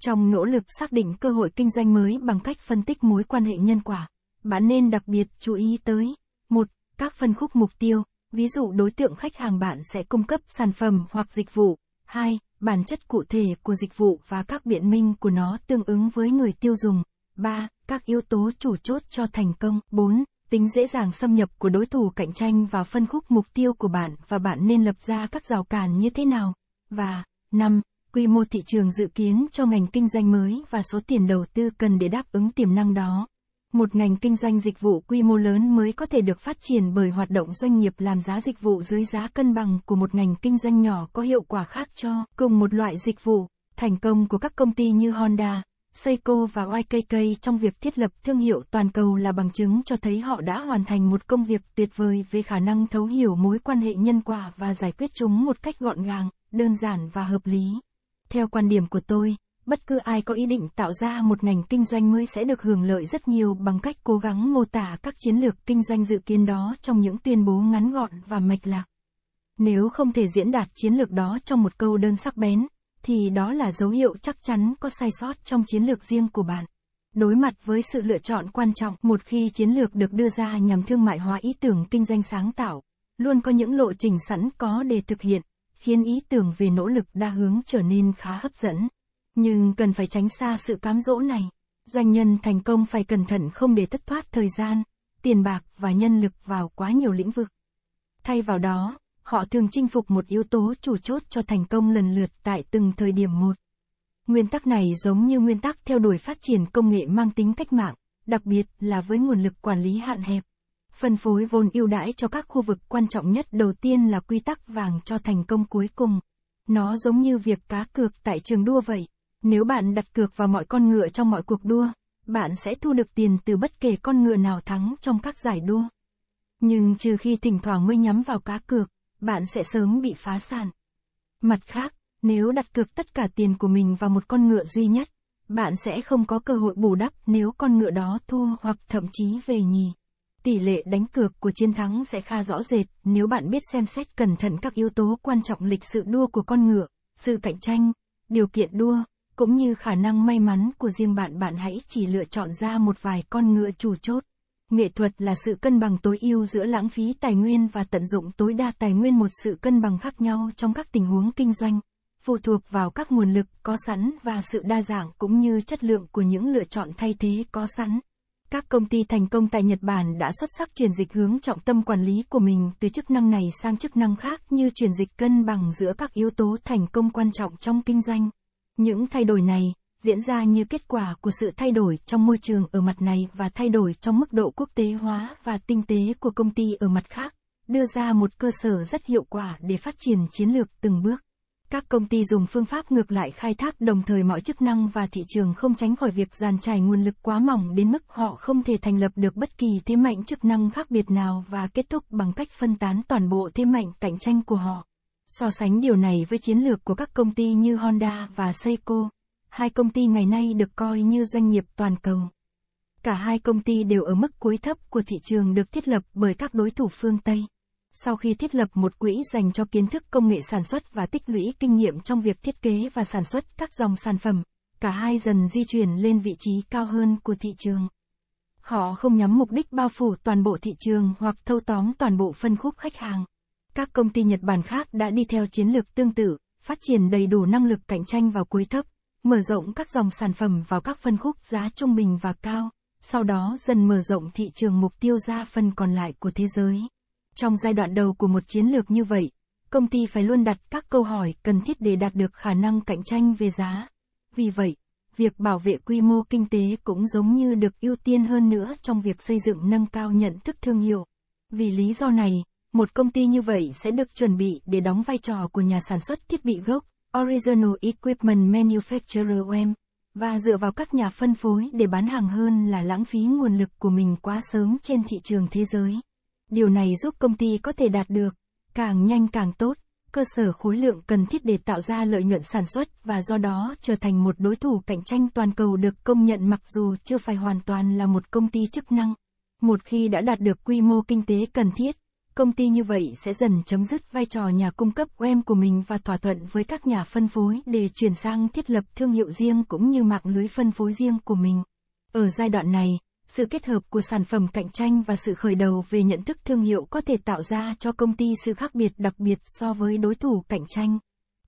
Trong nỗ lực xác định cơ hội kinh doanh mới bằng cách phân tích mối quan hệ nhân quả, bạn nên đặc biệt chú ý tới một Các phân khúc mục tiêu, ví dụ đối tượng khách hàng bạn sẽ cung cấp sản phẩm hoặc dịch vụ. 2. Bản chất cụ thể của dịch vụ và các biện minh của nó tương ứng với người tiêu dùng. 3. Các yếu tố chủ chốt cho thành công. 4 tính dễ dàng xâm nhập của đối thủ cạnh tranh vào phân khúc mục tiêu của bạn và bạn nên lập ra các rào cản như thế nào. Và 5. Quy mô thị trường dự kiến cho ngành kinh doanh mới và số tiền đầu tư cần để đáp ứng tiềm năng đó. Một ngành kinh doanh dịch vụ quy mô lớn mới có thể được phát triển bởi hoạt động doanh nghiệp làm giá dịch vụ dưới giá cân bằng của một ngành kinh doanh nhỏ có hiệu quả khác cho cùng một loại dịch vụ. Thành công của các công ty như Honda, Seiko và YKK trong việc thiết lập thương hiệu toàn cầu là bằng chứng cho thấy họ đã hoàn thành một công việc tuyệt vời về khả năng thấu hiểu mối quan hệ nhân quả và giải quyết chúng một cách gọn gàng, đơn giản và hợp lý. Theo quan điểm của tôi, bất cứ ai có ý định tạo ra một ngành kinh doanh mới sẽ được hưởng lợi rất nhiều bằng cách cố gắng mô tả các chiến lược kinh doanh dự kiến đó trong những tuyên bố ngắn gọn và mạch lạc. Nếu không thể diễn đạt chiến lược đó trong một câu đơn sắc bén, thì đó là dấu hiệu chắc chắn có sai sót trong chiến lược riêng của bạn. Đối mặt với sự lựa chọn quan trọng một khi chiến lược được đưa ra nhằm thương mại hóa ý tưởng kinh doanh sáng tạo, luôn có những lộ trình sẵn có để thực hiện, khiến ý tưởng về nỗ lực đa hướng trở nên khá hấp dẫn. Nhưng cần phải tránh xa sự cám dỗ này. Doanh nhân thành công phải cẩn thận không để thất thoát thời gian, tiền bạc và nhân lực vào quá nhiều lĩnh vực. Thay vào đó, họ thường chinh phục một yếu tố chủ chốt cho thành công lần lượt tại từng thời điểm một. Nguyên tắc này giống như nguyên tắc theo đuổi phát triển công nghệ mang tính cách mạng, đặc biệt là với nguồn lực quản lý hạn hẹp. Phân phối vốn ưu đãi cho các khu vực quan trọng nhất đầu tiên là quy tắc vàng cho thành công cuối cùng. Nó giống như việc cá cược tại trường đua vậy. Nếu bạn đặt cược vào mọi con ngựa trong mọi cuộc đua, bạn sẽ thu được tiền từ bất kể con ngựa nào thắng trong các giải đua. Nhưng trừ khi thỉnh thoảng mới nhắm vào cá cược, bạn sẽ sớm bị phá sản. Mặt khác, nếu đặt cược tất cả tiền của mình vào một con ngựa duy nhất, bạn sẽ không có cơ hội bù đắp nếu con ngựa đó thua hoặc thậm chí về nhì. Tỷ lệ đánh cược của chiến thắng sẽ khá rõ rệt nếu bạn biết xem xét cẩn thận các yếu tố quan trọng lịch sự đua của con ngựa, sự cạnh tranh, điều kiện đua, cũng như khả năng may mắn của riêng bạn bạn hãy chỉ lựa chọn ra một vài con ngựa chủ chốt. Nghệ thuật là sự cân bằng tối ưu giữa lãng phí tài nguyên và tận dụng tối đa tài nguyên một sự cân bằng khác nhau trong các tình huống kinh doanh, phụ thuộc vào các nguồn lực có sẵn và sự đa dạng cũng như chất lượng của những lựa chọn thay thế có sẵn. Các công ty thành công tại Nhật Bản đã xuất sắc chuyển dịch hướng trọng tâm quản lý của mình từ chức năng này sang chức năng khác như chuyển dịch cân bằng giữa các yếu tố thành công quan trọng trong kinh doanh. Những thay đổi này diễn ra như kết quả của sự thay đổi trong môi trường ở mặt này và thay đổi trong mức độ quốc tế hóa và tinh tế của công ty ở mặt khác, đưa ra một cơ sở rất hiệu quả để phát triển chiến lược từng bước. Các công ty dùng phương pháp ngược lại khai thác đồng thời mọi chức năng và thị trường không tránh khỏi việc giàn trải nguồn lực quá mỏng đến mức họ không thể thành lập được bất kỳ thế mạnh chức năng khác biệt nào và kết thúc bằng cách phân tán toàn bộ thế mạnh cạnh tranh của họ. So sánh điều này với chiến lược của các công ty như Honda và Seiko hai công ty ngày nay được coi như doanh nghiệp toàn cầu. Cả hai công ty đều ở mức cuối thấp của thị trường được thiết lập bởi các đối thủ phương Tây. Sau khi thiết lập một quỹ dành cho kiến thức công nghệ sản xuất và tích lũy kinh nghiệm trong việc thiết kế và sản xuất các dòng sản phẩm, cả hai dần di chuyển lên vị trí cao hơn của thị trường. Họ không nhắm mục đích bao phủ toàn bộ thị trường hoặc thâu tóm toàn bộ phân khúc khách hàng. Các công ty Nhật Bản khác đã đi theo chiến lược tương tự, phát triển đầy đủ năng lực cạnh tranh vào cuối thấp mở rộng các dòng sản phẩm vào các phân khúc giá trung bình và cao, sau đó dần mở rộng thị trường mục tiêu ra phần còn lại của thế giới. Trong giai đoạn đầu của một chiến lược như vậy, công ty phải luôn đặt các câu hỏi cần thiết để đạt được khả năng cạnh tranh về giá. Vì vậy, việc bảo vệ quy mô kinh tế cũng giống như được ưu tiên hơn nữa trong việc xây dựng nâng cao nhận thức thương hiệu. Vì lý do này, một công ty như vậy sẽ được chuẩn bị để đóng vai trò của nhà sản xuất thiết bị gốc, Original Equipment Manufacturer OEM, và dựa vào các nhà phân phối để bán hàng hơn là lãng phí nguồn lực của mình quá sớm trên thị trường thế giới. Điều này giúp công ty có thể đạt được, càng nhanh càng tốt, cơ sở khối lượng cần thiết để tạo ra lợi nhuận sản xuất và do đó trở thành một đối thủ cạnh tranh toàn cầu được công nhận mặc dù chưa phải hoàn toàn là một công ty chức năng. Một khi đã đạt được quy mô kinh tế cần thiết, công ty như vậy sẽ dần chấm dứt vai trò nhà cung cấp OEM của mình và thỏa thuận với các nhà phân phối để chuyển sang thiết lập thương hiệu riêng cũng như mạng lưới phân phối riêng của mình. Ở giai đoạn này, sự kết hợp của sản phẩm cạnh tranh và sự khởi đầu về nhận thức thương hiệu có thể tạo ra cho công ty sự khác biệt đặc biệt so với đối thủ cạnh tranh.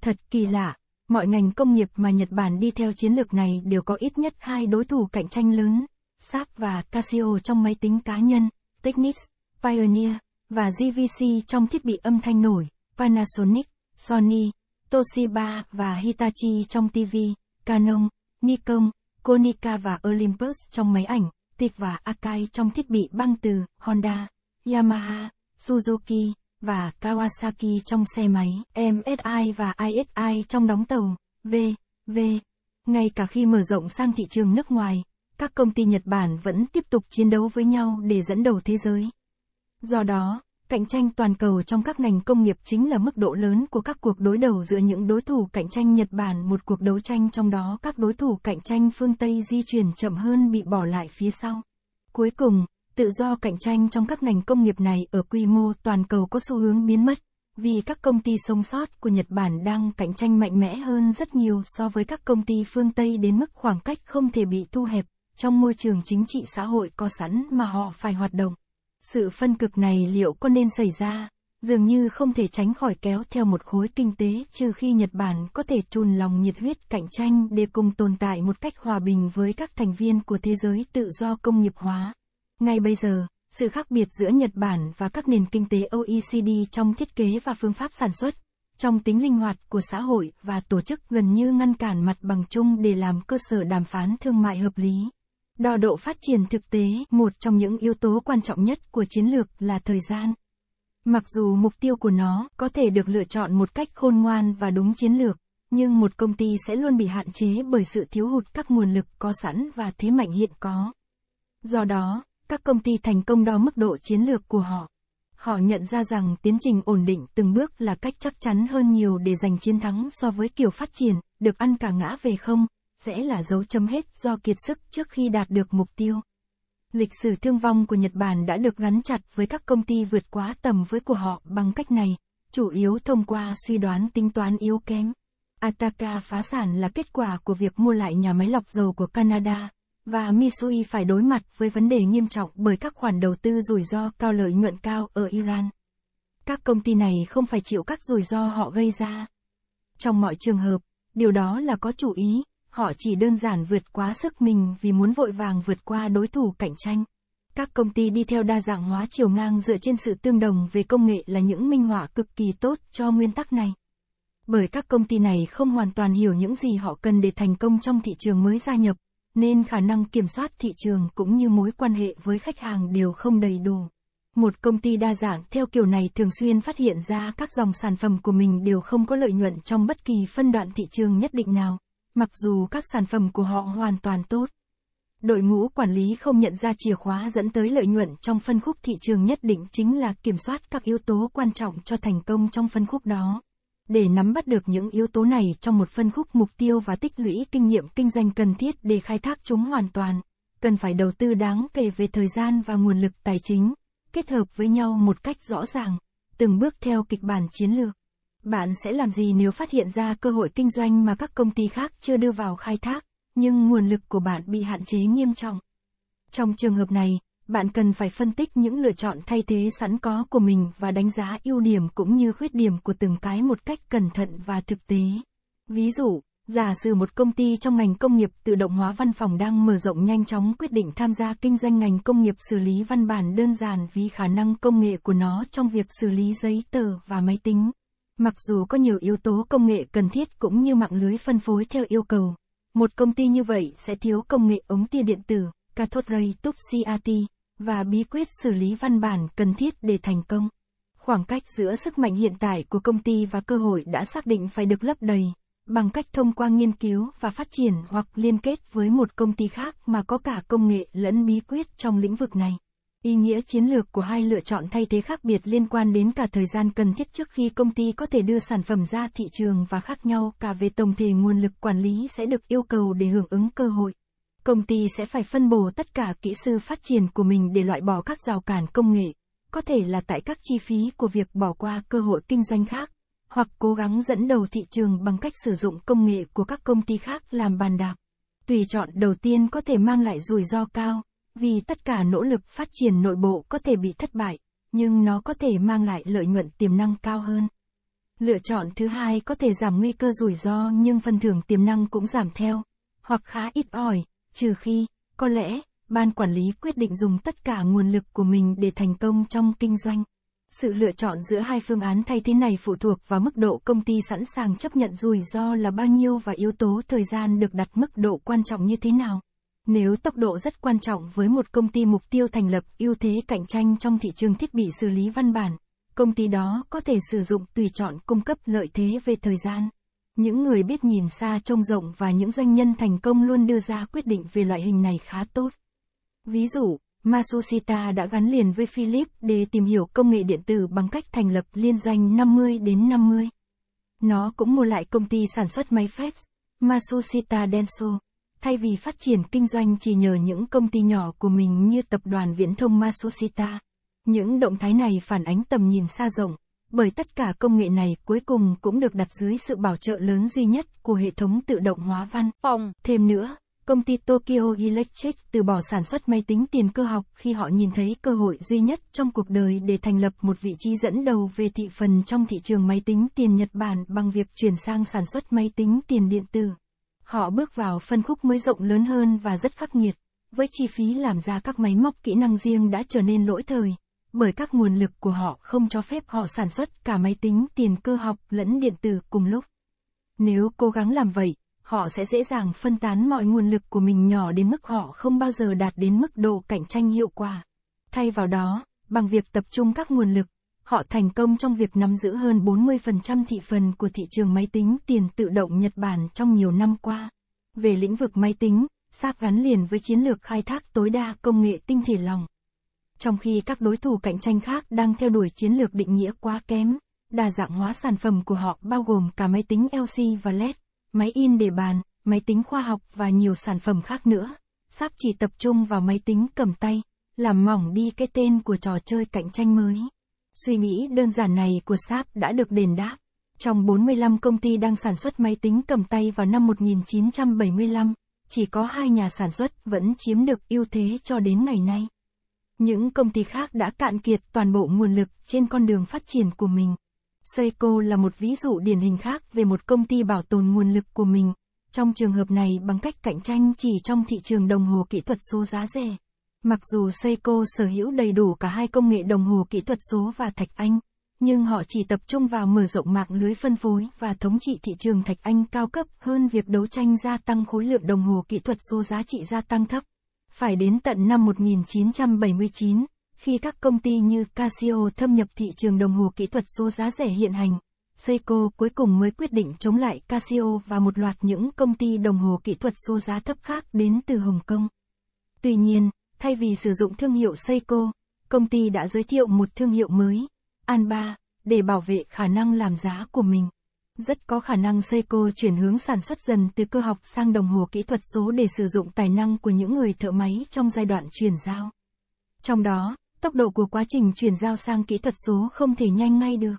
Thật kỳ lạ, mọi ngành công nghiệp mà Nhật Bản đi theo chiến lược này đều có ít nhất hai đối thủ cạnh tranh lớn, Sharp và Casio trong máy tính cá nhân, Technics, Pioneer và JVC trong thiết bị âm thanh nổi, Panasonic, Sony, Toshiba và Hitachi trong TV, Canon, Nikon, Konica và Olympus trong máy ảnh, Tịch và Akai trong thiết bị băng từ, Honda, Yamaha, Suzuki và Kawasaki trong xe máy, MSI và ISI trong đóng tàu, VV. Ngay cả khi mở rộng sang thị trường nước ngoài, các công ty Nhật Bản vẫn tiếp tục chiến đấu với nhau để dẫn đầu thế giới. Do đó, cạnh tranh toàn cầu trong các ngành công nghiệp chính là mức độ lớn của các cuộc đối đầu giữa những đối thủ cạnh tranh Nhật Bản, một cuộc đấu tranh trong đó các đối thủ cạnh tranh phương Tây di chuyển chậm hơn bị bỏ lại phía sau. Cuối cùng, tự do cạnh tranh trong các ngành công nghiệp này ở quy mô toàn cầu có xu hướng biến mất, vì các công ty sống sót của Nhật Bản đang cạnh tranh mạnh mẽ hơn rất nhiều so với các công ty phương Tây đến mức khoảng cách không thể bị thu hẹp trong môi trường chính trị xã hội có sẵn mà họ phải hoạt động. Sự phân cực này liệu có nên xảy ra, dường như không thể tránh khỏi kéo theo một khối kinh tế trừ khi Nhật Bản có thể trùn lòng nhiệt huyết cạnh tranh để cùng tồn tại một cách hòa bình với các thành viên của thế giới tự do công nghiệp hóa. Ngay bây giờ, sự khác biệt giữa Nhật Bản và các nền kinh tế OECD trong thiết kế và phương pháp sản xuất, trong tính linh hoạt của xã hội và tổ chức gần như ngăn cản mặt bằng chung để làm cơ sở đàm phán thương mại hợp lý. Đo độ phát triển thực tế, một trong những yếu tố quan trọng nhất của chiến lược là thời gian. Mặc dù mục tiêu của nó có thể được lựa chọn một cách khôn ngoan và đúng chiến lược, nhưng một công ty sẽ luôn bị hạn chế bởi sự thiếu hụt các nguồn lực có sẵn và thế mạnh hiện có. Do đó, các công ty thành công đo mức độ chiến lược của họ. Họ nhận ra rằng tiến trình ổn định từng bước là cách chắc chắn hơn nhiều để giành chiến thắng so với kiểu phát triển, được ăn cả ngã về không sẽ là dấu chấm hết do kiệt sức trước khi đạt được mục tiêu. Lịch sử thương vong của Nhật Bản đã được gắn chặt với các công ty vượt quá tầm với của họ bằng cách này, chủ yếu thông qua suy đoán tính toán yếu kém. Ataka phá sản là kết quả của việc mua lại nhà máy lọc dầu của Canada, và Mitsui phải đối mặt với vấn đề nghiêm trọng bởi các khoản đầu tư rủi ro cao lợi nhuận cao ở Iran. Các công ty này không phải chịu các rủi ro họ gây ra. Trong mọi trường hợp, điều đó là có chủ ý, họ chỉ đơn giản vượt quá sức mình vì muốn vội vàng vượt qua đối thủ cạnh tranh. Các công ty đi theo đa dạng hóa chiều ngang dựa trên sự tương đồng về công nghệ là những minh họa cực kỳ tốt cho nguyên tắc này. Bởi các công ty này không hoàn toàn hiểu những gì họ cần để thành công trong thị trường mới gia nhập, nên khả năng kiểm soát thị trường cũng như mối quan hệ với khách hàng đều không đầy đủ. Một công ty đa dạng theo kiểu này thường xuyên phát hiện ra các dòng sản phẩm của mình đều không có lợi nhuận trong bất kỳ phân đoạn thị trường nhất định nào Mặc dù các sản phẩm của họ hoàn toàn tốt, đội ngũ quản lý không nhận ra chìa khóa dẫn tới lợi nhuận trong phân khúc thị trường nhất định chính là kiểm soát các yếu tố quan trọng cho thành công trong phân khúc đó. Để nắm bắt được những yếu tố này trong một phân khúc mục tiêu và tích lũy kinh nghiệm kinh doanh cần thiết để khai thác chúng hoàn toàn, cần phải đầu tư đáng kể về thời gian và nguồn lực tài chính, kết hợp với nhau một cách rõ ràng, từng bước theo kịch bản chiến lược. Bạn sẽ làm gì nếu phát hiện ra cơ hội kinh doanh mà các công ty khác chưa đưa vào khai thác, nhưng nguồn lực của bạn bị hạn chế nghiêm trọng? Trong trường hợp này, bạn cần phải phân tích những lựa chọn thay thế sẵn có của mình và đánh giá ưu điểm cũng như khuyết điểm của từng cái một cách cẩn thận và thực tế. Ví dụ, giả sử một công ty trong ngành công nghiệp tự động hóa văn phòng đang mở rộng nhanh chóng quyết định tham gia kinh doanh ngành công nghiệp xử lý văn bản đơn giản vì khả năng công nghệ của nó trong việc xử lý giấy tờ và máy tính. Mặc dù có nhiều yếu tố công nghệ cần thiết cũng như mạng lưới phân phối theo yêu cầu, một công ty như vậy sẽ thiếu công nghệ ống tia điện tử, cathode ray tube CRT, và bí quyết xử lý văn bản cần thiết để thành công. Khoảng cách giữa sức mạnh hiện tại của công ty và cơ hội đã xác định phải được lấp đầy, bằng cách thông qua nghiên cứu và phát triển hoặc liên kết với một công ty khác mà có cả công nghệ lẫn bí quyết trong lĩnh vực này. Ý nghĩa chiến lược của hai lựa chọn thay thế khác biệt liên quan đến cả thời gian cần thiết trước khi công ty có thể đưa sản phẩm ra thị trường và khác nhau cả về tổng thể nguồn lực quản lý sẽ được yêu cầu để hưởng ứng cơ hội. Công ty sẽ phải phân bổ tất cả kỹ sư phát triển của mình để loại bỏ các rào cản công nghệ, có thể là tại các chi phí của việc bỏ qua cơ hội kinh doanh khác, hoặc cố gắng dẫn đầu thị trường bằng cách sử dụng công nghệ của các công ty khác làm bàn đạp. Tùy chọn đầu tiên có thể mang lại rủi ro cao vì tất cả nỗ lực phát triển nội bộ có thể bị thất bại, nhưng nó có thể mang lại lợi nhuận tiềm năng cao hơn. Lựa chọn thứ hai có thể giảm nguy cơ rủi ro nhưng phần thưởng tiềm năng cũng giảm theo, hoặc khá ít ỏi, trừ khi, có lẽ, ban quản lý quyết định dùng tất cả nguồn lực của mình để thành công trong kinh doanh. Sự lựa chọn giữa hai phương án thay thế này phụ thuộc vào mức độ công ty sẵn sàng chấp nhận rủi ro là bao nhiêu và yếu tố thời gian được đặt mức độ quan trọng như thế nào. Nếu tốc độ rất quan trọng với một công ty mục tiêu thành lập ưu thế cạnh tranh trong thị trường thiết bị xử lý văn bản, công ty đó có thể sử dụng tùy chọn cung cấp lợi thế về thời gian. Những người biết nhìn xa trông rộng và những doanh nhân thành công luôn đưa ra quyết định về loại hình này khá tốt. Ví dụ, Matsushita đã gắn liền với Philip để tìm hiểu công nghệ điện tử bằng cách thành lập liên doanh 50 đến 50. Nó cũng mua lại công ty sản xuất máy fax, Matsushita Denso. Thay vì phát triển kinh doanh chỉ nhờ những công ty nhỏ của mình như tập đoàn viễn thông Masosita, những động thái này phản ánh tầm nhìn xa rộng, bởi tất cả công nghệ này cuối cùng cũng được đặt dưới sự bảo trợ lớn duy nhất của hệ thống tự động hóa văn phòng. Thêm nữa, công ty Tokyo Electric từ bỏ sản xuất máy tính tiền cơ học khi họ nhìn thấy cơ hội duy nhất trong cuộc đời để thành lập một vị trí dẫn đầu về thị phần trong thị trường máy tính tiền Nhật Bản bằng việc chuyển sang sản xuất máy tính tiền điện tử. Họ bước vào phân khúc mới rộng lớn hơn và rất khắc nghiệt, với chi phí làm ra các máy móc kỹ năng riêng đã trở nên lỗi thời, bởi các nguồn lực của họ không cho phép họ sản xuất cả máy tính tiền cơ học lẫn điện tử cùng lúc. Nếu cố gắng làm vậy, họ sẽ dễ dàng phân tán mọi nguồn lực của mình nhỏ đến mức họ không bao giờ đạt đến mức độ cạnh tranh hiệu quả. Thay vào đó, bằng việc tập trung các nguồn lực, họ thành công trong việc nắm giữ hơn 40% thị phần của thị trường máy tính tiền tự động Nhật Bản trong nhiều năm qua. Về lĩnh vực máy tính, SAP gắn liền với chiến lược khai thác tối đa công nghệ tinh thể lòng. Trong khi các đối thủ cạnh tranh khác đang theo đuổi chiến lược định nghĩa quá kém, đa dạng hóa sản phẩm của họ bao gồm cả máy tính LC và LED, máy in để bàn, máy tính khoa học và nhiều sản phẩm khác nữa. SAP chỉ tập trung vào máy tính cầm tay, làm mỏng đi cái tên của trò chơi cạnh tranh mới. Suy nghĩ đơn giản này của Saab đã được đền đáp. Trong 45 công ty đang sản xuất máy tính cầm tay vào năm 1975, chỉ có hai nhà sản xuất vẫn chiếm được ưu thế cho đến ngày nay. Những công ty khác đã cạn kiệt toàn bộ nguồn lực trên con đường phát triển của mình. Seiko là một ví dụ điển hình khác về một công ty bảo tồn nguồn lực của mình, trong trường hợp này bằng cách cạnh tranh chỉ trong thị trường đồng hồ kỹ thuật số giá rẻ. Mặc dù Seiko sở hữu đầy đủ cả hai công nghệ đồng hồ kỹ thuật số và Thạch Anh, nhưng họ chỉ tập trung vào mở rộng mạng lưới phân phối và thống trị thị trường Thạch Anh cao cấp hơn việc đấu tranh gia tăng khối lượng đồng hồ kỹ thuật số giá trị gia tăng thấp. Phải đến tận năm 1979, khi các công ty như Casio thâm nhập thị trường đồng hồ kỹ thuật số giá rẻ hiện hành, Seiko cuối cùng mới quyết định chống lại Casio và một loạt những công ty đồng hồ kỹ thuật số giá thấp khác đến từ Hồng Kông. Tuy nhiên, Thay vì sử dụng thương hiệu Seiko, công ty đã giới thiệu một thương hiệu mới, Anba, để bảo vệ khả năng làm giá của mình. Rất có khả năng Seiko chuyển hướng sản xuất dần từ cơ học sang đồng hồ kỹ thuật số để sử dụng tài năng của những người thợ máy trong giai đoạn chuyển giao. Trong đó, tốc độ của quá trình chuyển giao sang kỹ thuật số không thể nhanh ngay được.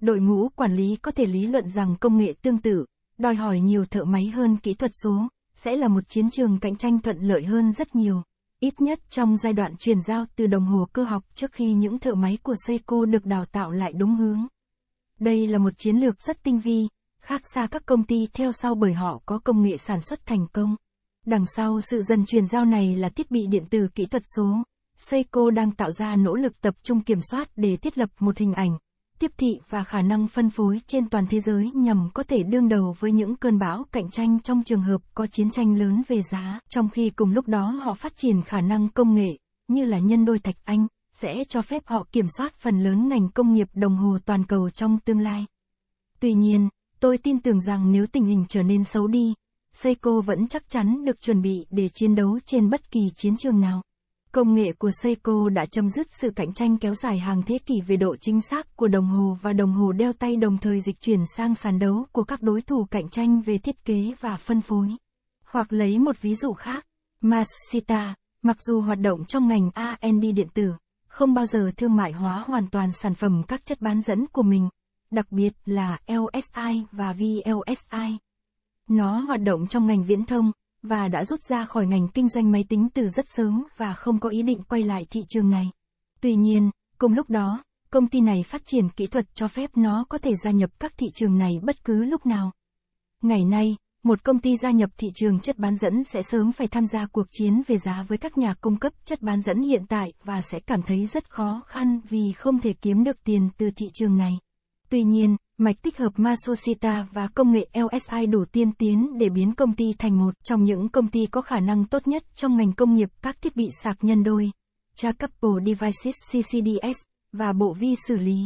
Đội ngũ quản lý có thể lý luận rằng công nghệ tương tự, đòi hỏi nhiều thợ máy hơn kỹ thuật số, sẽ là một chiến trường cạnh tranh thuận lợi hơn rất nhiều ít nhất trong giai đoạn chuyển giao từ đồng hồ cơ học trước khi những thợ máy của Seiko được đào tạo lại đúng hướng. Đây là một chiến lược rất tinh vi, khác xa các công ty theo sau bởi họ có công nghệ sản xuất thành công. Đằng sau sự dần chuyển giao này là thiết bị điện tử kỹ thuật số. Seiko đang tạo ra nỗ lực tập trung kiểm soát để thiết lập một hình ảnh tiếp thị và khả năng phân phối trên toàn thế giới nhằm có thể đương đầu với những cơn bão cạnh tranh trong trường hợp có chiến tranh lớn về giá, trong khi cùng lúc đó họ phát triển khả năng công nghệ, như là nhân đôi thạch anh, sẽ cho phép họ kiểm soát phần lớn ngành công nghiệp đồng hồ toàn cầu trong tương lai. Tuy nhiên, tôi tin tưởng rằng nếu tình hình trở nên xấu đi, Seiko vẫn chắc chắn được chuẩn bị để chiến đấu trên bất kỳ chiến trường nào. Công nghệ của Seiko đã chấm dứt sự cạnh tranh kéo dài hàng thế kỷ về độ chính xác của đồng hồ và đồng hồ đeo tay đồng thời dịch chuyển sang sàn đấu của các đối thủ cạnh tranh về thiết kế và phân phối. Hoặc lấy một ví dụ khác, Masita, mặc dù hoạt động trong ngành A&D điện tử, không bao giờ thương mại hóa hoàn toàn sản phẩm các chất bán dẫn của mình, đặc biệt là LSI và VLSI. Nó hoạt động trong ngành viễn thông, và đã rút ra khỏi ngành kinh doanh máy tính từ rất sớm và không có ý định quay lại thị trường này. Tuy nhiên, cùng lúc đó, công ty này phát triển kỹ thuật cho phép nó có thể gia nhập các thị trường này bất cứ lúc nào. Ngày nay, một công ty gia nhập thị trường chất bán dẫn sẽ sớm phải tham gia cuộc chiến về giá với các nhà cung cấp chất bán dẫn hiện tại và sẽ cảm thấy rất khó khăn vì không thể kiếm được tiền từ thị trường này. Tuy nhiên, Mạch tích hợp Masosita và công nghệ LSI đủ tiên tiến để biến công ty thành một trong những công ty có khả năng tốt nhất trong ngành công nghiệp các thiết bị sạc nhân đôi, Couple Devices CCDS, và bộ vi xử lý.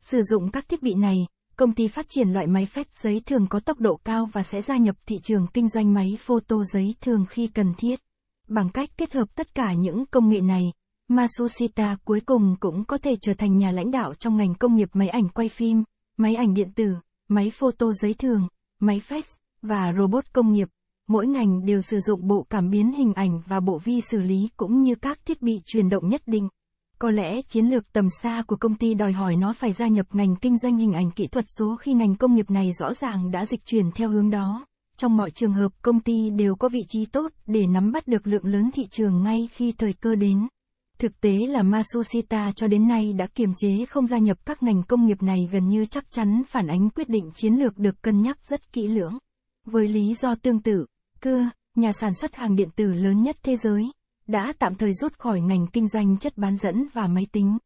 Sử dụng các thiết bị này, công ty phát triển loại máy phách giấy thường có tốc độ cao và sẽ gia nhập thị trường kinh doanh máy photo giấy thường khi cần thiết. Bằng cách kết hợp tất cả những công nghệ này, Masushita cuối cùng cũng có thể trở thành nhà lãnh đạo trong ngành công nghiệp máy ảnh quay phim máy ảnh điện tử, máy photo giấy thường, máy fax và robot công nghiệp. Mỗi ngành đều sử dụng bộ cảm biến hình ảnh và bộ vi xử lý cũng như các thiết bị truyền động nhất định. Có lẽ chiến lược tầm xa của công ty đòi hỏi nó phải gia nhập ngành kinh doanh hình ảnh kỹ thuật số khi ngành công nghiệp này rõ ràng đã dịch chuyển theo hướng đó. Trong mọi trường hợp công ty đều có vị trí tốt để nắm bắt được lượng lớn thị trường ngay khi thời cơ đến. Thực tế là Matsushita cho đến nay đã kiềm chế không gia nhập các ngành công nghiệp này gần như chắc chắn phản ánh quyết định chiến lược được cân nhắc rất kỹ lưỡng. Với lý do tương tự, cưa, nhà sản xuất hàng điện tử lớn nhất thế giới, đã tạm thời rút khỏi ngành kinh doanh chất bán dẫn và máy tính.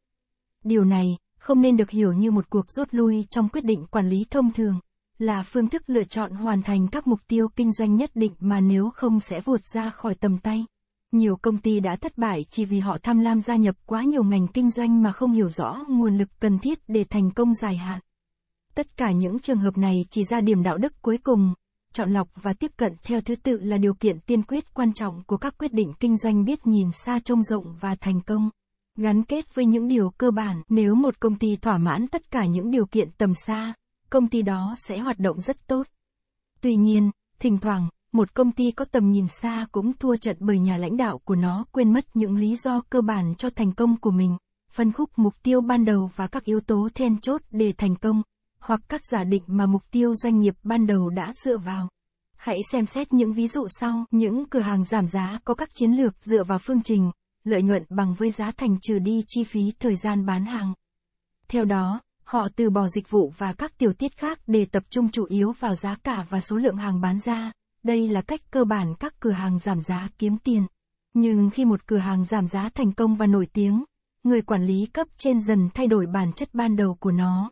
Điều này, không nên được hiểu như một cuộc rút lui trong quyết định quản lý thông thường, là phương thức lựa chọn hoàn thành các mục tiêu kinh doanh nhất định mà nếu không sẽ vụt ra khỏi tầm tay. Nhiều công ty đã thất bại chỉ vì họ tham lam gia nhập quá nhiều ngành kinh doanh mà không hiểu rõ nguồn lực cần thiết để thành công dài hạn. Tất cả những trường hợp này chỉ ra điểm đạo đức cuối cùng, chọn lọc và tiếp cận theo thứ tự là điều kiện tiên quyết quan trọng của các quyết định kinh doanh biết nhìn xa trông rộng và thành công gắn kết với những điều cơ bản nếu một công ty thỏa mãn tất cả những điều kiện tầm xa công ty đó sẽ hoạt động rất tốt tuy nhiên thỉnh thoảng một công ty có tầm nhìn xa cũng thua trận bởi nhà lãnh đạo của nó quên mất những lý do cơ bản cho thành công của mình, phân khúc mục tiêu ban đầu và các yếu tố then chốt để thành công, hoặc các giả định mà mục tiêu doanh nghiệp ban đầu đã dựa vào. Hãy xem xét những ví dụ sau, những cửa hàng giảm giá có các chiến lược dựa vào phương trình, lợi nhuận bằng với giá thành trừ đi chi phí thời gian bán hàng. Theo đó, họ từ bỏ dịch vụ và các tiểu tiết khác để tập trung chủ yếu vào giá cả và số lượng hàng bán ra. Đây là cách cơ bản các cửa hàng giảm giá kiếm tiền. Nhưng khi một cửa hàng giảm giá thành công và nổi tiếng, người quản lý cấp trên dần thay đổi bản chất ban đầu của nó.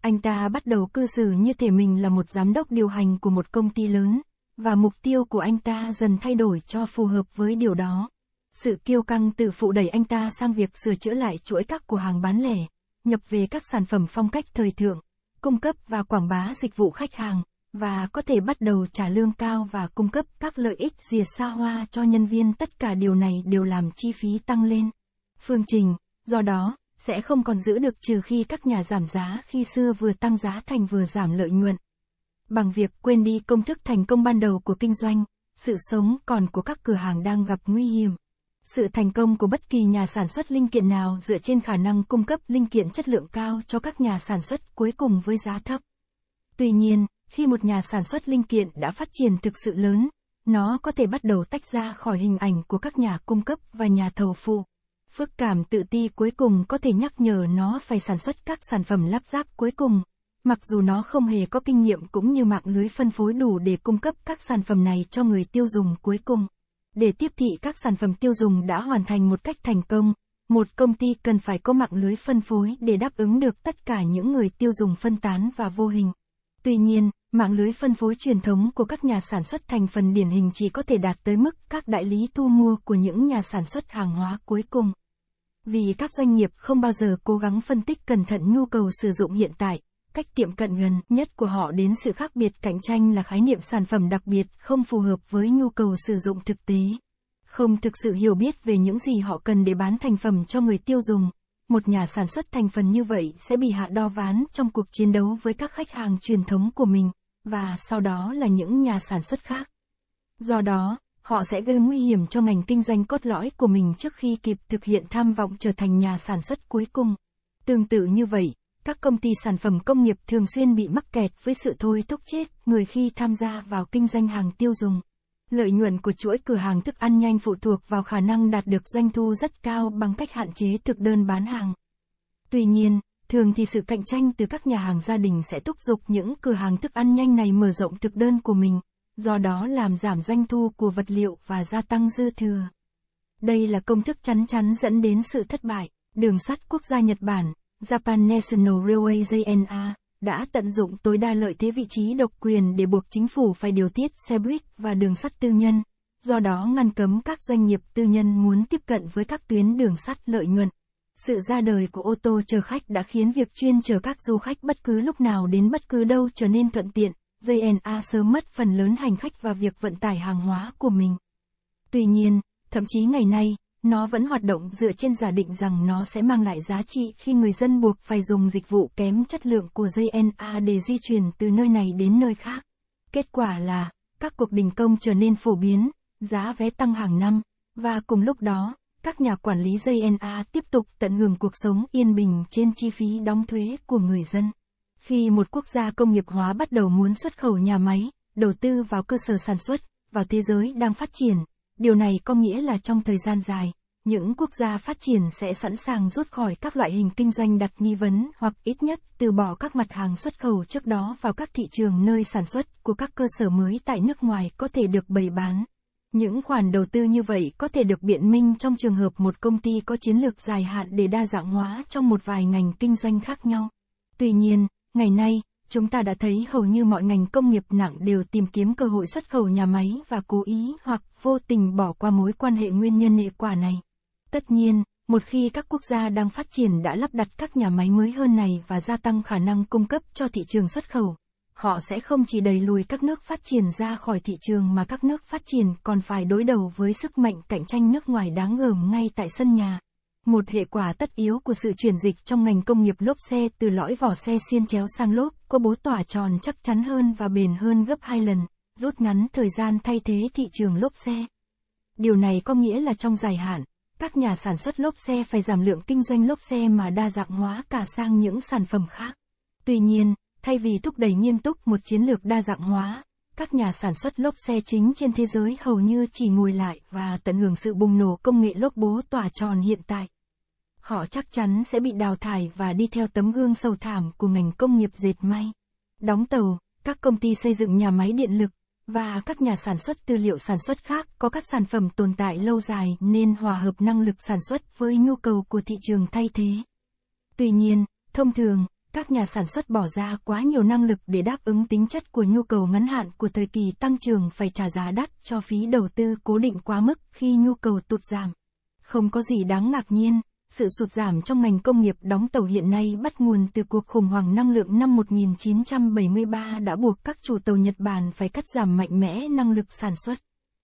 Anh ta bắt đầu cư xử như thể mình là một giám đốc điều hành của một công ty lớn, và mục tiêu của anh ta dần thay đổi cho phù hợp với điều đó. Sự kiêu căng tự phụ đẩy anh ta sang việc sửa chữa lại chuỗi các cửa hàng bán lẻ, nhập về các sản phẩm phong cách thời thượng, cung cấp và quảng bá dịch vụ khách hàng và có thể bắt đầu trả lương cao và cung cấp các lợi ích rìa xa hoa cho nhân viên tất cả điều này đều làm chi phí tăng lên. Phương trình, do đó, sẽ không còn giữ được trừ khi các nhà giảm giá khi xưa vừa tăng giá thành vừa giảm lợi nhuận. Bằng việc quên đi công thức thành công ban đầu của kinh doanh, sự sống còn của các cửa hàng đang gặp nguy hiểm. Sự thành công của bất kỳ nhà sản xuất linh kiện nào dựa trên khả năng cung cấp linh kiện chất lượng cao cho các nhà sản xuất cuối cùng với giá thấp. Tuy nhiên, khi một nhà sản xuất linh kiện đã phát triển thực sự lớn, nó có thể bắt đầu tách ra khỏi hình ảnh của các nhà cung cấp và nhà thầu phụ. Phước cảm tự ti cuối cùng có thể nhắc nhở nó phải sản xuất các sản phẩm lắp ráp cuối cùng, mặc dù nó không hề có kinh nghiệm cũng như mạng lưới phân phối đủ để cung cấp các sản phẩm này cho người tiêu dùng cuối cùng. Để tiếp thị các sản phẩm tiêu dùng đã hoàn thành một cách thành công, một công ty cần phải có mạng lưới phân phối để đáp ứng được tất cả những người tiêu dùng phân tán và vô hình. Tuy nhiên, Mạng lưới phân phối truyền thống của các nhà sản xuất thành phần điển hình chỉ có thể đạt tới mức các đại lý thu mua của những nhà sản xuất hàng hóa cuối cùng. Vì các doanh nghiệp không bao giờ cố gắng phân tích cẩn thận nhu cầu sử dụng hiện tại, cách tiệm cận gần nhất của họ đến sự khác biệt cạnh tranh là khái niệm sản phẩm đặc biệt không phù hợp với nhu cầu sử dụng thực tế. Không thực sự hiểu biết về những gì họ cần để bán thành phẩm cho người tiêu dùng, một nhà sản xuất thành phần như vậy sẽ bị hạ đo ván trong cuộc chiến đấu với các khách hàng truyền thống của mình, và sau đó là những nhà sản xuất khác. Do đó, họ sẽ gây nguy hiểm cho ngành kinh doanh cốt lõi của mình trước khi kịp thực hiện tham vọng trở thành nhà sản xuất cuối cùng. Tương tự như vậy, các công ty sản phẩm công nghiệp thường xuyên bị mắc kẹt với sự thôi thúc chết người khi tham gia vào kinh doanh hàng tiêu dùng. Lợi nhuận của chuỗi cửa hàng thức ăn nhanh phụ thuộc vào khả năng đạt được doanh thu rất cao bằng cách hạn chế thực đơn bán hàng. Tuy nhiên, thường thì sự cạnh tranh từ các nhà hàng gia đình sẽ thúc giục những cửa hàng thức ăn nhanh này mở rộng thực đơn của mình, do đó làm giảm doanh thu của vật liệu và gia tăng dư thừa. Đây là công thức chắn chắn dẫn đến sự thất bại. Đường sắt quốc gia Nhật Bản, Japan National Railway JNR đã tận dụng tối đa lợi thế vị trí độc quyền để buộc chính phủ phải điều tiết xe buýt và đường sắt tư nhân, do đó ngăn cấm các doanh nghiệp tư nhân muốn tiếp cận với các tuyến đường sắt lợi nhuận. Sự ra đời của ô tô chở khách đã khiến việc chuyên chở các du khách bất cứ lúc nào đến bất cứ đâu trở nên thuận tiện, JNA sớm mất phần lớn hành khách và việc vận tải hàng hóa của mình. Tuy nhiên, thậm chí ngày nay, nó vẫn hoạt động dựa trên giả định rằng nó sẽ mang lại giá trị khi người dân buộc phải dùng dịch vụ kém chất lượng của JNA để di chuyển từ nơi này đến nơi khác. Kết quả là, các cuộc đình công trở nên phổ biến, giá vé tăng hàng năm, và cùng lúc đó, các nhà quản lý JNA tiếp tục tận hưởng cuộc sống yên bình trên chi phí đóng thuế của người dân. Khi một quốc gia công nghiệp hóa bắt đầu muốn xuất khẩu nhà máy, đầu tư vào cơ sở sản xuất, vào thế giới đang phát triển, Điều này có nghĩa là trong thời gian dài, những quốc gia phát triển sẽ sẵn sàng rút khỏi các loại hình kinh doanh đặt nghi vấn hoặc ít nhất từ bỏ các mặt hàng xuất khẩu trước đó vào các thị trường nơi sản xuất của các cơ sở mới tại nước ngoài có thể được bày bán. Những khoản đầu tư như vậy có thể được biện minh trong trường hợp một công ty có chiến lược dài hạn để đa dạng hóa trong một vài ngành kinh doanh khác nhau. Tuy nhiên, ngày nay, chúng ta đã thấy hầu như mọi ngành công nghiệp nặng đều tìm kiếm cơ hội xuất khẩu nhà máy và cố ý hoặc vô tình bỏ qua mối quan hệ nguyên nhân hệ quả này. Tất nhiên, một khi các quốc gia đang phát triển đã lắp đặt các nhà máy mới hơn này và gia tăng khả năng cung cấp cho thị trường xuất khẩu, họ sẽ không chỉ đẩy lùi các nước phát triển ra khỏi thị trường mà các nước phát triển còn phải đối đầu với sức mạnh cạnh tranh nước ngoài đáng gờm ngay tại sân nhà. Một hệ quả tất yếu của sự chuyển dịch trong ngành công nghiệp lốp xe từ lõi vỏ xe xiên chéo sang lốp có bố tỏa tròn chắc chắn hơn và bền hơn gấp hai lần, rút ngắn thời gian thay thế thị trường lốp xe. Điều này có nghĩa là trong dài hạn, các nhà sản xuất lốp xe phải giảm lượng kinh doanh lốp xe mà đa dạng hóa cả sang những sản phẩm khác. Tuy nhiên, thay vì thúc đẩy nghiêm túc một chiến lược đa dạng hóa, các nhà sản xuất lốp xe chính trên thế giới hầu như chỉ ngồi lại và tận hưởng sự bùng nổ công nghệ lốp bố tỏa tròn hiện tại họ chắc chắn sẽ bị đào thải và đi theo tấm gương sầu thảm của ngành công nghiệp dệt may. Đóng tàu, các công ty xây dựng nhà máy điện lực, và các nhà sản xuất tư liệu sản xuất khác có các sản phẩm tồn tại lâu dài nên hòa hợp năng lực sản xuất với nhu cầu của thị trường thay thế. Tuy nhiên, thông thường, các nhà sản xuất bỏ ra quá nhiều năng lực để đáp ứng tính chất của nhu cầu ngắn hạn của thời kỳ tăng trưởng phải trả giá đắt cho phí đầu tư cố định quá mức khi nhu cầu tụt giảm. Không có gì đáng ngạc nhiên, sự sụt giảm trong ngành công nghiệp đóng tàu hiện nay bắt nguồn từ cuộc khủng hoảng năng lượng năm 1973 đã buộc các chủ tàu Nhật Bản phải cắt giảm mạnh mẽ năng lực sản xuất.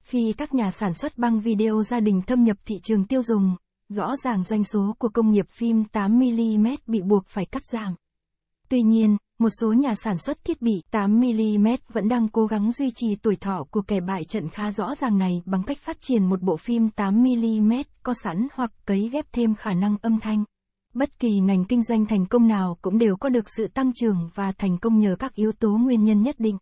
Khi các nhà sản xuất băng video gia đình thâm nhập thị trường tiêu dùng, rõ ràng doanh số của công nghiệp phim 8mm bị buộc phải cắt giảm. Tuy nhiên, một số nhà sản xuất thiết bị 8mm vẫn đang cố gắng duy trì tuổi thọ của kẻ bại trận khá rõ ràng này bằng cách phát triển một bộ phim 8mm có sẵn hoặc cấy ghép thêm khả năng âm thanh. Bất kỳ ngành kinh doanh thành công nào cũng đều có được sự tăng trưởng và thành công nhờ các yếu tố nguyên nhân nhất định.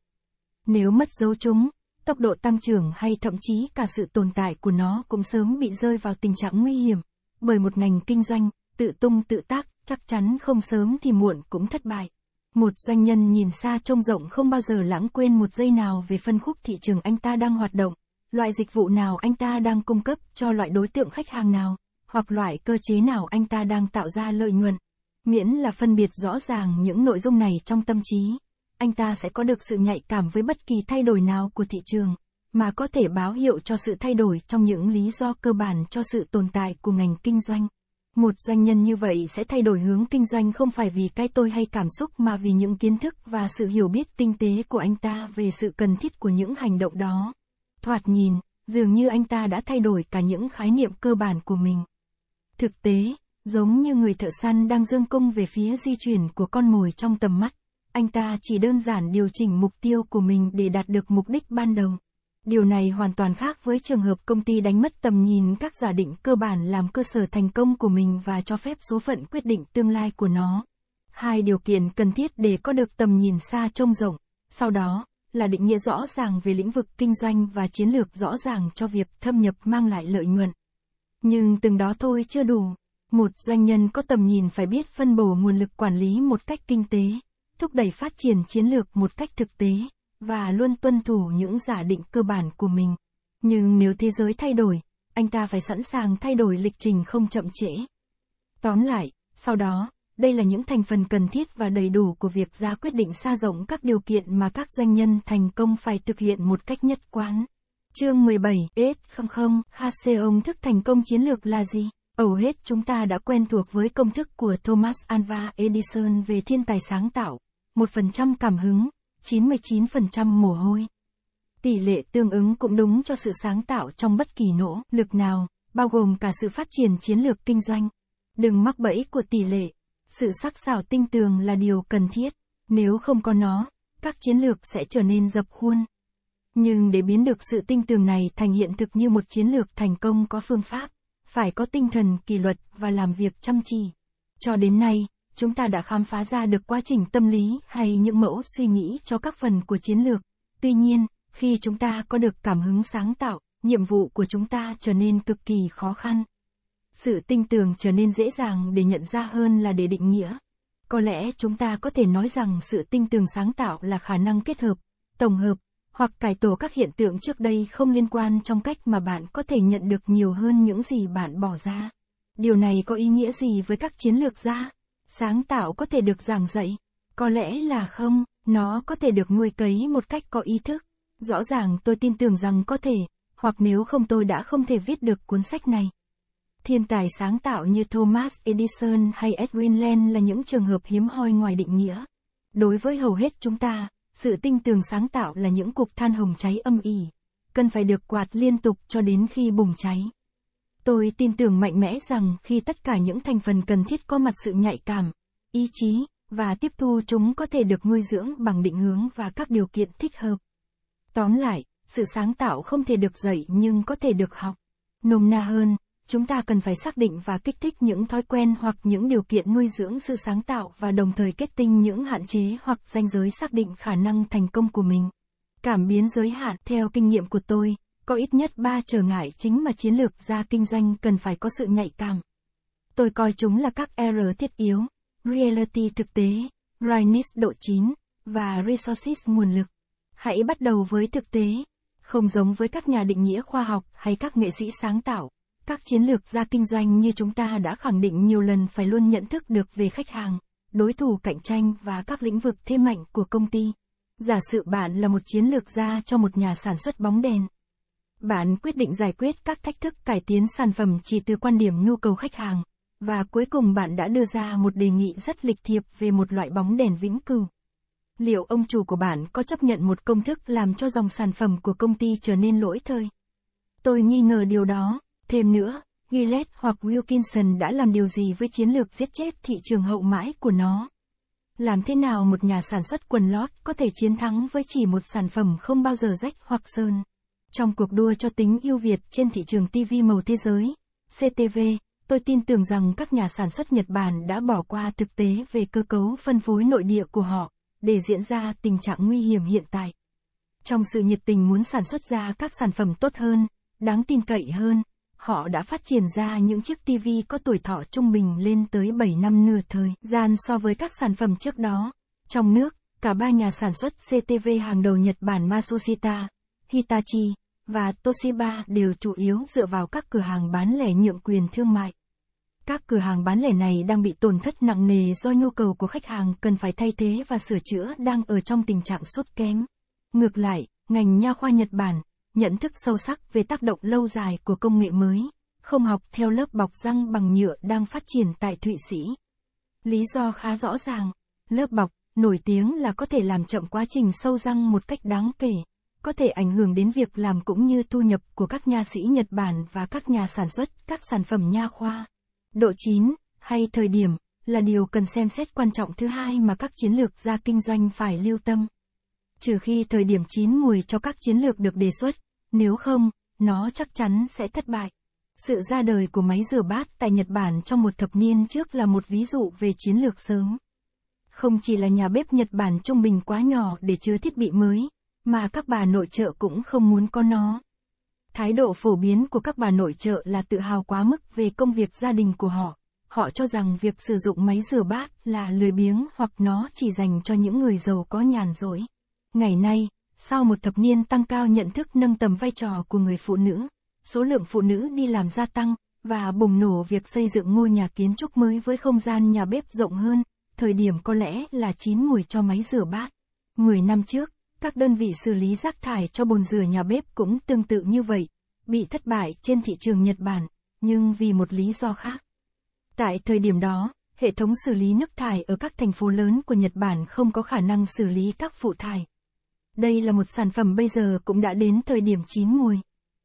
Nếu mất dấu chúng, tốc độ tăng trưởng hay thậm chí cả sự tồn tại của nó cũng sớm bị rơi vào tình trạng nguy hiểm, bởi một ngành kinh doanh, tự tung tự tác, chắc chắn không sớm thì muộn cũng thất bại. Một doanh nhân nhìn xa trông rộng không bao giờ lãng quên một giây nào về phân khúc thị trường anh ta đang hoạt động, loại dịch vụ nào anh ta đang cung cấp cho loại đối tượng khách hàng nào, hoặc loại cơ chế nào anh ta đang tạo ra lợi nhuận. Miễn là phân biệt rõ ràng những nội dung này trong tâm trí, anh ta sẽ có được sự nhạy cảm với bất kỳ thay đổi nào của thị trường, mà có thể báo hiệu cho sự thay đổi trong những lý do cơ bản cho sự tồn tại của ngành kinh doanh. Một doanh nhân như vậy sẽ thay đổi hướng kinh doanh không phải vì cái tôi hay cảm xúc mà vì những kiến thức và sự hiểu biết tinh tế của anh ta về sự cần thiết của những hành động đó. Thoạt nhìn, dường như anh ta đã thay đổi cả những khái niệm cơ bản của mình. Thực tế, giống như người thợ săn đang dương cung về phía di chuyển của con mồi trong tầm mắt, anh ta chỉ đơn giản điều chỉnh mục tiêu của mình để đạt được mục đích ban đầu. Điều này hoàn toàn khác với trường hợp công ty đánh mất tầm nhìn các giả định cơ bản làm cơ sở thành công của mình và cho phép số phận quyết định tương lai của nó. Hai điều kiện cần thiết để có được tầm nhìn xa trông rộng, sau đó là định nghĩa rõ ràng về lĩnh vực kinh doanh và chiến lược rõ ràng cho việc thâm nhập mang lại lợi nhuận. Nhưng từng đó thôi chưa đủ. Một doanh nhân có tầm nhìn phải biết phân bổ nguồn lực quản lý một cách kinh tế, thúc đẩy phát triển chiến lược một cách thực tế và luôn tuân thủ những giả định cơ bản của mình. Nhưng nếu thế giới thay đổi, anh ta phải sẵn sàng thay đổi lịch trình không chậm trễ. Tóm lại, sau đó, đây là những thành phần cần thiết và đầy đủ của việc ra quyết định xa rộng các điều kiện mà các doanh nhân thành công phải thực hiện một cách nhất quán. Chương 17, S00, ông thức thành công chiến lược là gì? Hầu hết chúng ta đã quen thuộc với công thức của Thomas Alva Edison về thiên tài sáng tạo, 1% cảm hứng, 99% mồ hôi. Tỷ lệ tương ứng cũng đúng cho sự sáng tạo trong bất kỳ nỗ lực nào, bao gồm cả sự phát triển chiến lược kinh doanh. Đừng mắc bẫy của tỷ lệ. Sự sắc sảo tinh tường là điều cần thiết. Nếu không có nó, các chiến lược sẽ trở nên dập khuôn. Nhưng để biến được sự tinh tường này thành hiện thực như một chiến lược thành công có phương pháp, phải có tinh thần kỷ luật và làm việc chăm chỉ. Cho đến nay, chúng ta đã khám phá ra được quá trình tâm lý hay những mẫu suy nghĩ cho các phần của chiến lược. Tuy nhiên, khi chúng ta có được cảm hứng sáng tạo, nhiệm vụ của chúng ta trở nên cực kỳ khó khăn. Sự tinh tường trở nên dễ dàng để nhận ra hơn là để định nghĩa. Có lẽ chúng ta có thể nói rằng sự tinh tường sáng tạo là khả năng kết hợp, tổng hợp, hoặc cải tổ các hiện tượng trước đây không liên quan trong cách mà bạn có thể nhận được nhiều hơn những gì bạn bỏ ra. Điều này có ý nghĩa gì với các chiến lược gia? sáng tạo có thể được giảng dạy có lẽ là không nó có thể được nuôi cấy một cách có ý thức rõ ràng tôi tin tưởng rằng có thể hoặc nếu không tôi đã không thể viết được cuốn sách này thiên tài sáng tạo như thomas edison hay edwin land là những trường hợp hiếm hoi ngoài định nghĩa đối với hầu hết chúng ta sự tinh tường sáng tạo là những cục than hồng cháy âm ỉ cần phải được quạt liên tục cho đến khi bùng cháy Tôi tin tưởng mạnh mẽ rằng khi tất cả những thành phần cần thiết có mặt sự nhạy cảm, ý chí, và tiếp thu chúng có thể được nuôi dưỡng bằng định hướng và các điều kiện thích hợp. Tóm lại, sự sáng tạo không thể được dạy nhưng có thể được học. Nôm na hơn, chúng ta cần phải xác định và kích thích những thói quen hoặc những điều kiện nuôi dưỡng sự sáng tạo và đồng thời kết tinh những hạn chế hoặc ranh giới xác định khả năng thành công của mình. Cảm biến giới hạn theo kinh nghiệm của tôi, có ít nhất ba trở ngại chính mà chiến lược gia kinh doanh cần phải có sự nhạy cảm. Tôi coi chúng là các error thiết yếu, reality thực tế, rightness độ chín và resources nguồn lực. Hãy bắt đầu với thực tế, không giống với các nhà định nghĩa khoa học hay các nghệ sĩ sáng tạo. Các chiến lược gia kinh doanh như chúng ta đã khẳng định nhiều lần phải luôn nhận thức được về khách hàng, đối thủ cạnh tranh và các lĩnh vực thế mạnh của công ty. Giả sử bạn là một chiến lược gia cho một nhà sản xuất bóng đèn, bạn quyết định giải quyết các thách thức cải tiến sản phẩm chỉ từ quan điểm nhu cầu khách hàng. Và cuối cùng bạn đã đưa ra một đề nghị rất lịch thiệp về một loại bóng đèn vĩnh cửu. Liệu ông chủ của bạn có chấp nhận một công thức làm cho dòng sản phẩm của công ty trở nên lỗi thời? Tôi nghi ngờ điều đó. Thêm nữa, Gillette hoặc Wilkinson đã làm điều gì với chiến lược giết chết thị trường hậu mãi của nó? Làm thế nào một nhà sản xuất quần lót có thể chiến thắng với chỉ một sản phẩm không bao giờ rách hoặc sơn? Trong cuộc đua cho tính yêu Việt trên thị trường TV màu thế giới, CTV, tôi tin tưởng rằng các nhà sản xuất Nhật Bản đã bỏ qua thực tế về cơ cấu phân phối nội địa của họ, để diễn ra tình trạng nguy hiểm hiện tại. Trong sự nhiệt tình muốn sản xuất ra các sản phẩm tốt hơn, đáng tin cậy hơn, họ đã phát triển ra những chiếc TV có tuổi thọ trung bình lên tới 7 năm nửa thời gian so với các sản phẩm trước đó. Trong nước, cả ba nhà sản xuất CTV hàng đầu Nhật Bản Masushita Hitachi và Toshiba đều chủ yếu dựa vào các cửa hàng bán lẻ nhượng quyền thương mại. Các cửa hàng bán lẻ này đang bị tổn thất nặng nề do nhu cầu của khách hàng cần phải thay thế và sửa chữa đang ở trong tình trạng sút kém. Ngược lại, ngành nha khoa Nhật Bản nhận thức sâu sắc về tác động lâu dài của công nghệ mới, không học theo lớp bọc răng bằng nhựa đang phát triển tại Thụy Sĩ. Lý do khá rõ ràng, lớp bọc nổi tiếng là có thể làm chậm quá trình sâu răng một cách đáng kể có thể ảnh hưởng đến việc làm cũng như thu nhập của các nha sĩ Nhật Bản và các nhà sản xuất các sản phẩm nha khoa. Độ chín hay thời điểm là điều cần xem xét quan trọng thứ hai mà các chiến lược gia kinh doanh phải lưu tâm. Trừ khi thời điểm chín mùi cho các chiến lược được đề xuất, nếu không, nó chắc chắn sẽ thất bại. Sự ra đời của máy rửa bát tại Nhật Bản trong một thập niên trước là một ví dụ về chiến lược sớm. Không chỉ là nhà bếp Nhật Bản trung bình quá nhỏ để chứa thiết bị mới, mà các bà nội trợ cũng không muốn có nó. Thái độ phổ biến của các bà nội trợ là tự hào quá mức về công việc gia đình của họ. Họ cho rằng việc sử dụng máy rửa bát là lười biếng hoặc nó chỉ dành cho những người giàu có nhàn rỗi. Ngày nay, sau một thập niên tăng cao nhận thức nâng tầm vai trò của người phụ nữ, số lượng phụ nữ đi làm gia tăng và bùng nổ việc xây dựng ngôi nhà kiến trúc mới với không gian nhà bếp rộng hơn, thời điểm có lẽ là chín mùi cho máy rửa bát. 10 năm trước, các đơn vị xử lý rác thải cho bồn rửa nhà bếp cũng tương tự như vậy, bị thất bại trên thị trường Nhật Bản, nhưng vì một lý do khác. Tại thời điểm đó, hệ thống xử lý nước thải ở các thành phố lớn của Nhật Bản không có khả năng xử lý các phụ thải. Đây là một sản phẩm bây giờ cũng đã đến thời điểm chín mùi.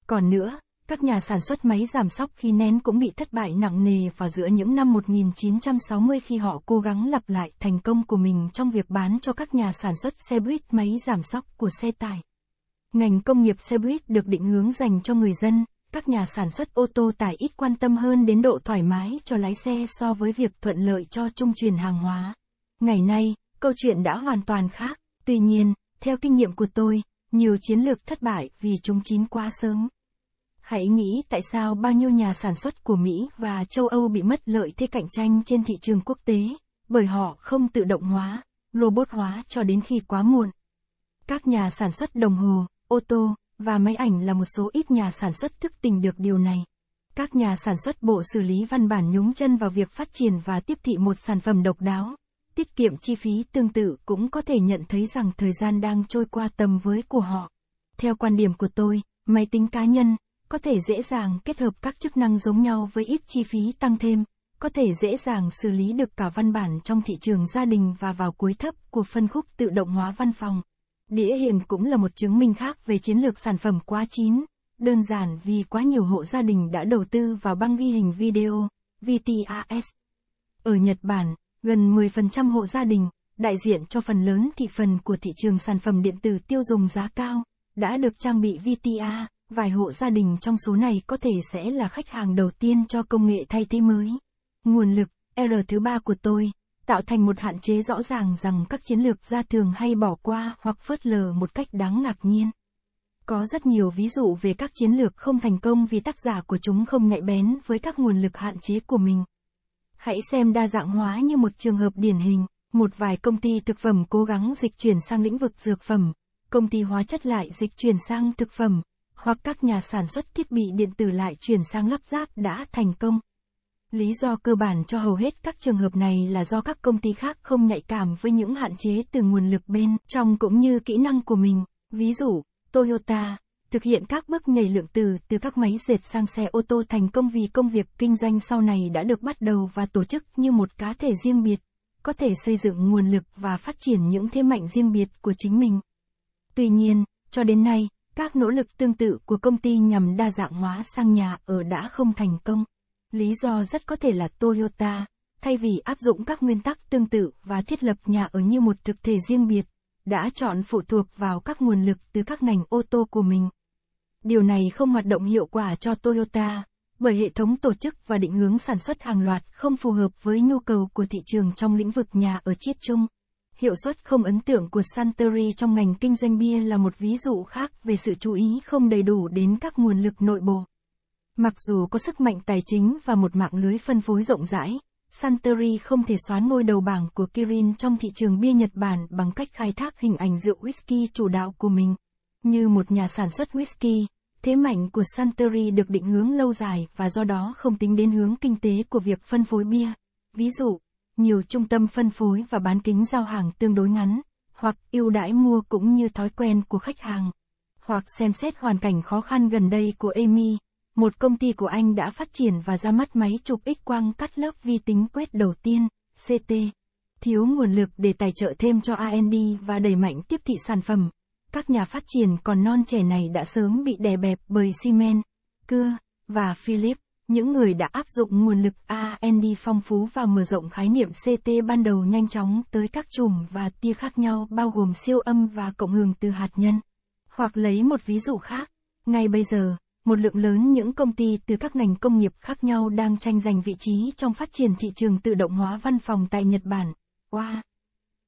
Còn nữa, các nhà sản xuất máy giảm sóc khi nén cũng bị thất bại nặng nề vào giữa những năm 1960 khi họ cố gắng lặp lại thành công của mình trong việc bán cho các nhà sản xuất xe buýt máy giảm sóc của xe tải. Ngành công nghiệp xe buýt được định hướng dành cho người dân, các nhà sản xuất ô tô tải ít quan tâm hơn đến độ thoải mái cho lái xe so với việc thuận lợi cho trung truyền hàng hóa. Ngày nay, câu chuyện đã hoàn toàn khác, tuy nhiên, theo kinh nghiệm của tôi, nhiều chiến lược thất bại vì chúng chín quá sớm. Hãy nghĩ tại sao bao nhiêu nhà sản xuất của Mỹ và châu Âu bị mất lợi thế cạnh tranh trên thị trường quốc tế, bởi họ không tự động hóa, robot hóa cho đến khi quá muộn. Các nhà sản xuất đồng hồ, ô tô và máy ảnh là một số ít nhà sản xuất thức tỉnh được điều này. Các nhà sản xuất bộ xử lý văn bản nhúng chân vào việc phát triển và tiếp thị một sản phẩm độc đáo. Tiết kiệm chi phí tương tự cũng có thể nhận thấy rằng thời gian đang trôi qua tầm với của họ. Theo quan điểm của tôi, máy tính cá nhân có thể dễ dàng kết hợp các chức năng giống nhau với ít chi phí tăng thêm, có thể dễ dàng xử lý được cả văn bản trong thị trường gia đình và vào cuối thấp của phân khúc tự động hóa văn phòng. Đĩa hiện cũng là một chứng minh khác về chiến lược sản phẩm quá chín, đơn giản vì quá nhiều hộ gia đình đã đầu tư vào băng ghi hình video, VTAS. Ở Nhật Bản, gần 10% hộ gia đình, đại diện cho phần lớn thị phần của thị trường sản phẩm điện tử tiêu dùng giá cao, đã được trang bị VTA vài hộ gia đình trong số này có thể sẽ là khách hàng đầu tiên cho công nghệ thay thế mới. Nguồn lực, R thứ ba của tôi, tạo thành một hạn chế rõ ràng rằng các chiến lược gia thường hay bỏ qua hoặc phớt lờ một cách đáng ngạc nhiên. Có rất nhiều ví dụ về các chiến lược không thành công vì tác giả của chúng không nhạy bén với các nguồn lực hạn chế của mình. Hãy xem đa dạng hóa như một trường hợp điển hình, một vài công ty thực phẩm cố gắng dịch chuyển sang lĩnh vực dược phẩm, công ty hóa chất lại dịch chuyển sang thực phẩm, hoặc các nhà sản xuất thiết bị điện tử lại chuyển sang lắp ráp đã thành công. Lý do cơ bản cho hầu hết các trường hợp này là do các công ty khác không nhạy cảm với những hạn chế từ nguồn lực bên trong cũng như kỹ năng của mình. Ví dụ, Toyota thực hiện các bước nhảy lượng từ từ các máy dệt sang xe ô tô thành công vì công việc kinh doanh sau này đã được bắt đầu và tổ chức như một cá thể riêng biệt, có thể xây dựng nguồn lực và phát triển những thế mạnh riêng biệt của chính mình. Tuy nhiên, cho đến nay, các nỗ lực tương tự của công ty nhằm đa dạng hóa sang nhà ở đã không thành công. Lý do rất có thể là Toyota, thay vì áp dụng các nguyên tắc tương tự và thiết lập nhà ở như một thực thể riêng biệt, đã chọn phụ thuộc vào các nguồn lực từ các ngành ô tô của mình. Điều này không hoạt động hiệu quả cho Toyota, bởi hệ thống tổ chức và định hướng sản xuất hàng loạt không phù hợp với nhu cầu của thị trường trong lĩnh vực nhà ở chiết chung hiệu suất không ấn tượng của Suntory trong ngành kinh doanh bia là một ví dụ khác về sự chú ý không đầy đủ đến các nguồn lực nội bộ. Mặc dù có sức mạnh tài chính và một mạng lưới phân phối rộng rãi, Suntory không thể xoán ngôi đầu bảng của Kirin trong thị trường bia Nhật Bản bằng cách khai thác hình ảnh rượu whisky chủ đạo của mình. Như một nhà sản xuất whisky, thế mạnh của Suntory được định hướng lâu dài và do đó không tính đến hướng kinh tế của việc phân phối bia. Ví dụ, nhiều trung tâm phân phối và bán kính giao hàng tương đối ngắn, hoặc ưu đãi mua cũng như thói quen của khách hàng. Hoặc xem xét hoàn cảnh khó khăn gần đây của Amy, một công ty của Anh đã phát triển và ra mắt máy chụp X quang cắt lớp vi tính quét đầu tiên, CT. Thiếu nguồn lực để tài trợ thêm cho and và đẩy mạnh tiếp thị sản phẩm. Các nhà phát triển còn non trẻ này đã sớm bị đè bẹp bởi Siemens, Cưa và Philips những người đã áp dụng nguồn lực AND phong phú và mở rộng khái niệm CT ban đầu nhanh chóng tới các chùm và tia khác nhau bao gồm siêu âm và cộng hưởng từ hạt nhân. Hoặc lấy một ví dụ khác, ngay bây giờ, một lượng lớn những công ty từ các ngành công nghiệp khác nhau đang tranh giành vị trí trong phát triển thị trường tự động hóa văn phòng tại Nhật Bản. Wow!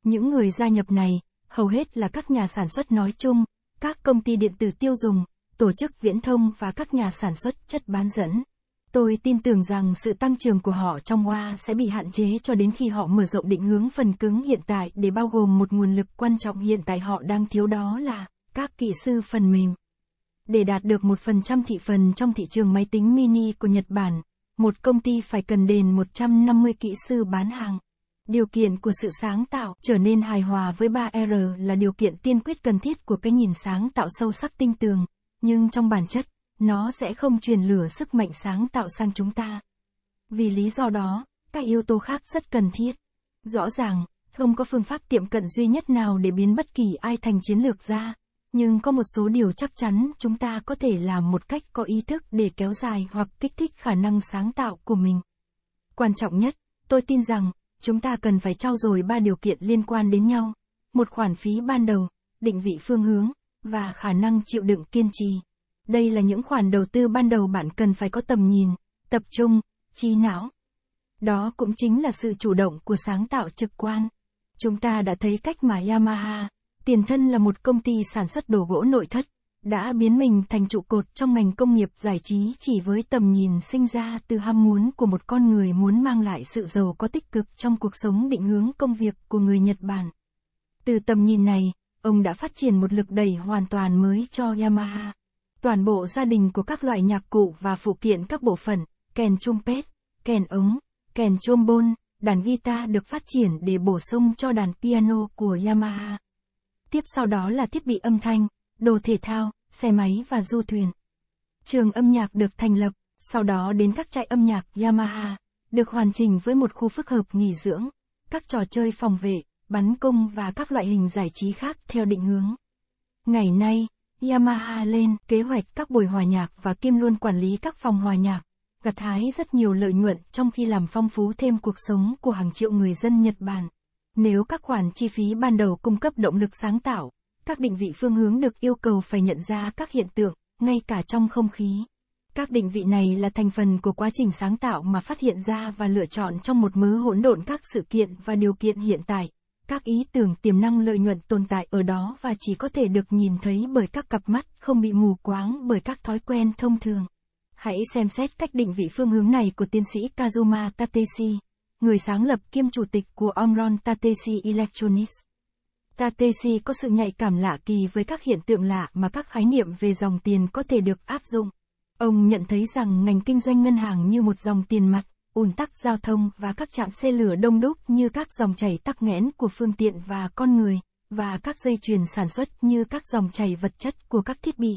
Những người gia nhập này, hầu hết là các nhà sản xuất nói chung, các công ty điện tử tiêu dùng, tổ chức viễn thông và các nhà sản xuất chất bán dẫn. Tôi tin tưởng rằng sự tăng trưởng của họ trong Hoa sẽ bị hạn chế cho đến khi họ mở rộng định hướng phần cứng hiện tại để bao gồm một nguồn lực quan trọng hiện tại họ đang thiếu đó là các kỹ sư phần mềm. Để đạt được một phần trăm thị phần trong thị trường máy tính mini của Nhật Bản, một công ty phải cần đền 150 kỹ sư bán hàng. Điều kiện của sự sáng tạo trở nên hài hòa với 3R là điều kiện tiên quyết cần thiết của cái nhìn sáng tạo sâu sắc tinh tường, nhưng trong bản chất, nó sẽ không truyền lửa sức mạnh sáng tạo sang chúng ta. Vì lý do đó, các yếu tố khác rất cần thiết. Rõ ràng, không có phương pháp tiệm cận duy nhất nào để biến bất kỳ ai thành chiến lược ra, nhưng có một số điều chắc chắn chúng ta có thể làm một cách có ý thức để kéo dài hoặc kích thích khả năng sáng tạo của mình. Quan trọng nhất, tôi tin rằng, chúng ta cần phải trao dồi ba điều kiện liên quan đến nhau, một khoản phí ban đầu, định vị phương hướng, và khả năng chịu đựng kiên trì. Đây là những khoản đầu tư ban đầu bạn cần phải có tầm nhìn, tập trung, trí não. Đó cũng chính là sự chủ động của sáng tạo trực quan. Chúng ta đã thấy cách mà Yamaha, tiền thân là một công ty sản xuất đồ gỗ nội thất, đã biến mình thành trụ cột trong ngành công nghiệp giải trí chỉ với tầm nhìn sinh ra từ ham muốn của một con người muốn mang lại sự giàu có tích cực trong cuộc sống định hướng công việc của người Nhật Bản. Từ tầm nhìn này, ông đã phát triển một lực đẩy hoàn toàn mới cho Yamaha toàn bộ gia đình của các loại nhạc cụ và phụ kiện các bộ phận, kèn trumpet, kèn ống, kèn trombone, đàn guitar được phát triển để bổ sung cho đàn piano của Yamaha. Tiếp sau đó là thiết bị âm thanh, đồ thể thao, xe máy và du thuyền. Trường âm nhạc được thành lập, sau đó đến các trại âm nhạc Yamaha, được hoàn chỉnh với một khu phức hợp nghỉ dưỡng, các trò chơi phòng vệ, bắn cung và các loại hình giải trí khác theo định hướng. Ngày nay, Yamaha lên kế hoạch các buổi hòa nhạc và Kim luôn quản lý các phòng hòa nhạc, gặt hái rất nhiều lợi nhuận trong khi làm phong phú thêm cuộc sống của hàng triệu người dân Nhật Bản. Nếu các khoản chi phí ban đầu cung cấp động lực sáng tạo, các định vị phương hướng được yêu cầu phải nhận ra các hiện tượng, ngay cả trong không khí. Các định vị này là thành phần của quá trình sáng tạo mà phát hiện ra và lựa chọn trong một mớ hỗn độn các sự kiện và điều kiện hiện tại các ý tưởng tiềm năng lợi nhuận tồn tại ở đó và chỉ có thể được nhìn thấy bởi các cặp mắt không bị mù quáng bởi các thói quen thông thường. Hãy xem xét cách định vị phương hướng này của tiến sĩ Kazuma Tateshi, người sáng lập kiêm chủ tịch của Omron Tateshi Electronics. Tateshi có sự nhạy cảm lạ kỳ với các hiện tượng lạ mà các khái niệm về dòng tiền có thể được áp dụng. Ông nhận thấy rằng ngành kinh doanh ngân hàng như một dòng tiền mặt, ùn tắc giao thông và các trạm xe lửa đông đúc như các dòng chảy tắc nghẽn của phương tiện và con người, và các dây chuyền sản xuất như các dòng chảy vật chất của các thiết bị.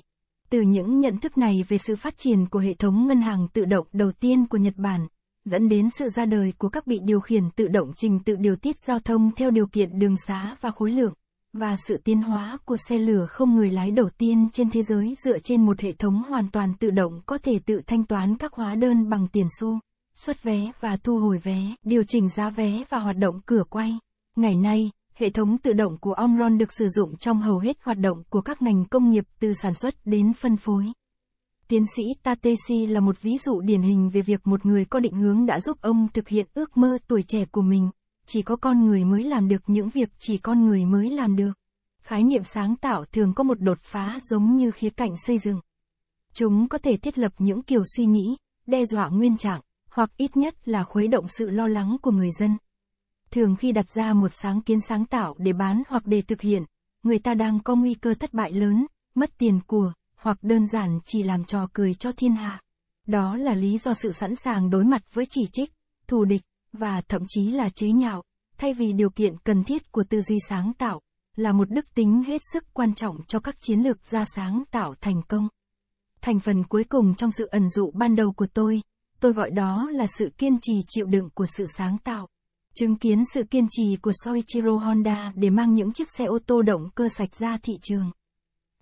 Từ những nhận thức này về sự phát triển của hệ thống ngân hàng tự động đầu tiên của Nhật Bản, dẫn đến sự ra đời của các bị điều khiển tự động trình tự điều tiết giao thông theo điều kiện đường xá và khối lượng, và sự tiến hóa của xe lửa không người lái đầu tiên trên thế giới dựa trên một hệ thống hoàn toàn tự động có thể tự thanh toán các hóa đơn bằng tiền xu xuất vé và thu hồi vé, điều chỉnh giá vé và hoạt động cửa quay. Ngày nay, hệ thống tự động của Omron được sử dụng trong hầu hết hoạt động của các ngành công nghiệp từ sản xuất đến phân phối. Tiến sĩ Tateshi là một ví dụ điển hình về việc một người có định hướng đã giúp ông thực hiện ước mơ tuổi trẻ của mình. Chỉ có con người mới làm được những việc chỉ con người mới làm được. Khái niệm sáng tạo thường có một đột phá giống như khía cạnh xây dựng. Chúng có thể thiết lập những kiểu suy nghĩ, đe dọa nguyên trạng hoặc ít nhất là khuấy động sự lo lắng của người dân. Thường khi đặt ra một sáng kiến sáng tạo để bán hoặc để thực hiện, người ta đang có nguy cơ thất bại lớn, mất tiền của, hoặc đơn giản chỉ làm trò cười cho thiên hạ. Đó là lý do sự sẵn sàng đối mặt với chỉ trích, thù địch, và thậm chí là chế nhạo, thay vì điều kiện cần thiết của tư duy sáng tạo, là một đức tính hết sức quan trọng cho các chiến lược ra sáng tạo thành công. Thành phần cuối cùng trong sự ẩn dụ ban đầu của tôi Tôi gọi đó là sự kiên trì chịu đựng của sự sáng tạo. Chứng kiến sự kiên trì của Soichiro Honda để mang những chiếc xe ô tô động cơ sạch ra thị trường.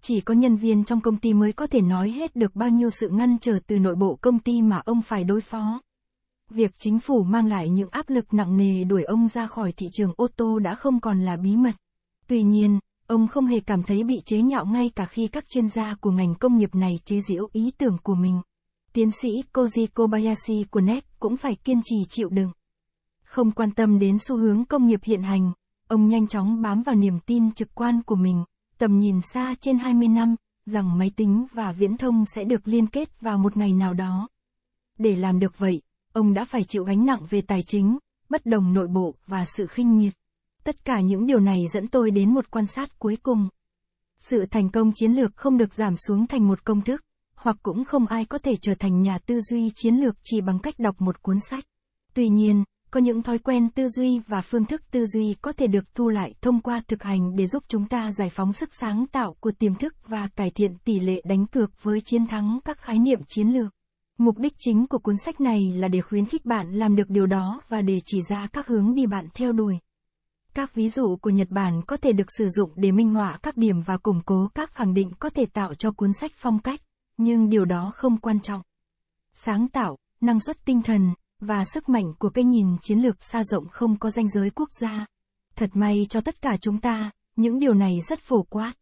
Chỉ có nhân viên trong công ty mới có thể nói hết được bao nhiêu sự ngăn trở từ nội bộ công ty mà ông phải đối phó. Việc chính phủ mang lại những áp lực nặng nề đuổi ông ra khỏi thị trường ô tô đã không còn là bí mật. Tuy nhiên, ông không hề cảm thấy bị chế nhạo ngay cả khi các chuyên gia của ngành công nghiệp này chế giễu ý tưởng của mình tiến sĩ Koji Kobayashi của NET cũng phải kiên trì chịu đựng. Không quan tâm đến xu hướng công nghiệp hiện hành, ông nhanh chóng bám vào niềm tin trực quan của mình, tầm nhìn xa trên 20 năm, rằng máy tính và viễn thông sẽ được liên kết vào một ngày nào đó. Để làm được vậy, ông đã phải chịu gánh nặng về tài chính, bất đồng nội bộ và sự khinh miệt. Tất cả những điều này dẫn tôi đến một quan sát cuối cùng. Sự thành công chiến lược không được giảm xuống thành một công thức, hoặc cũng không ai có thể trở thành nhà tư duy chiến lược chỉ bằng cách đọc một cuốn sách. Tuy nhiên, có những thói quen tư duy và phương thức tư duy có thể được thu lại thông qua thực hành để giúp chúng ta giải phóng sức sáng tạo của tiềm thức và cải thiện tỷ lệ đánh cược với chiến thắng các khái niệm chiến lược. Mục đích chính của cuốn sách này là để khuyến khích bạn làm được điều đó và để chỉ ra các hướng đi bạn theo đuổi. Các ví dụ của Nhật Bản có thể được sử dụng để minh họa các điểm và củng cố các khẳng định có thể tạo cho cuốn sách phong cách nhưng điều đó không quan trọng. Sáng tạo, năng suất tinh thần, và sức mạnh của cái nhìn chiến lược xa rộng không có ranh giới quốc gia. Thật may cho tất cả chúng ta, những điều này rất phổ quát.